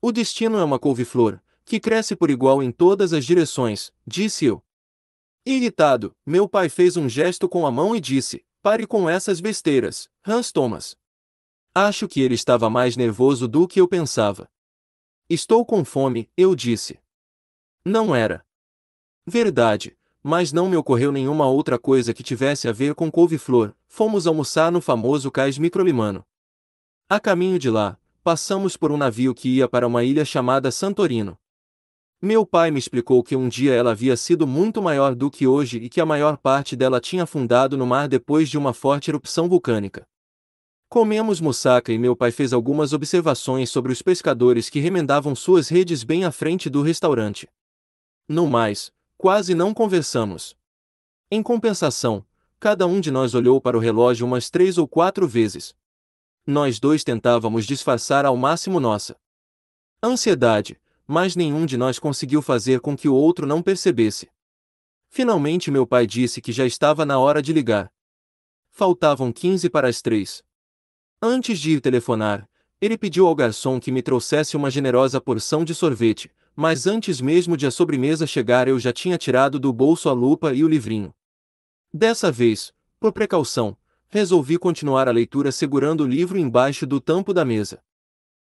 O destino é uma couve-flor, que cresce por igual em todas as direções, disse eu. Irritado, meu pai fez um gesto com a mão e disse: Pare com essas besteiras, Hans Thomas. Acho que ele estava mais nervoso do que eu pensava. Estou com fome, eu disse. Não era. Verdade, mas não me ocorreu nenhuma outra coisa que tivesse a ver com couve-flor, fomos almoçar no famoso cais microlimano. A caminho de lá, passamos por um navio que ia para uma ilha chamada Santorino. Meu pai me explicou que um dia ela havia sido muito maior do que hoje e que a maior parte dela tinha afundado no mar depois de uma forte erupção vulcânica. Comemos moussaka e meu pai fez algumas observações sobre os pescadores que remendavam suas redes bem à frente do restaurante. No mais, quase não conversamos. Em compensação, cada um de nós olhou para o relógio umas três ou quatro vezes. Nós dois tentávamos disfarçar ao máximo nossa ansiedade, mas nenhum de nós conseguiu fazer com que o outro não percebesse. Finalmente meu pai disse que já estava na hora de ligar. Faltavam 15 para as três. Antes de ir telefonar, ele pediu ao garçom que me trouxesse uma generosa porção de sorvete, mas antes mesmo de a sobremesa chegar, eu já tinha tirado do bolso a lupa e o livrinho. Dessa vez, por precaução, resolvi continuar a leitura segurando o livro embaixo do tampo da mesa.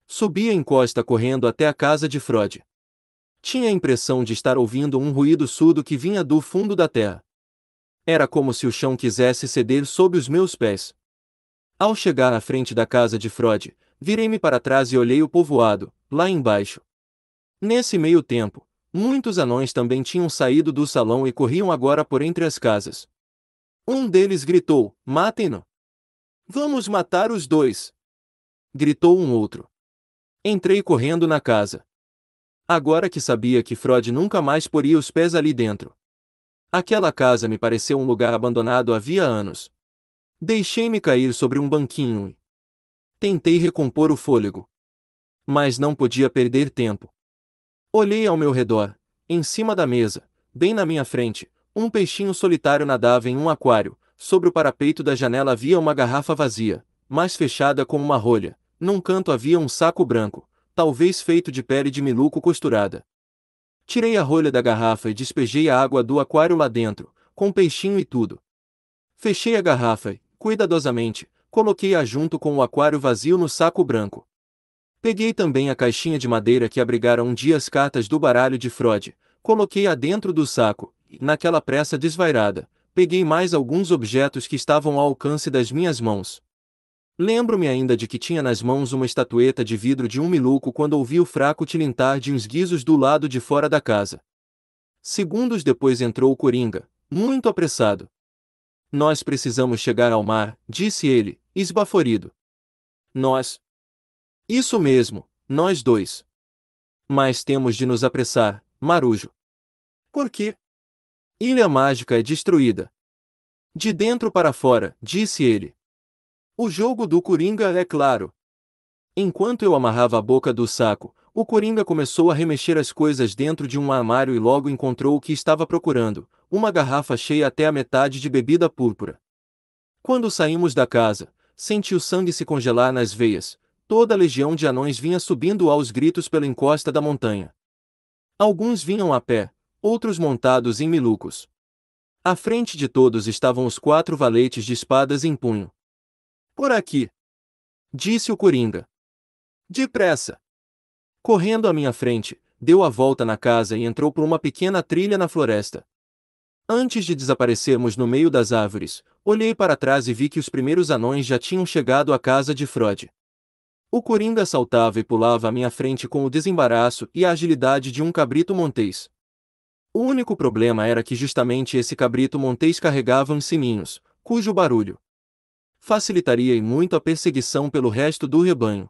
Subi a encosta correndo até a casa de Freud. Tinha a impressão de estar ouvindo um ruído surdo que vinha do fundo da terra. Era como se o chão quisesse ceder sob os meus pés. Ao chegar à frente da casa de Freud, virei-me para trás e olhei o povoado, lá embaixo. Nesse meio tempo, muitos anões também tinham saído do salão e corriam agora por entre as casas. Um deles gritou: Matem-no! Vamos matar os dois! gritou um outro. Entrei correndo na casa. Agora que sabia que Frode nunca mais poria os pés ali dentro. Aquela casa me pareceu um lugar abandonado havia anos. Deixei-me cair sobre um banquinho e tentei recompor o fôlego. Mas não podia perder tempo. Olhei ao meu redor. Em cima da mesa, bem na minha frente, um peixinho solitário nadava em um aquário. Sobre o parapeito da janela havia uma garrafa vazia, mas fechada com uma rolha. Num canto havia um saco branco, talvez feito de pele de miluco costurada. Tirei a rolha da garrafa e despejei a água do aquário lá dentro, com peixinho e tudo. Fechei a garrafa e, cuidadosamente, coloquei-a junto com o aquário vazio no saco branco. Peguei também a caixinha de madeira que abrigara um dia as cartas do baralho de Freud, coloquei-a dentro do saco, e, naquela pressa desvairada, peguei mais alguns objetos que estavam ao alcance das minhas mãos. Lembro-me ainda de que tinha nas mãos uma estatueta de vidro de um miluco quando ouvi o fraco tilintar de uns guizos do lado de fora da casa. Segundos depois entrou o Coringa, muito apressado. Nós precisamos chegar ao mar, disse ele, esbaforido. Nós, isso mesmo, nós dois. Mas temos de nos apressar, Marujo. Por quê? Ilha Mágica é destruída. De dentro para fora, disse ele. O jogo do Coringa é claro. Enquanto eu amarrava a boca do saco, o Coringa começou a remexer as coisas dentro de um armário e logo encontrou o que estava procurando, uma garrafa cheia até a metade de bebida púrpura. Quando saímos da casa, senti o sangue se congelar nas veias, Toda a legião de anões vinha subindo aos gritos pela encosta da montanha. Alguns vinham a pé, outros montados em milucos. À frente de todos estavam os quatro valetes de espadas em punho. Por aqui! Disse o Coringa. Depressa! Correndo à minha frente, deu a volta na casa e entrou por uma pequena trilha na floresta. Antes de desaparecermos no meio das árvores, olhei para trás e vi que os primeiros anões já tinham chegado à casa de Frode. O Coringa saltava e pulava à minha frente com o desembaraço e a agilidade de um cabrito montês. O único problema era que justamente esse cabrito montês carregava uns sininhos, cujo barulho facilitaria e muito a perseguição pelo resto do rebanho.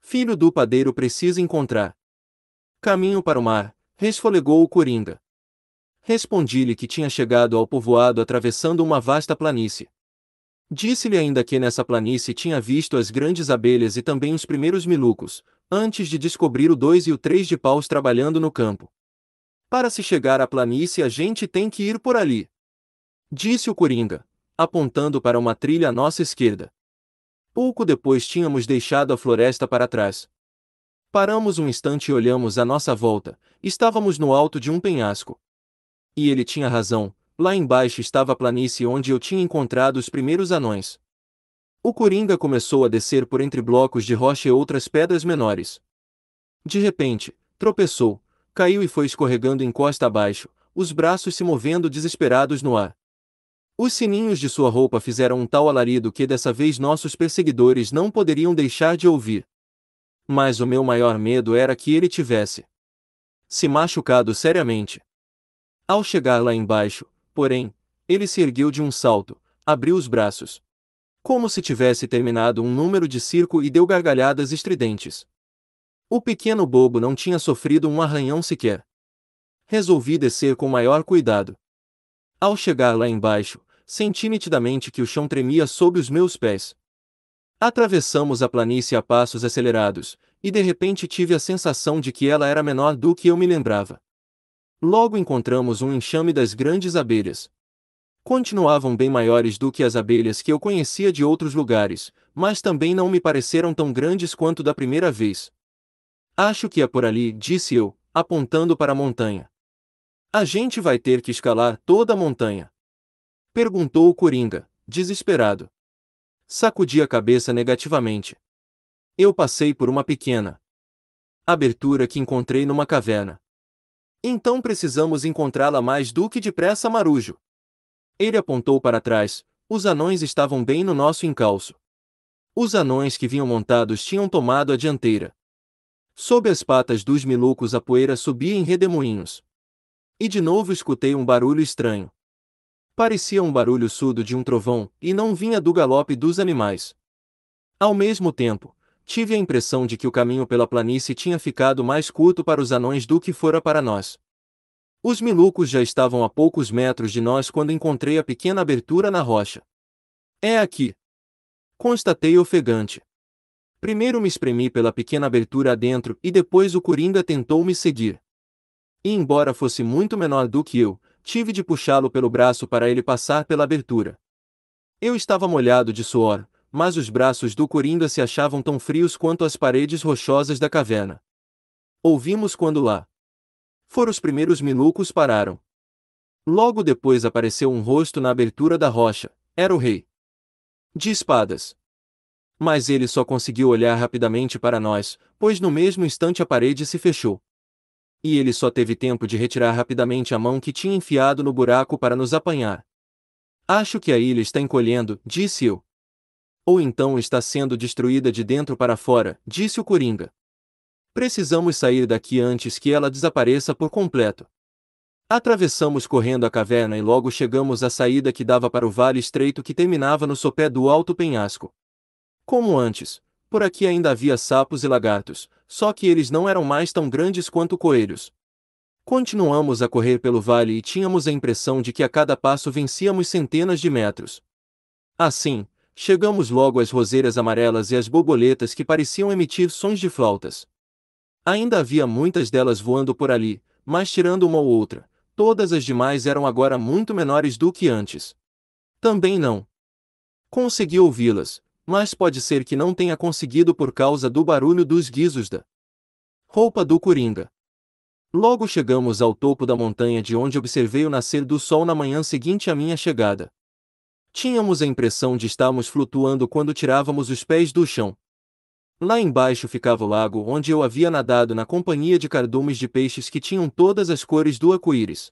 Filho do padeiro precisa encontrar caminho para o mar, resfolegou o Coringa. Respondi-lhe que tinha chegado ao povoado atravessando uma vasta planície. Disse-lhe ainda que nessa planície tinha visto as grandes abelhas e também os primeiros milucos, antes de descobrir o dois e o três de paus trabalhando no campo. Para se chegar à planície a gente tem que ir por ali. Disse o Coringa, apontando para uma trilha à nossa esquerda. Pouco depois tínhamos deixado a floresta para trás. Paramos um instante e olhamos à nossa volta, estávamos no alto de um penhasco. E ele tinha razão, Lá embaixo estava a planície onde eu tinha encontrado os primeiros anões. O Coringa começou a descer por entre blocos de rocha e outras pedras menores. De repente, tropeçou, caiu e foi escorregando encosta abaixo, os braços se movendo desesperados no ar. Os sininhos de sua roupa fizeram um tal alarido que dessa vez nossos perseguidores não poderiam deixar de ouvir. Mas o meu maior medo era que ele tivesse se machucado seriamente. Ao chegar lá embaixo, porém, ele se ergueu de um salto, abriu os braços. Como se tivesse terminado um número de circo e deu gargalhadas estridentes. O pequeno bobo não tinha sofrido um arranhão sequer. Resolvi descer com maior cuidado. Ao chegar lá embaixo, senti nitidamente que o chão tremia sob os meus pés. Atravessamos a planície a passos acelerados, e de repente tive a sensação de que ela era menor do que eu me lembrava. Logo encontramos um enxame das grandes abelhas. Continuavam bem maiores do que as abelhas que eu conhecia de outros lugares, mas também não me pareceram tão grandes quanto da primeira vez. Acho que é por ali, disse eu, apontando para a montanha. A gente vai ter que escalar toda a montanha. Perguntou o Coringa, desesperado. Sacudi a cabeça negativamente. Eu passei por uma pequena abertura que encontrei numa caverna. Então precisamos encontrá-la mais do que depressa, Marujo. Ele apontou para trás, os anões estavam bem no nosso encalço. Os anões que vinham montados tinham tomado a dianteira. Sob as patas dos milucos a poeira subia em redemoinhos. E de novo escutei um barulho estranho. Parecia um barulho surdo de um trovão, e não vinha do galope dos animais. Ao mesmo tempo, tive a impressão de que o caminho pela planície tinha ficado mais curto para os anões do que fora para nós. Os milucos já estavam a poucos metros de nós quando encontrei a pequena abertura na rocha. É aqui! Constatei ofegante. Primeiro me espremi pela pequena abertura adentro e depois o coringa tentou me seguir. E embora fosse muito menor do que eu, tive de puxá-lo pelo braço para ele passar pela abertura. Eu estava molhado de suor, mas os braços do Coringa se achavam tão frios quanto as paredes rochosas da caverna. Ouvimos quando lá. Foram os primeiros minucos pararam. Logo depois apareceu um rosto na abertura da rocha. Era o rei. De espadas. Mas ele só conseguiu olhar rapidamente para nós, pois no mesmo instante a parede se fechou e ele só teve tempo de retirar rapidamente a mão que tinha enfiado no buraco para nos apanhar. Acho que a ilha está encolhendo, disse eu ou então está sendo destruída de dentro para fora, disse o Coringa. Precisamos sair daqui antes que ela desapareça por completo. Atravessamos correndo a caverna e logo chegamos à saída que dava para o vale estreito que terminava no sopé do alto penhasco. Como antes, por aqui ainda havia sapos e lagartos, só que eles não eram mais tão grandes quanto coelhos. Continuamos a correr pelo vale e tínhamos a impressão de que a cada passo vencíamos centenas de metros. Assim, chegamos logo às roseiras amarelas e às borboletas que pareciam emitir sons de flautas. Ainda havia muitas delas voando por ali, mas tirando uma ou outra, todas as demais eram agora muito menores do que antes. Também não. Consegui ouvi-las, mas pode ser que não tenha conseguido por causa do barulho dos guizos da roupa do Coringa. Logo chegamos ao topo da montanha de onde observei o nascer do sol na manhã seguinte à minha chegada. Tínhamos a impressão de estarmos flutuando quando tirávamos os pés do chão. Lá embaixo ficava o lago onde eu havia nadado na companhia de cardumes de peixes que tinham todas as cores do arco-íris.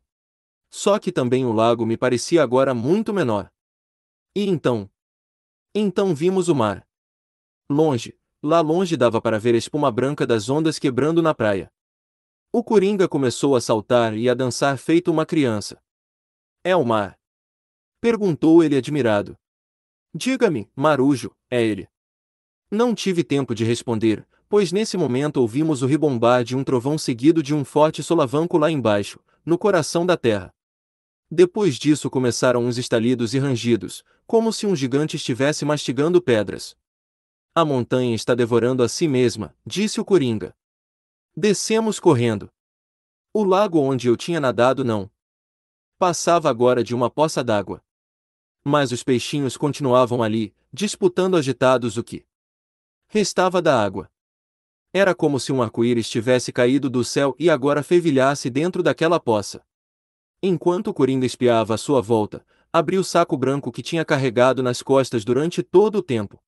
Só que também o lago me parecia agora muito menor. E então? Então vimos o mar. Longe, lá longe dava para ver a espuma branca das ondas quebrando na praia. O coringa começou a saltar e a dançar feito uma criança. É o mar. Perguntou ele admirado. Diga-me, Marujo, é ele. Não tive tempo de responder, pois nesse momento ouvimos o ribombar de um trovão seguido de um forte solavanco lá embaixo, no coração da terra. Depois disso começaram uns estalidos e rangidos, como se um gigante estivesse mastigando pedras. A montanha está devorando a si mesma, disse o coringa. Descemos correndo. O lago onde eu tinha nadado não passava agora de uma poça d'água mas os peixinhos continuavam ali, disputando agitados o que restava da água. Era como se um arco-íris tivesse caído do céu e agora fervilhasse dentro daquela poça. Enquanto Corinda espiava à sua volta, abriu o saco branco que tinha carregado nas costas durante todo o tempo.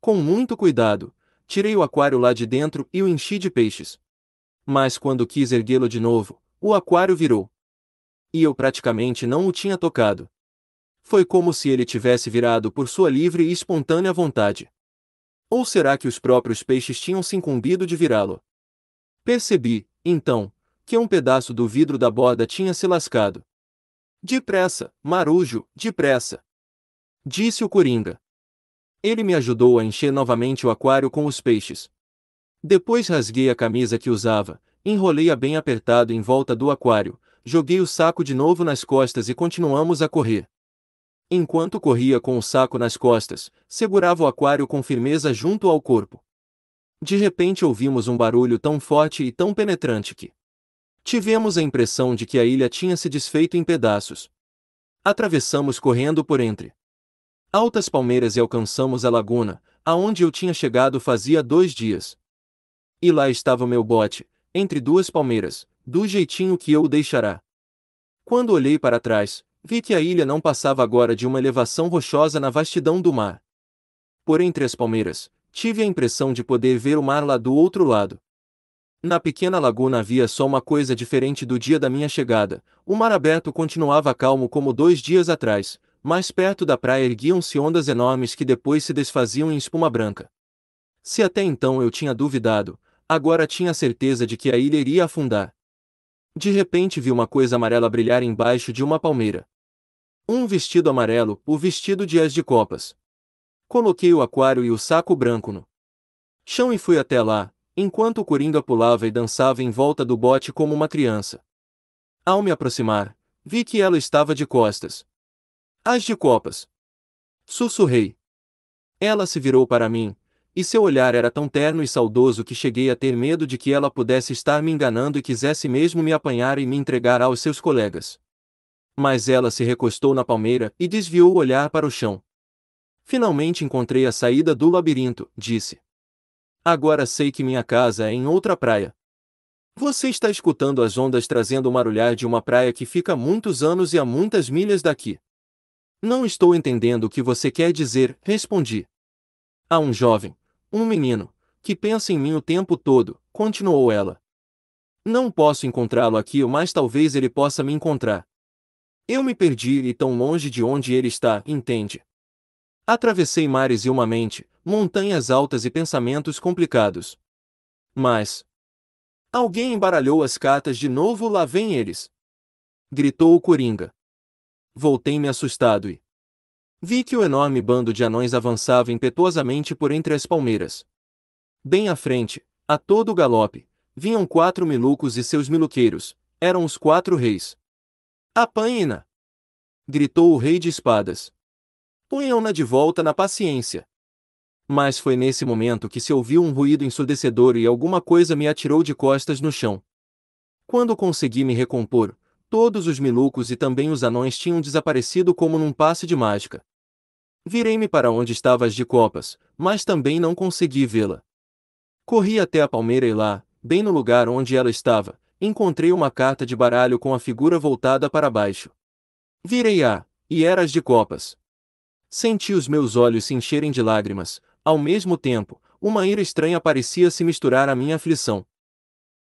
Com muito cuidado, tirei o aquário lá de dentro e o enchi de peixes. Mas quando quis erguê-lo de novo, o aquário virou. E eu praticamente não o tinha tocado foi como se ele tivesse virado por sua livre e espontânea vontade. Ou será que os próprios peixes tinham se incumbido de virá-lo? Percebi, então, que um pedaço do vidro da borda tinha se lascado. Depressa, marujo, depressa! Disse o coringa. Ele me ajudou a encher novamente o aquário com os peixes. Depois rasguei a camisa que usava, enrolei-a bem apertado em volta do aquário, joguei o saco de novo nas costas e continuamos a correr. Enquanto corria com o saco nas costas, segurava o aquário com firmeza junto ao corpo. De repente ouvimos um barulho tão forte e tão penetrante que tivemos a impressão de que a ilha tinha se desfeito em pedaços. Atravessamos correndo por entre altas palmeiras e alcançamos a laguna, aonde eu tinha chegado fazia dois dias. E lá estava meu bote, entre duas palmeiras, do jeitinho que eu o deixará. Quando olhei para trás, Vi que a ilha não passava agora de uma elevação rochosa na vastidão do mar. Por entre as palmeiras, tive a impressão de poder ver o mar lá do outro lado. Na pequena laguna havia só uma coisa diferente do dia da minha chegada: o mar aberto continuava calmo como dois dias atrás, mas perto da praia erguiam-se ondas enormes que depois se desfaziam em espuma branca. Se até então eu tinha duvidado, agora tinha certeza de que a ilha iria afundar. De repente vi uma coisa amarela brilhar embaixo de uma palmeira. Um vestido amarelo, o vestido de as de copas. Coloquei o aquário e o saco branco no chão e fui até lá, enquanto o coringa pulava e dançava em volta do bote como uma criança. Ao me aproximar, vi que ela estava de costas. As de copas. Sussurrei. Ela se virou para mim, e seu olhar era tão terno e saudoso que cheguei a ter medo de que ela pudesse estar me enganando e quisesse mesmo me apanhar e me entregar aos seus colegas. Mas ela se recostou na palmeira e desviou o olhar para o chão. Finalmente encontrei a saída do labirinto, disse. Agora sei que minha casa é em outra praia. Você está escutando as ondas trazendo o marulhar de uma praia que fica muitos anos e a muitas milhas daqui. Não estou entendendo o que você quer dizer, respondi. Há um jovem, um menino, que pensa em mim o tempo todo, continuou ela. Não posso encontrá-lo aqui, mas talvez ele possa me encontrar. Eu me perdi e tão longe de onde ele está, entende? Atravessei mares e uma mente, montanhas altas e pensamentos complicados. Mas. Alguém embaralhou as cartas de novo, lá vem eles! gritou o coringa. Voltei-me assustado e. Vi que o enorme bando de anões avançava impetuosamente por entre as palmeiras. Bem à frente, a todo galope, vinham quatro milucos e seus miluqueiros, eram os quatro reis. Apanhe-na! gritou o rei de espadas. Ponham-na de volta na paciência. Mas foi nesse momento que se ouviu um ruído ensurdecedor e alguma coisa me atirou de costas no chão. Quando consegui me recompor, todos os milucos e também os anões tinham desaparecido como num passe de mágica. Virei-me para onde estava as de copas, mas também não consegui vê-la. Corri até a palmeira e lá, bem no lugar onde ela estava, encontrei uma carta de baralho com a figura voltada para baixo. Virei-a, e eras de copas. Senti os meus olhos se encherem de lágrimas, ao mesmo tempo, uma ira estranha parecia se misturar à minha aflição.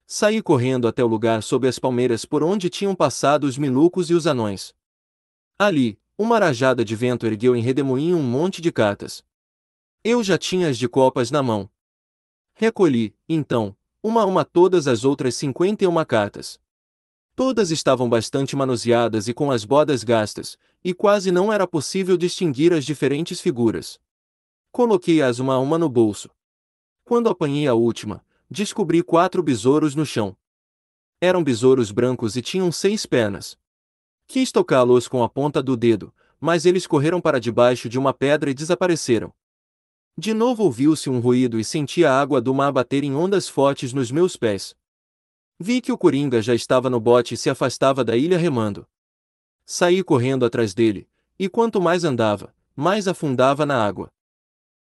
Saí correndo até o lugar sob as palmeiras por onde tinham passado os minucos e os anões. Ali, uma rajada de vento ergueu em redemoinho um monte de cartas. Eu já tinha as de copas na mão. Recolhi, então, uma a uma todas as outras 51 cartas. Todas estavam bastante manuseadas e com as bodas gastas, e quase não era possível distinguir as diferentes figuras. Coloquei-as uma a uma no bolso. Quando apanhei a última, descobri quatro besouros no chão. Eram besouros brancos e tinham seis pernas. Quis tocá-los com a ponta do dedo, mas eles correram para debaixo de uma pedra e desapareceram. De novo ouviu-se um ruído e senti a água do mar bater em ondas fortes nos meus pés. Vi que o Coringa já estava no bote e se afastava da ilha remando. Saí correndo atrás dele, e quanto mais andava, mais afundava na água.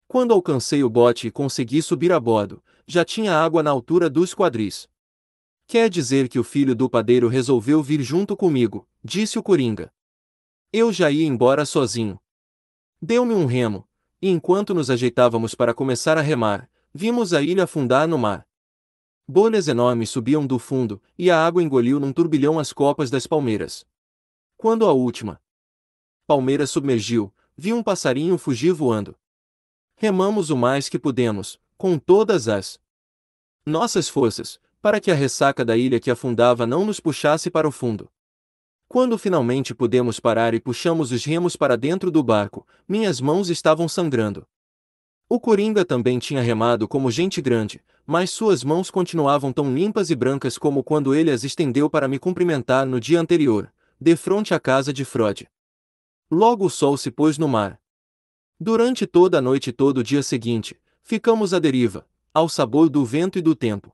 Quando alcancei o bote e consegui subir a bordo, já tinha água na altura dos quadris. Quer dizer que o filho do padeiro resolveu vir junto comigo, disse o Coringa. Eu já ia embora sozinho. Deu-me um remo, e enquanto nos ajeitávamos para começar a remar, vimos a ilha afundar no mar. Bolhas enormes subiam do fundo, e a água engoliu num turbilhão as copas das palmeiras. Quando a última palmeira submergiu, vi um passarinho fugir voando. Remamos o mais que pudemos, com todas as nossas forças, para que a ressaca da ilha que afundava não nos puxasse para o fundo. Quando finalmente pudemos parar e puxamos os remos para dentro do barco, minhas mãos estavam sangrando. O Coringa também tinha remado como gente grande, mas suas mãos continuavam tão limpas e brancas como quando ele as estendeu para me cumprimentar no dia anterior, de frente à casa de Frode. Logo o sol se pôs no mar. Durante toda a noite e todo o dia seguinte, ficamos à deriva, ao sabor do vento e do tempo.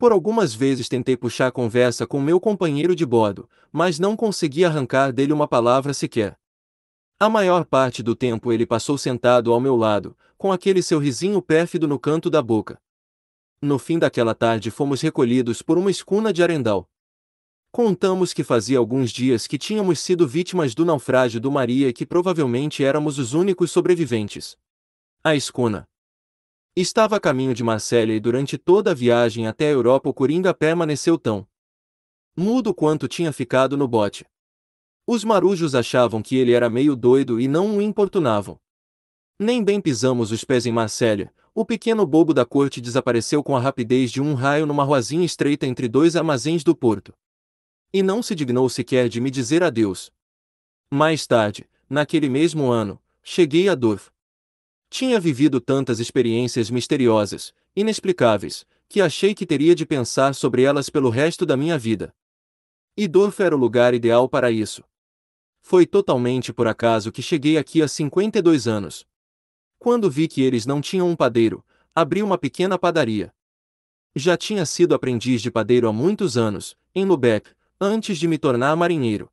Por algumas vezes tentei puxar a conversa com meu companheiro de bordo, mas não consegui arrancar dele uma palavra sequer. A maior parte do tempo ele passou sentado ao meu lado, com aquele seu risinho pérfido no canto da boca. No fim daquela tarde fomos recolhidos por uma escuna de Arendal. Contamos que fazia alguns dias que tínhamos sido vítimas do naufrágio do Maria e que provavelmente éramos os únicos sobreviventes. A escuna, Estava a caminho de Marselha e durante toda a viagem até a Europa o Coringa permaneceu tão mudo quanto tinha ficado no bote. Os marujos achavam que ele era meio doido e não o importunavam. Nem bem pisamos os pés em Marselha, o pequeno bobo da corte desapareceu com a rapidez de um raio numa ruazinha estreita entre dois armazéns do porto. E não se dignou sequer de me dizer adeus. Mais tarde, naquele mesmo ano, cheguei a Dorf. Tinha vivido tantas experiências misteriosas, inexplicáveis, que achei que teria de pensar sobre elas pelo resto da minha vida. E Dorf era o lugar ideal para isso. Foi totalmente por acaso que cheguei aqui há 52 anos. Quando vi que eles não tinham um padeiro, abri uma pequena padaria. Já tinha sido aprendiz de padeiro há muitos anos, em Lubeck, antes de me tornar marinheiro.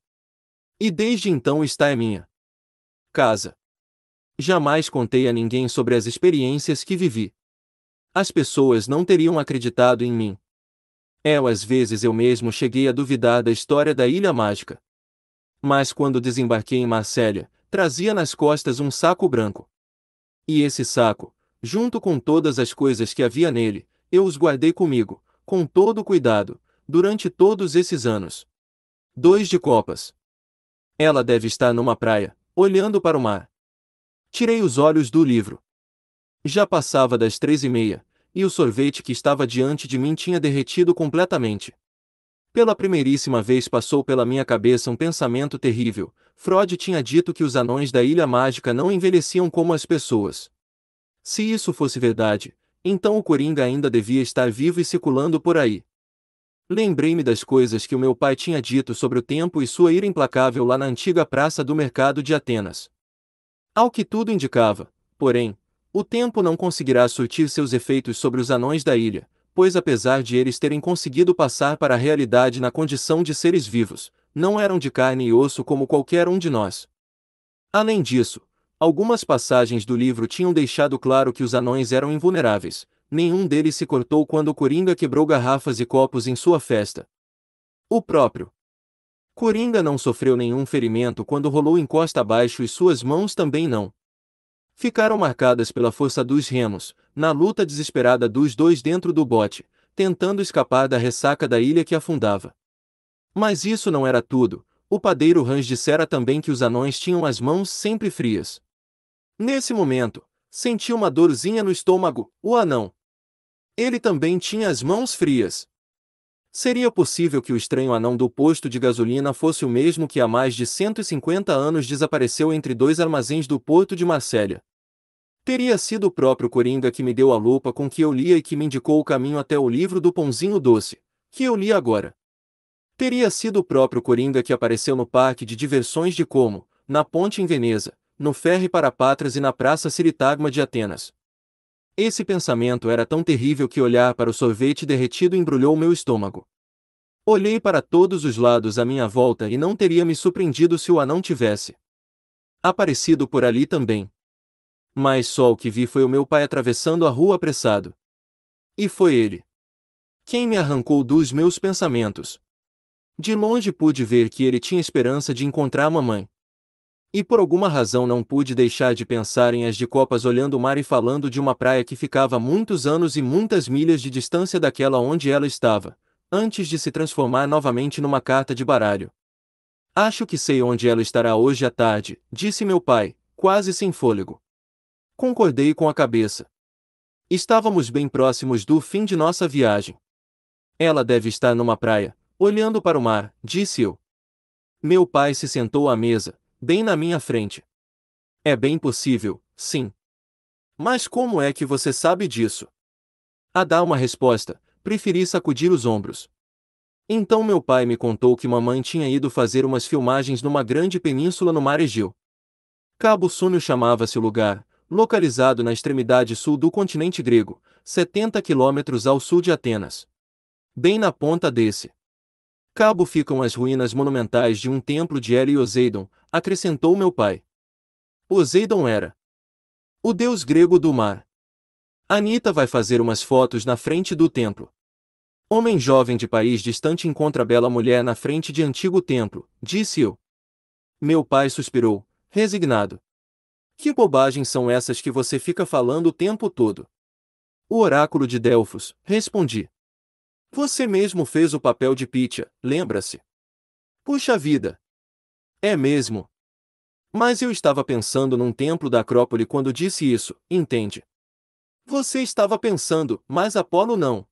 E desde então está é minha casa. Jamais contei a ninguém sobre as experiências que vivi. As pessoas não teriam acreditado em mim. Eu, é, às vezes, eu mesmo cheguei a duvidar da história da Ilha Mágica. Mas quando desembarquei em Marsella, trazia nas costas um saco branco. E esse saco, junto com todas as coisas que havia nele, eu os guardei comigo, com todo cuidado, durante todos esses anos. Dois de Copas. Ela deve estar numa praia, olhando para o mar. Tirei os olhos do livro. Já passava das três e meia, e o sorvete que estava diante de mim tinha derretido completamente. Pela primeiríssima vez passou pela minha cabeça um pensamento terrível. Freud tinha dito que os anões da Ilha Mágica não envelheciam como as pessoas. Se isso fosse verdade, então o Coringa ainda devia estar vivo e circulando por aí. Lembrei-me das coisas que o meu pai tinha dito sobre o tempo e sua ira implacável lá na antiga praça do mercado de Atenas. Ao que tudo indicava, porém, o tempo não conseguirá surtir seus efeitos sobre os anões da ilha, pois apesar de eles terem conseguido passar para a realidade na condição de seres vivos, não eram de carne e osso como qualquer um de nós. Além disso, algumas passagens do livro tinham deixado claro que os anões eram invulneráveis, nenhum deles se cortou quando o Coringa quebrou garrafas e copos em sua festa. O próprio Coringa não sofreu nenhum ferimento quando rolou encosta abaixo e suas mãos também não. Ficaram marcadas pela força dos remos, na luta desesperada dos dois dentro do bote, tentando escapar da ressaca da ilha que afundava. Mas isso não era tudo, o padeiro Hans dissera também que os anões tinham as mãos sempre frias. Nesse momento, senti uma dorzinha no estômago, o anão. Ele também tinha as mãos frias. Seria possível que o estranho anão do posto de gasolina fosse o mesmo que há mais de 150 anos desapareceu entre dois armazéns do porto de Marselha. Teria sido o próprio Coringa que me deu a lupa com que eu lia e que me indicou o caminho até o livro do Pãozinho Doce, que eu li agora. Teria sido o próprio Coringa que apareceu no parque de diversões de Como, na ponte em Veneza, no ferre para Patras e na praça Siritagma de Atenas. Esse pensamento era tão terrível que olhar para o sorvete derretido embrulhou meu estômago. Olhei para todos os lados à minha volta e não teria me surpreendido se o anão tivesse aparecido por ali também. Mas só o que vi foi o meu pai atravessando a rua apressado. E foi ele. Quem me arrancou dos meus pensamentos. De longe pude ver que ele tinha esperança de encontrar a mamãe. E por alguma razão não pude deixar de pensar em as de copas olhando o mar e falando de uma praia que ficava muitos anos e muitas milhas de distância daquela onde ela estava, antes de se transformar novamente numa carta de baralho. Acho que sei onde ela estará hoje à tarde, disse meu pai, quase sem fôlego. Concordei com a cabeça. Estávamos bem próximos do fim de nossa viagem. Ela deve estar numa praia, olhando para o mar, disse eu. Meu pai se sentou à mesa, bem na minha frente. É bem possível, sim. Mas como é que você sabe disso? A dar uma resposta, preferi sacudir os ombros. Então meu pai me contou que mamãe tinha ido fazer umas filmagens numa grande península no Mar Egeu. Cabo Súnio chamava-se o lugar, localizado na extremidade sul do continente grego, 70 quilômetros ao sul de Atenas. Bem na ponta desse. Cabo ficam as ruínas monumentais de um templo de Hélio acrescentou meu pai. Ozeidon era o deus grego do mar. Anita vai fazer umas fotos na frente do templo. Homem jovem de país distante encontra bela mulher na frente de antigo templo, disse eu. Meu pai suspirou, resignado. Que bobagens são essas que você fica falando o tempo todo? O oráculo de Delfos, respondi. Você mesmo fez o papel de Pitya, lembra-se? Puxa vida! É mesmo. Mas eu estava pensando num templo da Acrópole quando disse isso, entende? Você estava pensando, mas Apolo não.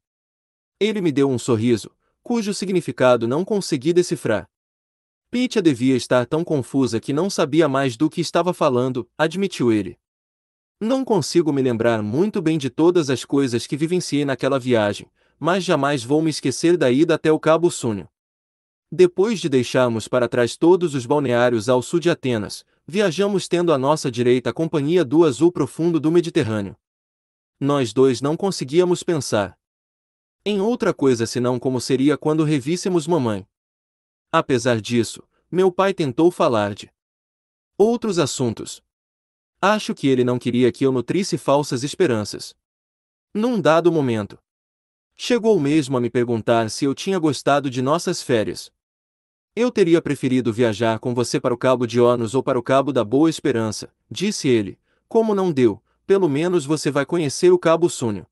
Ele me deu um sorriso, cujo significado não consegui decifrar. Pitya devia estar tão confusa que não sabia mais do que estava falando, admitiu ele. Não consigo me lembrar muito bem de todas as coisas que vivenciei naquela viagem, mas jamais vou me esquecer da ida até o Cabo Súnio. Depois de deixarmos para trás todos os balneários ao sul de Atenas, viajamos tendo à nossa direita a companhia do azul profundo do Mediterrâneo. Nós dois não conseguíamos pensar em outra coisa senão como seria quando revíssemos mamãe. Apesar disso, meu pai tentou falar de outros assuntos. Acho que ele não queria que eu nutrisse falsas esperanças. Num dado momento, Chegou mesmo a me perguntar se eu tinha gostado de nossas férias. Eu teria preferido viajar com você para o Cabo de Hornos ou para o Cabo da Boa Esperança, disse ele. Como não deu, pelo menos você vai conhecer o Cabo Súnio.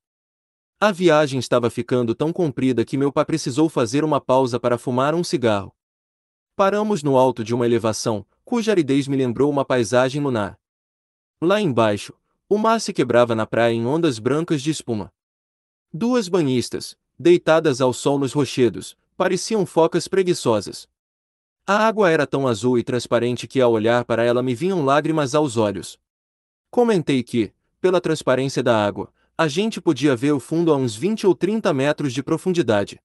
A viagem estava ficando tão comprida que meu pai precisou fazer uma pausa para fumar um cigarro. Paramos no alto de uma elevação, cuja aridez me lembrou uma paisagem lunar. Lá embaixo, o mar se quebrava na praia em ondas brancas de espuma. Duas banhistas, deitadas ao sol nos rochedos, pareciam focas preguiçosas. A água era tão azul e transparente que ao olhar para ela me vinham lágrimas aos olhos. Comentei que, pela transparência da água, a gente podia ver o fundo a uns 20 ou 30 metros de profundidade.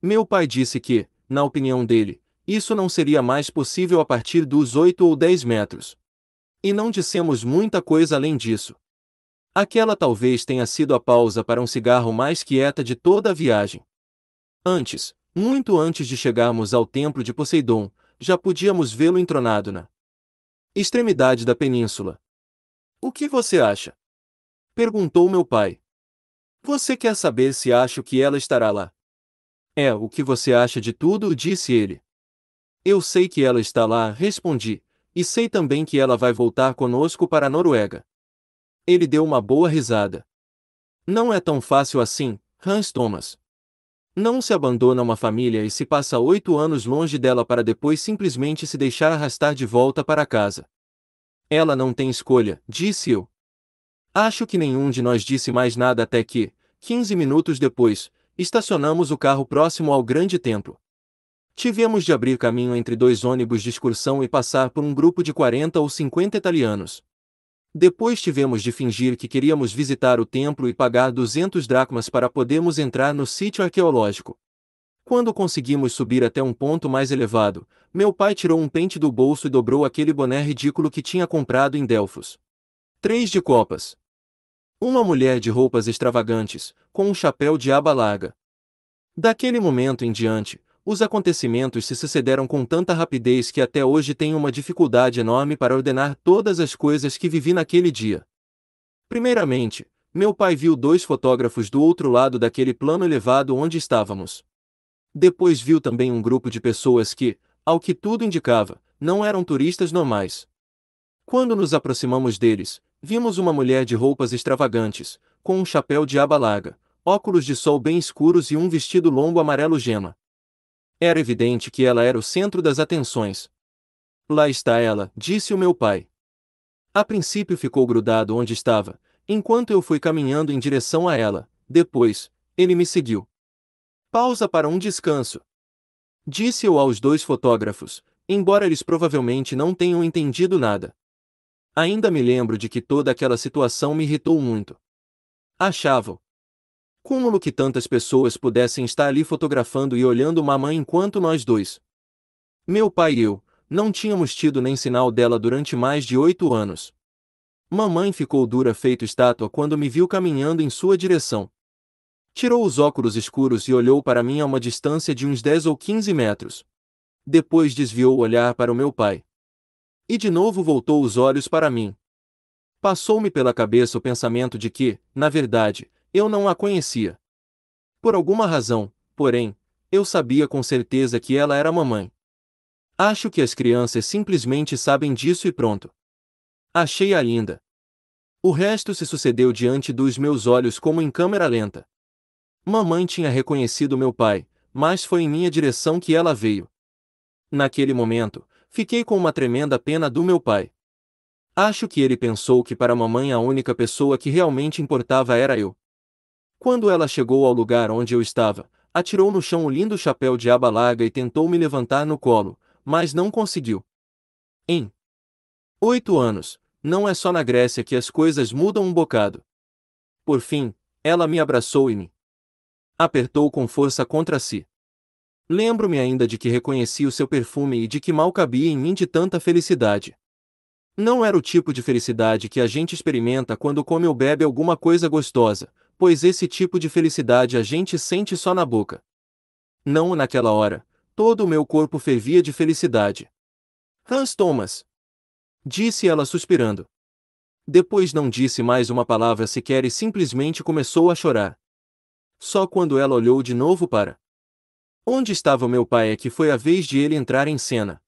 Meu pai disse que, na opinião dele, isso não seria mais possível a partir dos 8 ou 10 metros. E não dissemos muita coisa além disso. Aquela talvez tenha sido a pausa para um cigarro mais quieta de toda a viagem. Antes, muito antes de chegarmos ao templo de Poseidon, já podíamos vê-lo entronado na extremidade da península. O que você acha? Perguntou meu pai. Você quer saber se acho que ela estará lá? É, o que você acha de tudo? disse ele. Eu sei que ela está lá, respondi, e sei também que ela vai voltar conosco para a Noruega. Ele deu uma boa risada. Não é tão fácil assim, Hans Thomas. Não se abandona uma família e se passa oito anos longe dela para depois simplesmente se deixar arrastar de volta para casa. Ela não tem escolha, disse eu. Acho que nenhum de nós disse mais nada até que, quinze minutos depois, estacionamos o carro próximo ao grande templo. Tivemos de abrir caminho entre dois ônibus de excursão e passar por um grupo de 40 ou 50 italianos. Depois tivemos de fingir que queríamos visitar o templo e pagar 200 dracmas para podermos entrar no sítio arqueológico. Quando conseguimos subir até um ponto mais elevado, meu pai tirou um pente do bolso e dobrou aquele boné ridículo que tinha comprado em Delfos. Três de copas. Uma mulher de roupas extravagantes, com um chapéu de aba larga. Daquele momento em diante, os acontecimentos se sucederam com tanta rapidez que até hoje tenho uma dificuldade enorme para ordenar todas as coisas que vivi naquele dia. Primeiramente, meu pai viu dois fotógrafos do outro lado daquele plano elevado onde estávamos. Depois viu também um grupo de pessoas que, ao que tudo indicava, não eram turistas normais. Quando nos aproximamos deles, vimos uma mulher de roupas extravagantes, com um chapéu de aba larga, óculos de sol bem escuros e um vestido longo amarelo gema. Era evidente que ela era o centro das atenções. Lá está ela, disse o meu pai. A princípio ficou grudado onde estava, enquanto eu fui caminhando em direção a ela, depois, ele me seguiu. Pausa para um descanso. Disse eu aos dois fotógrafos, embora eles provavelmente não tenham entendido nada. Ainda me lembro de que toda aquela situação me irritou muito. Achavam, Cúmulo que tantas pessoas pudessem estar ali fotografando e olhando mamãe enquanto nós dois. Meu pai e eu, não tínhamos tido nem sinal dela durante mais de oito anos. Mamãe ficou dura feito estátua quando me viu caminhando em sua direção. Tirou os óculos escuros e olhou para mim a uma distância de uns 10 ou 15 metros. Depois desviou o olhar para o meu pai. E de novo voltou os olhos para mim. Passou-me pela cabeça o pensamento de que, na verdade, eu não a conhecia. Por alguma razão, porém, eu sabia com certeza que ela era mamãe. Acho que as crianças simplesmente sabem disso e pronto. Achei-a linda. O resto se sucedeu diante dos meus olhos como em câmera lenta. Mamãe tinha reconhecido meu pai, mas foi em minha direção que ela veio. Naquele momento, fiquei com uma tremenda pena do meu pai. Acho que ele pensou que para mamãe a única pessoa que realmente importava era eu. Quando ela chegou ao lugar onde eu estava, atirou no chão o lindo chapéu de aba larga e tentou me levantar no colo, mas não conseguiu. Em oito anos, não é só na Grécia que as coisas mudam um bocado. Por fim, ela me abraçou e me apertou com força contra si. Lembro-me ainda de que reconheci o seu perfume e de que mal cabia em mim de tanta felicidade. Não era o tipo de felicidade que a gente experimenta quando come ou bebe alguma coisa gostosa, pois esse tipo de felicidade a gente sente só na boca. Não naquela hora, todo o meu corpo fervia de felicidade. Hans Thomas! Disse ela suspirando. Depois não disse mais uma palavra sequer e simplesmente começou a chorar. Só quando ela olhou de novo para onde estava meu pai é que foi a vez de ele entrar em cena.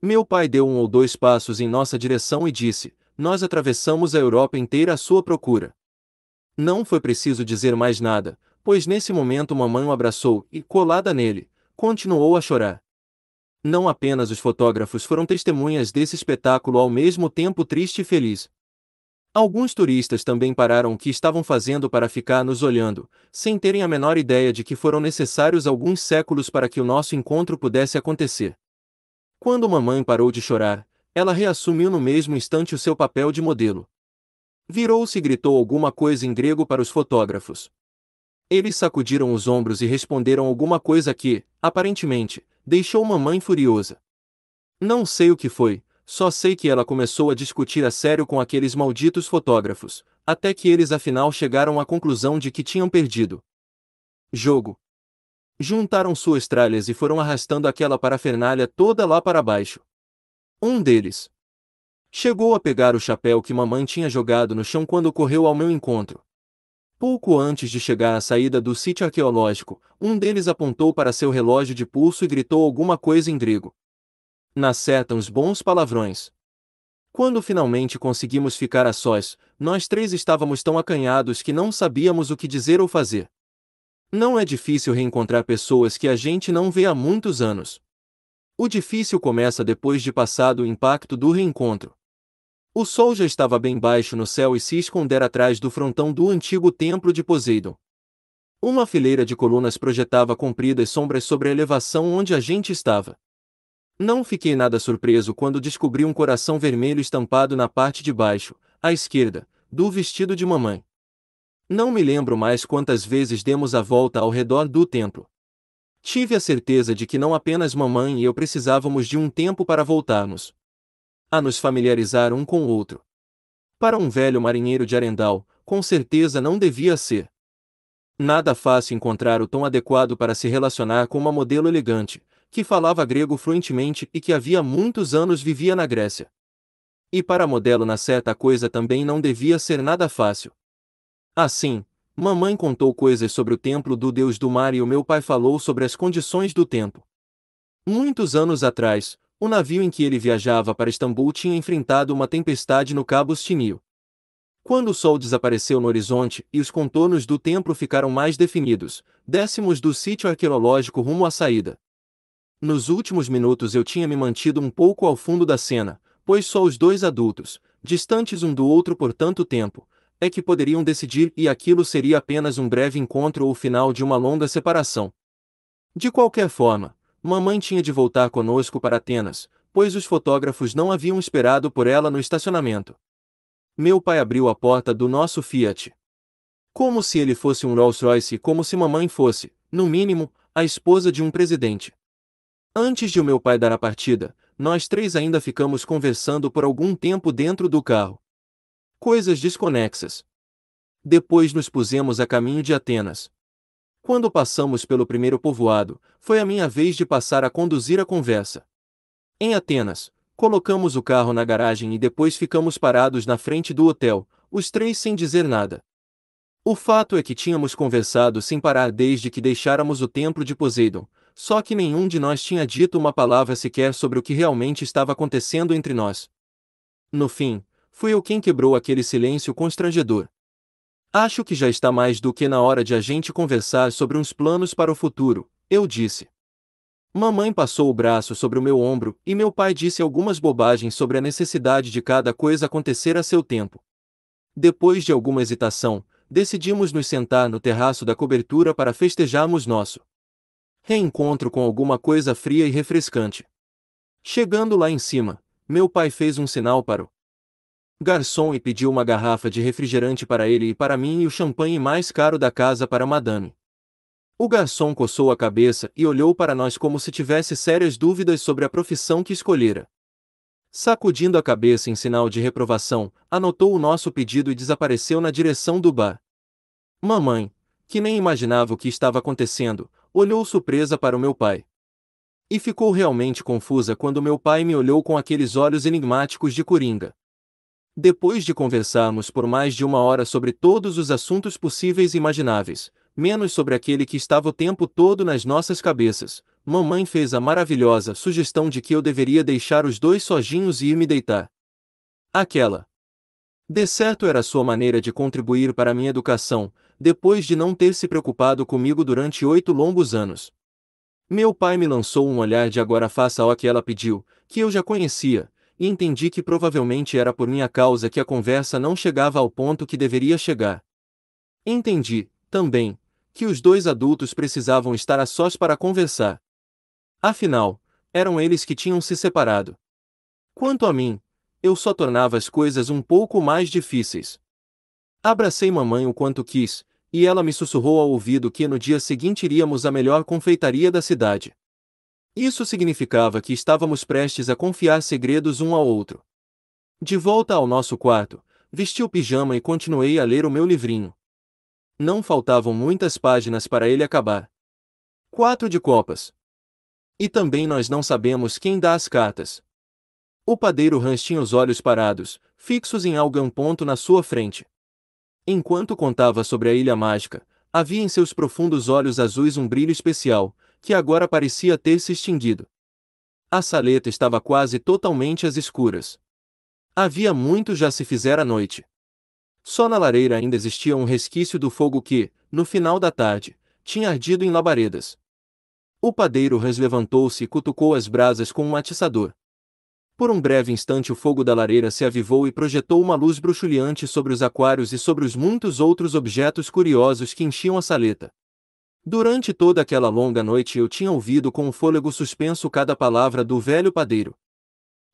Meu pai deu um ou dois passos em nossa direção e disse: Nós atravessamos a Europa inteira à sua procura. Não foi preciso dizer mais nada, pois nesse momento mamãe o abraçou e, colada nele, continuou a chorar. Não apenas os fotógrafos foram testemunhas desse espetáculo ao mesmo tempo triste e feliz. Alguns turistas também pararam o que estavam fazendo para ficar nos olhando, sem terem a menor ideia de que foram necessários alguns séculos para que o nosso encontro pudesse acontecer. Quando mamãe parou de chorar, ela reassumiu no mesmo instante o seu papel de modelo. Virou-se e gritou alguma coisa em grego para os fotógrafos. Eles sacudiram os ombros e responderam alguma coisa que, aparentemente, deixou mamãe furiosa. Não sei o que foi, só sei que ela começou a discutir a sério com aqueles malditos fotógrafos, até que eles afinal chegaram à conclusão de que tinham perdido. Jogo. Juntaram suas tralhas e foram arrastando aquela parafernália toda lá para baixo. Um deles, Chegou a pegar o chapéu que mamãe tinha jogado no chão quando correu ao meu encontro. Pouco antes de chegar à saída do sítio arqueológico, um deles apontou para seu relógio de pulso e gritou alguma coisa em grego. Na seta, uns bons palavrões. Quando finalmente conseguimos ficar a sós, nós três estávamos tão acanhados que não sabíamos o que dizer ou fazer. Não é difícil reencontrar pessoas que a gente não vê há muitos anos. O difícil começa depois de passado o impacto do reencontro. O sol já estava bem baixo no céu e se escondera atrás do frontão do antigo templo de Poseidon. Uma fileira de colunas projetava compridas sombras sobre a elevação onde a gente estava. Não fiquei nada surpreso quando descobri um coração vermelho estampado na parte de baixo, à esquerda, do vestido de mamãe. Não me lembro mais quantas vezes demos a volta ao redor do templo. Tive a certeza de que não apenas mamãe e eu precisávamos de um tempo para voltarmos, a nos familiarizar um com o outro. Para um velho marinheiro de Arendal, com certeza não devia ser. Nada fácil encontrar o tom adequado para se relacionar com uma modelo elegante, que falava grego fluentemente e que havia muitos anos vivia na Grécia. E para modelo na certa coisa também não devia ser nada fácil. Assim, mamãe contou coisas sobre o templo do deus do mar e o meu pai falou sobre as condições do tempo. Muitos anos atrás, o navio em que ele viajava para Istambul tinha enfrentado uma tempestade no Cabo Stinil. Quando o sol desapareceu no horizonte e os contornos do templo ficaram mais definidos, décimos do sítio arqueológico rumo à saída. Nos últimos minutos eu tinha me mantido um pouco ao fundo da cena, pois só os dois adultos, distantes um do outro por tanto tempo, é que poderiam decidir e aquilo seria apenas um breve encontro ou o final de uma longa separação. De qualquer forma, Mamãe tinha de voltar conosco para Atenas, pois os fotógrafos não haviam esperado por ela no estacionamento. Meu pai abriu a porta do nosso Fiat. Como se ele fosse um Rolls-Royce e como se mamãe fosse, no mínimo, a esposa de um presidente. Antes de o meu pai dar a partida, nós três ainda ficamos conversando por algum tempo dentro do carro. Coisas desconexas. Depois nos pusemos a caminho de Atenas. Quando passamos pelo primeiro povoado, foi a minha vez de passar a conduzir a conversa. Em Atenas, colocamos o carro na garagem e depois ficamos parados na frente do hotel, os três sem dizer nada. O fato é que tínhamos conversado sem parar desde que deixáramos o templo de Poseidon, só que nenhum de nós tinha dito uma palavra sequer sobre o que realmente estava acontecendo entre nós. No fim, fui eu quem quebrou aquele silêncio constrangedor. Acho que já está mais do que na hora de a gente conversar sobre uns planos para o futuro, eu disse. Mamãe passou o braço sobre o meu ombro e meu pai disse algumas bobagens sobre a necessidade de cada coisa acontecer a seu tempo. Depois de alguma hesitação, decidimos nos sentar no terraço da cobertura para festejarmos nosso reencontro com alguma coisa fria e refrescante. Chegando lá em cima, meu pai fez um sinal para o garçom e pediu uma garrafa de refrigerante para ele e para mim e o champanhe mais caro da casa para madame. O garçom coçou a cabeça e olhou para nós como se tivesse sérias dúvidas sobre a profissão que escolhera. Sacudindo a cabeça em sinal de reprovação, anotou o nosso pedido e desapareceu na direção do bar. Mamãe, que nem imaginava o que estava acontecendo, olhou surpresa para o meu pai. E ficou realmente confusa quando meu pai me olhou com aqueles olhos enigmáticos de coringa. Depois de conversarmos por mais de uma hora sobre todos os assuntos possíveis e imagináveis, menos sobre aquele que estava o tempo todo nas nossas cabeças, mamãe fez a maravilhosa sugestão de que eu deveria deixar os dois sozinhos e ir me deitar. Aquela. De certo era sua maneira de contribuir para minha educação, depois de não ter se preocupado comigo durante oito longos anos. Meu pai me lançou um olhar de agora faça o que ela pediu, que eu já conhecia, e entendi que provavelmente era por minha causa que a conversa não chegava ao ponto que deveria chegar. Entendi, também, que os dois adultos precisavam estar a sós para conversar. Afinal, eram eles que tinham se separado. Quanto a mim, eu só tornava as coisas um pouco mais difíceis. Abracei mamãe o quanto quis, e ela me sussurrou ao ouvido que no dia seguinte iríamos à melhor confeitaria da cidade. Isso significava que estávamos prestes a confiar segredos um ao outro. De volta ao nosso quarto, vesti o pijama e continuei a ler o meu livrinho. Não faltavam muitas páginas para ele acabar. Quatro de copas. E também nós não sabemos quem dá as cartas. O padeiro Hans tinha os olhos parados, fixos em algum ponto na sua frente. Enquanto contava sobre a ilha mágica, havia em seus profundos olhos azuis um brilho especial, que agora parecia ter se extinguido. A saleta estava quase totalmente às escuras. Havia muito já se fizera noite. Só na lareira ainda existia um resquício do fogo que, no final da tarde, tinha ardido em labaredas. O padeiro levantou se e cutucou as brasas com um atiçador. Por um breve instante o fogo da lareira se avivou e projetou uma luz bruxuleante sobre os aquários e sobre os muitos outros objetos curiosos que enchiam a saleta. Durante toda aquela longa noite eu tinha ouvido com o fôlego suspenso cada palavra do velho padeiro.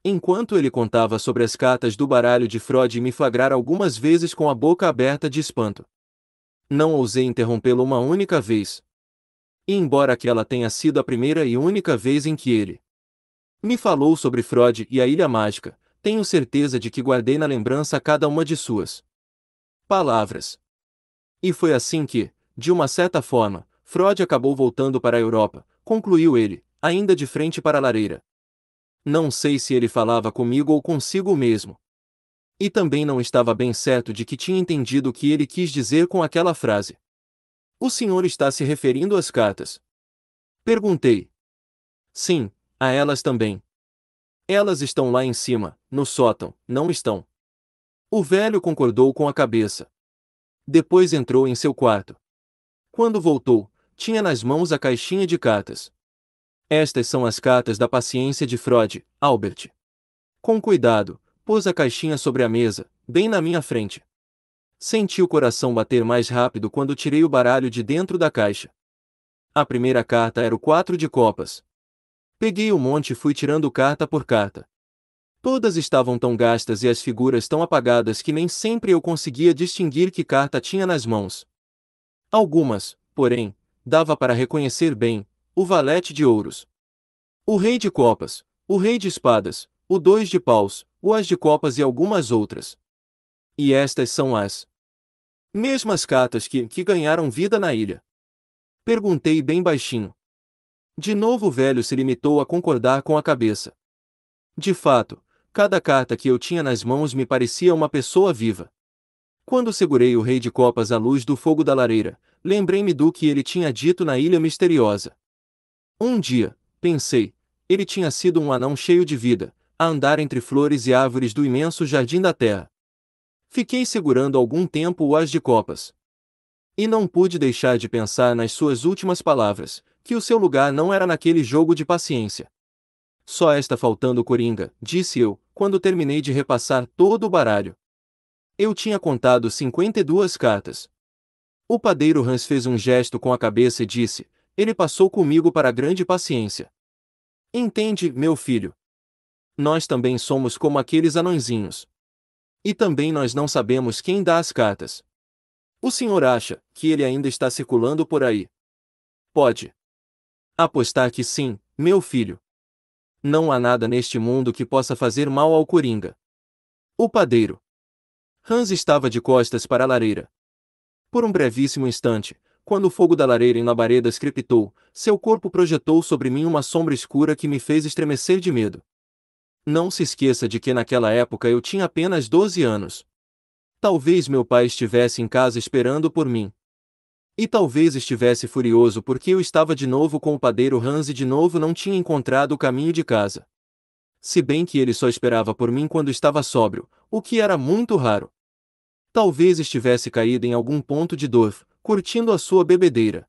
Enquanto ele contava sobre as cartas do baralho de Freud e me flagrar algumas vezes com a boca aberta de espanto. Não ousei interrompê-lo uma única vez. E embora aquela tenha sido a primeira e única vez em que ele me falou sobre Freud e a Ilha Mágica, tenho certeza de que guardei na lembrança cada uma de suas palavras. E foi assim que, de uma certa forma, Freud acabou voltando para a Europa, concluiu ele, ainda de frente para a lareira. Não sei se ele falava comigo ou consigo mesmo. E também não estava bem certo de que tinha entendido o que ele quis dizer com aquela frase. O senhor está se referindo às cartas? Perguntei. Sim, a elas também. Elas estão lá em cima, no sótão, não estão? O velho concordou com a cabeça. Depois entrou em seu quarto. Quando voltou, tinha nas mãos a caixinha de cartas. Estas são as cartas da paciência de Freud, Albert. Com cuidado, pôs a caixinha sobre a mesa, bem na minha frente. Senti o coração bater mais rápido quando tirei o baralho de dentro da caixa. A primeira carta era o quatro de copas. Peguei o monte e fui tirando carta por carta. Todas estavam tão gastas e as figuras tão apagadas que nem sempre eu conseguia distinguir que carta tinha nas mãos. Algumas, porém, dava para reconhecer bem, o valete de ouros. O rei de copas, o rei de espadas, o dois de paus, o as de copas e algumas outras. E estas são as mesmas catas que, que ganharam vida na ilha. Perguntei bem baixinho. De novo o velho se limitou a concordar com a cabeça. De fato, cada carta que eu tinha nas mãos me parecia uma pessoa viva. Quando segurei o rei de copas à luz do fogo da lareira, lembrei-me do que ele tinha dito na Ilha Misteriosa. Um dia, pensei, ele tinha sido um anão cheio de vida, a andar entre flores e árvores do imenso jardim da terra. Fiquei segurando algum tempo o as de copas. E não pude deixar de pensar nas suas últimas palavras, que o seu lugar não era naquele jogo de paciência. Só está faltando coringa, disse eu, quando terminei de repassar todo o baralho. Eu tinha contado 52 cartas, o padeiro Hans fez um gesto com a cabeça e disse: Ele passou comigo para grande paciência. Entende, meu filho? Nós também somos como aqueles anõezinhos. E também nós não sabemos quem dá as cartas. O senhor acha que ele ainda está circulando por aí? Pode. Apostar que sim, meu filho. Não há nada neste mundo que possa fazer mal ao coringa. O padeiro. Hans estava de costas para a lareira, por um brevíssimo instante, quando o fogo da lareira em Labareda crepitou, seu corpo projetou sobre mim uma sombra escura que me fez estremecer de medo. Não se esqueça de que naquela época eu tinha apenas 12 anos. Talvez meu pai estivesse em casa esperando por mim. E talvez estivesse furioso porque eu estava de novo com o padeiro Hans e de novo não tinha encontrado o caminho de casa. Se bem que ele só esperava por mim quando estava sóbrio, o que era muito raro. Talvez estivesse caído em algum ponto de dor, curtindo a sua bebedeira.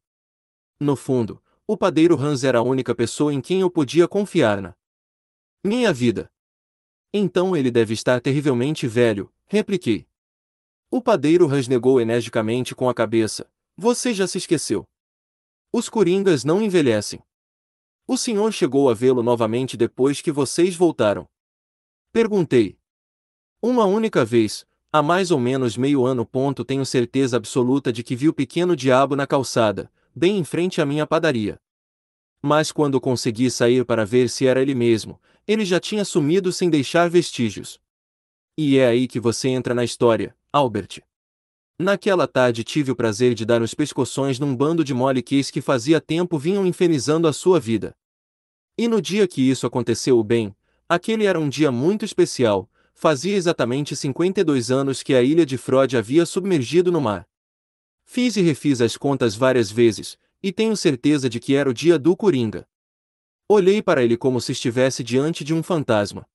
No fundo, o padeiro Hans era a única pessoa em quem eu podia confiar na minha vida. Então ele deve estar terrivelmente velho, repliquei. O padeiro negou energicamente com a cabeça. Você já se esqueceu. Os coringas não envelhecem. O senhor chegou a vê-lo novamente depois que vocês voltaram. Perguntei. Uma única vez, Há mais ou menos meio ano. Ponto, tenho certeza absoluta de que vi o pequeno diabo na calçada, bem em frente à minha padaria. Mas quando consegui sair para ver se era ele mesmo, ele já tinha sumido sem deixar vestígios. E é aí que você entra na história, Albert. Naquela tarde tive o prazer de dar os pescoções num bando de moleques que fazia tempo vinham infernizando a sua vida. E no dia que isso aconteceu bem, aquele era um dia muito especial, fazia exatamente 52 anos que a ilha de Frode havia submergido no mar. Fiz e refiz as contas várias vezes, e tenho certeza de que era o dia do Coringa. Olhei para ele como se estivesse diante de um fantasma.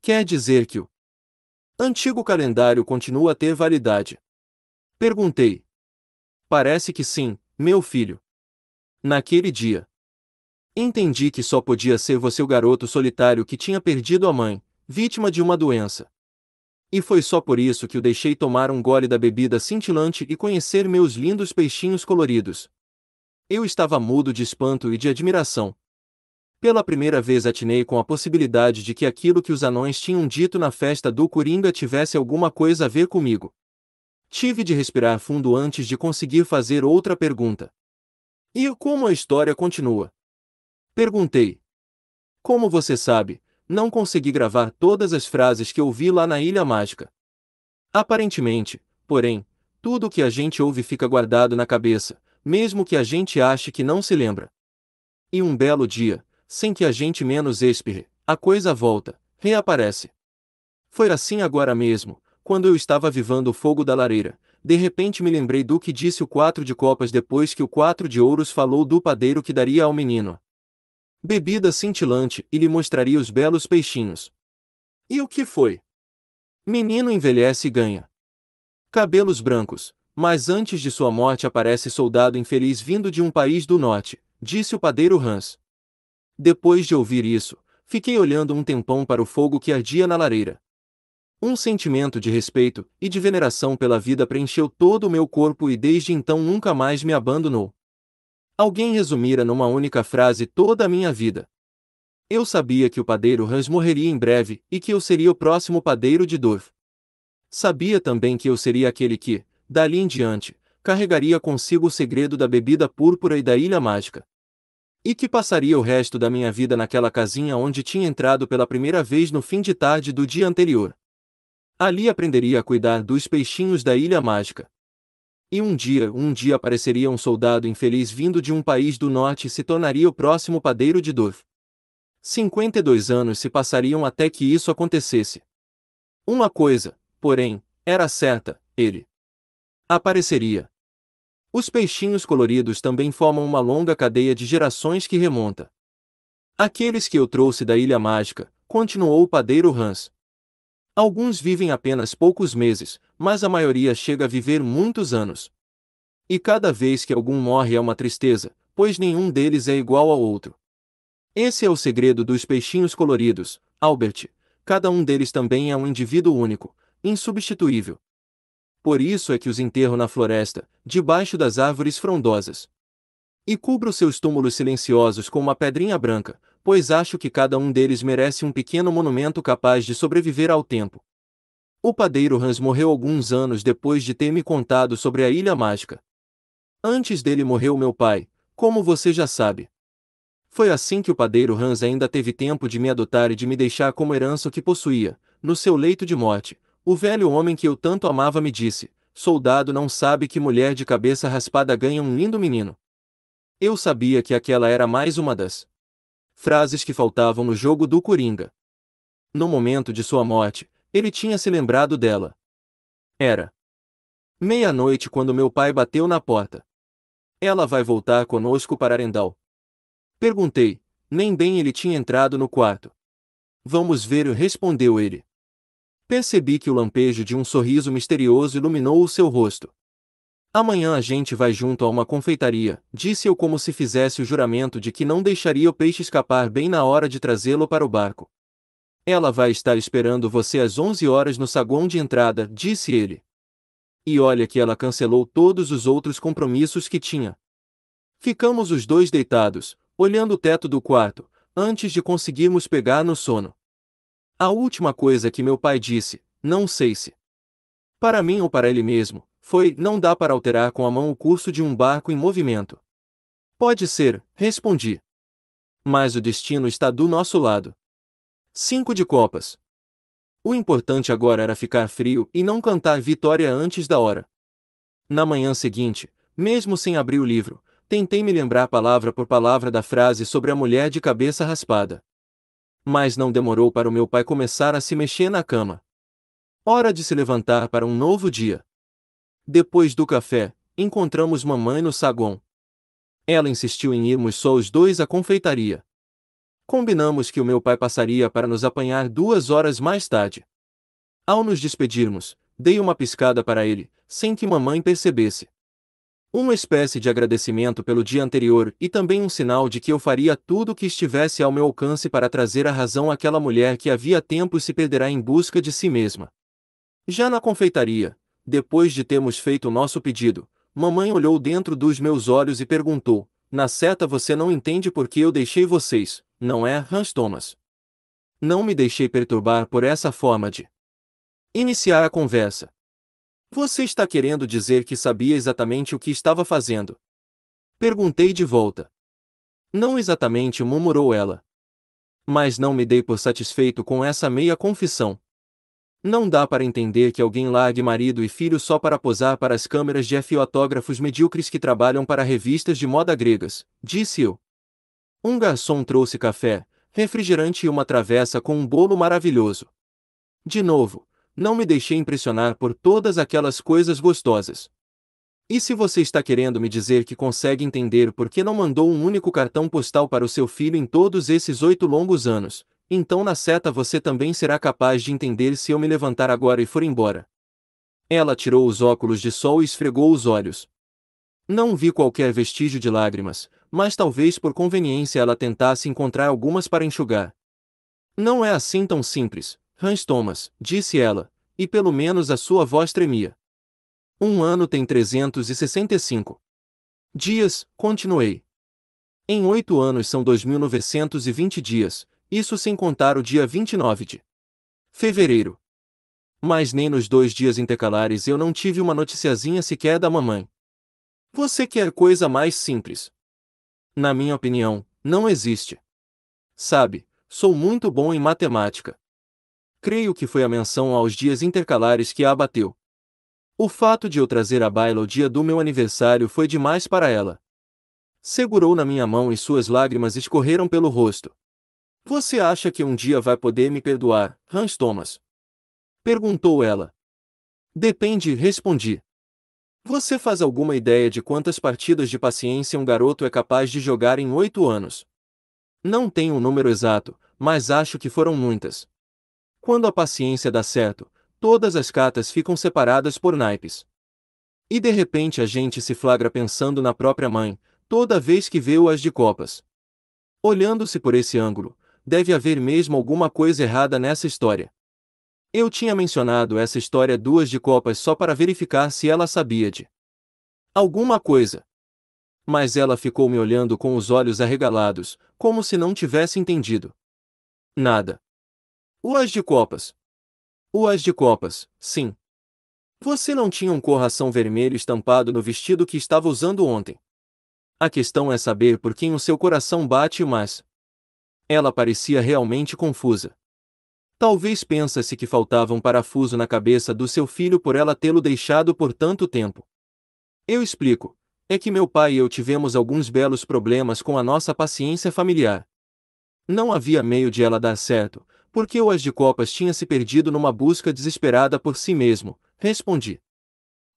Quer dizer que o antigo calendário continua a ter validade? Perguntei. Parece que sim, meu filho. Naquele dia. Entendi que só podia ser você o garoto solitário que tinha perdido a mãe, vítima de uma doença. E foi só por isso que o deixei tomar um gole da bebida cintilante e conhecer meus lindos peixinhos coloridos. Eu estava mudo de espanto e de admiração. Pela primeira vez atinei com a possibilidade de que aquilo que os anões tinham dito na festa do Coringa tivesse alguma coisa a ver comigo. Tive de respirar fundo antes de conseguir fazer outra pergunta. E como a história continua? Perguntei. Como você sabe, não consegui gravar todas as frases que ouvi lá na Ilha Mágica. Aparentemente, porém, tudo o que a gente ouve fica guardado na cabeça, mesmo que a gente ache que não se lembra. E um belo dia, sem que a gente menos espere, a coisa volta, reaparece. Foi assim agora mesmo, quando eu estava vivando o fogo da lareira, de repente me lembrei do que disse o quatro de copas depois que o quatro de ouros falou do padeiro que daria ao menino bebida cintilante e lhe mostraria os belos peixinhos. E o que foi? Menino envelhece e ganha cabelos brancos, mas antes de sua morte aparece soldado infeliz vindo de um país do norte, disse o padeiro Hans. Depois de ouvir isso, fiquei olhando um tempão para o fogo que ardia na lareira. Um sentimento de respeito e de veneração pela vida preencheu todo o meu corpo e desde então nunca mais me abandonou. Alguém resumira numa única frase toda a minha vida. Eu sabia que o padeiro Hans morreria em breve e que eu seria o próximo padeiro de Dorf. Sabia também que eu seria aquele que, dali em diante, carregaria consigo o segredo da bebida púrpura e da ilha mágica. E que passaria o resto da minha vida naquela casinha onde tinha entrado pela primeira vez no fim de tarde do dia anterior. Ali aprenderia a cuidar dos peixinhos da ilha mágica. E um dia, um dia apareceria um soldado infeliz vindo de um país do norte e se tornaria o próximo padeiro de e 52 anos se passariam até que isso acontecesse. Uma coisa, porém, era certa: ele apareceria. Os peixinhos coloridos também formam uma longa cadeia de gerações que remonta. Aqueles que eu trouxe da Ilha Mágica, continuou o padeiro Hans. Alguns vivem apenas poucos meses, mas a maioria chega a viver muitos anos. E cada vez que algum morre é uma tristeza, pois nenhum deles é igual ao outro. Esse é o segredo dos peixinhos coloridos, Albert. Cada um deles também é um indivíduo único, insubstituível. Por isso é que os enterro na floresta, debaixo das árvores frondosas. E cubro seus túmulos silenciosos com uma pedrinha branca, pois acho que cada um deles merece um pequeno monumento capaz de sobreviver ao tempo. O padeiro Hans morreu alguns anos depois de ter me contado sobre a Ilha Mágica. Antes dele morreu meu pai, como você já sabe. Foi assim que o padeiro Hans ainda teve tempo de me adotar e de me deixar como herança o que possuía. No seu leito de morte, o velho homem que eu tanto amava me disse: Soldado não sabe que mulher de cabeça raspada ganha um lindo menino. Eu sabia que aquela era mais uma das frases que faltavam no jogo do Coringa. No momento de sua morte, ele tinha se lembrado dela. Era meia-noite quando meu pai bateu na porta. Ela vai voltar conosco para Arendal. Perguntei, nem bem ele tinha entrado no quarto. Vamos ver, respondeu ele. Percebi que o lampejo de um sorriso misterioso iluminou o seu rosto. Amanhã a gente vai junto a uma confeitaria, disse eu como se fizesse o juramento de que não deixaria o peixe escapar bem na hora de trazê-lo para o barco. Ela vai estar esperando você às 11 horas no saguão de entrada, disse ele. E olha que ela cancelou todos os outros compromissos que tinha. Ficamos os dois deitados, olhando o teto do quarto, antes de conseguirmos pegar no sono. A última coisa que meu pai disse, não sei se. Para mim ou para ele mesmo, foi: não dá para alterar com a mão o curso de um barco em movimento. Pode ser, respondi. Mas o destino está do nosso lado. Cinco de Copas. O importante agora era ficar frio e não cantar vitória antes da hora. Na manhã seguinte, mesmo sem abrir o livro, tentei me lembrar palavra por palavra da frase sobre a mulher de cabeça raspada. Mas não demorou para o meu pai começar a se mexer na cama. Hora de se levantar para um novo dia. Depois do café, encontramos mamãe no saguão. Ela insistiu em irmos só os dois à confeitaria combinamos que o meu pai passaria para nos apanhar duas horas mais tarde. Ao nos despedirmos, dei uma piscada para ele, sem que mamãe percebesse. Uma espécie de agradecimento pelo dia anterior e também um sinal de que eu faria tudo o que estivesse ao meu alcance para trazer a razão àquela mulher que havia tempo se perderá em busca de si mesma. Já na confeitaria, depois de termos feito o nosso pedido, mamãe olhou dentro dos meus olhos e perguntou: Na seta você não entende por que eu deixei vocês, não é, Hans Thomas? Não me deixei perturbar por essa forma de iniciar a conversa. Você está querendo dizer que sabia exatamente o que estava fazendo? Perguntei de volta. Não exatamente, murmurou ela. Mas não me dei por satisfeito com essa meia confissão. Não dá para entender que alguém largue marido e filho só para posar para as câmeras de fotógrafos medíocres que trabalham para revistas de moda gregas, disse eu. Um garçom trouxe café, refrigerante e uma travessa com um bolo maravilhoso. De novo, não me deixei impressionar por todas aquelas coisas gostosas. E se você está querendo me dizer que consegue entender por que não mandou um único cartão postal para o seu filho em todos esses oito longos anos, então na seta você também será capaz de entender se eu me levantar agora e for embora. Ela tirou os óculos de sol e esfregou os olhos. Não vi qualquer vestígio de lágrimas, mas talvez por conveniência ela tentasse encontrar algumas para enxugar. Não é assim tão simples, Hans Thomas, disse ela, e pelo menos a sua voz tremia. Um ano tem 365 dias, continuei. Em oito anos são 2.920 dias, isso sem contar o dia 29 de fevereiro. Mas nem nos dois dias intercalares eu não tive uma noticiazinha sequer da mamãe. Você quer coisa mais simples, na minha opinião, não existe. Sabe, sou muito bom em matemática. Creio que foi a menção aos dias intercalares que a abateu. O fato de eu trazer a baila o dia do meu aniversário foi demais para ela. Segurou na minha mão e suas lágrimas escorreram pelo rosto. Você acha que um dia vai poder me perdoar, Hans Thomas? Perguntou ela. Depende, respondi. Você faz alguma ideia de quantas partidas de paciência um garoto é capaz de jogar em oito anos? Não tenho um número exato, mas acho que foram muitas. Quando a paciência dá certo, todas as cartas ficam separadas por naipes. E de repente a gente se flagra pensando na própria mãe, toda vez que vê o as de copas. Olhando-se por esse ângulo, deve haver mesmo alguma coisa errada nessa história. Eu tinha mencionado essa história duas de copas só para verificar se ela sabia de alguma coisa. Mas ela ficou me olhando com os olhos arregalados, como se não tivesse entendido. Nada. O as de copas. O as de copas, sim. Você não tinha um corração vermelho estampado no vestido que estava usando ontem. A questão é saber por quem o seu coração bate, mas. Ela parecia realmente confusa. Talvez pensa-se que faltava um parafuso na cabeça do seu filho por ela tê-lo deixado por tanto tempo. Eu explico. É que meu pai e eu tivemos alguns belos problemas com a nossa paciência familiar. Não havia meio de ela dar certo, porque o as de copas tinha se perdido numa busca desesperada por si mesmo, respondi.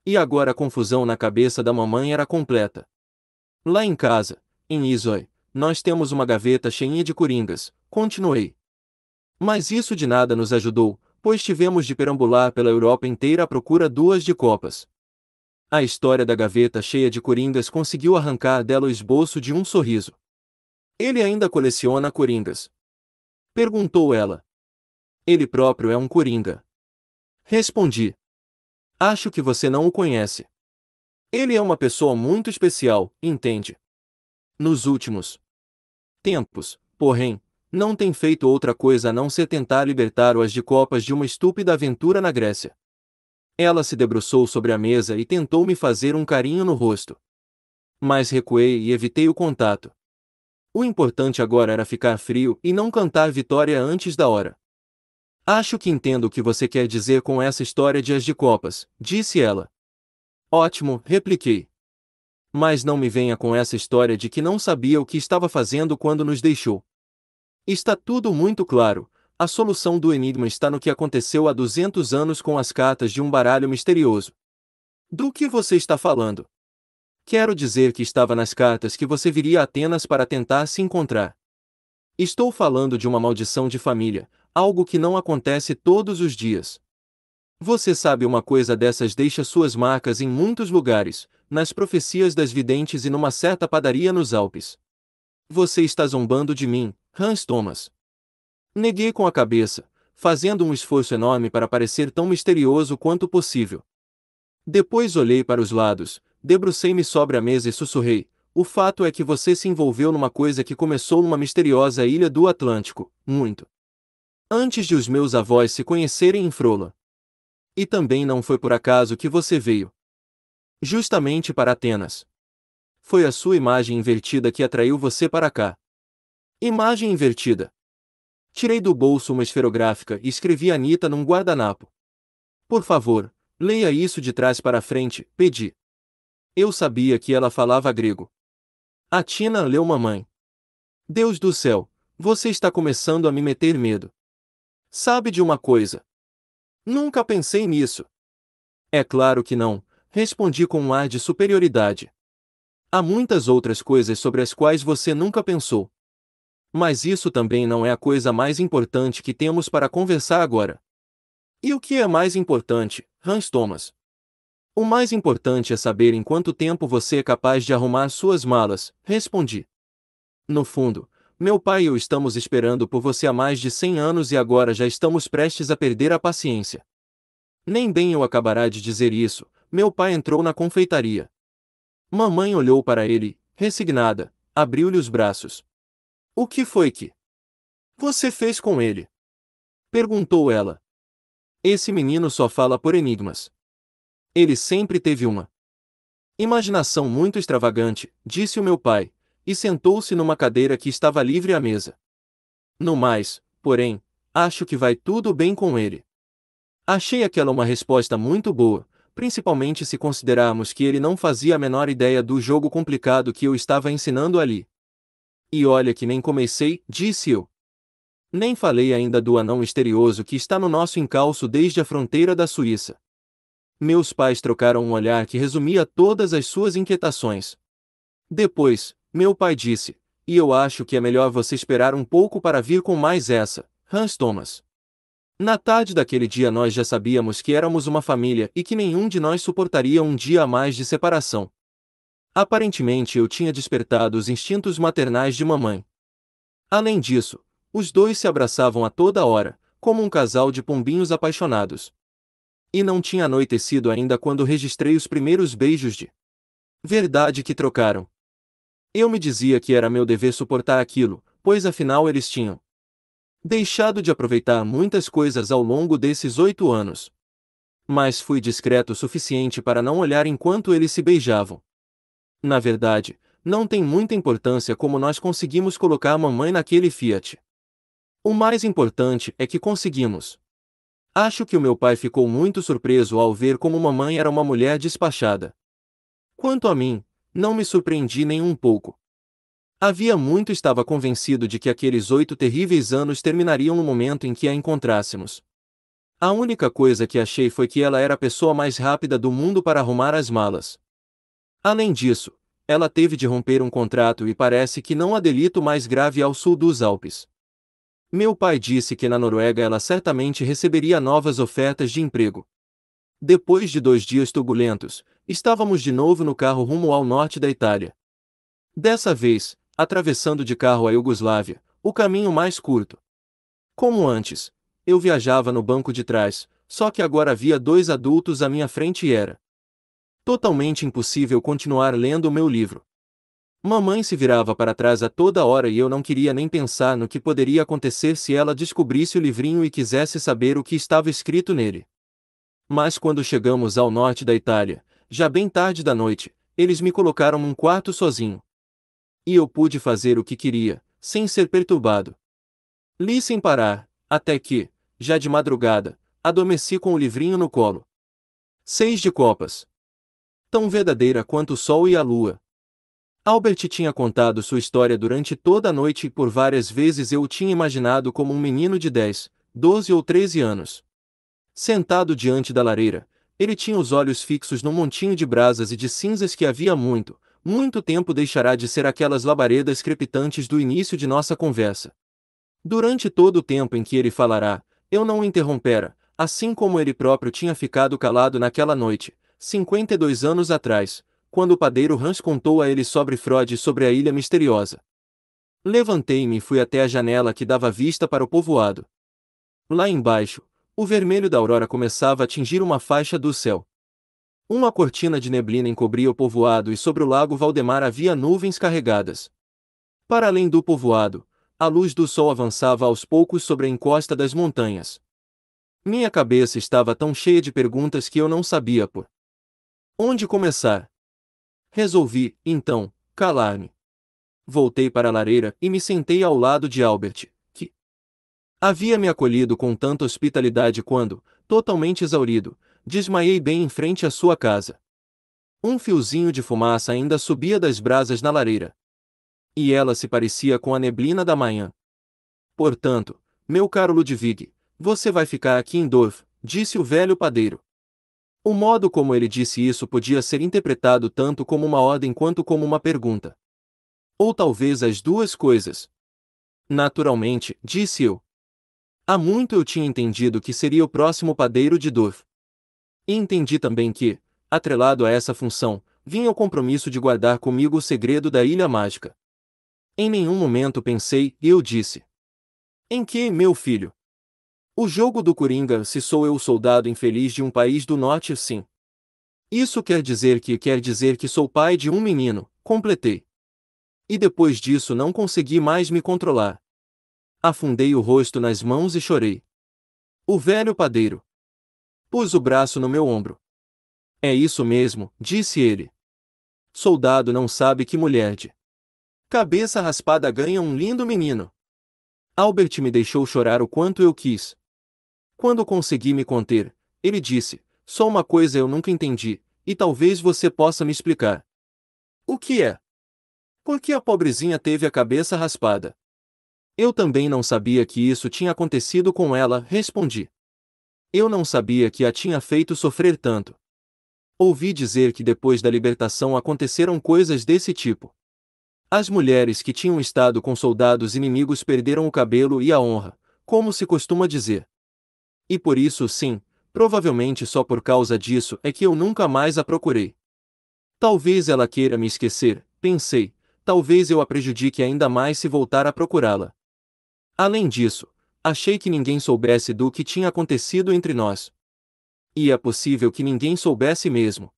E agora a confusão na cabeça da mamãe era completa. Lá em casa, em Isoi, nós temos uma gaveta cheinha de coringas, continuei. Mas isso de nada nos ajudou, pois tivemos de perambular pela Europa inteira à procura duas de copas. A história da gaveta cheia de coringas conseguiu arrancar dela o esboço de um sorriso. Ele ainda coleciona coringas. Perguntou ela. Ele próprio é um coringa. Respondi. Acho que você não o conhece. Ele é uma pessoa muito especial, entende? Nos últimos tempos, porém, não tem feito outra coisa a não ser tentar libertar o as de copas de uma estúpida aventura na Grécia. Ela se debruçou sobre a mesa e tentou me fazer um carinho no rosto. Mas recuei e evitei o contato. O importante agora era ficar frio e não cantar vitória antes da hora. Acho que entendo o que você quer dizer com essa história de as de copas, disse ela. Ótimo, repliquei. Mas não me venha com essa história de que não sabia o que estava fazendo quando nos deixou. Está tudo muito claro. A solução do enigma está no que aconteceu há 200 anos com as cartas de um baralho misterioso. Do que você está falando? Quero dizer que estava nas cartas que você viria a Atenas para tentar se encontrar. Estou falando de uma maldição de família, algo que não acontece todos os dias. Você sabe uma coisa dessas deixa suas marcas em muitos lugares, nas profecias das videntes e numa certa padaria nos Alpes. Você está zombando de mim, Hans Thomas. Neguei com a cabeça, fazendo um esforço enorme para parecer tão misterioso quanto possível. Depois olhei para os lados, debrucei-me sobre a mesa e sussurrei: O fato é que você se envolveu numa coisa que começou numa misteriosa ilha do Atlântico, muito. Antes de os meus avós se conhecerem em Frola. E também não foi por acaso que você veio. Justamente para Atenas. Foi a sua imagem invertida que atraiu você para cá. Imagem invertida. Tirei do bolso uma esferográfica e escrevi Anita num guardanapo. Por favor, leia isso de trás para frente, pedi. Eu sabia que ela falava grego. A Tina leu mamãe. Deus do céu, você está começando a me meter medo. Sabe de uma coisa? Nunca pensei nisso. É claro que não, respondi com um ar de superioridade. Há muitas outras coisas sobre as quais você nunca pensou. Mas isso também não é a coisa mais importante que temos para conversar agora. E o que é mais importante, Hans Thomas? O mais importante é saber em quanto tempo você é capaz de arrumar suas malas, respondi. No fundo, meu pai e eu estamos esperando por você há mais de 100 anos e agora já estamos prestes a perder a paciência. Nem bem eu acabará de dizer isso, meu pai entrou na confeitaria. Mamãe olhou para ele, resignada, abriu-lhe os braços. O que foi que você fez com ele? perguntou ela. Esse menino só fala por enigmas. Ele sempre teve uma imaginação muito extravagante, disse o meu pai, e sentou-se numa cadeira que estava livre à mesa. No mais, porém, acho que vai tudo bem com ele. Achei aquela uma resposta muito boa, principalmente se considerarmos que ele não fazia a menor ideia do jogo complicado que eu estava ensinando ali. E olha que nem comecei, disse eu. Nem falei ainda do anão misterioso que está no nosso encalço desde a fronteira da Suíça. Meus pais trocaram um olhar que resumia todas as suas inquietações. Depois, meu pai disse: E eu acho que é melhor você esperar um pouco para vir com mais essa, Hans Thomas. Na tarde daquele dia nós já sabíamos que éramos uma família e que nenhum de nós suportaria um dia a mais de separação. Aparentemente eu tinha despertado os instintos maternais de mamãe. Além disso, os dois se abraçavam a toda hora, como um casal de pombinhos apaixonados. E não tinha anoitecido ainda quando registrei os primeiros beijos de verdade que trocaram. Eu me dizia que era meu dever suportar aquilo, pois afinal eles tinham deixado de aproveitar muitas coisas ao longo desses oito anos. Mas fui discreto o suficiente para não olhar enquanto eles se beijavam. Na verdade, não tem muita importância como nós conseguimos colocar a mamãe naquele Fiat. O mais importante é que conseguimos. Acho que o meu pai ficou muito surpreso ao ver como mamãe era uma mulher despachada. Quanto a mim, não me surpreendi nem um pouco. Havia muito estava convencido de que aqueles oito terríveis anos terminariam no momento em que a encontrássemos. A única coisa que achei foi que ela era a pessoa mais rápida do mundo para arrumar as malas. Além disso, ela teve de romper um contrato e parece que não há delito mais grave ao sul dos Alpes. Meu pai disse que na Noruega ela certamente receberia novas ofertas de emprego. Depois de dois dias turbulentos, estávamos de novo no carro rumo ao norte da Itália. Dessa vez, atravessando de carro a Iugoslávia, o caminho mais curto. Como antes, eu viajava no banco de trás, só que agora havia dois adultos à minha frente e era totalmente impossível continuar lendo o meu livro. Mamãe se virava para trás a toda hora e eu não queria nem pensar no que poderia acontecer se ela descobrisse o livrinho e quisesse saber o que estava escrito nele. Mas quando chegamos ao norte da Itália, já bem tarde da noite, eles me colocaram num quarto sozinho e eu pude fazer o que queria, sem ser perturbado. Li sem parar, até que, já de madrugada, adormeci com o livrinho no colo. Seis de copas. Tão verdadeira quanto o sol e a lua. Albert tinha contado sua história durante toda a noite e por várias vezes eu o tinha imaginado como um menino de dez, doze ou treze anos. Sentado diante da lareira, ele tinha os olhos fixos num montinho de brasas e de cinzas que havia muito, muito tempo deixará de ser aquelas labaredas crepitantes do início de nossa conversa. Durante todo o tempo em que ele falará, eu não o interrompera, assim como ele próprio tinha ficado calado naquela noite, 52 anos atrás, quando o padeiro Hans contou a ele sobre Freud e sobre a ilha misteriosa. Levantei-me e fui até a janela que dava vista para o povoado. Lá embaixo, o vermelho da aurora começava a atingir uma faixa do céu, uma cortina de neblina encobria o povoado e sobre o lago Valdemar havia nuvens carregadas. Para além do povoado, a luz do sol avançava aos poucos sobre a encosta das montanhas. Minha cabeça estava tão cheia de perguntas que eu não sabia por onde começar. Resolvi, então, calar-me. Voltei para a lareira e me sentei ao lado de Albert, que havia me acolhido com tanta hospitalidade quando, totalmente exaurido, desmaiei bem em frente à sua casa. Um fiozinho de fumaça ainda subia das brasas na lareira. E ela se parecia com a neblina da manhã. Portanto, meu caro Ludwig, você vai ficar aqui em Dorf, disse o velho padeiro. O modo como ele disse isso podia ser interpretado tanto como uma ordem quanto como uma pergunta. Ou talvez as duas coisas. Naturalmente, disse eu. Há muito eu tinha entendido que seria o próximo padeiro de Dorf. E entendi também que, atrelado a essa função, vinha o compromisso de guardar comigo o segredo da Ilha Mágica. Em nenhum momento pensei e eu disse: Em que, meu filho? O jogo do Coringa se sou eu o soldado infeliz de um país do norte, sim. Isso quer dizer que quer dizer que sou pai de um menino, completei. E depois disso não consegui mais me controlar. Afundei o rosto nas mãos e chorei. O velho padeiro. Pus o braço no meu ombro. É isso mesmo, disse ele. Soldado não sabe que mulher de cabeça raspada ganha um lindo menino. Albert me deixou chorar o quanto eu quis. Quando consegui me conter, ele disse: Só uma coisa eu nunca entendi, e talvez você possa me explicar. O que é? Por que a pobrezinha teve a cabeça raspada? Eu também não sabia que isso tinha acontecido com ela, respondi. Eu não sabia que a tinha feito sofrer tanto. Ouvi dizer que depois da libertação aconteceram coisas desse tipo. As mulheres que tinham estado com soldados inimigos perderam o cabelo e a honra, como se costuma dizer. E por isso, sim, provavelmente só por causa disso é que eu nunca mais a procurei. Talvez ela queira me esquecer, pensei, talvez eu a prejudique ainda mais se voltar a procurá-la. Além disso, Achei que ninguém soubesse do que tinha acontecido entre nós. E é possível que ninguém soubesse mesmo.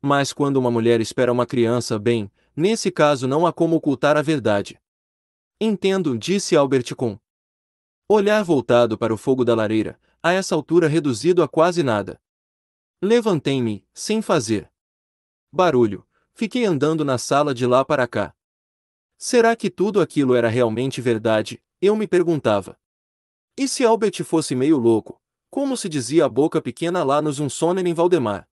Mas quando uma mulher espera uma criança, bem, nesse caso não há como ocultar a verdade. Entendo, disse Albert com olhar voltado para o fogo da lareira, a essa altura reduzido a quase nada. Levantei-me, sem fazer barulho, fiquei andando na sala de lá para cá. Será que tudo aquilo era realmente verdade? Eu me perguntava. E se Albert fosse meio louco, como se dizia a boca pequena lá nos Unsonen em Valdemar?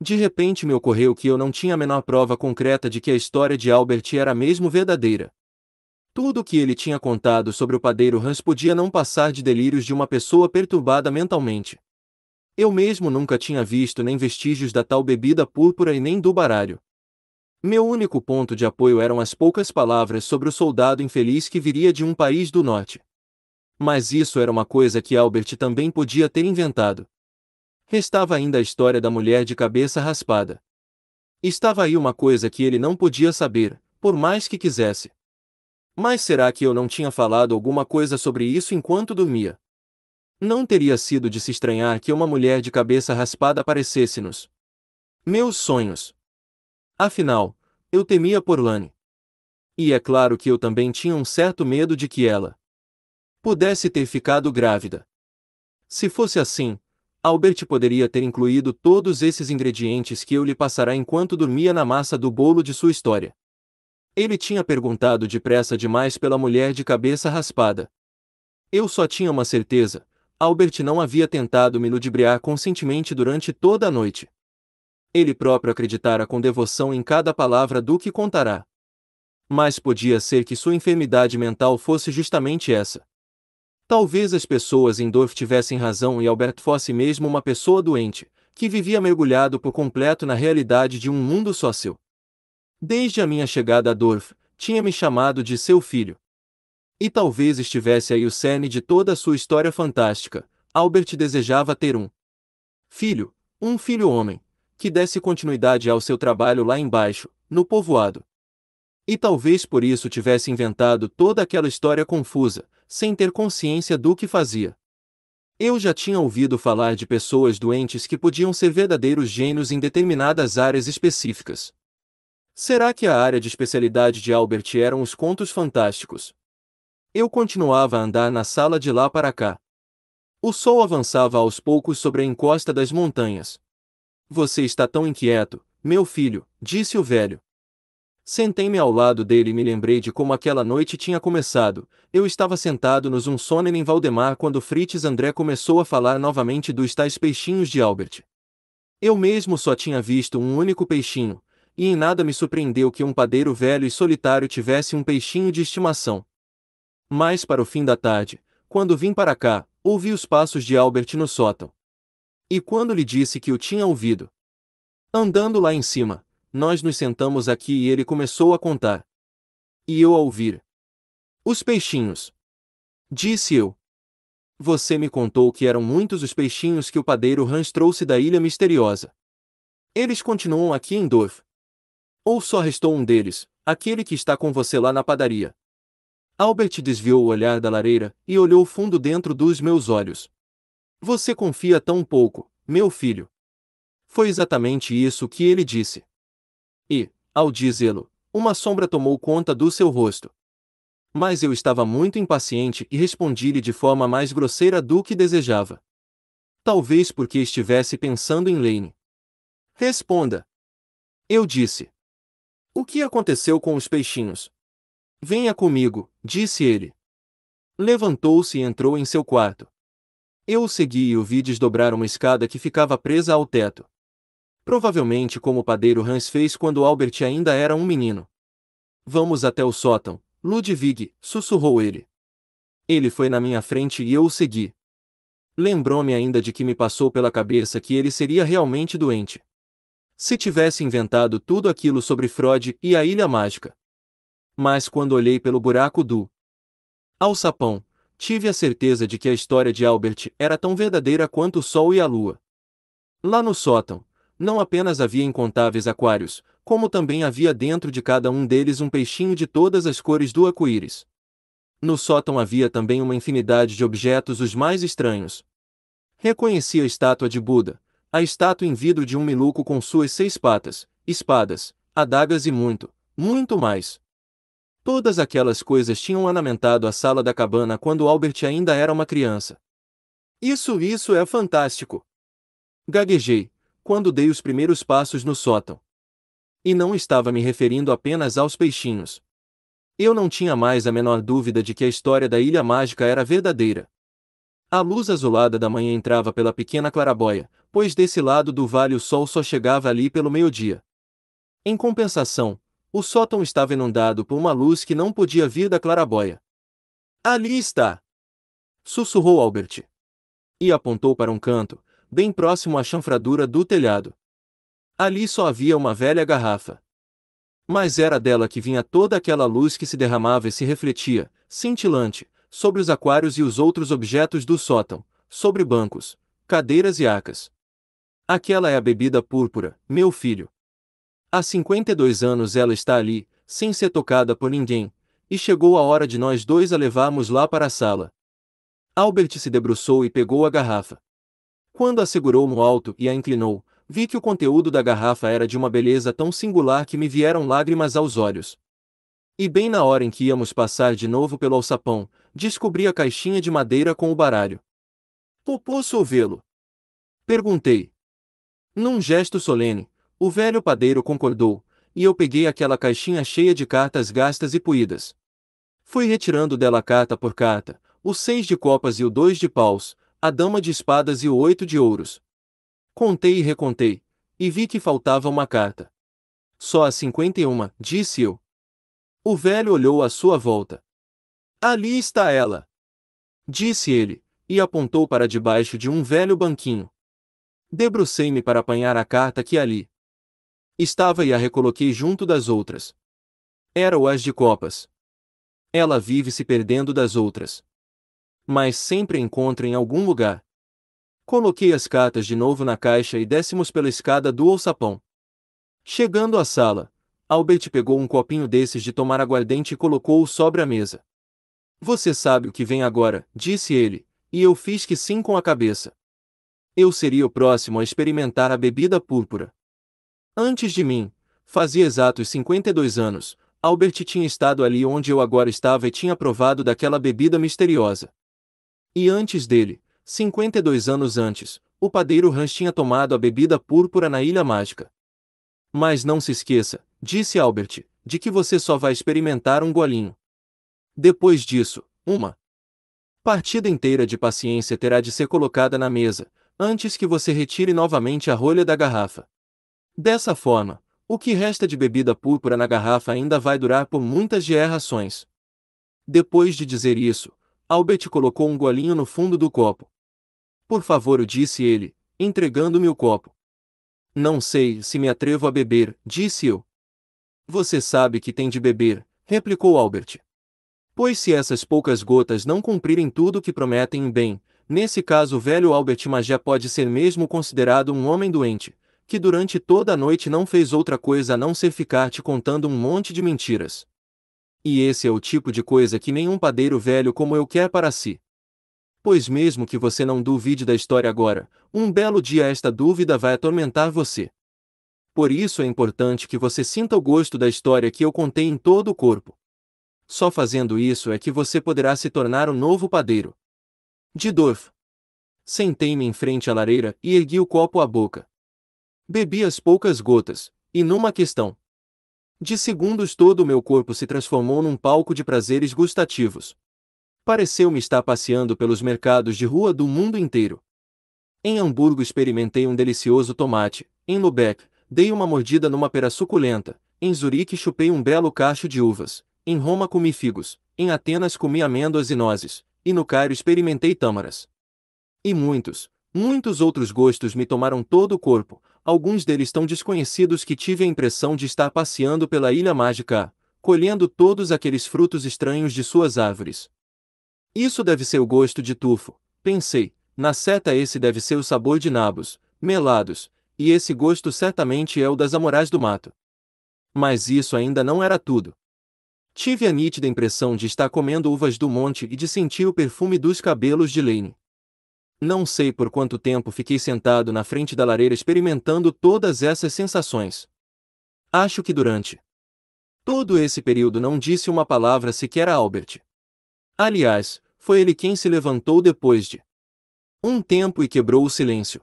De repente me ocorreu que eu não tinha a menor prova concreta de que a história de Albert era mesmo verdadeira. Tudo o que ele tinha contado sobre o padeiro Hans podia não passar de delírios de uma pessoa perturbada mentalmente. Eu mesmo nunca tinha visto nem vestígios da tal bebida púrpura e nem do baralho. Meu único ponto de apoio eram as poucas palavras sobre o soldado infeliz que viria de um país do norte mas isso era uma coisa que Albert também podia ter inventado. Restava ainda a história da mulher de cabeça raspada. Estava aí uma coisa que ele não podia saber, por mais que quisesse. Mas será que eu não tinha falado alguma coisa sobre isso enquanto dormia? Não teria sido de se estranhar que uma mulher de cabeça raspada aparecesse-nos. Meus sonhos. Afinal, eu temia por Lane. E é claro que eu também tinha um certo medo de que ela, pudesse ter ficado grávida. Se fosse assim, Albert poderia ter incluído todos esses ingredientes que eu lhe passara enquanto dormia na massa do bolo de sua história. Ele tinha perguntado depressa demais pela mulher de cabeça raspada. Eu só tinha uma certeza: Albert não havia tentado me ludibriar conscientemente durante toda a noite. Ele próprio acreditara com devoção em cada palavra do que contará. Mas podia ser que sua enfermidade mental fosse justamente essa. Talvez as pessoas em Dorf tivessem razão e Albert fosse mesmo uma pessoa doente, que vivia mergulhado por completo na realidade de um mundo só seu. Desde a minha chegada a Dorf, tinha-me chamado de seu filho. E talvez estivesse aí o cerne de toda a sua história fantástica. Albert desejava ter um filho, um filho homem, que desse continuidade ao seu trabalho lá embaixo, no povoado. E talvez por isso tivesse inventado toda aquela história confusa, sem ter consciência do que fazia. Eu já tinha ouvido falar de pessoas doentes que podiam ser verdadeiros gênios em determinadas áreas específicas. Será que a área de especialidade de Albert eram os contos fantásticos? Eu continuava a andar na sala de lá para cá. O sol avançava aos poucos sobre a encosta das montanhas. Você está tão inquieto, meu filho, disse o velho. Sentei-me ao lado dele e me lembrei de como aquela noite tinha começado. Eu estava sentado no Zunsonen em Valdemar quando Fritz André começou a falar novamente dos tais peixinhos de Albert. Eu mesmo só tinha visto um único peixinho, e em nada me surpreendeu que um padeiro velho e solitário tivesse um peixinho de estimação. Mas para o fim da tarde, quando vim para cá, ouvi os passos de Albert no sótão. E quando lhe disse que o tinha ouvido? Andando lá em cima, nós nos sentamos aqui e ele começou a contar. E eu a ouvir. Os peixinhos. Disse eu. Você me contou que eram muitos os peixinhos que o padeiro Hans trouxe da ilha misteriosa. Eles continuam aqui em Dorf. Ou só restou um deles, aquele que está com você lá na padaria. Albert desviou o olhar da lareira e olhou fundo dentro dos meus olhos. Você confia tão pouco, meu filho. Foi exatamente isso que ele disse. E, ao dizê-lo, uma sombra tomou conta do seu rosto. Mas eu estava muito impaciente e respondi-lhe de forma mais grosseira do que desejava. Talvez porque estivesse pensando em Lane. Responda. Eu disse. O que aconteceu com os peixinhos? Venha comigo, disse ele. Levantou-se e entrou em seu quarto. Eu o segui e o vi desdobrar uma escada que ficava presa ao teto. Provavelmente como o padeiro Hans fez quando Albert ainda era um menino. Vamos até o sótão, Ludwig, sussurrou ele. Ele foi na minha frente e eu o segui. Lembrou-me ainda de que me passou pela cabeça que ele seria realmente doente. Se tivesse inventado tudo aquilo sobre Freud e a Ilha Mágica. Mas quando olhei pelo buraco do alçapão, tive a certeza de que a história de Albert era tão verdadeira quanto o sol e a lua. Lá no sótão, não apenas havia incontáveis aquários, como também havia dentro de cada um deles um peixinho de todas as cores do arco-íris. No sótão havia também uma infinidade de objetos os mais estranhos. Reconheci a estátua de Buda, a estátua em vidro de um miluco com suas seis patas, espadas, adagas e muito, muito mais. Todas aquelas coisas tinham ornamentado a sala da cabana quando Albert ainda era uma criança. Isso, isso é fantástico! Gaguejei, quando dei os primeiros passos no sótão. E não estava me referindo apenas aos peixinhos. Eu não tinha mais a menor dúvida de que a história da Ilha Mágica era verdadeira. A luz azulada da manhã entrava pela pequena claraboia, pois desse lado do vale o sol só chegava ali pelo meio-dia. Em compensação, o sótão estava inundado por uma luz que não podia vir da claraboia. Ali está! Sussurrou Albert. E apontou para um canto, bem próximo à chanfradura do telhado. Ali só havia uma velha garrafa. Mas era dela que vinha toda aquela luz que se derramava e se refletia, cintilante, sobre os aquários e os outros objetos do sótão, sobre bancos, cadeiras e acas. Aquela é a bebida púrpura, meu filho. Há 52 anos ela está ali, sem ser tocada por ninguém, e chegou a hora de nós dois a levarmos lá para a sala. Albert se debruçou e pegou a garrafa. Quando a segurou no alto e a inclinou, vi que o conteúdo da garrafa era de uma beleza tão singular que me vieram lágrimas aos olhos. E bem na hora em que íamos passar de novo pelo alçapão, descobri a caixinha de madeira com o baralho. Posso vê lo Perguntei. Num gesto solene, o velho padeiro concordou, e eu peguei aquela caixinha cheia de cartas gastas e puídas. Fui retirando dela carta por carta, o seis de copas e o dois de paus, a dama de espadas e o oito de ouros. Contei e recontei, e vi que faltava uma carta. Só a cinquenta e uma, disse eu. O velho olhou à sua volta. Ali está ela. Disse ele, e apontou para debaixo de um velho banquinho. Debrucei-me para apanhar a carta que ali estava e a recoloquei junto das outras. Era o as de copas. Ela vive se perdendo das outras mas sempre encontro em algum lugar. Coloquei as cartas de novo na caixa e descemos pela escada do alçapão. Chegando à sala, Albert pegou um copinho desses de tomar aguardente e colocou-o sobre a mesa. Você sabe o que vem agora, disse ele, e eu fiz que sim com a cabeça. Eu seria o próximo a experimentar a bebida púrpura. Antes de mim, fazia exatos 52 anos, Albert tinha estado ali onde eu agora estava e tinha provado daquela bebida misteriosa. E antes dele, 52 anos antes, o padeiro Hans tinha tomado a bebida púrpura na Ilha Mágica. Mas não se esqueça, disse Albert, de que você só vai experimentar um golinho. Depois disso, uma partida inteira de paciência terá de ser colocada na mesa, antes que você retire novamente a rolha da garrafa. Dessa forma, o que resta de bebida púrpura na garrafa ainda vai durar por muitas gerações. Depois de dizer isso, Albert colocou um golinho no fundo do copo. Por favor, disse ele, entregando-me o copo. Não sei se me atrevo a beber, disse eu. Você sabe que tem de beber, replicou Albert. Pois se essas poucas gotas não cumprirem tudo o que prometem bem, nesse caso o velho Albert Magé pode ser mesmo considerado um homem doente, que durante toda a noite não fez outra coisa a não ser ficar te contando um monte de mentiras. E esse é o tipo de coisa que nenhum padeiro velho como eu quer para si. Pois mesmo que você não duvide da história agora, um belo dia esta dúvida vai atormentar você. Por isso é importante que você sinta o gosto da história que eu contei em todo o corpo. Só fazendo isso é que você poderá se tornar o um novo padeiro. Didorf. Sentei-me em frente à lareira e ergui o copo à boca. Bebi as poucas gotas, e numa questão, de segundos todo o meu corpo se transformou num palco de prazeres gustativos. Pareceu-me estar passeando pelos mercados de rua do mundo inteiro. Em Hamburgo experimentei um delicioso tomate, em Lubeck, dei uma mordida numa pera suculenta, em Zurique chupei um belo cacho de uvas, em Roma comi figos, em Atenas comi amêndoas e nozes, e no Cairo experimentei tâmaras. E muitos, muitos outros gostos me tomaram todo o corpo, alguns deles tão desconhecidos que tive a impressão de estar passeando pela ilha mágica, colhendo todos aqueles frutos estranhos de suas árvores. Isso deve ser o gosto de tufo, pensei, na seta esse deve ser o sabor de nabos, melados, e esse gosto certamente é o das amorais do mato. Mas isso ainda não era tudo. Tive a nítida impressão de estar comendo uvas do monte e de sentir o perfume dos cabelos de Lane. Não sei por quanto tempo fiquei sentado na frente da lareira experimentando todas essas sensações. Acho que durante todo esse período não disse uma palavra sequer a Albert. Aliás, foi ele quem se levantou depois de um tempo e quebrou o silêncio.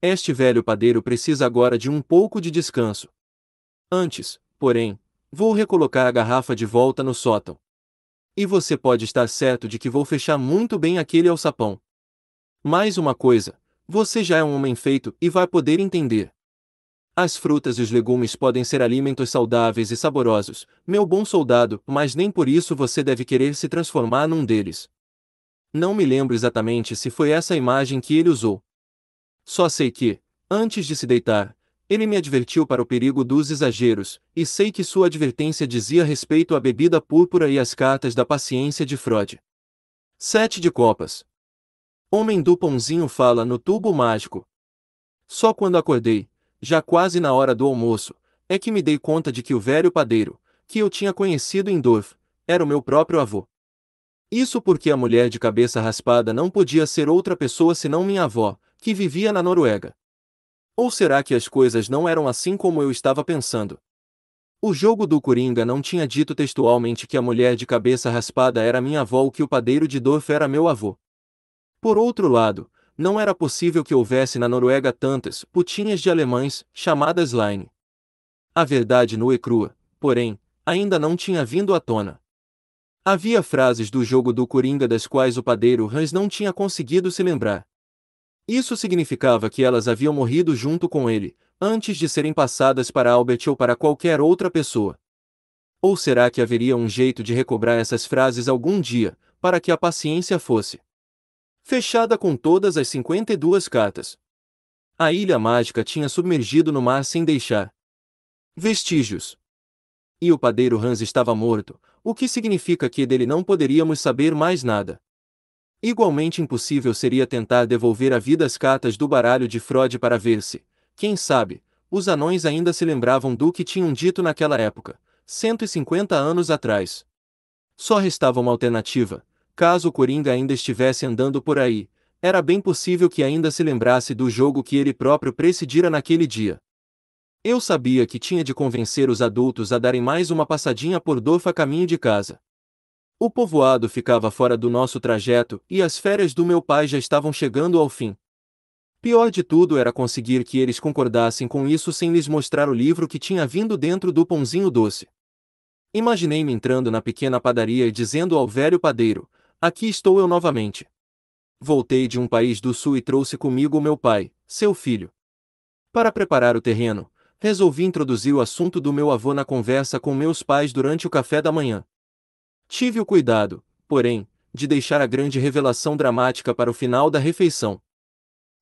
Este velho padeiro precisa agora de um pouco de descanso. Antes, porém, vou recolocar a garrafa de volta no sótão. E você pode estar certo de que vou fechar muito bem aquele alçapão. Mais uma coisa, você já é um homem feito e vai poder entender. As frutas e os legumes podem ser alimentos saudáveis e saborosos, meu bom soldado, mas nem por isso você deve querer se transformar num deles. Não me lembro exatamente se foi essa imagem que ele usou. Só sei que, antes de se deitar, ele me advertiu para o perigo dos exageros, e sei que sua advertência dizia respeito à bebida púrpura e às cartas da paciência de Freud. Sete de copas. Homem do pãozinho fala no tubo mágico. Só quando acordei, já quase na hora do almoço, é que me dei conta de que o velho padeiro, que eu tinha conhecido em Dorf, era o meu próprio avô. Isso porque a mulher de cabeça raspada não podia ser outra pessoa senão minha avó, que vivia na Noruega. Ou será que as coisas não eram assim como eu estava pensando? O jogo do Coringa não tinha dito textualmente que a mulher de cabeça raspada era minha avó ou que o padeiro de Dorf era meu avô. Por outro lado, não era possível que houvesse na Noruega tantas putinhas de alemães, chamadas Line. A verdade nua e crua, porém, ainda não tinha vindo à tona. Havia frases do jogo do Coringa das quais o padeiro Hans não tinha conseguido se lembrar. Isso significava que elas haviam morrido junto com ele, antes de serem passadas para Albert ou para qualquer outra pessoa. Ou será que haveria um jeito de recobrar essas frases algum dia, para que a paciência fosse fechada com todas as 52 cartas. A ilha mágica tinha submergido no mar sem deixar vestígios. E o padeiro Hans estava morto, o que significa que dele não poderíamos saber mais nada. Igualmente impossível seria tentar devolver a vida às cartas do baralho de Frode para ver se, quem sabe, os anões ainda se lembravam do que tinham dito naquela época, 150 anos atrás. Só restava uma alternativa, caso o Coringa ainda estivesse andando por aí, era bem possível que ainda se lembrasse do jogo que ele próprio presidira naquele dia. Eu sabia que tinha de convencer os adultos a darem mais uma passadinha por Dofa caminho de casa. O povoado ficava fora do nosso trajeto e as férias do meu pai já estavam chegando ao fim. Pior de tudo era conseguir que eles concordassem com isso sem lhes mostrar o livro que tinha vindo dentro do pãozinho doce. Imaginei-me entrando na pequena padaria e dizendo ao velho padeiro: aqui estou eu novamente. Voltei de um país do sul e trouxe comigo meu pai, seu filho. Para preparar o terreno, resolvi introduzir o assunto do meu avô na conversa com meus pais durante o café da manhã. Tive o cuidado, porém, de deixar a grande revelação dramática para o final da refeição.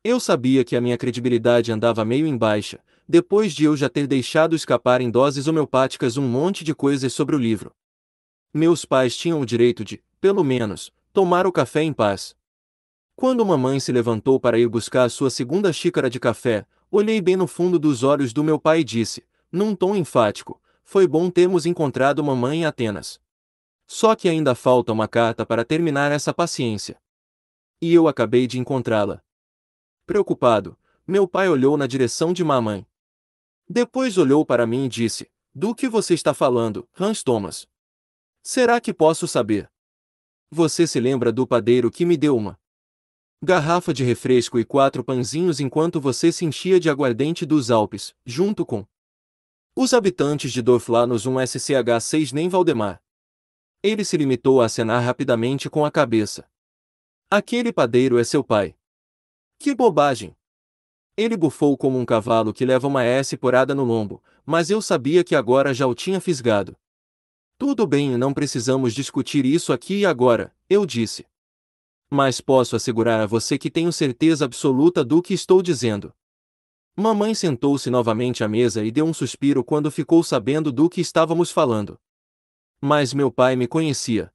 Eu sabia que a minha credibilidade andava meio em baixa, depois de eu já ter deixado escapar em doses homeopáticas um monte de coisas sobre o livro. Meus pais tinham o direito de, pelo menos, tomar o café em paz. Quando mamãe se levantou para ir buscar a sua segunda xícara de café, olhei bem no fundo dos olhos do meu pai e disse, num tom enfático: Foi bom termos encontrado mamãe em Atenas. Só que ainda falta uma carta para terminar essa paciência. E eu acabei de encontrá-la. Preocupado, meu pai olhou na direção de mamãe. Depois olhou para mim e disse: Do que você está falando, Hans Thomas? Será que posso saber? Você se lembra do padeiro que me deu uma garrafa de refresco e quatro pãezinhos enquanto você se enchia de aguardente dos Alpes, junto com os habitantes de nos 1SCH6 nem Valdemar. Ele se limitou a acenar rapidamente com a cabeça. Aquele padeiro é seu pai. Que bobagem! Ele bufou como um cavalo que leva uma S porada no lombo, mas eu sabia que agora já o tinha fisgado. Tudo bem, não precisamos discutir isso aqui e agora, eu disse. Mas posso assegurar a você que tenho certeza absoluta do que estou dizendo. Mamãe sentou-se novamente à mesa e deu um suspiro quando ficou sabendo do que estávamos falando. Mas meu pai me conhecia.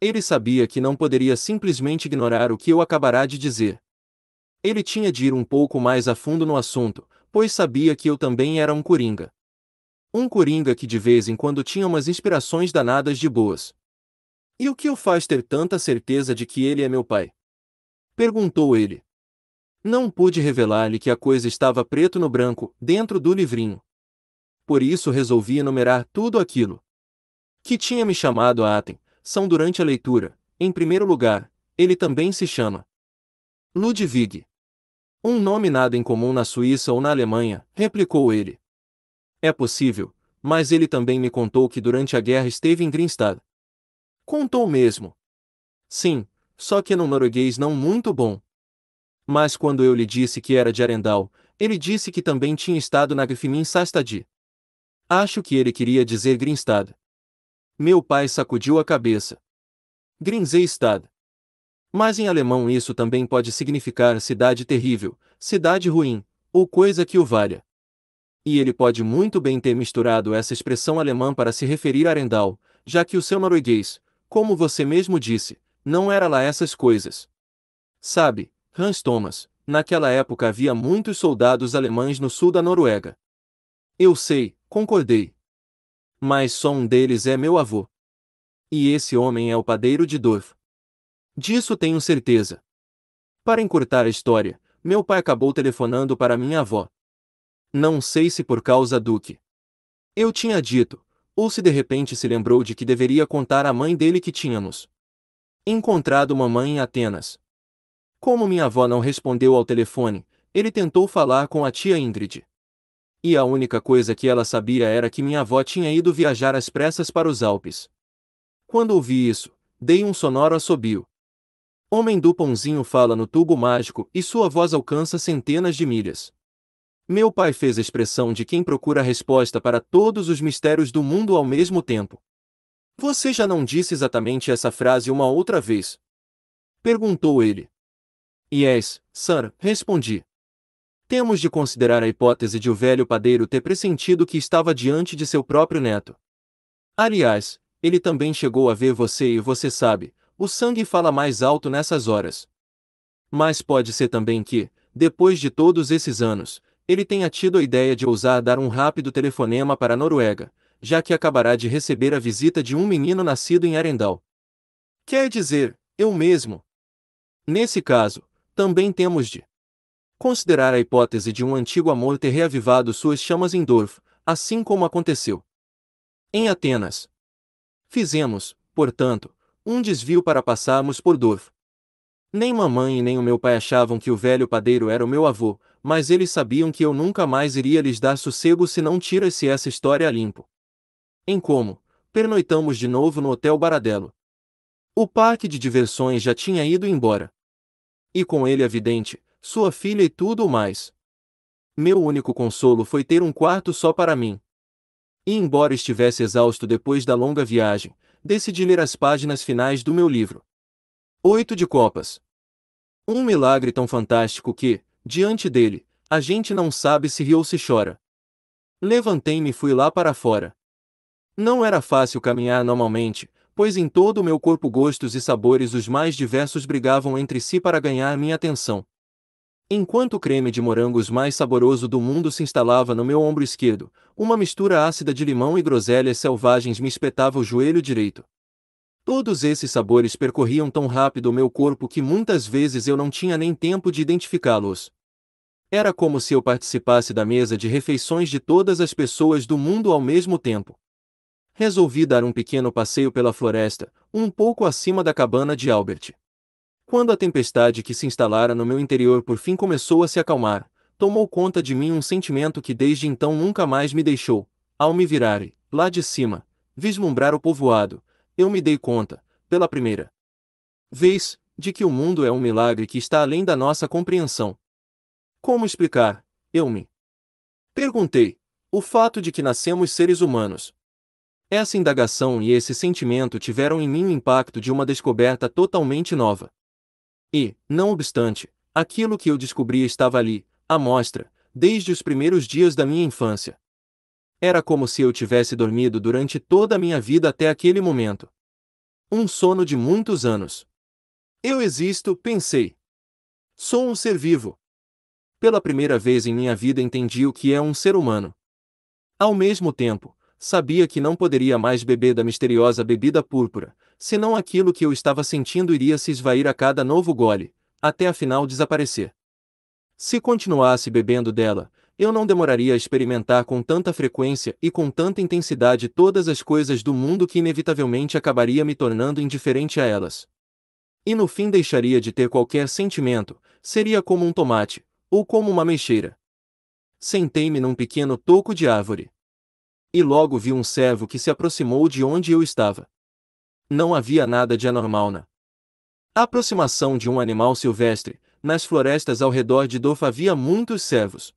Ele sabia que não poderia simplesmente ignorar o que eu acabará de dizer. Ele tinha de ir um pouco mais a fundo no assunto, pois sabia que eu também era um coringa. Um coringa que de vez em quando tinha umas inspirações danadas de boas. E o que o faz ter tanta certeza de que ele é meu pai? Perguntou ele. Não pude revelar-lhe que a coisa estava preto no branco, dentro do livrinho. Por isso resolvi enumerar tudo aquilo que tinha me chamado a Atem, são durante a leitura. Em primeiro lugar, ele também se chama Ludwig. Um nome nada incomum na Suíça ou na Alemanha, replicou ele. É possível, mas ele também me contou que durante a guerra esteve em Grinstad. Contou mesmo. Sim, só que num norueguês não muito bom. Mas quando eu lhe disse que era de Arendal, ele disse que também tinha estado na Grifimin Sastadi. Acho que ele queria dizer Grinstad. Meu pai sacudiu a cabeça. Grinzeistad. Mas em alemão isso também pode significar cidade terrível, cidade ruim, ou coisa que o valha. E ele pode muito bem ter misturado essa expressão alemã para se referir a Arendal, já que o seu norueguês, como você mesmo disse, não era lá essas coisas. Sabe, Hans Thomas, naquela época havia muitos soldados alemães no sul da Noruega. Eu sei, concordei. Mas só um deles é meu avô. E esse homem é o padeiro de Dorf. Disso tenho certeza. Para encurtar a história, meu pai acabou telefonando para minha avó, não sei se por causa do que eu tinha dito, ou se de repente se lembrou de que deveria contar à mãe dele que tínhamos encontrado mamãe em Atenas. Como minha avó não respondeu ao telefone, ele tentou falar com a tia Ingrid. E a única coisa que ela sabia era que minha avó tinha ido viajar às pressas para os Alpes. Quando ouvi isso, dei um sonoro assobio. Homem do pãozinho fala no tubo mágico e sua voz alcança centenas de milhas. Meu pai fez a expressão de quem procura a resposta para todos os mistérios do mundo ao mesmo tempo. Você já não disse exatamente essa frase uma outra vez? Perguntou ele. Yes, sir, respondi. Temos de considerar a hipótese de o velho padeiro ter pressentido que estava diante de seu próprio neto. Aliás, ele também chegou a ver você e você sabe, o sangue fala mais alto nessas horas. Mas pode ser também que, depois de todos esses anos, ele tenha tido a ideia de ousar dar um rápido telefonema para a Noruega, já que acabará de receber a visita de um menino nascido em Arendal. Quer dizer, eu mesmo. Nesse caso, também temos de considerar a hipótese de um antigo amor ter reavivado suas chamas em Dorf, assim como aconteceu em Atenas. Fizemos, portanto, um desvio para passarmos por Dorf. Nem mamãe nem o meu pai achavam que o velho padeiro era o meu avô, mas eles sabiam que eu nunca mais iria lhes dar sossego se não tirasse essa história a limpo. Em como, pernoitamos de novo no Hotel Baradello. O parque de diversões já tinha ido embora. E com ele a vidente, sua filha e tudo o mais. Meu único consolo foi ter um quarto só para mim. E embora estivesse exausto depois da longa viagem, decidi ler as páginas finais do meu livro. Oito de Copas. Um milagre tão fantástico que, Diante dele, a gente não sabe se ri ou se chora. Levantei-me e fui lá para fora. Não era fácil caminhar normalmente, pois em todo o meu corpo gostos e sabores os mais diversos brigavam entre si para ganhar minha atenção. Enquanto o creme de morangos mais saboroso do mundo se instalava no meu ombro esquerdo, uma mistura ácida de limão e groselhas selvagens me espetava o joelho direito. Todos esses sabores percorriam tão rápido o meu corpo que muitas vezes eu não tinha nem tempo de identificá-los. Era como se eu participasse da mesa de refeições de todas as pessoas do mundo ao mesmo tempo. Resolvi dar um pequeno passeio pela floresta, um pouco acima da cabana de Albert. Quando a tempestade que se instalara no meu interior por fim começou a se acalmar, tomou conta de mim um sentimento que desde então nunca mais me deixou. Ao me virar e, lá de cima, vislumbrar o povoado, eu me dei conta, pela primeira vez, de que o mundo é um milagre que está além da nossa compreensão. Como explicar? Eu me perguntei. O fato de que nascemos seres humanos. Essa indagação e esse sentimento tiveram em mim o impacto de uma descoberta totalmente nova. E, não obstante, aquilo que eu descobri estava ali, à mostra, desde os primeiros dias da minha infância. Era como se eu tivesse dormido durante toda a minha vida até aquele momento. Um sono de muitos anos. Eu existo, pensei. Sou um ser vivo. Pela primeira vez em minha vida entendi o que é um ser humano. Ao mesmo tempo, sabia que não poderia mais beber da misteriosa bebida púrpura, senão aquilo que eu estava sentindo iria se esvair a cada novo gole, até afinal desaparecer. Se continuasse bebendo dela, eu não demoraria a experimentar com tanta frequência e com tanta intensidade todas as coisas do mundo que inevitavelmente acabaria me tornando indiferente a elas. E no fim deixaria de ter qualquer sentimento, seria como um tomate, ou como uma mexeira. Sentei-me num pequeno toco de árvore. E logo vi um servo que se aproximou de onde eu estava. Não havia nada de anormal na aproximação de um animal silvestre, nas florestas ao redor de Dofa havia muitos servos,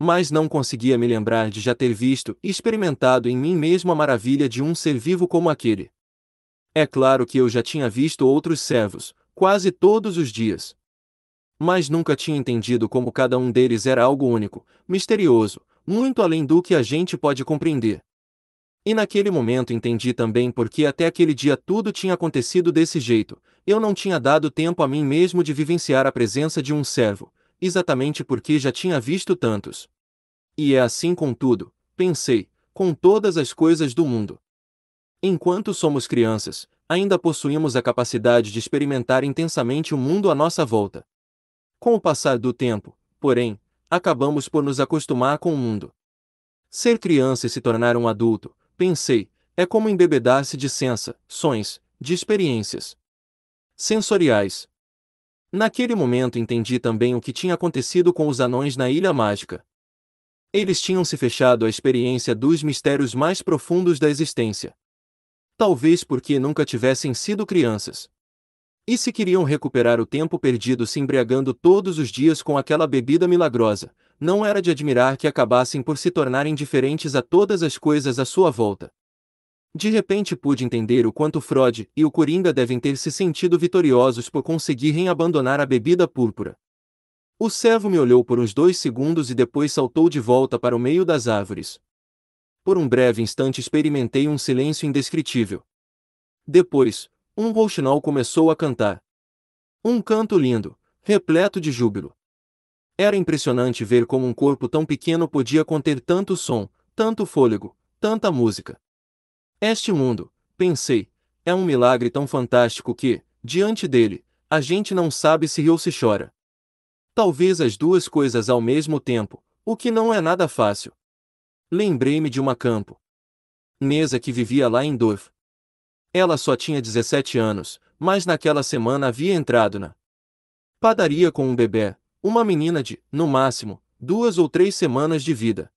mas não conseguia me lembrar de já ter visto e experimentado em mim mesmo a maravilha de um ser vivo como aquele. É claro que eu já tinha visto outros servos, quase todos os dias. Mas nunca tinha entendido como cada um deles era algo único, misterioso, muito além do que a gente pode compreender. E naquele momento entendi também porque até aquele dia tudo tinha acontecido desse jeito, eu não tinha dado tempo a mim mesmo de vivenciar a presença de um servo, exatamente porque já tinha visto tantos. E é assim com tudo, pensei, com todas as coisas do mundo. Enquanto somos crianças, ainda possuímos a capacidade de experimentar intensamente o mundo à nossa volta. Com o passar do tempo, porém, acabamos por nos acostumar com o mundo. Ser criança e se tornar um adulto, pensei, é como embebedar-se de sensações, de experiências sensoriais, Naquele momento entendi também o que tinha acontecido com os anões na Ilha Mágica. Eles tinham se fechado à experiência dos mistérios mais profundos da existência. Talvez porque nunca tivessem sido crianças. E se queriam recuperar o tempo perdido se embriagando todos os dias com aquela bebida milagrosa, não era de admirar que acabassem por se tornarem diferentes a todas as coisas à sua volta. De repente pude entender o quanto Freud e o Coringa devem ter se sentido vitoriosos por conseguirem abandonar a bebida púrpura. O servo me olhou por uns dois segundos e depois saltou de volta para o meio das árvores. Por um breve instante experimentei um silêncio indescritível. Depois, um rouxinol começou a cantar. Um canto lindo, repleto de júbilo. Era impressionante ver como um corpo tão pequeno podia conter tanto som, tanto fôlego, tanta música. Este mundo, pensei, é um milagre tão fantástico que, diante dele, a gente não sabe se ri ou se chora. Talvez as duas coisas ao mesmo tempo, o que não é nada fácil. Lembrei-me de uma campo. Nesa que vivia lá em Dorf. Ela só tinha 17 anos, mas naquela semana havia entrado na padaria com um bebê, uma menina de, no máximo, duas ou três semanas de vida.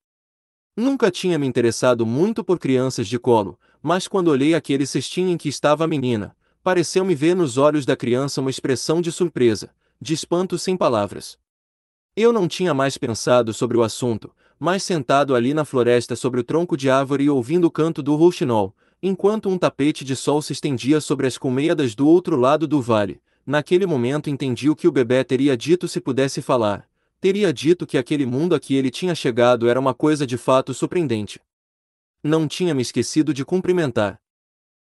Nunca tinha me interessado muito por crianças de colo, mas quando olhei aquele cestinho em que estava a menina, pareceu-me ver nos olhos da criança uma expressão de surpresa, de espanto sem palavras. Eu não tinha mais pensado sobre o assunto, mas sentado ali na floresta sobre o tronco de árvore e ouvindo o canto do rouxinol, enquanto um tapete de sol se estendia sobre as colmeias do outro lado do vale, naquele momento entendi o que o bebê teria dito se pudesse falar. Teria dito que aquele mundo a que ele tinha chegado era uma coisa de fato surpreendente. Não tinha me esquecido de cumprimentar.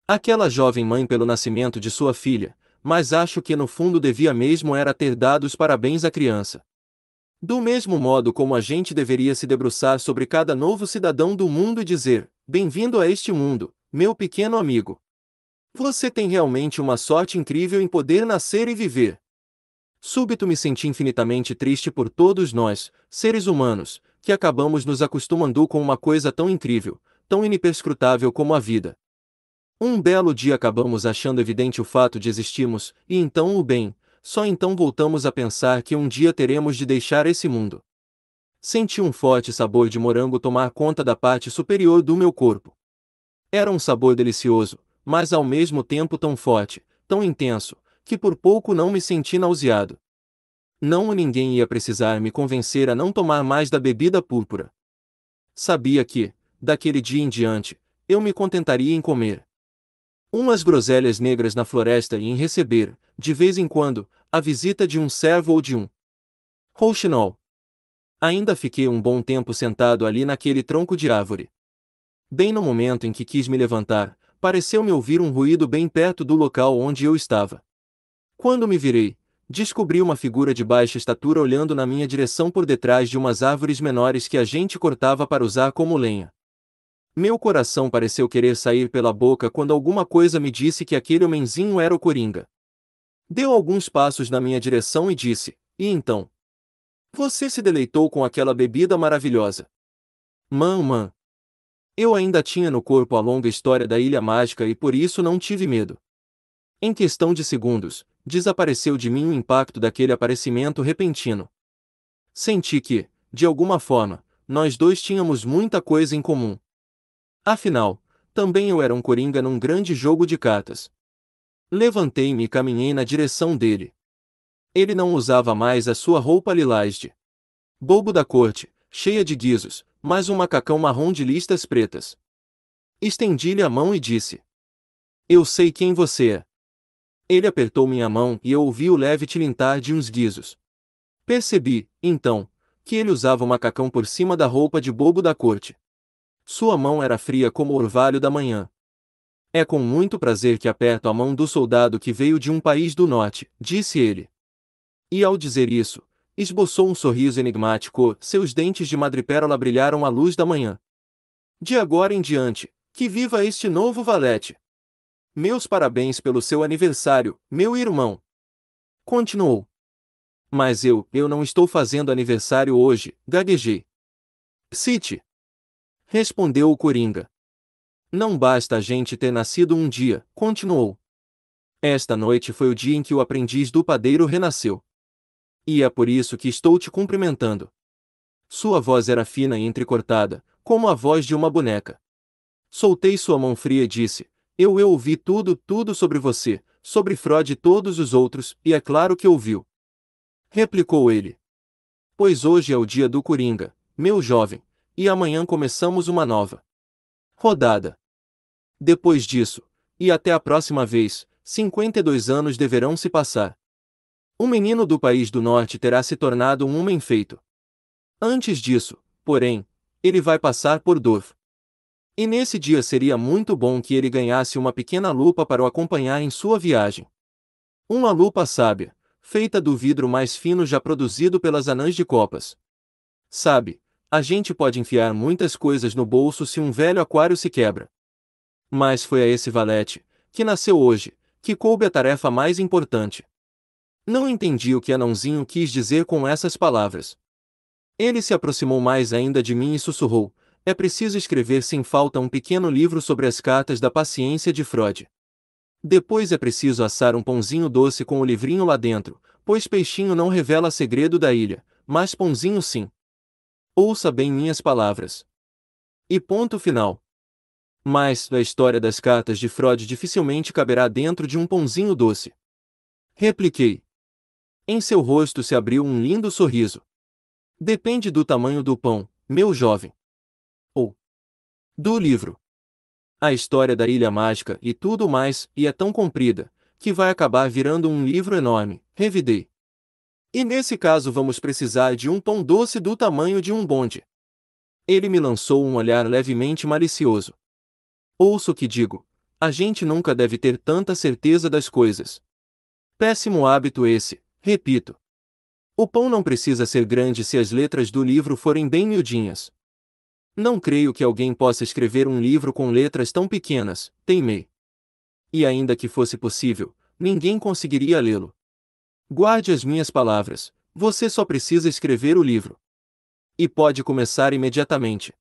Aquela jovem mãe pelo nascimento de sua filha, mas acho que no fundo devia mesmo era ter dado os parabéns à criança. Do mesmo modo como a gente deveria se debruçar sobre cada novo cidadão do mundo e dizer: Bem-vindo a este mundo, meu pequeno amigo. Você tem realmente uma sorte incrível em poder nascer e viver. Súbito me senti infinitamente triste por todos nós, seres humanos, que acabamos nos acostumando com uma coisa tão incrível, tão inescrutável como a vida. Um belo dia acabamos achando evidente o fato de existirmos, e então o bem, só então voltamos a pensar que um dia teremos de deixar esse mundo. Senti um forte sabor de morango tomar conta da parte superior do meu corpo. Era um sabor delicioso, mas ao mesmo tempo tão forte, tão intenso, que por pouco não me senti nauseado. Não ninguém ia precisar me convencer a não tomar mais da bebida púrpura. Sabia que, daquele dia em diante, eu me contentaria em comer umas groselhas negras na floresta e em receber, de vez em quando, a visita de um servo ou de um rouxinol. Ainda fiquei um bom tempo sentado ali naquele tronco de árvore. Bem no momento em que quis me levantar, pareceu-me ouvir um ruído bem perto do local onde eu estava. Quando me virei, Descobri uma figura de baixa estatura olhando na minha direção por detrás de umas árvores menores que a gente cortava para usar como lenha. Meu coração pareceu querer sair pela boca quando alguma coisa me disse que aquele homenzinho era o Coringa. Deu alguns passos na minha direção e disse: E então? Você se deleitou com aquela bebida maravilhosa. mãe. Eu ainda tinha no corpo a longa história da Ilha Mágica e por isso não tive medo. Em questão de segundos, desapareceu de mim o impacto daquele aparecimento repentino. Senti que, de alguma forma, nós dois tínhamos muita coisa em comum. Afinal, também eu era um coringa num grande jogo de cartas. Levantei-me e caminhei na direção dele. Ele não usava mais a sua roupa lilás de bobo da corte, cheia de guizos, mas um macacão marrom de listas pretas. Estendi-lhe a mão e disse: Eu sei quem você é. Ele apertou minha mão e eu ouvi o leve tilintar de uns guizos. Percebi, então, que ele usava o um macacão por cima da roupa de bobo da corte. Sua mão era fria como o orvalho da manhã. É com muito prazer que aperto a mão do soldado que veio de um país do norte, disse ele. E ao dizer isso, esboçou um sorriso enigmático, seus dentes de madrepérola brilharam à luz da manhã. De agora em diante, que viva este novo valete! Meus parabéns pelo seu aniversário, meu irmão. Continuou. Mas eu, eu não estou fazendo aniversário hoje, gaguejei. Cite. Respondeu o Coringa. Não basta a gente ter nascido um dia, continuou. Esta noite foi o dia em que o aprendiz do padeiro renasceu. E é por isso que estou te cumprimentando. Sua voz era fina e entrecortada, como a voz de uma boneca. Soltei sua mão fria e disse: eu eu ouvi tudo, tudo sobre você, sobre Freud e todos os outros, e é claro que ouviu. Replicou ele. Pois hoje é o dia do Coringa, meu jovem, e amanhã começamos uma nova rodada. Depois disso, e até a próxima vez, 52 anos deverão se passar. O menino do país do norte terá se tornado um homem feito. Antes disso, porém, ele vai passar por Dorf. E nesse dia seria muito bom que ele ganhasse uma pequena lupa para o acompanhar em sua viagem. Uma lupa sábia, feita do vidro mais fino já produzido pelas anãs de copas. Sabe, a gente pode enfiar muitas coisas no bolso se um velho aquário se quebra. Mas foi a esse valete, que nasceu hoje, que coube a tarefa mais importante. Não entendi o que Anãozinho quis dizer com essas palavras. Ele se aproximou mais ainda de mim e sussurrou: é preciso escrever sem falta um pequeno livro sobre as cartas da paciência de Freud. Depois é preciso assar um pãozinho doce com o livrinho lá dentro, pois peixinho não revela segredo da ilha, mas pãozinho sim. Ouça bem minhas palavras. E ponto final. Mas, a história das cartas de Freud dificilmente caberá dentro de um pãozinho doce. Repliquei. Em seu rosto se abriu um lindo sorriso. Depende do tamanho do pão, meu jovem do livro. A história da Ilha Mágica e tudo mais, e é tão comprida, que vai acabar virando um livro enorme, revidei. E nesse caso vamos precisar de um pão doce do tamanho de um bonde. Ele me lançou um olhar levemente malicioso. Ouço o que digo. A gente nunca deve ter tanta certeza das coisas. Péssimo hábito esse, repito. O pão não precisa ser grande se as letras do livro forem bem miudinhas, não creio que alguém possa escrever um livro com letras tão pequenas, teimei. E ainda que fosse possível, ninguém conseguiria lê-lo. Guarde as minhas palavras, você só precisa escrever o livro. E pode começar imediatamente.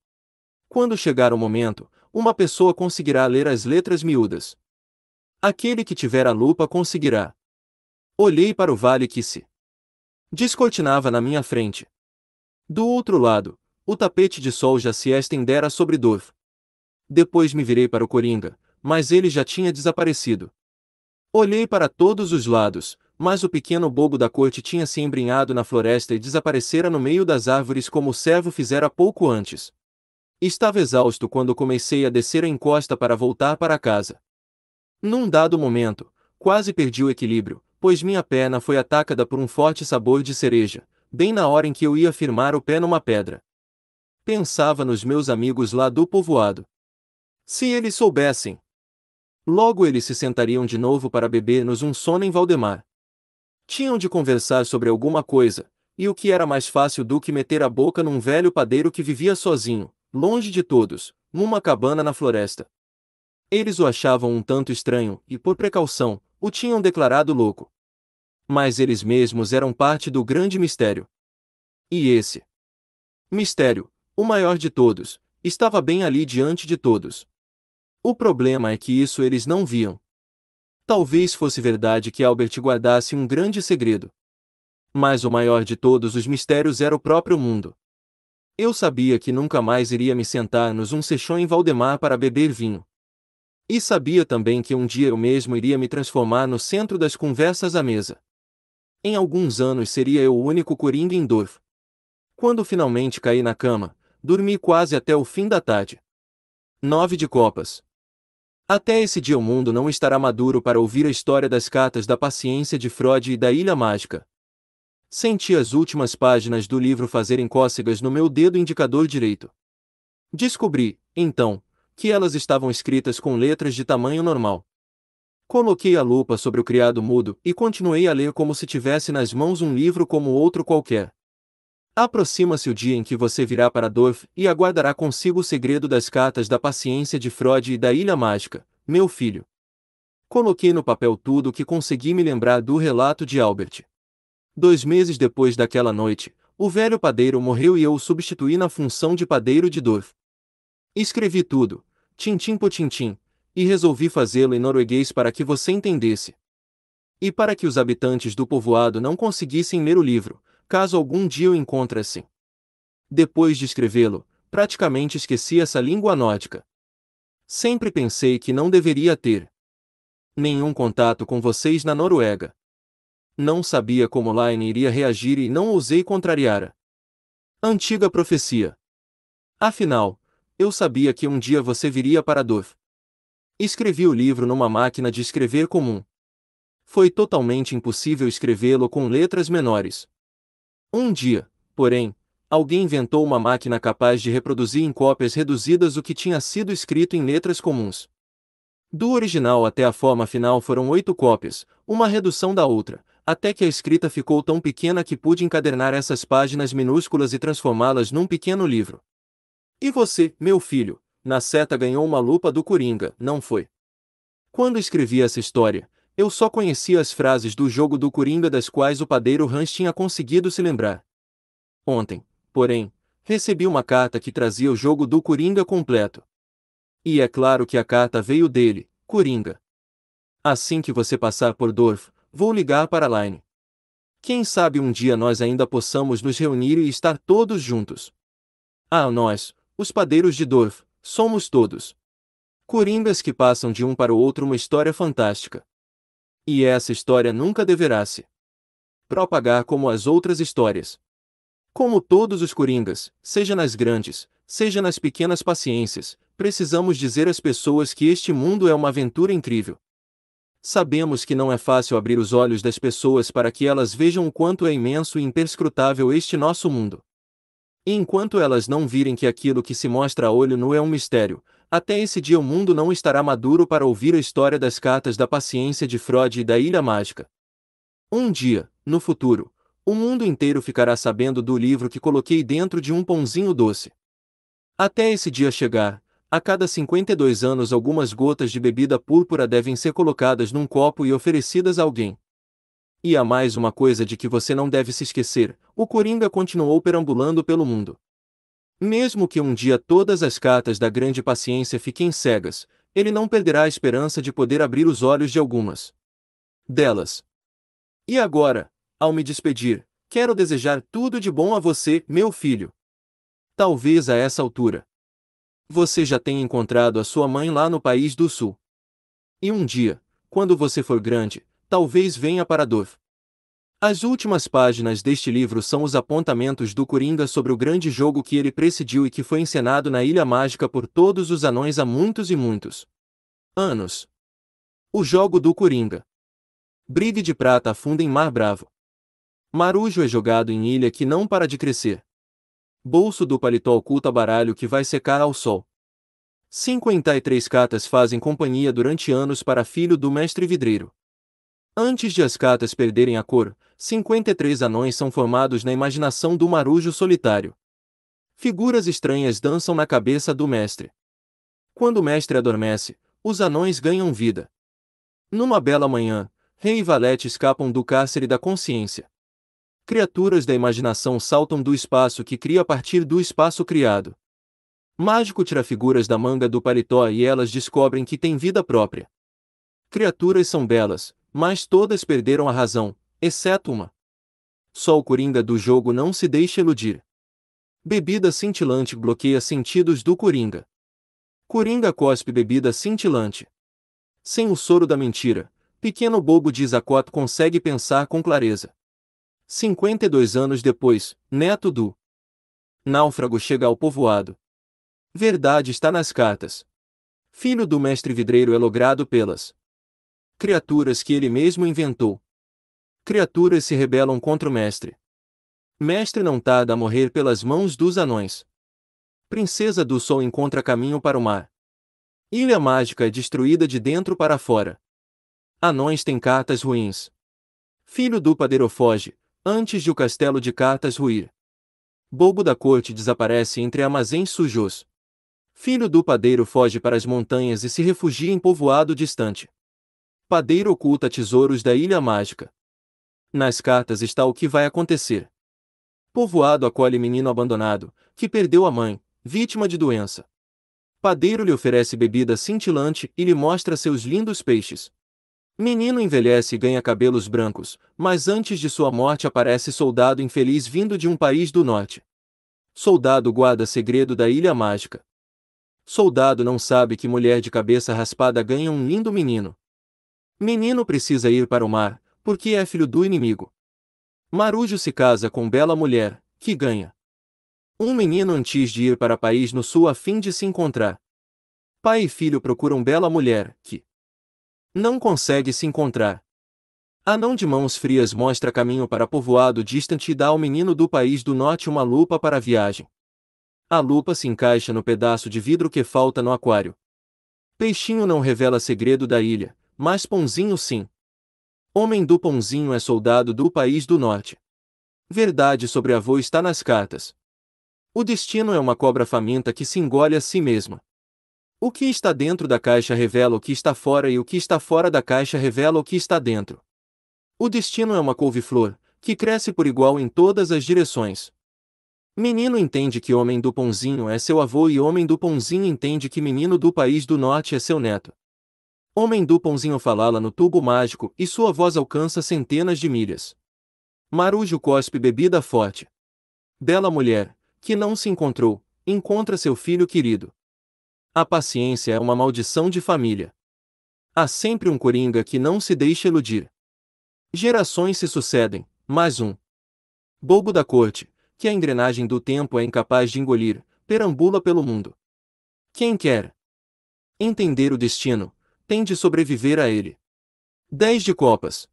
Quando chegar o momento, uma pessoa conseguirá ler as letras miúdas. Aquele que tiver a lupa conseguirá. Olhei para o vale que se descortinava na minha frente. Do outro lado, o tapete de sol já se estendera sobre Dorf. Depois me virei para o Coringa, mas ele já tinha desaparecido. Olhei para todos os lados, mas o pequeno bobo da corte tinha se embrinhado na floresta e desaparecera no meio das árvores como o servo fizera pouco antes. Estava exausto quando comecei a descer a encosta para voltar para casa. Num dado momento, quase perdi o equilíbrio, pois minha perna foi atacada por um forte sabor de cereja, bem na hora em que eu ia firmar o pé numa pedra pensava nos meus amigos lá do povoado. Se eles soubessem! Logo eles se sentariam de novo para beber nos um sono em Valdemar. Tinham de conversar sobre alguma coisa, e o que era mais fácil do que meter a boca num velho padeiro que vivia sozinho, longe de todos, numa cabana na floresta. Eles o achavam um tanto estranho e, por precaução, o tinham declarado louco. Mas eles mesmos eram parte do grande mistério. E esse mistério o maior de todos, estava bem ali diante de todos. O problema é que isso eles não viam. Talvez fosse verdade que Albert guardasse um grande segredo. Mas o maior de todos os mistérios era o próprio mundo. Eu sabia que nunca mais iria me sentar nos um sechão em Valdemar para beber vinho. E sabia também que um dia eu mesmo iria me transformar no centro das conversas à mesa. Em alguns anos seria eu o único coringa em Dorf. Quando finalmente caí na cama, dormi quase até o fim da tarde. 9 de Copas. Até esse dia o mundo não estará maduro para ouvir a história das cartas da paciência de Freud e da Ilha Mágica. Senti as últimas páginas do livro fazerem cócegas no meu dedo indicador direito. Descobri, então, que elas estavam escritas com letras de tamanho normal. Coloquei a lupa sobre o criado mudo e continuei a ler como se tivesse nas mãos um livro como outro qualquer. Aproxima-se o dia em que você virá para Dorf e aguardará consigo o segredo das cartas da paciência de Freud e da Ilha Mágica, meu filho. Coloquei no papel tudo o que consegui me lembrar do relato de Albert. Dois meses depois daquela noite, o velho padeiro morreu e eu o substituí na função de padeiro de Dorf. Escrevi tudo, tintim por tintim, e resolvi fazê-lo em norueguês para que você entendesse. E para que os habitantes do povoado não conseguissem ler o livro, caso algum dia o encontre assim. Depois de escrevê-lo, praticamente esqueci essa língua nórdica. Sempre pensei que não deveria ter nenhum contato com vocês na Noruega. Não sabia como Line iria reagir e não ousei contrariar a antiga profecia. Afinal, eu sabia que um dia você viria para Dorf. Escrevi o livro numa máquina de escrever comum. Foi totalmente impossível escrevê-lo com letras menores. Um dia, porém, alguém inventou uma máquina capaz de reproduzir em cópias reduzidas o que tinha sido escrito em letras comuns. Do original até a forma final foram oito cópias, uma redução da outra, até que a escrita ficou tão pequena que pude encadernar essas páginas minúsculas e transformá-las num pequeno livro. E você, meu filho, na seta ganhou uma lupa do Coringa, não foi? Quando escrevi essa história, eu só conhecia as frases do jogo do Coringa das quais o padeiro Hans tinha conseguido se lembrar. Ontem, porém, recebi uma carta que trazia o jogo do Coringa completo. E é claro que a carta veio dele, Coringa. Assim que você passar por Dorf, vou ligar para Line. Quem sabe um dia nós ainda possamos nos reunir e estar todos juntos. Ah, nós, os padeiros de Dorf, somos todos. Coringas que passam de um para o outro uma história fantástica. E essa história nunca deverá se propagar como as outras histórias. Como todos os coringas, seja nas grandes, seja nas pequenas paciências, precisamos dizer às pessoas que este mundo é uma aventura incrível. Sabemos que não é fácil abrir os olhos das pessoas para que elas vejam o quanto é imenso e imperscrutável este nosso mundo. E enquanto elas não virem que aquilo que se mostra a olho nu é um mistério, até esse dia o mundo não estará maduro para ouvir a história das cartas da paciência de Freud e da Ilha mágica. Um dia, no futuro, o mundo inteiro ficará sabendo do livro que coloquei dentro de um pãozinho doce. Até esse dia chegar, a cada 52 anos algumas gotas de bebida púrpura devem ser colocadas num copo e oferecidas a alguém. E há mais uma coisa de que você não deve se esquecer: o Coringa continuou perambulando pelo mundo. Mesmo que um dia todas as cartas da grande paciência fiquem cegas, ele não perderá a esperança de poder abrir os olhos de algumas delas. E agora, ao me despedir, quero desejar tudo de bom a você, meu filho. Talvez a essa altura. Você já tenha encontrado a sua mãe lá no país do sul. E um dia, quando você for grande, talvez venha para Dove. As últimas páginas deste livro são os apontamentos do Coringa sobre o grande jogo que ele presidiu e que foi encenado na Ilha Mágica por todos os anões há muitos e muitos anos. O jogo do Coringa. Brigue de prata afunda em Mar Bravo. Marujo é jogado em ilha que não para de crescer. Bolso do paletó oculta baralho que vai secar ao sol. 53 catas fazem companhia durante anos para filho do mestre vidreiro. Antes de as catas perderem a cor, 53 anões são formados na imaginação do marujo solitário. Figuras estranhas dançam na cabeça do mestre. Quando o mestre adormece, os anões ganham vida. Numa bela manhã, Rei e Valete escapam do cárcere da consciência. Criaturas da imaginação saltam do espaço que cria a partir do espaço criado. Mágico tira figuras da manga do paletó e elas descobrem que têm vida própria. Criaturas são belas, mas todas perderam a razão, exceto uma. Só o Coringa do jogo não se deixa iludir. Bebida cintilante bloqueia sentidos do Coringa. Coringa cospe bebida cintilante. Sem o soro da mentira, pequeno bobo de Zacot consegue pensar com clareza. 52 anos depois, neto do náufrago chega ao povoado. Verdade está nas cartas. Filho do mestre vidreiro é logrado pelas criaturas que ele mesmo inventou criaturas se rebelam contra o Mestre. Mestre não tarda a morrer pelas mãos dos anões. Princesa do Sol encontra caminho para o mar. Ilha Mágica é destruída de dentro para fora. Anões têm cartas ruins. Filho do padeiro foge, antes de o castelo de cartas ruir. Bobo da corte desaparece entre armazéns sujos. Filho do padeiro foge para as montanhas e se refugia em povoado distante. Padeiro oculta tesouros da Ilha Mágica nas cartas está o que vai acontecer. Povoado acolhe menino abandonado, que perdeu a mãe, vítima de doença. Padeiro lhe oferece bebida cintilante e lhe mostra seus lindos peixes. Menino envelhece e ganha cabelos brancos, mas antes de sua morte aparece soldado infeliz vindo de um país do norte. Soldado guarda segredo da Ilha Mágica. Soldado não sabe que mulher de cabeça raspada ganha um lindo menino. Menino precisa ir para o mar, porque é filho do inimigo. Marujo se casa com bela mulher, que ganha. Um menino antes de ir para país no sul a fim de se encontrar. Pai e filho procuram bela mulher, que não consegue se encontrar. Anão de mãos frias mostra caminho para povoado distante e dá ao menino do país do norte uma lupa para a viagem. A lupa se encaixa no pedaço de vidro que falta no aquário. Peixinho não revela segredo da ilha, mas Pãozinho sim. Homem do pãozinho é soldado do país do norte. Verdade sobre avô está nas cartas. O destino é uma cobra faminta que se engole a si mesma. O que está dentro da caixa revela o que está fora e o que está fora da caixa revela o que está dentro. O destino é uma couve-flor, que cresce por igual em todas as direções. Menino entende que homem do pãozinho é seu avô e homem do pãozinho entende que menino do país do norte é seu neto. Homem do pãozinho falala no tubo mágico e sua voz alcança centenas de milhas. Marujo cospe bebida forte. Bela mulher, que não se encontrou, encontra seu filho querido. A paciência é uma maldição de família. Há sempre um coringa que não se deixa iludir. Gerações se sucedem, mais um. Bobo da corte, que a engrenagem do tempo é incapaz de engolir, perambula pelo mundo. Quem quer entender o destino, tem de sobreviver a ele. 10 de Copas.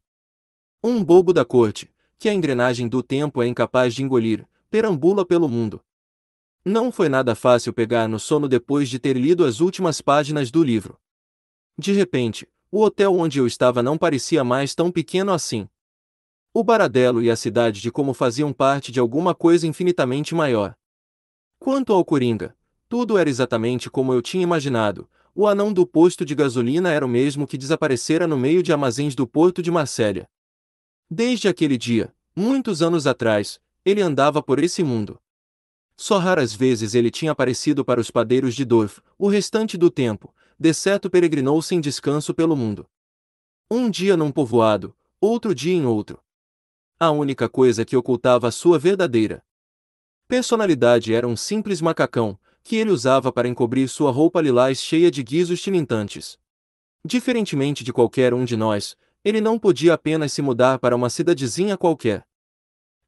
Um bobo da corte, que a engrenagem do tempo é incapaz de engolir, perambula pelo mundo. Não foi nada fácil pegar no sono depois de ter lido as últimas páginas do livro. De repente, o hotel onde eu estava não parecia mais tão pequeno assim. O Baradelo e a cidade de como faziam parte de alguma coisa infinitamente maior. Quanto ao Coringa, tudo era exatamente como eu tinha imaginado, o anão do posto de gasolina era o mesmo que desaparecera no meio de armazéns do porto de Marselha. Desde aquele dia, muitos anos atrás, ele andava por esse mundo. Só raras vezes ele tinha aparecido para os padeiros de Dorf, o restante do tempo, Decerto peregrinou sem descanso pelo mundo. Um dia num povoado, outro dia em outro. A única coisa que ocultava a sua verdadeira personalidade era um simples macacão, que ele usava para encobrir sua roupa lilás cheia de guizos tilintantes. Diferentemente de qualquer um de nós, ele não podia apenas se mudar para uma cidadezinha qualquer.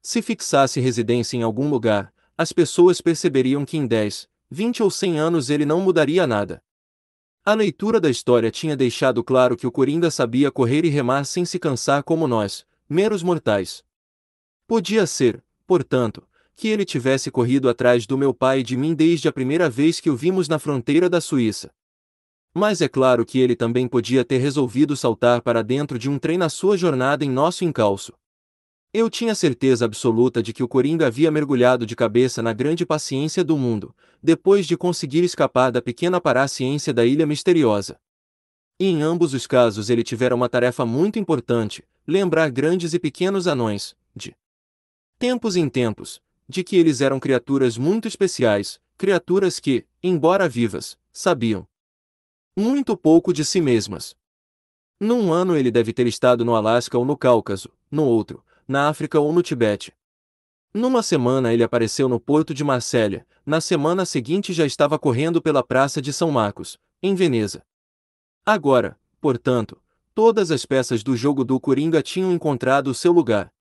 Se fixasse residência em algum lugar, as pessoas perceberiam que em 10, 20 ou 100 anos ele não mudaria nada. A leitura da história tinha deixado claro que o Coringa sabia correr e remar sem se cansar como nós, meros mortais. Podia ser, portanto, que ele tivesse corrido atrás do meu pai e de mim desde a primeira vez que o vimos na fronteira da Suíça. Mas é claro que ele também podia ter resolvido saltar para dentro de um trem na sua jornada em nosso encalço. Eu tinha certeza absoluta de que o Coringa havia mergulhado de cabeça na grande paciência do mundo, depois de conseguir escapar da pequena paraciência da ilha misteriosa. E em ambos os casos ele tivera uma tarefa muito importante, lembrar grandes e pequenos anões, de tempos em tempos, de que eles eram criaturas muito especiais, criaturas que, embora vivas, sabiam muito pouco de si mesmas. Num ano ele deve ter estado no Alasca ou no Cáucaso, no outro, na África ou no Tibete. Numa semana ele apareceu no porto de Marselha, na semana seguinte já estava correndo pela Praça de São Marcos, em Veneza. Agora, portanto, todas as peças do jogo do Coringa tinham encontrado o seu lugar.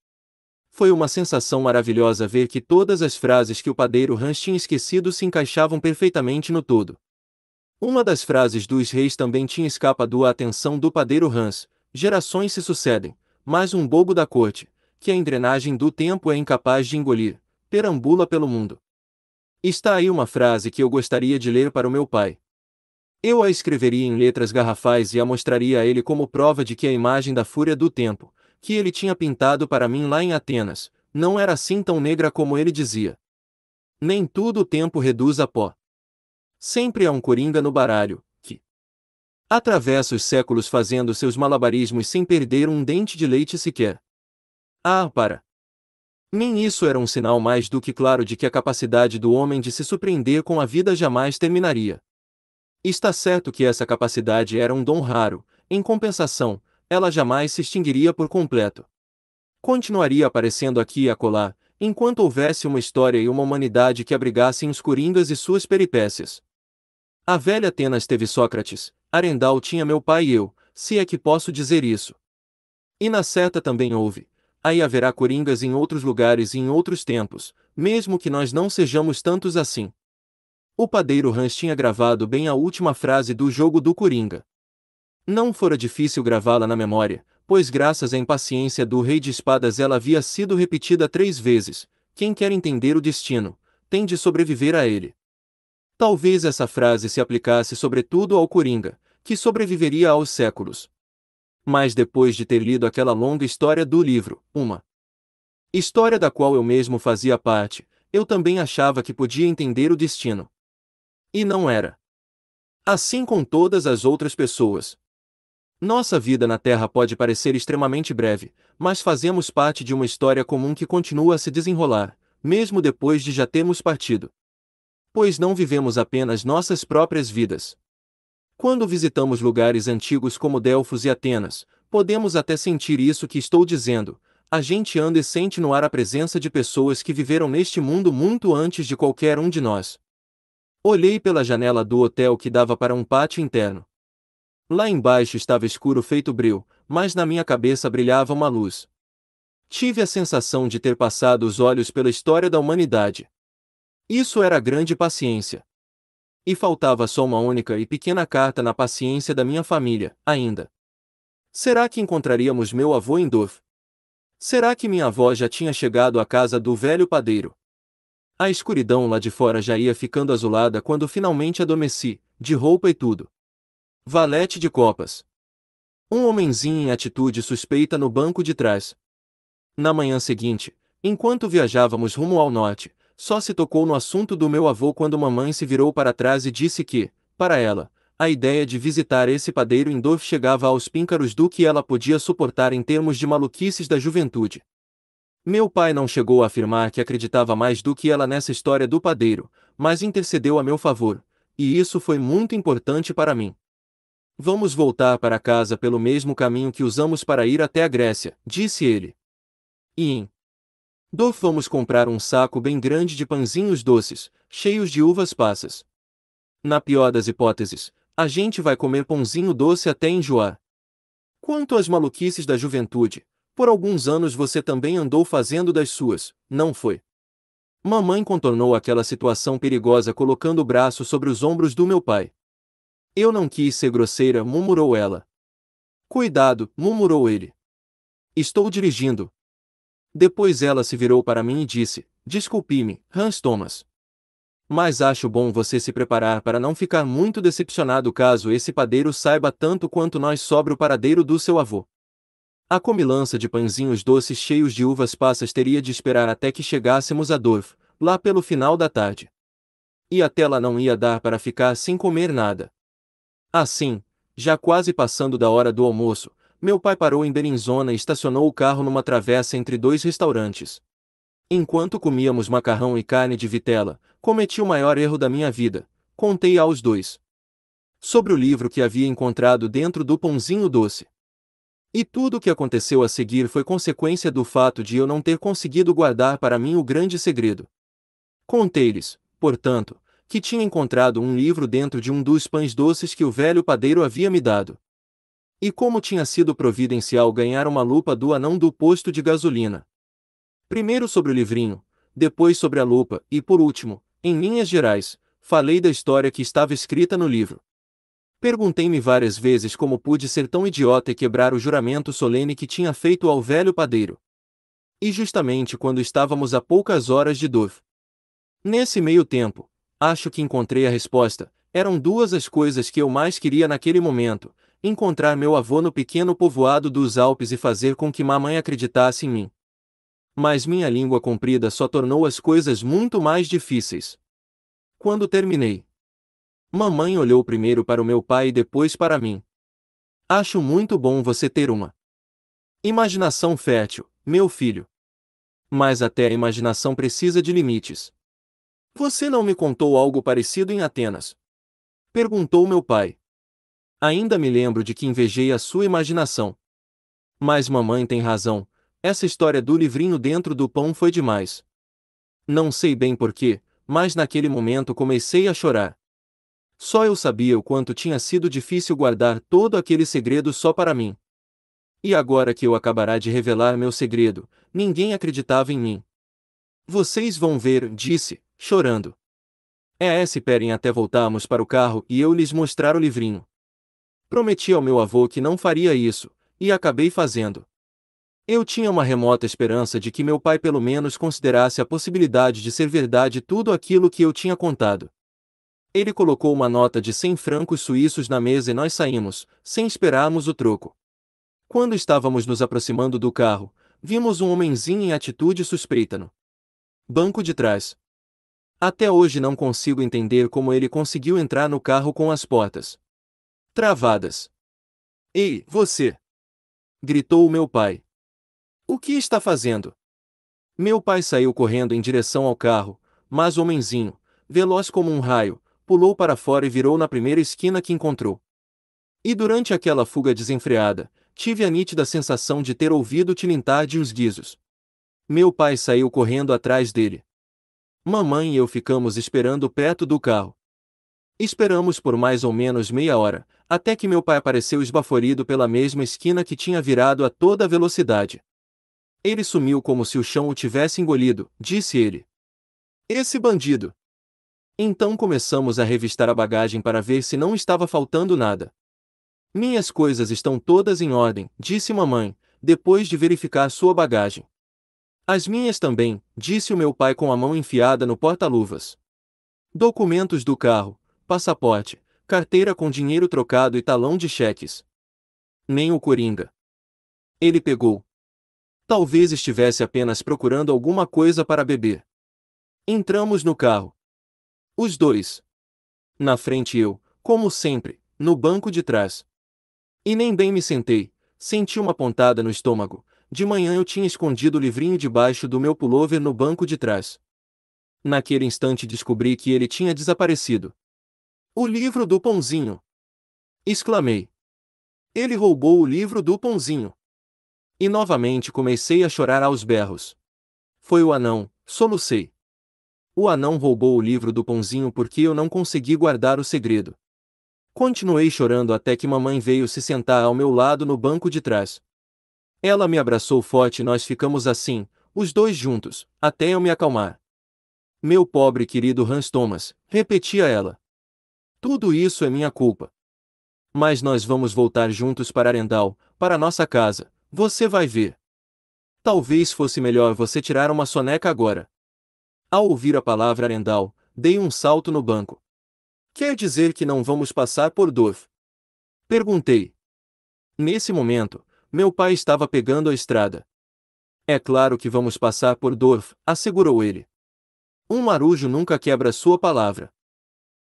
Foi uma sensação maravilhosa ver que todas as frases que o padeiro Hans tinha esquecido se encaixavam perfeitamente no todo. Uma das frases dos reis também tinha escapado à atenção do padeiro Hans: gerações se sucedem, mas um bobo da corte, que a engrenagem do tempo é incapaz de engolir, perambula pelo mundo. Está aí uma frase que eu gostaria de ler para o meu pai. Eu a escreveria em letras garrafais e a mostraria a ele como prova de que a imagem da fúria do tempo, que ele tinha pintado para mim lá em Atenas, não era assim tão negra como ele dizia. Nem tudo o tempo reduz a pó. Sempre há um coringa no baralho, que atravessa os séculos fazendo seus malabarismos sem perder um dente de leite sequer. Ah, para! Nem isso era um sinal mais do que claro de que a capacidade do homem de se surpreender com a vida jamais terminaria. Está certo que essa capacidade era um dom raro, em compensação, ela jamais se extinguiria por completo. Continuaria aparecendo aqui e acolá, enquanto houvesse uma história e uma humanidade que abrigassem os Coringas e suas peripécias. A velha Atenas teve Sócrates, Arendal tinha meu pai e eu, se é que posso dizer isso. E na seta também houve. Aí haverá Coringas em outros lugares e em outros tempos, mesmo que nós não sejamos tantos assim. O padeiro Hans tinha gravado bem a última frase do jogo do Coringa. Não fora difícil gravá-la na memória, pois graças à impaciência do rei de espadas ela havia sido repetida três vezes, quem quer entender o destino, tem de sobreviver a ele. Talvez essa frase se aplicasse sobretudo ao Coringa, que sobreviveria aos séculos. Mas depois de ter lido aquela longa história do livro, uma história da qual eu mesmo fazia parte, eu também achava que podia entender o destino. E não era. Assim com todas as outras pessoas, nossa vida na Terra pode parecer extremamente breve, mas fazemos parte de uma história comum que continua a se desenrolar, mesmo depois de já termos partido. Pois não vivemos apenas nossas próprias vidas. Quando visitamos lugares antigos como Delfos e Atenas, podemos até sentir isso que estou dizendo. A gente anda e sente no ar a presença de pessoas que viveram neste mundo muito antes de qualquer um de nós. Olhei pela janela do hotel que dava para um pátio interno. Lá embaixo estava escuro feito bril, mas na minha cabeça brilhava uma luz. Tive a sensação de ter passado os olhos pela história da humanidade. Isso era grande paciência. E faltava só uma única e pequena carta na paciência da minha família, ainda. Será que encontraríamos meu avô em Dove? Será que minha avó já tinha chegado à casa do velho padeiro? A escuridão lá de fora já ia ficando azulada quando finalmente adormeci, de roupa e tudo. Valete de copas. Um homenzinho em atitude suspeita no banco de trás. Na manhã seguinte, enquanto viajávamos rumo ao norte, só se tocou no assunto do meu avô quando mamãe se virou para trás e disse que, para ela, a ideia de visitar esse padeiro em Dorf chegava aos píncaros do que ela podia suportar em termos de maluquices da juventude. Meu pai não chegou a afirmar que acreditava mais do que ela nessa história do padeiro, mas intercedeu a meu favor, e isso foi muito importante para mim. Vamos voltar para casa pelo mesmo caminho que usamos para ir até a Grécia, disse ele. E em Dor fomos comprar um saco bem grande de pãezinhos doces, cheios de uvas passas. Na pior das hipóteses, a gente vai comer pãozinho doce até enjoar. Quanto às maluquices da juventude, por alguns anos você também andou fazendo das suas, não foi? Mamãe contornou aquela situação perigosa colocando o braço sobre os ombros do meu pai. Eu não quis ser grosseira, murmurou ela. Cuidado, murmurou ele. Estou dirigindo. Depois ela se virou para mim e disse: Desculpe-me, Hans Thomas. Mas acho bom você se preparar para não ficar muito decepcionado caso esse padeiro saiba tanto quanto nós sobre o paradeiro do seu avô. A comilança de pãezinhos doces cheios de uvas passas teria de esperar até que chegássemos a Dorf, lá pelo final da tarde. E até lá não ia dar para ficar sem comer nada. Assim, já quase passando da hora do almoço, meu pai parou em Berinzona e estacionou o carro numa travessa entre dois restaurantes. Enquanto comíamos macarrão e carne de vitela, cometi o maior erro da minha vida. Contei aos dois. Sobre o livro que havia encontrado dentro do pãozinho doce. E tudo o que aconteceu a seguir foi consequência do fato de eu não ter conseguido guardar para mim o grande segredo. Contei-lhes, portanto, que tinha encontrado um livro dentro de um dos pães doces que o velho padeiro havia me dado. E como tinha sido providencial ganhar uma lupa do anão do posto de gasolina. Primeiro sobre o livrinho, depois sobre a lupa e, por último, em linhas gerais, falei da história que estava escrita no livro. Perguntei-me várias vezes como pude ser tão idiota e quebrar o juramento solene que tinha feito ao velho padeiro. E justamente quando estávamos a poucas horas de Dove. Nesse meio tempo, Acho que encontrei a resposta. Eram duas as coisas que eu mais queria naquele momento: encontrar meu avô no pequeno povoado dos Alpes e fazer com que mamãe acreditasse em mim. Mas minha língua comprida só tornou as coisas muito mais difíceis. Quando terminei, mamãe olhou primeiro para o meu pai e depois para mim. Acho muito bom você ter uma imaginação fértil, meu filho. Mas até a imaginação precisa de limites. Você não me contou algo parecido em Atenas? Perguntou meu pai. Ainda me lembro de que invejei a sua imaginação. Mas mamãe tem razão, essa história do livrinho dentro do pão foi demais. Não sei bem porquê, mas naquele momento comecei a chorar. Só eu sabia o quanto tinha sido difícil guardar todo aquele segredo só para mim. E agora que eu acabará de revelar meu segredo, ninguém acreditava em mim. Vocês vão ver, disse chorando. É, é esperem até voltarmos para o carro e eu lhes mostrar o livrinho. Prometi ao meu avô que não faria isso, e acabei fazendo. Eu tinha uma remota esperança de que meu pai pelo menos considerasse a possibilidade de ser verdade tudo aquilo que eu tinha contado. Ele colocou uma nota de 100 francos suíços na mesa e nós saímos, sem esperarmos o troco. Quando estávamos nos aproximando do carro, vimos um homenzinho em atitude suspeita no banco de trás. Até hoje não consigo entender como ele conseguiu entrar no carro com as portas travadas. Ei, você! gritou o meu pai. O que está fazendo? Meu pai saiu correndo em direção ao carro, mas o homenzinho, veloz como um raio, pulou para fora e virou na primeira esquina que encontrou. E durante aquela fuga desenfreada, tive a nítida sensação de ter ouvido tilintar de os guizos. Meu pai saiu correndo atrás dele, Mamãe e eu ficamos esperando perto do carro. Esperamos por mais ou menos meia hora, até que meu pai apareceu esbaforido pela mesma esquina que tinha virado a toda velocidade. Ele sumiu como se o chão o tivesse engolido, disse ele. Esse bandido! Então começamos a revistar a bagagem para ver se não estava faltando nada. Minhas coisas estão todas em ordem, disse mamãe, depois de verificar sua bagagem. As minhas também, disse o meu pai com a mão enfiada no porta-luvas. Documentos do carro, passaporte, carteira com dinheiro trocado e talão de cheques. Nem o coringa. Ele pegou. Talvez estivesse apenas procurando alguma coisa para beber. Entramos no carro. Os dois. Na frente eu, como sempre, no banco de trás. E nem bem me sentei, senti uma pontada no estômago, de manhã eu tinha escondido o livrinho debaixo do meu pullover no banco de trás. Naquele instante descobri que ele tinha desaparecido. O livro do pãozinho! exclamei. Ele roubou o livro do pãozinho. E novamente comecei a chorar aos berros. Foi o anão, solucei. O anão roubou o livro do pãozinho porque eu não consegui guardar o segredo. Continuei chorando até que mamãe veio se sentar ao meu lado no banco de trás. Ela me abraçou forte e nós ficamos assim, os dois juntos, até eu me acalmar. Meu pobre querido Hans Thomas, repetia ela. Tudo isso é minha culpa. Mas nós vamos voltar juntos para Arendal, para nossa casa, você vai ver. Talvez fosse melhor você tirar uma soneca agora. Ao ouvir a palavra Arendal, dei um salto no banco. Quer dizer que não vamos passar por Dorf? Perguntei. Nesse momento, meu pai estava pegando a estrada. É claro que vamos passar por Dorf, assegurou ele. Um marujo nunca quebra sua palavra.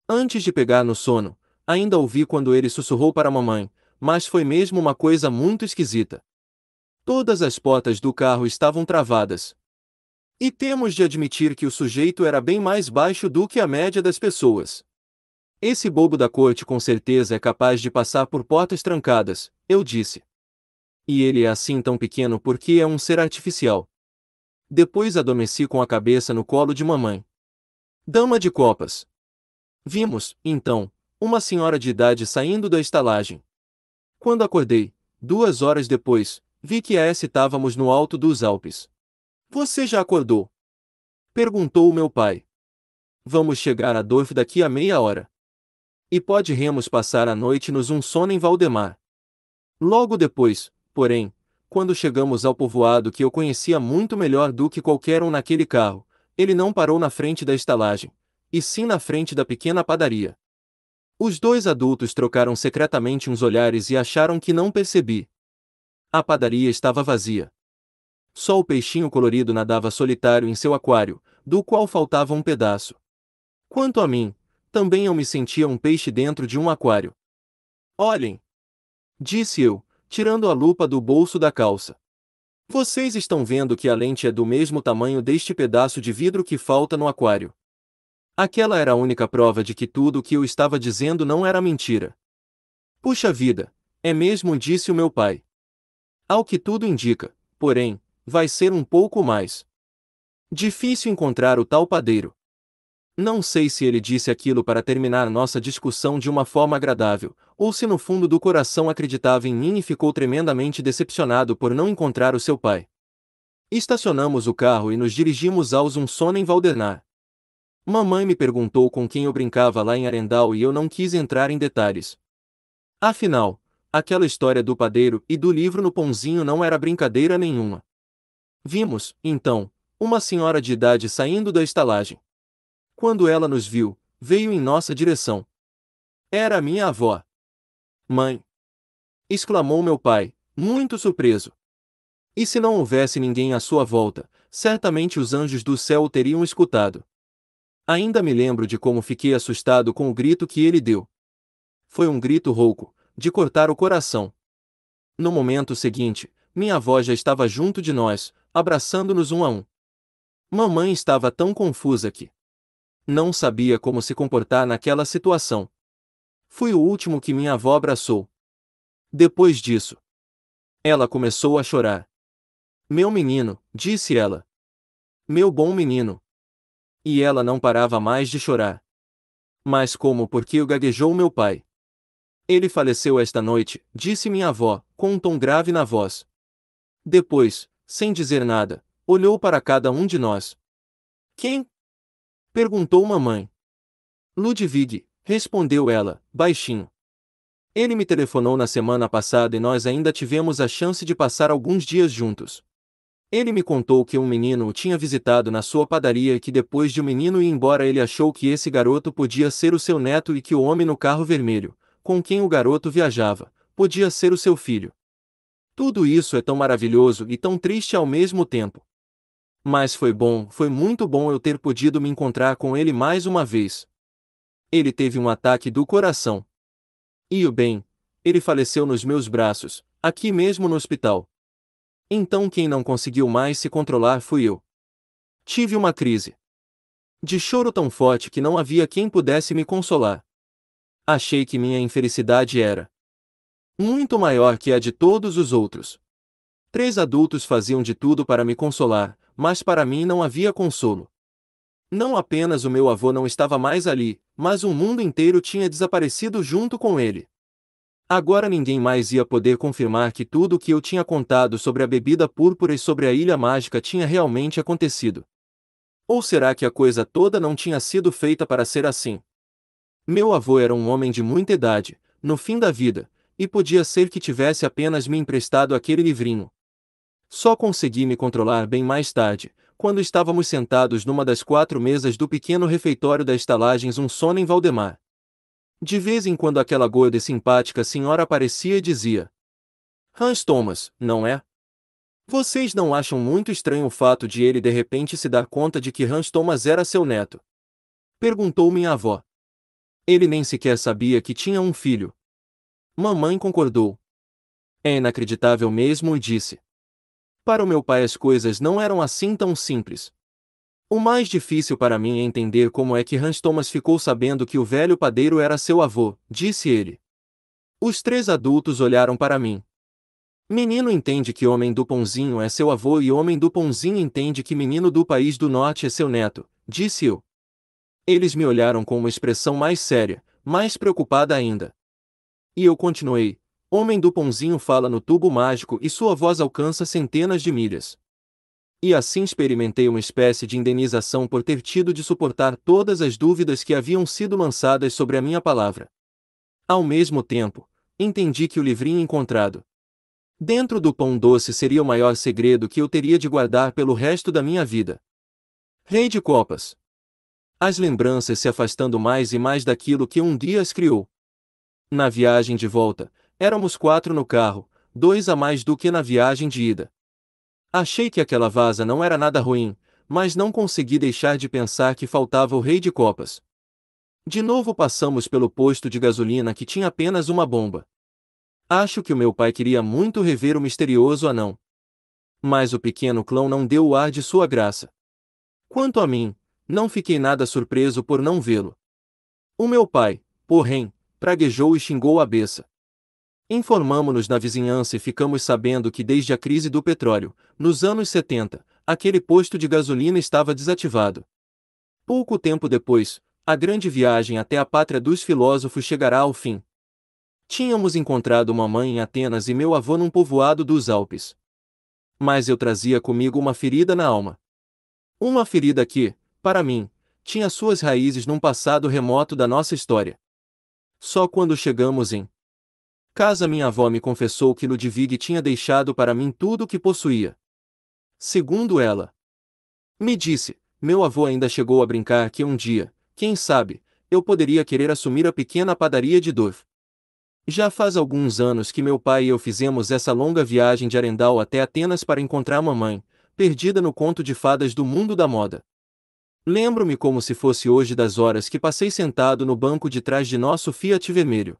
Antes de pegar no sono, ainda ouvi quando ele sussurrou para mamãe, mas foi mesmo uma coisa muito esquisita. Todas as portas do carro estavam travadas. E temos de admitir que o sujeito era bem mais baixo do que a média das pessoas. Esse bobo da corte com certeza é capaz de passar por portas trancadas, eu disse. E ele é assim tão pequeno porque é um ser artificial. Depois adormeci com a cabeça no colo de mamãe. Dama de copas. Vimos, então, uma senhora de idade saindo da estalagem. Quando acordei, duas horas depois, vi que a S estávamos no alto dos Alpes. Você já acordou? Perguntou o meu pai. Vamos chegar a Dorf daqui a meia hora. E remos passar a noite nos um sono em Valdemar. Logo depois, porém, quando chegamos ao povoado que eu conhecia muito melhor do que qualquer um naquele carro, ele não parou na frente da estalagem, e sim na frente da pequena padaria. Os dois adultos trocaram secretamente uns olhares e acharam que não percebi. A padaria estava vazia. Só o peixinho colorido nadava solitário em seu aquário, do qual faltava um pedaço. Quanto a mim, também eu me sentia um peixe dentro de um aquário. Olhem! Disse eu, tirando a lupa do bolso da calça. Vocês estão vendo que a lente é do mesmo tamanho deste pedaço de vidro que falta no aquário. Aquela era a única prova de que tudo o que eu estava dizendo não era mentira. Puxa vida, é mesmo, disse o meu pai. Ao que tudo indica, porém, vai ser um pouco mais. Difícil encontrar o tal padeiro. Não sei se ele disse aquilo para terminar nossa discussão de uma forma agradável, ou se no fundo do coração acreditava em mim e ficou tremendamente decepcionado por não encontrar o seu pai. Estacionamos o carro e nos dirigimos um sono em Valdernar. Mamãe me perguntou com quem eu brincava lá em Arendal e eu não quis entrar em detalhes. Afinal, aquela história do padeiro e do livro no pãozinho não era brincadeira nenhuma. Vimos, então, uma senhora de idade saindo da estalagem. Quando ela nos viu, veio em nossa direção. Era minha avó. Mãe! exclamou meu pai, muito surpreso. E se não houvesse ninguém à sua volta, certamente os anjos do céu o teriam escutado. Ainda me lembro de como fiquei assustado com o grito que ele deu. Foi um grito rouco, de cortar o coração. No momento seguinte, minha avó já estava junto de nós, abraçando-nos um a um. Mamãe estava tão confusa que não sabia como se comportar naquela situação. Fui o último que minha avó abraçou. Depois disso, ela começou a chorar. Meu menino, disse ela. Meu bom menino. E ela não parava mais de chorar. Mas como porque o gaguejou meu pai? Ele faleceu esta noite, disse minha avó, com um tom grave na voz. Depois, sem dizer nada, olhou para cada um de nós. Quem? Perguntou mamãe. Ludwig, respondeu ela, baixinho. Ele me telefonou na semana passada e nós ainda tivemos a chance de passar alguns dias juntos. Ele me contou que um menino o tinha visitado na sua padaria e que depois de o um menino ir embora ele achou que esse garoto podia ser o seu neto e que o homem no carro vermelho, com quem o garoto viajava, podia ser o seu filho. Tudo isso é tão maravilhoso e tão triste ao mesmo tempo. Mas foi bom, foi muito bom eu ter podido me encontrar com ele mais uma vez. Ele teve um ataque do coração. E o bem, ele faleceu nos meus braços, aqui mesmo no hospital. Então quem não conseguiu mais se controlar fui eu. Tive uma crise. De choro tão forte que não havia quem pudesse me consolar. Achei que minha infelicidade era muito maior que a de todos os outros. Três adultos faziam de tudo para me consolar, mas para mim não havia consolo. Não apenas o meu avô não estava mais ali, mas o mundo inteiro tinha desaparecido junto com ele. Agora ninguém mais ia poder confirmar que tudo o que eu tinha contado sobre a bebida púrpura e sobre a ilha mágica tinha realmente acontecido. Ou será que a coisa toda não tinha sido feita para ser assim? Meu avô era um homem de muita idade, no fim da vida, e podia ser que tivesse apenas me emprestado aquele livrinho, só consegui me controlar bem mais tarde, quando estávamos sentados numa das quatro mesas do pequeno refeitório da estalagens um sono em Valdemar. De vez em quando aquela gorda e simpática senhora aparecia e dizia: Hans Thomas, não é? Vocês não acham muito estranho o fato de ele de repente se dar conta de que Hans Thomas era seu neto? Perguntou minha avó. Ele nem sequer sabia que tinha um filho. Mamãe concordou. É inacreditável mesmo e disse: para o meu pai as coisas não eram assim tão simples. O mais difícil para mim é entender como é que Hans Thomas ficou sabendo que o velho padeiro era seu avô, disse ele. Os três adultos olharam para mim. Menino entende que Homem do Pãozinho é seu avô e Homem do Pãozinho entende que Menino do País do Norte é seu neto, disse eu. Eles me olharam com uma expressão mais séria, mais preocupada ainda. E eu continuei, Homem do Pãozinho fala no tubo mágico e sua voz alcança centenas de milhas. E assim experimentei uma espécie de indenização por ter tido de suportar todas as dúvidas que haviam sido lançadas sobre a minha palavra. Ao mesmo tempo, entendi que o livrinho encontrado dentro do pão doce seria o maior segredo que eu teria de guardar pelo resto da minha vida. Rei de Copas. As lembranças se afastando mais e mais daquilo que um dia as criou. Na viagem de volta, Éramos quatro no carro, dois a mais do que na viagem de ida. Achei que aquela vaza não era nada ruim, mas não consegui deixar de pensar que faltava o rei de copas. De novo passamos pelo posto de gasolina que tinha apenas uma bomba. Acho que o meu pai queria muito rever o misterioso anão. Mas o pequeno clão não deu o ar de sua graça. Quanto a mim, não fiquei nada surpreso por não vê-lo. O meu pai, porém, praguejou e xingou a beça. Informamos-nos na vizinhança e ficamos sabendo que desde a crise do petróleo, nos anos 70, aquele posto de gasolina estava desativado. Pouco tempo depois, a grande viagem até a pátria dos filósofos chegará ao fim. Tínhamos encontrado uma mãe em Atenas e meu avô num povoado dos Alpes. Mas eu trazia comigo uma ferida na alma. Uma ferida que, para mim, tinha suas raízes num passado remoto da nossa história. Só quando chegamos em Casa minha avó me confessou que Ludwig tinha deixado para mim tudo o que possuía. Segundo ela, me disse, meu avô ainda chegou a brincar que um dia, quem sabe, eu poderia querer assumir a pequena padaria de Dove. Já faz alguns anos que meu pai e eu fizemos essa longa viagem de Arendal até Atenas para encontrar mamãe, perdida no conto de fadas do mundo da moda. Lembro-me como se fosse hoje das horas que passei sentado no banco de trás de nosso Fiat vermelho.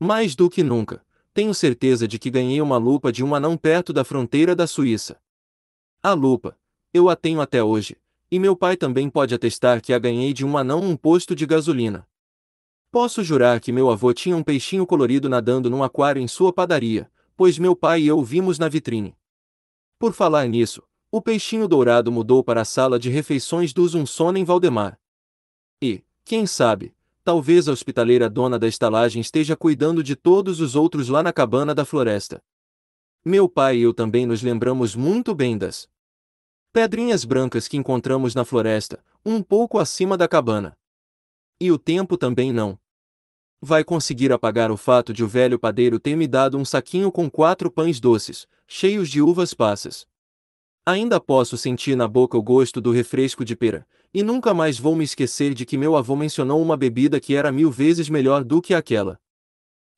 Mais do que nunca, tenho certeza de que ganhei uma lupa de um anão perto da fronteira da Suíça. A lupa, eu a tenho até hoje, e meu pai também pode atestar que a ganhei de um anão um posto de gasolina. Posso jurar que meu avô tinha um peixinho colorido nadando num aquário em sua padaria, pois meu pai e eu vimos na vitrine. Por falar nisso, o peixinho dourado mudou para a sala de refeições do Zunzona em Valdemar. E, quem sabe, Talvez a hospitaleira dona da estalagem esteja cuidando de todos os outros lá na cabana da floresta. Meu pai e eu também nos lembramos muito bem das pedrinhas brancas que encontramos na floresta, um pouco acima da cabana. E o tempo também não vai conseguir apagar o fato de o velho padeiro ter me dado um saquinho com quatro pães doces, cheios de uvas passas. Ainda posso sentir na boca o gosto do refresco de pera, e nunca mais vou me esquecer de que meu avô mencionou uma bebida que era mil vezes melhor do que aquela.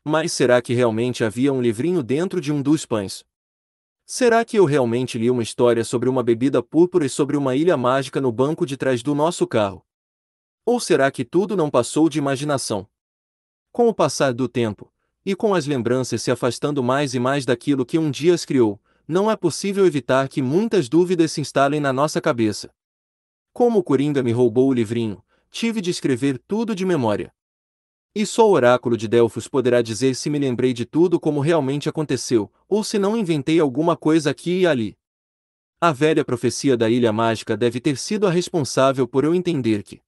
Mas será que realmente havia um livrinho dentro de um dos pães? Será que eu realmente li uma história sobre uma bebida púrpura e sobre uma ilha mágica no banco de trás do nosso carro? Ou será que tudo não passou de imaginação? Com o passar do tempo, e com as lembranças se afastando mais e mais daquilo que um dia as criou, não é possível evitar que muitas dúvidas se instalem na nossa cabeça. Como o Coringa me roubou o livrinho, tive de escrever tudo de memória. E só o oráculo de Delfos poderá dizer se me lembrei de tudo como realmente aconteceu, ou se não inventei alguma coisa aqui e ali. A velha profecia da Ilha Mágica deve ter sido a responsável por eu entender que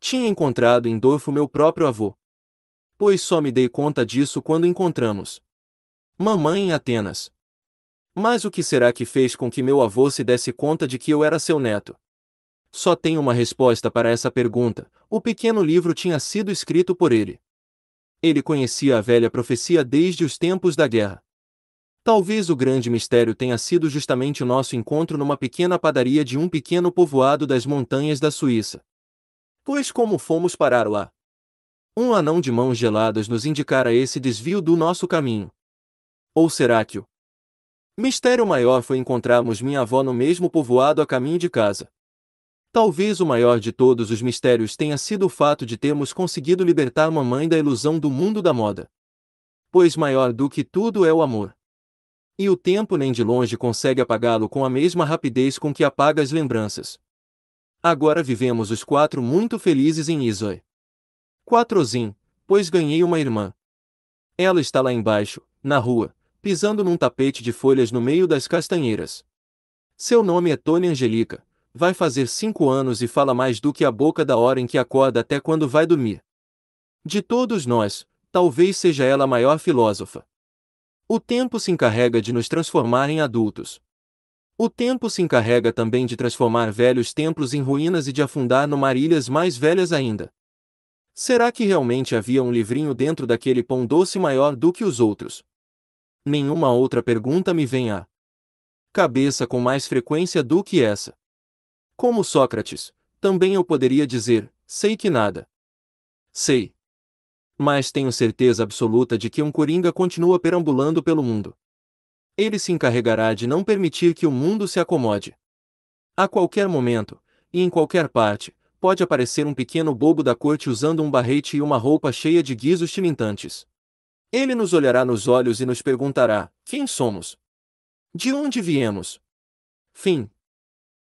tinha encontrado em Dorfo meu próprio avô. Pois só me dei conta disso quando encontramos mamãe em Atenas. Mas o que será que fez com que meu avô se desse conta de que eu era seu neto? Só tem uma resposta para essa pergunta: o pequeno livro tinha sido escrito por ele. Ele conhecia a velha profecia desde os tempos da guerra. Talvez o grande mistério tenha sido justamente o nosso encontro numa pequena padaria de um pequeno povoado das montanhas da Suíça. Pois como fomos parar lá? Um anão de mãos geladas nos indicara esse desvio do nosso caminho. Ou será que o mistério maior foi encontrarmos minha avó no mesmo povoado a caminho de casa? Talvez o maior de todos os mistérios tenha sido o fato de termos conseguido libertar mamãe da ilusão do mundo da moda. Pois maior do que tudo é o amor. E o tempo nem de longe consegue apagá-lo com a mesma rapidez com que apaga as lembranças. Agora vivemos os quatro muito felizes em Isoi. Quatrozinho, pois ganhei uma irmã. Ela está lá embaixo, na rua, pisando num tapete de folhas no meio das castanheiras. Seu nome é Tony Angelica, vai fazer cinco anos e fala mais do que a boca da hora em que acorda até quando vai dormir. De todos nós, talvez seja ela a maior filósofa. O tempo se encarrega de nos transformar em adultos. O tempo se encarrega também de transformar velhos templos em ruínas e de afundar no mar ilhas mais velhas ainda. Será que realmente havia um livrinho dentro daquele pão doce maior do que os outros? Nenhuma outra pergunta me vem à cabeça com mais frequência do que essa. Como Sócrates, também eu poderia dizer: sei que nada. Sei. Mas tenho certeza absoluta de que um coringa continua perambulando pelo mundo. Ele se encarregará de não permitir que o mundo se acomode. A qualquer momento, e em qualquer parte, pode aparecer um pequeno bobo da corte usando um barrete e uma roupa cheia de guizos tilintantes. Ele nos olhará nos olhos e nos perguntará: quem somos? De onde viemos? Fim.